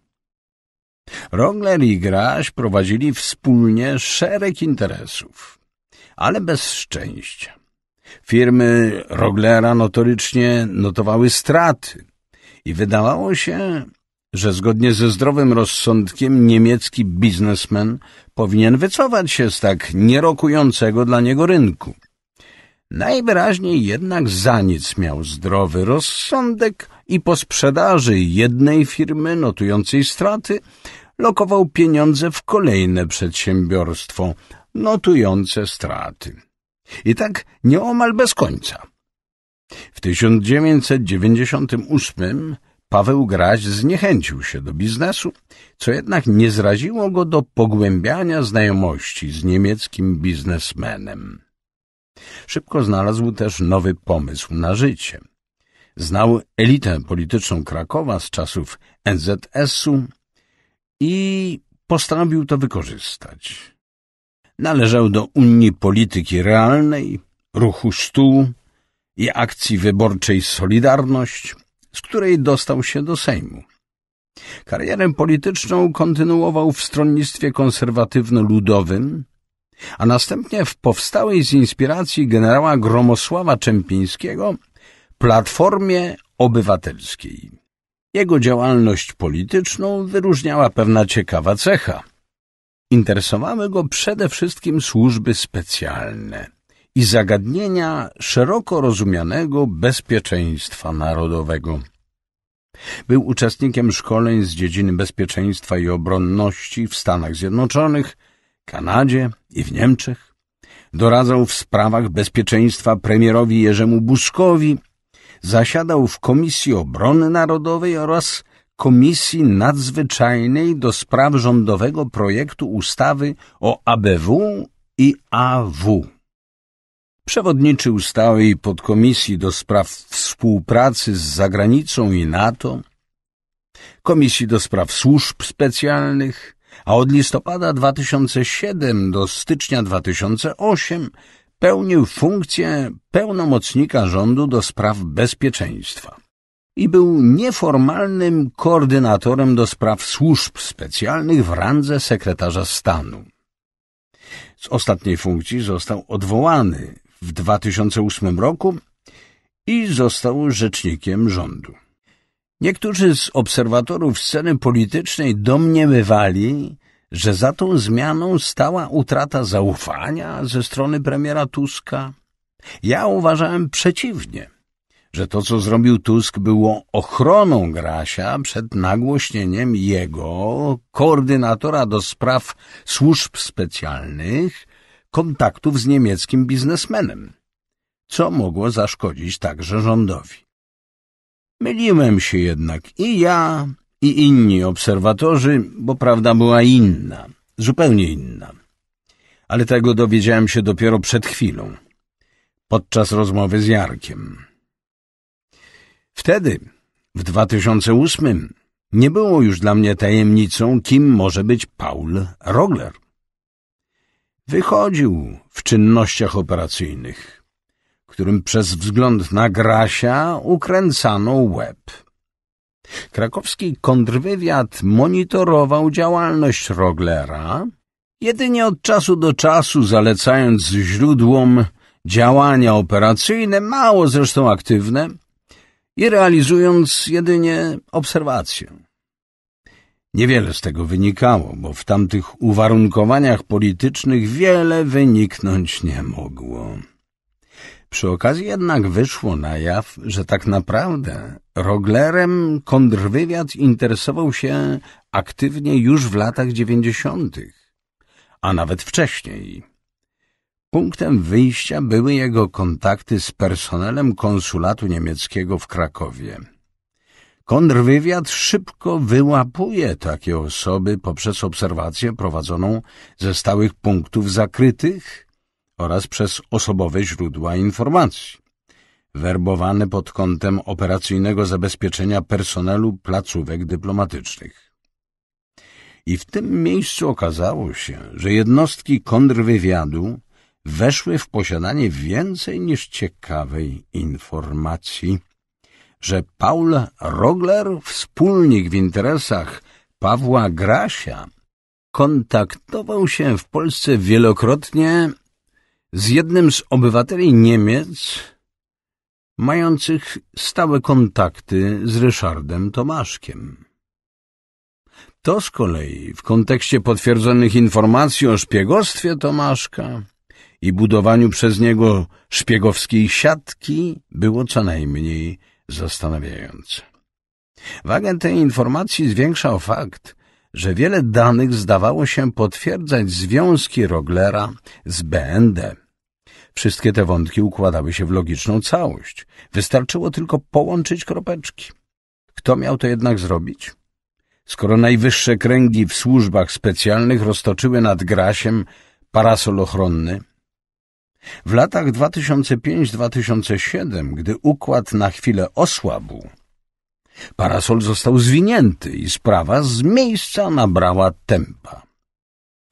Rogler i Graś prowadzili wspólnie szereg interesów, ale bez szczęścia. Firmy Roglera notorycznie notowały straty, i wydawało się, że zgodnie ze zdrowym rozsądkiem niemiecki biznesmen powinien wycofać się z tak nierokującego dla niego rynku. Najwyraźniej jednak za nic miał zdrowy rozsądek i po sprzedaży jednej firmy notującej straty lokował pieniądze w kolejne przedsiębiorstwo notujące straty. I tak nieomal bez końca. W 1998 Paweł Graś zniechęcił się do biznesu, co jednak nie zraziło go do pogłębiania znajomości z niemieckim biznesmenem. Szybko znalazł też nowy pomysł na życie. Znał elitę polityczną Krakowa z czasów NZS-u i postanowił to wykorzystać. Należał do Unii Polityki Realnej, Ruchu Stół, i akcji wyborczej Solidarność, z której dostał się do Sejmu. Karierę polityczną kontynuował w stronnictwie konserwatywno-ludowym, a następnie w powstałej z inspiracji generała Gromosława Czempińskiego Platformie Obywatelskiej. Jego działalność polityczną wyróżniała pewna ciekawa cecha. Interesowały go przede wszystkim służby specjalne – i zagadnienia szeroko rozumianego bezpieczeństwa narodowego. Był uczestnikiem szkoleń z dziedziny bezpieczeństwa i obronności w Stanach Zjednoczonych, Kanadzie i w Niemczech. Doradzał w sprawach bezpieczeństwa premierowi Jerzemu Buzkowi, zasiadał w Komisji Obrony Narodowej oraz Komisji Nadzwyczajnej do spraw rządowego projektu ustawy o ABW i AW. Przewodniczył stałej podkomisji do spraw współpracy z zagranicą i NATO, Komisji do Spraw Służb Specjalnych, a od listopada 2007 do stycznia 2008 pełnił funkcję pełnomocnika rządu do spraw bezpieczeństwa i był nieformalnym koordynatorem do spraw służb specjalnych w randze sekretarza stanu. Z ostatniej funkcji został odwołany w 2008 roku i został rzecznikiem rządu. Niektórzy z obserwatorów sceny politycznej domniemywali, że za tą zmianą stała utrata zaufania ze strony premiera Tuska. Ja uważałem przeciwnie, że to, co zrobił Tusk, było ochroną Grasia przed nagłośnieniem jego, koordynatora do spraw służb specjalnych, kontaktów z niemieckim biznesmenem, co mogło zaszkodzić także rządowi. Myliłem się jednak i ja, i inni obserwatorzy, bo prawda była inna, zupełnie inna. Ale tego dowiedziałem się dopiero przed chwilą, podczas rozmowy z Jarkiem. Wtedy, w 2008, nie było już dla mnie tajemnicą, kim może być Paul Rogler – Wychodził w czynnościach operacyjnych, którym przez wzgląd na Grasia ukręcano łeb. Krakowski kontrwywiad monitorował działalność Roglera, jedynie od czasu do czasu zalecając źródłom działania operacyjne, mało zresztą aktywne, i realizując jedynie obserwację. Niewiele z tego wynikało, bo w tamtych uwarunkowaniach politycznych wiele wyniknąć nie mogło. Przy okazji jednak wyszło na jaw, że tak naprawdę Roglerem kontrwywiad interesował się aktywnie już w latach dziewięćdziesiątych, a nawet wcześniej. Punktem wyjścia były jego kontakty z personelem konsulatu niemieckiego w Krakowie – Kontrwywiad szybko wyłapuje takie osoby poprzez obserwację prowadzoną ze stałych punktów zakrytych oraz przez osobowe źródła informacji. Werbowane pod kątem operacyjnego zabezpieczenia personelu placówek dyplomatycznych. I w tym miejscu okazało się, że jednostki kontrwywiadu weszły w posiadanie więcej niż ciekawej informacji że Paul Rogler, wspólnik w interesach Pawła Grasia, kontaktował się w Polsce wielokrotnie z jednym z obywateli Niemiec, mających stałe kontakty z Ryszardem Tomaszkiem. To z kolei w kontekście potwierdzonych informacji o szpiegostwie Tomaszka i budowaniu przez niego szpiegowskiej siatki było co najmniej zastanawiające. Wagę tej informacji zwiększał fakt, że wiele danych zdawało się potwierdzać związki Roglera z BND. Wszystkie te wątki układały się w logiczną całość. Wystarczyło tylko połączyć kropeczki. Kto miał to jednak zrobić? Skoro najwyższe kręgi w służbach specjalnych roztoczyły nad Grasiem parasol ochronny, w latach 2005-2007, gdy układ na chwilę osłabł, parasol został zwinięty i sprawa z miejsca nabrała tempa.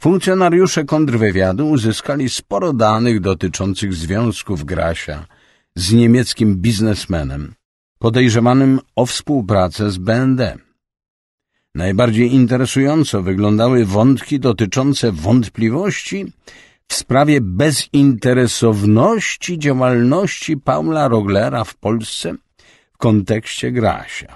Funkcjonariusze kontrwywiadu uzyskali sporo danych dotyczących związków Grasia z niemieckim biznesmenem podejrzewanym o współpracę z BND. Najbardziej interesująco wyglądały wątki dotyczące wątpliwości, w sprawie bezinteresowności działalności Paula Roglera w Polsce w kontekście Grasia.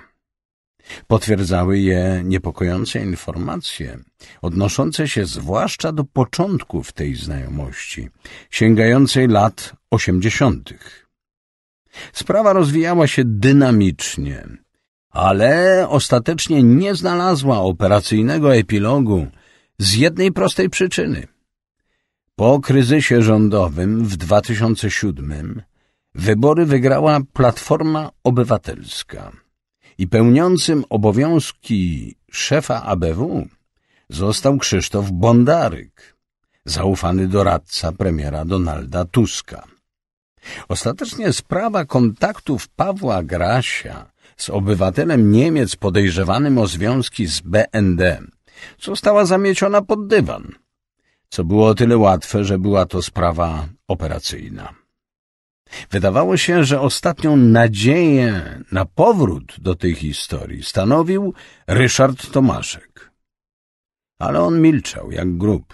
Potwierdzały je niepokojące informacje odnoszące się zwłaszcza do początków tej znajomości, sięgającej lat osiemdziesiątych. Sprawa rozwijała się dynamicznie, ale ostatecznie nie znalazła operacyjnego epilogu z jednej prostej przyczyny – po kryzysie rządowym w 2007 wybory wygrała Platforma Obywatelska i pełniącym obowiązki szefa ABW został Krzysztof Bondaryk, zaufany doradca premiera Donalda Tuska. Ostatecznie sprawa kontaktów Pawła Grasia z obywatelem Niemiec podejrzewanym o związki z BND została zamieciona pod dywan – co było o tyle łatwe, że była to sprawa operacyjna. Wydawało się, że ostatnią nadzieję na powrót do tej historii stanowił Ryszard Tomaszek. Ale on milczał jak grób.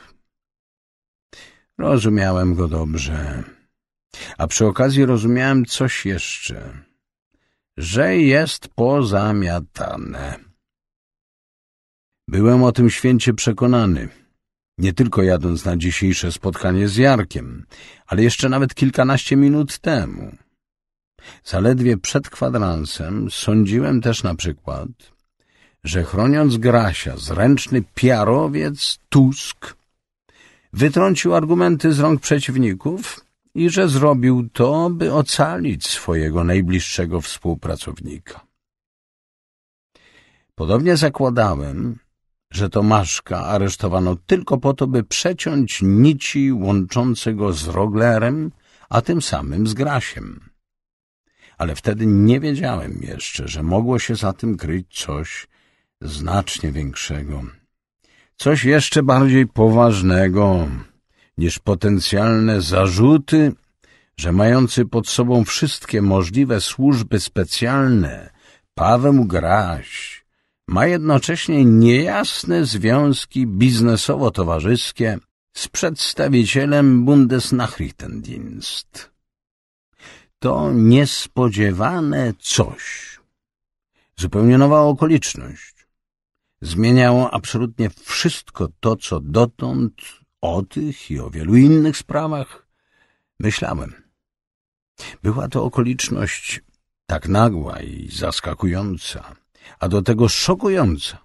Rozumiałem go dobrze. A przy okazji rozumiałem coś jeszcze. Że jest pozamiatane. Byłem o tym święcie przekonany. Nie tylko jadąc na dzisiejsze spotkanie z Jarkiem, ale jeszcze nawet kilkanaście minut temu. Zaledwie przed kwadransem sądziłem też na przykład, że chroniąc Grasia, zręczny piarowiec Tusk wytrącił argumenty z rąk przeciwników i że zrobił to, by ocalić swojego najbliższego współpracownika. Podobnie zakładałem, że Tomaszka aresztowano tylko po to, by przeciąć nici łączące go z Roglerem, a tym samym z Grasiem. Ale wtedy nie wiedziałem jeszcze, że mogło się za tym kryć coś znacznie większego. Coś jeszcze bardziej poważnego niż potencjalne zarzuty, że mający pod sobą wszystkie możliwe służby specjalne Paweł Graś ma jednocześnie niejasne związki biznesowo-towarzyskie z przedstawicielem Bundesnachrichtendienst. To niespodziewane coś, zupełnie nowa okoliczność, zmieniało absolutnie wszystko to, co dotąd o tych i o wielu innych sprawach myślałem. Była to okoliczność tak nagła i zaskakująca, a do tego szokująca,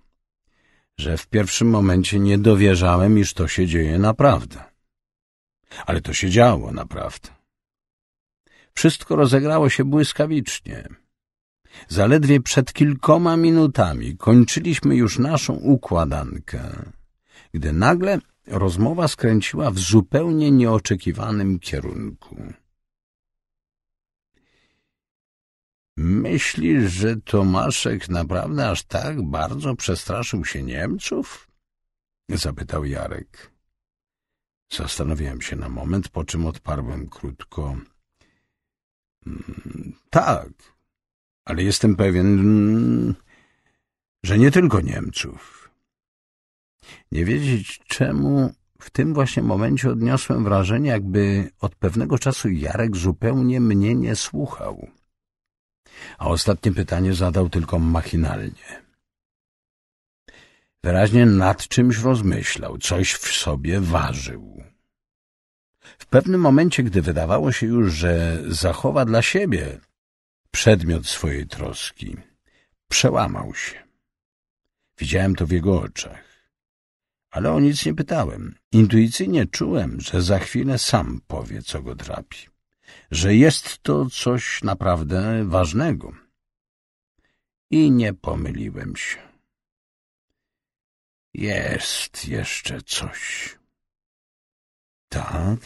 że w pierwszym momencie nie dowierzałem, iż to się dzieje naprawdę. Ale to się działo naprawdę. Wszystko rozegrało się błyskawicznie. Zaledwie przed kilkoma minutami kończyliśmy już naszą układankę, gdy nagle rozmowa skręciła w zupełnie nieoczekiwanym kierunku. Myślisz, że Tomaszek naprawdę aż tak bardzo przestraszył się Niemców? Zapytał Jarek. Zastanawiałem się na moment, po czym odparłem krótko. Mm, tak, ale jestem pewien, że nie tylko Niemców. Nie wiedzieć czemu w tym właśnie momencie odniosłem wrażenie, jakby od pewnego czasu Jarek zupełnie mnie nie słuchał a ostatnie pytanie zadał tylko machinalnie. Wyraźnie nad czymś rozmyślał, coś w sobie ważył. W pewnym momencie, gdy wydawało się już, że zachowa dla siebie przedmiot swojej troski, przełamał się. Widziałem to w jego oczach. Ale o nic nie pytałem. Intuicyjnie czułem, że za chwilę sam powie, co go trapi że jest to coś naprawdę ważnego. I nie pomyliłem się. Jest jeszcze coś. Tak?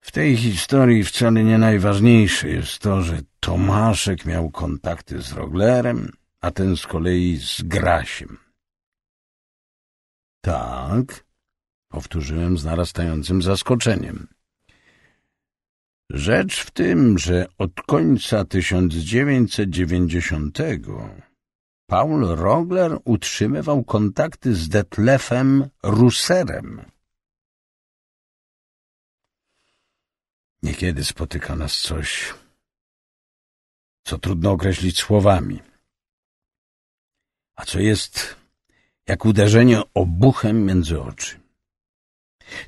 W tej historii wcale nie najważniejsze jest to, że Tomaszek miał kontakty z Roglerem, a ten z kolei z Grasiem. Tak, powtórzyłem z narastającym zaskoczeniem. Rzecz w tym, że od końca 1990 Paul Rogler utrzymywał kontakty z Detlefem Russerem. Niekiedy spotyka nas coś, co trudno określić słowami, a co jest jak uderzenie obuchem między oczy.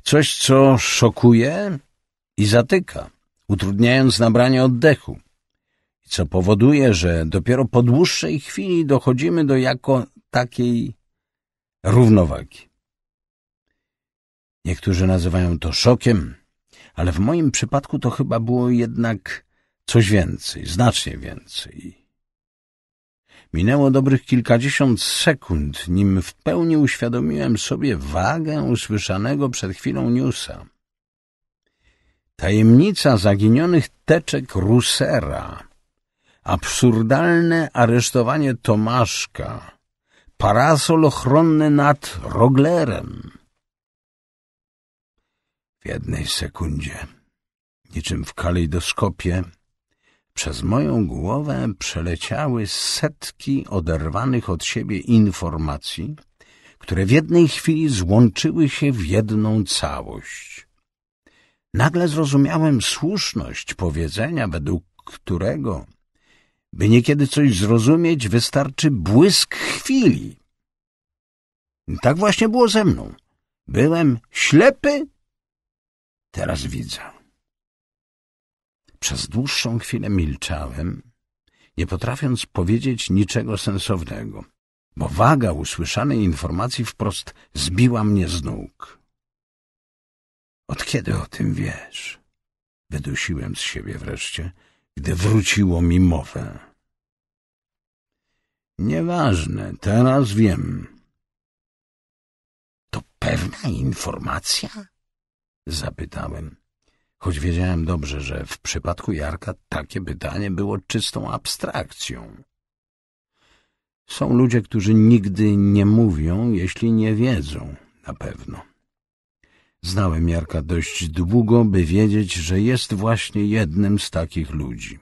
Coś, co szokuje i zatyka utrudniając nabranie oddechu, co powoduje, że dopiero po dłuższej chwili dochodzimy do jako takiej równowagi. Niektórzy nazywają to szokiem, ale w moim przypadku to chyba było jednak coś więcej, znacznie więcej. Minęło dobrych kilkadziesiąt sekund, nim w pełni uświadomiłem sobie wagę usłyszanego przed chwilą newsa. Tajemnica zaginionych teczek Rusera, absurdalne aresztowanie Tomaszka, parasol ochronny nad Roglerem. W jednej sekundzie, niczym w kalejdoskopie, przez moją głowę przeleciały setki oderwanych od siebie informacji, które w jednej chwili złączyły się w jedną całość. Nagle zrozumiałem słuszność powiedzenia, według którego, by niekiedy coś zrozumieć, wystarczy błysk chwili. Tak właśnie było ze mną. Byłem ślepy, teraz widzę. Przez dłuższą chwilę milczałem, nie potrafiąc powiedzieć niczego sensownego, bo waga usłyszanej informacji wprost zbiła mnie z nóg. Od kiedy o tym wiesz? Wydusiłem z siebie wreszcie, gdy wróciło mi mowę. Nieważne, teraz wiem. To pewna informacja? Zapytałem, choć wiedziałem dobrze, że w przypadku Jarka takie pytanie było czystą abstrakcją. Są ludzie, którzy nigdy nie mówią, jeśli nie wiedzą, na pewno. Znałem Jarka dość długo, by wiedzieć, że jest właśnie jednym z takich ludzi.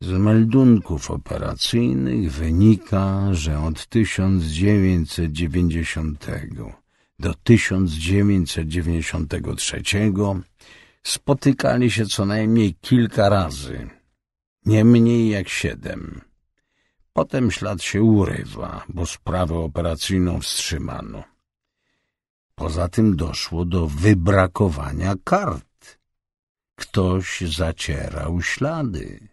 Z meldunków operacyjnych wynika, że od 1990 do 1993 spotykali się co najmniej kilka razy, nie mniej jak siedem. Potem ślad się urywa, bo sprawę operacyjną wstrzymano. Poza tym doszło do wybrakowania kart. Ktoś zacierał ślady.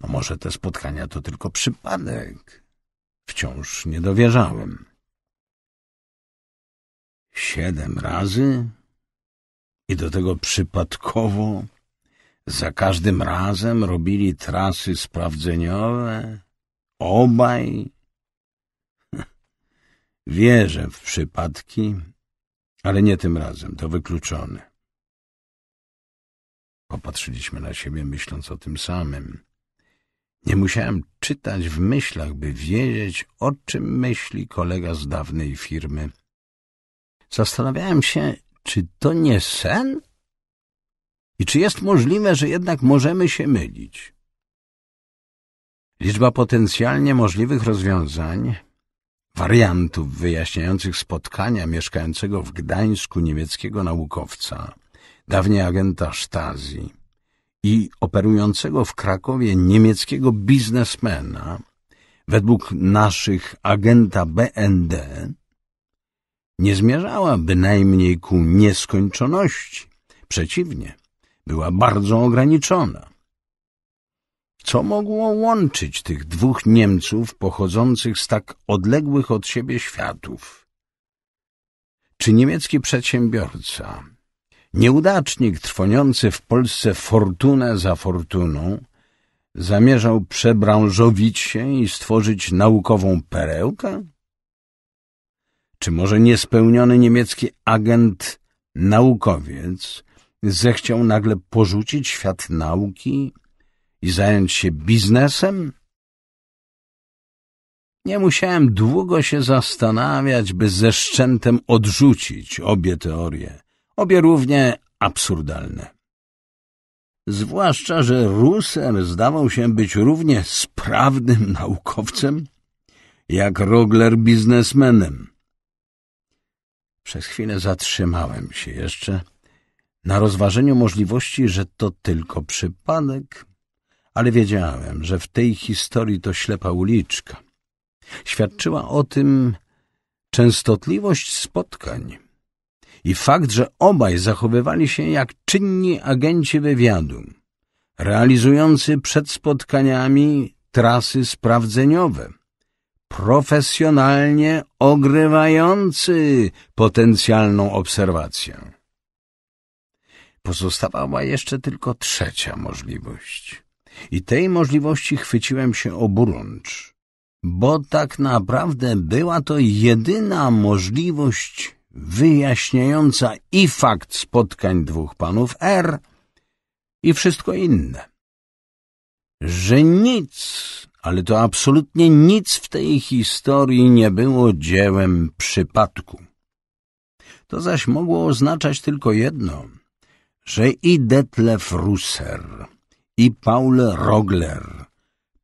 No może te spotkania to tylko przypadek. Wciąż nie dowierzałem. Siedem razy? I do tego przypadkowo? Za każdym razem robili trasy sprawdzeniowe? Obaj? Wierzę w przypadki, ale nie tym razem, to wykluczone. Popatrzyliśmy na siebie, myśląc o tym samym. Nie musiałem czytać w myślach, by wiedzieć, o czym myśli kolega z dawnej firmy. Zastanawiałem się, czy to nie sen? I czy jest możliwe, że jednak możemy się mylić? Liczba potencjalnie możliwych rozwiązań wariantów wyjaśniających spotkania mieszkającego w Gdańsku niemieckiego naukowca, dawniej agenta Stasi i operującego w Krakowie niemieckiego biznesmena, według naszych agenta BND, nie zmierzała bynajmniej ku nieskończoności. Przeciwnie, była bardzo ograniczona. Co mogło łączyć tych dwóch Niemców pochodzących z tak odległych od siebie światów? Czy niemiecki przedsiębiorca, nieudacznik trwoniący w Polsce fortunę za fortuną, zamierzał przebranżowić się i stworzyć naukową perełkę? Czy może niespełniony niemiecki agent naukowiec zechciał nagle porzucić świat nauki i zająć się biznesem? Nie musiałem długo się zastanawiać, by ze szczętem odrzucić obie teorie, obie równie absurdalne. Zwłaszcza, że Russer zdawał się być równie sprawnym naukowcem, jak Rogler biznesmenem. Przez chwilę zatrzymałem się jeszcze na rozważeniu możliwości, że to tylko przypadek, ale wiedziałem, że w tej historii to ślepa uliczka. Świadczyła o tym częstotliwość spotkań i fakt, że obaj zachowywali się jak czynni agenci wywiadu, realizujący przed spotkaniami trasy sprawdzeniowe, profesjonalnie ogrywający potencjalną obserwację. Pozostawała jeszcze tylko trzecia możliwość – i tej możliwości chwyciłem się oburącz, bo tak naprawdę była to jedyna możliwość wyjaśniająca i fakt spotkań dwóch panów R i wszystko inne. Że nic, ale to absolutnie nic w tej historii nie było dziełem przypadku. To zaś mogło oznaczać tylko jedno, że i Detlef Russer i Paul Rogler.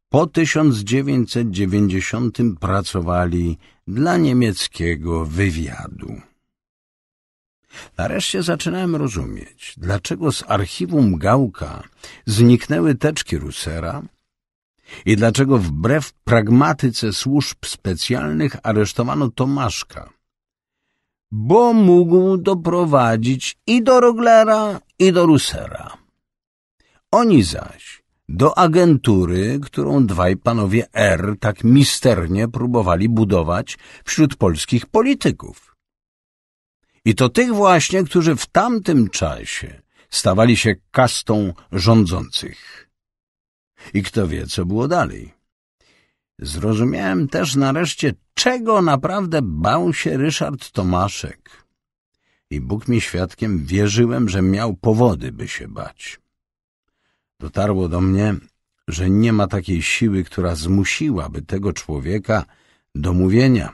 Po 1990 pracowali dla niemieckiego wywiadu. Nareszcie zaczynałem rozumieć, dlaczego z archiwum Gałka zniknęły teczki Rusera i dlaczego wbrew pragmatyce służb specjalnych aresztowano Tomaszka. Bo mógł doprowadzić i do Roglera, i do Rusera. Oni zaś do agentury, którą dwaj panowie R tak misternie próbowali budować wśród polskich polityków. I to tych właśnie, którzy w tamtym czasie stawali się kastą rządzących. I kto wie, co było dalej. Zrozumiałem też nareszcie, czego naprawdę bał się Ryszard Tomaszek. I Bóg mi świadkiem wierzyłem, że miał powody, by się bać. Dotarło do mnie, że nie ma takiej siły, która zmusiłaby tego człowieka do mówienia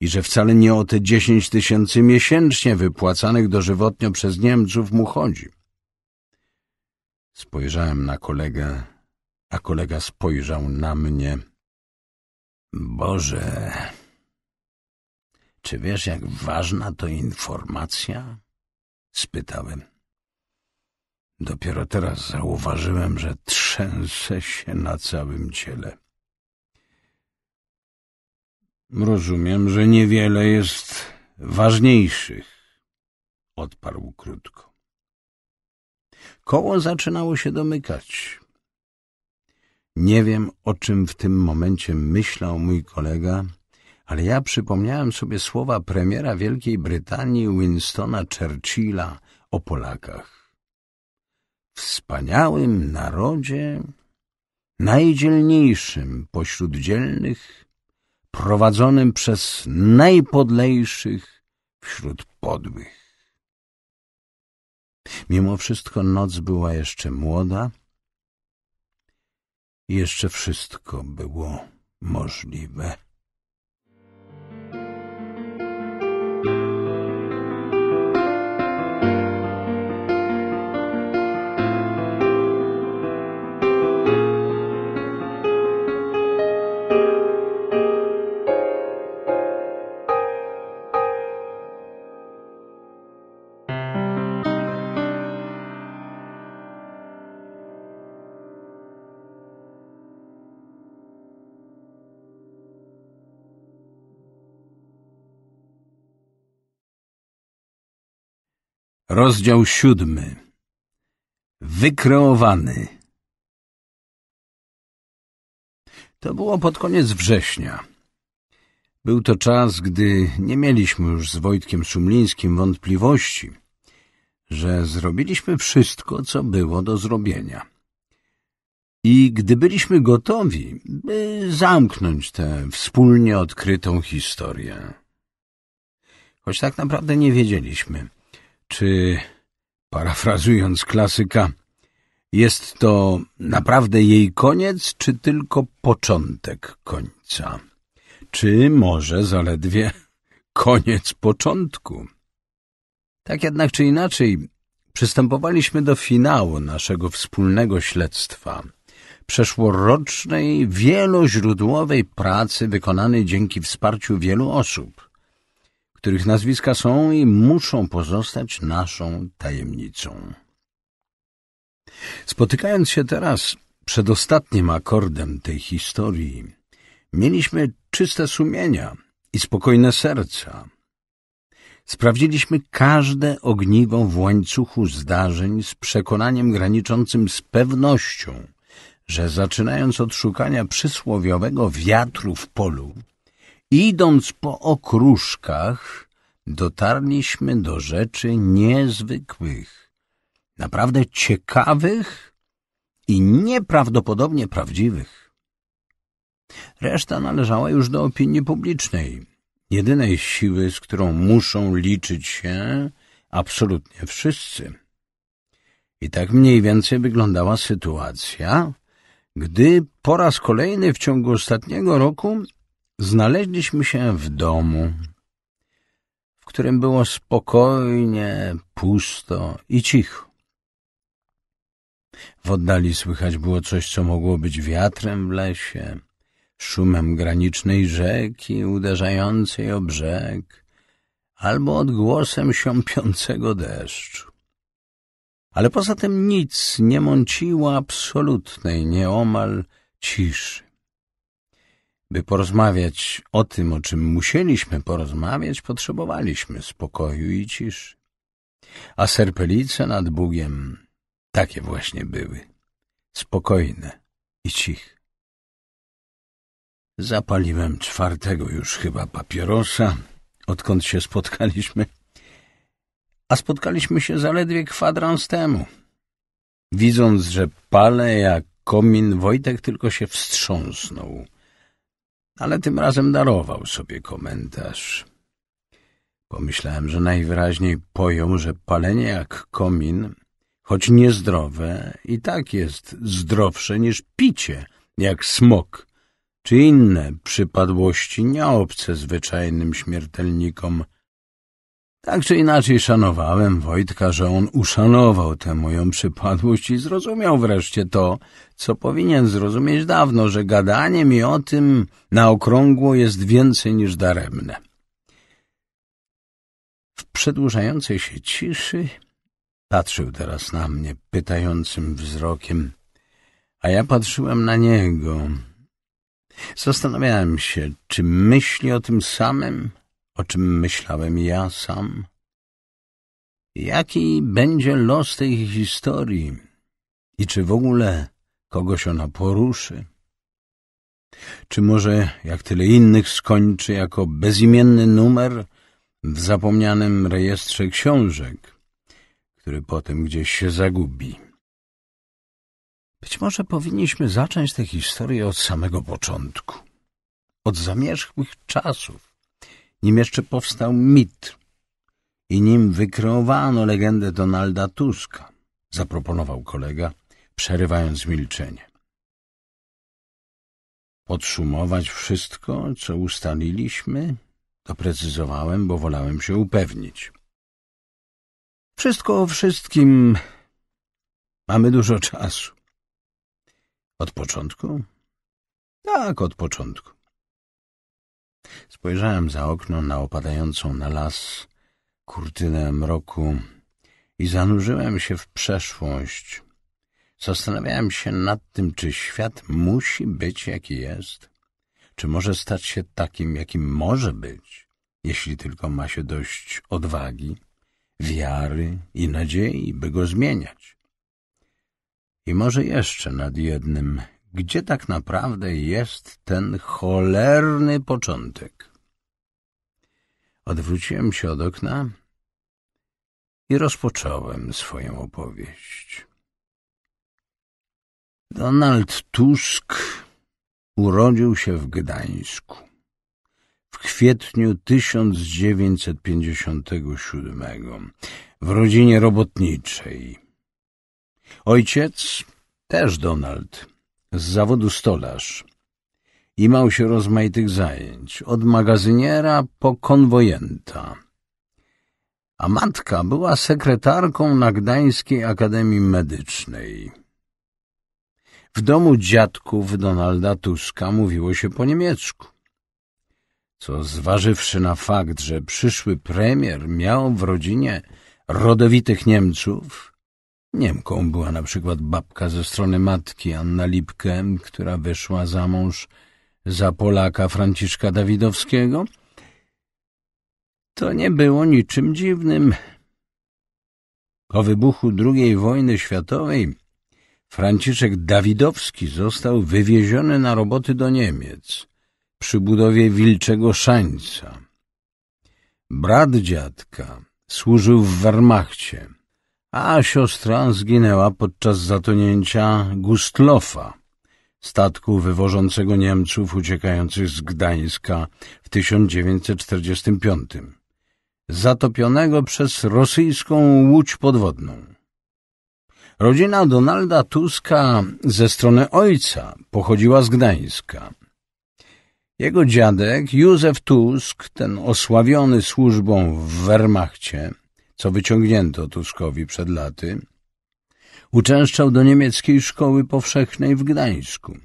i że wcale nie o te dziesięć tysięcy miesięcznie wypłacanych dożywotnio przez Niemców mu chodzi. Spojrzałem na kolegę, a kolega spojrzał na mnie. Boże, czy wiesz, jak ważna to informacja? spytałem. Dopiero teraz zauważyłem, że trzęsę się na całym ciele. Rozumiem, że niewiele jest ważniejszych, odparł krótko. Koło zaczynało się domykać. Nie wiem, o czym w tym momencie myślał mój kolega, ale ja przypomniałem sobie słowa premiera Wielkiej Brytanii Winstona Churchilla o Polakach wspaniałym narodzie, najdzielniejszym pośród dzielnych, prowadzonym przez najpodlejszych wśród podłych. Mimo wszystko noc była jeszcze młoda i jeszcze wszystko było możliwe. Rozdział siódmy Wykreowany To było pod koniec września. Był to czas, gdy nie mieliśmy już z Wojtkiem Szumlińskim wątpliwości, że zrobiliśmy wszystko, co było do zrobienia. I gdy byliśmy gotowi, by zamknąć tę wspólnie odkrytą historię. Choć tak naprawdę nie wiedzieliśmy – czy, parafrazując klasyka, jest to naprawdę jej koniec, czy tylko początek końca? Czy może zaledwie koniec początku? Tak jednak czy inaczej, przystępowaliśmy do finału naszego wspólnego śledztwa, przeszłorocznej, wieloźródłowej pracy wykonanej dzięki wsparciu wielu osób których nazwiska są i muszą pozostać naszą tajemnicą. Spotykając się teraz przedostatnim akordem tej historii, mieliśmy czyste sumienia i spokojne serca. Sprawdziliśmy każde ogniwo w łańcuchu zdarzeń z przekonaniem graniczącym z pewnością, że zaczynając od szukania przysłowiowego wiatru w polu, Idąc po okruszkach, dotarliśmy do rzeczy niezwykłych, naprawdę ciekawych i nieprawdopodobnie prawdziwych. Reszta należała już do opinii publicznej, jedynej siły, z którą muszą liczyć się absolutnie wszyscy. I tak mniej więcej wyglądała sytuacja, gdy po raz kolejny w ciągu ostatniego roku Znaleźliśmy się w domu, w którym było spokojnie, pusto i cicho. W oddali słychać było coś, co mogło być wiatrem w lesie, szumem granicznej rzeki uderzającej o brzeg albo odgłosem siąpiącego deszczu. Ale poza tym nic nie mąciło absolutnej, nieomal ciszy. By porozmawiać o tym, o czym musieliśmy porozmawiać, potrzebowaliśmy spokoju i ciszy. A serpelice nad Bugiem takie właśnie były. Spokojne i cich. Zapaliłem czwartego już chyba papierosa, odkąd się spotkaliśmy. A spotkaliśmy się zaledwie kwadrans temu. Widząc, że palę jak komin, Wojtek tylko się wstrząsnął ale tym razem darował sobie komentarz. Pomyślałem, że najwyraźniej pojął, że palenie jak komin, choć niezdrowe, i tak jest zdrowsze niż picie, jak smok, czy inne przypadłości nieobce zwyczajnym śmiertelnikom – tak czy inaczej szanowałem Wojtka, że on uszanował tę moją przypadłość i zrozumiał wreszcie to, co powinien zrozumieć dawno, że gadanie mi o tym na okrągło jest więcej niż daremne. W przedłużającej się ciszy patrzył teraz na mnie pytającym wzrokiem, a ja patrzyłem na niego. Zastanawiałem się, czy myśli o tym samym, o czym myślałem ja sam. Jaki będzie los tej historii i czy w ogóle kogoś ona poruszy? Czy może, jak tyle innych, skończy jako bezimienny numer w zapomnianym rejestrze książek, który potem gdzieś się zagubi? Być może powinniśmy zacząć tę historię od samego początku, od zamierzchłych czasów, nim jeszcze powstał mit i nim wykreowano legendę Donalda Tuska, zaproponował kolega, przerywając milczenie. Podsumować wszystko, co ustaliliśmy? Doprecyzowałem, bo wolałem się upewnić. Wszystko o wszystkim. Mamy dużo czasu. Od początku? Tak, od początku. Spojrzałem za okno na opadającą na las kurtynę mroku i zanurzyłem się w przeszłość. Zastanawiałem się nad tym, czy świat musi być jaki jest, czy może stać się takim, jakim może być, jeśli tylko ma się dość odwagi, wiary i nadziei, by go zmieniać. I może jeszcze nad jednym gdzie tak naprawdę jest ten cholerny początek. Odwróciłem się od okna i rozpocząłem swoją opowieść. Donald Tusk urodził się w Gdańsku w kwietniu 1957 w rodzinie robotniczej. Ojciec, też Donald, z zawodu stolarz i mał się rozmaitych zajęć, od magazyniera po konwojenta. A matka była sekretarką na Gdańskiej Akademii Medycznej. W domu dziadków Donalda Tuska mówiło się po niemiecku, co zważywszy na fakt, że przyszły premier miał w rodzinie rodowitych Niemców, Niemką była na przykład babka ze strony matki, Anna Lipke, która wyszła za mąż za Polaka Franciszka Dawidowskiego. To nie było niczym dziwnym. Po wybuchu II wojny światowej Franciszek Dawidowski został wywieziony na roboty do Niemiec przy budowie Wilczego Szańca. Brat dziadka służył w Wehrmachcie a siostra zginęła podczas zatonięcia Gustlofa, statku wywożącego Niemców uciekających z Gdańska w 1945, zatopionego przez rosyjską łódź podwodną. Rodzina Donalda Tuska ze strony ojca pochodziła z Gdańska. Jego dziadek, Józef Tusk, ten osławiony służbą w Wehrmachcie, co wyciągnięto Tuskowi przed laty, uczęszczał do niemieckiej szkoły powszechnej w Gdańsku,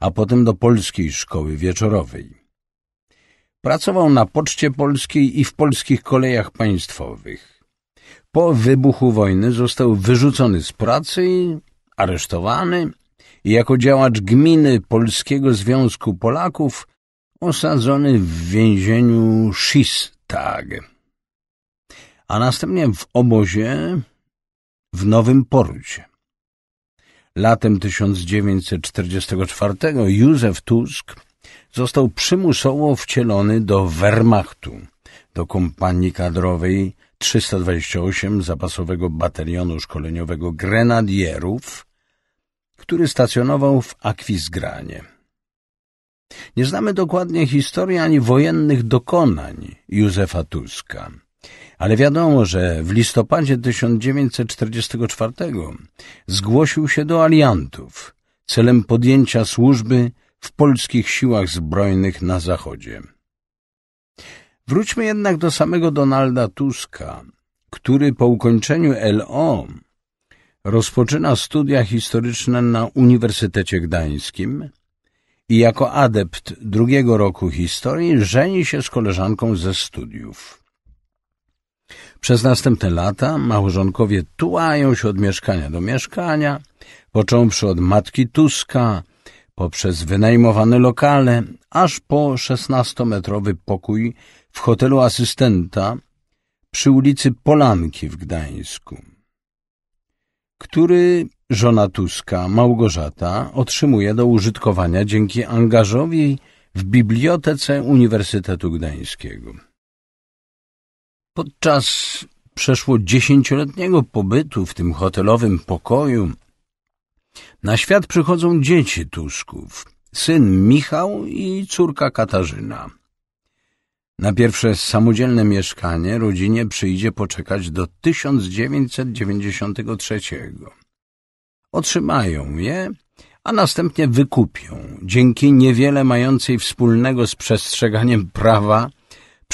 a potem do polskiej szkoły wieczorowej. Pracował na Poczcie Polskiej i w polskich kolejach państwowych. Po wybuchu wojny został wyrzucony z pracy, aresztowany i jako działacz gminy Polskiego Związku Polaków osadzony w więzieniu Schistag a następnie w obozie w Nowym Porucie. Latem 1944 Józef Tusk został przymusowo wcielony do Wehrmachtu, do kompanii kadrowej 328 zapasowego batalionu szkoleniowego grenadierów, który stacjonował w Akwizgranie. Nie znamy dokładnie historii ani wojennych dokonań Józefa Tuska. Ale wiadomo, że w listopadzie 1944 zgłosił się do aliantów celem podjęcia służby w polskich siłach zbrojnych na zachodzie. Wróćmy jednak do samego Donalda Tuska, który po ukończeniu LO rozpoczyna studia historyczne na Uniwersytecie Gdańskim i jako adept drugiego roku historii żeni się z koleżanką ze studiów. Przez następne lata małżonkowie tułają się od mieszkania do mieszkania, począwszy od matki Tuska, poprzez wynajmowane lokale, aż po szesnastometrowy pokój w hotelu asystenta przy ulicy Polanki w Gdańsku, który żona Tuska, Małgorzata, otrzymuje do użytkowania dzięki angażowi w Bibliotece Uniwersytetu Gdańskiego. Podczas przeszło dziesięcioletniego pobytu w tym hotelowym pokoju na świat przychodzą dzieci Tusków, syn Michał i córka Katarzyna. Na pierwsze samodzielne mieszkanie rodzinie przyjdzie poczekać do 1993. Otrzymają je, a następnie wykupią, dzięki niewiele mającej wspólnego z przestrzeganiem prawa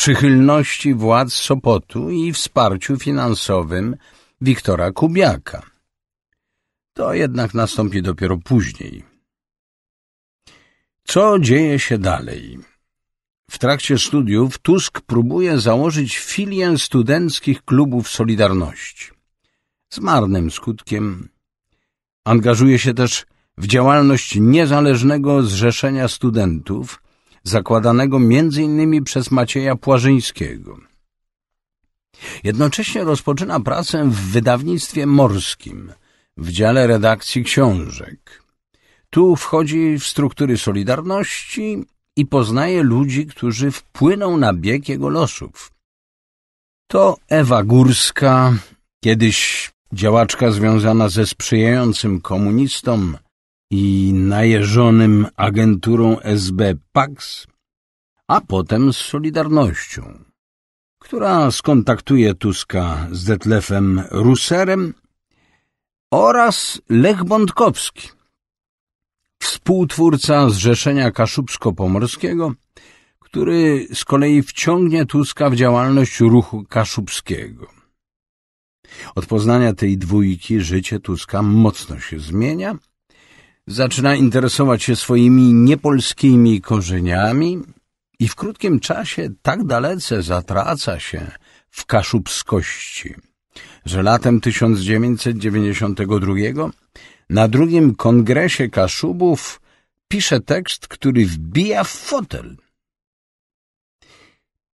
przychylności władz Sopotu i wsparciu finansowym Wiktora Kubiaka. To jednak nastąpi dopiero później. Co dzieje się dalej? W trakcie studiów Tusk próbuje założyć filię studenckich klubów Solidarności. Z marnym skutkiem. Angażuje się też w działalność niezależnego zrzeszenia studentów – zakładanego m.in. przez Macieja Płażyńskiego. Jednocześnie rozpoczyna pracę w wydawnictwie morskim, w dziale redakcji książek. Tu wchodzi w struktury Solidarności i poznaje ludzi, którzy wpłyną na bieg jego losów. To Ewa Górska, kiedyś działaczka związana ze sprzyjającym komunistom, i najeżonym agenturą SB PAX, a potem z Solidarnością, która skontaktuje Tuska z Detlefem Ruserem oraz Lech Bądkowski, współtwórca Zrzeszenia Kaszubsko-Pomorskiego, który z kolei wciągnie Tuska w działalność ruchu kaszubskiego. Od poznania tej dwójki życie Tuska mocno się zmienia – zaczyna interesować się swoimi niepolskimi korzeniami i w krótkim czasie tak dalece zatraca się w kaszubskości, że latem 1992 na drugim kongresie Kaszubów pisze tekst, który wbija w fotel.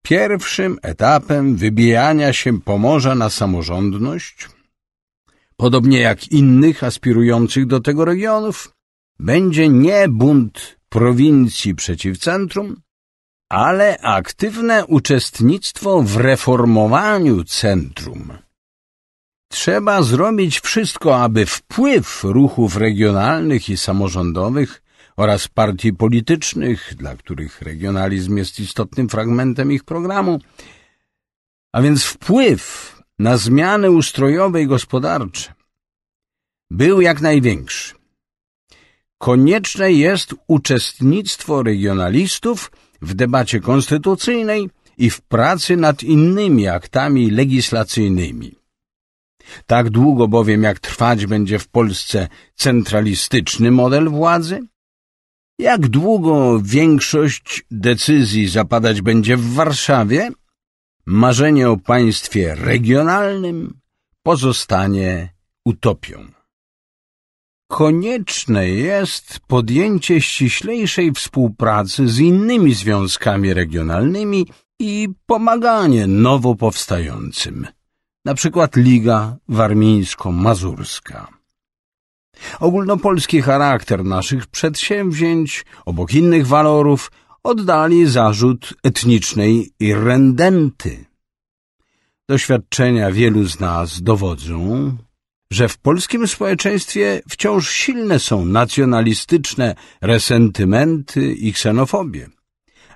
Pierwszym etapem wybijania się Pomorza na samorządność, podobnie jak innych aspirujących do tego regionów, będzie nie bunt prowincji przeciw centrum, ale aktywne uczestnictwo w reformowaniu centrum. Trzeba zrobić wszystko, aby wpływ ruchów regionalnych i samorządowych oraz partii politycznych, dla których regionalizm jest istotnym fragmentem ich programu, a więc wpływ na zmiany ustrojowe i gospodarcze, był jak największy konieczne jest uczestnictwo regionalistów w debacie konstytucyjnej i w pracy nad innymi aktami legislacyjnymi. Tak długo bowiem jak trwać będzie w Polsce centralistyczny model władzy, jak długo większość decyzji zapadać będzie w Warszawie, marzenie o państwie regionalnym pozostanie utopią konieczne jest podjęcie ściślejszej współpracy z innymi związkami regionalnymi i pomaganie nowo powstającym, na przykład Liga Warmińsko-Mazurska. Ogólnopolski charakter naszych przedsięwzięć, obok innych walorów, oddali zarzut etnicznej irrendenty. Doświadczenia wielu z nas dowodzą, że w polskim społeczeństwie wciąż silne są nacjonalistyczne resentymenty i ksenofobie,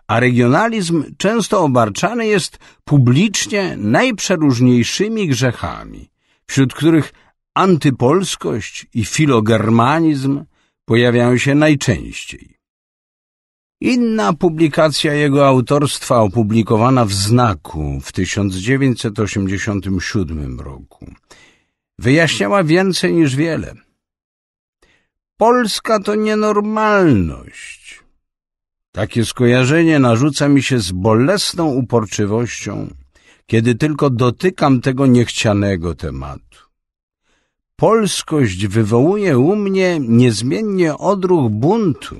a regionalizm często obarczany jest publicznie najprzeróżniejszymi grzechami, wśród których antypolskość i filogermanizm pojawiają się najczęściej. Inna publikacja jego autorstwa opublikowana w Znaku w 1987 roku – wyjaśniała więcej niż wiele. Polska to nienormalność. Takie skojarzenie narzuca mi się z bolesną uporczywością, kiedy tylko dotykam tego niechcianego tematu. Polskość wywołuje u mnie niezmiennie odruch buntu.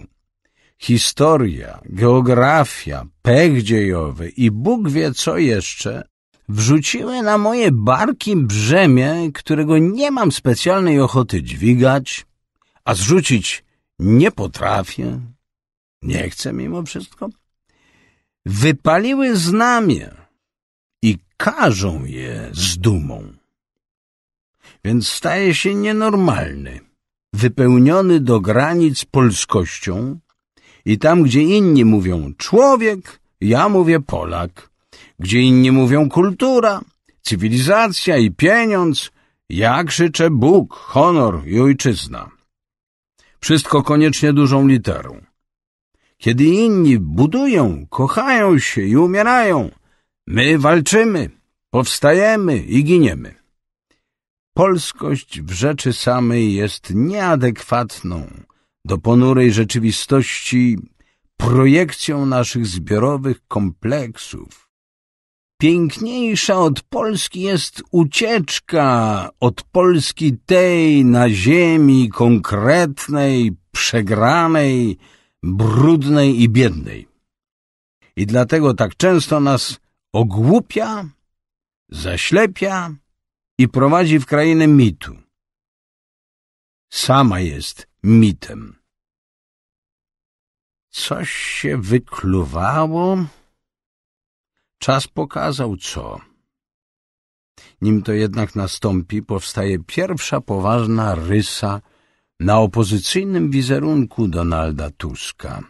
Historia, geografia, pech dziejowy i Bóg wie co jeszcze wrzuciły na moje barki brzemię, którego nie mam specjalnej ochoty dźwigać, a zrzucić nie potrafię, nie chcę mimo wszystko. Wypaliły znamie i każą je z dumą. Więc staje się nienormalny, wypełniony do granic polskością i tam, gdzie inni mówią człowiek, ja mówię Polak gdzie inni mówią kultura, cywilizacja i pieniądz, ja krzyczę Bóg, honor i ojczyzna. Wszystko koniecznie dużą literą. Kiedy inni budują, kochają się i umierają, my walczymy, powstajemy i giniemy. Polskość w rzeczy samej jest nieadekwatną do ponurej rzeczywistości projekcją naszych zbiorowych kompleksów, Piękniejsza od Polski jest ucieczka, od Polski tej na ziemi konkretnej, przegranej, brudnej i biednej. I dlatego tak często nas ogłupia, zaślepia i prowadzi w krainę mitu. Sama jest mitem. Coś się wykluwało Czas pokazał co. Nim to jednak nastąpi, powstaje pierwsza poważna rysa na opozycyjnym wizerunku Donalda Tuska.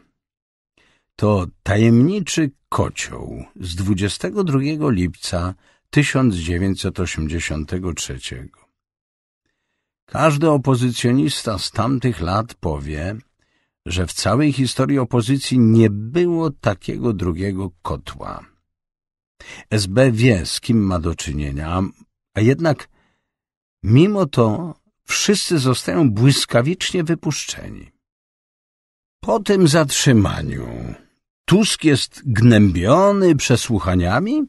To tajemniczy kocioł z 22 lipca 1983. Każdy opozycjonista z tamtych lat powie, że w całej historii opozycji nie było takiego drugiego kotła. SB wie, z kim ma do czynienia, a, jednak mimo to wszyscy zostają błyskawicznie wypuszczeni. Po tym zatrzymaniu Tusk jest gnębiony przesłuchaniami?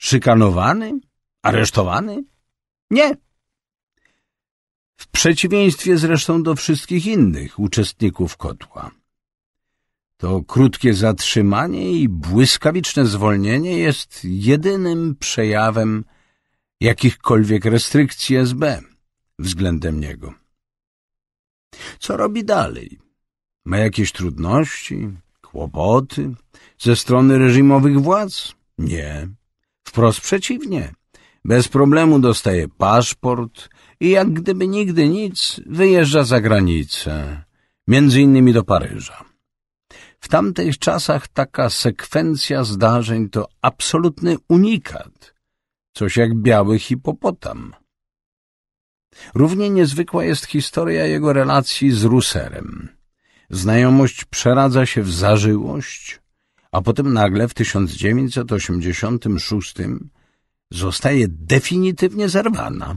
Szykanowany? Aresztowany? Nie. W przeciwieństwie zresztą do wszystkich innych uczestników kotła. To krótkie zatrzymanie i błyskawiczne zwolnienie jest jedynym przejawem jakichkolwiek restrykcji SB względem niego. Co robi dalej? Ma jakieś trudności, kłopoty ze strony reżimowych władz? Nie. Wprost przeciwnie. Bez problemu dostaje paszport i jak gdyby nigdy nic wyjeżdża za granicę, między innymi do Paryża. W tamtych czasach taka sekwencja zdarzeń to absolutny unikat, coś jak biały hipopotam. Równie niezwykła jest historia jego relacji z Ruserem. Znajomość przeradza się w zażyłość, a potem nagle w 1986 zostaje definitywnie zerwana.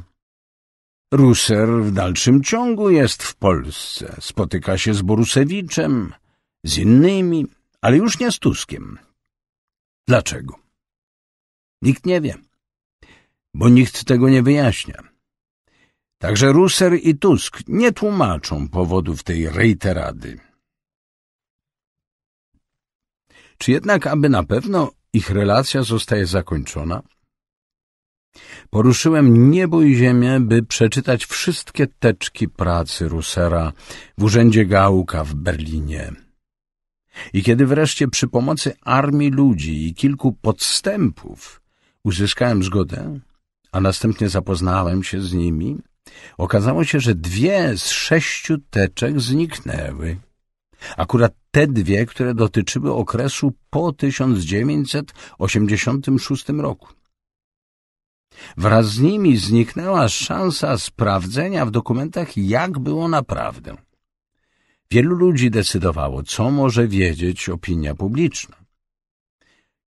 Ruser w dalszym ciągu jest w Polsce, spotyka się z Borusewiczem, z innymi, ale już nie z Tuskiem. Dlaczego? Nikt nie wie, bo nikt tego nie wyjaśnia. Także Russer i Tusk nie tłumaczą powodów tej rejterady. Czy jednak, aby na pewno ich relacja zostaje zakończona? Poruszyłem niebo i ziemię, by przeczytać wszystkie teczki pracy Russera w Urzędzie Gałka w Berlinie. I kiedy wreszcie przy pomocy armii ludzi i kilku podstępów uzyskałem zgodę, a następnie zapoznałem się z nimi, okazało się, że dwie z sześciu teczek zniknęły. Akurat te dwie, które dotyczyły okresu po 1986 roku. Wraz z nimi zniknęła szansa sprawdzenia w dokumentach, jak było naprawdę. Wielu ludzi decydowało, co może wiedzieć opinia publiczna.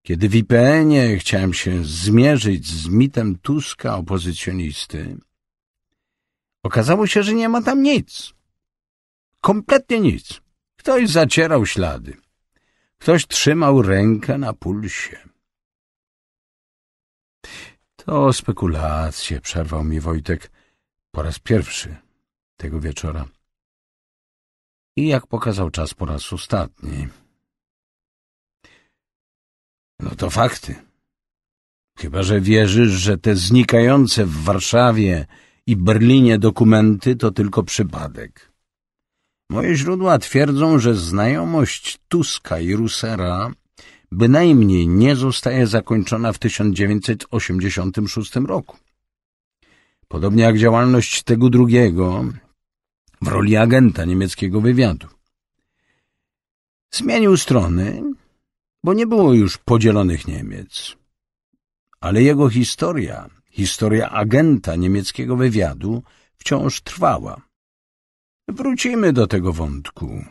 Kiedy w IPN-ie chciałem się zmierzyć z mitem Tuska opozycjonisty, okazało się, że nie ma tam nic. Kompletnie nic. Ktoś zacierał ślady. Ktoś trzymał rękę na pulsie. To spekulacje, przerwał mi Wojtek po raz pierwszy tego wieczora i jak pokazał czas po raz ostatni. No to fakty. Chyba, że wierzysz, że te znikające w Warszawie i Berlinie dokumenty to tylko przypadek. Moje źródła twierdzą, że znajomość Tuska i Rusera bynajmniej nie zostaje zakończona w 1986 roku. Podobnie jak działalność tego drugiego, w roli agenta niemieckiego wywiadu. Zmienił strony, bo nie było już podzielonych Niemiec. Ale jego historia, historia agenta niemieckiego wywiadu, wciąż trwała. Wrócimy do tego wątku.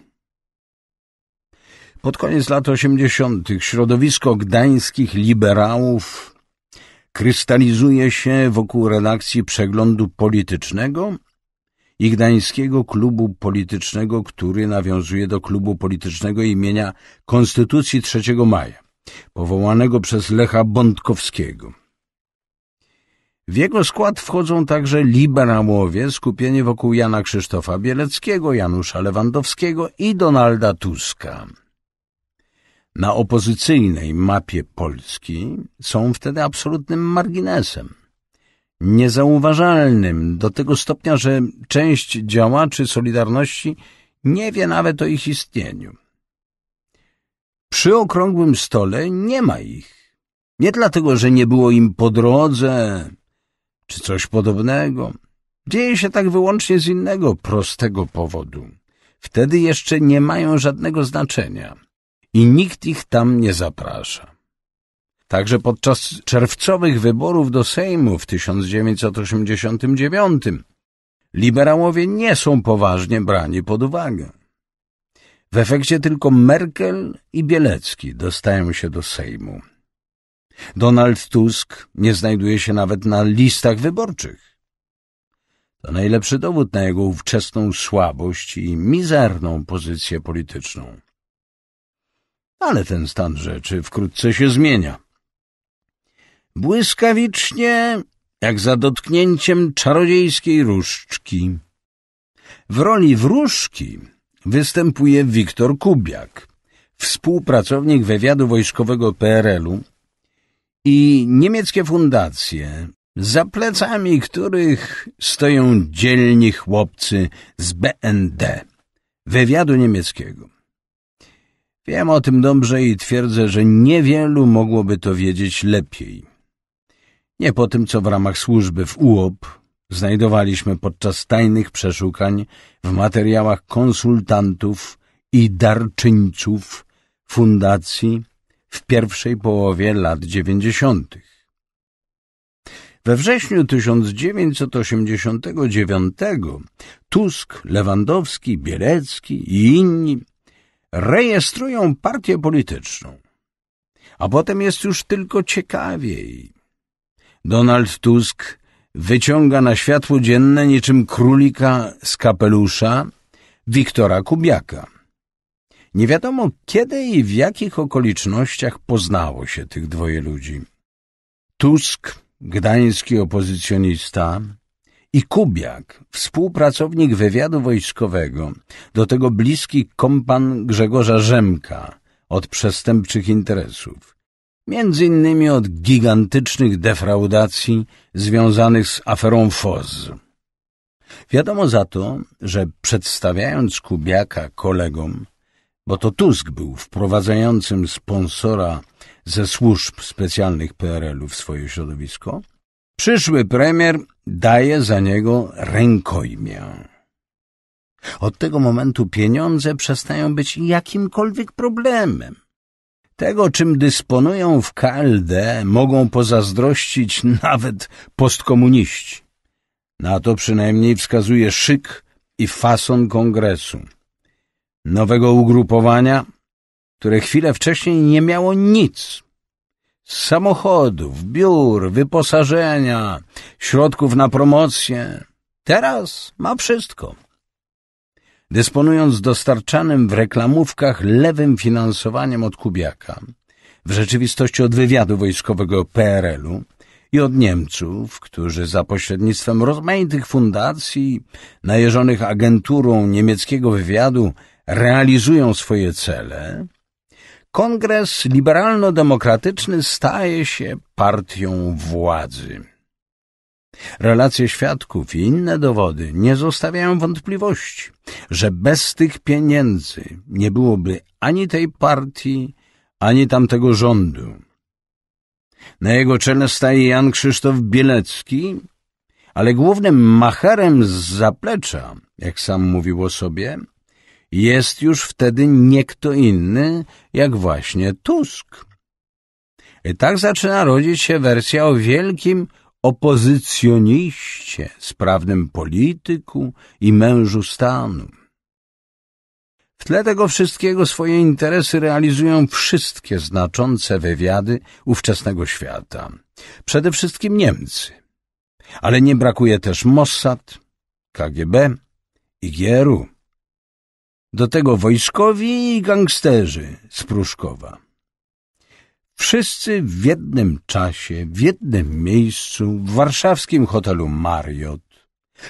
Pod koniec lat osiemdziesiątych środowisko gdańskich liberałów krystalizuje się wokół redakcji przeglądu politycznego i Gdańskiego Klubu Politycznego, który nawiązuje do klubu politycznego imienia Konstytucji 3 Maja, powołanego przez Lecha Bądkowskiego. W jego skład wchodzą także liberałowie skupieni wokół Jana Krzysztofa Bieleckiego, Janusza Lewandowskiego i Donalda Tuska. Na opozycyjnej mapie Polski są wtedy absolutnym marginesem niezauważalnym do tego stopnia, że część działaczy Solidarności nie wie nawet o ich istnieniu. Przy okrągłym stole nie ma ich. Nie dlatego, że nie było im po drodze czy coś podobnego. Dzieje się tak wyłącznie z innego, prostego powodu. Wtedy jeszcze nie mają żadnego znaczenia i nikt ich tam nie zaprasza. Także podczas czerwcowych wyborów do Sejmu w 1989 liberałowie nie są poważnie brani pod uwagę. W efekcie tylko Merkel i Bielecki dostają się do Sejmu. Donald Tusk nie znajduje się nawet na listach wyborczych. To najlepszy dowód na jego ówczesną słabość i mizerną pozycję polityczną. Ale ten stan rzeczy wkrótce się zmienia błyskawicznie, jak za dotknięciem czarodziejskiej różdżki. W roli wróżki występuje Wiktor Kubiak, współpracownik wywiadu wojskowego PRL-u i niemieckie fundacje, za plecami których stoją dzielni chłopcy z BND, wywiadu niemieckiego. Wiem o tym dobrze i twierdzę, że niewielu mogłoby to wiedzieć lepiej. Nie po tym, co w ramach służby w UOP znajdowaliśmy podczas tajnych przeszukań w materiałach konsultantów i darczyńców fundacji w pierwszej połowie lat dziewięćdziesiątych. We wrześniu 1989 Tusk, Lewandowski, Bielecki i inni rejestrują partię polityczną. A potem jest już tylko ciekawiej. Donald Tusk wyciąga na światło dzienne niczym królika z kapelusza Wiktora Kubiaka. Nie wiadomo kiedy i w jakich okolicznościach poznało się tych dwoje ludzi. Tusk, gdański opozycjonista, i Kubiak, współpracownik wywiadu wojskowego, do tego bliski kompan Grzegorza Rzemka od przestępczych interesów między innymi od gigantycznych defraudacji związanych z aferą FOZ. Wiadomo za to, że przedstawiając Kubiaka kolegom, bo to Tusk był wprowadzającym sponsora ze służb specjalnych PRL-u w swoje środowisko, przyszły premier daje za niego rękojmię. Od tego momentu pieniądze przestają być jakimkolwiek problemem. Tego, czym dysponują w Kalde, mogą pozazdrościć nawet postkomuniści. Na to przynajmniej wskazuje szyk i fason kongresu. Nowego ugrupowania, które chwilę wcześniej nie miało nic. Samochodów, biur, wyposażenia, środków na promocję. Teraz ma wszystko dysponując dostarczanym w reklamówkach lewym finansowaniem od Kubiaka, w rzeczywistości od wywiadu wojskowego PRL-u i od Niemców, którzy za pośrednictwem rozmaitych fundacji, najeżonych agenturą niemieckiego wywiadu, realizują swoje cele, Kongres Liberalno-Demokratyczny staje się partią władzy. Relacje świadków i inne dowody nie zostawiają wątpliwości, że bez tych pieniędzy nie byłoby ani tej partii, ani tamtego rządu. Na jego czele staje Jan Krzysztof Bielecki, ale głównym macherem z zaplecza, jak sam mówił o sobie, jest już wtedy nie kto inny, jak właśnie Tusk. I tak zaczyna rodzić się wersja o wielkim opozycjoniście, sprawnym polityku i mężu stanu. W tle tego wszystkiego swoje interesy realizują wszystkie znaczące wywiady ówczesnego świata. Przede wszystkim Niemcy. Ale nie brakuje też Mossad, KGB i GRU. Do tego wojskowi i gangsterzy z Pruszkowa. Wszyscy w jednym czasie, w jednym miejscu, w warszawskim hotelu Mariot,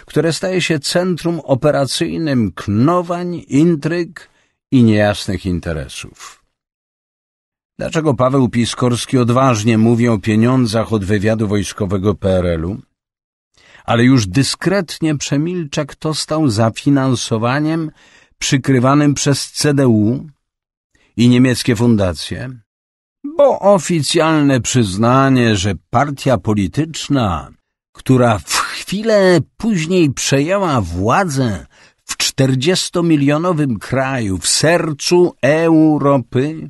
które staje się centrum operacyjnym knowań, intryg i niejasnych interesów. Dlaczego Paweł Piskorski odważnie mówi o pieniądzach od wywiadu wojskowego PRL-u, ale już dyskretnie przemilcza, kto stał za finansowaniem przykrywanym przez CDU i niemieckie fundacje? bo oficjalne przyznanie, że partia polityczna, która w chwilę później przejęła władzę w milionowym kraju, w sercu Europy,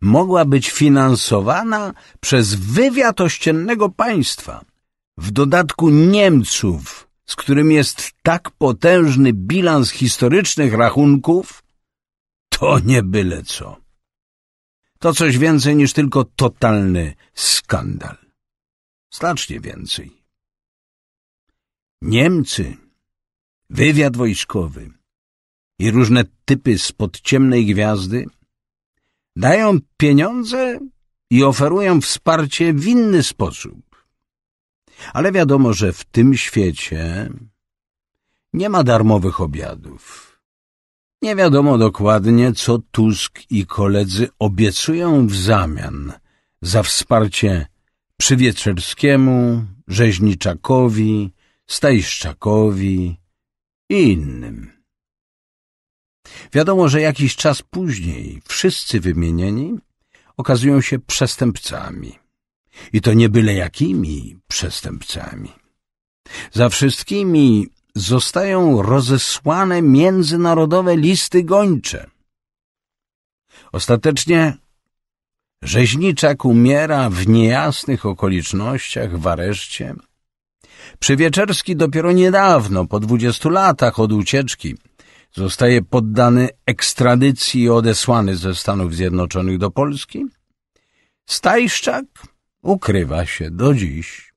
mogła być finansowana przez wywiad ościennego państwa. W dodatku Niemców, z którym jest tak potężny bilans historycznych rachunków, to nie byle co to coś więcej niż tylko totalny skandal. Znacznie więcej. Niemcy, wywiad wojskowy i różne typy spod ciemnej gwiazdy dają pieniądze i oferują wsparcie w inny sposób. Ale wiadomo, że w tym świecie nie ma darmowych obiadów. Nie wiadomo dokładnie, co Tusk i koledzy obiecują w zamian za wsparcie Przywieczerskiemu, Rzeźniczakowi, Stajszczakowi i innym. Wiadomo, że jakiś czas później wszyscy wymienieni okazują się przestępcami. I to nie byle jakimi przestępcami. Za wszystkimi zostają rozesłane międzynarodowe listy gończe. Ostatecznie rzeźniczak umiera w niejasnych okolicznościach w areszcie. Przywieczerski dopiero niedawno, po dwudziestu latach od ucieczki, zostaje poddany ekstradycji i odesłany ze Stanów Zjednoczonych do Polski. Stajszczak ukrywa się do dziś.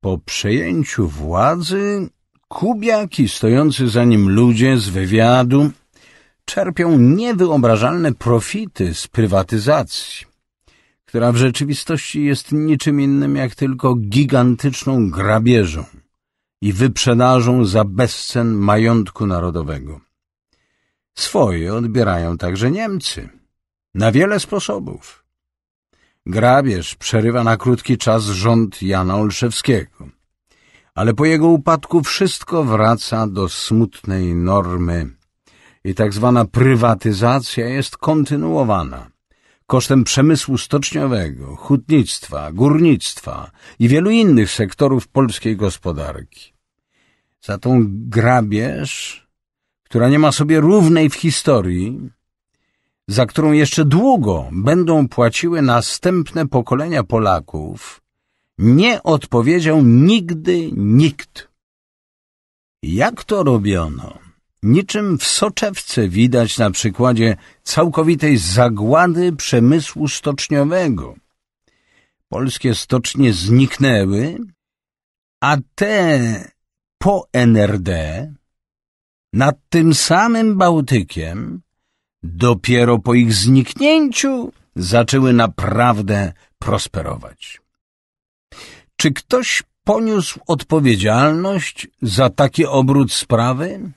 Po przejęciu władzy Kubiak i stojący za nim ludzie z wywiadu czerpią niewyobrażalne profity z prywatyzacji, która w rzeczywistości jest niczym innym jak tylko gigantyczną grabieżą i wyprzedażą za bezcen majątku narodowego. Swoje odbierają także Niemcy. Na wiele sposobów. Grabież przerywa na krótki czas rząd Jana Olszewskiego – ale po jego upadku wszystko wraca do smutnej normy i tak zwana prywatyzacja jest kontynuowana kosztem przemysłu stoczniowego, hutnictwa, górnictwa i wielu innych sektorów polskiej gospodarki. Za tą grabież, która nie ma sobie równej w historii, za którą jeszcze długo będą płaciły następne pokolenia Polaków – nie odpowiedział nigdy nikt. Jak to robiono? Niczym w soczewce widać na przykładzie całkowitej zagłady przemysłu stoczniowego. Polskie stocznie zniknęły, a te po NRD nad tym samym Bałtykiem dopiero po ich zniknięciu zaczęły naprawdę prosperować. Czy ktoś poniósł odpowiedzialność za taki obrót sprawy?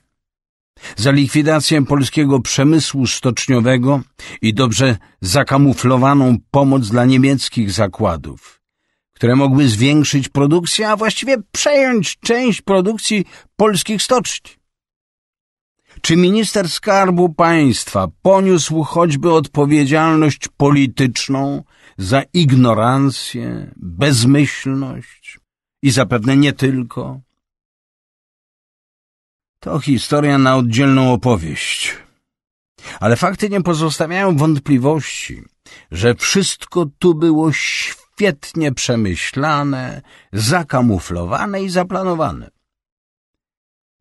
Za likwidację polskiego przemysłu stoczniowego i dobrze zakamuflowaną pomoc dla niemieckich zakładów, które mogły zwiększyć produkcję, a właściwie przejąć część produkcji polskich stoczni? Czy minister Skarbu Państwa poniósł choćby odpowiedzialność polityczną za ignorancję, bezmyślność i zapewne nie tylko. To historia na oddzielną opowieść. Ale fakty nie pozostawiają wątpliwości, że wszystko tu było świetnie przemyślane, zakamuflowane i zaplanowane.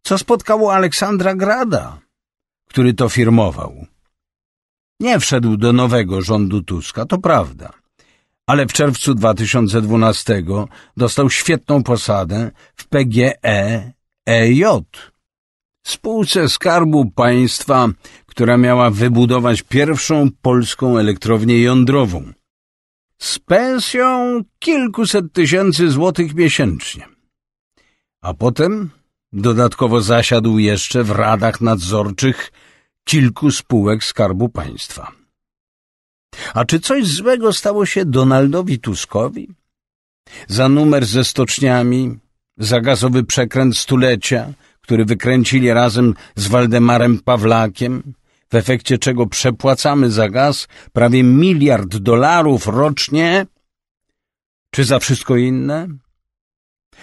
Co spotkało Aleksandra Grada, który to firmował? Nie wszedł do nowego rządu Tuska, to prawda ale w czerwcu 2012 dostał świetną posadę w PGE EJ, spółce Skarbu Państwa, która miała wybudować pierwszą polską elektrownię jądrową z pensją kilkuset tysięcy złotych miesięcznie. A potem dodatkowo zasiadł jeszcze w radach nadzorczych kilku spółek Skarbu Państwa. A czy coś złego stało się Donaldowi Tuskowi? Za numer ze stoczniami, za gazowy przekręt stulecia, który wykręcili razem z Waldemarem Pawlakiem, w efekcie czego przepłacamy za gaz prawie miliard dolarów rocznie? Czy za wszystko inne?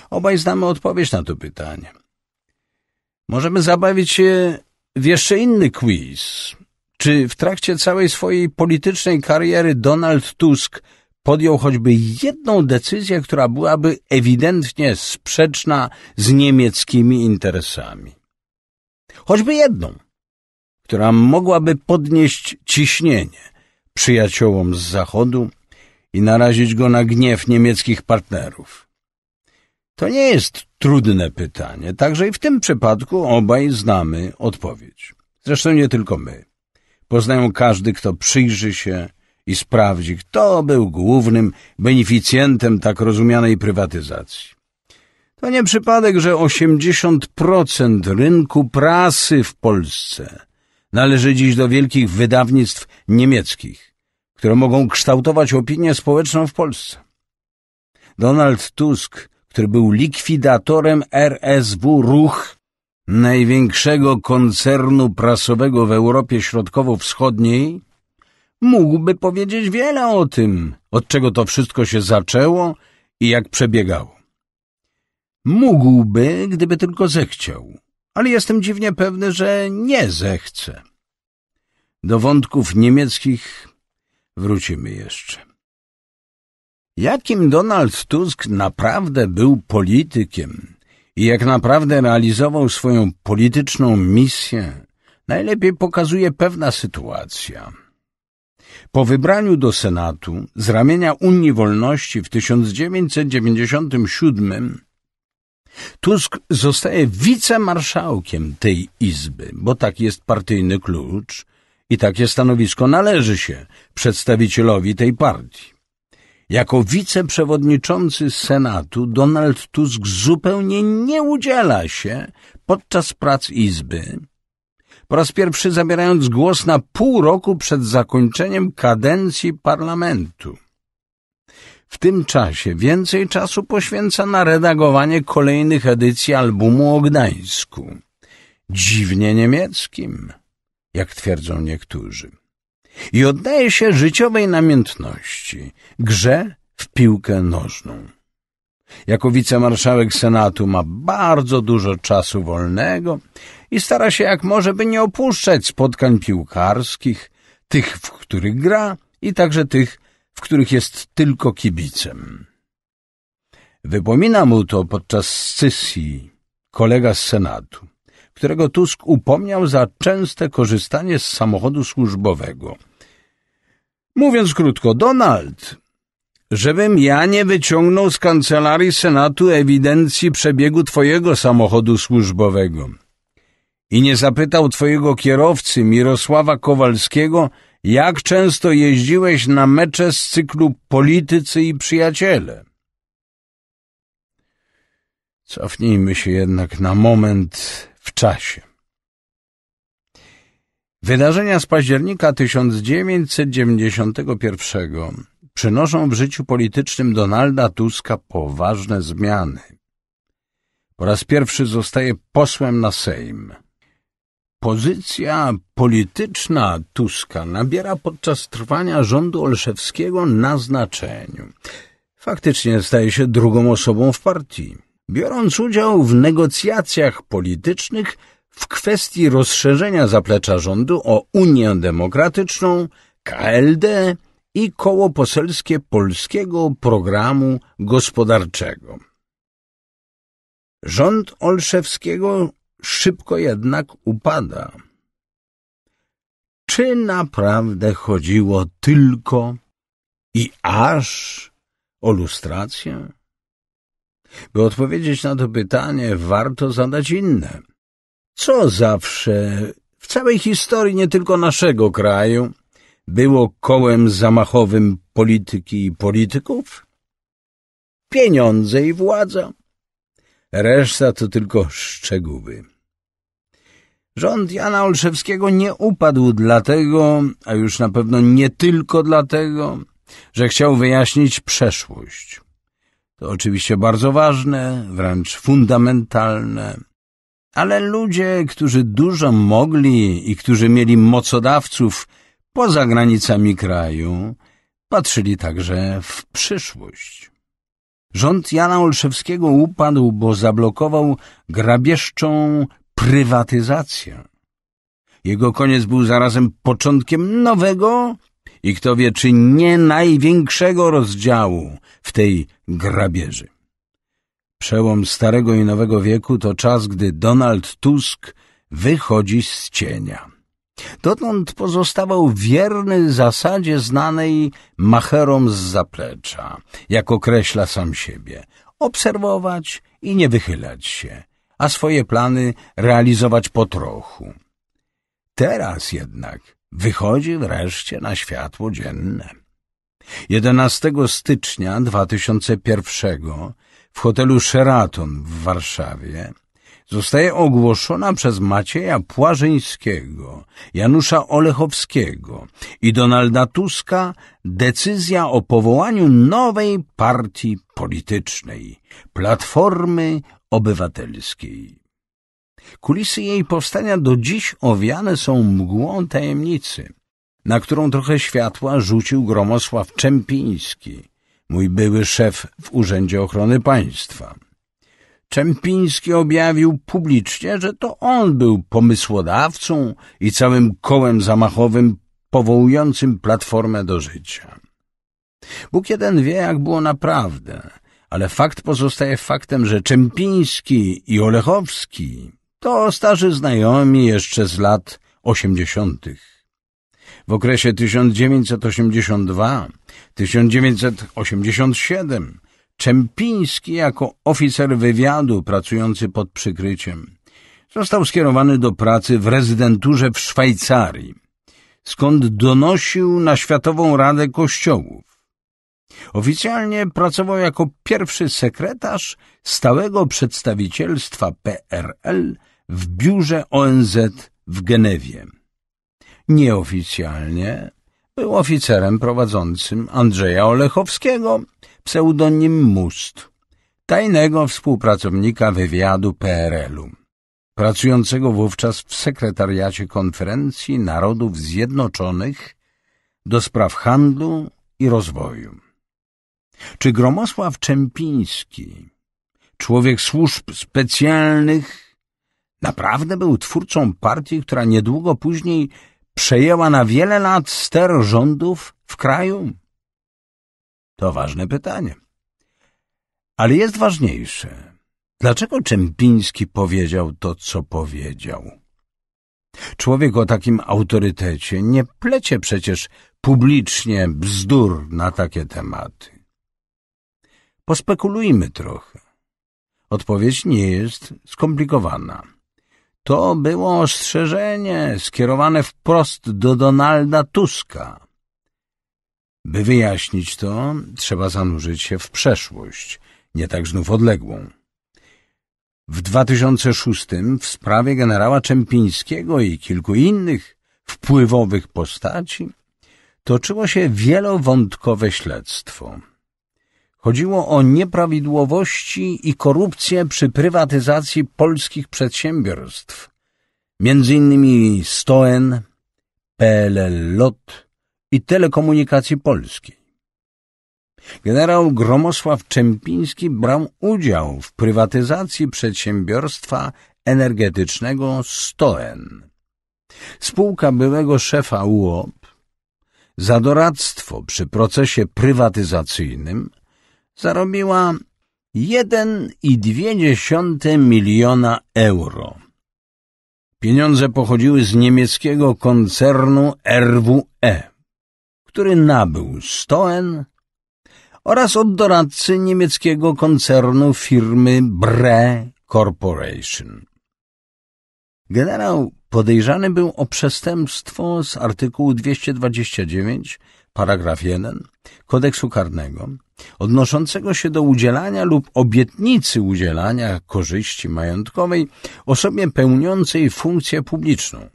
Obaj znamy odpowiedź na to pytanie. Możemy zabawić się w jeszcze inny quiz – czy w trakcie całej swojej politycznej kariery Donald Tusk podjął choćby jedną decyzję, która byłaby ewidentnie sprzeczna z niemieckimi interesami? Choćby jedną, która mogłaby podnieść ciśnienie przyjaciołom z Zachodu i narazić go na gniew niemieckich partnerów. To nie jest trudne pytanie, także i w tym przypadku obaj znamy odpowiedź. Zresztą nie tylko my poznają każdy, kto przyjrzy się i sprawdzi, kto był głównym beneficjentem tak rozumianej prywatyzacji. To nie przypadek, że 80% rynku prasy w Polsce należy dziś do wielkich wydawnictw niemieckich, które mogą kształtować opinię społeczną w Polsce. Donald Tusk, który był likwidatorem RSW Ruch, największego koncernu prasowego w Europie Środkowo-Wschodniej, mógłby powiedzieć wiele o tym, od czego to wszystko się zaczęło i jak przebiegało. Mógłby, gdyby tylko zechciał, ale jestem dziwnie pewny, że nie zechce. Do wątków niemieckich wrócimy jeszcze. Jakim Donald Tusk naprawdę był politykiem? i jak naprawdę realizował swoją polityczną misję, najlepiej pokazuje pewna sytuacja. Po wybraniu do Senatu z ramienia Unii Wolności w 1997 Tusk zostaje wicemarszałkiem tej izby, bo tak jest partyjny klucz i takie stanowisko należy się przedstawicielowi tej partii. Jako wiceprzewodniczący Senatu Donald Tusk zupełnie nie udziela się podczas prac Izby. Po raz pierwszy zabierając głos na pół roku przed zakończeniem kadencji parlamentu. W tym czasie więcej czasu poświęca na redagowanie kolejnych edycji albumu o Gdańsku. Dziwnie niemieckim, jak twierdzą niektórzy i oddaje się życiowej namiętności, grze w piłkę nożną. Jako wicemarszałek Senatu ma bardzo dużo czasu wolnego i stara się jak może, by nie opuszczać spotkań piłkarskich, tych, w których gra i także tych, w których jest tylko kibicem. Wypomina mu to podczas scysji kolega z Senatu, którego Tusk upomniał za częste korzystanie z samochodu służbowego – Mówiąc krótko, Donald, żebym ja nie wyciągnął z kancelarii Senatu ewidencji przebiegu twojego samochodu służbowego i nie zapytał twojego kierowcy Mirosława Kowalskiego, jak często jeździłeś na mecze z cyklu Politycy i Przyjaciele. Cofnijmy się jednak na moment w czasie. Wydarzenia z października 1991 przynoszą w życiu politycznym Donalda Tuska poważne zmiany. Po raz pierwszy zostaje posłem na Sejm. Pozycja polityczna Tuska nabiera podczas trwania rządu Olszewskiego na znaczeniu. Faktycznie staje się drugą osobą w partii. Biorąc udział w negocjacjach politycznych, w kwestii rozszerzenia zaplecza rządu o Unię Demokratyczną, KLD i koło poselskie Polskiego Programu Gospodarczego. Rząd Olszewskiego szybko jednak upada. Czy naprawdę chodziło tylko i aż o lustrację? By odpowiedzieć na to pytanie, warto zadać inne – co zawsze w całej historii nie tylko naszego kraju było kołem zamachowym polityki i polityków? Pieniądze i władza. Reszta to tylko szczegóły. Rząd Jana Olszewskiego nie upadł dlatego, a już na pewno nie tylko dlatego, że chciał wyjaśnić przeszłość. To oczywiście bardzo ważne, wręcz fundamentalne ale ludzie, którzy dużo mogli i którzy mieli mocodawców poza granicami kraju, patrzyli także w przyszłość. Rząd Jana Olszewskiego upadł, bo zablokował grabieżczą prywatyzację. Jego koniec był zarazem początkiem nowego i kto wie, czy nie największego rozdziału w tej grabieży. Przełom Starego i Nowego Wieku to czas, gdy Donald Tusk wychodzi z cienia. Dotąd pozostawał wierny zasadzie znanej macherom z zaplecza, jak określa sam siebie. Obserwować i nie wychylać się, a swoje plany realizować po trochu. Teraz jednak wychodzi wreszcie na światło dzienne. 11 stycznia 2001 w hotelu Sheraton w Warszawie zostaje ogłoszona przez Macieja Płażyńskiego, Janusza Olechowskiego i Donalda Tuska decyzja o powołaniu nowej partii politycznej Platformy Obywatelskiej. Kulisy jej powstania do dziś owiane są mgłą tajemnicy, na którą trochę światła rzucił Gromosław Czempiński – mój były szef w Urzędzie Ochrony Państwa. Czempiński objawił publicznie, że to on był pomysłodawcą i całym kołem zamachowym powołującym Platformę do życia. Bóg jeden wie, jak było naprawdę, ale fakt pozostaje faktem, że Czempiński i Olechowski to starzy znajomi jeszcze z lat osiemdziesiątych. W okresie 1982-1987 Czempiński jako oficer wywiadu pracujący pod przykryciem został skierowany do pracy w rezydenturze w Szwajcarii, skąd donosił na Światową Radę Kościołów. Oficjalnie pracował jako pierwszy sekretarz stałego przedstawicielstwa PRL w biurze ONZ w Genewie. Nieoficjalnie był oficerem prowadzącym Andrzeja Olechowskiego, pseudonim Must, tajnego współpracownika wywiadu PRL-u, pracującego wówczas w sekretariacie konferencji Narodów Zjednoczonych do spraw handlu i rozwoju. Czy Gromosław Czempiński, człowiek służb specjalnych, naprawdę był twórcą partii, która niedługo później przejęła na wiele lat ster rządów w kraju? To ważne pytanie. Ale jest ważniejsze. Dlaczego Czempiński powiedział to, co powiedział? Człowiek o takim autorytecie nie plecie przecież publicznie bzdur na takie tematy. Pospekulujmy trochę. Odpowiedź nie jest skomplikowana. To było ostrzeżenie skierowane wprost do Donalda Tuska. By wyjaśnić to, trzeba zanurzyć się w przeszłość, nie tak znów odległą. W 2006 w sprawie generała Czempińskiego i kilku innych wpływowych postaci toczyło się wielowątkowe śledztwo. Chodziło o nieprawidłowości i korupcję przy prywatyzacji polskich przedsiębiorstw, między innymi Stoen, PLL Lot i Telekomunikacji Polskiej. Generał Gromosław Czempiński brał udział w prywatyzacji przedsiębiorstwa energetycznego Stoen. Spółka byłego szefa UOP za doradztwo przy procesie prywatyzacyjnym zarobiła 1,2 miliona euro. Pieniądze pochodziły z niemieckiego koncernu RWE, który nabył Stoen oraz od doradcy niemieckiego koncernu firmy Bre Corporation. Generał podejrzany był o przestępstwo z artykułu 229, paragraf 1 kodeksu karnego odnoszącego się do udzielania lub obietnicy udzielania korzyści majątkowej osobie pełniącej funkcję publiczną.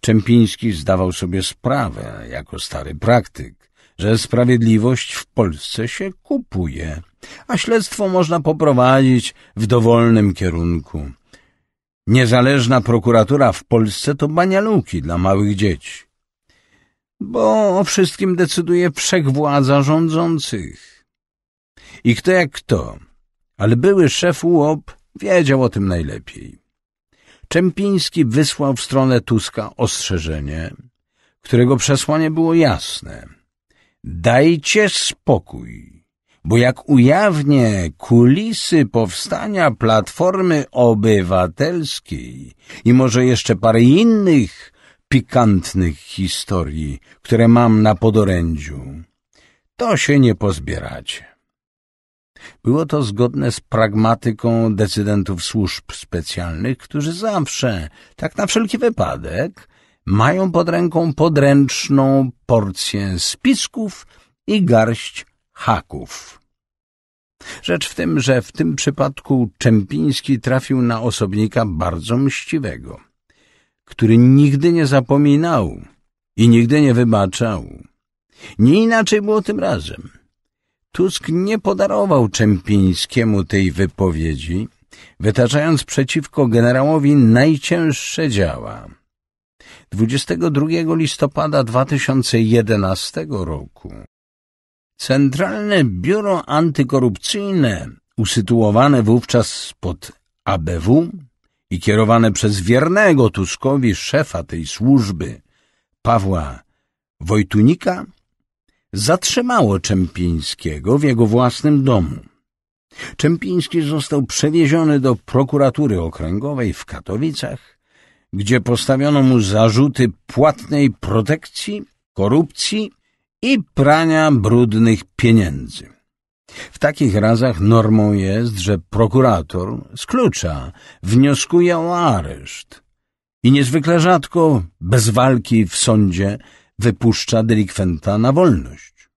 Czempiński zdawał sobie sprawę, jako stary praktyk, że sprawiedliwość w Polsce się kupuje, a śledztwo można poprowadzić w dowolnym kierunku. Niezależna prokuratura w Polsce to banialuki dla małych dzieci bo o wszystkim decyduje wszechwładza rządzących. I kto jak kto, ale były szef UOP wiedział o tym najlepiej. Czempiński wysłał w stronę Tuska ostrzeżenie, którego przesłanie było jasne. Dajcie spokój, bo jak ujawnię kulisy powstania Platformy Obywatelskiej i może jeszcze parę innych pikantnych historii, które mam na podorędziu. To się nie pozbieracie. Było to zgodne z pragmatyką decydentów służb specjalnych, którzy zawsze, tak na wszelki wypadek, mają pod ręką podręczną porcję spisków i garść haków. Rzecz w tym, że w tym przypadku Czempiński trafił na osobnika bardzo mściwego – który nigdy nie zapominał i nigdy nie wybaczał. Nie inaczej było tym razem. Tusk nie podarował Czempińskiemu tej wypowiedzi, wytaczając przeciwko generałowi najcięższe działa. 22 listopada 2011 roku Centralne Biuro Antykorupcyjne, usytuowane wówczas pod ABW, i kierowane przez wiernego Tuskowi szefa tej służby, Pawła Wojtunika, zatrzymało Czempińskiego w jego własnym domu. Czempiński został przewieziony do prokuratury okręgowej w Katowicach, gdzie postawiono mu zarzuty płatnej protekcji, korupcji i prania brudnych pieniędzy. W takich razach normą jest, że prokurator z klucza wnioskuje o areszt i niezwykle rzadko, bez walki w sądzie, wypuszcza delikwenta na wolność.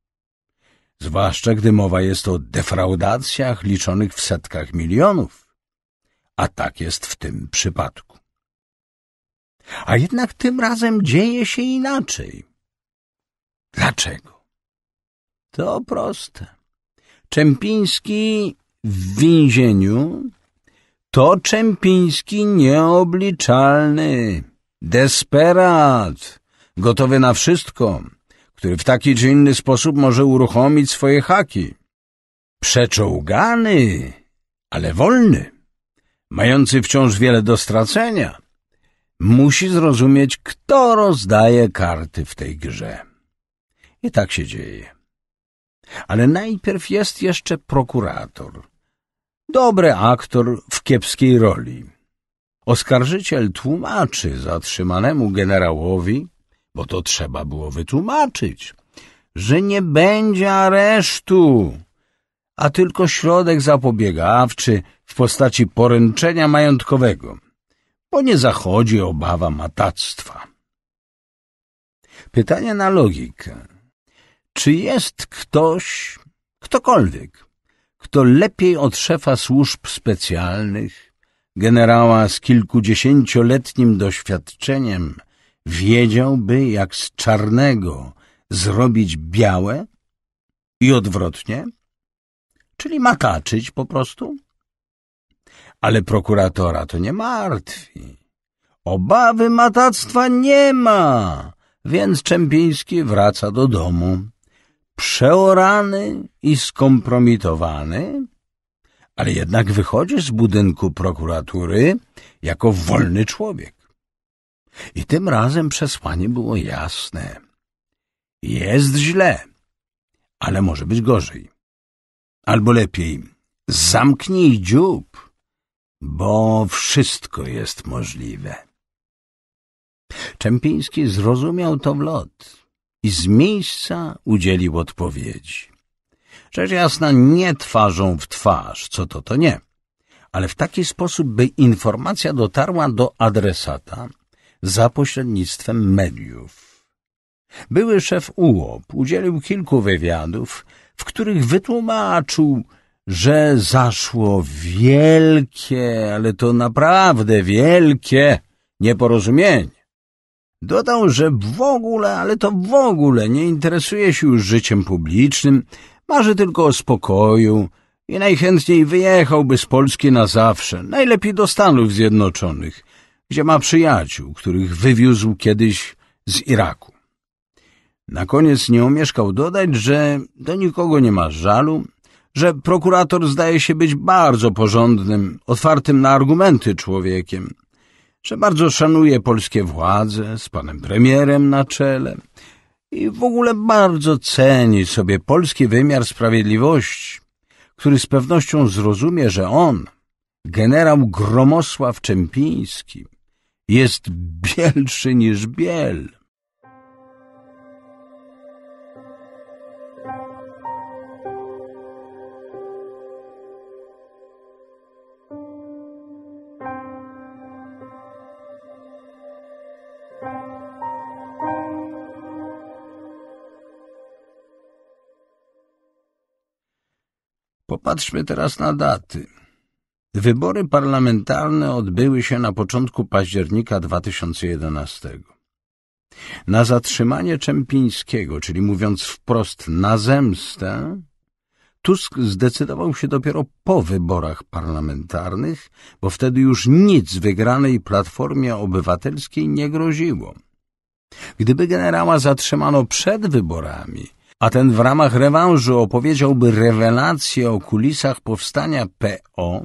Zwłaszcza gdy mowa jest o defraudacjach liczonych w setkach milionów. A tak jest w tym przypadku. A jednak tym razem dzieje się inaczej. Dlaczego? To proste. Czempiński w więzieniu to Czempiński nieobliczalny, desperat, gotowy na wszystko, który w taki czy inny sposób może uruchomić swoje haki. Przeczołgany, ale wolny, mający wciąż wiele do stracenia, musi zrozumieć, kto rozdaje karty w tej grze. I tak się dzieje. Ale najpierw jest jeszcze prokurator. Dobry aktor w kiepskiej roli. Oskarżyciel tłumaczy zatrzymanemu generałowi, bo to trzeba było wytłumaczyć, że nie będzie aresztu, a tylko środek zapobiegawczy w postaci poręczenia majątkowego, bo nie zachodzi obawa matactwa. Pytanie na logikę. Czy jest ktoś, ktokolwiek, kto lepiej od szefa służb specjalnych, generała z kilkudziesięcioletnim doświadczeniem, wiedziałby, jak z czarnego zrobić białe i odwrotnie? Czyli mataczyć po prostu? Ale prokuratora to nie martwi. Obawy matactwa nie ma, więc Czempiński wraca do domu przeorany i skompromitowany, ale jednak wychodzi z budynku prokuratury jako wolny człowiek. I tym razem przesłanie było jasne. Jest źle, ale może być gorzej. Albo lepiej, zamknij dziób, bo wszystko jest możliwe. Czempiński zrozumiał to w lot i z miejsca udzielił odpowiedzi. Rzecz jasna nie twarzą w twarz, co to to nie, ale w taki sposób, by informacja dotarła do adresata za pośrednictwem mediów. Były szef UOP udzielił kilku wywiadów, w których wytłumaczył, że zaszło wielkie, ale to naprawdę wielkie nieporozumienie. Dodał, że w ogóle, ale to w ogóle nie interesuje się już życiem publicznym, marzy tylko o spokoju i najchętniej wyjechałby z Polski na zawsze, najlepiej do Stanów Zjednoczonych, gdzie ma przyjaciół, których wywiózł kiedyś z Iraku. Na koniec nie omieszkał dodać, że do nikogo nie ma żalu, że prokurator zdaje się być bardzo porządnym, otwartym na argumenty człowiekiem – że bardzo szanuje polskie władze z panem premierem na czele i w ogóle bardzo ceni sobie polski wymiar sprawiedliwości, który z pewnością zrozumie, że on, generał Gromosław Czempiński, jest bielszy niż biel Popatrzmy teraz na daty. Wybory parlamentarne odbyły się na początku października 2011. Na zatrzymanie Czempińskiego, czyli mówiąc wprost na zemstę, Tusk zdecydował się dopiero po wyborach parlamentarnych, bo wtedy już nic wygranej Platformie Obywatelskiej nie groziło. Gdyby generała zatrzymano przed wyborami, a ten w ramach rewanżu opowiedziałby rewelacje o kulisach powstania PO,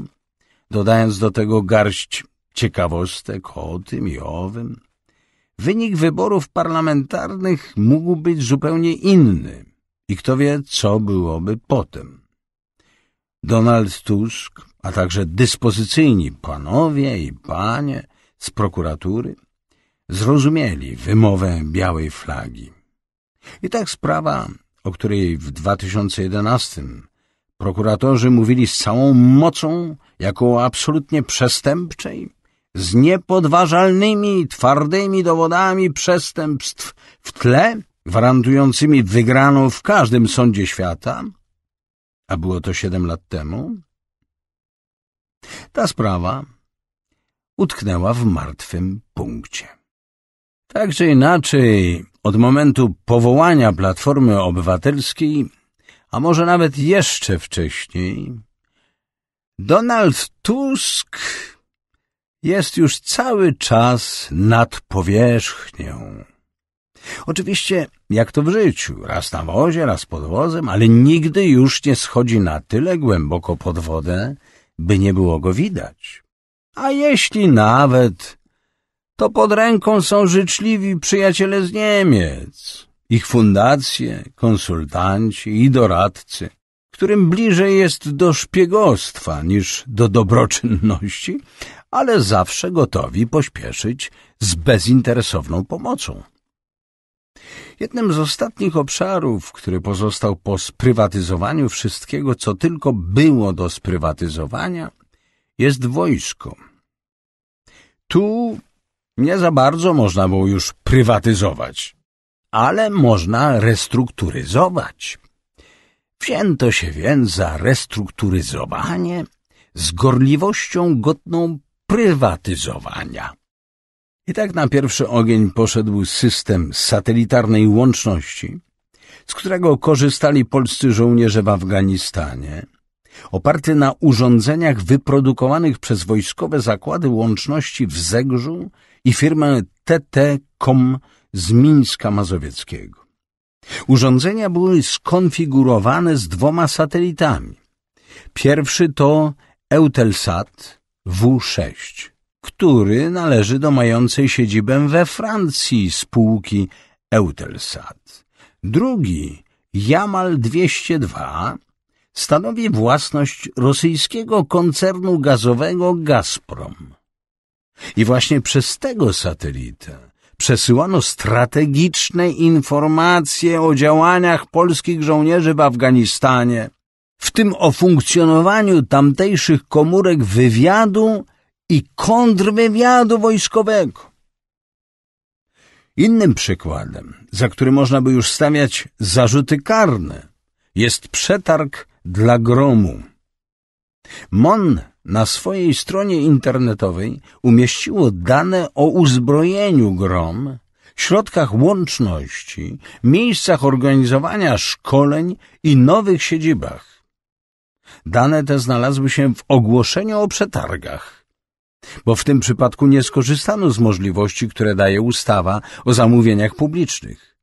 dodając do tego garść ciekawostek o tym i owym. Wynik wyborów parlamentarnych mógł być zupełnie inny i kto wie, co byłoby potem. Donald Tusk, a także dyspozycyjni panowie i panie z prokuratury zrozumieli wymowę białej flagi. I tak sprawa, o której w 2011 prokuratorzy mówili z całą mocą, jako o absolutnie przestępczej, z niepodważalnymi, twardymi dowodami przestępstw w tle, gwarantującymi wygraną w każdym sądzie świata, a było to siedem lat temu, ta sprawa utknęła w martwym punkcie. Tak czy inaczej, od momentu powołania Platformy Obywatelskiej, a może nawet jeszcze wcześniej, Donald Tusk jest już cały czas nad powierzchnią. Oczywiście, jak to w życiu, raz na wozie, raz pod wozem, ale nigdy już nie schodzi na tyle głęboko pod wodę, by nie było go widać. A jeśli nawet to pod ręką są życzliwi przyjaciele z Niemiec, ich fundacje, konsultanci i doradcy, którym bliżej jest do szpiegostwa niż do dobroczynności, ale zawsze gotowi pośpieszyć z bezinteresowną pomocą. Jednym z ostatnich obszarów, który pozostał po sprywatyzowaniu wszystkiego, co tylko było do sprywatyzowania, jest wojsko. Tu nie za bardzo można było już prywatyzować, ale można restrukturyzować. Wzięto się więc za restrukturyzowanie z gorliwością godną prywatyzowania. I tak na pierwszy ogień poszedł system satelitarnej łączności, z którego korzystali polscy żołnierze w Afganistanie, oparty na urządzeniach wyprodukowanych przez wojskowe zakłady łączności w Zegrzu i firmę TT.com z Mińska Mazowieckiego. Urządzenia były skonfigurowane z dwoma satelitami. Pierwszy to Eutelsat W6, który należy do mającej siedzibę we Francji spółki Eutelsat. Drugi, Jamal 202, stanowi własność rosyjskiego koncernu gazowego Gazprom. I właśnie przez tego satelita przesyłano strategiczne informacje o działaniach polskich żołnierzy w Afganistanie, w tym o funkcjonowaniu tamtejszych komórek wywiadu i kontrwywiadu wojskowego. Innym przykładem, za który można by już stawiać zarzuty karne, jest przetarg dla gromu. MON na swojej stronie internetowej umieściło dane o uzbrojeniu GROM, środkach łączności, miejscach organizowania szkoleń i nowych siedzibach. Dane te znalazły się w ogłoszeniu o przetargach, bo w tym przypadku nie skorzystano z możliwości, które daje ustawa o zamówieniach publicznych.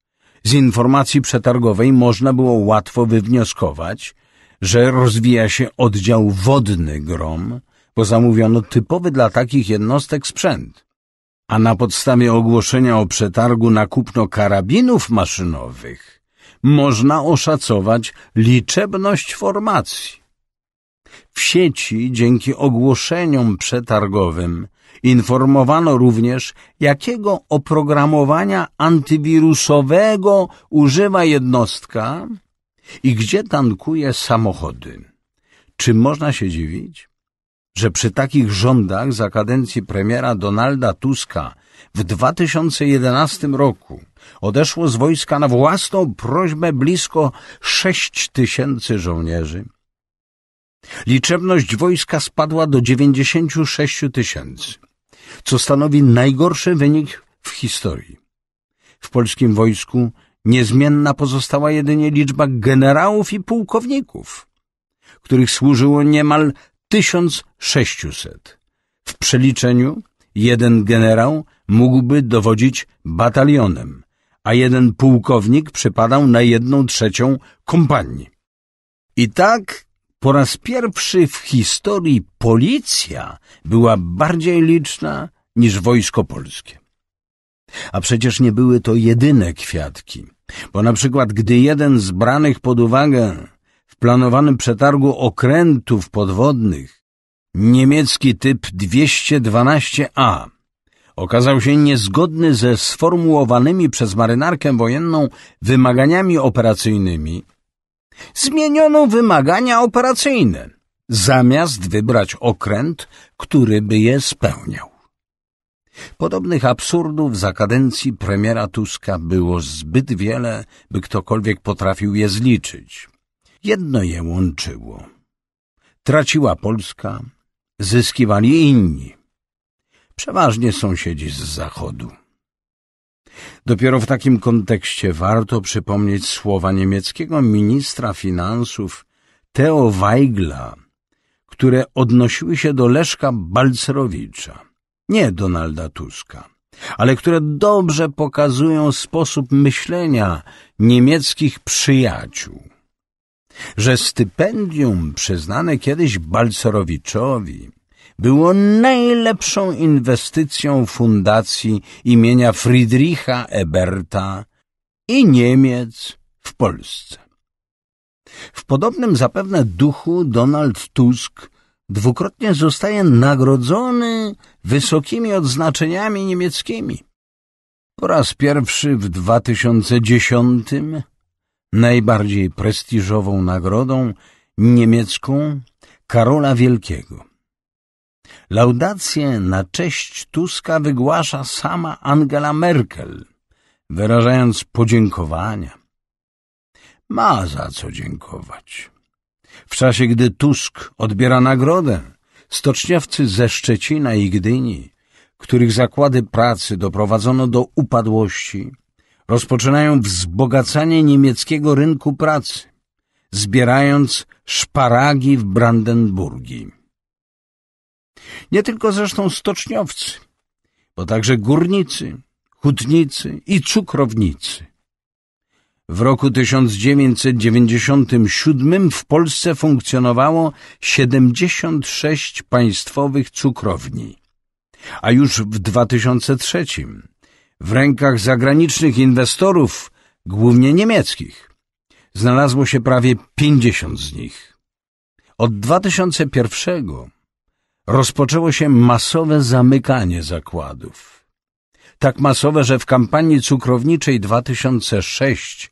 Z informacji przetargowej można było łatwo wywnioskować, że rozwija się oddział wodny Grom, bo zamówiono typowy dla takich jednostek sprzęt. A na podstawie ogłoszenia o przetargu na kupno karabinów maszynowych można oszacować liczebność formacji. W sieci dzięki ogłoszeniom przetargowym informowano również, jakiego oprogramowania antywirusowego używa jednostka, i gdzie tankuje samochody? Czy można się dziwić, że przy takich rządach za kadencji premiera Donalda Tuska w 2011 roku odeszło z wojska na własną prośbę blisko 6 tysięcy żołnierzy? Liczebność wojska spadła do 96 tysięcy, co stanowi najgorszy wynik w historii. W polskim wojsku niezmienna pozostała jedynie liczba generałów i pułkowników, których służyło niemal 1600. W przeliczeniu jeden generał mógłby dowodzić batalionem, a jeden pułkownik przypadał na jedną trzecią kompanii. I tak po raz pierwszy w historii policja była bardziej liczna niż wojsko polskie. A przecież nie były to jedyne kwiatki, bo na przykład gdy jeden z branych pod uwagę w planowanym przetargu okrętów podwodnych niemiecki typ 212A okazał się niezgodny ze sformułowanymi przez marynarkę wojenną wymaganiami operacyjnymi, zmieniono wymagania operacyjne, zamiast wybrać okręt, który by je spełniał. Podobnych absurdów za kadencji premiera Tuska było zbyt wiele, by ktokolwiek potrafił je zliczyć. Jedno je łączyło. Traciła Polska, zyskiwali inni. Przeważnie sąsiedzi z zachodu. Dopiero w takim kontekście warto przypomnieć słowa niemieckiego ministra finansów Theo Weigla, które odnosiły się do Leszka Balcerowicza nie Donalda Tuska, ale które dobrze pokazują sposób myślenia niemieckich przyjaciół, że stypendium przyznane kiedyś Balcerowiczowi było najlepszą inwestycją fundacji imienia Friedricha Eberta i Niemiec w Polsce. W podobnym zapewne duchu Donald Tusk dwukrotnie zostaje nagrodzony wysokimi odznaczeniami niemieckimi. Po raz pierwszy w 2010 najbardziej prestiżową nagrodą niemiecką Karola Wielkiego. Laudację na cześć Tuska wygłasza sama Angela Merkel, wyrażając podziękowania. Ma za co dziękować. W czasie, gdy Tusk odbiera nagrodę, stoczniowcy ze Szczecina i Gdyni, których zakłady pracy doprowadzono do upadłości, rozpoczynają wzbogacanie niemieckiego rynku pracy, zbierając szparagi w Brandenburgii. Nie tylko zresztą stoczniowcy, bo także górnicy, hutnicy i cukrownicy – w roku 1997 w Polsce funkcjonowało 76 państwowych cukrowni, a już w 2003 w rękach zagranicznych inwestorów, głównie niemieckich, znalazło się prawie 50 z nich. Od 2001 rozpoczęło się masowe zamykanie zakładów. Tak masowe, że w kampanii cukrowniczej 2006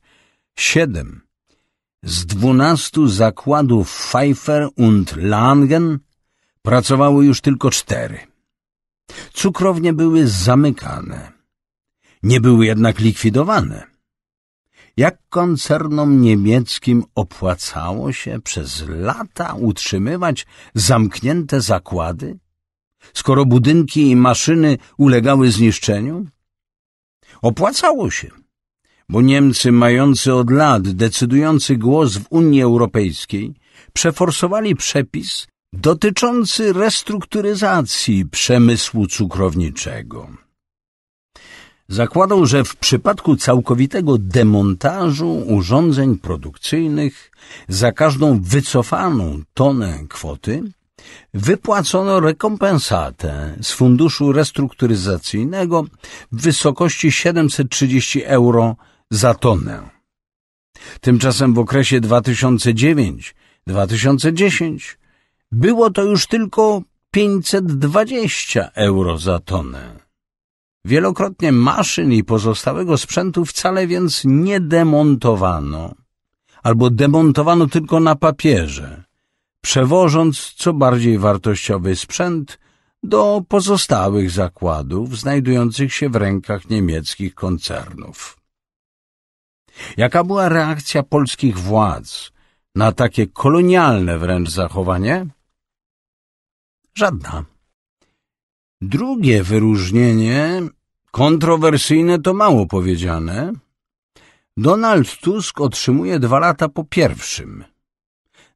Siedem. Z dwunastu zakładów Pfeiffer und Langen pracowało już tylko cztery. Cukrownie były zamykane. Nie były jednak likwidowane jak koncernom niemieckim opłacało się przez lata utrzymywać zamknięte zakłady, skoro budynki i maszyny ulegały zniszczeniu? Opłacało się bo Niemcy mający od lat decydujący głos w Unii Europejskiej przeforsowali przepis dotyczący restrukturyzacji przemysłu cukrowniczego. Zakładał, że w przypadku całkowitego demontażu urządzeń produkcyjnych za każdą wycofaną tonę kwoty wypłacono rekompensatę z funduszu restrukturyzacyjnego w wysokości 730 euro za tonę. Tymczasem w okresie 2009-2010 było to już tylko 520 euro za tonę. Wielokrotnie maszyn i pozostałego sprzętu wcale więc nie demontowano, albo demontowano tylko na papierze, przewożąc co bardziej wartościowy sprzęt do pozostałych zakładów znajdujących się w rękach niemieckich koncernów. Jaka była reakcja polskich władz na takie kolonialne wręcz zachowanie? Żadna. Drugie wyróżnienie, kontrowersyjne to mało powiedziane, Donald Tusk otrzymuje dwa lata po pierwszym.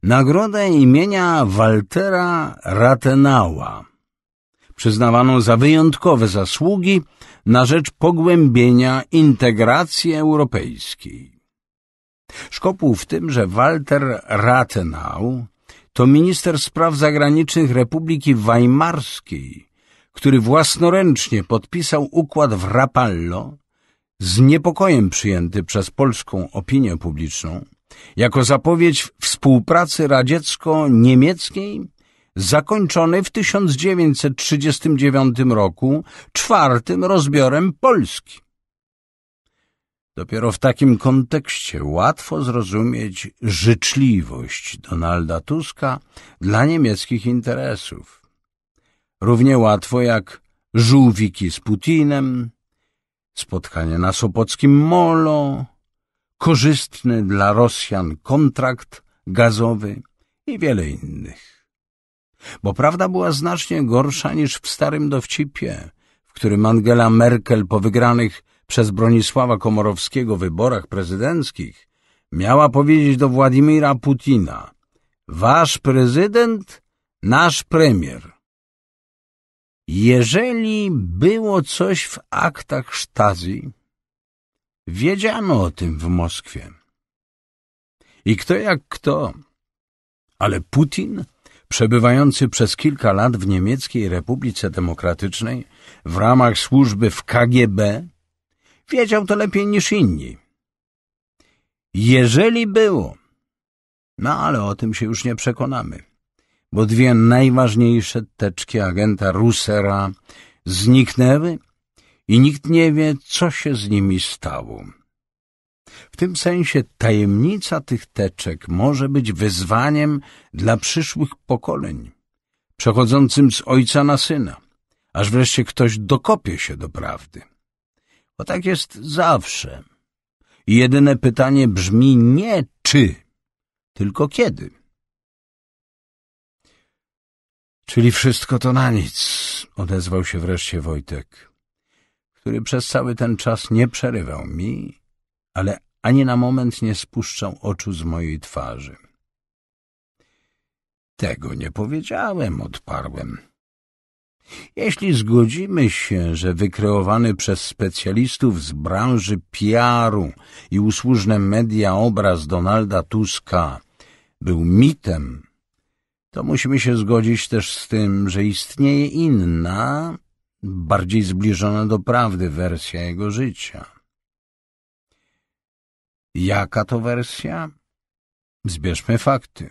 Nagrodę imienia Waltera Rathenała, przyznawaną za wyjątkowe zasługi na rzecz pogłębienia integracji europejskiej. Szkopuł w tym, że Walter Rathenau to minister spraw zagranicznych Republiki Weimarskiej, który własnoręcznie podpisał układ w Rapallo, z niepokojem przyjęty przez polską opinię publiczną, jako zapowiedź współpracy radziecko-niemieckiej zakończony w 1939 roku czwartym rozbiorem Polski. Dopiero w takim kontekście łatwo zrozumieć życzliwość Donalda Tuska dla niemieckich interesów. Równie łatwo jak żółwiki z Putinem, spotkanie na Sopockim Molo, korzystny dla Rosjan kontrakt gazowy i wiele innych. Bo prawda była znacznie gorsza niż w starym dowcipie, w którym Angela Merkel po wygranych przez Bronisława Komorowskiego wyborach prezydenckich miała powiedzieć do Władimira Putina Wasz prezydent, nasz premier. Jeżeli było coś w aktach Sztazji, wiedziano o tym w Moskwie. I kto jak kto, ale Putin przebywający przez kilka lat w Niemieckiej Republice Demokratycznej w ramach służby w KGB, wiedział to lepiej niż inni. Jeżeli było. No ale o tym się już nie przekonamy, bo dwie najważniejsze teczki agenta Russera zniknęły i nikt nie wie, co się z nimi stało. W tym sensie tajemnica tych teczek może być wyzwaniem dla przyszłych pokoleń, przechodzącym z ojca na syna, aż wreszcie ktoś dokopie się do prawdy. Bo tak jest zawsze. I jedyne pytanie brzmi nie czy, tylko kiedy. Czyli wszystko to na nic, odezwał się wreszcie Wojtek, który przez cały ten czas nie przerywał mi, ale ani na moment nie spuszczał oczu z mojej twarzy. Tego nie powiedziałem, odparłem. Jeśli zgodzimy się, że wykreowany przez specjalistów z branży PR-u i usłużne media obraz Donalda Tuska był mitem, to musimy się zgodzić też z tym, że istnieje inna, bardziej zbliżona do prawdy wersja jego życia. Jaka to wersja? Zbierzmy fakty.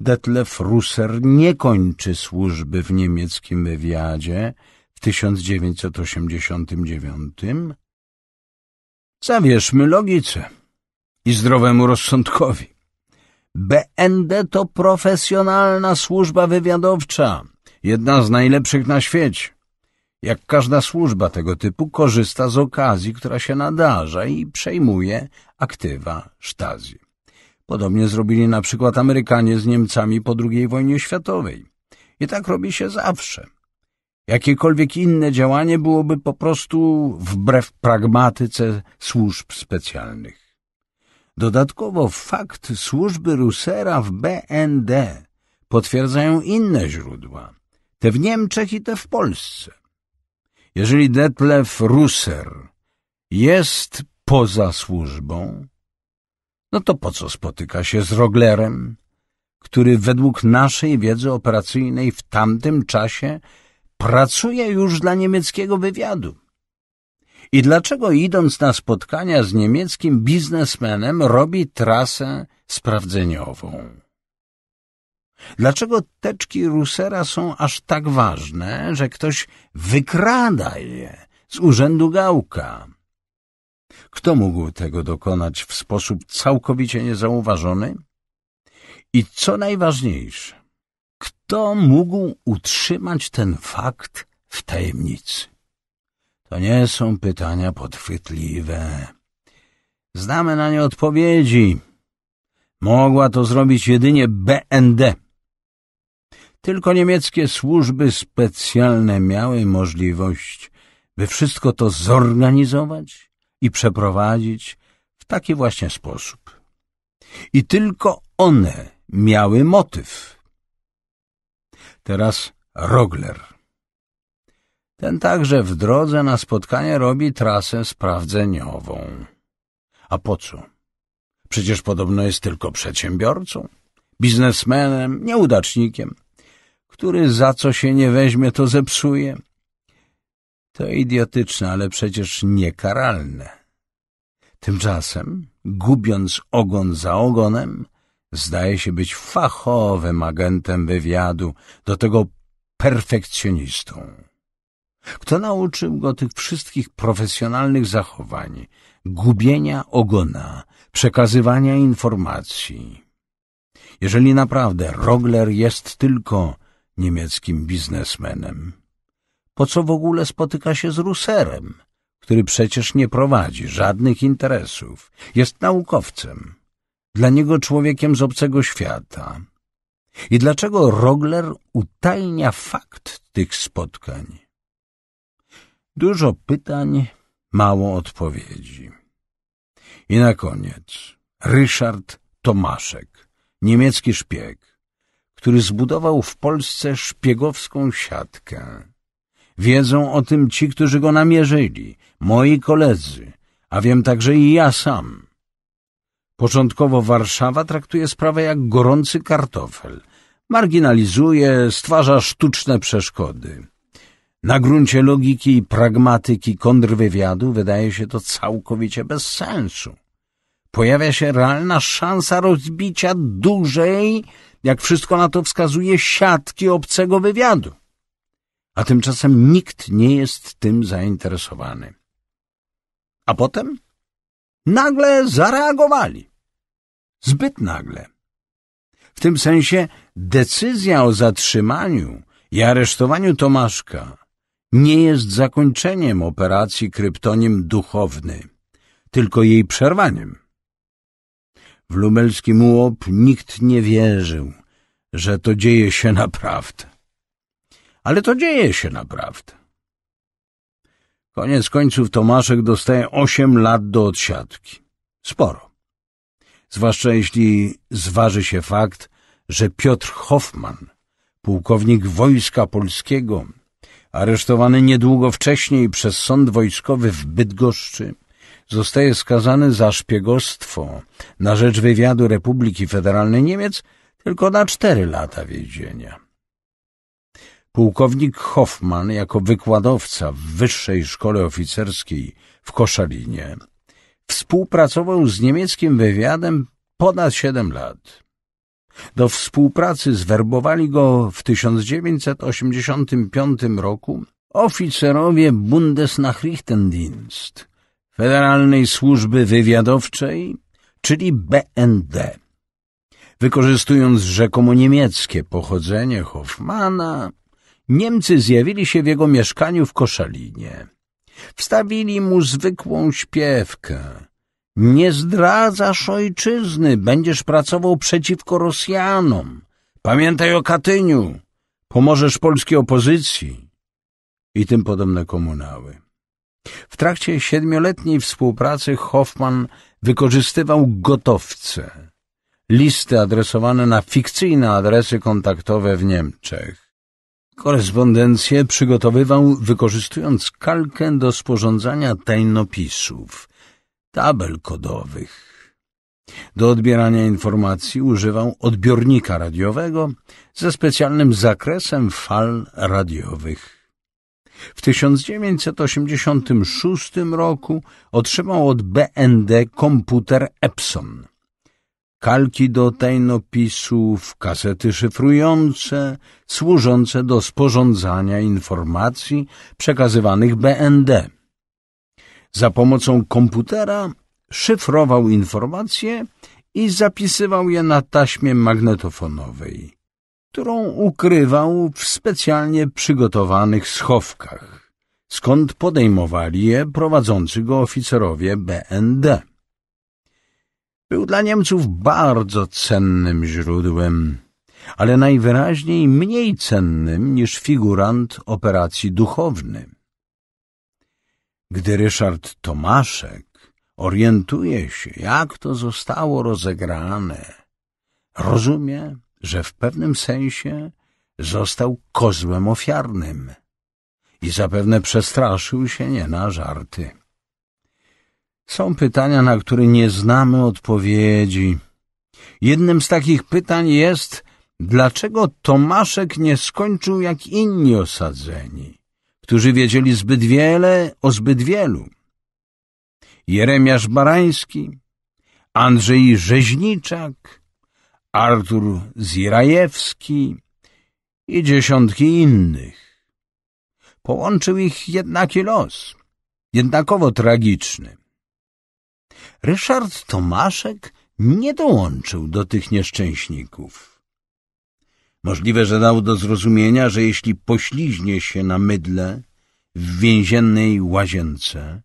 Detlef Russer nie kończy służby w niemieckim wywiadzie w 1989. Zawierzmy logice i zdrowemu rozsądkowi. BND to profesjonalna służba wywiadowcza, jedna z najlepszych na świecie jak każda służba tego typu, korzysta z okazji, która się nadarza i przejmuje aktywa sztazji. Podobnie zrobili na przykład Amerykanie z Niemcami po II wojnie światowej. I tak robi się zawsze. Jakiekolwiek inne działanie byłoby po prostu wbrew pragmatyce służb specjalnych. Dodatkowo fakt służby russera w BND potwierdzają inne źródła, te w Niemczech i te w Polsce. Jeżeli Detlef Russer jest poza służbą, no to po co spotyka się z Roglerem, który według naszej wiedzy operacyjnej w tamtym czasie pracuje już dla niemieckiego wywiadu? I dlaczego idąc na spotkania z niemieckim biznesmenem robi trasę sprawdzeniową? Dlaczego teczki Russera są aż tak ważne, że ktoś wykrada je z urzędu gałka? Kto mógł tego dokonać w sposób całkowicie niezauważony? I co najważniejsze, kto mógł utrzymać ten fakt w tajemnicy? To nie są pytania podchwytliwe. Znamy na nie odpowiedzi. Mogła to zrobić jedynie BND. Tylko niemieckie służby specjalne miały możliwość, by wszystko to zorganizować i przeprowadzić w taki właśnie sposób. I tylko one miały motyw. Teraz Rogler. Ten także w drodze na spotkanie robi trasę sprawdzeniową. A po co? Przecież podobno jest tylko przedsiębiorcą, biznesmenem, nieudacznikiem – który za co się nie weźmie, to zepsuje. To idiotyczne, ale przecież niekaralne. Tymczasem, gubiąc ogon za ogonem, zdaje się być fachowym agentem wywiadu, do tego perfekcjonistą. Kto nauczył go tych wszystkich profesjonalnych zachowań, gubienia ogona, przekazywania informacji? Jeżeli naprawdę Rogler jest tylko niemieckim biznesmenem. Po co w ogóle spotyka się z Ruserem, który przecież nie prowadzi żadnych interesów, jest naukowcem, dla niego człowiekiem z obcego świata. I dlaczego Rogler utajnia fakt tych spotkań? Dużo pytań, mało odpowiedzi. I na koniec Ryszard Tomaszek, niemiecki szpieg, który zbudował w Polsce szpiegowską siatkę. Wiedzą o tym ci, którzy go namierzyli, moi koledzy, a wiem także i ja sam. Początkowo Warszawa traktuje sprawę jak gorący kartofel. Marginalizuje, stwarza sztuczne przeszkody. Na gruncie logiki i pragmatyki kontrwywiadu wydaje się to całkowicie bez sensu pojawia się realna szansa rozbicia dużej, jak wszystko na to wskazuje, siatki obcego wywiadu. A tymczasem nikt nie jest tym zainteresowany. A potem nagle zareagowali. Zbyt nagle. W tym sensie decyzja o zatrzymaniu i aresztowaniu Tomaszka nie jest zakończeniem operacji kryptonim duchowny, tylko jej przerwaniem. W lubelskim łop nikt nie wierzył, że to dzieje się naprawdę. Ale to dzieje się naprawdę. Koniec końców Tomaszek dostaje osiem lat do odsiadki. Sporo. Zwłaszcza jeśli zważy się fakt, że Piotr Hoffman, pułkownik Wojska Polskiego, aresztowany niedługo wcześniej przez sąd wojskowy w Bydgoszczy, zostaje skazany za szpiegostwo na rzecz wywiadu Republiki Federalnej Niemiec tylko na cztery lata więzienia. Pułkownik Hoffman jako wykładowca w Wyższej Szkole Oficerskiej w Koszalinie współpracował z niemieckim wywiadem ponad siedem lat. Do współpracy zwerbowali go w 1985 roku oficerowie Bundesnachrichtendienst, Federalnej Służby Wywiadowczej, czyli BND. Wykorzystując rzekomo niemieckie pochodzenie Hoffmana, Niemcy zjawili się w jego mieszkaniu w Koszalinie. Wstawili mu zwykłą śpiewkę. Nie zdradzasz ojczyzny, będziesz pracował przeciwko Rosjanom. Pamiętaj o Katyniu, pomożesz polskiej opozycji i tym podobne komunały. W trakcie siedmioletniej współpracy Hoffman wykorzystywał gotowce, listy adresowane na fikcyjne adresy kontaktowe w Niemczech. Korespondencję przygotowywał wykorzystując kalkę do sporządzania tajnopisów, tabel kodowych. Do odbierania informacji używał odbiornika radiowego ze specjalnym zakresem fal radiowych. W 1986 roku otrzymał od BND komputer Epson. Kalki do tajnopisów, kasety szyfrujące, służące do sporządzania informacji przekazywanych BND. Za pomocą komputera szyfrował informacje i zapisywał je na taśmie magnetofonowej którą ukrywał w specjalnie przygotowanych schowkach, skąd podejmowali je prowadzący go oficerowie BND. Był dla Niemców bardzo cennym źródłem, ale najwyraźniej mniej cennym niż figurant operacji duchowny. Gdy Ryszard Tomaszek orientuje się, jak to zostało rozegrane, rozumie, że w pewnym sensie został kozłem ofiarnym i zapewne przestraszył się nie na żarty. Są pytania, na które nie znamy odpowiedzi. Jednym z takich pytań jest, dlaczego Tomaszek nie skończył jak inni osadzeni, którzy wiedzieli zbyt wiele o zbyt wielu. Jeremiasz Barański, Andrzej Rzeźniczak, Artur Zirajewski i dziesiątki innych. Połączył ich jednaki los, jednakowo tragiczny. Ryszard Tomaszek nie dołączył do tych nieszczęśników. Możliwe, że dał do zrozumienia, że jeśli pośliźnie się na mydle w więziennej łazience,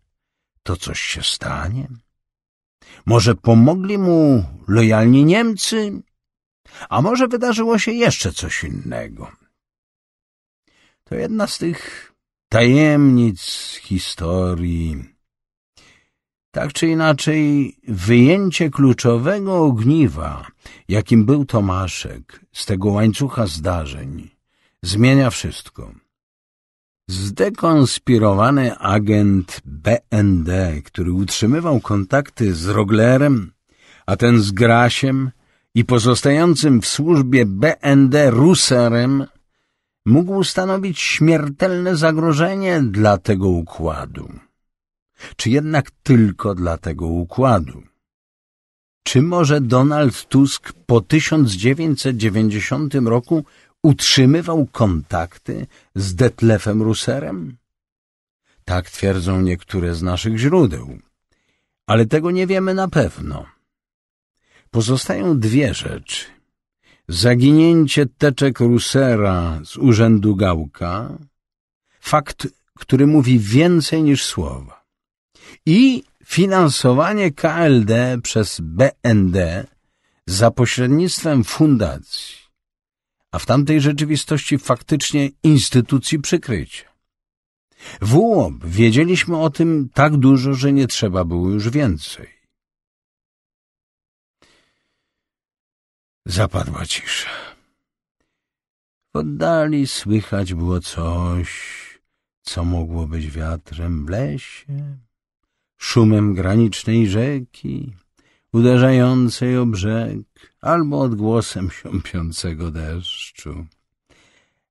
to coś się stanie. Może pomogli mu lojalni Niemcy a może wydarzyło się jeszcze coś innego? To jedna z tych tajemnic historii. Tak czy inaczej, wyjęcie kluczowego ogniwa, jakim był Tomaszek, z tego łańcucha zdarzeń, zmienia wszystko. Zdekonspirowany agent BND, który utrzymywał kontakty z Roglerem, a ten z Grasiem, i pozostającym w służbie BND Ruserem mógł stanowić śmiertelne zagrożenie dla tego układu. Czy jednak tylko dla tego układu? Czy może Donald Tusk po 1990 roku utrzymywał kontakty z Detlefem Ruserem? Tak twierdzą niektóre z naszych źródeł. Ale tego nie wiemy na pewno. Pozostają dwie rzeczy. Zaginięcie teczek Rusera z urzędu Gałka, fakt, który mówi więcej niż słowa, i finansowanie KLD przez BND za pośrednictwem fundacji, a w tamtej rzeczywistości faktycznie instytucji przykrycia. W UOB wiedzieliśmy o tym tak dużo, że nie trzeba było już więcej. Zapadła cisza. W oddali słychać było coś, co mogło być wiatrem w lesie, szumem granicznej rzeki, uderzającej o brzeg, albo odgłosem siąpiącego deszczu.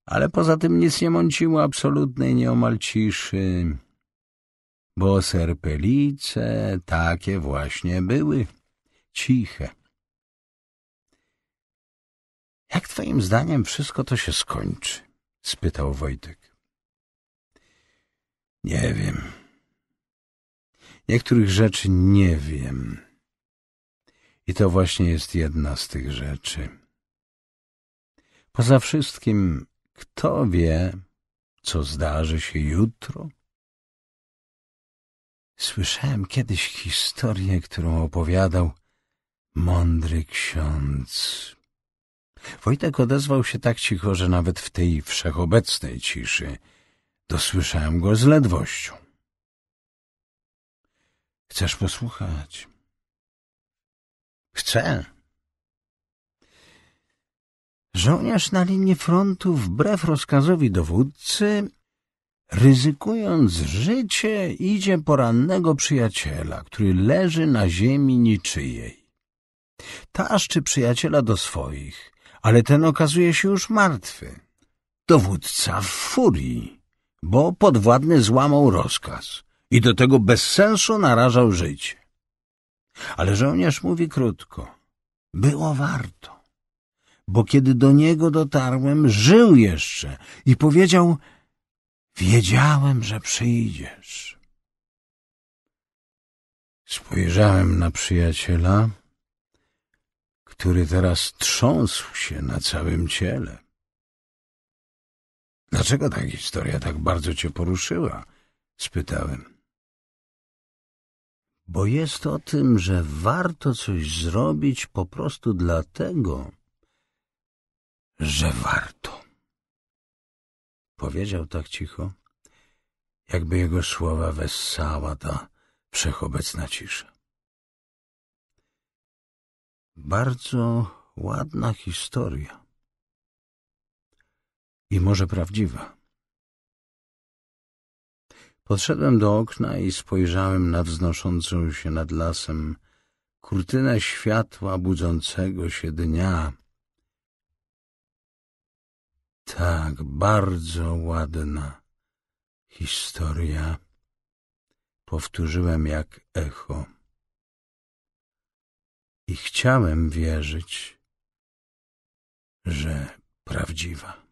Ale poza tym nic nie mąciło absolutnej nieomal ciszy, bo serpelice takie właśnie były, ciche. Jak twoim zdaniem wszystko to się skończy? spytał Wojtek. Nie wiem. Niektórych rzeczy nie wiem. I to właśnie jest jedna z tych rzeczy. Poza wszystkim, kto wie, co zdarzy się jutro? Słyszałem kiedyś historię, którą opowiadał mądry ksiądz. Wojtek odezwał się tak cicho, że nawet w tej wszechobecnej ciszy dosłyszałem go z ledwością. Chcesz posłuchać? Chcę. Żołnierz na linii frontu, wbrew rozkazowi dowódcy, ryzykując życie, idzie porannego przyjaciela, który leży na ziemi niczyjej. Taszczy przyjaciela do swoich, ale ten okazuje się już martwy. Dowódca w furii, bo podwładny złamał rozkaz i do tego bez sensu narażał życie. Ale żołnierz mówi krótko. Było warto, bo kiedy do niego dotarłem, żył jeszcze i powiedział Wiedziałem, że przyjdziesz. Spojrzałem na przyjaciela który teraz trząsł się na całym ciele. — Dlaczego ta historia tak bardzo cię poruszyła? — spytałem. — Bo jest o tym, że warto coś zrobić po prostu dlatego, że warto. Powiedział tak cicho, jakby jego słowa wessała ta wszechobecna cisza. Bardzo ładna historia. I może prawdziwa. Podszedłem do okna i spojrzałem na wznoszącą się nad lasem kurtynę światła budzącego się dnia. Tak, bardzo ładna historia, powtórzyłem jak echo i chciałem wierzyć, że prawdziwa.